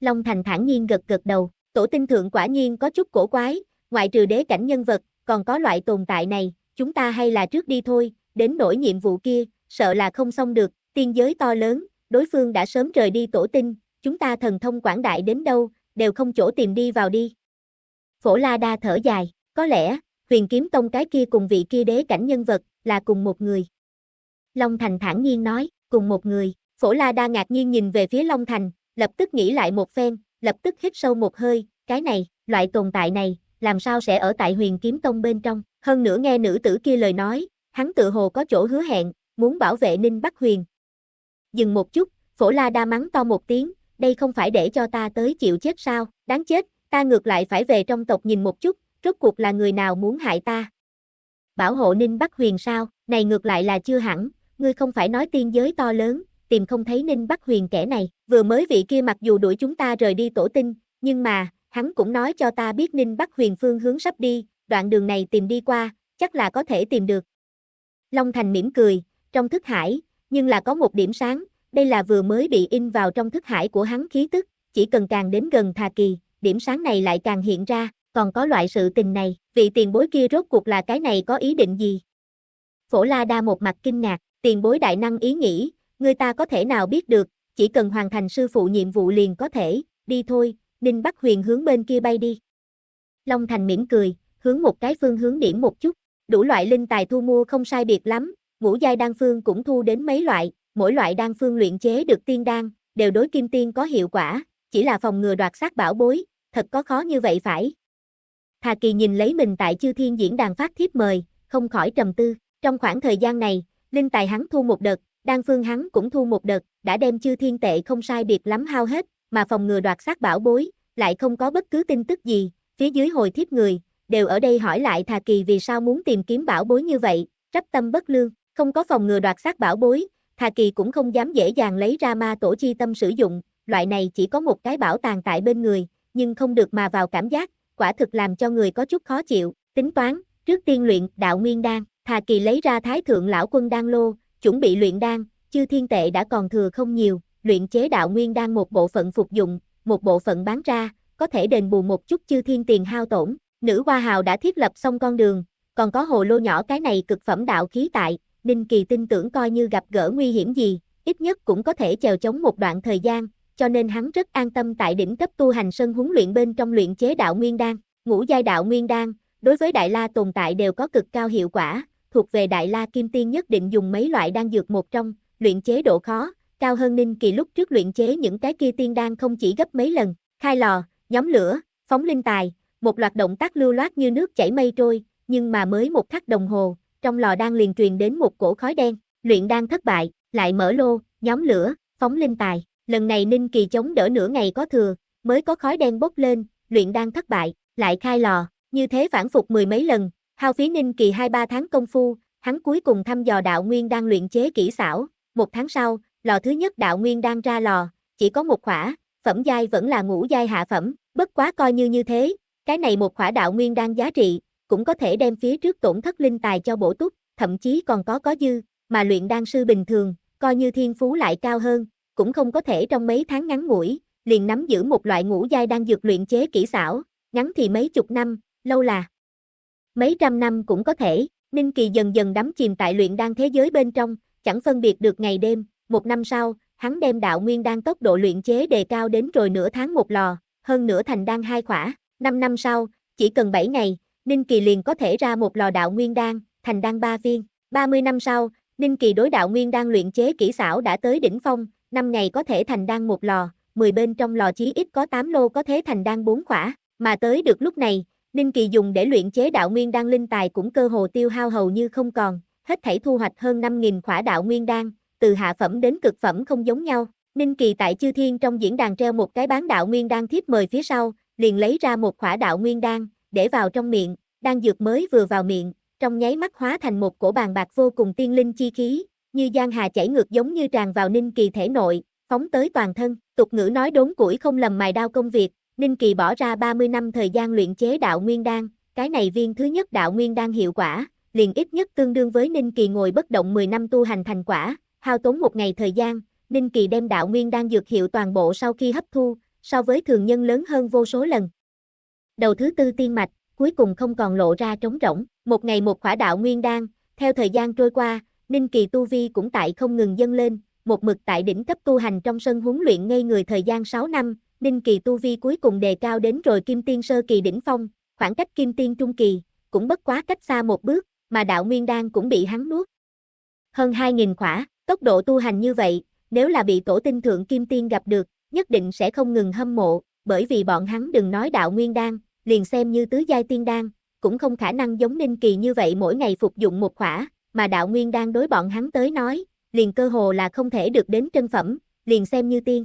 Long Thành thản nhiên gật gật đầu, tổ tinh thượng quả nhiên có chút cổ quái, ngoại trừ đế cảnh nhân vật, còn có loại tồn tại này, chúng ta hay là trước đi thôi, đến nỗi nhiệm vụ kia, sợ là không xong được, tiên giới to lớn, đối phương đã sớm rời đi tổ tinh, chúng ta thần thông quảng đại đến đâu, đều không chỗ tìm đi vào đi. Phổ La Đa thở dài, có lẽ, huyền kiếm tông cái kia cùng vị kia đế cảnh nhân vật, là cùng một người. Long Thành thản nhiên nói, cùng một người, Phổ La Đa ngạc nhiên nhìn về phía Long Thành, lập tức nghĩ lại một phen, lập tức hít sâu một hơi, cái này, loại tồn tại này, làm sao sẽ ở tại huyền kiếm tông bên trong, hơn nữa nghe nữ tử kia lời nói, hắn tự hồ có chỗ hứa hẹn, muốn bảo vệ Ninh Bắc Huyền. Dừng một chút, Phổ La Đa mắng to một tiếng, đây không phải để cho ta tới chịu chết sao, đáng chết, ta ngược lại phải về trong tộc nhìn một chút, rốt cuộc là người nào muốn hại ta. Bảo hộ Ninh Bắc Huyền sao, này ngược lại là chưa hẳn, ngươi không phải nói tiên giới to lớn, tìm không thấy Ninh Bắc Huyền kẻ này, vừa mới vị kia mặc dù đuổi chúng ta rời đi tổ tinh, nhưng mà, hắn cũng nói cho ta biết Ninh Bắc Huyền phương hướng sắp đi, đoạn đường này tìm đi qua, chắc là có thể tìm được. Long Thành mỉm cười, trong thức hải, nhưng là có một điểm sáng, đây là vừa mới bị in vào trong thức hải của hắn khí tức, chỉ cần càng đến gần Thà Kỳ, điểm sáng này lại càng hiện ra, còn có loại sự tình này, vị tiền bối kia rốt cuộc là cái này có ý định gì? Phổ La Đa một mặt kinh ngạc, tiền bối đại năng ý nghĩ, ngươi ta có thể nào biết được, chỉ cần hoàn thành sư phụ nhiệm vụ liền có thể, đi thôi, Ninh Bắc Huyền hướng bên kia bay đi. Long Thành mỉm cười, hướng một cái phương hướng điểm một chút, đủ loại linh tài thu mua không sai biệt lắm, ngũ giai đan phương cũng thu đến mấy loại, mỗi loại đan phương luyện chế được tiên đan, đều đối kim tiên có hiệu quả, chỉ là phòng ngừa đoạt sát bảo bối, thật có khó như vậy phải. Thà Kỳ nhìn lấy mình tại chư thiên diễn đàn phát thiếp mời, không khỏi trầm tư, trong khoảng thời gian này, linh tài hắn thu một đợt, Đan phương hắn cũng thu một đợt, đã đem chư thiên tệ không sai biệt lắm hao hết, mà phòng ngừa đoạt sát bảo bối, lại không có bất cứ tin tức gì, phía dưới hồi thiếp người, đều ở đây hỏi lại Thà Kỳ vì sao muốn tìm kiếm bảo bối như vậy, trách tâm bất lương, không có phòng ngừa đoạt sát bảo bối, Thà Kỳ cũng không dám dễ dàng lấy ra ma tổ chi tâm sử dụng, loại này chỉ có một cái bảo tàng tại bên người, nhưng không được mà vào cảm giác, quả thực làm cho người có chút khó chịu, tính toán, trước tiên luyện đạo nguyên đan, Thà Kỳ lấy ra thái thượng lão quân đan lô, chuẩn bị luyện đan, chư thiên tệ đã còn thừa không nhiều, luyện chế đạo nguyên đan một bộ phận phục dụng, một bộ phận bán ra, có thể đền bù một chút chư thiên tiền hao tổn. Nữ hoa hào đã thiết lập xong con đường, còn có hồ lô nhỏ cái này cực phẩm đạo khí tại, Ninh Kỳ tin tưởng coi như gặp gỡ nguy hiểm gì, ít nhất cũng có thể chèo chống một đoạn thời gian, cho nên hắn rất an tâm tại đỉnh cấp tu hành sân huấn luyện bên trong luyện chế đạo nguyên đan, ngũ giai đạo nguyên đan, đối với đại la tồn tại đều có cực cao hiệu quả, thuộc về Đại La Kim Tiên nhất định dùng mấy loại đan dược một trong, luyện chế độ khó, cao hơn Ninh Kỳ lúc trước luyện chế những cái kia tiên đan không chỉ gấp mấy lần, khai lò, nhóm lửa, phóng linh tài, một loạt động tác lưu loát như nước chảy mây trôi, nhưng mà mới một khắc đồng hồ, trong lò đang liền truyền đến một cổ khói đen, luyện đan thất bại, lại mở lô, nhóm lửa, phóng linh tài, lần này Ninh Kỳ chống đỡ nửa ngày có thừa, mới có khói đen bốc lên, luyện đan thất bại, lại khai lò, như thế phản phục mười mấy lần, Hao phí ninh kỳ 2-3 tháng công phu, hắn cuối cùng thăm dò đạo nguyên đang luyện chế kỹ xảo, một tháng sau, lò thứ nhất đạo nguyên đang ra lò, chỉ có một khỏa, phẩm giai vẫn là ngũ giai hạ phẩm, bất quá coi như như thế, cái này một khỏa đạo nguyên đang giá trị, cũng có thể đem phía trước tổn thất linh tài cho bổ túc, thậm chí còn có có dư, mà luyện đan sư bình thường, coi như thiên phú lại cao hơn, cũng không có thể trong mấy tháng ngắn ngủi, liền nắm giữ một loại ngũ giai đang dược luyện chế kỹ xảo, ngắn thì mấy chục năm, lâu là Mấy trăm năm cũng có thể, Ninh Kỳ dần dần đắm chìm tại luyện đan thế giới bên trong, chẳng phân biệt được ngày đêm, một năm sau, hắn đem đạo nguyên đan tốc độ luyện chế đề cao đến rồi nửa tháng một lò, hơn nửa thành đan hai khỏa, năm năm sau, chỉ cần 7 ngày, Ninh Kỳ liền có thể ra một lò đạo nguyên đan, thành đan ba viên, 30 năm sau, Ninh Kỳ đối đạo nguyên đan luyện chế kỹ xảo đã tới đỉnh phong, năm ngày có thể thành đan một lò, 10 bên trong lò chí ít có 8 lô có thể thành đan bốn khỏa, mà tới được lúc này, Ninh Kỳ dùng để luyện chế đạo nguyên đan linh tài cũng cơ hồ tiêu hao hầu như không còn, hết thảy thu hoạch hơn 5.000 khỏa đạo nguyên đan, từ hạ phẩm đến cực phẩm không giống nhau. Ninh Kỳ tại Chư Thiên trong diễn đàn treo một cái bán đạo nguyên đan thiếp mời phía sau, liền lấy ra một khỏa đạo nguyên đan, để vào trong miệng, đan dược mới vừa vào miệng, trong nháy mắt hóa thành một cổ bàn bạc vô cùng tiên linh chi khí, như giang hà chảy ngược giống như tràn vào Ninh Kỳ thể nội, phóng tới toàn thân, tục ngữ nói đốn củi không lầm mài đao công việc, Ninh Kỳ bỏ ra 30 năm thời gian luyện chế đạo nguyên đan, cái này viên thứ nhất đạo nguyên đan hiệu quả, liền ít nhất tương đương với Ninh Kỳ ngồi bất động 10 năm tu hành thành quả, hao tốn một ngày thời gian, Ninh Kỳ đem đạo nguyên đan dược hiệu toàn bộ sau khi hấp thu, so với thường nhân lớn hơn vô số lần. Đầu thứ tư tiên mạch, cuối cùng không còn lộ ra trống rỗng, một ngày một khỏa đạo nguyên đan, theo thời gian trôi qua, Ninh Kỳ tu vi cũng tại không ngừng dâng lên, một mực tại đỉnh cấp tu hành trong sân huấn luyện ngay người thời gian 6 năm, Ninh Kỳ tu vi cuối cùng đề cao đến rồi Kim Tiên sơ kỳ đỉnh phong, khoảng cách Kim Tiên trung kỳ, cũng bất quá cách xa một bước, mà đạo nguyên đan cũng bị hắn nuốt. Hơn 2000 khỏa, tốc độ tu hành như vậy, nếu là bị tổ tinh thượng Kim Tiên gặp được, nhất định sẽ không ngừng hâm mộ, bởi vì bọn hắn đừng nói đạo nguyên đan, liền xem như tứ giai tiên đan, cũng không khả năng giống Ninh Kỳ như vậy mỗi ngày phục dụng một khỏa, mà đạo nguyên đan đối bọn hắn tới nói, liền cơ hồ là không thể được đến chân phẩm, liền xem như tiên.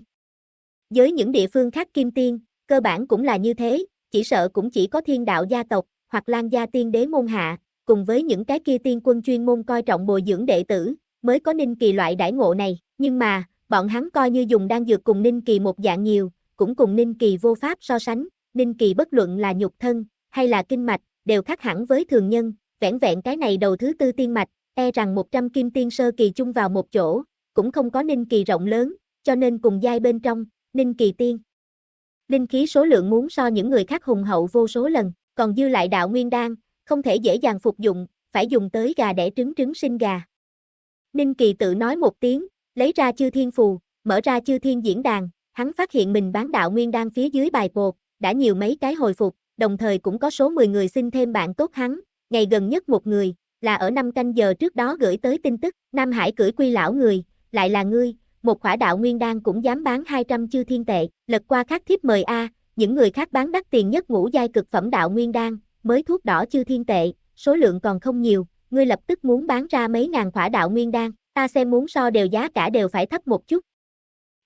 Với những địa phương khác kim tiên, cơ bản cũng là như thế, chỉ sợ cũng chỉ có thiên đạo gia tộc, hoặc lan gia tiên đế môn hạ, cùng với những cái kia tiên quân chuyên môn coi trọng bồi dưỡng đệ tử, mới có ninh kỳ loại đãi ngộ này, nhưng mà, bọn hắn coi như dùng đang dược cùng ninh kỳ một dạng nhiều, cũng cùng ninh kỳ vô pháp so sánh, ninh kỳ bất luận là nhục thân, hay là kinh mạch, đều khác hẳn với thường nhân, vẻn vẹn cái này đầu thứ tư tiên mạch, e rằng 100 kim tiên sơ kỳ chung vào một chỗ, cũng không có ninh kỳ rộng lớn, cho nên cùng giai bên trong, Ninh Kỳ Tiên. Linh khí số lượng muốn so những người khác hùng hậu vô số lần, còn dư lại đạo nguyên đan, không thể dễ dàng phục dụng, phải dùng tới gà để trứng trứng sinh gà. Ninh Kỳ tự nói một tiếng, lấy ra chư thiên phù, mở ra chư thiên diễn đàn, hắn phát hiện mình bán đạo nguyên đan phía dưới bài bột, đã nhiều mấy cái hồi phục, đồng thời cũng có số 10 người xin thêm bạn tốt hắn, ngày gần nhất một người, là ở năm canh giờ trước đó gửi tới tin tức, Nam Hải cưỡi quy lão người, lại là ngươi, một khỏa đạo nguyên đan cũng dám bán 200 chư thiên tệ, lật qua khác thiếp mời A, những người khác bán đắt tiền nhất ngũ giai cực phẩm đạo nguyên đan, mới thuốc đỏ chư thiên tệ, số lượng còn không nhiều, ngươi lập tức muốn bán ra mấy ngàn khỏa đạo nguyên đan, ta xem muốn so đều giá cả đều phải thấp một chút.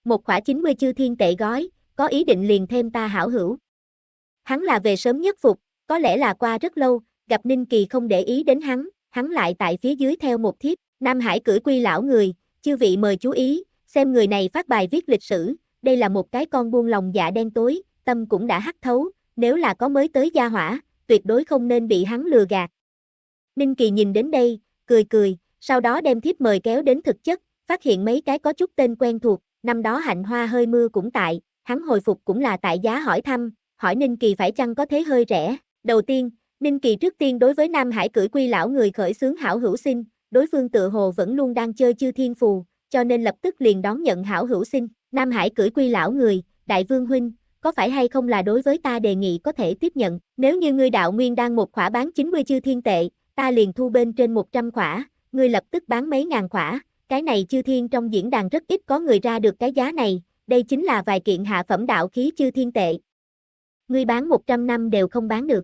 Một khỏa 90 chư thiên tệ gói, có ý định liền thêm ta hảo hữu. Hắn là về sớm nhất phục, có lẽ là qua rất lâu, gặp Ninh Kỳ không để ý đến hắn, hắn lại tại phía dưới theo một thiếp, Nam Hải cưỡi quy lão người, chư vị mời chú ý, Xem người này phát bài viết lịch sử, đây là một cái con buông lòng dạ đen tối, tâm cũng đã hắc thấu, nếu là có mới tới gia hỏa, tuyệt đối không nên bị hắn lừa gạt. Ninh Kỳ nhìn đến đây, cười cười, sau đó đem thiếp mời kéo đến thực chất, phát hiện mấy cái có chút tên quen thuộc, năm đó hạnh hoa hơi mưa cũng tại, hắn hồi phục cũng là tại giá hỏi thăm, hỏi Ninh Kỳ phải chăng có thế hơi rẻ. Đầu tiên, Ninh Kỳ trước tiên đối với Nam Hải cử quy lão người khởi xướng hảo hữu sinh, đối phương tự hồ vẫn luôn đang chơi chư thiên phù, cho nên lập tức liền đón nhận hảo hữu sinh Nam Hải cưỡi quy lão người, đại vương huynh, có phải hay không là đối với ta đề nghị có thể tiếp nhận, nếu như ngươi đạo nguyên đang một khỏa bán 90 chư thiên tệ, ta liền thu bên trên 100 khỏa, ngươi lập tức bán mấy ngàn khỏa, cái này chư thiên trong diễn đàn rất ít có người ra được cái giá này, đây chính là vài kiện hạ phẩm đạo khí chư thiên tệ. Ngươi bán 100 năm đều không bán được.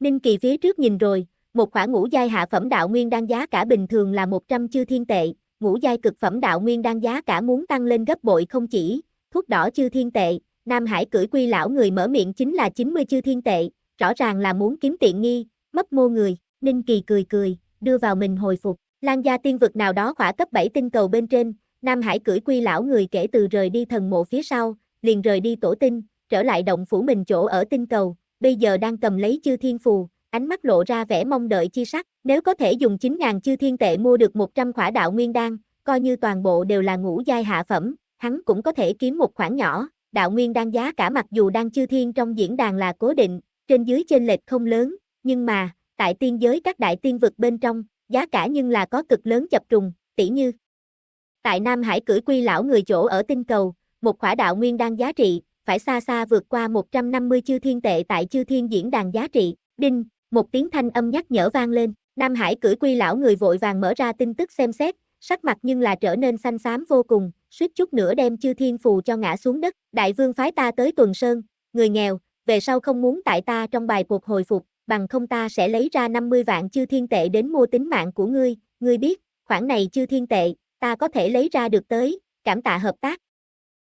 Ninh Kỳ phía trước nhìn rồi, một khỏa ngũ giai hạ phẩm đạo nguyên đang giá cả bình thường là 100 chư thiên tệ, ngũ giai cực phẩm đạo nguyên đang giá cả muốn tăng lên gấp bội không chỉ, thuốc đỏ chư thiên tệ, Nam Hải cưỡi quy lão người mở miệng chính là 90 chư thiên tệ, rõ ràng là muốn kiếm tiện nghi, mất mô người, Ninh Kỳ cười cười, đưa vào mình hồi phục, Lan gia tiên vực nào đó khỏa cấp 7 tinh cầu bên trên, Nam Hải cưỡi quy lão người kể từ rời đi thần mộ phía sau, liền rời đi tổ tinh, trở lại động phủ mình chỗ ở tinh cầu, bây giờ đang cầm lấy chư thiên phù, ánh mắt lộ ra vẻ mong đợi chi sắc, nếu có thể dùng 9.000 chư thiên tệ mua được 100 khỏa đạo nguyên đan, coi như toàn bộ đều là ngũ giai hạ phẩm, hắn cũng có thể kiếm một khoản nhỏ, đạo nguyên đan giá cả mặc dù đang chư thiên trong diễn đàn là cố định, trên dưới chênh lệch không lớn, nhưng mà, tại tiên giới các đại tiên vực bên trong, giá cả nhưng là có cực lớn chập trùng, tỷ như. Tại Nam Hải cửi quy lão người chỗ ở tinh cầu, một khỏa đạo nguyên đan giá trị, phải xa xa vượt qua 150 chư thiên tệ tại chư thiên diễn đàn giá trị. Đinh, một tiếng thanh âm nhắc nhở vang lên, Nam Hải cửi quy lão người vội vàng mở ra tin tức xem xét, sắc mặt nhưng là trở nên xanh xám vô cùng, suýt chút nữa đem chư thiên phù cho ngã xuống đất, đại vương phái ta tới tuần sơn, người nghèo, về sau không muốn tại ta trong bài cuộc hồi phục, bằng không ta sẽ lấy ra 50 vạn chư thiên tệ đến mua tính mạng của ngươi, ngươi biết, khoản này chư thiên tệ, ta có thể lấy ra được tới, cảm tạ hợp tác.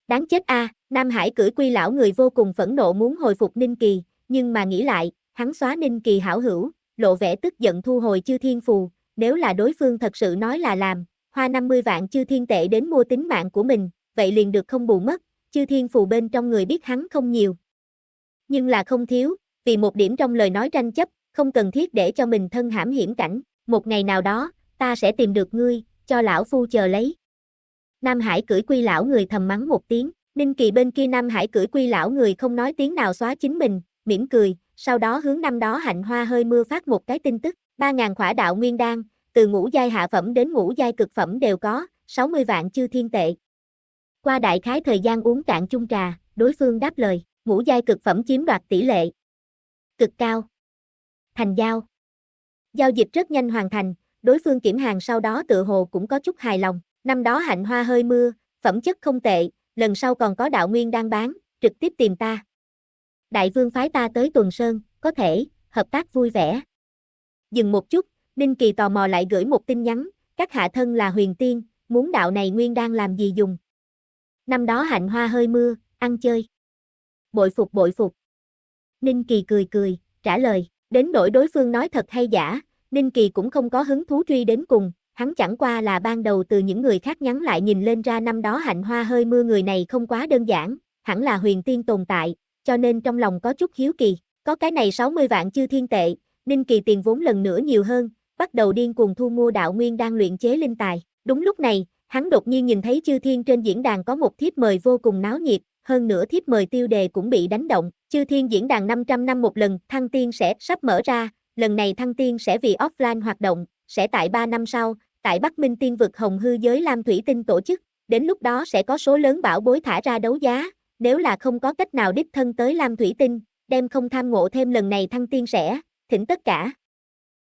Đáng chết a, Nam Hải cử quy lão người vô cùng phẫn nộ muốn hồi phục Ninh Kỳ, nhưng mà nghĩ lại, hắn xóa ninh kỳ hảo hữu, lộ vẻ tức giận thu hồi chư thiên phù, nếu là đối phương thật sự nói là làm, hoa 50 vạn chư thiên tệ đến mua tính mạng của mình, vậy liền được không bù mất, chư thiên phù bên trong người biết hắn không nhiều. Nhưng là không thiếu, vì một điểm trong lời nói tranh chấp, không cần thiết để cho mình thân hãm hiểm cảnh, một ngày nào đó, ta sẽ tìm được ngươi, cho lão phu chờ lấy. Nam Hải cưỡi quy lão người thầm mắng một tiếng, Ninh Kỳ bên kia Nam Hải cưỡi quy lão người không nói tiếng nào xóa chính mình, mỉm cười, sau đó hướng năm đó hạnh hoa hơi mưa phát một cái tin tức, 3.000 khỏa đạo nguyên đan, từ ngũ giai hạ phẩm đến ngũ giai cực phẩm đều có, 60 vạn chư thiên tệ. Qua đại khái thời gian uống cạn chung trà, đối phương đáp lời, ngũ giai cực phẩm chiếm đoạt tỷ lệ. Cực cao. Thành giao. Giao dịch rất nhanh hoàn thành, đối phương kiểm hàng sau đó tự hồ cũng có chút hài lòng, năm đó hạnh hoa hơi mưa, phẩm chất không tệ, lần sau còn có đạo nguyên đang bán, trực tiếp tìm ta đại vương phái ta tới tuần sơn, có thể, hợp tác vui vẻ. Dừng một chút, Ninh Kỳ tò mò lại gửi một tin nhắn, các hạ thân là huyền tiên, muốn đạo này nguyên đang làm gì dùng. Năm đó hạnh hoa hơi mưa, ăn chơi. Bội phục bội phục. Ninh Kỳ cười cười, trả lời, đến đổi đối phương nói thật hay giả, Ninh Kỳ cũng không có hứng thú truy đến cùng, hắn chẳng qua là ban đầu từ những người khác nhắn lại nhìn lên ra năm đó hạnh hoa hơi mưa người này không quá đơn giản, hẳn là huyền tiên tồn tại, cho nên trong lòng có chút hiếu kỳ, có cái này 60 vạn chư thiên tệ, Ninh Kỳ tiền vốn lần nữa nhiều hơn, bắt đầu điên cuồng thu mua đạo nguyên đang luyện chế linh tài. Đúng lúc này, hắn đột nhiên nhìn thấy chư thiên trên diễn đàn có một thiếp mời vô cùng náo nhiệt, hơn nữa thiếp mời tiêu đề cũng bị đánh động, chư thiên diễn đàn 500 năm một lần, Thăng Tiên sẽ sắp mở ra, lần này Thăng Tiên sẽ vì offline hoạt động, sẽ tại 3 năm sau, tại Bắc Minh Tiên vực Hồng Hư giới Lam Thủy Tinh tổ chức, đến lúc đó sẽ có số lớn bảo bối thả ra đấu giá, nếu là không có cách nào đích thân tới Lam Thủy Tinh, đem không tham ngộ thêm lần này thăng tiên sẽ, thỉnh tất cả.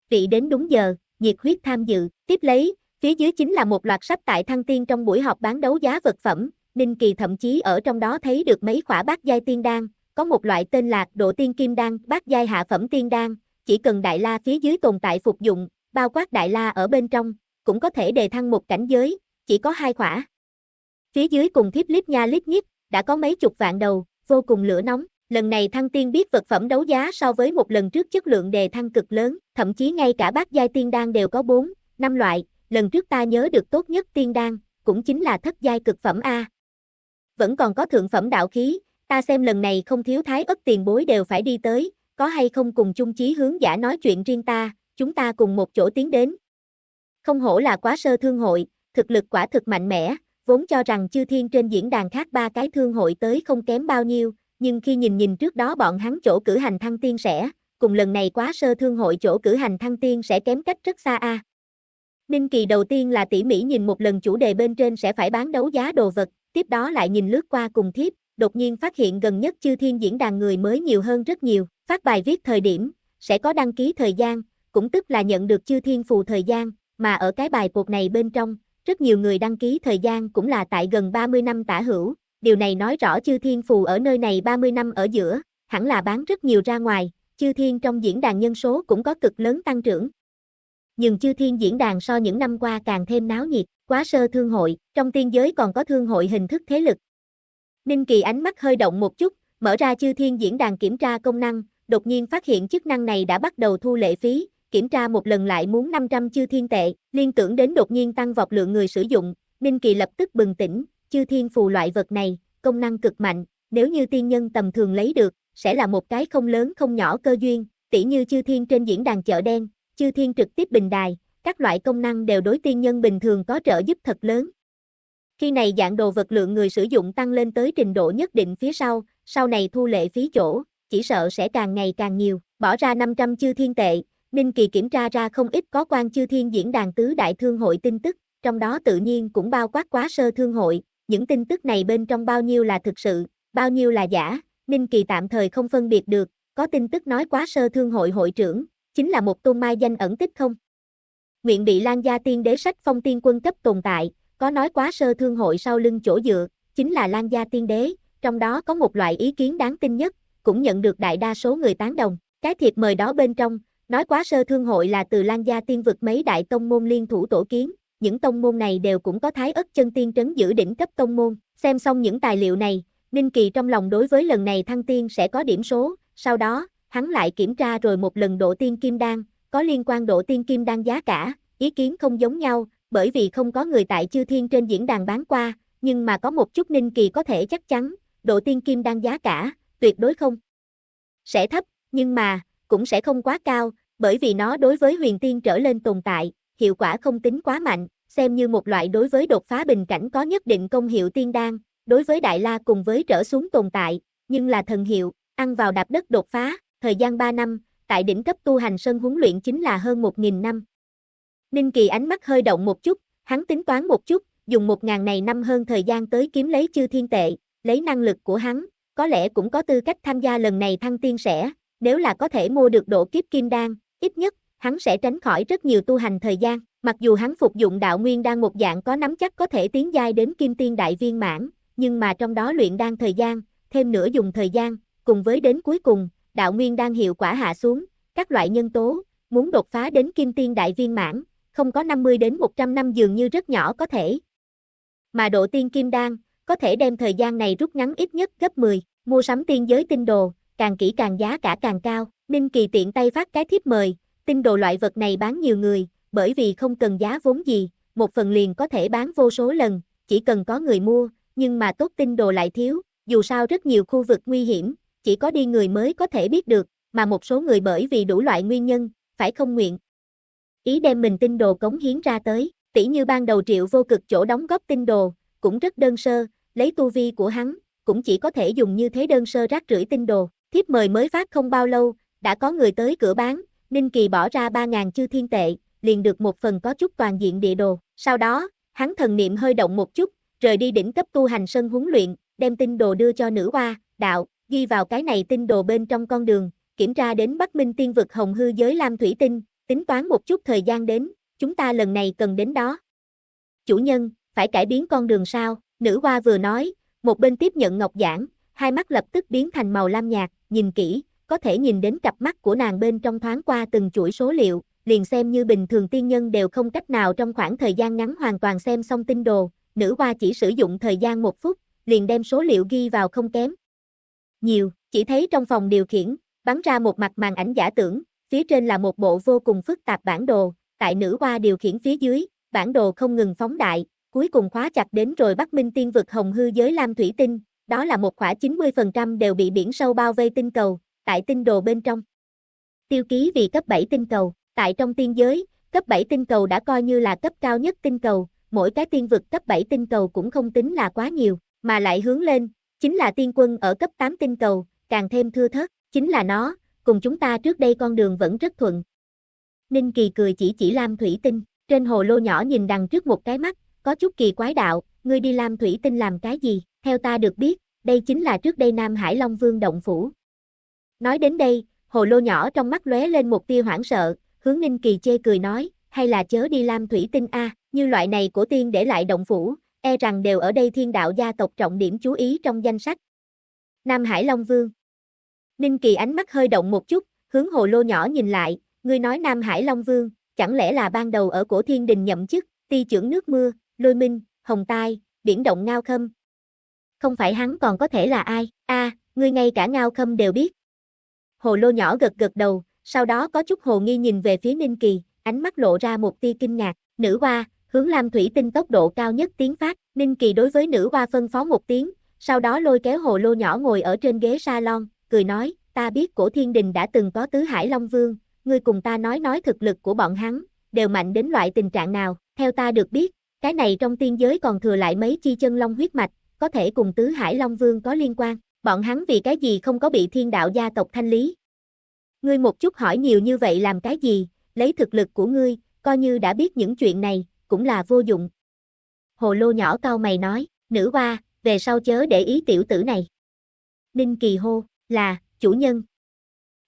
Vị đến đúng giờ, nhiệt huyết tham dự, tiếp lấy, phía dưới chính là một loạt sách tại thăng tiên trong buổi họp bán đấu giá vật phẩm, Ninh Kỳ thậm chí ở trong đó thấy được mấy khỏa bát giai tiên đan, có một loại tên là độ tiên kim đan, bát giai hạ phẩm tiên đan, chỉ cần đại la phía dưới tồn tại phục dụng, bao quát đại la ở bên trong, cũng có thể đề thăng một cảnh giới, chỉ có hai khỏa. Phía dưới cùng thiếp lít nha lít nhíp đã có mấy chục vạn đầu, vô cùng lửa nóng. Lần này Thăng Tiên biết vật phẩm đấu giá so với một lần trước chất lượng đề thăng cực lớn, thậm chí ngay cả bát giai tiên đan đều có 4, 5 loại, lần trước ta nhớ được tốt nhất tiên đan, cũng chính là thất giai cực phẩm A. Vẫn còn có thượng phẩm đạo khí, ta xem lần này không thiếu thái ất tiền bối đều phải đi tới, có hay không cùng chung chí hướng giả nói chuyện riêng ta, chúng ta cùng một chỗ tiến đến. Không hổ là quá sơ thương hội, thực lực quả thực mạnh mẽ, vốn cho rằng chư thiên trên diễn đàn khác ba cái thương hội tới không kém bao nhiêu, nhưng khi nhìn nhìn trước đó bọn hắn chỗ cử hành thăng tiên sẽ, cùng lần này quá sơ thương hội chỗ cử hành thăng tiên sẽ kém cách rất xa a. À. Ninh Kỳ đầu tiên là tỉ mỉ nhìn một lần chủ đề bên trên sẽ phải bán đấu giá đồ vật, tiếp đó lại nhìn lướt qua cùng thiếp, đột nhiên phát hiện gần nhất chư thiên diễn đàn người mới nhiều hơn rất nhiều, phát bài viết thời điểm, sẽ có đăng ký thời gian, cũng tức là nhận được chư thiên phù thời gian, mà ở cái bài cuộc này bên trong, rất nhiều người đăng ký thời gian cũng là tại gần 30 năm tả hữu, điều này nói rõ chư thiên phù ở nơi này 30 năm ở giữa, hẳn là bán rất nhiều ra ngoài, chư thiên trong diễn đàn nhân số cũng có cực lớn tăng trưởng. Nhưng chư thiên diễn đàn so những năm qua càng thêm náo nhiệt, quá sơ thương hội, trong tiên giới còn có thương hội hình thức thế lực. Ninh Kỳ ánh mắt hơi động một chút, mở ra chư thiên diễn đàn kiểm tra công năng, đột nhiên phát hiện chức năng này đã bắt đầu thu lệ phí, kiểm tra một lần lại muốn 500 chư thiên tệ, liên tưởng đến đột nhiên tăng vọt lượng người sử dụng, Ninh Kỳ lập tức bừng tỉnh, chư thiên phù loại vật này, công năng cực mạnh, nếu như tiên nhân tầm thường lấy được, sẽ là một cái không lớn không nhỏ cơ duyên, tỉ như chư thiên trên diễn đàn chợ đen, chư thiên trực tiếp bình đài, các loại công năng đều đối tiên nhân bình thường có trợ giúp thật lớn. Khi này dạng đồ vật lượng người sử dụng tăng lên tới trình độ nhất định phía sau, sau này thu lệ phí chỗ, chỉ sợ sẽ càng ngày càng nhiều, bỏ ra 500 chư thiên tệ, Ninh Kỳ kiểm tra ra không ít có quan chư thiên diễn đàn tứ đại thương hội tin tức, trong đó tự nhiên cũng bao quát quá sơ thương hội, những tin tức này bên trong bao nhiêu là thực sự, bao nhiêu là giả, Ninh Kỳ tạm thời không phân biệt được, có tin tức nói quá sơ thương hội hội trưởng, chính là một tôn mai danh ẩn tích không? Nguyện bị Lan Gia Tiên Đế sách phong tiên quân cấp tồn tại, có nói quá sơ thương hội sau lưng chỗ dựa, chính là Lan Gia Tiên Đế, trong đó có một loại ý kiến đáng tin nhất, cũng nhận được đại đa số người tán đồng. Cái thiệp mời đó bên trong, Nói quá sơ thương hội là từ Lan gia tiên vực mấy đại tông môn liên thủ tổ kiến, những tông môn này đều cũng có thái ất chân tiên trấn giữ đỉnh cấp tông môn. Xem xong những tài liệu này, Ninh Kỳ trong lòng đối với lần này thăng tiên sẽ có điểm số, sau đó, hắn lại kiểm tra rồi một lần độ tiên kim đan, có liên quan độ tiên kim đan giá cả, ý kiến không giống nhau, bởi vì không có người tại chư thiên trên diễn đàn bán qua, nhưng mà có một chút Ninh Kỳ có thể chắc chắn, độ tiên kim đan giá cả, tuyệt đối không sẽ thấp, nhưng mà, cũng sẽ không quá cao, bởi vì nó đối với huyền tiên trở lên tồn tại, hiệu quả không tính quá mạnh, xem như một loại đối với đột phá bình cảnh có nhất định công hiệu tiên đan, đối với đại la cùng với trở xuống tồn tại, nhưng là thần hiệu, ăn vào đạp đất đột phá, thời gian 3 năm, tại đỉnh cấp tu hành sân huấn luyện chính là hơn 1.000 năm. Ninh Kỳ ánh mắt hơi động một chút, hắn tính toán một chút, dùng 1.000 này năm hơn thời gian tới kiếm lấy chư thiên tệ, lấy năng lực của hắn, có lẽ cũng có tư cách tham gia lần này thăng tiên sẽ, nếu là có thể mua được độ kiếp kim đan, Ít nhất, hắn sẽ tránh khỏi rất nhiều tu hành thời gian, mặc dù hắn phục dụng đạo nguyên đang một dạng có nắm chắc có thể tiến giai đến kim tiên đại viên mãn, nhưng mà trong đó luyện đan thời gian, thêm nữa dùng thời gian, cùng với đến cuối cùng, đạo nguyên đang hiệu quả hạ xuống, các loại nhân tố, muốn đột phá đến kim tiên đại viên mãn, không có 50 đến 100 năm dường như rất nhỏ có thể. Mà độ tiên kim đan, có thể đem thời gian này rút ngắn ít nhất gấp 10, mua sắm tiên giới tinh đồ, càng kỹ càng giá cả càng cao. Ninh Kỳ tiện tay phát cái thiếp mời, tinh đồ loại vật này bán nhiều người, bởi vì không cần giá vốn gì, một phần liền có thể bán vô số lần, chỉ cần có người mua, nhưng mà tốt tinh đồ lại thiếu, dù sao rất nhiều khu vực nguy hiểm, chỉ có đi người mới có thể biết được, mà một số người bởi vì đủ loại nguyên nhân, phải không nguyện. Ý đem mình tinh đồ cống hiến ra tới, tỷ như ban đầu triệu vô cực chỗ đóng góp tinh đồ, cũng rất đơn sơ, lấy tu vi của hắn, cũng chỉ có thể dùng như thế đơn sơ rác rưởi tinh đồ, thiếp mời mới phát không bao lâu, đã có người tới cửa bán, Ninh Kỳ bỏ ra 3.000 chư thiên tệ, liền được một phần có chút toàn diện địa đồ. Sau đó, hắn thần niệm hơi động một chút, rời đi đỉnh cấp tu hành sân huấn luyện, đem tinh đồ đưa cho nữ hoa, đạo, ghi vào cái này tinh đồ bên trong con đường, kiểm tra đến Bắc Minh tiên vực hồng hư giới lam thủy tinh, tính toán một chút thời gian đến, chúng ta lần này cần đến đó. Chủ nhân, phải cải biến con đường sao, nữ hoa vừa nói, một bên tiếp nhận ngọc giảng, hai mắt lập tức biến thành màu lam nhạt, nhìn kỹ, có thể nhìn đến cặp mắt của nàng bên trong thoáng qua từng chuỗi số liệu, liền xem như bình thường tiên nhân đều không cách nào trong khoảng thời gian ngắn hoàn toàn xem xong tinh đồ, nữ hoa chỉ sử dụng thời gian một phút, liền đem số liệu ghi vào không kém. Nhiều, chỉ thấy trong phòng điều khiển, bắn ra một mặt màn ảnh giả tưởng, phía trên là một bộ vô cùng phức tạp bản đồ, tại nữ hoa điều khiển phía dưới, bản đồ không ngừng phóng đại, cuối cùng khóa chặt đến rồi Bắc Minh Tiên vực Hồng Hư giới Lam Thủy Tinh, đó là một khỏa 90% đều bị biển sâu bao vây tinh cầu, tại tinh đồ bên trong. Tiêu ký vì cấp 7 tinh cầu, tại trong tiên giới, cấp 7 tinh cầu đã coi như là cấp cao nhất tinh cầu, mỗi cái tiên vực cấp 7 tinh cầu cũng không tính là quá nhiều, mà lại hướng lên, chính là tiên quân ở cấp 8 tinh cầu, càng thêm thưa thớt, chính là nó, cùng chúng ta trước đây con đường vẫn rất thuận. Ninh Kỳ cười chỉ chỉ Lam Thủy Tinh, trên hồ lô nhỏ nhìn đằng trước một cái mắt, có chút kỳ quái đạo, ngươi đi Lam Thủy Tinh làm cái gì, theo ta được biết, đây chính là trước đây Nam Hải Long Vương Động Phủ, Nói đến đây, hồ lô nhỏ trong mắt lóe lên một tia hoảng sợ, hướng Ninh Kỳ chê cười nói, hay là chớ đi làm thủy tinh a, như loại này của tiên để lại động phủ, e rằng đều ở đây thiên đạo gia tộc trọng điểm chú ý trong danh sách. Nam Hải Long Vương Ninh Kỳ ánh mắt hơi động một chút, hướng hồ lô nhỏ nhìn lại, người nói Nam Hải Long Vương, chẳng lẽ là ban đầu ở cổ thiên đình nhậm chức, ti trưởng nước mưa, lôi minh, hồng tai, biển động ngao khâm. Không phải hắn còn có thể là ai, a à, ngươi ngay cả ngao khâm đều biết. Hồ Lô nhỏ gật gật đầu, sau đó có chút hồ nghi nhìn về phía Ninh Kỳ, ánh mắt lộ ra một tia kinh ngạc, nữ hoa, hướng lam thủy tinh tốc độ cao nhất tiến phát, Ninh Kỳ đối với nữ hoa phân phó một tiếng, sau đó lôi kéo hồ lô nhỏ ngồi ở trên ghế salon, cười nói, ta biết cổ thiên đình đã từng có tứ hải long vương, ngươi cùng ta nói nói thực lực của bọn hắn, đều mạnh đến loại tình trạng nào, theo ta được biết, cái này trong tiên giới còn thừa lại mấy chi chân long huyết mạch, có thể cùng tứ hải long vương có liên quan, bọn hắn vì cái gì không có bị thiên đạo gia tộc thanh lý. Ngươi một chút hỏi nhiều như vậy làm cái gì, lấy thực lực của ngươi, coi như đã biết những chuyện này, cũng là vô dụng. Hồ lô nhỏ cao mày nói, nữ hoa, về sau chớ để ý tiểu tử này. Ninh kỳ hô, là, chủ nhân.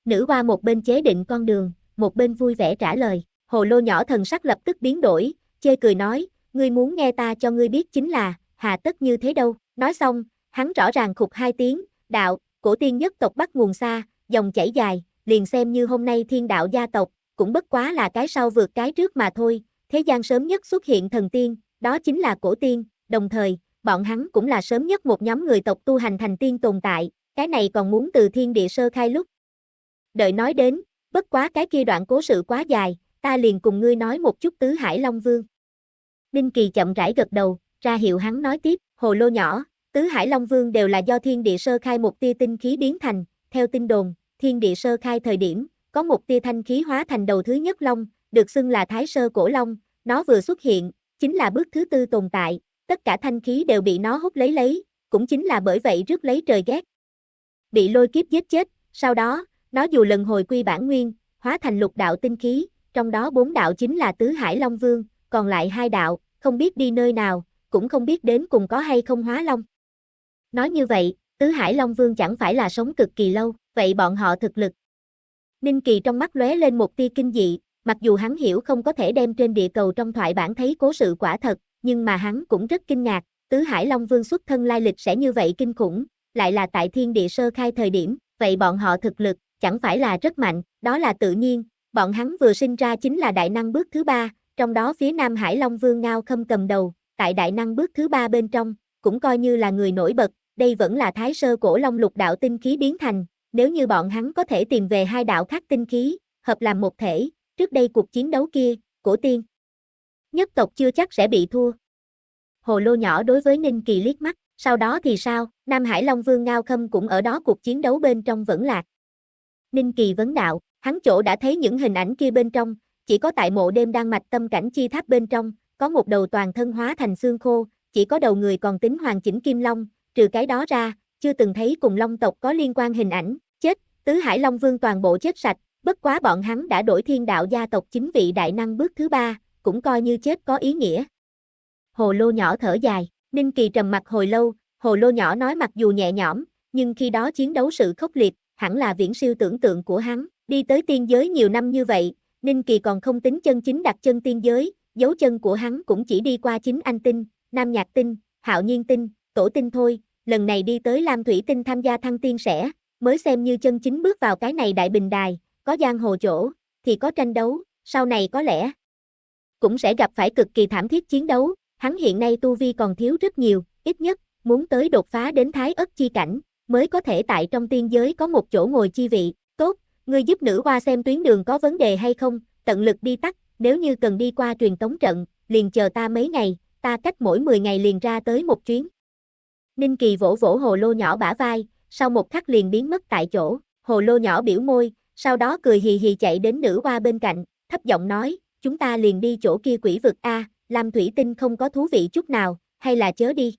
Nữ hoa một bên chế định con đường, một bên vui vẻ trả lời, hồ lô nhỏ thần sắc lập tức biến đổi, chê cười nói, ngươi muốn nghe ta cho ngươi biết chính là, hà tất như thế đâu, nói xong, hắn rõ ràng khục hai tiếng, đạo, cổ tiên nhất tộc bắt nguồn xa, dòng chảy dài, liền xem như hôm nay thiên đạo gia tộc, cũng bất quá là cái sau vượt cái trước mà thôi, thế gian sớm nhất xuất hiện thần tiên, đó chính là cổ tiên, đồng thời, bọn hắn cũng là sớm nhất một nhóm người tộc tu hành thành tiên tồn tại, cái này còn muốn từ thiên địa sơ khai lúc. Đợi nói đến, bất quá cái kia đoạn cố sự quá dài, ta liền cùng ngươi nói một chút tứ hải long vương. Đinh Kỳ chậm rãi gật đầu, ra hiệu hắn nói tiếp, hồ lô nhỏ, Tứ Hải Long Vương đều là do thiên địa sơ khai một tia tinh khí biến thành, theo tin đồn, thiên địa sơ khai thời điểm, có một tia thanh khí hóa thành đầu thứ nhất long, được xưng là Thái Sơ Cổ Long, nó vừa xuất hiện, chính là bước thứ tư tồn tại, tất cả thanh khí đều bị nó hút lấy lấy, cũng chính là bởi vậy rước lấy trời ghét. Bị lôi kiếp giết chết, sau đó, nó dù lần hồi quy bản nguyên, hóa thành lục đạo tinh khí, trong đó bốn đạo chính là Tứ Hải Long Vương, còn lại hai đạo, không biết đi nơi nào, cũng không biết đến cùng có hay không hóa long. Nói như vậy, Tứ Hải Long Vương chẳng phải là sống cực kỳ lâu, vậy bọn họ thực lực. Ninh Kỳ trong mắt lóe lên một tia kinh dị, mặc dù hắn hiểu không có thể đem trên địa cầu trong thoại bản thấy cố sự quả thật, nhưng mà hắn cũng rất kinh ngạc, Tứ Hải Long Vương xuất thân lai lịch sẽ như vậy kinh khủng, lại là tại thiên địa sơ khai thời điểm, vậy bọn họ thực lực, chẳng phải là rất mạnh, đó là tự nhiên, bọn hắn vừa sinh ra chính là đại năng bước thứ ba, trong đó phía Nam Hải Long Vương Ngao Khâm cầm đầu, tại đại năng bước thứ ba bên trong, cũng coi như là người nổi bật, đây vẫn là thái sơ cổ long lục đạo tinh khí biến thành, nếu như bọn hắn có thể tìm về hai đạo khác tinh khí, hợp làm một thể, trước đây cuộc chiến đấu kia, cổ tiên. Nhất tộc chưa chắc sẽ bị thua. Hồ lô nhỏ đối với Ninh Kỳ liếc mắt, sau đó thì sao, Nam Hải Long Vương Ngao Khâm cũng ở đó cuộc chiến đấu bên trong vẫn lạc. Ninh Kỳ vấn đạo, hắn chỗ đã thấy những hình ảnh kia bên trong, chỉ có tại mộ đêm đang mạch tâm cảnh chi tháp bên trong, có một đầu toàn thân hóa thành xương khô, chỉ có đầu người còn tính hoàn chỉnh kim long, trừ cái đó ra, chưa từng thấy cùng Long tộc có liên quan hình ảnh, chết, tứ hải Long Vương toàn bộ chết sạch, bất quá bọn hắn đã đổi thiên đạo gia tộc chính vị đại năng bước thứ ba, cũng coi như chết có ý nghĩa. Hồ lô nhỏ thở dài, Ninh Kỳ trầm mặt hồi lâu, hồ lô nhỏ nói mặc dù nhẹ nhõm, nhưng khi đó chiến đấu sự khốc liệt, hẳn là viễn siêu tưởng tượng của hắn, đi tới tiên giới nhiều năm như vậy, Ninh Kỳ còn không tính chân chính đặt chân tiên giới, dấu chân của hắn cũng chỉ đi qua chính anh tinh, nam nhạc tinh, hạo nhiên tinh, tổ tinh thôi, lần này đi tới Lam Thủy Tinh tham gia thăng tiên sẽ, mới xem như chân chính bước vào cái này đại bình đài, có giang hồ chỗ, thì có tranh đấu, sau này có lẽ cũng sẽ gặp phải cực kỳ thảm thiết chiến đấu, hắn hiện nay tu vi còn thiếu rất nhiều, ít nhất, muốn tới đột phá đến thái ất chi cảnh, mới có thể tại trong tiên giới có một chỗ ngồi chi vị, tốt, ngươi giúp nữ hoa xem tuyến đường có vấn đề hay không, tận lực đi tắt, nếu như cần đi qua truyền tống trận, liền chờ ta mấy ngày, ta cách mỗi 10 ngày liền ra tới một chuyến. Ninh Kỳ vỗ vỗ hồ lô nhỏ bả vai, sau một khắc liền biến mất tại chỗ, hồ lô nhỏ biểu môi, sau đó cười hì hì chạy đến nữ hoa bên cạnh, thấp giọng nói, chúng ta liền đi chỗ kia quỷ vực A, làm thủy tinh không có thú vị chút nào, hay là chớ đi.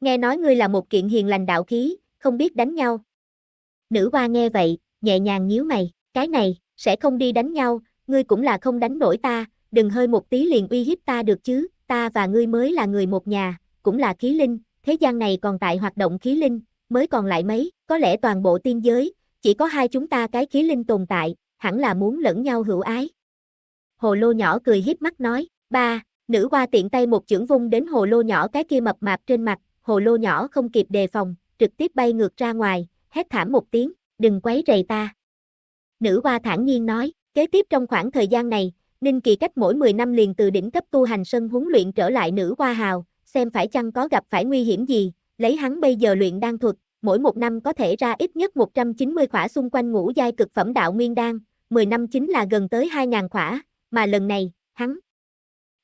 Nghe nói ngươi là một kiện hiền lành đạo khí, không biết đánh nhau. Nữ hoa nghe vậy, nhẹ nhàng nhíu mày, cái này, sẽ không đi đánh nhau, ngươi cũng là không đánh nổi ta, đừng hơi một tí liền uy hiếp ta được chứ, ta và ngươi mới là người một nhà, cũng là khí linh, thế gian này còn tại hoạt động khí linh, mới còn lại mấy, có lẽ toàn bộ tiên giới, chỉ có hai chúng ta cái khí linh tồn tại, hẳn là muốn lẫn nhau hữu ái. Hồ lô nhỏ cười híp mắt nói, ba, nữ hoa tiện tay một chưởng vung đến hồ lô nhỏ cái kia mập mạp trên mặt, hồ lô nhỏ không kịp đề phòng, trực tiếp bay ngược ra ngoài, hét thảm một tiếng, đừng quấy rầy ta. Nữ hoa thản nhiên nói, kế tiếp trong khoảng thời gian này, Ninh Kỳ cách mỗi 10 năm liền từ đỉnh cấp tu hành sân huấn luyện trở lại nữ hoa hào, xem phải chăng có gặp phải nguy hiểm gì, lấy hắn bây giờ luyện đan thuật, mỗi một năm có thể ra ít nhất 190 khỏa xung quanh ngũ giai cực phẩm đạo nguyên đan, 10 năm chính là gần tới 2.000 khỏa, mà lần này, hắn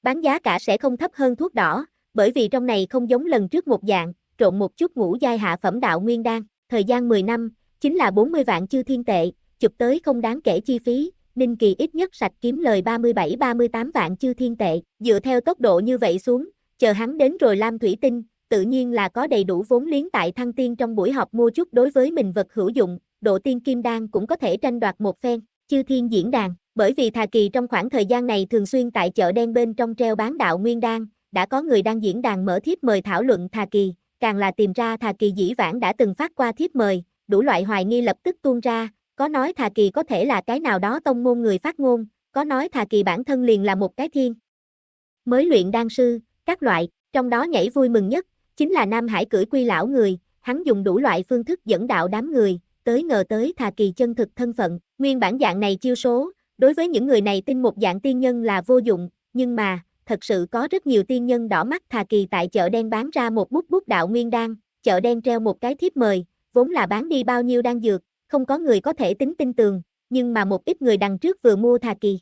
bán giá cả sẽ không thấp hơn thuốc đỏ, bởi vì trong này không giống lần trước một dạng, trộn một chút ngũ giai hạ phẩm đạo nguyên đan, thời gian 10 năm, chính là 40 vạn chư thiên tệ, chụp tới không đáng kể chi phí, Ninh Kỳ ít nhất sạch kiếm lời 37-38 vạn chư thiên tệ, dựa theo tốc độ như vậy xuống, chờ hắn đến rồi Lam Thủy Tinh, tự nhiên là có đầy đủ vốn liếng tại Thăng Tiên trong buổi họp mua chút đối với mình vật hữu dụng, độ tiên kim đan cũng có thể tranh đoạt một phen, chư thiên diễn đàn, bởi vì Thà Kỳ trong khoảng thời gian này thường xuyên tại chợ đen bên trong treo bán đạo nguyên đan, đã có người đang diễn đàn mở thiếp mời thảo luận Thà Kỳ, càng là tìm ra Thà Kỳ dĩ vãng đã từng phát qua thiếp mời, đủ loại hoài nghi lập tức tuôn ra, có nói Thà Kỳ có thể là cái nào đó tông môn người phát ngôn, có nói Thà Kỳ bản thân liền là một cái thiên. Mới luyện đan sư, các loại, trong đó nhảy vui mừng nhất, chính là Nam Hải cưỡi quy lão người, hắn dùng đủ loại phương thức dẫn đạo đám người, tới ngờ tới thà kỳ chân thực thân phận, nguyên bản dạng này chiêu số, đối với những người này tin một dạng tiên nhân là vô dụng, nhưng mà, thật sự có rất nhiều tiên nhân đỏ mắt thà kỳ tại chợ đen bán ra một bút bút đạo nguyên đan, chợ đen treo một cái thiếp mời, vốn là bán đi bao nhiêu đan dược, không có người có thể tính tin tường, nhưng mà một ít người đằng trước vừa mua thà kỳ.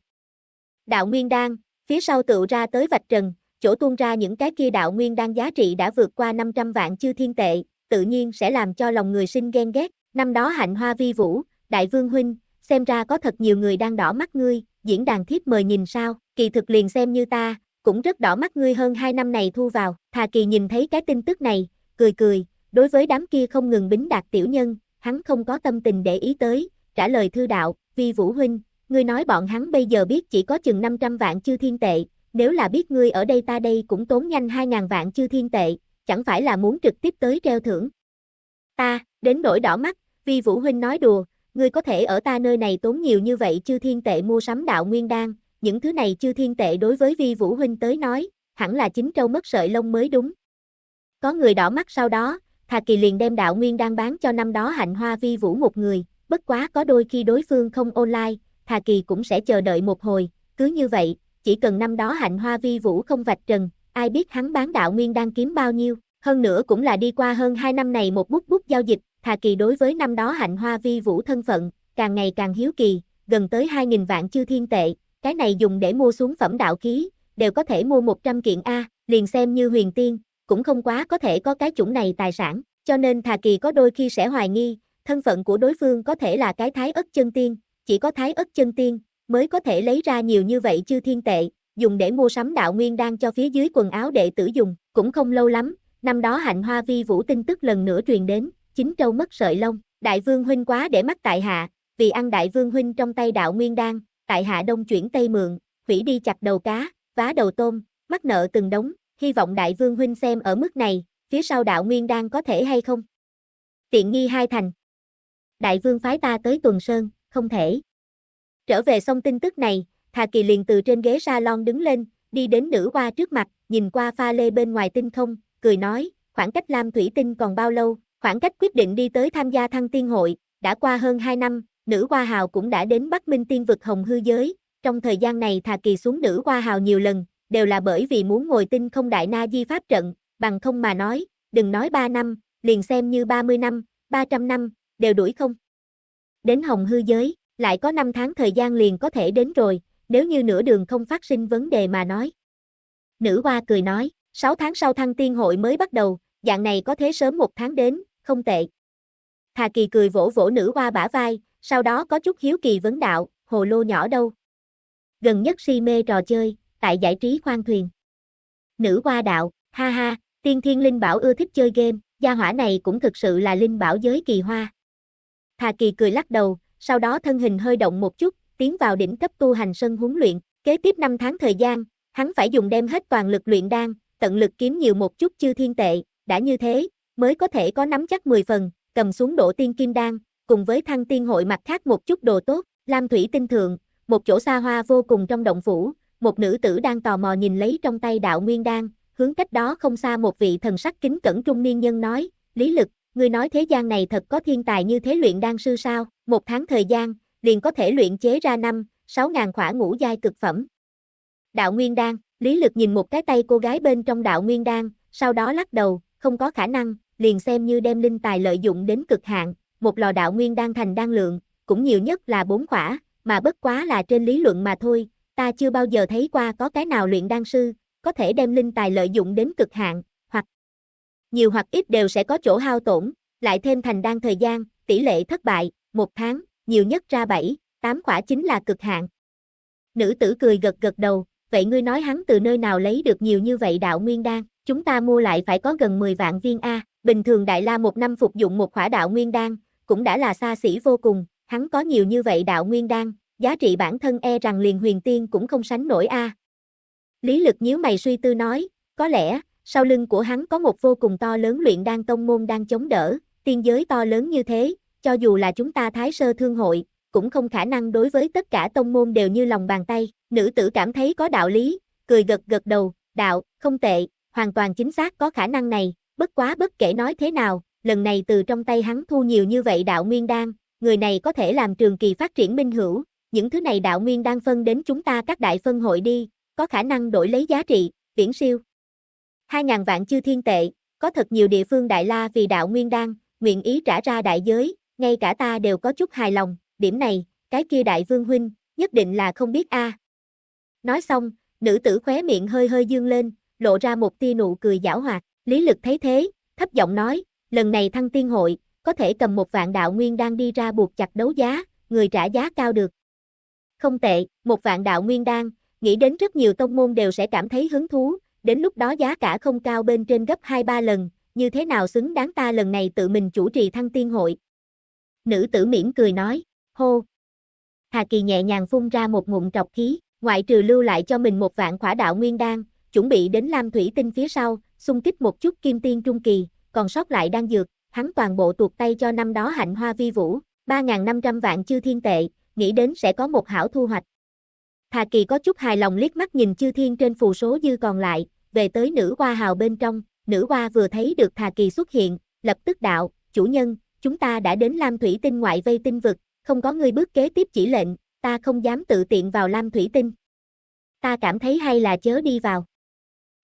Đạo nguyên đan, phía sau tựu ra tới vạch trần, chỗ tuôn ra những cái kia đạo nguyên đang giá trị đã vượt qua 500 vạn chư thiên tệ, tự nhiên sẽ làm cho lòng người sinh ghen ghét. Năm đó hạnh hoa vi vũ, đại vương huynh, xem ra có thật nhiều người đang đỏ mắt ngươi, diễn đàn thiếp mời nhìn sao, kỳ thực liền xem như ta, cũng rất đỏ mắt ngươi hơn 2 năm này thu vào, thà kỳ nhìn thấy cái tin tức này, cười cười, đối với đám kia không ngừng bính đạt tiểu nhân, hắn không có tâm tình để ý tới, trả lời thư đạo, vi vũ huynh, ngươi nói bọn hắn bây giờ biết chỉ có chừng 500 vạn chư thiên tệ, nếu là biết ngươi ở đây ta đây cũng tốn nhanh 2.000 vạn chư thiên tệ, chẳng phải là muốn trực tiếp tới treo thưởng. Ta, đến đổi đỏ mắt, vì Vũ Huynh nói đùa, ngươi có thể ở ta nơi này tốn nhiều như vậy chư thiên tệ mua sắm đạo nguyên đan, những thứ này chư thiên tệ đối với vi Vũ Huynh tới nói, hẳn là chính trâu mất sợi lông mới đúng. Có người đỏ mắt sau đó, Thà Kỳ liền đem đạo nguyên đan bán cho năm đó hạnh hoa vi vũ một người, bất quá có đôi khi đối phương không online, Thà Kỳ cũng sẽ chờ đợi một hồi, cứ như vậy, chỉ cần năm đó hạnh hoa vi vũ không vạch trần, ai biết hắn bán đạo nguyên đang kiếm bao nhiêu, hơn nữa cũng là đi qua hơn 2 năm này một bút bút giao dịch, Thà Kỳ đối với năm đó hạnh hoa vi vũ thân phận, càng ngày càng hiếu kỳ, gần tới 2.000 vạn chư thiên tệ, cái này dùng để mua xuống phẩm đạo khí, đều có thể mua 100 kiện A, liền xem như huyền tiên, cũng không quá có thể có cái chủng này tài sản, cho nên Thà Kỳ có đôi khi sẽ hoài nghi, thân phận của đối phương có thể là cái thái ất chân tiên, chỉ có thái ất chân tiên, mới có thể lấy ra nhiều như vậy chư thiên tệ, dùng để mua sắm đạo nguyên đan cho phía dưới quần áo đệ tử dùng, cũng không lâu lắm, năm đó hạnh hoa vi vũ tin tức lần nữa truyền đến, chính trâu mất sợi lông, đại vương huynh quá để mắt tại hạ, vì ăn đại vương huynh trong tay đạo nguyên đan, tại hạ đông chuyển tây mượn, hủy đi chặt đầu cá, vá đầu tôm, mắc nợ từng đống, hy vọng đại vương huynh xem ở mức này, phía sau đạo nguyên đan có thể hay không. Tiện nghi hai thành. Đại vương phái ta tới tuần sơn, không thể. Trở về xong tin tức này, Thà Kỳ liền từ trên ghế salon đứng lên, đi đến nữ hoa trước mặt, nhìn qua pha lê bên ngoài tinh không, cười nói, khoảng cách Lam Thủy Tinh còn bao lâu, khoảng cách quyết định đi tới tham gia thăng tiên hội, đã qua hơn 2 năm, nữ hoa hào cũng đã đến Bắc Minh Tiên vực Hồng Hư Giới, trong thời gian này Thà Kỳ xuống nữ hoa hào nhiều lần, đều là bởi vì muốn ngồi tinh không đại na di pháp trận, bằng không mà nói, đừng nói 3 năm, liền xem như 30 năm, 300 năm, đều đuổi không. Đến Hồng Hư Giới lại có 5 tháng thời gian liền có thể đến rồi, nếu như nửa đường không phát sinh vấn đề mà nói. Nữ hoa cười nói, 6 tháng sau thăng tiên hội mới bắt đầu, dạng này có thế sớm một tháng đến, không tệ. Thà kỳ cười vỗ vỗ nữ hoa bả vai, sau đó có chút hiếu kỳ vấn đạo, hồ lô nhỏ đâu. Gần nhất si mê trò chơi, tại giải trí khoan thuyền. Nữ hoa đạo, ha ha, tiên thiên linh bảo ưa thích chơi game, gia hỏa này cũng thực sự là linh bảo giới kỳ hoa. Thà kỳ cười lắc đầu, sau đó thân hình hơi động một chút, tiến vào đỉnh cấp tu hành sân huấn luyện, kế tiếp 5 tháng thời gian, hắn phải dùng đem hết toàn lực luyện đan, tận lực kiếm nhiều một chút chư thiên tệ, đã như thế, mới có thể có nắm chắc 10 phần, cầm xuống độ tiên kim đan, cùng với thăng tiên hội mặt khác một chút đồ tốt, Lam Thủy tinh thượng, một chỗ xa hoa vô cùng trong động phủ, một nữ tử đang tò mò nhìn lấy trong tay đạo nguyên đan, hướng cách đó không xa một vị thần sắc kính cẩn trung niên nhân nói, Lý Lực, ngươi nói thế gian này thật có thiên tài như thế luyện đan sư sao, một tháng thời gian, liền có thể luyện chế ra năm, sáu ngàn khỏa ngũ giai cực phẩm. Đạo Nguyên Đan, Lý Lực nhìn một cái tay cô gái bên trong đạo Nguyên Đan, sau đó lắc đầu, không có khả năng, liền xem như đem linh tài lợi dụng đến cực hạn, một lò đạo Nguyên Đan thành đan lượng, cũng nhiều nhất là bốn khỏa, mà bất quá là trên lý luận mà thôi, ta chưa bao giờ thấy qua có cái nào luyện đan sư, có thể đem linh tài lợi dụng đến cực hạn, nhiều hoặc ít đều sẽ có chỗ hao tổn, lại thêm thành đan thời gian, tỷ lệ thất bại, một tháng, nhiều nhất ra 7, 8 khỏa chính là cực hạn. Nữ tử cười gật gật đầu, vậy ngươi nói hắn từ nơi nào lấy được nhiều như vậy đạo nguyên đan, chúng ta mua lại phải có gần 10 vạn viên A, bình thường đại la một năm phục dụng một khỏa đạo nguyên đan, cũng đã là xa xỉ vô cùng, hắn có nhiều như vậy đạo nguyên đan, giá trị bản thân e rằng liền huyền tiên cũng không sánh nổi A. Lý lực nhíu mày suy tư nói, có lẽ, sau lưng của hắn có một vô cùng to lớn luyện đan tông môn đang chống đỡ, tiên giới to lớn như thế, cho dù là chúng ta thái sơ thương hội, cũng không khả năng đối với tất cả tông môn đều như lòng bàn tay, nữ tử cảm thấy có đạo lý, cười gật gật đầu, đạo, không tệ, hoàn toàn chính xác có khả năng này, bất quá bất kể nói thế nào, lần này từ trong tay hắn thu nhiều như vậy đạo nguyên đan, người này có thể làm trường kỳ phát triển minh hữu, những thứ này đạo nguyên đan phân đến chúng ta các đại phân hội đi, có khả năng đổi lấy giá trị, viễn siêu, 2.000 vạn chư thiên tệ, có thật nhiều địa phương Đại La vì đạo nguyên đan, nguyện ý trả ra đại giới, ngay cả ta đều có chút hài lòng, điểm này, cái kia đại vương huynh, nhất định là không biết a. À. Nói xong, nữ tử khóe miệng hơi hơi dương lên, lộ ra một tia nụ cười giảo hoạt, Lý Lực thấy thế, thấp giọng nói, lần này thăng tiên hội, có thể cầm một vạn đạo nguyên đang đi ra buộc chặt đấu giá, người trả giá cao được. Không tệ, một vạn đạo nguyên đan, nghĩ đến rất nhiều tông môn đều sẽ cảm thấy hứng thú, đến lúc đó giá cả không cao bên trên gấp 2-3 lần, như thế nào xứng đáng ta lần này tự mình chủ trì thăng tiên hội. Nữ tử miễn cười nói, hô. Hà Kỳ nhẹ nhàng phun ra một ngụm trọc khí, ngoại trừ lưu lại cho mình một vạn khỏa đạo nguyên đan, chuẩn bị đến Lam Thủy Tinh phía sau, xung kích một chút kim tiên trung kỳ, còn sót lại đang dược, hắn toàn bộ tuột tay cho năm đó hạnh hoa vi vũ, 3.500 vạn chư thiên tệ, nghĩ đến sẽ có một hảo thu hoạch. Thà Kỳ có chút hài lòng liếc mắt nhìn chư thiên trên phù số dư còn lại, về tới nữ hoa hào bên trong, nữ hoa vừa thấy được Thà Kỳ xuất hiện, lập tức đạo, chủ nhân, chúng ta đã đến Lam Thủy Tinh ngoại vây tinh vực, không có ngươi bước kế tiếp chỉ lệnh, ta không dám tự tiện vào Lam Thủy Tinh. Ta cảm thấy hay là chớ đi vào.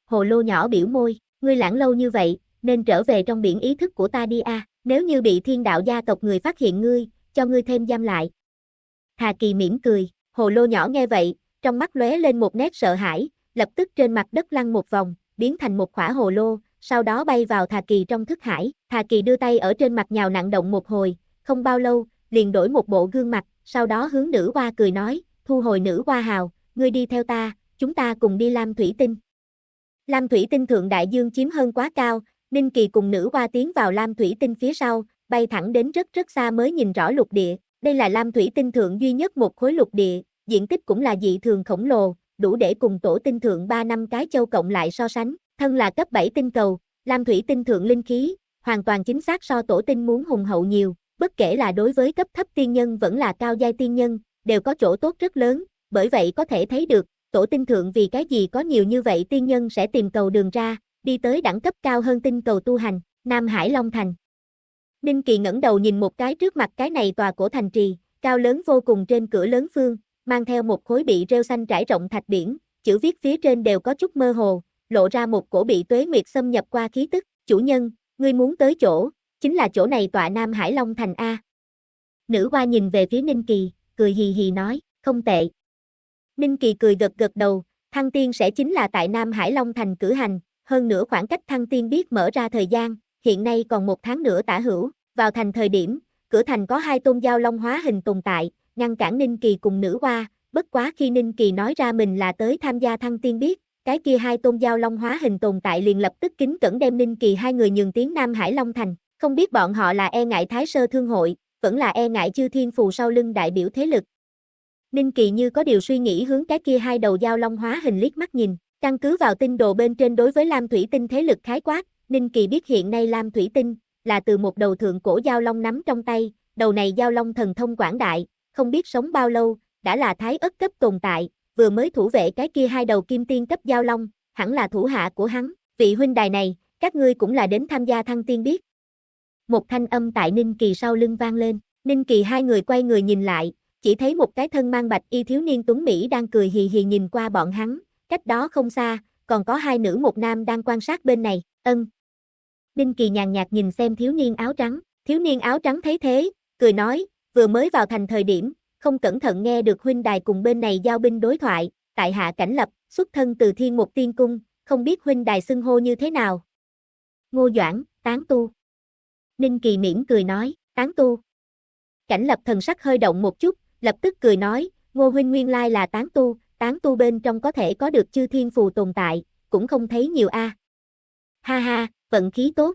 Hồ lô nhỏ biểu môi, ngươi lãng lâu như vậy, nên trở về trong biển ý thức của ta đi a. nếu như bị thiên đạo gia tộc người phát hiện ngươi, cho ngươi thêm giam lại. Thà Kỳ mỉm cười, Hồ lô nhỏ nghe vậy, trong mắt lóe lên một nét sợ hãi, lập tức trên mặt đất lăn một vòng, biến thành một khỏa hồ lô, sau đó bay vào Thà Kỳ trong thức hải. Thà Kỳ đưa tay ở trên mặt nhào nặng động một hồi, không bao lâu, liền đổi một bộ gương mặt, sau đó hướng nữ hoa cười nói, thu hồi nữ hoa hào, ngươi đi theo ta, chúng ta cùng đi Lam Thủy Tinh. Lam Thủy Tinh thượng đại dương chiếm hơn quá cao, Ninh Kỳ cùng nữ hoa tiến vào Lam Thủy Tinh phía sau, bay thẳng đến rất rất xa mới nhìn rõ lục địa. Đây là Lam Thủy Tinh thượng duy nhất một khối lục địa, diện tích cũng là dị thường khổng lồ, đủ để cùng tổ tinh thượng 3 năm cái châu cộng lại so sánh, thân là cấp 7 tinh cầu, Lam Thủy tinh thượng linh khí, hoàn toàn chính xác so tổ tinh muốn hùng hậu nhiều, bất kể là đối với cấp thấp tiên nhân vẫn là cao giai tiên nhân, đều có chỗ tốt rất lớn, bởi vậy có thể thấy được, tổ tinh thượng vì cái gì có nhiều như vậy tiên nhân sẽ tìm cầu đường ra, đi tới đẳng cấp cao hơn tinh cầu tu hành, Nam Hải Long Thành. Ninh Kỳ ngẩng đầu nhìn một cái trước mặt cái này tòa cổ thành trì, cao lớn vô cùng trên cửa lớn phương, mang theo một khối bị rêu xanh trải rộng thạch biển, chữ viết phía trên đều có chút mơ hồ, lộ ra một cổ bị tuế nguyệt xâm nhập qua khí tức, chủ nhân, ngươi muốn tới chỗ, chính là chỗ này tọa Nam Hải Long Thành A. Nữ hoa nhìn về phía Ninh Kỳ, cười hì hì nói, không tệ. Ninh Kỳ cười gật gật đầu, thăng tiên sẽ chính là tại Nam Hải Long Thành cử hành, hơn nữa khoảng cách thăng tiên biết mở ra thời gian, hiện nay còn một tháng nữa tả hữu, vào thành thời điểm, cửa thành có hai tôn giao long hóa hình tồn tại, ngăn cản Ninh Kỳ cùng nữ hoa, bất quá khi Ninh Kỳ nói ra mình là tới tham gia thăng tiên biết, cái kia hai tôn giao long hóa hình tồn tại liền lập tức kính cẩn đem Ninh Kỳ hai người nhường tiếng Nam Hải Long Thành, không biết bọn họ là e ngại Thái Sơ Thương Hội, vẫn là e ngại chư thiên phù sau lưng đại biểu thế lực. Ninh Kỳ như có điều suy nghĩ hướng cái kia hai đầu giao long hóa hình liếc mắt nhìn, căn cứ vào tinh đồ bên trên đối với Lam Thủy Tinh thế lực khái quát, Ninh Kỳ biết hiện nay Lam Thủy Tinh là từ một đầu thượng cổ giao long nắm trong tay, đầu này giao long thần thông quảng đại, không biết sống bao lâu, đã là thái ất cấp tồn tại, vừa mới thủ vệ cái kia hai đầu kim tiên cấp giao long, hẳn là thủ hạ của hắn, vị huynh đài này, các ngươi cũng là đến tham gia thăng tiên biết. Một thanh âm tại Ninh Kỳ sau lưng vang lên, Ninh Kỳ hai người quay người nhìn lại, chỉ thấy một cái thân mang bạch y thiếu niên tuấn Mỹ đang cười hì hì nhìn qua bọn hắn, cách đó không xa, còn có hai nữ một nam đang quan sát bên này, ân. Ninh Kỳ nhàn nhạt nhìn xem thiếu niên áo trắng, thiếu niên áo trắng thấy thế, cười nói, vừa mới vào thành thời điểm, không cẩn thận nghe được huynh đài cùng bên này giao binh đối thoại, tại hạ cảnh lập, xuất thân từ thiên một tiên cung, không biết huynh đài xưng hô như thế nào. Ngô Doãn, tán tu. Ninh Kỳ mỉm cười nói, tán tu. Cảnh lập thần sắc hơi động một chút, lập tức cười nói, ngô huynh nguyên lai là tán tu, tán tu bên trong có thể có được chư thiên phù tồn tại, cũng không thấy nhiều a. Ha ha, vận khí tốt.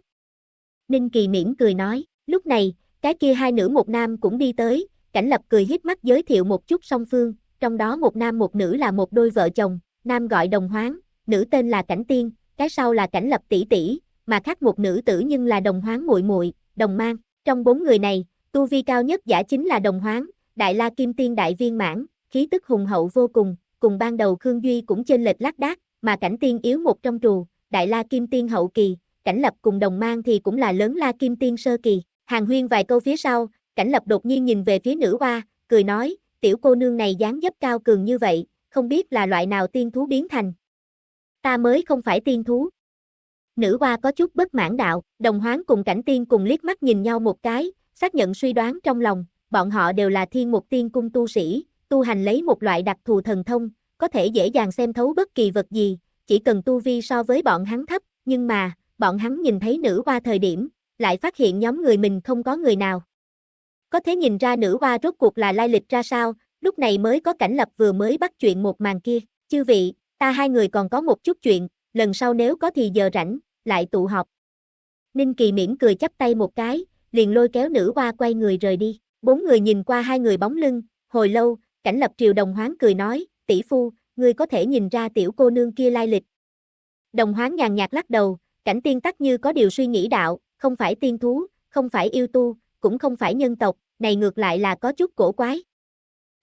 Ninh Kỳ mỉm cười nói, lúc này, cái kia hai nữ một nam cũng đi tới, Cảnh Lập cười híp mắt giới thiệu một chút song phương, trong đó một nam một nữ là một đôi vợ chồng, nam gọi Đồng Hoáng, nữ tên là Cảnh Tiên, cái sau là Cảnh Lập tỷ tỷ, mà khác một nữ tử nhưng là Đồng Hoáng muội muội, Đồng Mang. Trong bốn người này, tu vi cao nhất giả chính là Đồng Hoáng, Đại La Kim Tiên đại viên mãn, khí tức hùng hậu vô cùng, cùng ban đầu Khương Duy cũng trên lệch lác đác, mà Cảnh Tiên yếu một trong trù, Đại La Kim Tiên hậu kỳ, Cảnh Lập cùng Đồng Mang thì cũng là lớn La Kim Tiên sơ kỳ. Hàng huyên vài câu phía sau, cảnh lập đột nhiên nhìn về phía nữ hoa, cười nói, tiểu cô nương này dáng dấp cao cường như vậy, không biết là loại nào tiên thú biến thành. Ta mới không phải tiên thú. Nữ hoa có chút bất mãn đạo, đồng hoán cùng cảnh tiên cùng liếc mắt nhìn nhau một cái, xác nhận suy đoán trong lòng, bọn họ đều là thiên mục tiên cung tu sĩ, tu hành lấy một loại đặc thù thần thông, có thể dễ dàng xem thấu bất kỳ vật gì, chỉ cần tu vi so với bọn hắn thấp, nhưng mà, bọn hắn nhìn thấy nữ hoa thời điểm, lại phát hiện nhóm người mình không có người nào. Có thể nhìn ra nữ hoa rốt cuộc là lai lịch ra sao, lúc này mới có cảnh lập vừa mới bắt chuyện một màn kia, chư vị, ta hai người còn có một chút chuyện, lần sau nếu có thì giờ rảnh, lại tụ họp. Ninh Kỳ miễn cười chắp tay một cái, liền lôi kéo nữ hoa quay người rời đi, bốn người nhìn qua hai người bóng lưng, hồi lâu, cảnh lập triều đồng hoáng cười nói, tỷ phu, ngươi có thể nhìn ra tiểu cô nương kia lai lịch. Đồng hoáng nhàn nhạt lắc đầu, cảnh tiên tắc như có điều suy nghĩ đạo, không phải tiên thú, không phải yêu tu, cũng không phải nhân tộc, này ngược lại là có chút cổ quái.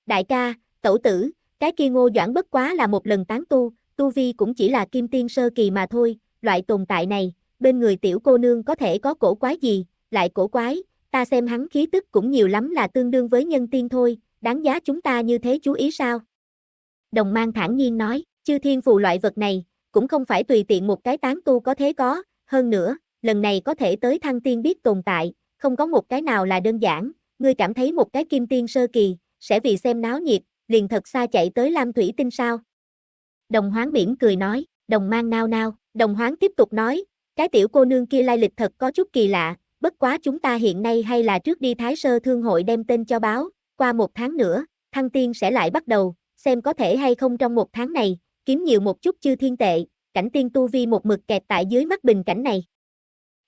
Đại ca, tẩu tử, cái kia ngô doãn bất quá là một lần tán tu, tu vi cũng chỉ là kim tiên sơ kỳ mà thôi, loại tồn tại này, bên người tiểu cô nương có thể có cổ quái gì, lại cổ quái, ta xem hắn khí tức cũng nhiều lắm là tương đương với nhân tiên thôi, đáng giá chúng ta như thế chú ý sao? Đồng mang thản nhiên nói, chư thiên phù loại vật này, cũng không phải tùy tiện một cái tán tu có thế có, hơn nữa, lần này có thể tới thăng tiên biết tồn tại, không có một cái nào là đơn giản, ngươi cảm thấy một cái kim tiên sơ kỳ, sẽ vì xem náo nhiệt, liền thật xa chạy tới Lam Thủy Tinh sao. Đồng hoáng mỉm cười nói, đồng mang nao nao, đồng hoáng tiếp tục nói, cái tiểu cô nương kia lai lịch thật có chút kỳ lạ, bất quá chúng ta hiện nay hay là trước đi Thái Sơ Thương hội đem tên cho báo, qua một tháng nữa, thăng tiên sẽ lại bắt đầu, xem có thể hay không trong một tháng này, kiếm nhiều một chút chư thiên tệ, cảnh tiên tu vi một mực kẹt tại dưới mắt bình cảnh này.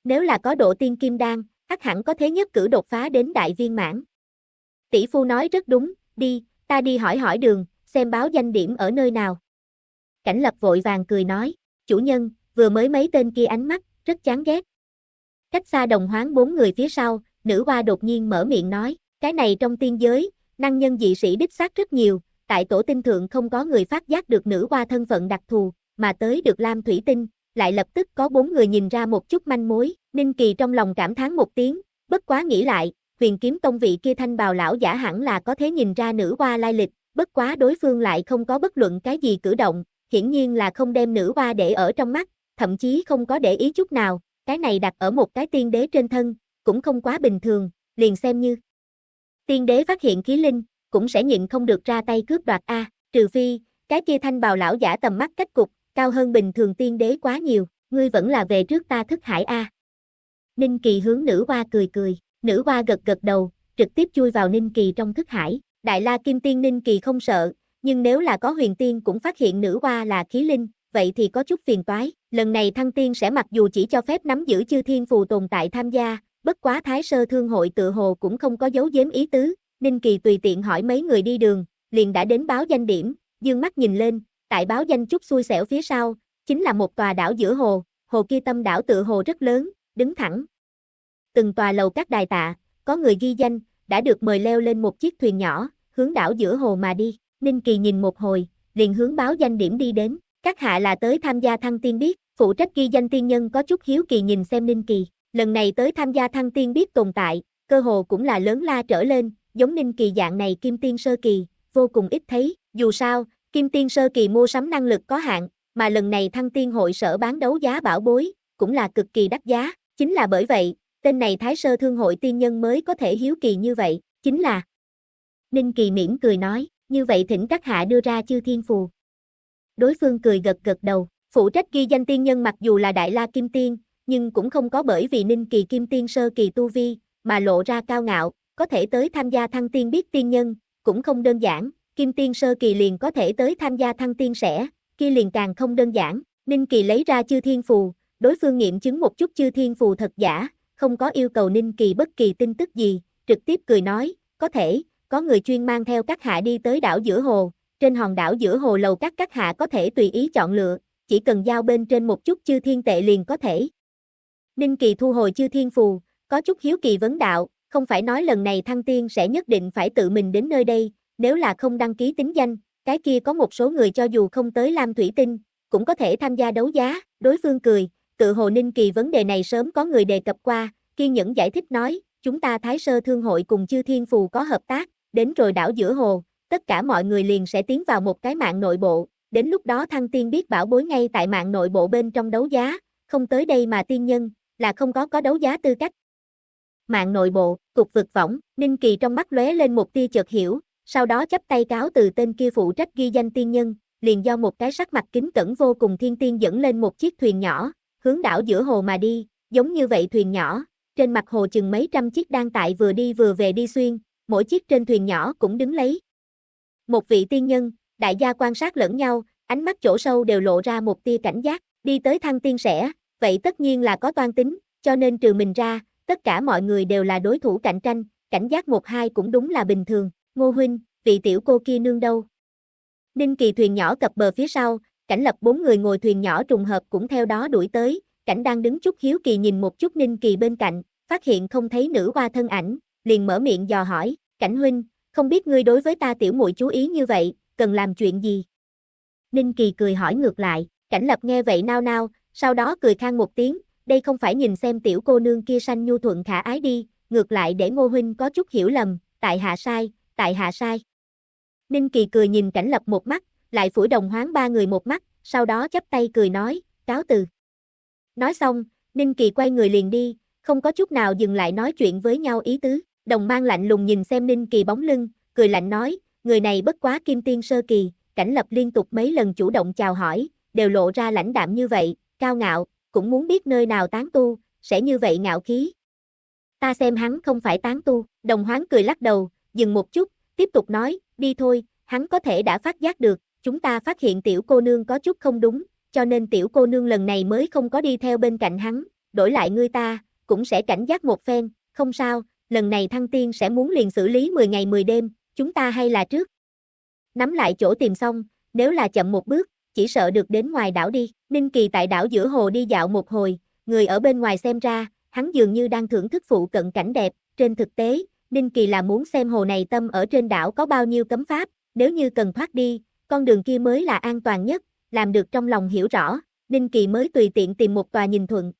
Nếu là có độ tiên kim đan, ắt hẳn có thế nhất cử đột phá đến đại viên mãn. Tỷ phu nói rất đúng, đi, ta đi hỏi hỏi đường, xem báo danh điểm ở nơi nào. Cảnh lập vội vàng cười nói, chủ nhân, vừa mới mấy tên kia ánh mắt, rất chán ghét. Cách xa đồng hoáng bốn người phía sau, nữ hoa đột nhiên mở miệng nói, cái này trong tiên giới, năng nhân dị sĩ đích xác rất nhiều, tại tổ tinh thượng không có người phát giác được nữ hoa thân phận đặc thù, mà tới được Lam Thủy Tinh, lại lập tức có bốn người nhìn ra một chút manh mối, Ninh Kỳ trong lòng cảm thán một tiếng, bất quá nghĩ lại, huyền kiếm tông vị kia thanh bào lão giả hẳn là có thể nhìn ra nữ hoa lai lịch, bất quá đối phương lại không có bất luận cái gì cử động, hiển nhiên là không đem nữ hoa để ở trong mắt, thậm chí không có để ý chút nào, cái này đặt ở một cái tiên đế trên thân, cũng không quá bình thường, liền xem như tiên đế phát hiện khí linh, cũng sẽ nhịn không được ra tay cướp đoạt a, trừ phi, cái kia thanh bào lão giả tầm mắt cách cục, cao hơn bình thường tiên đế quá nhiều, ngươi vẫn là về trước ta thức hải a. Ninh Kỳ hướng nữ hoa cười cười, nữ hoa gật gật đầu, trực tiếp chui vào Ninh Kỳ trong thức hải, Đại La Kim Tiên Ninh Kỳ không sợ, nhưng nếu là có huyền tiên cũng phát hiện nữ hoa là khí linh, vậy thì có chút phiền toái, lần này thăng tiên sẽ mặc dù chỉ cho phép nắm giữ chư thiên phù tồn tại tham gia, bất quá Thái Sơ Thương hội tự hồ cũng không có dấu giếm ý tứ, Ninh Kỳ tùy tiện hỏi mấy người đi đường, liền đã đến báo danh điểm, dương mắt nhìn lên, tại báo danh chút xui xẻo phía sau, chính là một tòa đảo giữa hồ, hồ kia tâm đảo tự hồ rất lớn, đứng thẳng. Từng tòa lầu các đài tạ, có người ghi danh, đã được mời leo lên một chiếc thuyền nhỏ, hướng đảo giữa hồ mà đi. Ninh Kỳ nhìn một hồi, liền hướng báo danh điểm đi đến, các hạ là tới tham gia thăng tiên biết, phụ trách ghi danh tiên nhân có chút hiếu kỳ nhìn xem Ninh Kỳ, lần này tới tham gia thăng tiên biết tồn tại, cơ hồ cũng là lớn la trở lên, giống Ninh Kỳ dạng này kim tiên sơ kỳ, vô cùng ít thấy, dù sao, Kim Tiên sơ kỳ mua sắm năng lực có hạn, mà lần này Thăng Tiên hội sở bán đấu giá bảo bối, cũng là cực kỳ đắt giá, chính là bởi vậy, tên này Thái Sơ Thương hội tiên nhân mới có thể hiếu kỳ như vậy, chính là Ninh Kỳ mỉm cười nói, như vậy thỉnh các hạ đưa ra chư thiên phù. Đối phương cười gật gật đầu, phụ trách ghi danh tiên nhân mặc dù là Đại La Kim Tiên, nhưng cũng không có bởi vì Ninh Kỳ Kim Tiên sơ kỳ tu vi, mà lộ ra cao ngạo, có thể tới tham gia thăng tiên biết tiên nhân, cũng không đơn giản, kim tiên sơ kỳ liền có thể tới tham gia thăng tiên sẽ, kia liền càng không đơn giản, Ninh Kỳ lấy ra chư thiên phù, đối phương nghiệm chứng một chút chư thiên phù thật giả, không có yêu cầu Ninh Kỳ bất kỳ tin tức gì, trực tiếp cười nói, có thể, có người chuyên mang theo các hạ đi tới đảo giữa hồ, trên hòn đảo giữa hồ lầu các các hạ có thể tùy ý chọn lựa, chỉ cần giao bên trên một chút chư thiên tệ liền có thể. Ninh Kỳ thu hồi chư thiên phù, có chút hiếu kỳ vấn đạo, không phải nói lần này thăng tiên sẽ nhất định phải tự mình đến nơi đây, nếu là không đăng ký tính danh, cái kia có một số người cho dù không tới Lam Thủy Tinh, cũng có thể tham gia đấu giá, đối phương cười, tự Hồ Ninh Kỳ vấn đề này sớm có người đề cập qua, kiên nhẫn giải thích nói, chúng ta Thái Sơ Thương Hội cùng Chư Thiên Phù có hợp tác, đến rồi đảo giữa hồ, tất cả mọi người liền sẽ tiến vào một cái mạng nội bộ, đến lúc đó Thăng Tiên biết bảo bối ngay tại mạng nội bộ bên trong đấu giá, không tới đây mà tiên nhân, là không có có đấu giá tư cách. Mạng nội bộ, cục vực võng, Ninh Kỳ trong mắt lóe lên một tia chợt hiểu, sau đó chấp tay cáo từ tên kia phụ trách ghi danh tiên nhân, liền do một cái sắc mặt kính cẩn vô cùng thiên tiên dẫn lên một chiếc thuyền nhỏ, hướng đảo giữa hồ mà đi, giống như vậy thuyền nhỏ, trên mặt hồ chừng mấy trăm chiếc đang tại vừa đi vừa về đi xuyên, mỗi chiếc trên thuyền nhỏ cũng đứng lấy. Một vị tiên nhân, đại gia quan sát lẫn nhau, ánh mắt chỗ sâu đều lộ ra một tia cảnh giác, đi tới thăng tiên sẽ, vậy tất nhiên là có toan tính, cho nên trừ mình ra, tất cả mọi người đều là đối thủ cạnh tranh, cảnh giác một hai cũng đúng là bình thường. Ngô Huynh, vị tiểu cô kia nương đâu? Ninh Kỳ thuyền nhỏ cập bờ phía sau, cảnh lập bốn người ngồi thuyền nhỏ trùng hợp cũng theo đó đuổi tới, cảnh đang đứng chút hiếu kỳ nhìn một chút Ninh Kỳ bên cạnh, phát hiện không thấy nữ hoa thân ảnh, liền mở miệng dò hỏi, cảnh huynh, không biết ngươi đối với ta tiểu muội chú ý như vậy, cần làm chuyện gì? Ninh Kỳ cười hỏi ngược lại, cảnh lập nghe vậy nao nao, sau đó cười khang một tiếng, đây không phải nhìn xem tiểu cô nương kia sanh nhu thuận khả ái đi, ngược lại để ngô huynh có chút hiểu lầm, tại hạ sai, tại hạ sai. Ninh Kỳ cười nhìn cảnh lập một mắt, lại phủi đồng hoáng ba người một mắt, sau đó chắp tay cười nói, cáo từ. Nói xong, Ninh Kỳ quay người liền đi, không có chút nào dừng lại nói chuyện với nhau ý tứ. Đồng mang lạnh lùng nhìn xem Ninh Kỳ bóng lưng, cười lạnh nói, người này bất quá kim tiên sơ kỳ, cảnh lập liên tục mấy lần chủ động chào hỏi, đều lộ ra lãnh đạm như vậy, cao ngạo, cũng muốn biết nơi nào tán tu, sẽ như vậy ngạo khí. Ta xem hắn không phải tán tu, đồng hoáng cười lắc đầu, dừng một chút, tiếp tục nói, đi thôi, hắn có thể đã phát giác được, chúng ta phát hiện tiểu cô nương có chút không đúng, cho nên tiểu cô nương lần này mới không có đi theo bên cạnh hắn, đổi lại ngươi ta, cũng sẽ cảnh giác một phen, không sao, lần này thăng tiên sẽ muốn liền xử lý 10 ngày 10 đêm, chúng ta hay là trước. Nắm lại chỗ tìm xong, nếu là chậm một bước, chỉ sợ được đến ngoài đảo đi, Ninh Kỳ tại đảo giữa hồ đi dạo một hồi, người ở bên ngoài xem ra, hắn dường như đang thưởng thức phụ cận cảnh đẹp, trên thực tế, Ninh Kỳ là muốn xem hồ này tâm ở trên đảo có bao nhiêu cấm pháp, nếu như cần thoát đi, con đường kia mới là an toàn nhất, làm được trong lòng hiểu rõ, Ninh Kỳ mới tùy tiện tìm một tòa nhìn thuận.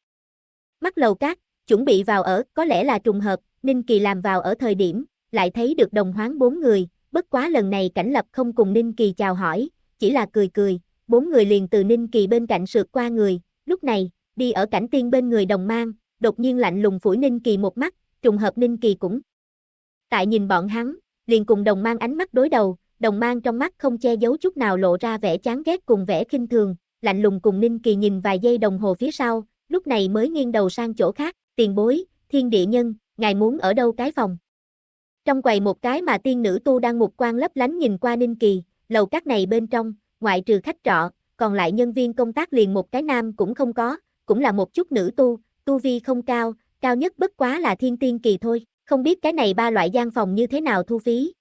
Mắt lầu cát, chuẩn bị vào ở, có lẽ là trùng hợp, Ninh Kỳ làm vào ở thời điểm, lại thấy được đồng hoáng bốn người, bất quá lần này cảnh lập không cùng Ninh Kỳ chào hỏi, chỉ là cười cười, bốn người liền từ Ninh Kỳ bên cạnh sượt qua người, lúc này, đi ở cảnh tiên bên người đồng mang, đột nhiên lạnh lùng phủi Ninh Kỳ một mắt, trùng hợp Ninh Kỳ cũng tại nhìn bọn hắn, liền cùng đồng mang ánh mắt đối đầu, đồng mang trong mắt không che giấu chút nào lộ ra vẻ chán ghét cùng vẻ khinh thường, lạnh lùng cùng Ninh Kỳ nhìn vài giây đồng hồ phía sau, lúc này mới nghiêng đầu sang chỗ khác, tiền bối, thiên địa nhân, ngài muốn ở đâu cái phòng. Trong quầy một cái mà tiên nữ tu đang một quan lấp lánh nhìn qua Ninh Kỳ, lầu các này bên trong, ngoại trừ khách trọ, còn lại nhân viên công tác liền một cái nam cũng không có, cũng là một chút nữ tu, tu vi không cao, cao nhất bất quá là thiên tiên kỳ thôi không biết cái này ba loại gian phòng như thế nào thu phí.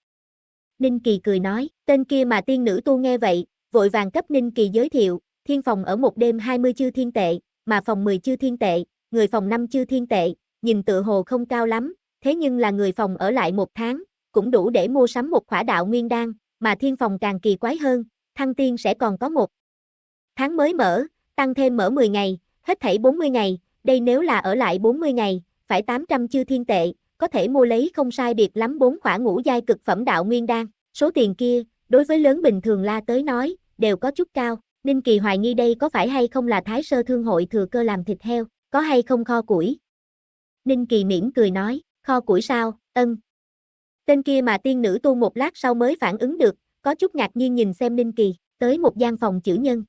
Ninh Kỳ cười nói, tên kia mà tiên nữ tu nghe vậy, vội vàng cấp Ninh Kỳ giới thiệu, thiên phòng ở một đêm 20 chư thiên tệ, mà phòng 10 chư thiên tệ, người phòng 5 chư thiên tệ, nhìn tự hồ không cao lắm, thế nhưng là người phòng ở lại một tháng, cũng đủ để mua sắm một khỏa đạo nguyên đan, mà thiên phòng càng kỳ quái hơn, thăng tiên sẽ còn có một tháng mới mở, tăng thêm mở 10 ngày, hết thảy 40 ngày, đây nếu là ở lại 40 ngày, phải 800 chư thiên tệ, có thể mua lấy không sai biệt lắm bốn khỏa ngũ giai cực phẩm đạo nguyên đan. Số tiền kia, đối với lớn bình thường la tới nói, đều có chút cao. Ninh Kỳ hoài nghi đây có phải hay không là thái sơ thương hội thừa cơ làm thịt heo, có hay không kho củi. Ninh Kỳ mỉm cười nói, kho củi sao, ân. Tên kia mà tiên nữ tu một lát sau mới phản ứng được, có chút ngạc nhiên nhìn xem Ninh Kỳ, tới một gian phòng chữ nhân.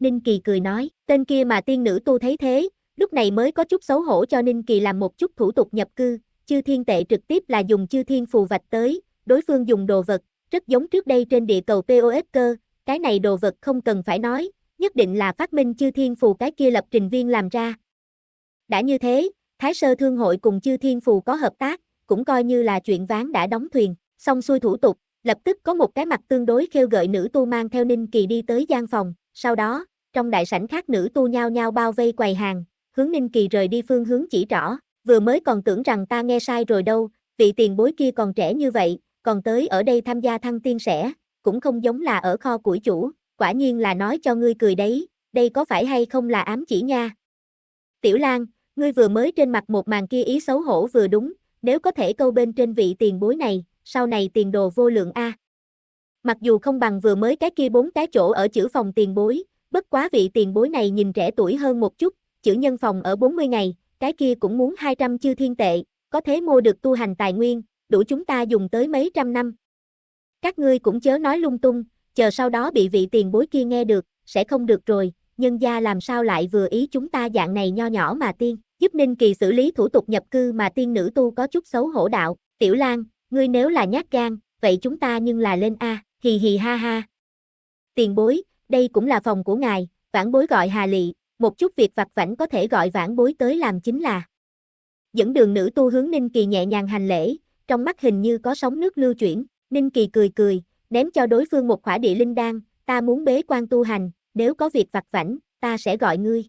Ninh Kỳ cười nói, tên kia mà tiên nữ tu thấy thế, lúc này mới có chút xấu hổ cho Ninh Kỳ làm một chút thủ tục nhập cư, chư thiên tệ trực tiếp là dùng chư thiên phù vạch tới, đối phương dùng đồ vật, rất giống trước đây trên địa cầu POS cơ, cái này đồ vật không cần phải nói, nhất định là phát minh chư thiên phù cái kia lập trình viên làm ra. Đã như thế, Thái Sơ Thương hội cùng chư thiên phù có hợp tác, cũng coi như là chuyện ván đã đóng thuyền, xong xuôi thủ tục, lập tức có một cái mặt tương đối khêu gợi nữ tu mang theo Ninh Kỳ đi tới gian phòng, sau đó, trong đại sảnh khác nữ tu nhao nhau bao vây quầy hàng, hướng Ninh Kỳ rời đi phương hướng chỉ rõ vừa mới còn tưởng rằng ta nghe sai rồi đâu, vị tiền bối kia còn trẻ như vậy, còn tới ở đây tham gia thăng tiên sẽ, cũng không giống là ở kho của chủ, quả nhiên là nói cho ngươi cười đấy, đây có phải hay không là ám chỉ nha. Tiểu Lan, ngươi vừa mới trên mặt một màn kia ý xấu hổ vừa đúng, nếu có thể câu bên trên vị tiền bối này, sau này tiền đồ vô lượng A. Mặc dù không bằng vừa mới cái kia bốn cái chỗ ở chữ phòng tiền bối, bất quá vị tiền bối này nhìn trẻ tuổi hơn một chút, chữ nhân phòng ở 40 ngày, cái kia cũng muốn 200 chư thiên tệ, có thế mua được tu hành tài nguyên, đủ chúng ta dùng tới mấy trăm năm. Các ngươi cũng chớ nói lung tung, chờ sau đó bị vị tiền bối kia nghe được, sẽ không được rồi, nhân gia làm sao lại vừa ý chúng ta dạng này nho nhỏ mà tiên, giúp Ninh Kỳ xử lý thủ tục nhập cư mà tiên nữ tu có chút xấu hổ đạo, tiểu lan, ngươi nếu là nhát gan, vậy chúng ta nhưng là lên A, hì hì ha ha. Tiền bối, đây cũng là phòng của ngài, vãn bối gọi Hà Lị, một chút việc vặt vảnh có thể gọi vãn bối tới làm chính là dẫn đường nữ tu hướng Ninh Kỳ nhẹ nhàng hành lễ, trong mắt hình như có sóng nước lưu chuyển, Ninh Kỳ cười cười, ném cho đối phương một khỏa địa linh đan, ta muốn bế quan tu hành, nếu có việc vặt vảnh, ta sẽ gọi ngươi.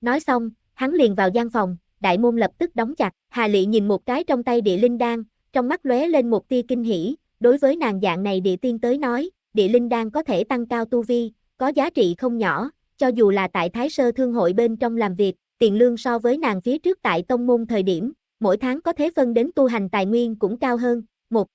Nói xong, hắn liền vào gian phòng, đại môn lập tức đóng chặt, Hà Lệ nhìn một cái trong tay địa linh đan, trong mắt lóe lên một tia kinh hỉ, đối với nàng dạng này địa tiên tới nói, địa linh đan có thể tăng cao tu vi, có giá trị không nhỏ, cho dù là tại Thái Sơ Thương hội bên trong làm việc, tiền lương so với nàng phía trước tại tông môn thời điểm, mỗi tháng có thế phân đến tu hành tài nguyên cũng cao hơn, một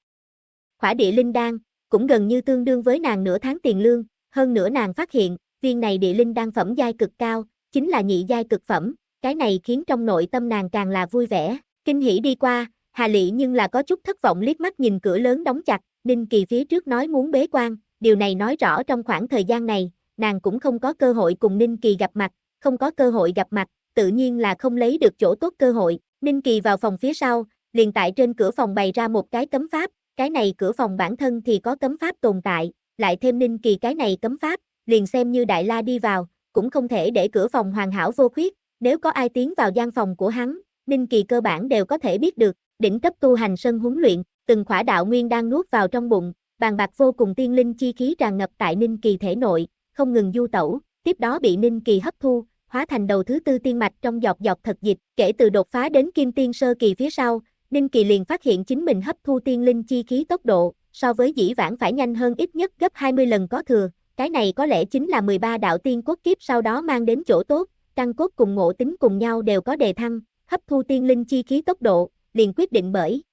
khỏa địa linh đan, cũng gần như tương đương với nàng nửa tháng tiền lương, hơn nữa nàng phát hiện, viên này địa linh đan phẩm giai cực cao, chính là nhị giai cực phẩm, cái này khiến trong nội tâm nàng càng là vui vẻ, kinh hỉ đi qua, Hà lệ nhưng là có chút thất vọng liếc mắt nhìn cửa lớn đóng chặt, Ninh Kỳ phía trước nói muốn bế quan, điều này nói rõ trong khoảng thời gian này, nàng cũng không có cơ hội cùng Ninh Kỳ gặp mặt, không có cơ hội gặp mặt, tự nhiên là không lấy được chỗ tốt cơ hội. Ninh Kỳ vào phòng phía sau, liền tại trên cửa phòng bày ra một cái cấm pháp, cái này cửa phòng bản thân thì có cấm pháp tồn tại, lại thêm Ninh Kỳ cái này cấm pháp, liền xem như Đại La đi vào, cũng không thể để cửa phòng hoàn hảo vô khuyết, nếu có ai tiến vào gian phòng của hắn, Ninh Kỳ cơ bản đều có thể biết được, đỉnh cấp tu hành sân huấn luyện, từng khỏa đạo nguyên đang nuốt vào trong bụng, bàn bạc vô cùng tiên linh chi khí tràn ngập tại Ninh Kỳ thể nội, không ngừng du tẩu, tiếp đó bị Ninh Kỳ hấp thu, hóa thành đầu thứ tư tiên mạch trong dọc dọc thật dịch, kể từ đột phá đến kim tiên sơ kỳ phía sau, Ninh Kỳ liền phát hiện chính mình hấp thu tiên linh chi khí tốc độ, so với dĩ vãng phải nhanh hơn ít nhất gấp 20 lần có thừa, cái này có lẽ chính là 13 đạo tiên cốt kiếp sau đó mang đến chỗ tốt, căn cốt cùng ngộ tính cùng nhau đều có đề thăng, hấp thu tiên linh chi khí tốc độ, liền quyết định bởi.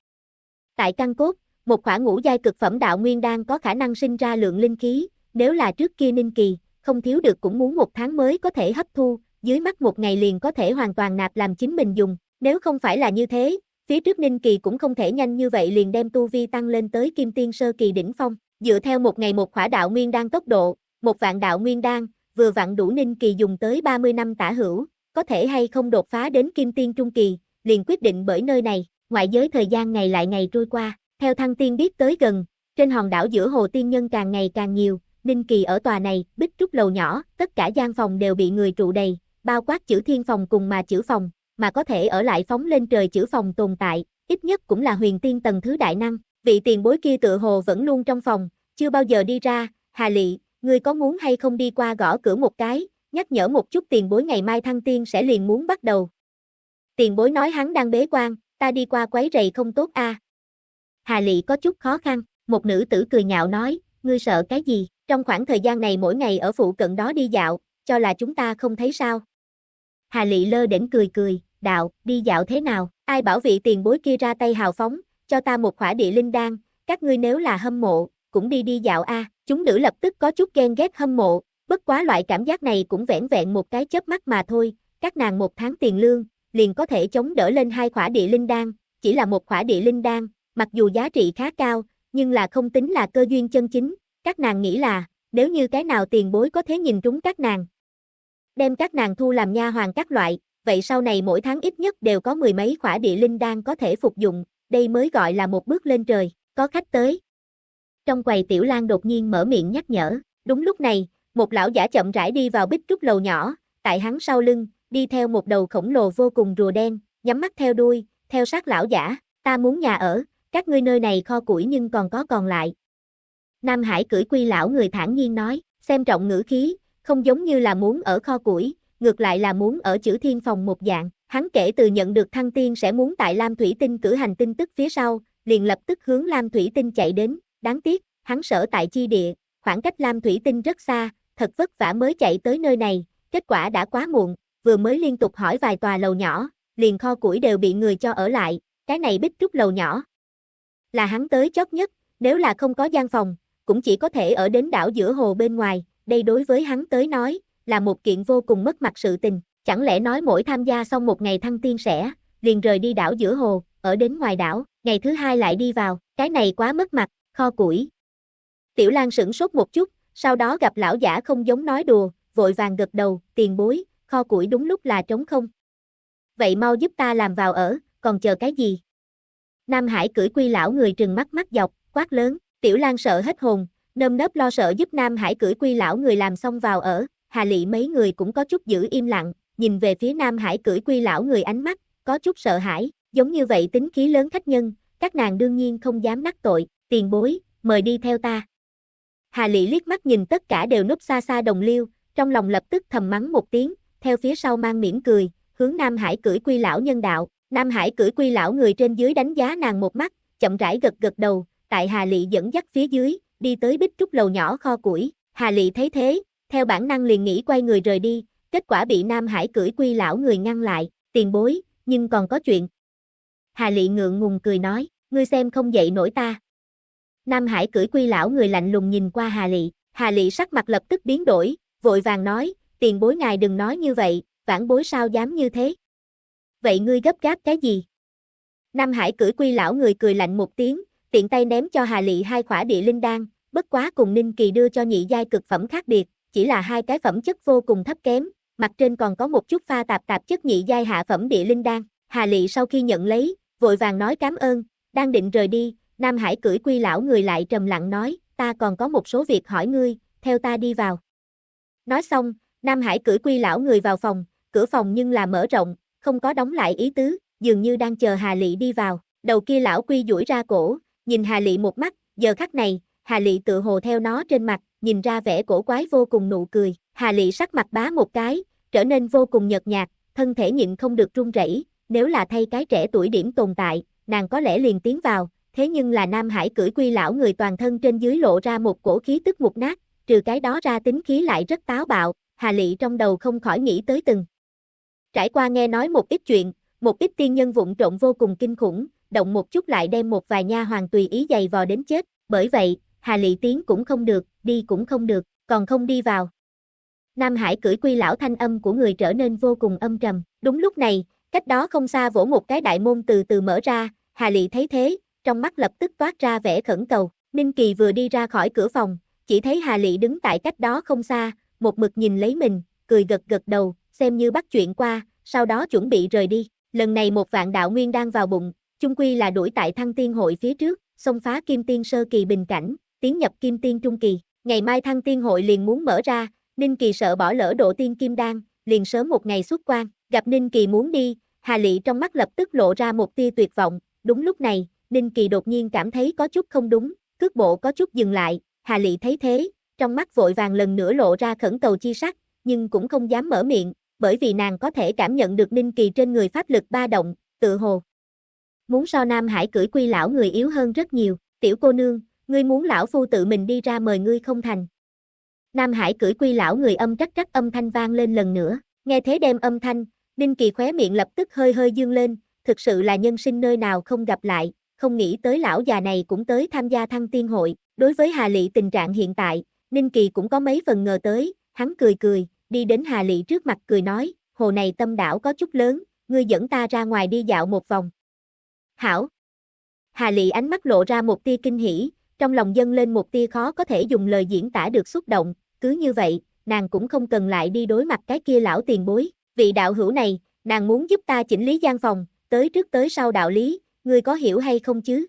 Tại căn cốt, một khỏa ngũ giai cực phẩm đạo nguyên đan có khả năng sinh ra lượng linh khí, nếu là trước kia Ninh Kỳ, không thiếu được cũng muốn một tháng mới có thể hấp thu, dưới mắt một ngày liền có thể hoàn toàn nạp làm chính mình dùng, nếu không phải là như thế, phía trước Ninh Kỳ cũng không thể nhanh như vậy liền đem tu vi tăng lên tới Kim Tiên Sơ Kỳ đỉnh phong, dựa theo một ngày một khỏa đạo nguyên đan tốc độ, một vạn đạo nguyên đan, vừa vặn đủ Ninh Kỳ dùng tới 30 năm tả hữu, có thể hay không đột phá đến Kim Tiên Trung Kỳ, liền quyết định bởi nơi này, ngoại giới thời gian ngày lại ngày trôi qua, theo thăng tiên biết tới gần, trên hòn đảo giữa hồ tiên nhân càng ngày càng nhiều, Ninh Kỳ ở tòa này, bích trúc lầu nhỏ, tất cả gian phòng đều bị người trụ đầy, bao quát chữ thiên phòng cùng mà chữ phòng, mà có thể ở lại phóng lên trời chữ phòng tồn tại, ít nhất cũng là huyền tiên tầng thứ đại năng. Vị tiền bối kia tự hồ vẫn luôn trong phòng, chưa bao giờ đi ra, Hà Lị, ngươi có muốn hay không đi qua gõ cửa một cái, nhắc nhở một chút tiền bối ngày mai thăng tiên sẽ liền muốn bắt đầu. Tiền bối nói hắn đang bế quan, ta đi qua quấy rầy không tốt a. À. Hà Lị có chút khó khăn, một nữ tử cười nhạo nói, ngươi sợ cái gì, trong khoảng thời gian này mỗi ngày ở phụ cận đó đi dạo, cho là chúng ta không thấy sao. Hà Lị lơ đỉnh cười cười, đạo, đi dạo thế nào, ai bảo vị tiền bối kia ra tay hào phóng, cho ta một khỏa địa linh đan, các ngươi nếu là hâm mộ, cũng đi đi dạo a. chúng nữ lập tức có chút ghen ghét hâm mộ, bất quá loại cảm giác này cũng vẻn vẹn một cái chớp mắt mà thôi, các nàng một tháng tiền lương, liền có thể chống đỡ lên hai khỏa địa linh đan, chỉ là một khỏa địa linh đan, mặc dù giá trị khá cao, nhưng là không tính là cơ duyên chân chính, các nàng nghĩ là, nếu như cái nào tiền bối có thế nhìn trúng các nàng, đem các nàng thu làm nha hoàng các loại, vậy sau này mỗi tháng ít nhất đều có mười mấy khỏa địa linh đang có thể phục dụng, đây mới gọi là một bước lên trời, có khách tới. Trong quầy Tiểu Lan đột nhiên mở miệng nhắc nhở, đúng lúc này, một lão giả chậm rãi đi vào bích trúc lầu nhỏ, tại hắn sau lưng, đi theo một đầu khổng lồ vô cùng rùa đen, nhắm mắt theo đuôi, theo sát lão giả, ta muốn nhà ở, các ngươi nơi này kho củi nhưng còn có còn lại. Nam Hải cưỡi quy lão người thản nhiên nói, xem trọng ngữ khí, không giống như là muốn ở kho củi, ngược lại là muốn ở chữ thiên phòng một dạng. Hắn kể từ nhận được thăng tiên sẽ muốn tại Lam Thủy Tinh cử hành tin tức phía sau, liền lập tức hướng Lam Thủy Tinh chạy đến, đáng tiếc, hắn sở tại chi địa, khoảng cách Lam Thủy Tinh rất xa, thật vất vả mới chạy tới nơi này, kết quả đã quá muộn, vừa mới liên tục hỏi vài tòa lầu nhỏ, liền kho củi đều bị người cho ở lại, cái này bích trúc lầu nhỏ, là hắn tới chót nhất, nếu là không có gian phòng, cũng chỉ có thể ở đến đảo giữa hồ bên ngoài, đây đối với hắn tới nói, là một kiện vô cùng mất mặt sự tình, chẳng lẽ nói mỗi tham gia xong một ngày thăng tiên sẽ, liền rời đi đảo giữa hồ, ở đến ngoài đảo, ngày thứ hai lại đi vào, cái này quá mất mặt, kho củi. Tiểu Lan sửng sốt một chút, sau đó gặp lão giả không giống nói đùa, vội vàng gật đầu, tiền bối, kho củi đúng lúc là trống không. Vậy mau giúp ta làm vào ở, còn chờ cái gì? Nam Hải cưỡi quy lão người trừng mắt mắt dọc, quát lớn, tiểu lan sợ hết hồn, nơm nớp lo sợ giúp Nam Hải cưỡi quy lão người làm xong vào ở, Hà Lị mấy người cũng có chút giữ im lặng, nhìn về phía Nam Hải cưỡi quy lão người ánh mắt, có chút sợ hãi, giống như vậy tính khí lớn khách nhân, các nàng đương nhiên không dám đắc tội, tiền bối, mời đi theo ta. Hà Lị liếc mắt nhìn tất cả đều núp xa xa đồng liêu, trong lòng lập tức thầm mắng một tiếng, theo phía sau mang mỉm cười, hướng Nam Hải cưỡi quy lão nhân đạo, Nam Hải cưỡi quy lão người trên dưới đánh giá nàng một mắt, chậm rãi gật gật đầu, tại Hà Lị dẫn dắt phía dưới, đi tới bích trúc lầu nhỏ kho củi, Hà Lị thấy thế, theo bản năng liền nghĩ quay người rời đi, kết quả bị Nam Hải cưỡi quy lão người ngăn lại, tiền bối, nhưng còn có chuyện. Hà Lị ngượng ngùng cười nói, ngươi xem không dậy nổi ta. Nam Hải cưỡi quy lão người lạnh lùng nhìn qua Hà Lị, Hà Lị sắc mặt lập tức biến đổi, vội vàng nói, tiền bối ngài đừng nói như vậy, vãn bối sao dám như thế vậy ngươi gấp gáp cái gì? Nam Hải cưỡi quy lão người cười lạnh một tiếng, tiện tay ném cho Hà Lị hai khỏa địa linh đan, bất quá cùng Ninh Kỳ đưa cho nhị giai cực phẩm khác biệt, chỉ là hai cái phẩm chất vô cùng thấp kém, mặt trên còn có một chút pha tạp tạp chất nhị giai hạ phẩm địa linh đan. Hà Lị sau khi nhận lấy, vội vàng nói cảm ơn, đang định rời đi, Nam Hải cưỡi quy lão người lại trầm lặng nói, ta còn có một số việc hỏi ngươi, theo ta đi vào. Nói xong, Nam Hải cưỡi quy lão người vào phòng, cửa phòng nhưng là mở rộng, không có đóng lại ý tứ, dường như đang chờ Hà Lệ đi vào. Đầu kia lão quy duỗi ra cổ, nhìn Hà Lệ một mắt, giờ khắc này, Hà Lệ tự hồ theo nó trên mặt, nhìn ra vẻ cổ quái vô cùng nụ cười. Hà Lệ sắc mặt bá một cái, trở nên vô cùng nhợt nhạt, thân thể nhịn không được run rẩy, nếu là thay cái trẻ tuổi điểm tồn tại, nàng có lẽ liền tiến vào, thế nhưng là Nam Hải cưỡi quy lão người toàn thân trên dưới lộ ra một cổ khí tức mục nát, trừ cái đó ra tính khí lại rất táo bạo, Hà Lệ trong đầu không khỏi nghĩ tới từng trải qua nghe nói một ít chuyện, một ít tiên nhân vụn trộn vô cùng kinh khủng, động một chút lại đem một vài nha hoàng tùy ý giày vò đến chết, bởi vậy, Hà Lị Tiến cũng không được, đi cũng không được, còn không đi vào. Nam Hải cưỡi quy lão thanh âm của người trở nên vô cùng âm trầm, đúng lúc này, cách đó không xa vỗ một cái đại môn từ từ mở ra, Hà Lị thấy thế, trong mắt lập tức toát ra vẻ khẩn cầu, Ninh Kỳ vừa đi ra khỏi cửa phòng, chỉ thấy Hà Lị đứng tại cách đó không xa, một mực nhìn lấy mình, cười gật gật đầu, xem như bắt chuyện qua, sau đó chuẩn bị rời đi. Lần này một vạn đạo nguyên đang vào bụng, chung quy là đuổi tại Thăng Tiên hội phía trước, xông phá Kim Tiên sơ kỳ bình cảnh, tiến nhập Kim Tiên trung kỳ. Ngày mai Thăng Tiên hội liền muốn mở ra, Ninh Kỳ sợ bỏ lỡ độ tiên kim đan, liền sớm một ngày xuất quan, gặp Ninh Kỳ muốn đi, Hà Lệ trong mắt lập tức lộ ra một tia tuyệt vọng, đúng lúc này, Ninh Kỳ đột nhiên cảm thấy có chút không đúng, cước bộ có chút dừng lại, Hà Lệ thấy thế, trong mắt vội vàng lần nữa lộ ra khẩn cầu chi sắc, nhưng cũng không dám mở miệng, bởi vì nàng có thể cảm nhận được Ninh Kỳ trên người pháp lực ba động, tự hồ. Muốn so Nam Hải cưỡi quy lão người yếu hơn rất nhiều, tiểu cô nương, ngươi muốn lão phu tự mình đi ra mời ngươi không thành. Nam Hải cưỡi quy lão người âm trắc trắc âm thanh vang lên lần nữa, nghe thế đem âm thanh, Ninh Kỳ khóe miệng lập tức hơi hơi dương lên, thực sự là nhân sinh nơi nào không gặp lại, không nghĩ tới lão già này cũng tới tham gia thăng tiên hội, đối với Hà Lị tình trạng hiện tại, Ninh Kỳ cũng có mấy phần ngờ tới, hắn cười cười, đi đến Hà Lị trước mặt cười nói, hồ này tâm đảo có chút lớn, ngươi dẫn ta ra ngoài đi dạo một vòng. Hảo. Hà Lị ánh mắt lộ ra một tia kinh hỉ, trong lòng dâng lên một tia khó có thể dùng lời diễn tả được xúc động, cứ như vậy, nàng cũng không cần lại đi đối mặt cái kia lão tiền bối, vị đạo hữu này, nàng muốn giúp ta chỉnh lý gian phòng, tới trước tới sau đạo lý, ngươi có hiểu hay không chứ?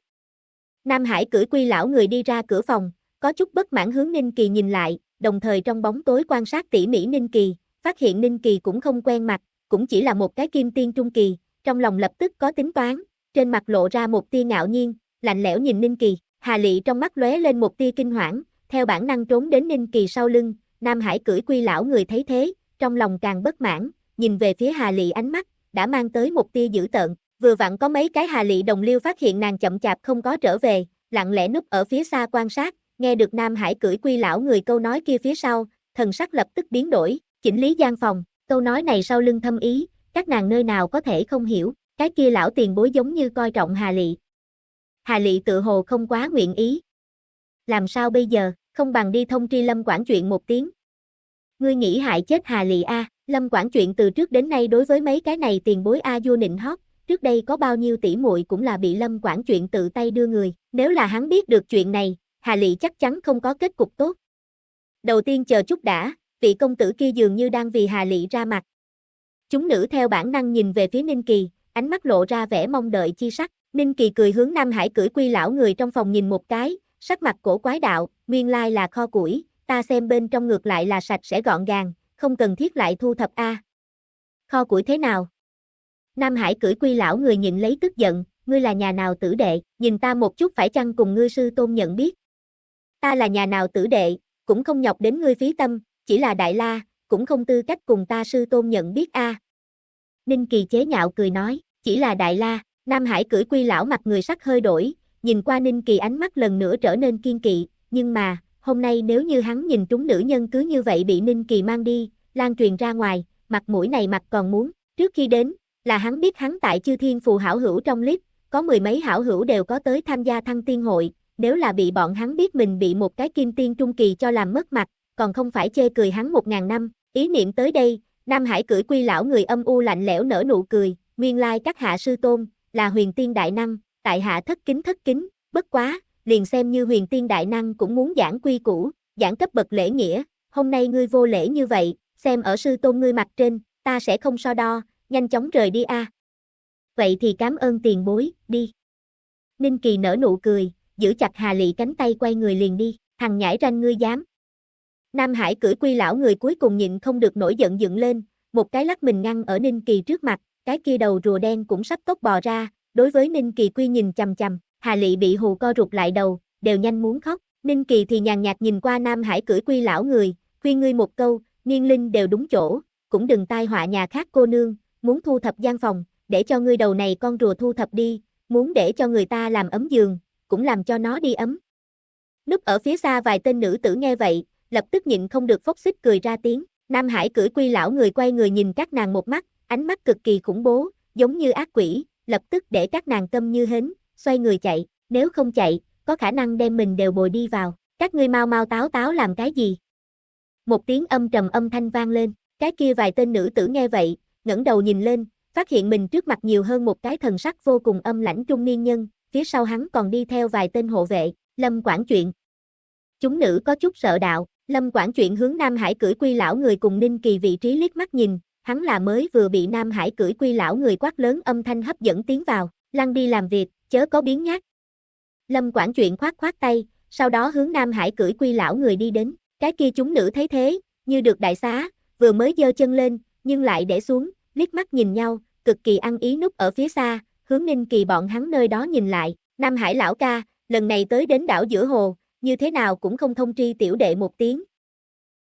Nam Hải cử quy lão người đi ra cửa phòng, có chút bất mãn hướng Ninh Kỳ nhìn lại, đồng thời trong bóng tối quan sát tỉ mỉ Ninh Kỳ, phát hiện Ninh Kỳ cũng không quen mặt, cũng chỉ là một cái kim tiên trung kỳ, trong lòng lập tức có tính toán, trên mặt lộ ra một tia ngạo nhiên, lạnh lẽo nhìn Ninh Kỳ, Hà Lệ trong mắt lóe lên một tia kinh hoảng, theo bản năng trốn đến Ninh Kỳ sau lưng, Nam Hải cưỡi quy lão người thấy thế, trong lòng càng bất mãn, nhìn về phía Hà Lệ ánh mắt, đã mang tới một tia dữ tợn, vừa vặn có mấy cái Hà Lệ đồng liêu phát hiện nàng chậm chạp không có trở về, lặng lẽ núp ở phía xa quan sát, nghe được Nam Hải cưỡi quy lão người câu nói kia phía sau, thần sắc lập tức biến đổi, chỉnh lý gian phòng, câu nói này sau lưng thâm ý, các nàng nơi nào có thể không hiểu, cái kia lão tiền bối giống như coi trọng Hà Lị. Hà Lị tự hồ không quá nguyện ý. Làm sao bây giờ, không bằng đi thông tri lâm quản chuyện một tiếng. Ngươi nghĩ hại chết Hà Lị A, lâm quản chuyện từ trước đến nay đối với mấy cái này tiền bối A vua nịnh hót, trước đây có bao nhiêu tỷ muội cũng là bị lâm quản chuyện tự tay đưa người, nếu là hắn biết được chuyện này, Hà Lệ chắc chắn không có kết cục tốt. Đầu tiên chờ chút đã, vị công tử kia dường như đang vì Hà Lệ ra mặt. Chúng nữ theo bản năng nhìn về phía Ninh Kỳ, ánh mắt lộ ra vẻ mong đợi chi sắc. Ninh Kỳ cười hướng Nam Hải cưỡi quy lão người trong phòng nhìn một cái, sắc mặt cổ quái đạo, nguyên lai là kho củi, ta xem bên trong ngược lại là sạch sẽ gọn gàng, không cần thiết lại thu thập a. Kho củi thế nào? Nam Hải cưỡi quy lão người nhìn lấy tức giận, ngươi là nhà nào tử đệ, nhìn ta một chút phải chăng cùng ngươi sư tôn nhận biết, ta là nhà nào tử đệ, cũng không nhọc đến ngươi phí tâm, chỉ là đại la, cũng không tư cách cùng ta sư tôn nhận biết a. Ninh Kỳ chế nhạo cười nói, chỉ là đại la, Nam Hải cưỡi quy lão mặt người sắc hơi đổi, nhìn qua Ninh Kỳ ánh mắt lần nữa trở nên kiên kỵ, nhưng mà, hôm nay nếu như hắn nhìn trúng nữ nhân cứ như vậy bị Ninh Kỳ mang đi, lan truyền ra ngoài, mặt mũi này mặt còn muốn, trước khi đến, là hắn biết hắn tại chư thiên phù hảo hữu trong clip có mười mấy hảo hữu đều có tới tham gia thăng tiên hội, nếu là bị bọn hắn biết mình bị một cái kim tiên trung kỳ cho làm mất mặt, còn không phải chê cười hắn một ngàn năm, ý niệm tới đây, Nam Hải cưỡi quy lão người âm u lạnh lẽo nở nụ cười, nguyên lai các hạ sư tôn, là huyền tiên đại năng, tại hạ thất kính thất kính, bất quá, liền xem như huyền tiên đại năng cũng muốn giảng quy cũ, giảng cấp bậc lễ nghĩa, hôm nay ngươi vô lễ như vậy, xem ở sư tôn ngươi mặt trên, ta sẽ không so đo, nhanh chóng rời đi a. À. Vậy thì cảm ơn tiền bối, đi. Ninh Kỳ nở nụ cười, giữ chặt Hà Lệ cánh tay quay người liền đi, thằng nhãi ranh ngươi dám. Nam Hải cưỡi quy lão người cuối cùng nhịn không được nổi giận dựng lên, một cái lắc mình ngăn ở Ninh Kỳ trước mặt, cái kia đầu rùa đen cũng sắp tốt bò ra, đối với Ninh Kỳ quy nhìn chầm chầm, Hà Lệ bị hù co rụt lại đầu, đều nhanh muốn khóc, Ninh Kỳ thì nhàn nhạt nhìn qua Nam Hải cưỡi quy lão người, khuyên ngươi một câu, niên linh đều đúng chỗ, cũng đừng tai họa nhà khác cô nương, muốn thu thập gian phòng, để cho ngươi đầu này con rùa thu thập đi, muốn để cho người ta làm ấm giường, cũng làm cho nó đi ấm. Núp ở phía xa vài tên nữ tử nghe vậy, lập tức nhịn không được phốc xích cười ra tiếng, Nam Hải cưỡi quy lão người quay người nhìn các nàng một mắt, ánh mắt cực kỳ khủng bố, giống như ác quỷ, lập tức để các nàng tâm như hến, xoay người chạy, nếu không chạy, có khả năng đem mình đều bồi đi vào, các ngươi mau mau táo táo làm cái gì? Một tiếng âm trầm âm thanh vang lên, cái kia vài tên nữ tử nghe vậy, ngẩng đầu nhìn lên, phát hiện mình trước mặt nhiều hơn một cái thần sắc vô cùng âm lãnh trung niên nhân, phía sau hắn còn đi theo vài tên hộ vệ, Lâm Quảng Chuyện. Chúng nữ có chút sợ đạo, Lâm Quảng Chuyện hướng Nam Hải cưỡi quy lão người cùng Ninh Kỳ vị trí liếc mắt nhìn, hắn là mới vừa bị Nam Hải cưỡi quy lão người quát lớn âm thanh hấp dẫn tiến vào, lăn đi làm việc, chớ có biến nhát. Lâm Quảng Chuyện khoát khoát tay, sau đó hướng Nam Hải cưỡi quy lão người đi đến, cái kia chúng nữ thấy thế, như được đại xá, vừa mới giơ chân lên, nhưng lại để xuống, liếc mắt nhìn nhau, cực kỳ ăn ý núp ở phía xa, hướng ninh kỳ bọn hắn nơi đó nhìn lại, Nam Hải lão ca, lần này tới đến đảo giữa hồ, như thế nào cũng không thông tri tiểu đệ một tiếng.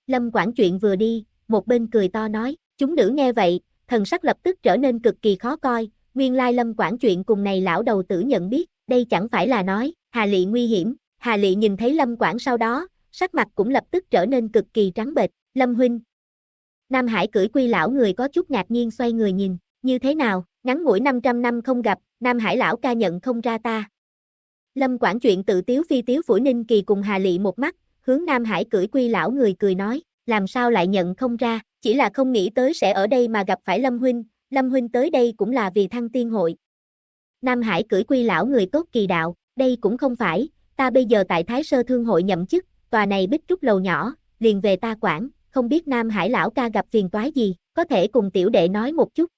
Lâm quản chuyện vừa đi, một bên cười to nói, chúng nữ nghe vậy, thần sắc lập tức trở nên cực kỳ khó coi, nguyên lai lâm quản chuyện cùng này lão đầu tử nhận biết, đây chẳng phải là nói, Hà lệ nguy hiểm, Hà lệ nhìn thấy lâm quản sau đó, sắc mặt cũng lập tức trở nên cực kỳ trắng bệch, lâm huynh. Nam Hải cưỡi quy lão người có chút ngạc nhiên xoay người nhìn, như thế nào, ngắn ngủi 500 năm không gặp, Nam Hải lão ca nhận không ra ta. Lâm quản chuyện tự tiếu phi tiếu phủ Ninh Kỳ cùng Hà Lị một mắt, hướng Nam Hải cưỡi quy lão người cười nói, làm sao lại nhận không ra, chỉ là không nghĩ tới sẽ ở đây mà gặp phải Lâm Huynh, Lâm Huynh tới đây cũng là vì thăng tiên hội. Nam Hải cưỡi quy lão người tốt kỳ đạo, đây cũng không phải, ta bây giờ tại Thái Sơ Thương hội nhậm chức, tòa này bích trúc lầu nhỏ, liền về ta quản, không biết Nam Hải lão ca gặp phiền toái gì, có thể cùng tiểu đệ nói một chút.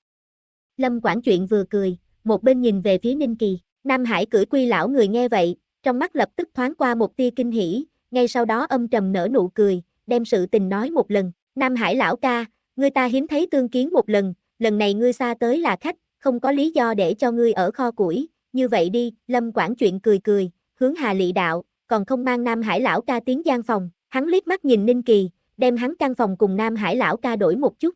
Lâm Quảng Chuyện vừa cười, một bên nhìn về phía Ninh Kỳ, Nam Hải cưỡi quy lão người nghe vậy, trong mắt lập tức thoáng qua một tia kinh hỉ, ngay sau đó âm trầm nở nụ cười, đem sự tình nói một lần, Nam Hải lão ca, người ta hiếm thấy tương kiến một lần, lần này ngươi xa tới là khách, không có lý do để cho ngươi ở kho củi, như vậy đi, Lâm Quảng Chuyện cười cười, hướng Hà Lị đạo, còn không mang Nam Hải lão ca tiến gian phòng, hắn liếc mắt nhìn Ninh Kỳ, đem hắn căn phòng cùng Nam Hải lão ca đổi một chút,